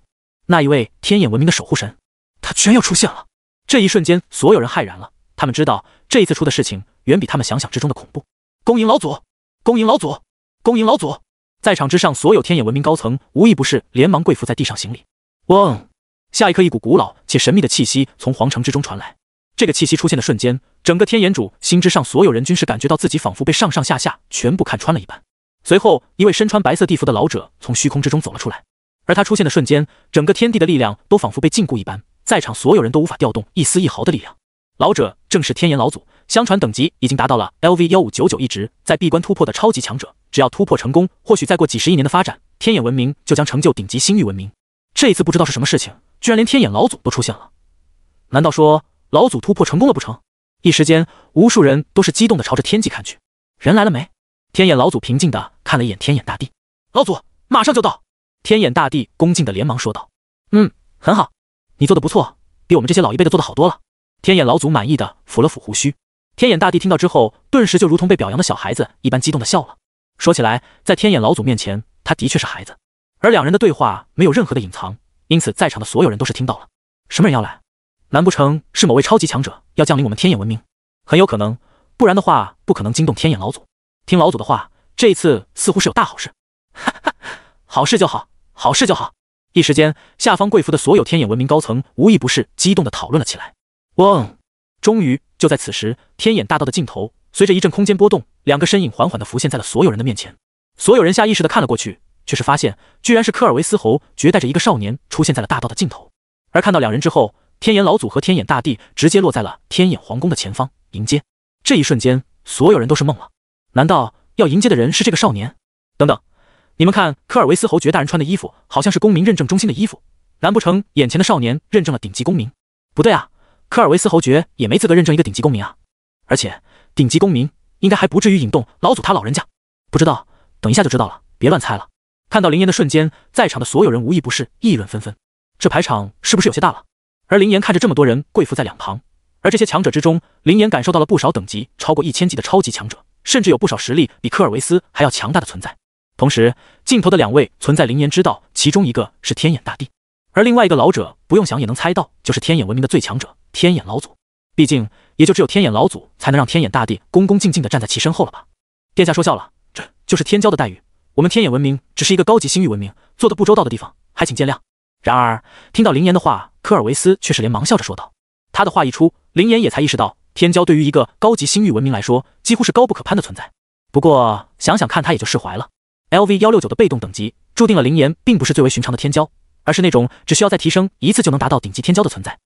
那一位天眼文明的守护神，他居然要出现了！这一瞬间，所有人骇然了。他们知道。这一次出的事情远比他们想象之中的恐怖。恭迎老祖！恭迎老祖！恭迎老祖！在场之上所有天眼文明高层无一不是连忙跪伏在地上行礼。嗡！下一刻，一股古老且神秘的气息从皇城之中传来。这个气息出现的瞬间，整个天眼主心之上所有人均是感觉到自己仿佛被上上下下全部看穿了一般。随后，一位身穿白色地服的老者从虚空之中走了出来。而他出现的瞬间，整个天地的力量都仿佛被禁锢一般，在场所有人都无法调动一丝一毫的力量。老者正是天眼老祖，相传等级已经达到了 L V 幺五九九一直在闭关突破的超级强者。只要突破成功，或许再过几十亿年的发展，天眼文明就将成就顶级星域文明。这一次不知道是什么事情，居然连天眼老祖都出现了。难道说老祖突破成功了不成？一时间，无数人都是激动的朝着天际看去。人来了没？天眼老祖平静的看了一眼天眼大帝。老祖马上就到。天眼大帝恭敬的连忙说道：“嗯，很好，你做的不错，比我们这些老一辈的做的好多了。”天眼老祖满意的抚了抚胡须，天眼大帝听到之后，顿时就如同被表扬的小孩子一般激动的笑了。说起来，在天眼老祖面前，他的确是孩子。而两人的对话没有任何的隐藏，因此在场的所有人都是听到了。什么人要来？难不成是某位超级强者要降临我们天眼文明？很有可能，不然的话不可能惊动天眼老祖。听老祖的话，这一次似乎是有大好事。哈哈，好事就好，好事就好。一时间，下方跪伏的所有天眼文明高层，无一不是激动的讨论了起来。哦，终于就在此时，天眼大道的尽头，随着一阵空间波动，两个身影缓缓的浮现在了所有人的面前。所有人下意识的看了过去，却是发现，居然是科尔维斯侯爵带着一个少年出现在了大道的尽头。而看到两人之后，天眼老祖和天眼大帝直接落在了天眼皇宫的前方迎接。这一瞬间，所有人都是懵了。难道要迎接的人是这个少年？等等，你们看，科尔维斯侯爵大人穿的衣服好像是公民认证中心的衣服，难不成眼前的少年认证了顶级公民？不对啊！科尔维斯侯爵也没资格认证一个顶级公民啊！而且顶级公民应该还不至于引动老祖他老人家。不知道，等一下就知道了，别乱猜了。看到林岩的瞬间，在场的所有人无一不是议论纷纷，这排场是不是有些大了？而林岩看着这么多人跪伏在两旁，而这些强者之中，林岩感受到了不少等级超过一千级的超级强者，甚至有不少实力比科尔维斯还要强大的存在。同时，镜头的两位存在，林岩知道其中一个是天眼大帝。而另外一个老者，不用想也能猜到，就是天眼文明的最强者天眼老祖。毕竟，也就只有天眼老祖才能让天眼大帝恭恭敬敬地站在其身后了吧？殿下说笑了，这就是天骄的待遇。我们天眼文明只是一个高级星域文明，做的不周到的地方，还请见谅。然而，听到林岩的话，科尔维斯却是连忙笑着说道。他的话一出，林岩也才意识到，天骄对于一个高级星域文明来说，几乎是高不可攀的存在。不过想想看，他也就释怀了。L V 幺六九的被动等级，注定了林岩并不是最为寻常的天骄。而是那种只需要再提升一次就能达到顶级天骄的存在，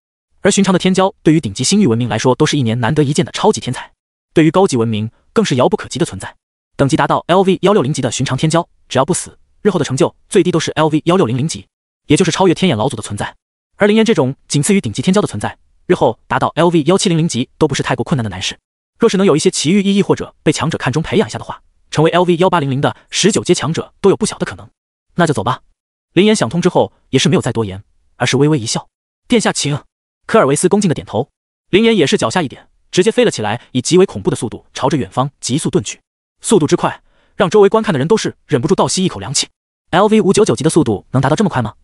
而寻常的天骄对于顶级星域文明来说都是一年难得一见的超级天才，对于高级文明更是遥不可及的存在。等级达到 LV160 级的寻常天骄，只要不死，日后的成就最低都是 LV1600 级，也就是超越天眼老祖的存在。而林岩这种仅次于顶级天骄的存在，日后达到 LV1700 级都不是太过困难的难事。若是能有一些奇遇意义或者被强者看中培养一下的话，成为 LV1800 的十九阶强者都有不小的可能。那就走吧。林岩想通之后，也是没有再多言，而是微微一笑：“殿下，请。”科尔维斯恭敬的点头。林岩也是脚下一点，直接飞了起来，以极为恐怖的速度朝着远方急速遁去。速度之快，让周围观看的人都是忍不住倒吸一口凉气。L V 五九九级的速度能达到这么快吗？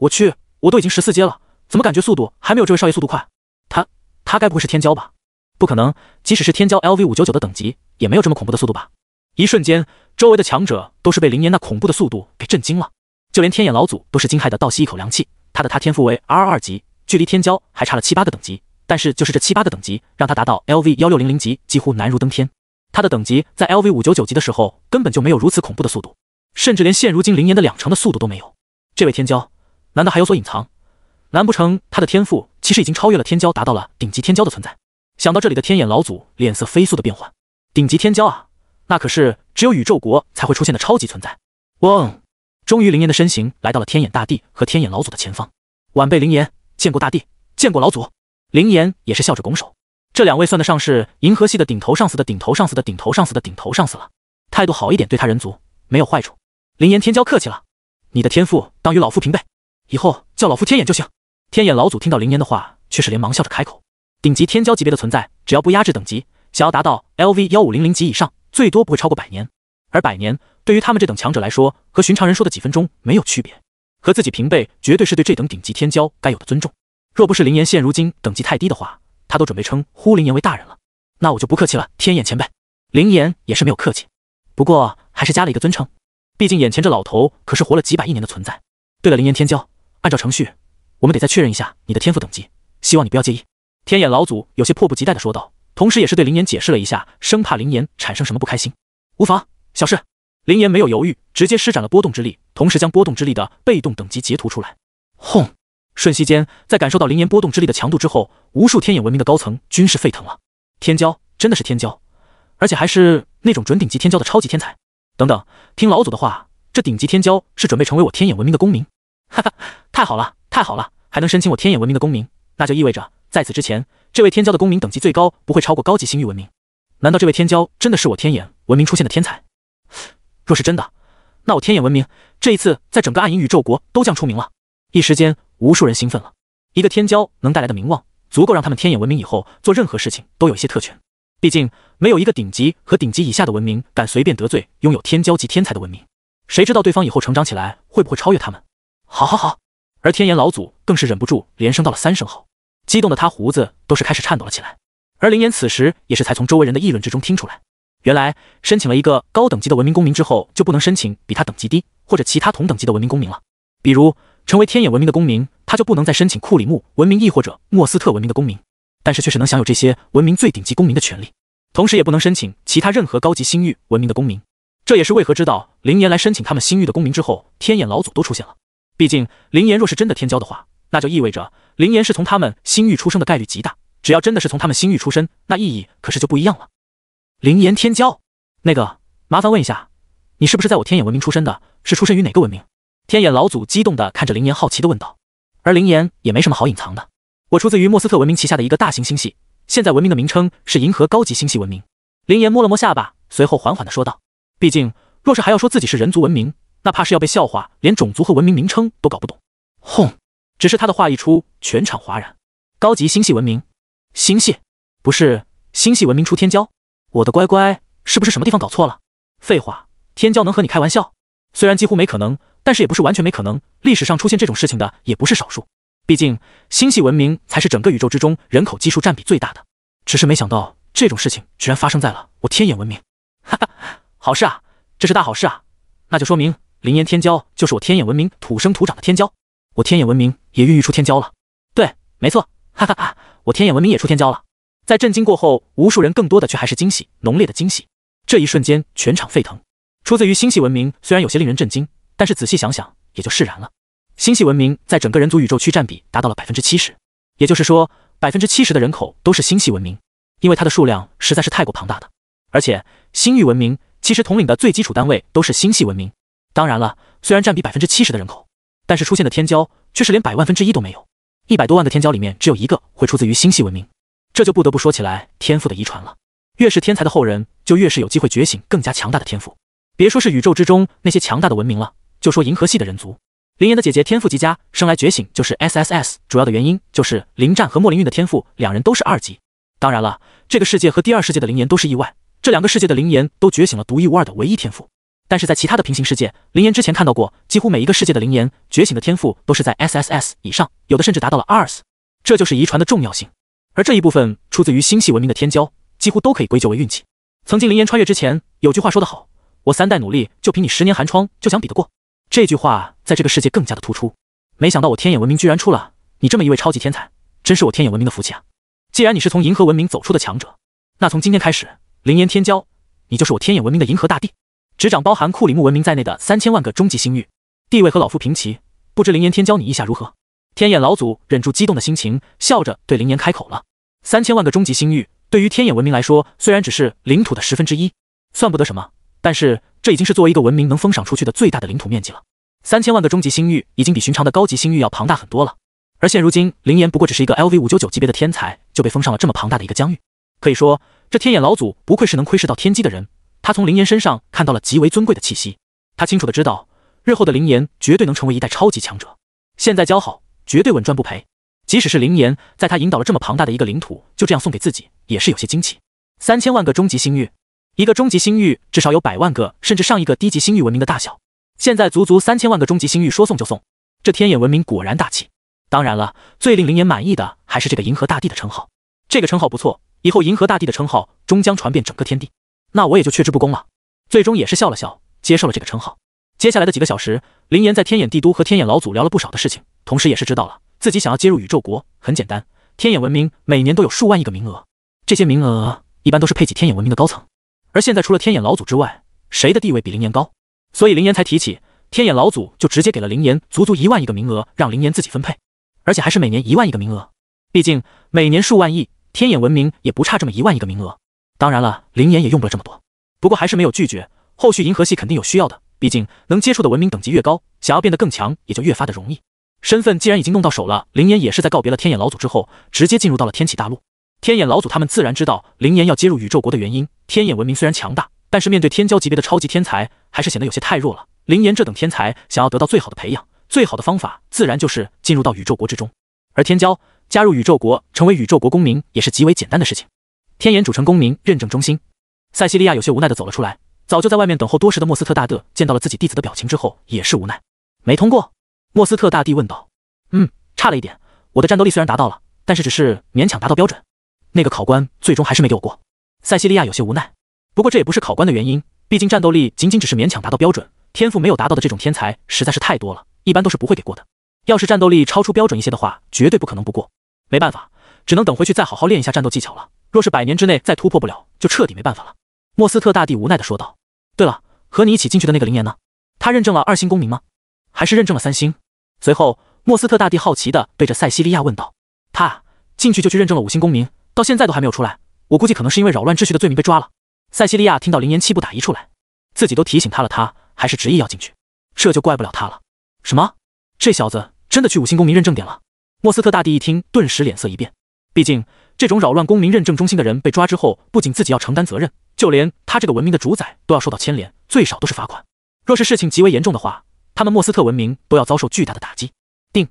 我去，我都已经十四阶了，怎么感觉速度还没有这位少爷速度快？他他该不会是天骄吧？不可能，即使是天骄 L V 五九九的等级，也没有这么恐怖的速度吧？一瞬间，周围的强者都是被林岩那恐怖的速度给震惊了。就连天眼老祖都是惊骇的倒吸一口凉气，他的他天赋为 R 二级，距离天骄还差了七八个等级。但是就是这七八个等级，让他达到 LV 幺六零零级几乎难如登天。他的等级在 LV 五九九级的时候根本就没有如此恐怖的速度，甚至连现如今灵年的两成的速度都没有。这位天骄难道还有所隐藏？难不成他的天赋其实已经超越了天骄，达到了顶级天骄的存在？想到这里的天眼老祖脸色飞速的变换，顶级天骄啊，那可是只有宇宙国才会出现的超级存在。嗡。终于，灵岩的身形来到了天眼大帝和天眼老祖的前方。晚辈灵岩，见过大帝，见过老祖。灵岩也是笑着拱手。这两位算得上是银河系的顶头上司的顶头上司的顶头上司的顶头上司了。态度好一点，对他人族没有坏处。灵岩天骄客气了，你的天赋当与老夫平辈，以后叫老夫天眼就行。天眼老祖听到灵岩的话，却是连忙笑着开口：顶级天骄级别的存在，只要不压制等级，想要达到 LV 幺五零零级以上，最多不会超过百年。而百年对于他们这等强者来说，和寻常人说的几分钟没有区别，和自己平辈绝对是对这等顶级天骄该有的尊重。若不是林岩现如今等级太低的话，他都准备称呼林岩为大人了。那我就不客气了，天眼前辈。林岩也是没有客气，不过还是加了一个尊称，毕竟眼前这老头可是活了几百亿年的存在。对了，林岩天骄，按照程序，我们得再确认一下你的天赋等级，希望你不要介意。天眼老祖有些迫不及待的说道，同时也是对林岩解释了一下，生怕林岩产生什么不开心。无妨。小事，林岩没有犹豫，直接施展了波动之力，同时将波动之力的被动等级截图出来。轰！瞬息间，在感受到林岩波动之力的强度之后，无数天眼文明的高层均是沸腾了。天骄真的是天骄，而且还是那种准顶级天骄的超级天才。等等，听老祖的话，这顶级天骄是准备成为我天眼文明的公民。哈哈，太好了，太好了，还能申请我天眼文明的公民，那就意味着在此之前，这位天骄的公民等级最高不会超过高级星域文明。难道这位天骄真的是我天眼文明出现的天才？若是真的，那我天眼文明这一次在整个暗影宇宙国都将出名了。一时间，无数人兴奋了。一个天骄能带来的名望，足够让他们天眼文明以后做任何事情都有一些特权。毕竟，没有一个顶级和顶级以下的文明敢随便得罪拥有天骄级天才的文明。谁知道对方以后成长起来会不会超越他们？好好好！而天眼老祖更是忍不住连声到了三声好，激动的他胡子都是开始颤抖了起来。而灵岩此时也是才从周围人的议论之中听出来。原来申请了一个高等级的文明公民之后，就不能申请比他等级低或者其他同等级的文明公民了。比如成为天眼文明的公民，他就不能再申请库里木文明亦或者莫斯特文明的公民，但是却是能享有这些文明最顶级公民的权利。同时，也不能申请其他任何高级星域文明的公民。这也是为何知道灵岩来申请他们星域的公民之后，天眼老祖都出现了。毕竟灵岩若是真的天骄的话，那就意味着灵岩是从他们星域出生的概率极大。只要真的是从他们星域出身，那意义可是就不一样了。灵岩天骄，那个麻烦问一下，你是不是在我天眼文明出身的？是出身于哪个文明？天眼老祖激动的看着灵岩，好奇的问道。而灵岩也没什么好隐藏的，我出自于莫斯特文明旗下的一个大型星系，现在文明的名称是银河高级星系文明。灵岩摸了摸下巴，随后缓缓的说道：“毕竟若是还要说自己是人族文明，那怕是要被笑话，连种族和文明名称都搞不懂。”轰！只是他的话一出，全场哗然。高级星系文明，星系？不是星系文明出天骄？我的乖乖，是不是什么地方搞错了？废话，天骄能和你开玩笑？虽然几乎没可能，但是也不是完全没可能。历史上出现这种事情的也不是少数。毕竟星系文明才是整个宇宙之中人口基数占比最大的。只是没想到这种事情居然发生在了我天眼文明。哈哈，好事啊，这是大好事啊！那就说明灵岩天骄就是我天眼文明土生土长的天骄，我天眼文明也孕育出天骄了。对，没错，哈哈哈，我天眼文明也出天骄了。在震惊过后，无数人更多的却还是惊喜，浓烈的惊喜。这一瞬间，全场沸腾。出自于星系文明，虽然有些令人震惊，但是仔细想想也就释然了。星系文明在整个人族宇宙区占比达到了百分之七十，也就是说，百分之七十的人口都是星系文明，因为它的数量实在是太过庞大的。而且，星域文明其实统领的最基础单位都是星系文明。当然了，虽然占比百分之七十的人口，但是出现的天骄却是连百万分之一都没有，一百多万个天骄里面只有一个会出自于星系文明。这就不得不说起来天赋的遗传了。越是天才的后人，就越是有机会觉醒更加强大的天赋。别说是宇宙之中那些强大的文明了，就说银河系的人族，林岩的姐姐天赋极佳，生来觉醒就是 SSS。主要的原因就是林战和莫林韵的天赋，两人都是二级。当然了，这个世界和第二世界的林岩都是意外，这两个世界的林岩都觉醒了独一无二的唯一天赋。但是在其他的平行世界，林岩之前看到过，几乎每一个世界的林岩觉醒的天赋都是在 SSS 以上，有的甚至达到了 RS。这就是遗传的重要性。而这一部分出自于星系文明的天骄，几乎都可以归咎为运气。曾经灵岩穿越之前，有句话说得好：“我三代努力，就凭你十年寒窗，就想比得过？”这句话在这个世界更加的突出。没想到我天眼文明居然出了你这么一位超级天才，真是我天眼文明的福气啊！既然你是从银河文明走出的强者，那从今天开始，灵岩天骄，你就是我天眼文明的银河大帝，执掌包含库里木文明在内的三千万个终极星域，地位和老夫平齐。不知灵岩天骄，你意下如何？天眼老祖忍住激动的心情，笑着对林岩开口了：“三千万个终极星域，对于天眼文明来说，虽然只是领土的十分之一，算不得什么，但是这已经是作为一个文明能封赏出去的最大的领土面积了。三千万个终极星域已经比寻常的高级星域要庞大很多了。而现如今，林岩不过只是一个 LV 五九九级别的天才，就被封上了这么庞大的一个疆域，可以说，这天眼老祖不愧是能窥视到天机的人，他从林岩身上看到了极为尊贵的气息，他清楚的知道，日后的林岩绝对能成为一代超级强者。现在交好。”绝对稳赚不赔，即使是灵岩，在他引导了这么庞大的一个领土，就这样送给自己，也是有些惊奇。三千万个终极星域，一个终极星域至少有百万个，甚至上一个低级星域文明的大小。现在足足三千万个终极星域，说送就送，这天眼文明果然大气。当然了，最令灵岩满意的还是这个银河大帝的称号。这个称号不错，以后银河大帝的称号终将传遍整个天地，那我也就却之不恭了。最终也是笑了笑，接受了这个称号。接下来的几个小时，林岩在天眼帝都和天眼老祖聊了不少的事情，同时也是知道了自己想要接入宇宙国很简单。天眼文明每年都有数万亿个名额，这些名额一般都是配给天眼文明的高层。而现在除了天眼老祖之外，谁的地位比林岩高？所以林岩才提起天眼老祖，就直接给了林岩足足一万亿个名额，让林岩自己分配，而且还是每年一万亿个名额。毕竟每年数万亿，天眼文明也不差这么一万亿个名额。当然了，林岩也用不了这么多，不过还是没有拒绝。后续银河系肯定有需要的。毕竟能接触的文明等级越高，想要变得更强也就越发的容易。身份既然已经弄到手了，灵岩也是在告别了天眼老祖之后，直接进入到了天启大陆。天眼老祖他们自然知道灵岩要接入宇宙国的原因。天眼文明虽然强大，但是面对天骄级别的超级天才，还是显得有些太弱了。灵岩这等天才想要得到最好的培养，最好的方法自然就是进入到宇宙国之中。而天骄加入宇宙国，成为宇宙国公民，也是极为简单的事情。天眼主城公民认证中心，塞西利亚有些无奈的走了出来。早就在外面等候多时的莫斯特大帝见到了自己弟子的表情之后，也是无奈。没通过？莫斯特大帝问道。嗯，差了一点。我的战斗力虽然达到了，但是只是勉强达到标准。那个考官最终还是没给我过。塞西利亚有些无奈。不过这也不是考官的原因，毕竟战斗力仅仅只是勉强达到标准，天赋没有达到的这种天才实在是太多了，一般都是不会给过的。要是战斗力超出标准一些的话，绝对不可能不过。没办法，只能等回去再好好练一下战斗技巧了。若是百年之内再突破不了，就彻底没办法了。莫斯特大帝无奈的说道。对了，和你一起进去的那个林岩呢？他认证了二星公民吗？还是认证了三星？随后莫斯特大帝好奇的对着塞西利亚问道：“他进去就去认证了五星公民，到现在都还没有出来，我估计可能是因为扰乱秩序的罪名被抓了。”塞西利亚听到林岩气不打一处来，自己都提醒他了，他还是执意要进去，这就怪不了他了。什么？这小子真的去五星公民认证点了？莫斯特大帝一听，顿时脸色一变，毕竟这种扰乱公民认证中心的人被抓之后，不仅自己要承担责任。就连他这个文明的主宰都要受到牵连，最少都是罚款。若是事情极为严重的话，他们莫斯特文明都要遭受巨大的打击。定，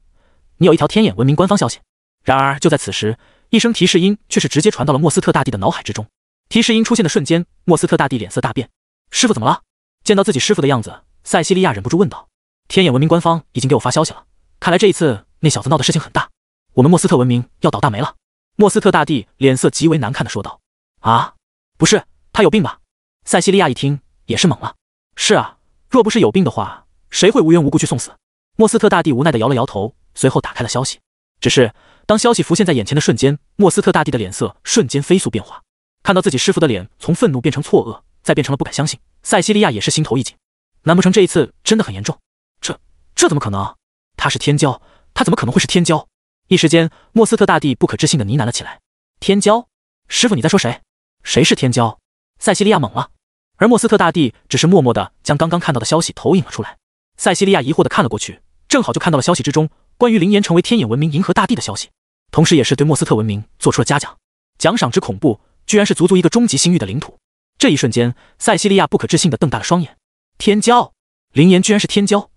你有一条天眼文明官方消息。然而就在此时，一声提示音却是直接传到了莫斯特大帝的脑海之中。提示音出现的瞬间，莫斯特大帝脸色大变。师傅怎么了？见到自己师傅的样子，塞西利亚忍不住问道。天眼文明官方已经给我发消息了，看来这一次那小子闹的事情很大，我们莫斯特文明要倒大霉了。莫斯特大帝脸色极为难看的说道。啊，不是。他有病吧？塞西利亚一听也是懵了。是啊，若不是有病的话，谁会无缘无故去送死？莫斯特大帝无奈的摇了摇头，随后打开了消息。只是当消息浮现在眼前的瞬间，莫斯特大帝的脸色瞬间飞速变化。看到自己师傅的脸从愤怒变成错愕，再变成了不敢相信，塞西利亚也是心头一紧。难不成这一次真的很严重？这这怎么可能？他是天骄，他怎么可能会是天骄？一时间，莫斯特大帝不可置信的呢喃了起来：“天骄，师傅你在说谁？谁是天骄？”塞西利亚懵了，而莫斯特大帝只是默默地将刚刚看到的消息投影了出来。塞西利亚疑惑地看了过去，正好就看到了消息之中关于灵岩成为天眼文明银河大帝的消息，同时也是对莫斯特文明做出了嘉奖，奖赏之恐怖，居然是足足一个终极星域的领土。这一瞬间，塞西利亚不可置信地瞪大了双眼，天骄，灵岩居然是天骄，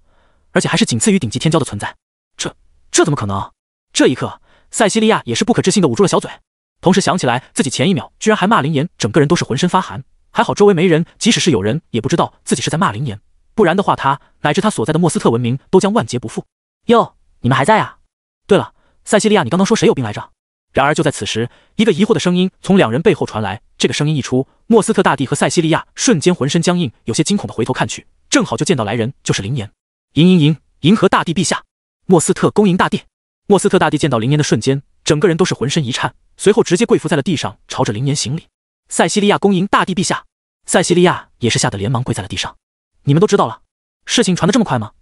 而且还是仅次于顶级天骄的存在，这这怎么可能？这一刻，塞西利亚也是不可置信地捂住了小嘴。同时想起来，自己前一秒居然还骂林岩，整个人都是浑身发寒。还好周围没人，即使是有人，也不知道自己是在骂林岩，不然的话，他乃至他所在的莫斯特文明都将万劫不复。哟，你们还在啊？对了，塞西利亚，你刚刚说谁有病来着？然而就在此时，一个疑惑的声音从两人背后传来。这个声音一出，莫斯特大帝和塞西利亚瞬间浑身僵硬，有些惊恐的回头看去，正好就见到来人就是林岩。嘤嘤嘤，银河大帝陛下，莫斯特恭迎大帝。莫斯特大帝见到林岩的瞬间，整个人都是浑身一颤。随后直接跪伏在了地上，朝着林岩行礼。塞西利亚恭迎大帝陛下。塞西利亚也是吓得连忙跪在了地上。你们都知道了？事情传得这么快吗？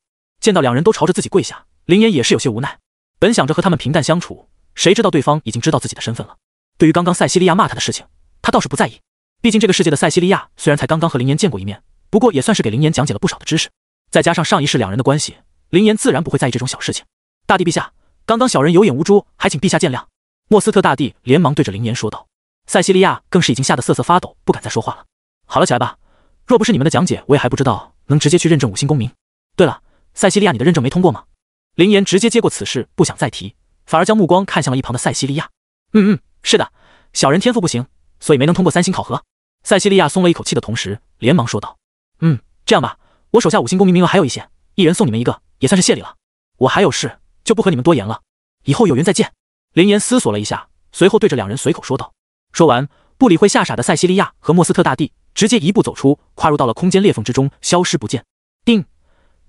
见到两人都朝着自己跪下，林岩也是有些无奈。本想着和他们平淡相处，谁知道对方已经知道自己的身份了。对于刚刚塞西利亚骂他的事情，他倒是不在意。毕竟这个世界的塞西利亚虽然才刚刚和林岩见过一面，不过也算是给林岩讲解了不少的知识。再加上上一世两人的关系，林岩自然不会在意这种小事情。大帝陛下，刚刚小人有眼无珠，还请陛下见谅。莫斯特大帝连忙对着林岩说道：“塞西利亚更是已经吓得瑟瑟发抖，不敢再说话了。”好了，起来吧。若不是你们的讲解，我也还不知道能直接去认证五星公民。对了，塞西利亚，你的认证没通过吗？”林岩直接接过此事，不想再提，反而将目光看向了一旁的塞西利亚。“嗯嗯，是的，小人天赋不行，所以没能通过三星考核。”塞西利亚松了一口气的同时，连忙说道：“嗯，这样吧，我手下五星公民名额还有一些，一人送你们一个，也算是谢礼了。我还有事，就不和你们多言了，以后有缘再见。”林岩思索了一下，随后对着两人随口说道。说完，不理会吓傻的塞西利亚和莫斯特大帝，直接一步走出，跨入到了空间裂缝之中，消失不见。定，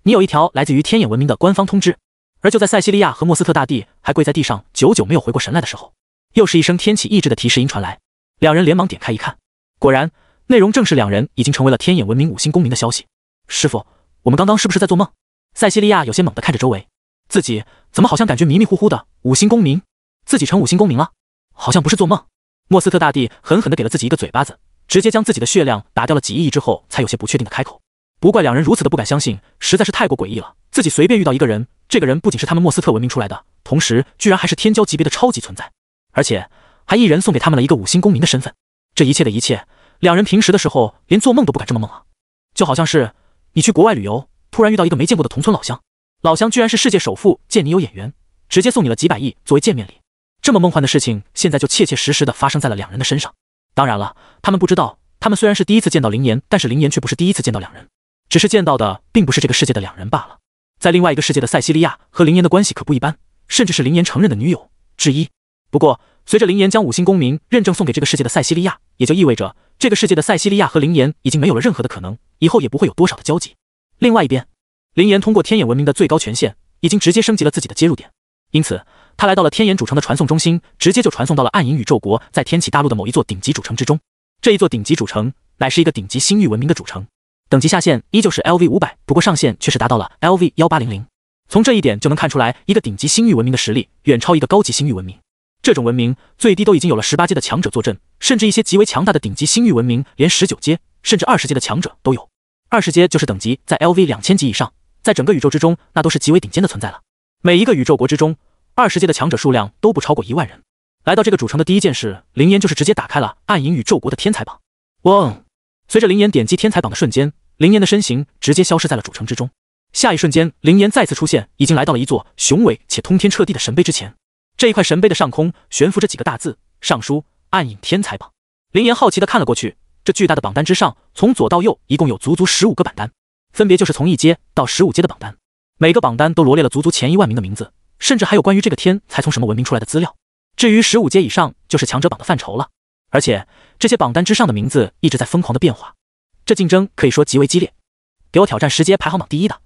你有一条来自于天眼文明的官方通知。而就在塞西利亚和莫斯特大帝还跪在地上，久久没有回过神来的时候，又是一声天启意志的提示音传来。两人连忙点开一看，果然，内容正是两人已经成为了天眼文明五星公民的消息。师傅，我们刚刚是不是在做梦？塞西利亚有些懵的看着周围，自己怎么好像感觉迷迷糊糊的？五星公民？自己成五星公民了，好像不是做梦。莫斯特大帝狠狠的给了自己一个嘴巴子，直接将自己的血量打掉了几亿亿之后，才有些不确定的开口。不怪两人如此的不敢相信，实在是太过诡异了。自己随便遇到一个人，这个人不仅是他们莫斯特文明出来的，同时居然还是天骄级别的超级存在，而且还一人送给他们了一个五星公民的身份。这一切的一切，两人平时的时候连做梦都不敢这么梦啊！就好像是你去国外旅游，突然遇到一个没见过的同村老乡，老乡居然是世界首富，见你有眼缘，直接送你了几百亿作为见面礼。这么梦幻的事情，现在就切切实实的发生在了两人的身上。当然了，他们不知道，他们虽然是第一次见到林岩，但是林岩却不是第一次见到两人，只是见到的并不是这个世界的两人罢了。在另外一个世界的塞西利亚和林岩的关系可不一般，甚至是林岩承认的女友之一。不过，随着林岩将五星公民认证送给这个世界的塞西利亚，也就意味着这个世界的塞西利亚和林岩已经没有了任何的可能，以后也不会有多少的交集。另外一边，林岩通过天眼文明的最高权限，已经直接升级了自己的接入点，因此。他来到了天眼主城的传送中心，直接就传送到了暗影宇宙国在天启大陆的某一座顶级主城之中。这一座顶级主城乃是一个顶级星域文明的主城，等级下限依旧是 L V 五百，不过上限却是达到了 L V 幺八零零。从这一点就能看出来，一个顶级星域文明的实力远超一个高级星域文明。这种文明最低都已经有了十八阶的强者坐镇，甚至一些极为强大的顶级星域文明连十九阶甚至二十阶的强者都有。二十阶就是等级在 L V 两千级以上，在整个宇宙之中那都是极为顶尖的存在了。每一个宇宙国之中。二十阶的强者数量都不超过一万人。来到这个主城的第一件事，林岩就是直接打开了暗影宇宙国的天才榜。嗡！随着林岩点击天才榜的瞬间，林岩的身形直接消失在了主城之中。下一瞬间，林岩再次出现，已经来到了一座雄伟且通天彻地的神碑之前。这一块神碑的上空悬浮着几个大字：“尚书暗影天才榜”。林岩好奇的看了过去，这巨大的榜单之上，从左到右一共有足足十五个榜单，分别就是从一阶到十五阶的榜单，每个榜单都罗列了足足前一万名的名字。甚至还有关于这个天才从什么文明出来的资料。至于十五阶以上，就是强者榜的范畴了。而且这些榜单之上的名字一直在疯狂的变化，这竞争可以说极为激烈。给我挑战十阶排行榜第一的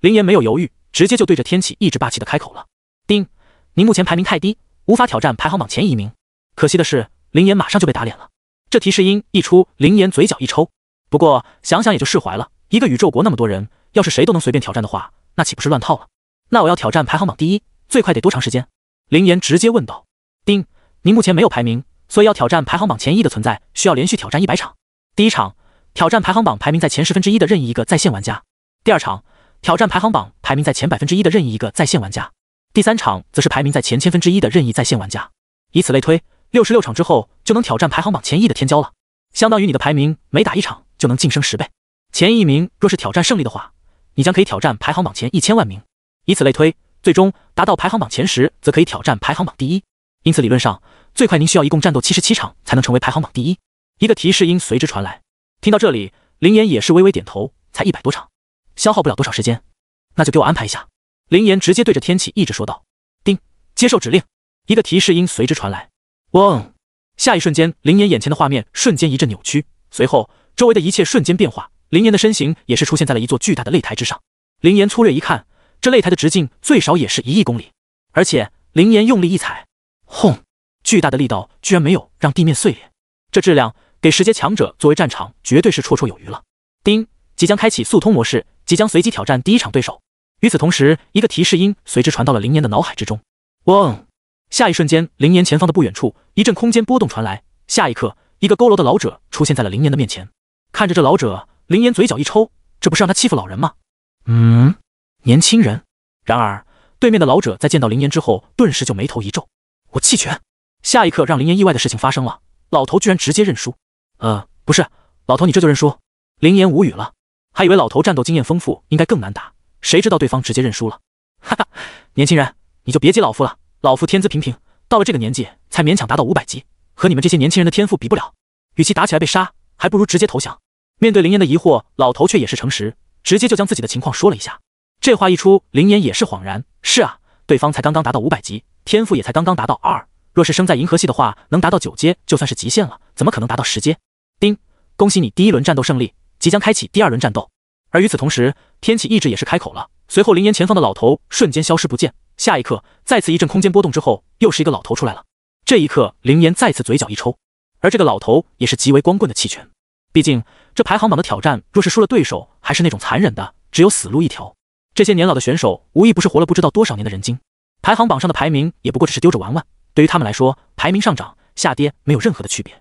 林岩，没有犹豫，直接就对着天启一直霸气的开口了：“丁，您目前排名太低，无法挑战排行榜前一名。”可惜的是，林岩马上就被打脸了。这提示音一出，林岩嘴角一抽。不过想想也就释怀了。一个宇宙国那么多人，要是谁都能随便挑战的话，那岂不是乱套了？那我要挑战排行榜第一，最快得多长时间？林岩直接问道。丁，您目前没有排名，所以要挑战排行榜前一的存在，需要连续挑战一百场。第一场，挑战排行榜排名在前十分之一的任意一个在线玩家；第二场，挑战排行榜排名在前百分之一的任意一个在线玩家；第三场，则是排名在前千分之一的任意在线玩家。以此类推，六十六场之后就能挑战排行榜前一的天骄了，相当于你的排名每打一场就能晋升十倍。前一名若是挑战胜利的话，你将可以挑战排行榜前一千万名。以此类推，最终达到排行榜前十，则可以挑战排行榜第一。因此，理论上最快您需要一共战斗七十七场才能成为排行榜第一。一个提示音随之传来。听到这里，林岩也是微微点头。才一百多场，消耗不了多少时间，那就给我安排一下。林岩直接对着天气一直说道。丁，接受指令。一个提示音随之传来。嗡。下一瞬间，林岩眼前的画面瞬间一阵扭曲，随后周围的一切瞬间变化，林岩的身形也是出现在了一座巨大的擂台之上。林岩粗略一看。这擂台的直径最少也是一亿公里，而且林岩用力一踩，轰！巨大的力道居然没有让地面碎裂，这质量给十阶强者作为战场绝对是绰绰有余了。丁，即将开启速通模式，即将随机挑战第一场对手。与此同时，一个提示音随之传到了林岩的脑海之中。嗡！下一瞬间，林岩前方的不远处一阵空间波动传来，下一刻，一个佝偻的老者出现在了林岩的面前。看着这老者，林岩嘴角一抽，这不是让他欺负老人吗？嗯？年轻人。然而，对面的老者在见到林岩之后，顿时就眉头一皱。我弃权。下一刻，让林岩意外的事情发生了，老头居然直接认输。呃，不是，老头，你这就认输？林岩无语了，还以为老头战斗经验丰富，应该更难打，谁知道对方直接认输了。哈哈，年轻人，你就别激老夫了。老夫天资平平，到了这个年纪才勉强达到五百级，和你们这些年轻人的天赋比不了。与其打起来被杀，还不如直接投降。面对林岩的疑惑，老头却也是诚实，直接就将自己的情况说了一下。这话一出，林岩也是恍然。是啊，对方才刚刚达到五百级，天赋也才刚刚达到二。若是生在银河系的话，能达到九阶就算是极限了，怎么可能达到十阶？丁，恭喜你第一轮战斗胜利，即将开启第二轮战斗。而与此同时，天启意志也是开口了。随后，林岩前方的老头瞬间消失不见。下一刻，再次一阵空间波动之后，又是一个老头出来了。这一刻，林岩再次嘴角一抽。而这个老头也是极为光棍的弃权，毕竟这排行榜的挑战，若是输了，对手还是那种残忍的，只有死路一条。这些年老的选手，无一不是活了不知道多少年的人精，排行榜上的排名也不过只是丢着玩玩。对于他们来说，排名上涨下跌没有任何的区别。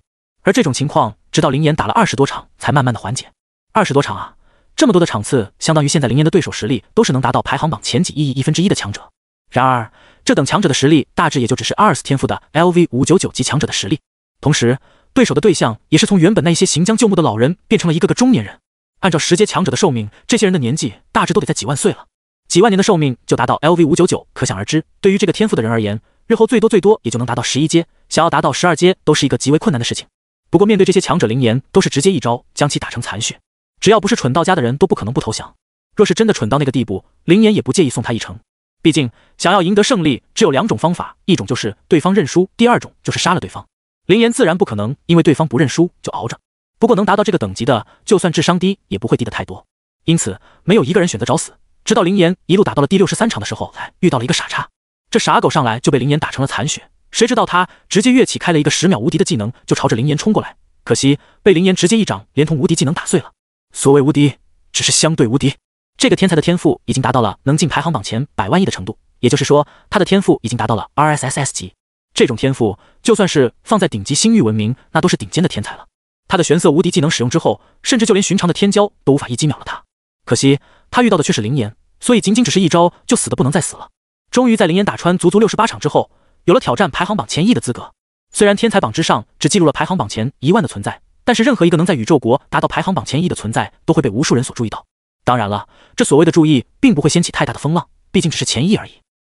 而这种情况，直到林岩打了二十多场，才慢慢的缓解。二十多场啊，这么多的场次，相当于现在林岩的对手实力都是能达到排行榜前几亿亿一分之一的强者。然而，这等强者的实力，大致也就只是阿尔斯天赋的 LV 五九九级强者的实力。同时，对手的对象也是从原本那些行将就木的老人，变成了一个个中年人。按照十阶强者的寿命，这些人的年纪大致都得在几万岁了。几万年的寿命就达到 L V 五九九，可想而知，对于这个天赋的人而言，日后最多最多也就能达到十一阶，想要达到十二阶都是一个极为困难的事情。不过面对这些强者，林岩都是直接一招将其打成残血。只要不是蠢到家的人，都不可能不投降。若是真的蠢到那个地步，林岩也不介意送他一程。毕竟想要赢得胜利，只有两种方法：一种就是对方认输，第二种就是杀了对方。林岩自然不可能因为对方不认输就熬着。不过能达到这个等级的，就算智商低也不会低的太多，因此没有一个人选择找死。直到林岩一路打到了第六十三场的时候，才遇到了一个傻叉。这傻狗上来就被林岩打成了残血，谁知道他直接跃起，开了一个十秒无敌的技能，就朝着林岩冲过来。可惜被林岩直接一掌，连同无敌技能打碎了。所谓无敌，只是相对无敌。这个天才的天赋已经达到了能进排行榜前百万亿的程度，也就是说，他的天赋已经达到了 R S S S 级。这种天赋，就算是放在顶级星域文明，那都是顶尖的天才了。他的玄色无敌技能使用之后，甚至就连寻常的天骄都无法一击秒了他。可惜他遇到的却是灵岩，所以仅仅只是一招就死的不能再死了。终于在灵岩打穿足足六十八场之后，有了挑战排行榜前一的资格。虽然天才榜之上只记录了排行榜前一万的存在，但是任何一个能在宇宙国达到排行榜前一的存在，都会被无数人所注意到。当然了，这所谓的注意并不会掀起太大的风浪，毕竟只是前一而已。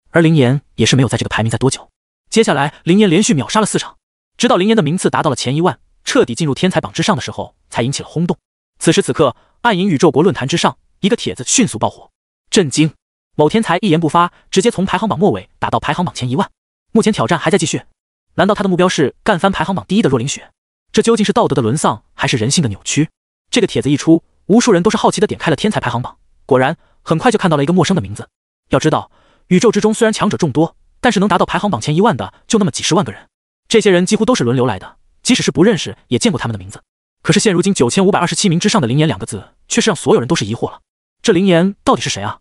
而灵岩也是没有在这个排名在多久。接下来，灵岩连续秒杀了四场，直到灵岩的名次达到了前一万。彻底进入天才榜之上的时候，才引起了轰动。此时此刻，暗影宇宙国论坛之上，一个帖子迅速爆火，震惊！某天才一言不发，直接从排行榜末尾打到排行榜前一万。目前挑战还在继续，难道他的目标是干翻排行榜第一的若灵雪？这究竟是道德的沦丧，还是人性的扭曲？这个帖子一出，无数人都是好奇的点开了天才排行榜。果然，很快就看到了一个陌生的名字。要知道，宇宙之中虽然强者众多，但是能达到排行榜前一万的就那么几十万个人，这些人几乎都是轮流来的。即使是不认识，也见过他们的名字。可是现如今九千五百二十七名之上的“灵岩”两个字，却是让所有人都是疑惑了。这灵岩到底是谁啊？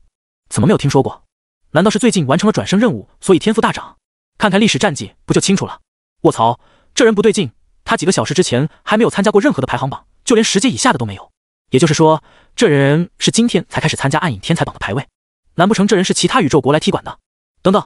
怎么没有听说过？难道是最近完成了转生任务，所以天赋大涨？看看历史战绩，不就清楚了？卧槽，这人不对劲！他几个小时之前还没有参加过任何的排行榜，就连十阶以下的都没有。也就是说，这人是今天才开始参加暗影天才榜的排位。难不成这人是其他宇宙国来踢馆的？等等，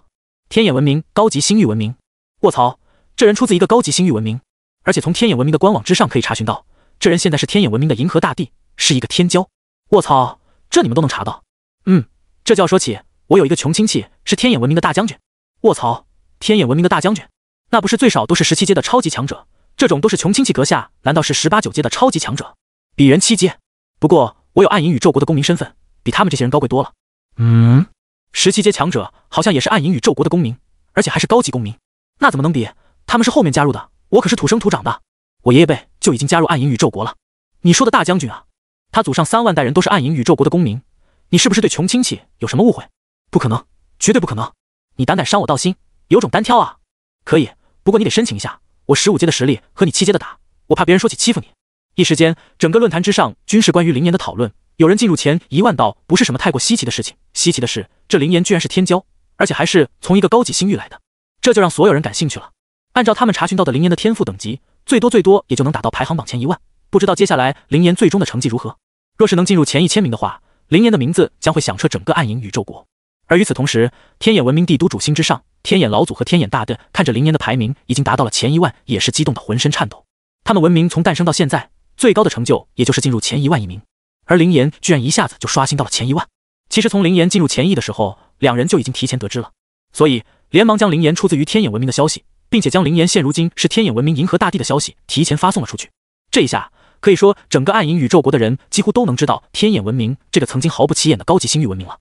天眼文明高级星域文明！卧槽，这人出自一个高级星域文明！而且从天眼文明的官网之上可以查询到，这人现在是天眼文明的银河大帝，是一个天骄。卧槽，这你们都能查到？嗯，这就要说起，我有一个穷亲戚是天眼文明的大将军。卧槽，天眼文明的大将军，那不是最少都是十七阶的超级强者？这种都是穷亲戚阁下，难道是十八九阶的超级强者？鄙人七阶，不过我有暗影宇宙国的公民身份，比他们这些人高贵多了。嗯，十七阶强者好像也是暗影宇宙国的公民，而且还是高级公民，那怎么能比？他们是后面加入的。我可是土生土长的，我爷爷辈就已经加入暗影宇宙国了。你说的大将军啊，他祖上三万代人都是暗影宇宙国的公民。你是不是对穷亲戚有什么误会？不可能，绝对不可能！你胆敢伤我道心，有种单挑啊！可以，不过你得申请一下。我十五阶的实力和你七阶的打，我怕别人说起欺负你。一时间，整个论坛之上均是关于灵岩的讨论。有人进入前一万道不是什么太过稀奇的事情，稀奇的是这灵岩居然是天骄，而且还是从一个高级星域来的，这就让所有人感兴趣了。按照他们查询到的灵岩的天赋等级，最多最多也就能打到排行榜前一万。不知道接下来灵岩最终的成绩如何？若是能进入前一千名的话，灵岩的名字将会响彻整个暗影宇宙国。而与此同时，天眼文明帝都主星之上，天眼老祖和天眼大帝看着灵岩的排名已经达到了前一万，也是激动的浑身颤抖。他们文明从诞生到现在最高的成就，也就是进入前一万一名，而灵岩居然一下子就刷新到了前一万。其实从灵岩进入前一的时候，两人就已经提前得知了，所以连忙将灵岩出自于天眼文明的消息。并且将灵岩现如今是天眼文明银河大帝的消息提前发送了出去。这一下，可以说整个暗影宇宙国的人几乎都能知道天眼文明这个曾经毫不起眼的高级星域文明了。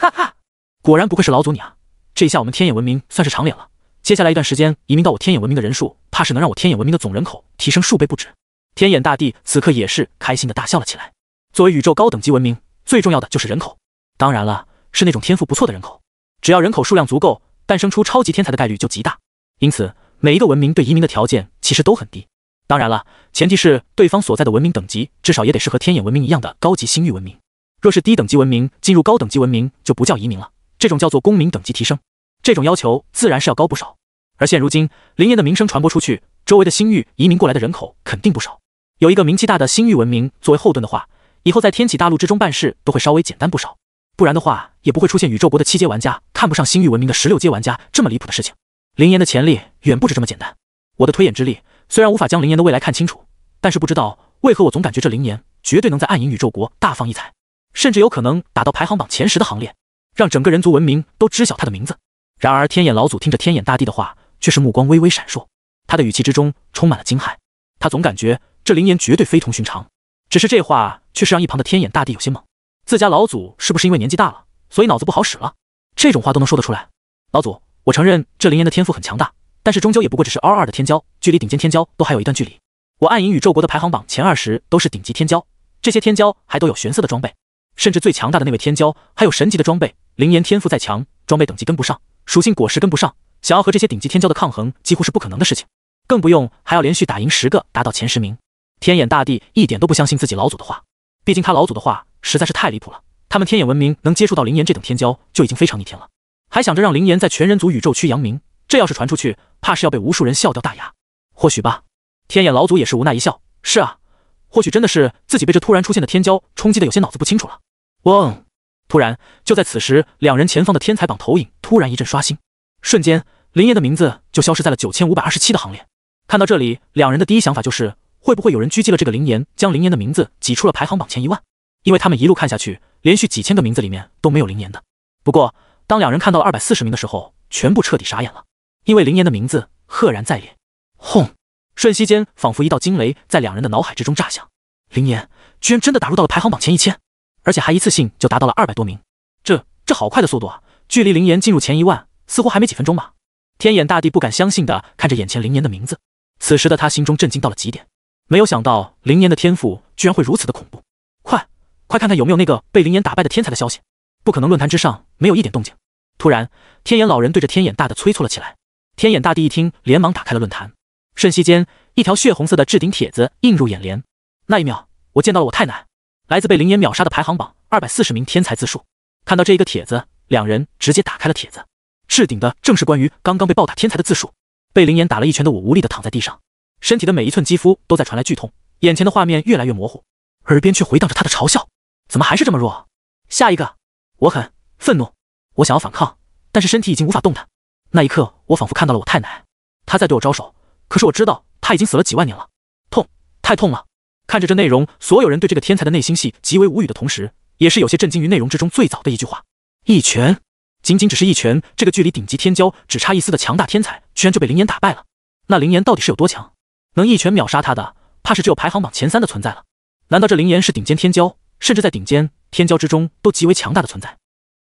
哈哈，果然不愧是老祖你啊！这一下我们天眼文明算是长脸了。接下来一段时间移民到我天眼文明的人数，怕是能让我天眼文明的总人口提升数倍不止。天眼大帝此刻也是开心的大笑了起来。作为宇宙高等级文明，最重要的就是人口，当然了，是那种天赋不错的人口。只要人口数量足够，诞生出超级天才的概率就极大。因此，每一个文明对移民的条件其实都很低。当然了，前提是对方所在的文明等级至少也得是和天眼文明一样的高级星域文明。若是低等级文明进入高等级文明，就不叫移民了，这种叫做公民等级提升。这种要求自然是要高不少。而现如今，林岩的名声传播出去，周围的星域移民过来的人口肯定不少。有一个名气大的星域文明作为后盾的话，以后在天启大陆之中办事都会稍微简单不少。不然的话，也不会出现宇宙国的七阶玩家看不上星域文明的十六阶玩家这么离谱的事情。灵岩的潜力远不止这么简单。我的推演之力虽然无法将灵岩的未来看清楚，但是不知道为何我总感觉这灵岩绝对能在暗影宇宙国大放异彩，甚至有可能打到排行榜前十的行列，让整个人族文明都知晓他的名字。然而天眼老祖听着天眼大帝的话，却是目光微微闪烁，他的语气之中充满了惊骇。他总感觉这灵岩绝对非同寻常。只是这话却是让一旁的天眼大帝有些懵：自家老祖是不是因为年纪大了，所以脑子不好使了？这种话都能说得出来，老祖。我承认，这灵岩的天赋很强大，但是终究也不过只是 R 2的天骄，距离顶尖天骄都还有一段距离。我暗影宇宙国的排行榜前二十都是顶级天骄，这些天骄还都有玄色的装备，甚至最强大的那位天骄还有神级的装备。灵岩天赋再强，装备等级跟不上，属性果实跟不上，想要和这些顶级天骄的抗衡，几乎是不可能的事情。更不用还要连续打赢十个，达到前十名。天眼大帝一点都不相信自己老祖的话，毕竟他老祖的话实在是太离谱了。他们天眼文明能接触到灵岩这等天骄，就已经非常逆天了。还想着让林岩在全人族宇宙区扬名，这要是传出去，怕是要被无数人笑掉大牙。或许吧，天眼老祖也是无奈一笑。是啊，或许真的是自己被这突然出现的天骄冲击的有些脑子不清楚了。嗡！突然，就在此时，两人前方的天才榜投影突然一阵刷新，瞬间，林岩的名字就消失在了九千五百二十七的行列。看到这里，两人的第一想法就是，会不会有人狙击了这个林岩，将林岩的名字挤出了排行榜前一万？因为他们一路看下去，连续几千个名字里面都没有林岩的。不过。当两人看到了二百四十名的时候，全部彻底傻眼了，因为林岩的名字赫然在列。轰！瞬息间，仿佛一道惊雷在两人的脑海之中炸响。林岩居然真的打入到了排行榜前一千，而且还一次性就达到了二百多名。这这好快的速度啊！距离林岩进入前一万似乎还没几分钟吧？天眼大帝不敢相信的看着眼前林岩的名字，此时的他心中震惊到了极点，没有想到林岩的天赋居然会如此的恐怖。快快看看有没有那个被林岩打败的天才的消息。不可能，论坛之上没有一点动静。突然，天眼老人对着天眼大的催促了起来。天眼大帝一听，连忙打开了论坛。瞬息间，一条血红色的置顶帖子映入眼帘。那一秒，我见到了我太奶，来自被灵眼秒杀的排行榜二百四十名天才自述。看到这一个帖子，两人直接打开了帖子。置顶的正是关于刚刚被暴打天才的自述。被灵眼打了一拳的我，无力的躺在地上，身体的每一寸肌肤都在传来剧痛，眼前的画面越来越模糊，耳边却回荡着他的嘲笑：“怎么还是这么弱？下一个，我狠，愤怒。”我想要反抗，但是身体已经无法动弹。那一刻，我仿佛看到了我太奶，她在对我招手。可是我知道她已经死了几万年了，痛太痛了。看着这内容，所有人对这个天才的内心戏极为无语的同时，也是有些震惊于内容之中最早的一句话：一拳，仅仅只是一拳。这个距离顶级天骄只差一丝的强大天才，居然就被灵岩打败了。那灵岩到底是有多强？能一拳秒杀他的，怕是只有排行榜前三的存在了。难道这灵岩是顶尖天骄，甚至在顶尖天骄之中都极为强大的存在？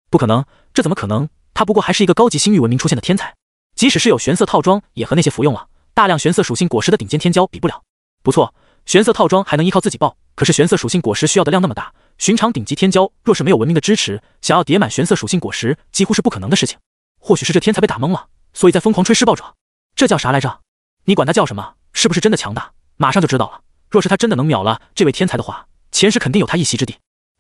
不可能，这怎么可能？他不过还是一个高级星域文明出现的天才，即使是有玄色套装，也和那些服用了大量玄色属性果实的顶尖天骄比不了。不错，玄色套装还能依靠自己爆，可是玄色属性果实需要的量那么大，寻常顶级天骄若是没有文明的支持，想要叠满玄色属性果实，几乎是不可能的事情。或许是这天才被打懵了，所以在疯狂吹施暴者。这叫啥来着？你管他叫什么？是不是真的强大？马上就知道了。若是他真的能秒了这位天才的话，前世肯定有他一席之地。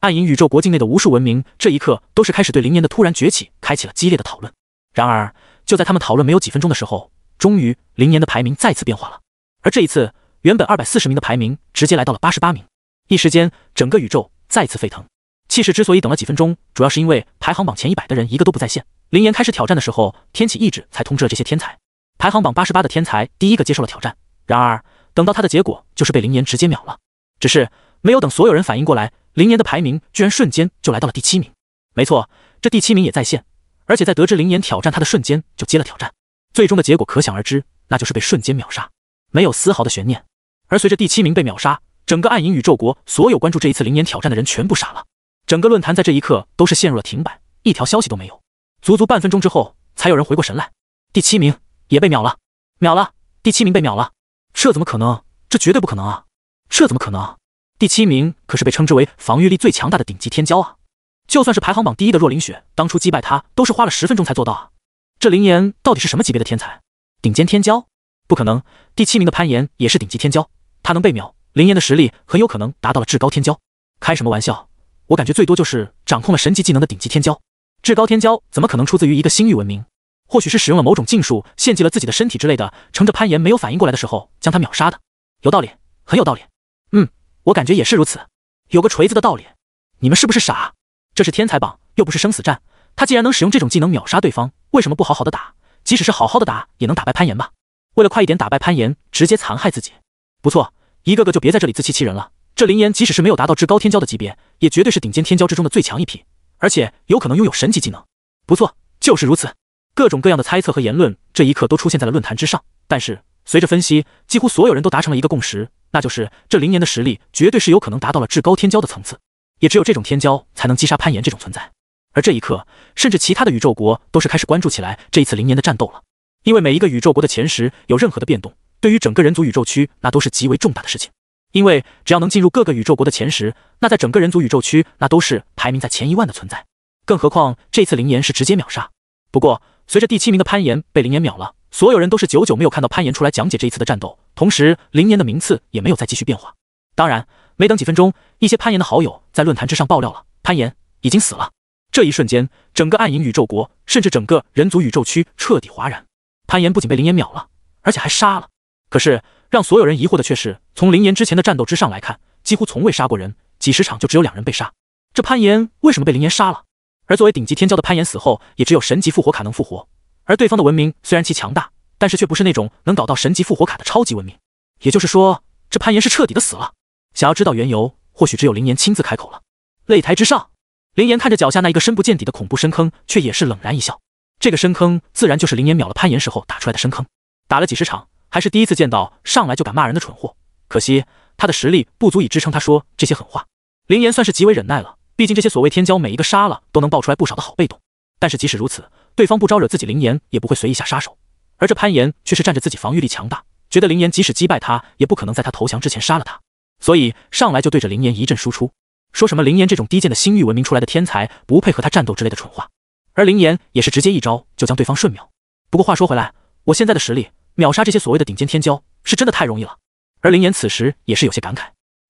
暗影宇宙国境内的无数文明，这一刻都是开始对灵岩的突然崛起开启了激烈的讨论。然而，就在他们讨论没有几分钟的时候，终于灵岩的排名再次变化了。而这一次，原本二百四十名的排名直接来到了八十八名。一时间，整个宇宙再次沸腾。气势之所以等了几分钟，主要是因为排行榜前一百的人一个都不在线。灵岩开始挑战的时候，天启意志才通知了这些天才。排行榜八十八的天才第一个接受了挑战，然而等到他的结果就是被灵岩直接秒了。只是没有等所有人反应过来。灵岩的排名居然瞬间就来到了第七名。没错，这第七名也在线，而且在得知灵岩挑战他的瞬间就接了挑战。最终的结果可想而知，那就是被瞬间秒杀，没有丝毫的悬念。而随着第七名被秒杀，整个暗影宇宙国所有关注这一次灵岩挑战的人全部傻了。整个论坛在这一刻都是陷入了停摆，一条消息都没有。足足半分钟之后，才有人回过神来：第七名也被秒了，秒了！第七名被秒了，这怎么可能？这绝对不可能啊！这怎么可能？第七名可是被称之为防御力最强大的顶级天骄啊！就算是排行榜第一的若林雪，当初击败他都是花了十分钟才做到啊！这林岩到底是什么级别的天才？顶尖天骄？不可能，第七名的攀岩也是顶级天骄，他能被秒，林岩的实力很有可能达到了至高天骄。开什么玩笑？我感觉最多就是掌控了神级技能的顶级天骄。至高天骄怎么可能出自于一个星域文明？或许是使用了某种禁术，献祭了自己的身体之类的，乘着攀岩没有反应过来的时候将他秒杀的。有道理，很有道理。嗯。我感觉也是如此，有个锤子的道理！你们是不是傻？这是天才榜，又不是生死战。他既然能使用这种技能秒杀对方，为什么不好好的打？即使是好好的打，也能打败潘岩吧？为了快一点打败潘岩，直接残害自己？不错，一个个就别在这里自欺欺人了。这林岩即使是没有达到至高天骄的级别，也绝对是顶尖天骄之中的最强一批，而且有可能拥有神级技能。不错，就是如此。各种各样的猜测和言论，这一刻都出现在了论坛之上，但是……随着分析，几乎所有人都达成了一个共识，那就是这灵岩的实力绝对是有可能达到了至高天骄的层次。也只有这种天骄，才能击杀攀岩这种存在。而这一刻，甚至其他的宇宙国都是开始关注起来这一次灵岩的战斗了。因为每一个宇宙国的前十有任何的变动，对于整个人族宇宙区那都是极为重大的事情。因为只要能进入各个宇宙国的前十，那在整个人族宇宙区那都是排名在前一万的存在。更何况这次灵岩是直接秒杀。不过，随着第七名的攀岩被灵岩秒了。所有人都是久久没有看到潘岩出来讲解这一次的战斗，同时林岩的名次也没有再继续变化。当然，没等几分钟，一些攀岩的好友在论坛之上爆料了，潘岩已经死了。这一瞬间，整个暗影宇宙国，甚至整个人族宇宙区彻底哗然。潘岩不仅被林岩秒了，而且还杀了。可是让所有人疑惑的却是，从林岩之前的战斗之上来看，几乎从未杀过人，几十场就只有两人被杀。这攀岩为什么被林岩杀了？而作为顶级天骄的攀岩死后，也只有神级复活卡能复活。而对方的文明虽然其强大，但是却不是那种能搞到神级复活卡的超级文明。也就是说，这攀岩是彻底的死了。想要知道缘由，或许只有林岩亲自开口了。擂台之上，林岩看着脚下那一个深不见底的恐怖深坑，却也是冷然一笑。这个深坑自然就是林岩秒了攀岩时候打出来的深坑。打了几十场，还是第一次见到上来就敢骂人的蠢货。可惜他的实力不足以支撑他说这些狠话。林岩算是极为忍耐了，毕竟这些所谓天骄每一个杀了都能爆出来不少的好被动。但是即使如此。对方不招惹自己，林岩也不会随意下杀手。而这潘岩却是仗着自己防御力强大，觉得林岩即使击败他，也不可能在他投降之前杀了他，所以上来就对着林岩一阵输出，说什么林岩这种低贱的星域文明出来的天才不配和他战斗之类的蠢话。而林岩也是直接一招就将对方瞬秒。不过话说回来，我现在的实力秒杀这些所谓的顶尖天骄，是真的太容易了。而林岩此时也是有些感慨，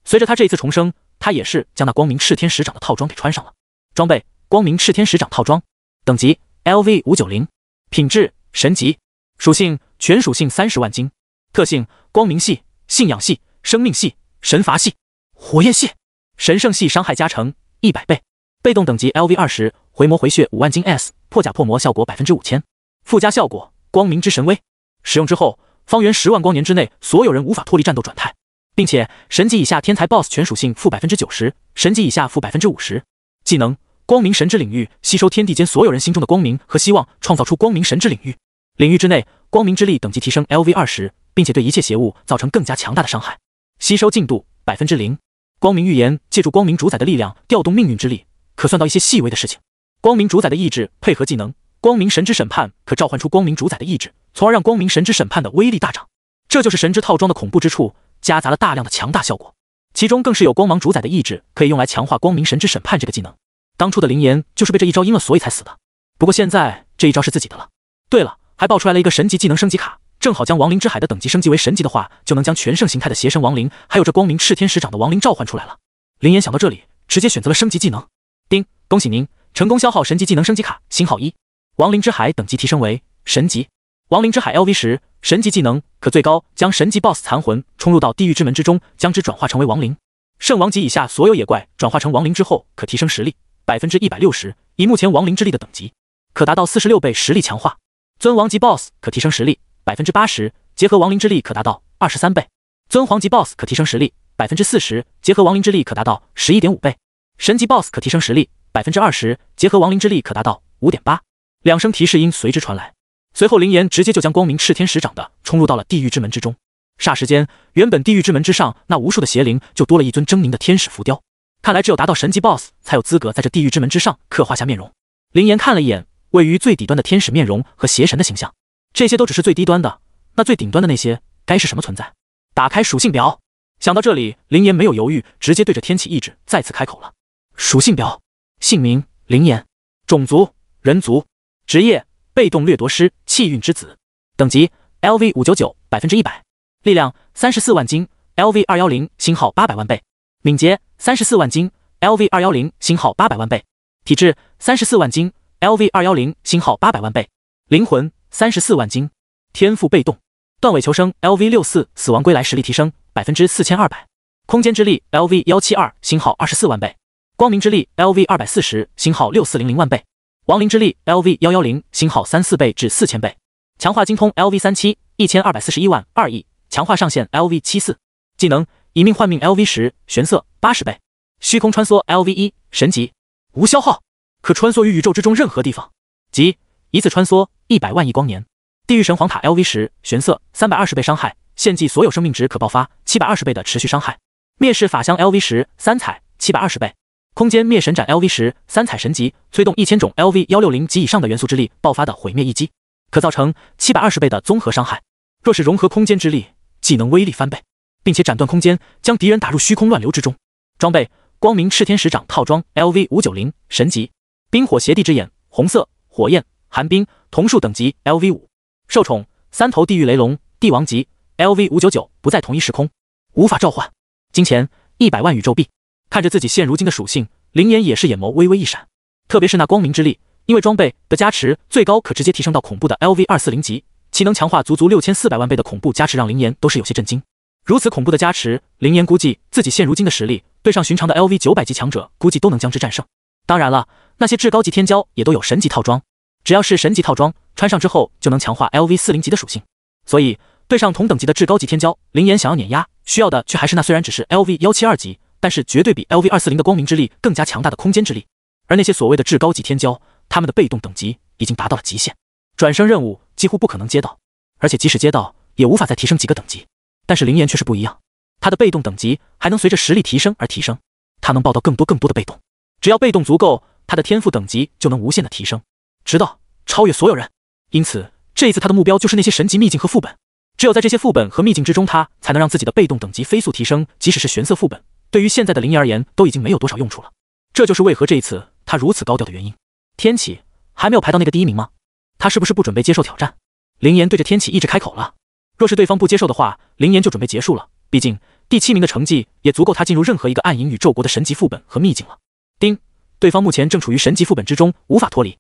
随着他这一次重生，他也是将那光明炽天使长的套装给穿上了。装备：光明炽天使长套装，等级。LV 五九零，品质神级，属性全属性三十万金，特性光明系、信仰系、生命系、神罚系、火焰系、神圣系，伤害加成一百倍。被动等级 LV 二十，回魔回血五万金，S 破甲破魔效果百分之五千，附加效果光明之神威，使用之后方圆十万光年之内所有人无法脱离战斗转态，并且神级以下天才 BOSS 全属性负百分之九十，神级以下负百分之五十。技能。光明神之领域吸收天地间所有人心中的光明和希望，创造出光明神之领域。领域之内，光明之力等级提升 L V 二十，并且对一切邪物造成更加强大的伤害。吸收进度百分之零。光明预言借助光明主宰的力量调动命运之力，可算到一些细微的事情。光明主宰的意志配合技能“光明神之审判”，可召唤出光明主宰的意志，从而让光明神之审判的威力大涨。这就是神之套装的恐怖之处，夹杂了大量的强大效果，其中更是有光芒主宰的意志可以用来强化“光明神之审判”这个技能。当初的灵岩就是被这一招阴了，所以才死的。不过现在这一招是自己的了。对了，还爆出来了一个神级技能升级卡，正好将亡灵之海的等级升级为神级的话，就能将全盛形态的邪神亡灵，还有这光明炽天使长的亡灵召唤出来了。灵岩想到这里，直接选择了升级技能。丁，恭喜您成功消耗神级技能升级卡，星号一，亡灵之海等级提升为神级，亡灵之海 LV 十，神级技能可最高将神级 Boss 残魂冲入到地狱之门之中，将之转化成为亡灵，圣王级以下所有野怪转化成亡灵之后，可提升实力。百分之一百六十，以目前亡灵之力的等级，可达到四十六倍实力强化。尊王级 BOSS 可提升实力百分之八十，结合亡灵之力可达到二十三倍。尊皇级 BOSS 可提升实力百分之四十，结合亡灵之力可达到十一点五倍。神级 BOSS 可提升实力百分之二十，结合亡灵之力可达到五点八。两声提示音随之传来，随后林岩直接就将光明炽天使掌的冲入到了地狱之门之中。霎时间，原本地狱之门之上那无数的邪灵就多了一尊狰狞的天使浮雕。看来只有达到神级 BOSS 才有资格在这地狱之门之上刻画下面容。林岩看了一眼位于最底端的天使面容和邪神的形象，这些都只是最低端的。那最顶端的那些该是什么存在？打开属性表。想到这里，林岩没有犹豫，直接对着天启意志再次开口了。属性表：姓名林岩，种族人族，职业被动掠夺师，气运之子，等级 LV 五九九百分之一百，力量三十四万斤，LV 二幺零星号八百万倍。敏捷三十四万金 l v 二幺零星号八百万倍，体质三十四万斤 l v 二幺零星号八百万倍，灵魂三十四万金，天赋被动断尾求生，LV 六四死亡归来，实力提升百分之四千二百，空间之力 LV 幺七二星号二十四万倍，光明之力 LV 二百四十星号六四零零万倍，亡灵之力 LV 幺幺零星号三四倍至四千倍，强化精通 LV 三七一千二百四十一万二亿，强化上限 LV 七四，技能。以命换命 LV 十玄色八十倍，虚空穿梭 LV 一神级无消耗，可穿梭于宇宙之中任何地方，即一次穿梭一百万亿光年。地狱神皇塔 LV 十玄色三百二十倍伤害，献祭所有生命值可爆发七百二十倍的持续伤害。灭世法相 LV 十三彩七百二十倍，空间灭神斩 LV 十三彩神级，催动一千种 LV 幺六零及以上的元素之力爆发的毁灭一击，可造成七百二十倍的综合伤害。若是融合空间之力，技能威力翻倍。并且斩断空间，将敌人打入虚空乱流之中。装备：光明炽天使掌套装 LV 五九零，神级；冰火邪帝之眼，红色，火焰、寒冰同树等级 LV 五。受宠三头地狱雷龙，帝王级 LV 五九九，不在同一时空，无法召唤。金钱一百万宇宙币。看着自己现如今的属性，灵岩也是眼眸微微一闪。特别是那光明之力，因为装备的加持，最高可直接提升到恐怖的 LV 二四零级，其能强化足足六千四百万倍的恐怖加持，让灵岩都是有些震惊。如此恐怖的加持，林岩估计自己现如今的实力，对上寻常的 L V 九百级强者，估计都能将之战胜。当然了，那些至高级天骄也都有神级套装，只要是神级套装，穿上之后就能强化 L V 四零级的属性。所以，对上同等级的至高级天骄，林岩想要碾压，需要的却还是那虽然只是 L V 幺七二级，但是绝对比 L V 二四零的光明之力更加强大的空间之力。而那些所谓的至高级天骄，他们的被动等级已经达到了极限，转生任务几乎不可能接到，而且即使接到，也无法再提升几个等级。但是林岩却是不一样，他的被动等级还能随着实力提升而提升，他能报到更多更多的被动，只要被动足够，他的天赋等级就能无限的提升，直到超越所有人。因此这一次他的目标就是那些神级秘境和副本，只有在这些副本和秘境之中，他才能让自己的被动等级飞速提升。即使是玄色副本，对于现在的林岩而言都已经没有多少用处了。这就是为何这一次他如此高调的原因。天启还没有排到那个第一名吗？他是不是不准备接受挑战？林岩对着天启一直开口了。若是对方不接受的话，林岩就准备结束了。毕竟第七名的成绩也足够他进入任何一个暗影宇宙国的神级副本和秘境了。丁，对方目前正处于神级副本之中，无法脱离。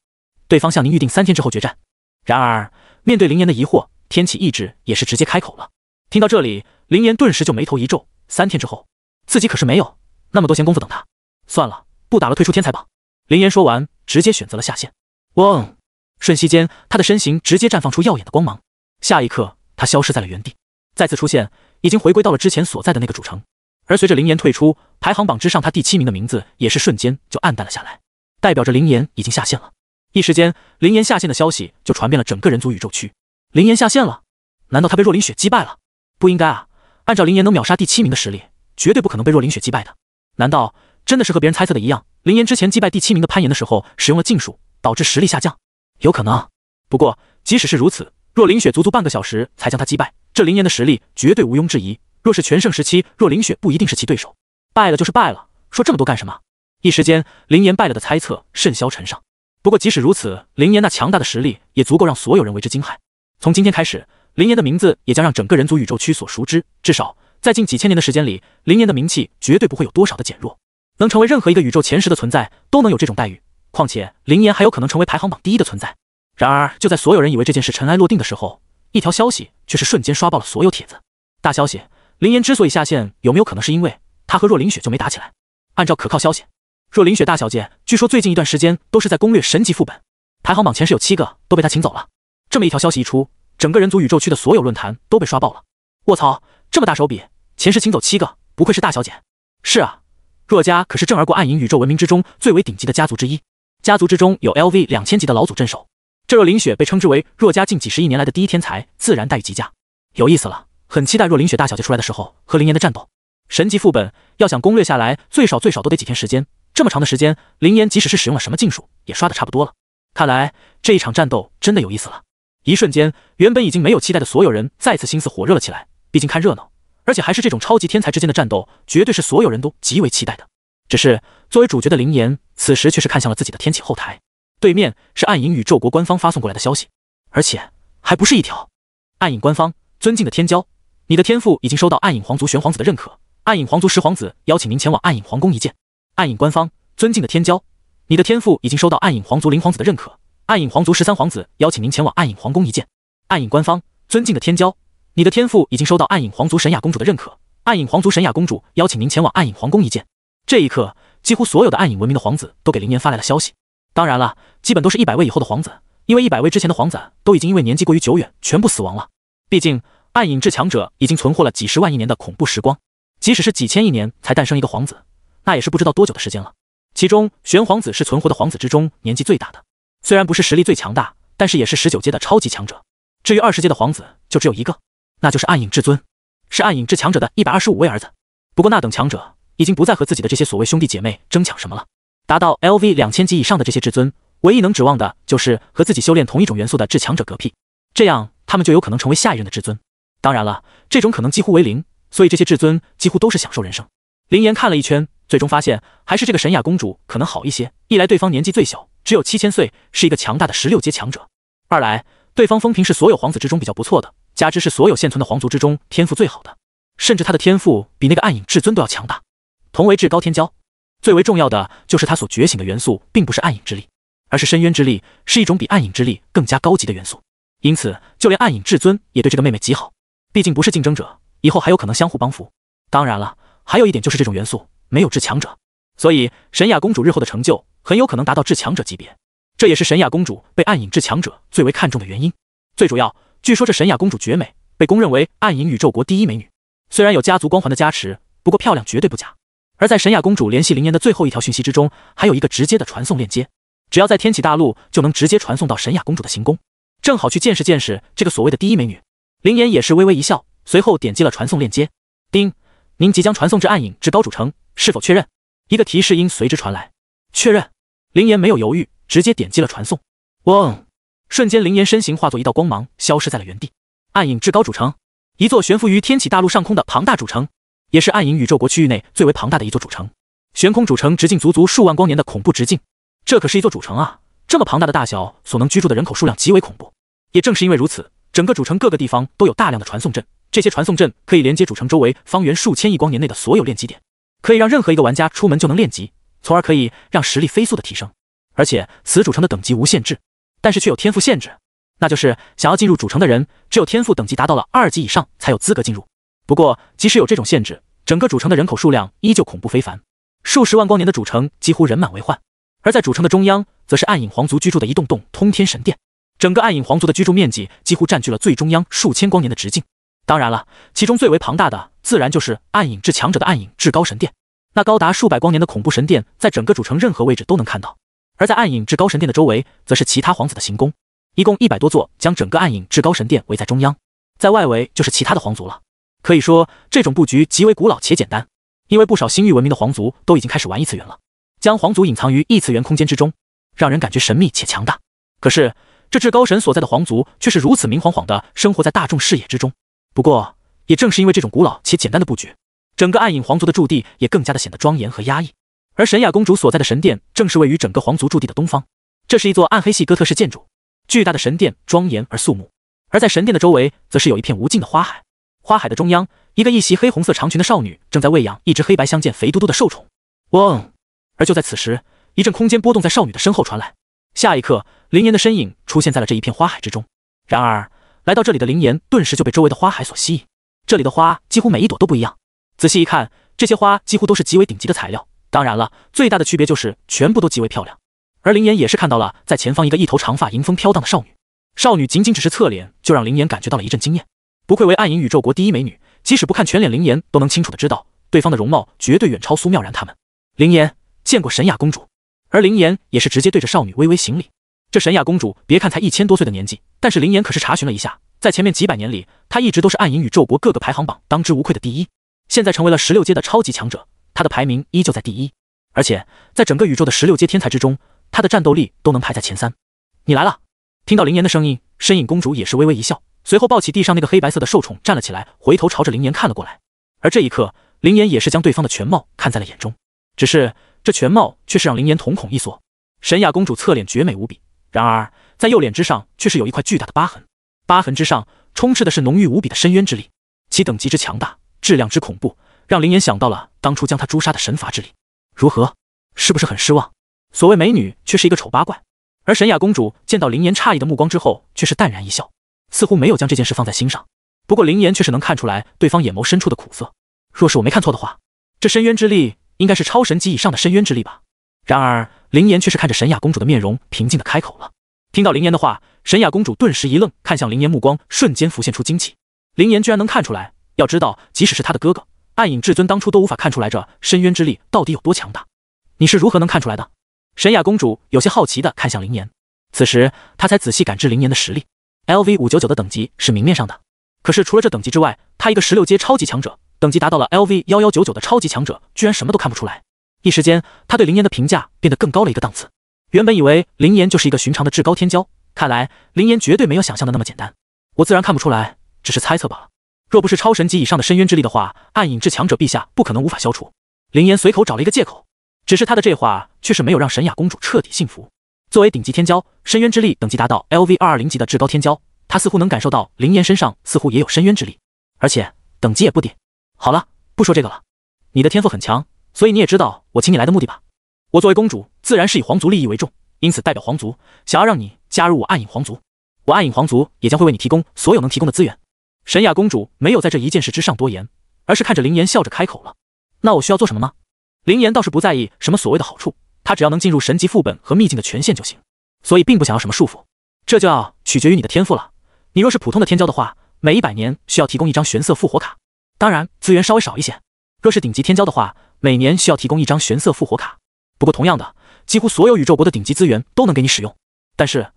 对方向您预定三天之后决战。然而，面对林岩的疑惑，天启意志也是直接开口了。听到这里，林岩顿时就眉头一皱。三天之后，自己可是没有那么多闲工夫等他。算了，不打了，退出天才榜。林岩说完，直接选择了下线。嗡，瞬息间，他的身形直接绽放出耀眼的光芒。下一刻。他消失在了原地，再次出现，已经回归到了之前所在的那个主城。而随着林岩退出排行榜之上，他第七名的名字也是瞬间就黯淡了下来，代表着林岩已经下线了。一时间，林岩下线的消息就传遍了整个人族宇宙区。林岩下线了？难道他被若林雪击败了？不应该啊！按照林岩能秒杀第七名的实力，绝对不可能被若林雪击败的。难道真的是和别人猜测的一样？林岩之前击败第七名的攀岩的时候，使用了禁术，导致实力下降？有可能。不过，即使是如此。若林雪足足半个小时才将他击败，这林岩的实力绝对毋庸置疑。若是全盛时期，若林雪不一定是其对手。败了就是败了，说这么多干什么？一时间，林岩败了的猜测甚嚣尘上。不过即使如此，林岩那强大的实力也足够让所有人为之惊骇。从今天开始，林岩的名字也将让整个人族宇宙区所熟知。至少在近几千年的时间里，林岩的名气绝对不会有多少的减弱。能成为任何一个宇宙前十的存在，都能有这种待遇。况且林岩还有可能成为排行榜第一的存在。然而，就在所有人以为这件事尘埃落定的时候，一条消息却是瞬间刷爆了所有帖子。大消息：林岩之所以下线，有没有可能是因为他和若林雪就没打起来？按照可靠消息，若林雪大小姐据说最近一段时间都是在攻略神级副本，排行榜前十有七个都被她请走了。这么一条消息一出，整个人族宇宙区的所有论坛都被刷爆了。卧槽，这么大手笔，前十请走七个，不愧是大小姐。是啊，若家可是正儿过暗影宇宙文明之中最为顶级的家族之一，家族之中有 LV 两千级的老祖镇守。这若林雪被称之为若家近几十亿年来的第一天才，自然待遇极佳。有意思了，很期待若林雪大小姐出来的时候和林岩的战斗。神级副本要想攻略下来，最少最少都得几天时间。这么长的时间，林岩即使是使用了什么禁术，也刷的差不多了。看来这一场战斗真的有意思了。一瞬间，原本已经没有期待的所有人再次心思火热了起来。毕竟看热闹，而且还是这种超级天才之间的战斗，绝对是所有人都极为期待的。只是作为主角的林岩，此时却是看向了自己的天启后台。对面是暗影宇宙国官方发送过来的消息，而且还不是一条。暗影官方，尊敬的天骄，你的天赋已经收到暗影皇族玄皇子的认可，暗影皇族十皇子邀请您前往暗影皇宫一见。暗影官方，尊敬的天骄，你的天赋已经收到暗影皇族灵皇子的认可，暗影皇族十三皇子邀请您前往暗影皇宫一见。暗影官方，尊敬的天骄，你的天赋已经收到暗影皇族神雅公主的认可，暗影皇族神雅公主邀请您前往暗影皇宫一见。这一刻，几乎所有的暗影文明的皇子都给林岩发来了消息。当然了，基本都是一百位以后的皇子，因为一百位之前的皇子都已经因为年纪过于久远，全部死亡了。毕竟暗影至强者已经存活了几十万亿年的恐怖时光，即使是几千亿年才诞生一个皇子，那也是不知道多久的时间了。其中玄皇子是存活的皇子之中年纪最大的，虽然不是实力最强大，但是也是十九阶的超级强者。至于二十阶的皇子就只有一个，那就是暗影至尊，是暗影至强者的一百二十五位儿子。不过那等强者已经不再和自己的这些所谓兄弟姐妹争抢什么了。达到 LV 两千级以上的这些至尊，唯一能指望的就是和自己修炼同一种元素的至强者隔屁，这样他们就有可能成为下一任的至尊。当然了，这种可能几乎为零，所以这些至尊几乎都是享受人生。林岩看了一圈，最终发现还是这个神雅公主可能好一些。一来对方年纪最小，只有七千岁，是一个强大的十六阶强者；二来对方风评是所有皇子之中比较不错的，加之是所有现存的皇族之中天赋最好的，甚至他的天赋比那个暗影至尊都要强大。同为至高天骄。最为重要的就是，她所觉醒的元素并不是暗影之力，而是深渊之力，是一种比暗影之力更加高级的元素。因此，就连暗影至尊也对这个妹妹极好，毕竟不是竞争者，以后还有可能相互帮扶。当然了，还有一点就是这种元素没有至强者，所以神雅公主日后的成就很有可能达到至强者级别。这也是神雅公主被暗影至强者最为看重的原因。最主要，据说这神雅公主绝美，被公认为暗影宇宙国第一美女。虽然有家族光环的加持，不过漂亮绝对不假。而在神雅公主联系林岩的最后一条讯息之中，还有一个直接的传送链接，只要在天启大陆，就能直接传送到神雅公主的行宫，正好去见识见识这个所谓的第一美女。林岩也是微微一笑，随后点击了传送链接。丁，您即将传送至暗影至高主城，是否确认？一个提示音随之传来。确认。林岩没有犹豫，直接点击了传送。嗡，瞬间林岩身形化作一道光芒，消失在了原地。暗影至高主城，一座悬浮于天启大陆上空的庞大主城。也是暗影宇宙国区域内最为庞大的一座主城，悬空主城直径足足数万光年的恐怖直径，这可是一座主城啊！这么庞大的大小，所能居住的人口数量极为恐怖。也正是因为如此，整个主城各个地方都有大量的传送阵，这些传送阵可以连接主城周围方圆数千亿光年内的所有练级点，可以让任何一个玩家出门就能练级，从而可以让实力飞速的提升。而且此主城的等级无限制，但是却有天赋限制，那就是想要进入主城的人，只有天赋等级达到了二级以上才有资格进入。不过，即使有这种限制，整个主城的人口数量依旧恐怖非凡，数十万光年的主城几乎人满为患。而在主城的中央，则是暗影皇族居住的一栋栋通天神殿，整个暗影皇族的居住面积几乎占据了最中央数千光年的直径。当然了，其中最为庞大的，自然就是暗影至强者的暗影至高神殿，那高达数百光年的恐怖神殿，在整个主城任何位置都能看到。而在暗影至高神殿的周围，则是其他皇子的行宫，一共一百多座，将整个暗影至高神殿围在中央。在外围就是其他的皇族了。可以说，这种布局极为古老且简单，因为不少星域文明的皇族都已经开始玩异次元了，将皇族隐藏于异次元空间之中，让人感觉神秘且强大。可是，这至高神所在的皇族却是如此明晃晃的生活在大众视野之中。不过，也正是因为这种古老且简单的布局，整个暗影皇族的驻地也更加的显得庄严和压抑。而神雅公主所在的神殿，正是位于整个皇族驻地的东方。这是一座暗黑系哥特式建筑，巨大的神殿庄严而肃穆，而在神殿的周围，则是有一片无尽的花海。花海的中央，一个一袭黑红色长裙的少女正在喂养一只黑白相间、肥嘟嘟的兽宠。嗡！而就在此时，一阵空间波动在少女的身后传来。下一刻，林岩的身影出现在了这一片花海之中。然而，来到这里的林岩顿时就被周围的花海所吸引。这里的花几乎每一朵都不一样。仔细一看，这些花几乎都是极为顶级的材料。当然了，最大的区别就是全部都极为漂亮。而林岩也是看到了，在前方一个一头长发迎风飘荡的少女。少女仅仅只是侧脸，就让林岩感觉到了一阵惊艳。不愧为暗影宇宙国第一美女，即使不看全脸，林岩都能清楚的知道对方的容貌绝对远超苏妙然他们。林岩见过神雅公主，而林岩也是直接对着少女微微行礼。这神雅公主别看才一千多岁的年纪，但是林岩可是查询了一下，在前面几百年里，她一直都是暗影宇宙国各个排行榜当之无愧的第一。现在成为了十六阶的超级强者，她的排名依旧在第一，而且在整个宇宙的十六阶天才之中，她的战斗力都能排在前三。你来了，听到林岩的声音，身影公主也是微微一笑。随后抱起地上那个黑白色的兽宠站了起来，回头朝着林岩看了过来。而这一刻，林岩也是将对方的全貌看在了眼中，只是这全貌却是让林岩瞳孔一缩。神雅公主侧脸绝美无比，然而在右脸之上却是有一块巨大的疤痕，疤痕之上充斥的是浓郁无比的深渊之力，其等级之强大，质量之恐怖，让林岩想到了当初将她诛杀的神罚之力。如何？是不是很失望？所谓美女却是一个丑八怪。而神雅公主见到林岩诧异的目光之后，却是淡然一笑。似乎没有将这件事放在心上，不过林岩却是能看出来对方眼眸深处的苦涩。若是我没看错的话，这深渊之力应该是超神级以上的深渊之力吧？然而林岩却是看着神雅公主的面容，平静的开口了。听到林岩的话，神雅公主顿时一愣，看向林岩，目光瞬间浮现出惊奇。林岩居然能看出来，要知道，即使是他的哥哥暗影至尊当初都无法看出来这深渊之力到底有多强大。你是如何能看出来的？神雅公主有些好奇的看向林岩，此时她才仔细感知林岩的实力。L V 五九九的等级是明面上的，可是除了这等级之外，他一个十六阶超级强者，等级达到了 L V 幺幺九九的超级强者，居然什么都看不出来。一时间，他对林岩的评价变得更高了一个档次。原本以为林岩就是一个寻常的至高天骄，看来林岩绝对没有想象的那么简单。我自然看不出来，只是猜测罢了。若不是超神级以上的深渊之力的话，暗影至强者陛下不可能无法消除。林岩随口找了一个借口，只是他的这话却是没有让神雅公主彻底信服。作为顶级天骄，深渊之力等级达到 L V 二二零级的至高天骄，他似乎能感受到林岩身上似乎也有深渊之力，而且等级也不低。好了，不说这个了。你的天赋很强，所以你也知道我请你来的目的吧？我作为公主，自然是以皇族利益为重，因此代表皇族，想要让你加入我暗影皇族。我暗影皇族也将会为你提供所有能提供的资源。神雅公主没有在这一件事之上多言，而是看着林岩笑着开口了：“那我需要做什么吗？”林岩倒是不在意什么所谓的好处。他只要能进入神级副本和秘境的权限就行，所以并不想要什么束缚。这就要取决于你的天赋了。你若是普通的天骄的话，每一百年需要提供一张玄色复活卡，当然资源稍微少一些。若是顶级天骄的话，每年需要提供一张玄色复活卡。不过同样的，几乎所有宇宙国的顶级资源都能给你使用。但是，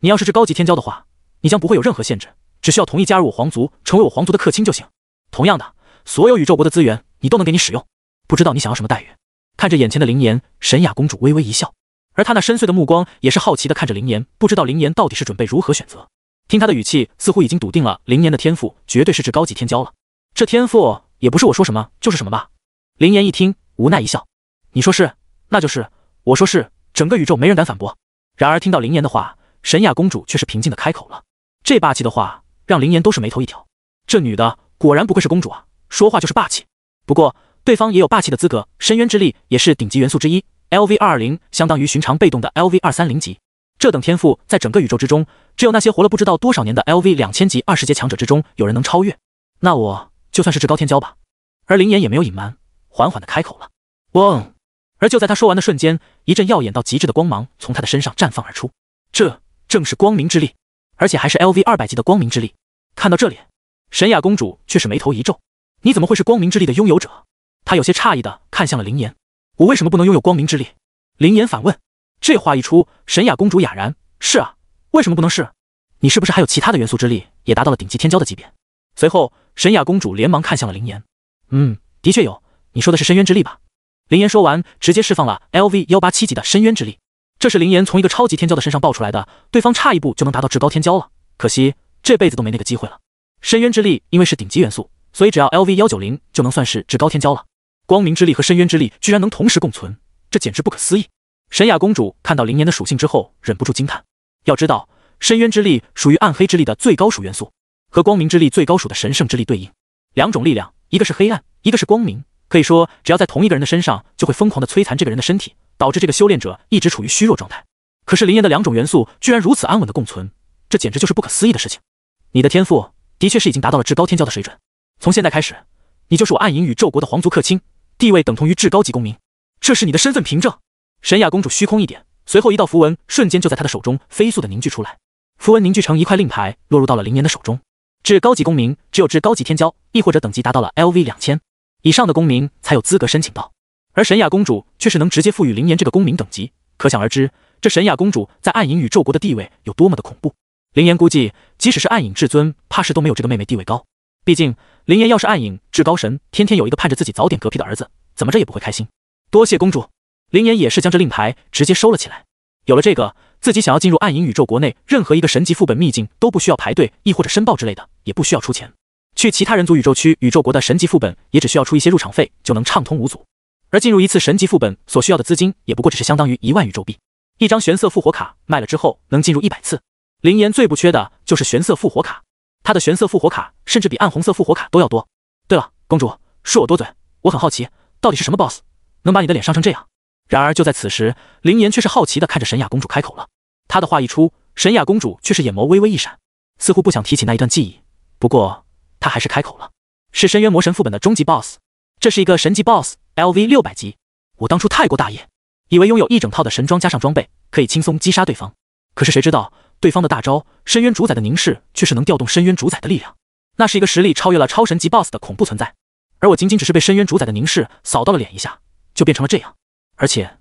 你要是这高级天骄的话，你将不会有任何限制，只需要同意加入我皇族，成为我皇族的客卿就行。同样的，所有宇宙国的资源你都能给你使用。不知道你想要什么待遇？看着眼前的林岩，沈雅公主微微一笑，而她那深邃的目光也是好奇的看着林岩，不知道林岩到底是准备如何选择。听她的语气，似乎已经笃定了林岩的天赋绝对是至高级天骄了。这天赋也不是我说什么就是什么吧？林岩一听，无奈一笑：“你说是，那就是；我说是，整个宇宙没人敢反驳。”然而听到林岩的话，沈雅公主却是平静的开口了。这霸气的话让林岩都是眉头一挑，这女的果然不愧是公主啊，说话就是霸气。不过，对方也有霸气的资格，深渊之力也是顶级元素之一，L V 二二零相当于寻常被动的 L V 二三零级，这等天赋在整个宇宙之中，只有那些活了不知道多少年的 L V 两千级二十阶强者之中有人能超越。那我就算是至高天骄吧。而林岩也没有隐瞒，缓缓的开口了。哇！而就在他说完的瞬间，一阵耀眼到极致的光芒从他的身上绽放而出，这正是光明之力，而且还是 L V 二百级的光明之力。看到这里，神雅公主却是眉头一皱：“你怎么会是光明之力的拥有者？”他有些诧异的看向了林岩，我为什么不能拥有光明之力？林岩反问。这话一出，神雅公主哑然。是啊，为什么不能是？你是不是还有其他的元素之力也达到了顶级天骄的级别？随后，神雅公主连忙看向了林岩。嗯，的确有。你说的是深渊之力吧？林岩说完，直接释放了 L V 幺八七级的深渊之力。这是林岩从一个超级天骄的身上爆出来的，对方差一步就能达到至高天骄了，可惜这辈子都没那个机会了。深渊之力因为是顶级元素，所以只要 L V 幺九零就能算是至高天骄了。光明之力和深渊之力居然能同时共存，这简直不可思议！神雅公主看到林岩的属性之后，忍不住惊叹。要知道，深渊之力属于暗黑之力的最高属元素，和光明之力最高属的神圣之力对应。两种力量，一个是黑暗，一个是光明，可以说只要在同一个人的身上，就会疯狂的摧残这个人的身体，导致这个修炼者一直处于虚弱状态。可是林岩的两种元素居然如此安稳的共存，这简直就是不可思议的事情！你的天赋的确是已经达到了至高天骄的水准，从现在开始，你就是我暗影宇宙国的皇族客卿。地位等同于至高级公民，这是你的身份凭证。神雅公主虚空一点，随后一道符文瞬间就在她的手中飞速的凝聚出来，符文凝聚成一块令牌，落入到了林岩的手中。至高级公民只有至高级天骄，亦或者等级达到了 LV 两千以上的公民才有资格申请到，而神雅公主却是能直接赋予林岩这个公民等级，可想而知，这神雅公主在暗影宇宙国的地位有多么的恐怖。林岩估计，即使是暗影至尊，怕是都没有这个妹妹地位高。毕竟，林岩要是暗影至高神，天天有一个盼着自己早点嗝屁的儿子，怎么着也不会开心。多谢公主，林岩也是将这令牌直接收了起来。有了这个，自己想要进入暗影宇宙国内任何一个神级副本秘境，都不需要排队，亦或者申报之类的，也不需要出钱。去其他人族宇宙区宇宙国的神级副本，也只需要出一些入场费就能畅通无阻。而进入一次神级副本所需要的资金，也不过只是相当于一万宇宙币。一张玄色复活卡卖了之后，能进入一百次。林岩最不缺的就是玄色复活卡。他的玄色复活卡甚至比暗红色复活卡都要多。对了，公主，恕我多嘴，我很好奇，到底是什么 BOSS 能把你的脸伤成这样？然而就在此时，林岩却是好奇的看着神雅公主开口了。他的话一出，神雅公主却是眼眸微微一闪，似乎不想提起那一段记忆。不过她还是开口了：“是深渊魔神副本的终极 BOSS，这是一个神级 BOSS，LV 六百级。我当初太过大意，以为拥有一整套的神装加上装备，可以轻松击杀对方。可是谁知道……”对方的大招，深渊主宰的凝视却是能调动深渊主宰的力量。那是一个实力超越了超神级 BOSS 的恐怖存在，而我仅仅只是被深渊主宰的凝视扫到了脸一下，就变成了这样。而且，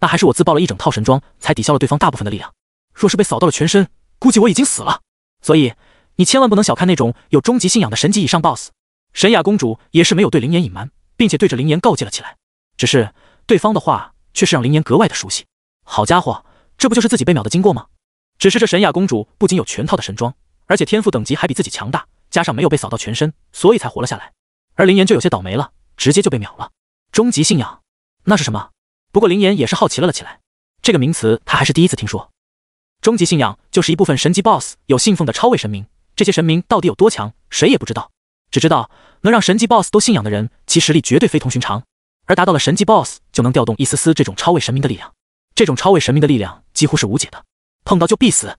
那还是我自爆了一整套神装才抵消了对方大部分的力量。若是被扫到了全身，估计我已经死了。所以，你千万不能小看那种有终极信仰的神级以上 BOSS。神雅公主也是没有对灵岩隐瞒，并且对着灵岩告诫了起来。只是对方的话却是让灵岩格外的熟悉。好家伙，这不就是自己被秒的经过吗？只是这神雅公主不仅有全套的神装，而且天赋等级还比自己强大，加上没有被扫到全身，所以才活了下来。而林岩就有些倒霉了，直接就被秒了。终极信仰？那是什么？不过林岩也是好奇了了起来，这个名词他还是第一次听说。终极信仰就是一部分神级 boss 有信奉的超位神明，这些神明到底有多强，谁也不知道。只知道能让神级 boss 都信仰的人，其实力绝对非同寻常。而达到了神级 boss 就能调动一丝丝这种超位神明的力量，这种超位神明的力量几乎是无解的。碰到就必死。